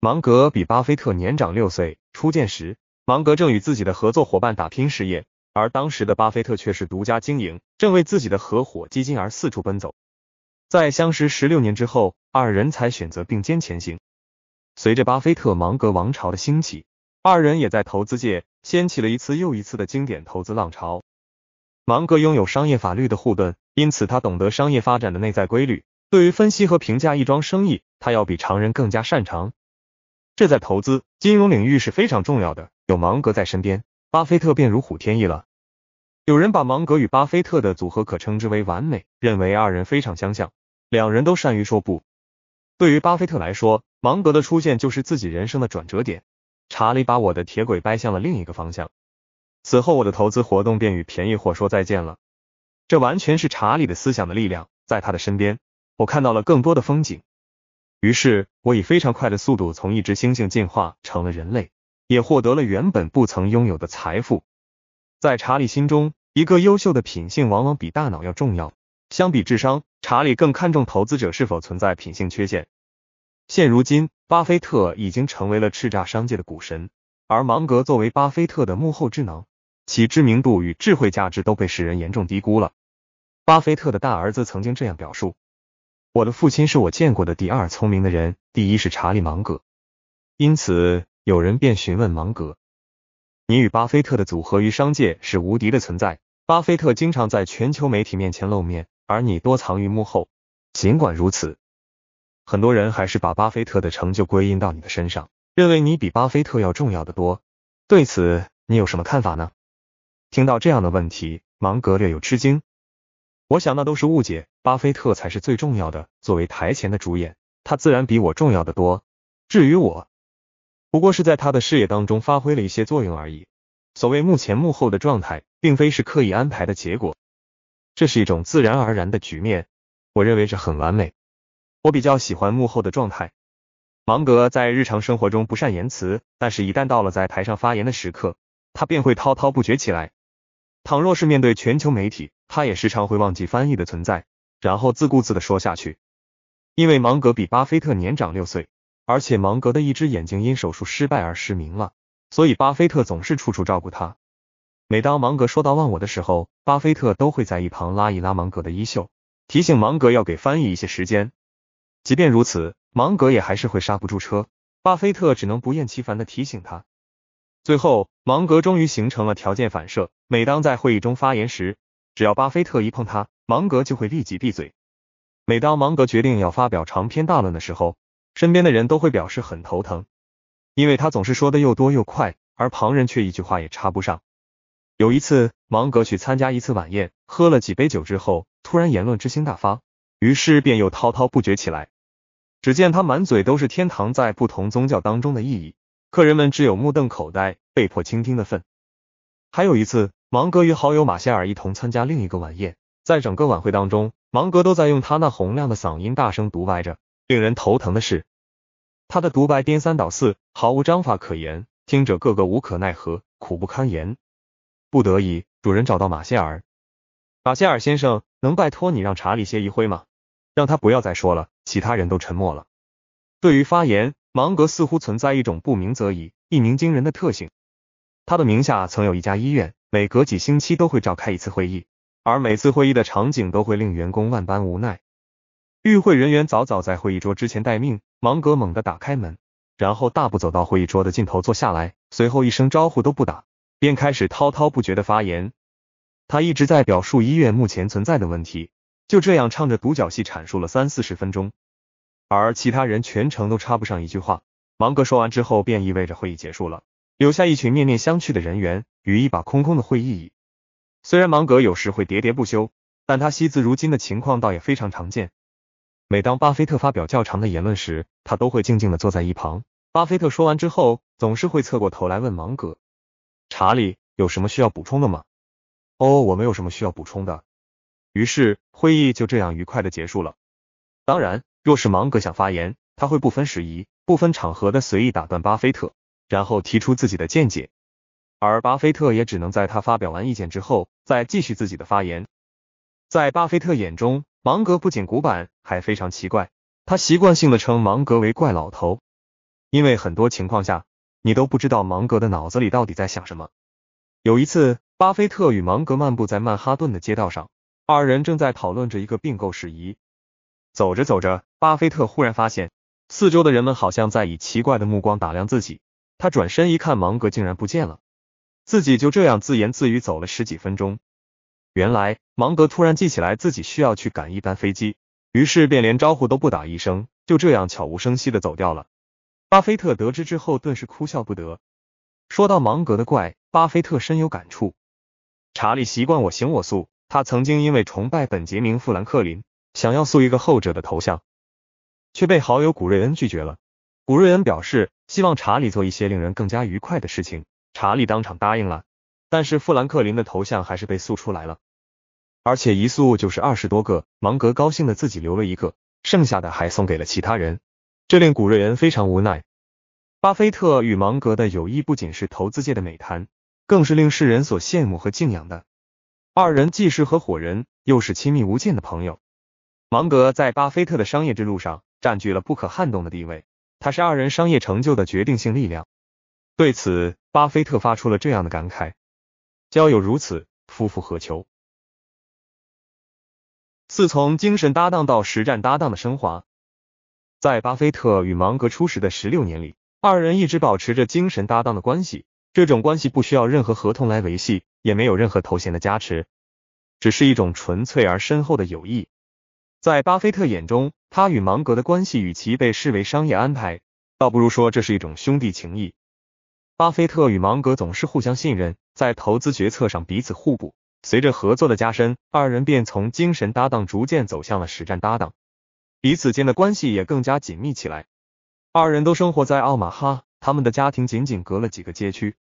芒格比巴菲特年长六岁，初见时，芒格正与自己的合作伙伴打拼事业，而当时的巴菲特却是独家经营，正为自己的合伙基金而四处奔走。在相识十六年之后，二人才选择并肩前行。随着巴菲特芒格王朝的兴起。二人也在投资界掀起了一次又一次的经典投资浪潮。芒格拥有商业法律的护盾，因此他懂得商业发展的内在规律。对于分析和评价一桩生意，他要比常人更加擅长。这在投资、金融领域是非常重要的。有芒格在身边，巴菲特便如虎添翼了。有人把芒格与巴菲特的组合可称之为完美，认为二人非常相像，两人都善于说不。对于巴菲特来说，芒格的出现就是自己人生的转折点。查理把我的铁轨掰向了另一个方向，此后我的投资活动便与便宜货说再见了。这完全是查理的思想的力量，在他的身边，我看到了更多的风景。于是，我以非常快的速度从一只猩猩进化成了人类，也获得了原本不曾拥有的财富。在查理心中，一个优秀的品性往往比大脑要重要。相比智商，查理更看重投资者是否存在品性缺陷。现如今。巴菲特已经成为了叱咤商界的股神，而芒格作为巴菲特的幕后智囊，其知名度与智慧价值都被世人严重低估了。巴菲特的大儿子曾经这样表述：“我的父亲是我见过的第二聪明的人，第一是查理芒格。”因此，有人便询问芒格：“你与巴菲特的组合于商界是无敌的存在。巴菲特经常在全球媒体面前露面，而你多藏于幕后。尽管如此。”很多人还是把巴菲特的成就归因到你的身上，认为你比巴菲特要重要的多。对此，你有什么看法呢？听到这样的问题，芒格略有吃惊。我想那都是误解，巴菲特才是最重要的。作为台前的主演，他自然比我重要的多。至于我，不过是在他的事业当中发挥了一些作用而已。所谓幕前幕后的状态，并非是刻意安排的结果，这是一种自然而然的局面。我认为这很完美。我比较喜欢幕后的状态。芒格在日常生活中不善言辞，但是，一旦到了在台上发言的时刻，他便会滔滔不绝起来。倘若是面对全球媒体，他也时常会忘记翻译的存在，然后自顾自的说下去。因为芒格比巴菲特年长六岁，而且芒格的一只眼睛因手术失败而失明了，所以巴菲特总是处处照顾他。每当芒格说到忘我的时候，巴菲特都会在一旁拉一拉芒格的衣袖，提醒芒格要给翻译一些时间。即便如此，芒格也还是会刹不住车，巴菲特只能不厌其烦的提醒他。最后，芒格终于形成了条件反射，每当在会议中发言时，只要巴菲特一碰他，芒格就会立即闭嘴。每当芒格决定要发表长篇大论的时候，身边的人都会表示很头疼，因为他总是说的又多又快，而旁人却一句话也插不上。有一次，芒格去参加一次晚宴，喝了几杯酒之后，突然言论之心大发，于是便又滔滔不绝起来。只见他满嘴都是天堂在不同宗教当中的意义，客人们只有目瞪口呆、被迫倾听的份。还有一次，芒格与好友马歇尔一同参加另一个晚宴，在整个晚会当中，芒格都在用他那洪亮的嗓音大声独白着。令人头疼的是，他的独白颠三倒四，毫无章法可言，听者个个无可奈何，苦不堪言。不得已，主人找到马歇尔，马歇尔先生，能拜托你让查理歇一会吗？让他不要再说了。其他人都沉默了。对于发言，芒格似乎存在一种不鸣则已，一鸣惊人的特性。他的名下曾有一家医院，每隔几星期都会召开一次会议，而每次会议的场景都会令员工万般无奈。与会人员早早在会议桌之前待命，芒格猛地打开门，然后大步走到会议桌的尽头坐下来，随后一声招呼都不打，便开始滔滔不绝的发言。他一直在表述医院目前存在的问题。就这样唱着独角戏阐述了三四十分钟，而其他人全程都插不上一句话。芒格说完之后，便意味着会议结束了，留下一群面面相觑的人员与一把空空的会议椅。虽然芒格有时会喋喋不休，但他惜字如金的情况倒也非常常见。每当巴菲特发表较长的言论时，他都会静静的坐在一旁。巴菲特说完之后，总是会侧过头来问芒格：“查理，有什么需要补充的吗？”“哦，我没有什么需要补充的？”于是会议就这样愉快的结束了。当然，若是芒格想发言，他会不分时宜、不分场合的随意打断巴菲特，然后提出自己的见解。而巴菲特也只能在他发表完意见之后，再继续自己的发言。在巴菲特眼中，芒格不仅古板，还非常奇怪。他习惯性的称芒格为“怪老头”，因为很多情况下，你都不知道芒格的脑子里到底在想什么。有一次，巴菲特与芒格漫步在曼哈顿的街道上。二人正在讨论着一个并购事宜，走着走着，巴菲特忽然发现四周的人们好像在以奇怪的目光打量自己。他转身一看，芒格竟然不见了，自己就这样自言自语走了十几分钟。原来，芒格突然记起来自己需要去赶一班飞机，于是便连招呼都不打一声，就这样悄无声息的走掉了。巴菲特得知之后，顿时哭笑不得。说到芒格的怪，巴菲特深有感触。查理习惯我行我素。他曾经因为崇拜本杰明·富兰克林，想要塑一个后者的头像，却被好友古瑞恩拒绝了。古瑞恩表示希望查理做一些令人更加愉快的事情，查理当场答应了。但是富兰克林的头像还是被塑出来了，而且一塑就是二十多个。芒格高兴的自己留了一个，剩下的还送给了其他人，这令古瑞恩非常无奈。巴菲特与芒格的友谊不仅是投资界的美谈，更是令世人所羡慕和敬仰的。二人既是合伙人，又是亲密无间的朋友。芒格在巴菲特的商业之路上占据了不可撼动的地位，他是二人商业成就的决定性力量。对此，巴菲特发出了这样的感慨：交友如此，夫复何求？自从精神搭档到实战搭档的升华，在巴菲特与芒格初识的十六年里，二人一直保持着精神搭档的关系。这种关系不需要任何合同来维系，也没有任何头衔的加持，只是一种纯粹而深厚的友谊。在巴菲特眼中，他与芒格的关系与其被视为商业安排，倒不如说这是一种兄弟情谊。巴菲特与芒格总是互相信任，在投资决策上彼此互补。随着合作的加深，二人便从精神搭档逐渐走向了实战搭档，彼此间的关系也更加紧密起来。二人都生活在奥马哈，他们的家庭仅仅隔了几个街区。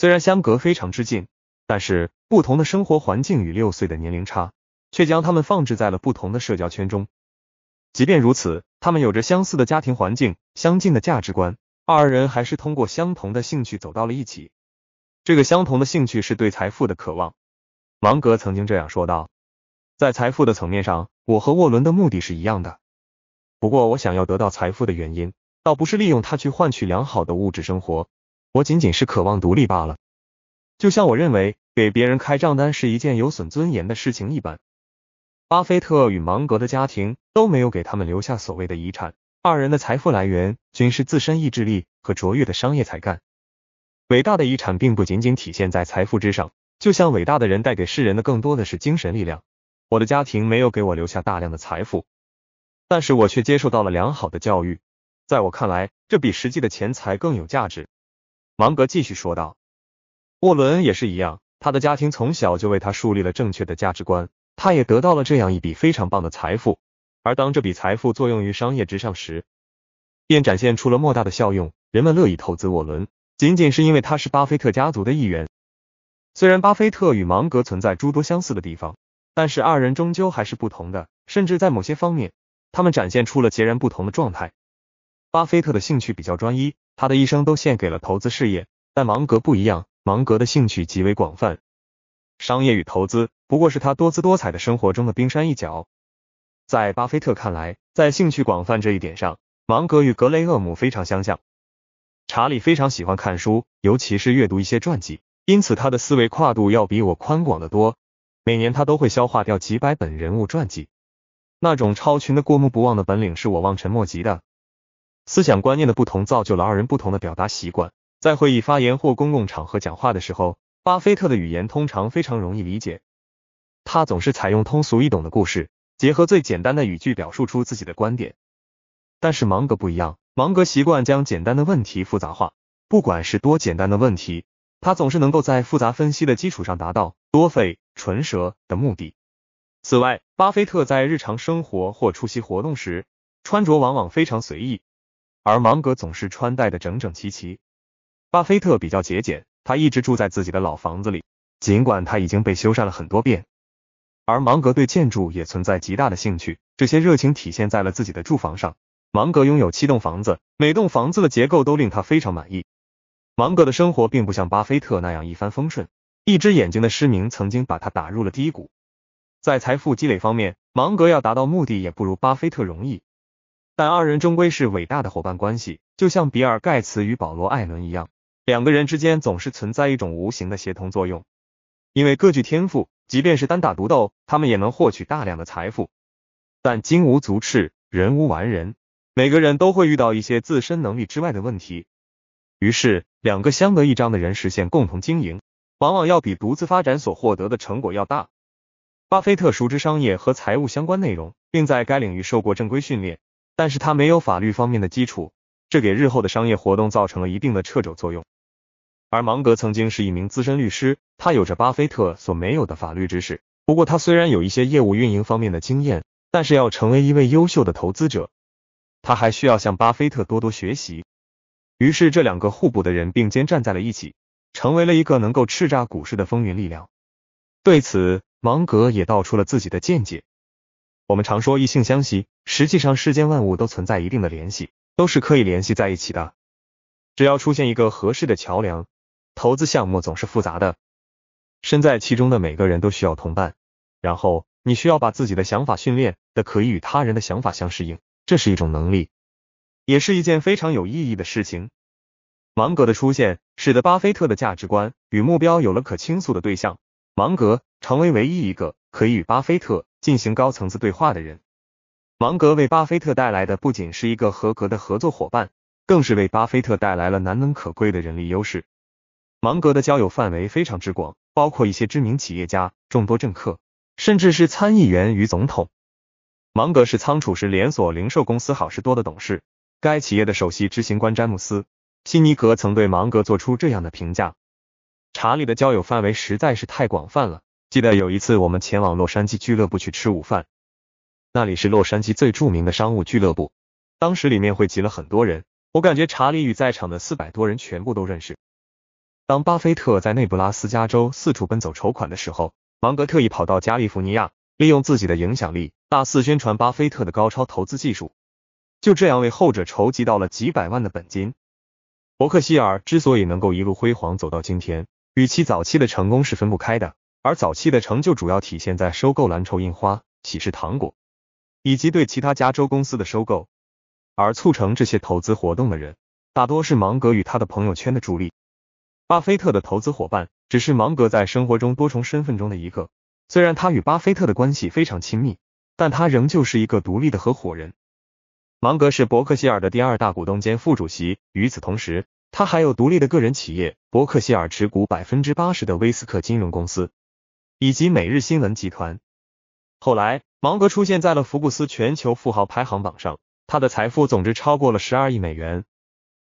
虽然相隔非常之近，但是不同的生活环境与六岁的年龄差，却将他们放置在了不同的社交圈中。即便如此，他们有着相似的家庭环境、相近的价值观，二人还是通过相同的兴趣走到了一起。这个相同的兴趣是对财富的渴望。芒格曾经这样说道：“在财富的层面上，我和沃伦的目的是一样的。不过，我想要得到财富的原因，倒不是利用它去换取良好的物质生活。”我仅仅是渴望独立罢了，就像我认为给别人开账单是一件有损尊严的事情一般。巴菲特与芒格的家庭都没有给他们留下所谓的遗产，二人的财富来源均是自身意志力和卓越的商业才干。伟大的遗产并不仅仅体现在财富之上，就像伟大的人带给世人的更多的是精神力量。我的家庭没有给我留下大量的财富，但是我却接受到了良好的教育，在我看来，这比实际的钱财更有价值。芒格继续说道：“沃伦也是一样，他的家庭从小就为他树立了正确的价值观，他也得到了这样一笔非常棒的财富。而当这笔财富作用于商业之上时，便展现出了莫大的效用。人们乐意投资沃伦，仅仅是因为他是巴菲特家族的一员。虽然巴菲特与芒格存在诸多相似的地方，但是二人终究还是不同的，甚至在某些方面，他们展现出了截然不同的状态。巴菲特的兴趣比较专一。”他的一生都献给了投资事业，但芒格不一样，芒格的兴趣极为广泛，商业与投资不过是他多姿多彩的生活中的冰山一角。在巴菲特看来，在兴趣广泛这一点上，芒格与格雷厄姆非常相像。查理非常喜欢看书，尤其是阅读一些传记，因此他的思维跨度要比我宽广的多。每年他都会消化掉几百本人物传记，那种超群的过目不忘的本领是我望尘莫及的。思想观念的不同，造就了二人不同的表达习惯。在会议发言或公共场合讲话的时候，巴菲特的语言通常非常容易理解，他总是采用通俗易懂的故事，结合最简单的语句表述出自己的观点。但是芒格不一样，芒格习惯将简单的问题复杂化。不管是多简单的问题，他总是能够在复杂分析的基础上达到多费唇舌的目的。此外，巴菲特在日常生活或出席活动时，穿着往往非常随意。而芒格总是穿戴的整整齐齐，巴菲特比较节俭，他一直住在自己的老房子里，尽管他已经被修缮了很多遍。而芒格对建筑也存在极大的兴趣，这些热情体现在了自己的住房上。芒格拥有七栋房子，每栋房子的结构都令他非常满意。芒格的生活并不像巴菲特那样一帆风顺，一只眼睛的失明曾经把他打入了低谷。在财富积累方面，芒格要达到目的也不如巴菲特容易。但二人终归是伟大的伙伴关系，就像比尔盖茨与保罗艾伦一样，两个人之间总是存在一种无形的协同作用。因为各具天赋，即便是单打独斗，他们也能获取大量的财富。但金无足赤，人无完人，每个人都会遇到一些自身能力之外的问题。于是，两个相得益彰的人实现共同经营，往往要比独自发展所获得的成果要大。巴菲特熟知商业和财务相关内容，并在该领域受过正规训练。但是他没有法律方面的基础，这给日后的商业活动造成了一定的掣肘作用。而芒格曾经是一名资深律师，他有着巴菲特所没有的法律知识。不过，他虽然有一些业务运营方面的经验，但是要成为一位优秀的投资者，他还需要向巴菲特多多学习。于是，这两个互补的人并肩站在了一起，成为了一个能够叱咤股市的风云力量。对此，芒格也道出了自己的见解。我们常说异性相吸，实际上世间万物都存在一定的联系，都是可以联系在一起的。只要出现一个合适的桥梁，投资项目总是复杂的，身在其中的每个人都需要同伴。然后你需要把自己的想法训练的可以与他人的想法相适应，这是一种能力，也是一件非常有意义的事情。芒格的出现使得巴菲特的价值观与目标有了可倾诉的对象，芒格成为唯一一个可以与巴菲特。进行高层次对话的人，芒格为巴菲特带来的不仅是一个合格的合作伙伴，更是为巴菲特带来了难能可贵的人力优势。芒格的交友范围非常之广，包括一些知名企业家、众多政客，甚至是参议员与总统。芒格是仓储式连锁零售公司好事多的董事，该企业的首席执行官詹姆斯·希尼格曾对芒格做出这样的评价：“查理的交友范围实在是太广泛了。”记得有一次，我们前往洛杉矶俱乐部去吃午饭，那里是洛杉矶最著名的商务俱乐部。当时里面汇集了很多人，我感觉查理与在场的四百多人全部都认识。当巴菲特在内布拉斯加州四处奔走筹款的时候，芒格特意跑到加利福尼亚，利用自己的影响力大肆宣传巴菲特的高超投资技术，就这样为后者筹集到了几百万的本金。伯克希尔之所以能够一路辉煌走到今天，与其早期的成功是分不开的。而早期的成就主要体现在收购蓝筹印花、喜事糖果，以及对其他加州公司的收购。而促成这些投资活动的人，大多是芒格与他的朋友圈的助力。巴菲特的投资伙伴只是芒格在生活中多重身份中的一个。虽然他与巴菲特的关系非常亲密，但他仍旧是一个独立的合伙人。芒格是伯克希尔的第二大股东兼副主席。与此同时，他还有独立的个人企业。伯克希尔持股百分之八十的威斯克金融公司。以及每日新闻集团。后来，芒格出现在了福布斯全球富豪排行榜上，他的财富总值超过了十二亿美元，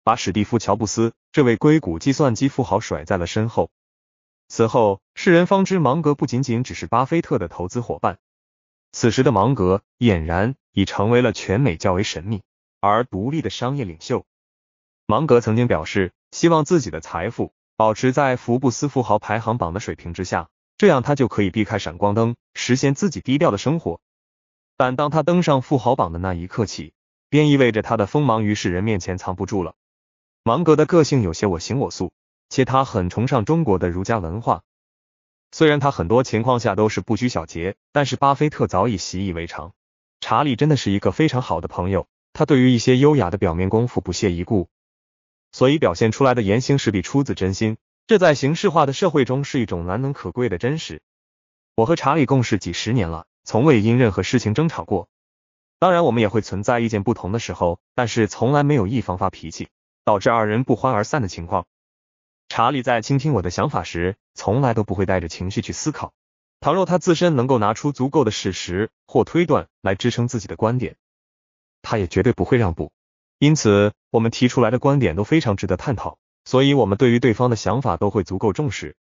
把史蒂夫·乔布斯这位硅谷计算机富豪甩在了身后。此后，世人方知芒格不仅仅只是巴菲特的投资伙伴，此时的芒格俨然已成为了全美较为神秘而独立的商业领袖。芒格曾经表示，希望自己的财富保持在福布斯富豪排行榜的水平之下。这样他就可以避开闪光灯，实现自己低调的生活。但当他登上富豪榜的那一刻起，便意味着他的锋芒于世人面前藏不住了。芒格的个性有些我行我素，且他很崇尚中国的儒家文化。虽然他很多情况下都是不拘小节，但是巴菲特早已习以为常。查理真的是一个非常好的朋友，他对于一些优雅的表面功夫不屑一顾，所以表现出来的言行势必出自真心。这在形式化的社会中是一种难能可贵的真实。我和查理共事几十年了，从未因任何事情争吵过。当然，我们也会存在意见不同的时候，但是从来没有一方发脾气导致二人不欢而散的情况。查理在倾听我的想法时，从来都不会带着情绪去思考。倘若他自身能够拿出足够的事实或推断来支撑自己的观点，他也绝对不会让步。因此，我们提出来的观点都非常值得探讨。所以，我们对于对方的想法都会足够重视，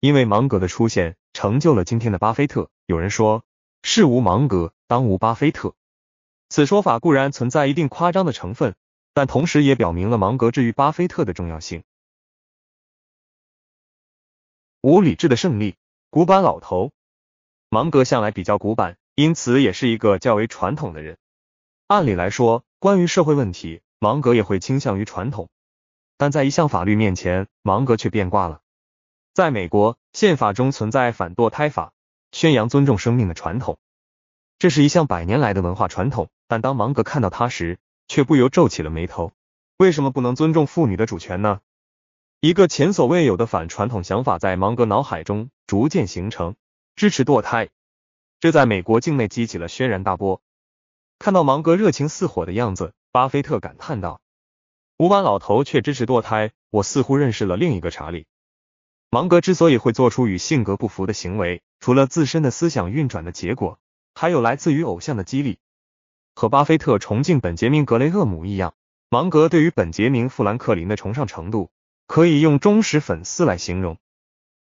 因为芒格的出现成就了今天的巴菲特。有人说，事无芒格，当无巴菲特。此说法固然存在一定夸张的成分，但同时也表明了芒格至于巴菲特的重要性。无理智的胜利，古板老头芒格向来比较古板，因此也是一个较为传统的人。按理来说，关于社会问题，芒格也会倾向于传统。但在一项法律面前，芒格却变卦了。在美国宪法中存在反堕胎法，宣扬尊重生命的传统，这是一项百年来的文化传统。但当芒格看到它时，却不由皱起了眉头。为什么不能尊重妇女的主权呢？一个前所未有的反传统想法在芒格脑海中逐渐形成，支持堕胎。这在美国境内激起了轩然大波。看到芒格热情似火的样子，巴菲特感叹道。五把老头却支持堕胎，我似乎认识了另一个查理。芒格之所以会做出与性格不符的行为，除了自身的思想运转的结果，还有来自于偶像的激励。和巴菲特崇敬本杰明·格雷厄姆一样，芒格对于本杰明·富兰克林的崇尚程度，可以用忠实粉丝来形容。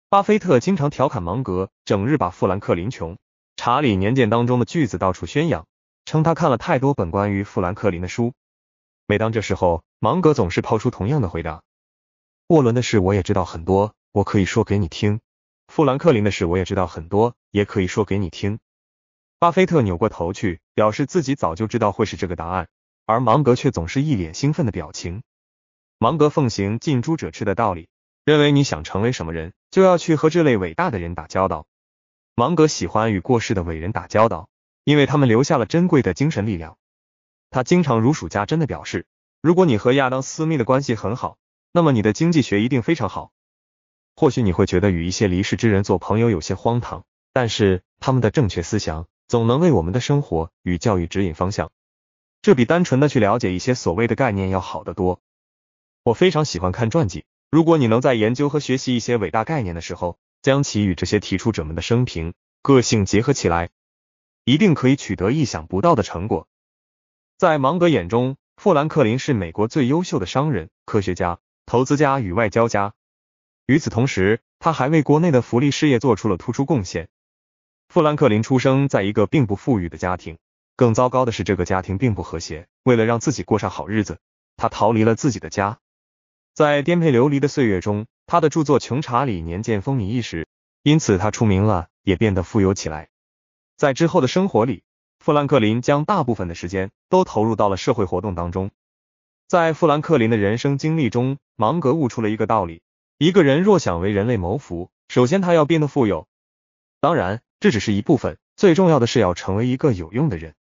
巴菲特经常调侃芒格，整日把《富兰克林穷查理年鉴》当中的句子到处宣扬，称他看了太多本关于富兰克林的书。每当这时候，芒格总是抛出同样的回答。沃伦的事我也知道很多，我可以说给你听。富兰克林的事我也知道很多，也可以说给你听。巴菲特扭过头去，表示自己早就知道会是这个答案，而芒格却总是一脸兴奋的表情。芒格奉行近朱者赤的道理，认为你想成为什么人，就要去和这类伟大的人打交道。芒格喜欢与过世的伟人打交道，因为他们留下了珍贵的精神力量。他经常如数家珍的表示，如果你和亚当斯密的关系很好，那么你的经济学一定非常好。或许你会觉得与一些离世之人做朋友有些荒唐，但是他们的正确思想总能为我们的生活与教育指引方向，这比单纯的去了解一些所谓的概念要好得多。我非常喜欢看传记，如果你能在研究和学习一些伟大概念的时候，将其与这些提出者们的生平、个性结合起来，一定可以取得意想不到的成果。在芒格眼中，富兰克林是美国最优秀的商人、科学家、投资家与外交家。与此同时，他还为国内的福利事业做出了突出贡献。富兰克林出生在一个并不富裕的家庭，更糟糕的是，这个家庭并不和谐。为了让自己过上好日子，他逃离了自己的家。在颠沛流离的岁月中，他的著作《穷查理年鉴》风靡一时，因此他出名了，也变得富有起来。在之后的生活里，富兰克林将大部分的时间都投入到了社会活动当中。在富兰克林的人生经历中，芒格悟出了一个道理：一个人若想为人类谋福，首先他要变得富有。当然，这只是一部分，最重要的是要成为一个有用的人。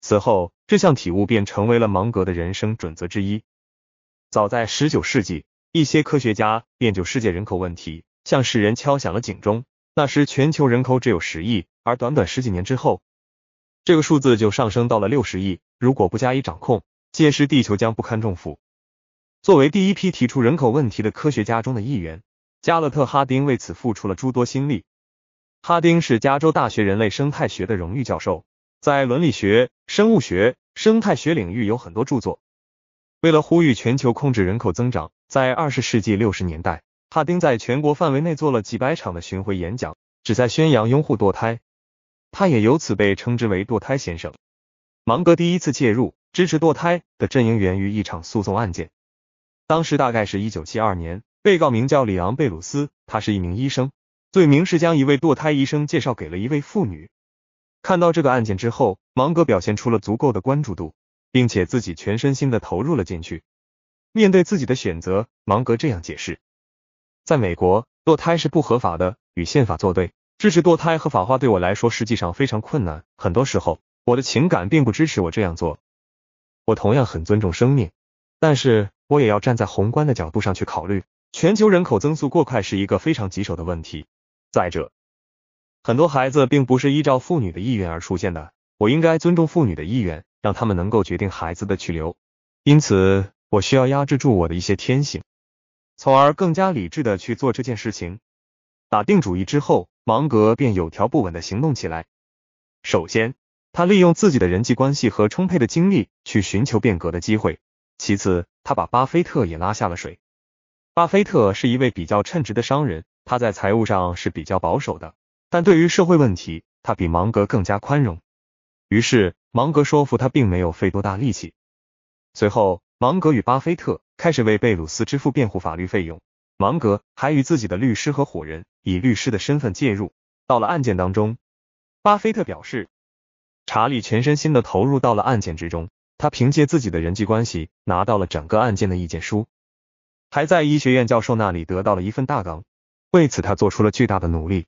此后，这项体悟便成为了芒格的人生准则之一。早在十九世纪，一些科学家便就世界人口问题向世人敲响了警钟。那时，全球人口只有十亿，而短短十几年之后，这个数字就上升到了六十亿，如果不加以掌控，届时地球将不堪重负。作为第一批提出人口问题的科学家中的一员，加勒特·哈丁为此付出了诸多心力。哈丁是加州大学人类生态学的荣誉教授，在伦理学、生物学、生态学领域有很多著作。为了呼吁全球控制人口增长，在二十世纪六十年代，哈丁在全国范围内做了几百场的巡回演讲，旨在宣扬拥护堕胎。他也由此被称之为堕胎先生。芒格第一次介入支持堕胎的阵营源于一场诉讼案件，当时大概是一九七二年，被告名叫里昂贝鲁斯，他是一名医生，罪名是将一位堕胎医生介绍给了一位妇女。看到这个案件之后，芒格表现出了足够的关注度，并且自己全身心的投入了进去。面对自己的选择，芒格这样解释：在美国，堕胎是不合法的，与宪法作对。支持堕胎和法化对我来说实际上非常困难。很多时候，我的情感并不支持我这样做。我同样很尊重生命，但是我也要站在宏观的角度上去考虑，全球人口增速过快是一个非常棘手的问题。再者，很多孩子并不是依照妇女的意愿而出现的。我应该尊重妇女的意愿，让他们能够决定孩子的去留。因此，我需要压制住我的一些天性，从而更加理智的去做这件事情。打定主意之后。芒格便有条不紊的行动起来。首先，他利用自己的人际关系和充沛的精力去寻求变革的机会。其次，他把巴菲特也拉下了水。巴菲特是一位比较称职的商人，他在财务上是比较保守的，但对于社会问题，他比芒格更加宽容。于是，芒格说服他，并没有费多大力气。随后，芒格与巴菲特开始为贝鲁斯支付辩护法律费用。芒格还与自己的律师合伙人以律师的身份介入到了案件当中。巴菲特表示，查理全身心的投入到了案件之中。他凭借自己的人际关系拿到了整个案件的意见书，还在医学院教授那里得到了一份大纲。为此，他做出了巨大的努力。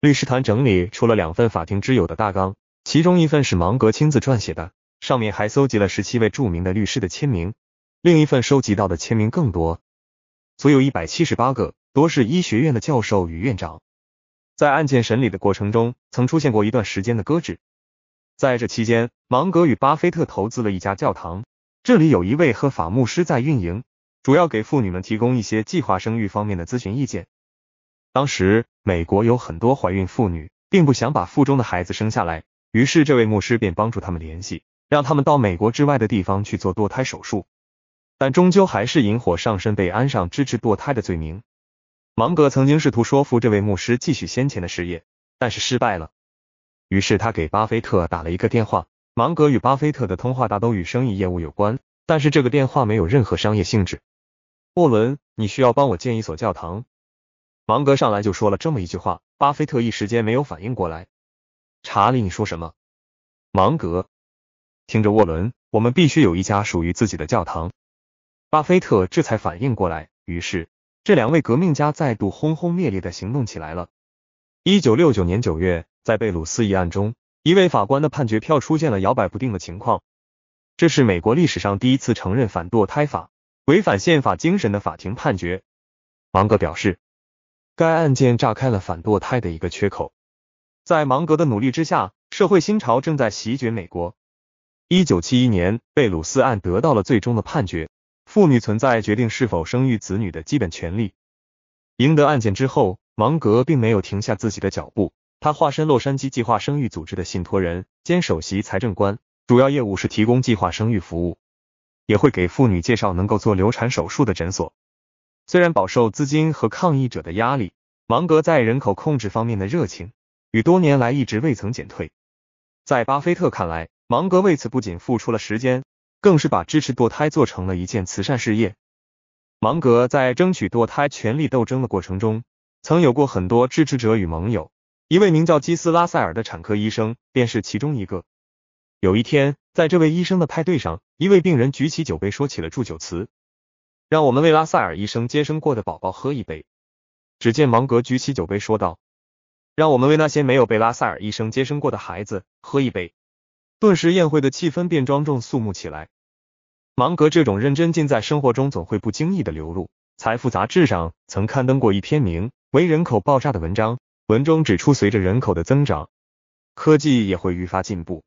律师团整理出了两份法庭之友的大纲，其中一份是芒格亲自撰写的，上面还搜集了十七位著名的律师的签名；另一份收集到的签名更多。所有一百七十八个，多是医学院的教授与院长。在案件审理的过程中，曾出现过一段时间的搁置。在这期间，芒格与巴菲特投资了一家教堂，这里有一位合法牧师在运营，主要给妇女们提供一些计划生育方面的咨询意见。当时，美国有很多怀孕妇女并不想把腹中的孩子生下来，于是这位牧师便帮助他们联系，让他们到美国之外的地方去做堕胎手术。但终究还是引火上身，被安上支持堕胎的罪名。芒格曾经试图说服这位牧师继续先前的事业，但是失败了。于是他给巴菲特打了一个电话。芒格与巴菲特的通话大都与生意业务有关，但是这个电话没有任何商业性质。沃伦，你需要帮我建一所教堂。芒格上来就说了这么一句话，巴菲特一时间没有反应过来。查理，你说什么？芒格，听着，沃伦，我们必须有一家属于自己的教堂。巴菲特这才反应过来，于是这两位革命家再度轰轰烈烈的行动起来了。一九六九年九月，在贝鲁斯一案中，一位法官的判决票出现了摇摆不定的情况。这是美国历史上第一次承认反堕胎法违反宪法精神的法庭判决。芒格表示，该案件炸开了反堕胎的一个缺口。在芒格的努力之下，社会新潮正在席卷美国。一九七一年，贝鲁斯案得到了最终的判决。妇女存在决定是否生育子女的基本权利。赢得案件之后，芒格并没有停下自己的脚步，他化身洛杉矶计划生育组织的信托人兼首席财政官，主要业务是提供计划生育服务，也会给妇女介绍能够做流产手术的诊所。虽然饱受资金和抗议者的压力，芒格在人口控制方面的热情与多年来一直未曾减退。在巴菲特看来，芒格为此不仅付出了时间。更是把支持堕胎做成了一件慈善事业。芒格在争取堕胎权利斗争的过程中，曾有过很多支持者与盟友，一位名叫基斯拉塞尔的产科医生便是其中一个。有一天，在这位医生的派对上，一位病人举起酒杯说起了祝酒词：“让我们为拉塞尔医生接生过的宝宝喝一杯。”只见芒格举起酒杯说道：“让我们为那些没有被拉塞尔医生接生过的孩子喝一杯。”顿时，宴会的气氛便庄重肃穆起来。芒格这种认真尽在生活中总会不经意的流露。财富杂志上曾刊登过一篇名为《人口爆炸》的文章，文中指出，随着人口的增长，科技也会愈发进步。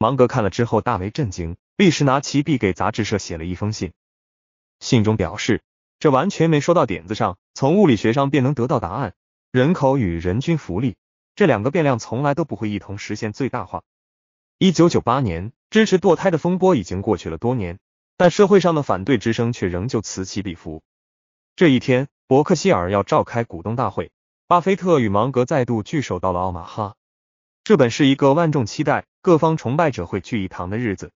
芒格看了之后大为震惊，立时拿其笔给杂志社写了一封信，信中表示，这完全没说到点子上，从物理学上便能得到答案：人口与人均福利这两个变量从来都不会一同实现最大化。一九九八年，支持堕胎的风波已经过去了多年，但社会上的反对之声却仍旧此起彼伏。这一天，伯克希尔要召开股东大会，巴菲特与芒格再度聚首到了奥马哈。这本是一个万众期待、各方崇拜者会聚一堂的日子，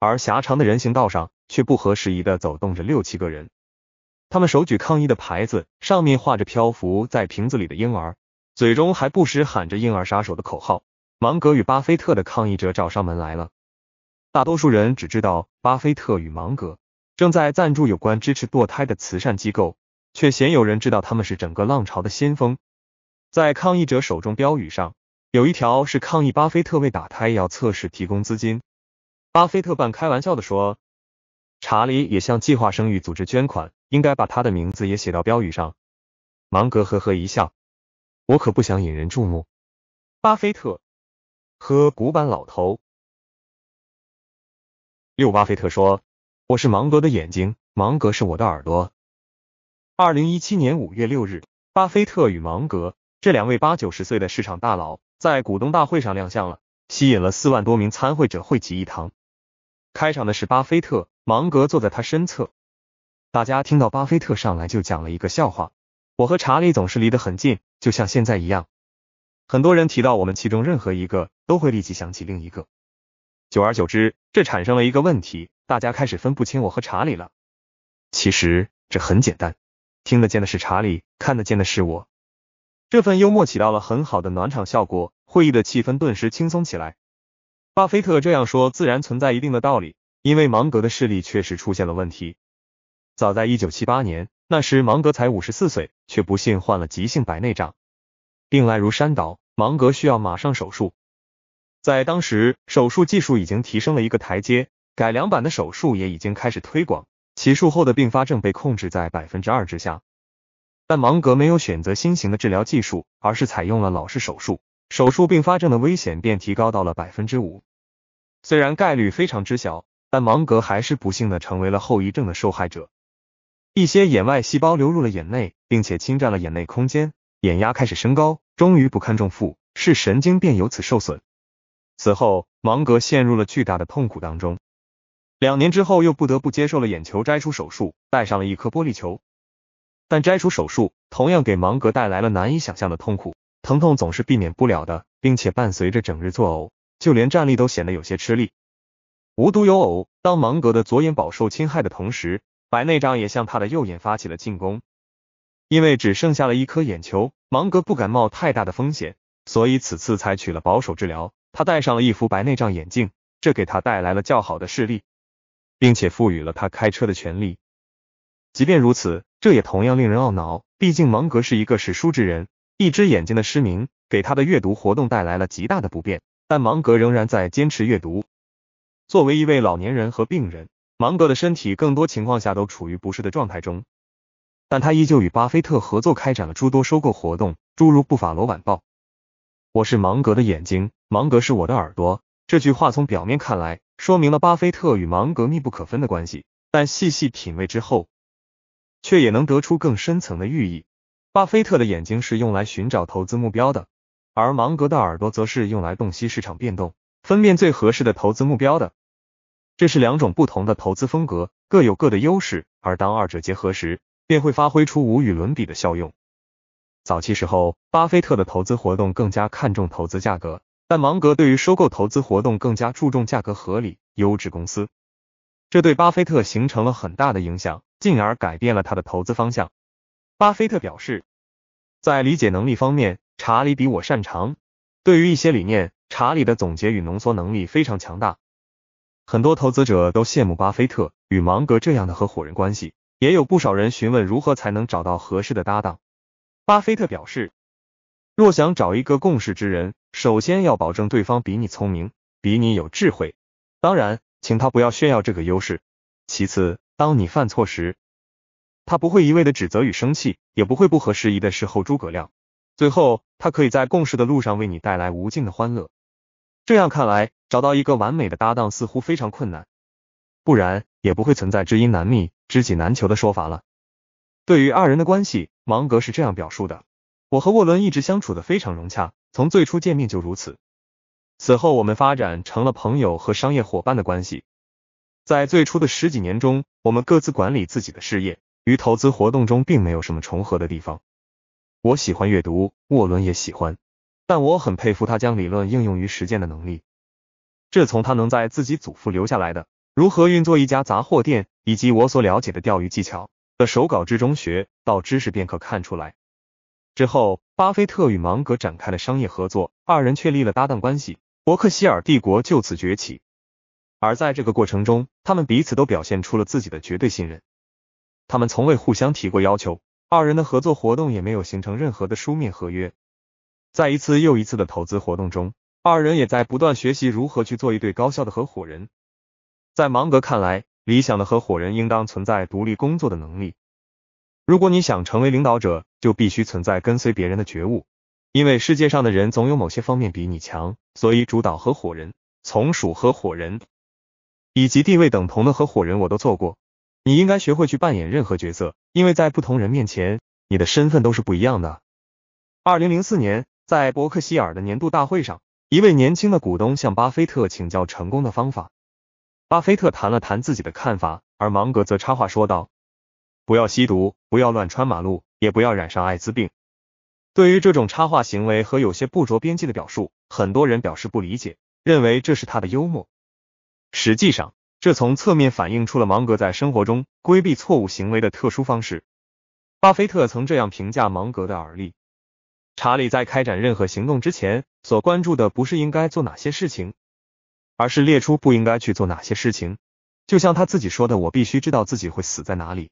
而狭长的人行道上却不合时宜的走动着六七个人，他们手举抗议的牌子，上面画着漂浮在瓶子里的婴儿，嘴中还不时喊着“婴儿杀手”的口号。芒格与巴菲特的抗议者找上门来了。大多数人只知道巴菲特与芒格正在赞助有关支持堕胎的慈善机构，却鲜有人知道他们是整个浪潮的先锋。在抗议者手中标语上，有一条是抗议巴菲特为打胎药测试提供资金。巴菲特半开玩笑地说：“查理也向计划生育组织捐款，应该把他的名字也写到标语上。”芒格呵呵一笑：“我可不想引人注目。”巴菲特。和古板老头。六，巴菲特说：“我是芒格的眼睛，芒格是我的耳朵。”二零一七年五月六日，巴菲特与芒格这两位八九十岁的市场大佬在股东大会上亮相了，吸引了四万多名参会者汇集一堂。开场的是巴菲特，芒格坐在他身侧。大家听到巴菲特上来就讲了一个笑话：“我和查理总是离得很近，就像现在一样。”很多人提到我们其中任何一个，都会立即想起另一个。久而久之，这产生了一个问题，大家开始分不清我和查理了。其实这很简单，听得见的是查理，看得见的是我。这份幽默起到了很好的暖场效果，会议的气氛顿时轻松起来。巴菲特这样说自然存在一定的道理，因为芒格的视力确实出现了问题。早在一九七八年，那时芒格才五十四岁，却不幸患了急性白内障。病来如山倒，芒格需要马上手术。在当时，手术技术已经提升了一个台阶，改良版的手术也已经开始推广，其术后的并发症被控制在百分之二之下。但芒格没有选择新型的治疗技术，而是采用了老式手术，手术并发症的危险便提高到了百分之五。虽然概率非常之小，但芒格还是不幸的成为了后遗症的受害者。一些眼外细胞流入了眼内，并且侵占了眼内空间，眼压开始升高。终于不堪重负，视神经便由此受损。此后，芒格陷入了巨大的痛苦当中。两年之后，又不得不接受了眼球摘除手术，戴上了一颗玻璃球。但摘除手术同样给芒格带来了难以想象的痛苦，疼痛总是避免不了的，并且伴随着整日作呕，就连站立都显得有些吃力。无独有偶，当芒格的左眼饱受侵害的同时，白内障也向他的右眼发起了进攻，因为只剩下了一颗眼球。芒格不敢冒太大的风险，所以此次采取了保守治疗。他戴上了一副白内障眼镜，这给他带来了较好的视力，并且赋予了他开车的权利。即便如此，这也同样令人懊恼。毕竟芒格是一个史书之人，一只眼睛的失明给他的阅读活动带来了极大的不便。但芒格仍然在坚持阅读。作为一位老年人和病人，芒格的身体更多情况下都处于不适的状态中。但他依旧与巴菲特合作开展了诸多收购活动，诸如《布法罗晚报》。我是芒格的眼睛，芒格是我的耳朵。这句话从表面看来，说明了巴菲特与芒格密不可分的关系，但细细品味之后，却也能得出更深层的寓意。巴菲特的眼睛是用来寻找投资目标的，而芒格的耳朵则是用来洞悉市场变动、分辨最合适的投资目标的。这是两种不同的投资风格，各有各的优势，而当二者结合时，便会发挥出无与伦比的效用。早期时候，巴菲特的投资活动更加看重投资价格，但芒格对于收购投资活动更加注重价格合理、优质公司。这对巴菲特形成了很大的影响，进而改变了他的投资方向。巴菲特表示，在理解能力方面，查理比我擅长。对于一些理念，查理的总结与浓缩能力非常强大。很多投资者都羡慕巴菲特与芒格这样的合伙人关系。也有不少人询问如何才能找到合适的搭档。巴菲特表示，若想找一个共事之人，首先要保证对方比你聪明，比你有智慧，当然，请他不要炫耀这个优势。其次，当你犯错时，他不会一味的指责与生气，也不会不合时宜的事候诸葛亮。最后，他可以在共事的路上为你带来无尽的欢乐。这样看来，找到一个完美的搭档似乎非常困难，不然。也不会存在知音难觅、知己难求的说法了。对于二人的关系，芒格是这样表述的：“我和沃伦一直相处的非常融洽，从最初见面就如此。此后，我们发展成了朋友和商业伙伴的关系。在最初的十几年中，我们各自管理自己的事业，与投资活动中并没有什么重合的地方。我喜欢阅读，沃伦也喜欢，但我很佩服他将理论应用于实践的能力。这从他能在自己祖父留下来的。”如何运作一家杂货店，以及我所了解的钓鱼技巧的手稿之中学到知识便可看出来。之后，巴菲特与芒格展开了商业合作，二人确立了搭档关系，伯克希尔帝国就此崛起。而在这个过程中，他们彼此都表现出了自己的绝对信任，他们从未互相提过要求，二人的合作活动也没有形成任何的书面合约。在一次又一次的投资活动中，二人也在不断学习如何去做一对高效的合伙人。在芒格看来，理想的合伙人应当存在独立工作的能力。如果你想成为领导者，就必须存在跟随别人的觉悟，因为世界上的人总有某些方面比你强。所以，主导合伙人、从属合伙人以及地位等同的合伙人，我都做过。你应该学会去扮演任何角色，因为在不同人面前，你的身份都是不一样的。二零零四年，在伯克希尔的年度大会上，一位年轻的股东向巴菲特请教成功的方法。巴菲特谈了谈自己的看法，而芒格则插话说道：“不要吸毒，不要乱穿马路，也不要染上艾滋病。”对于这种插话行为和有些不着边际的表述，很多人表示不理解，认为这是他的幽默。实际上，这从侧面反映出了芒格在生活中规避错误行为的特殊方式。巴菲特曾这样评价芒格的耳力：“查理在开展任何行动之前，所关注的不是应该做哪些事情。”而是列出不应该去做哪些事情，就像他自己说的：“我必须知道自己会死在哪里，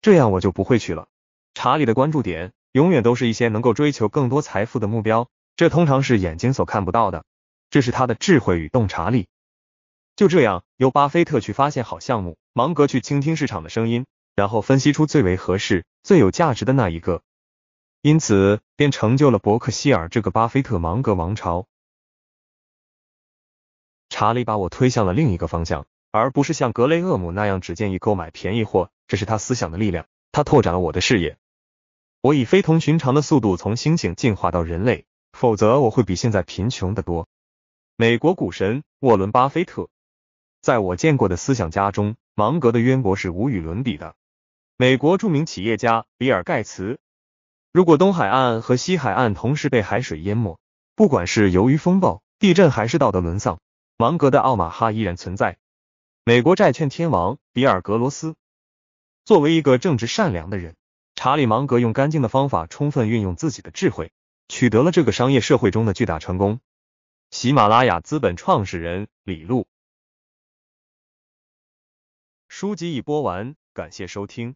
这样我就不会去了。”查理的关注点永远都是一些能够追求更多财富的目标，这通常是眼睛所看不到的，这是他的智慧与洞察力。就这样，由巴菲特去发现好项目，芒格去倾听市场的声音，然后分析出最为合适、最有价值的那一个，因此便成就了伯克希尔这个巴菲特、芒格王朝。查理把我推向了另一个方向，而不是像格雷厄姆那样只建议购买便宜货。这是他思想的力量，他拓展了我的视野。我以非同寻常的速度从猩猩进化到人类，否则我会比现在贫穷的多。美国股神沃伦·巴菲特，在我见过的思想家中，芒格的渊博是无与伦比的。美国著名企业家比尔·盖茨，如果东海岸和西海岸同时被海水淹没，不管是由于风暴、地震还是道德沦丧。芒格的奥马哈依然存在。美国债券天王比尔格罗斯，作为一个正直善良的人，查理芒格用干净的方法，充分运用自己的智慧，取得了这个商业社会中的巨大成功。喜马拉雅资本创始人李璐，书籍已播完，感谢收听。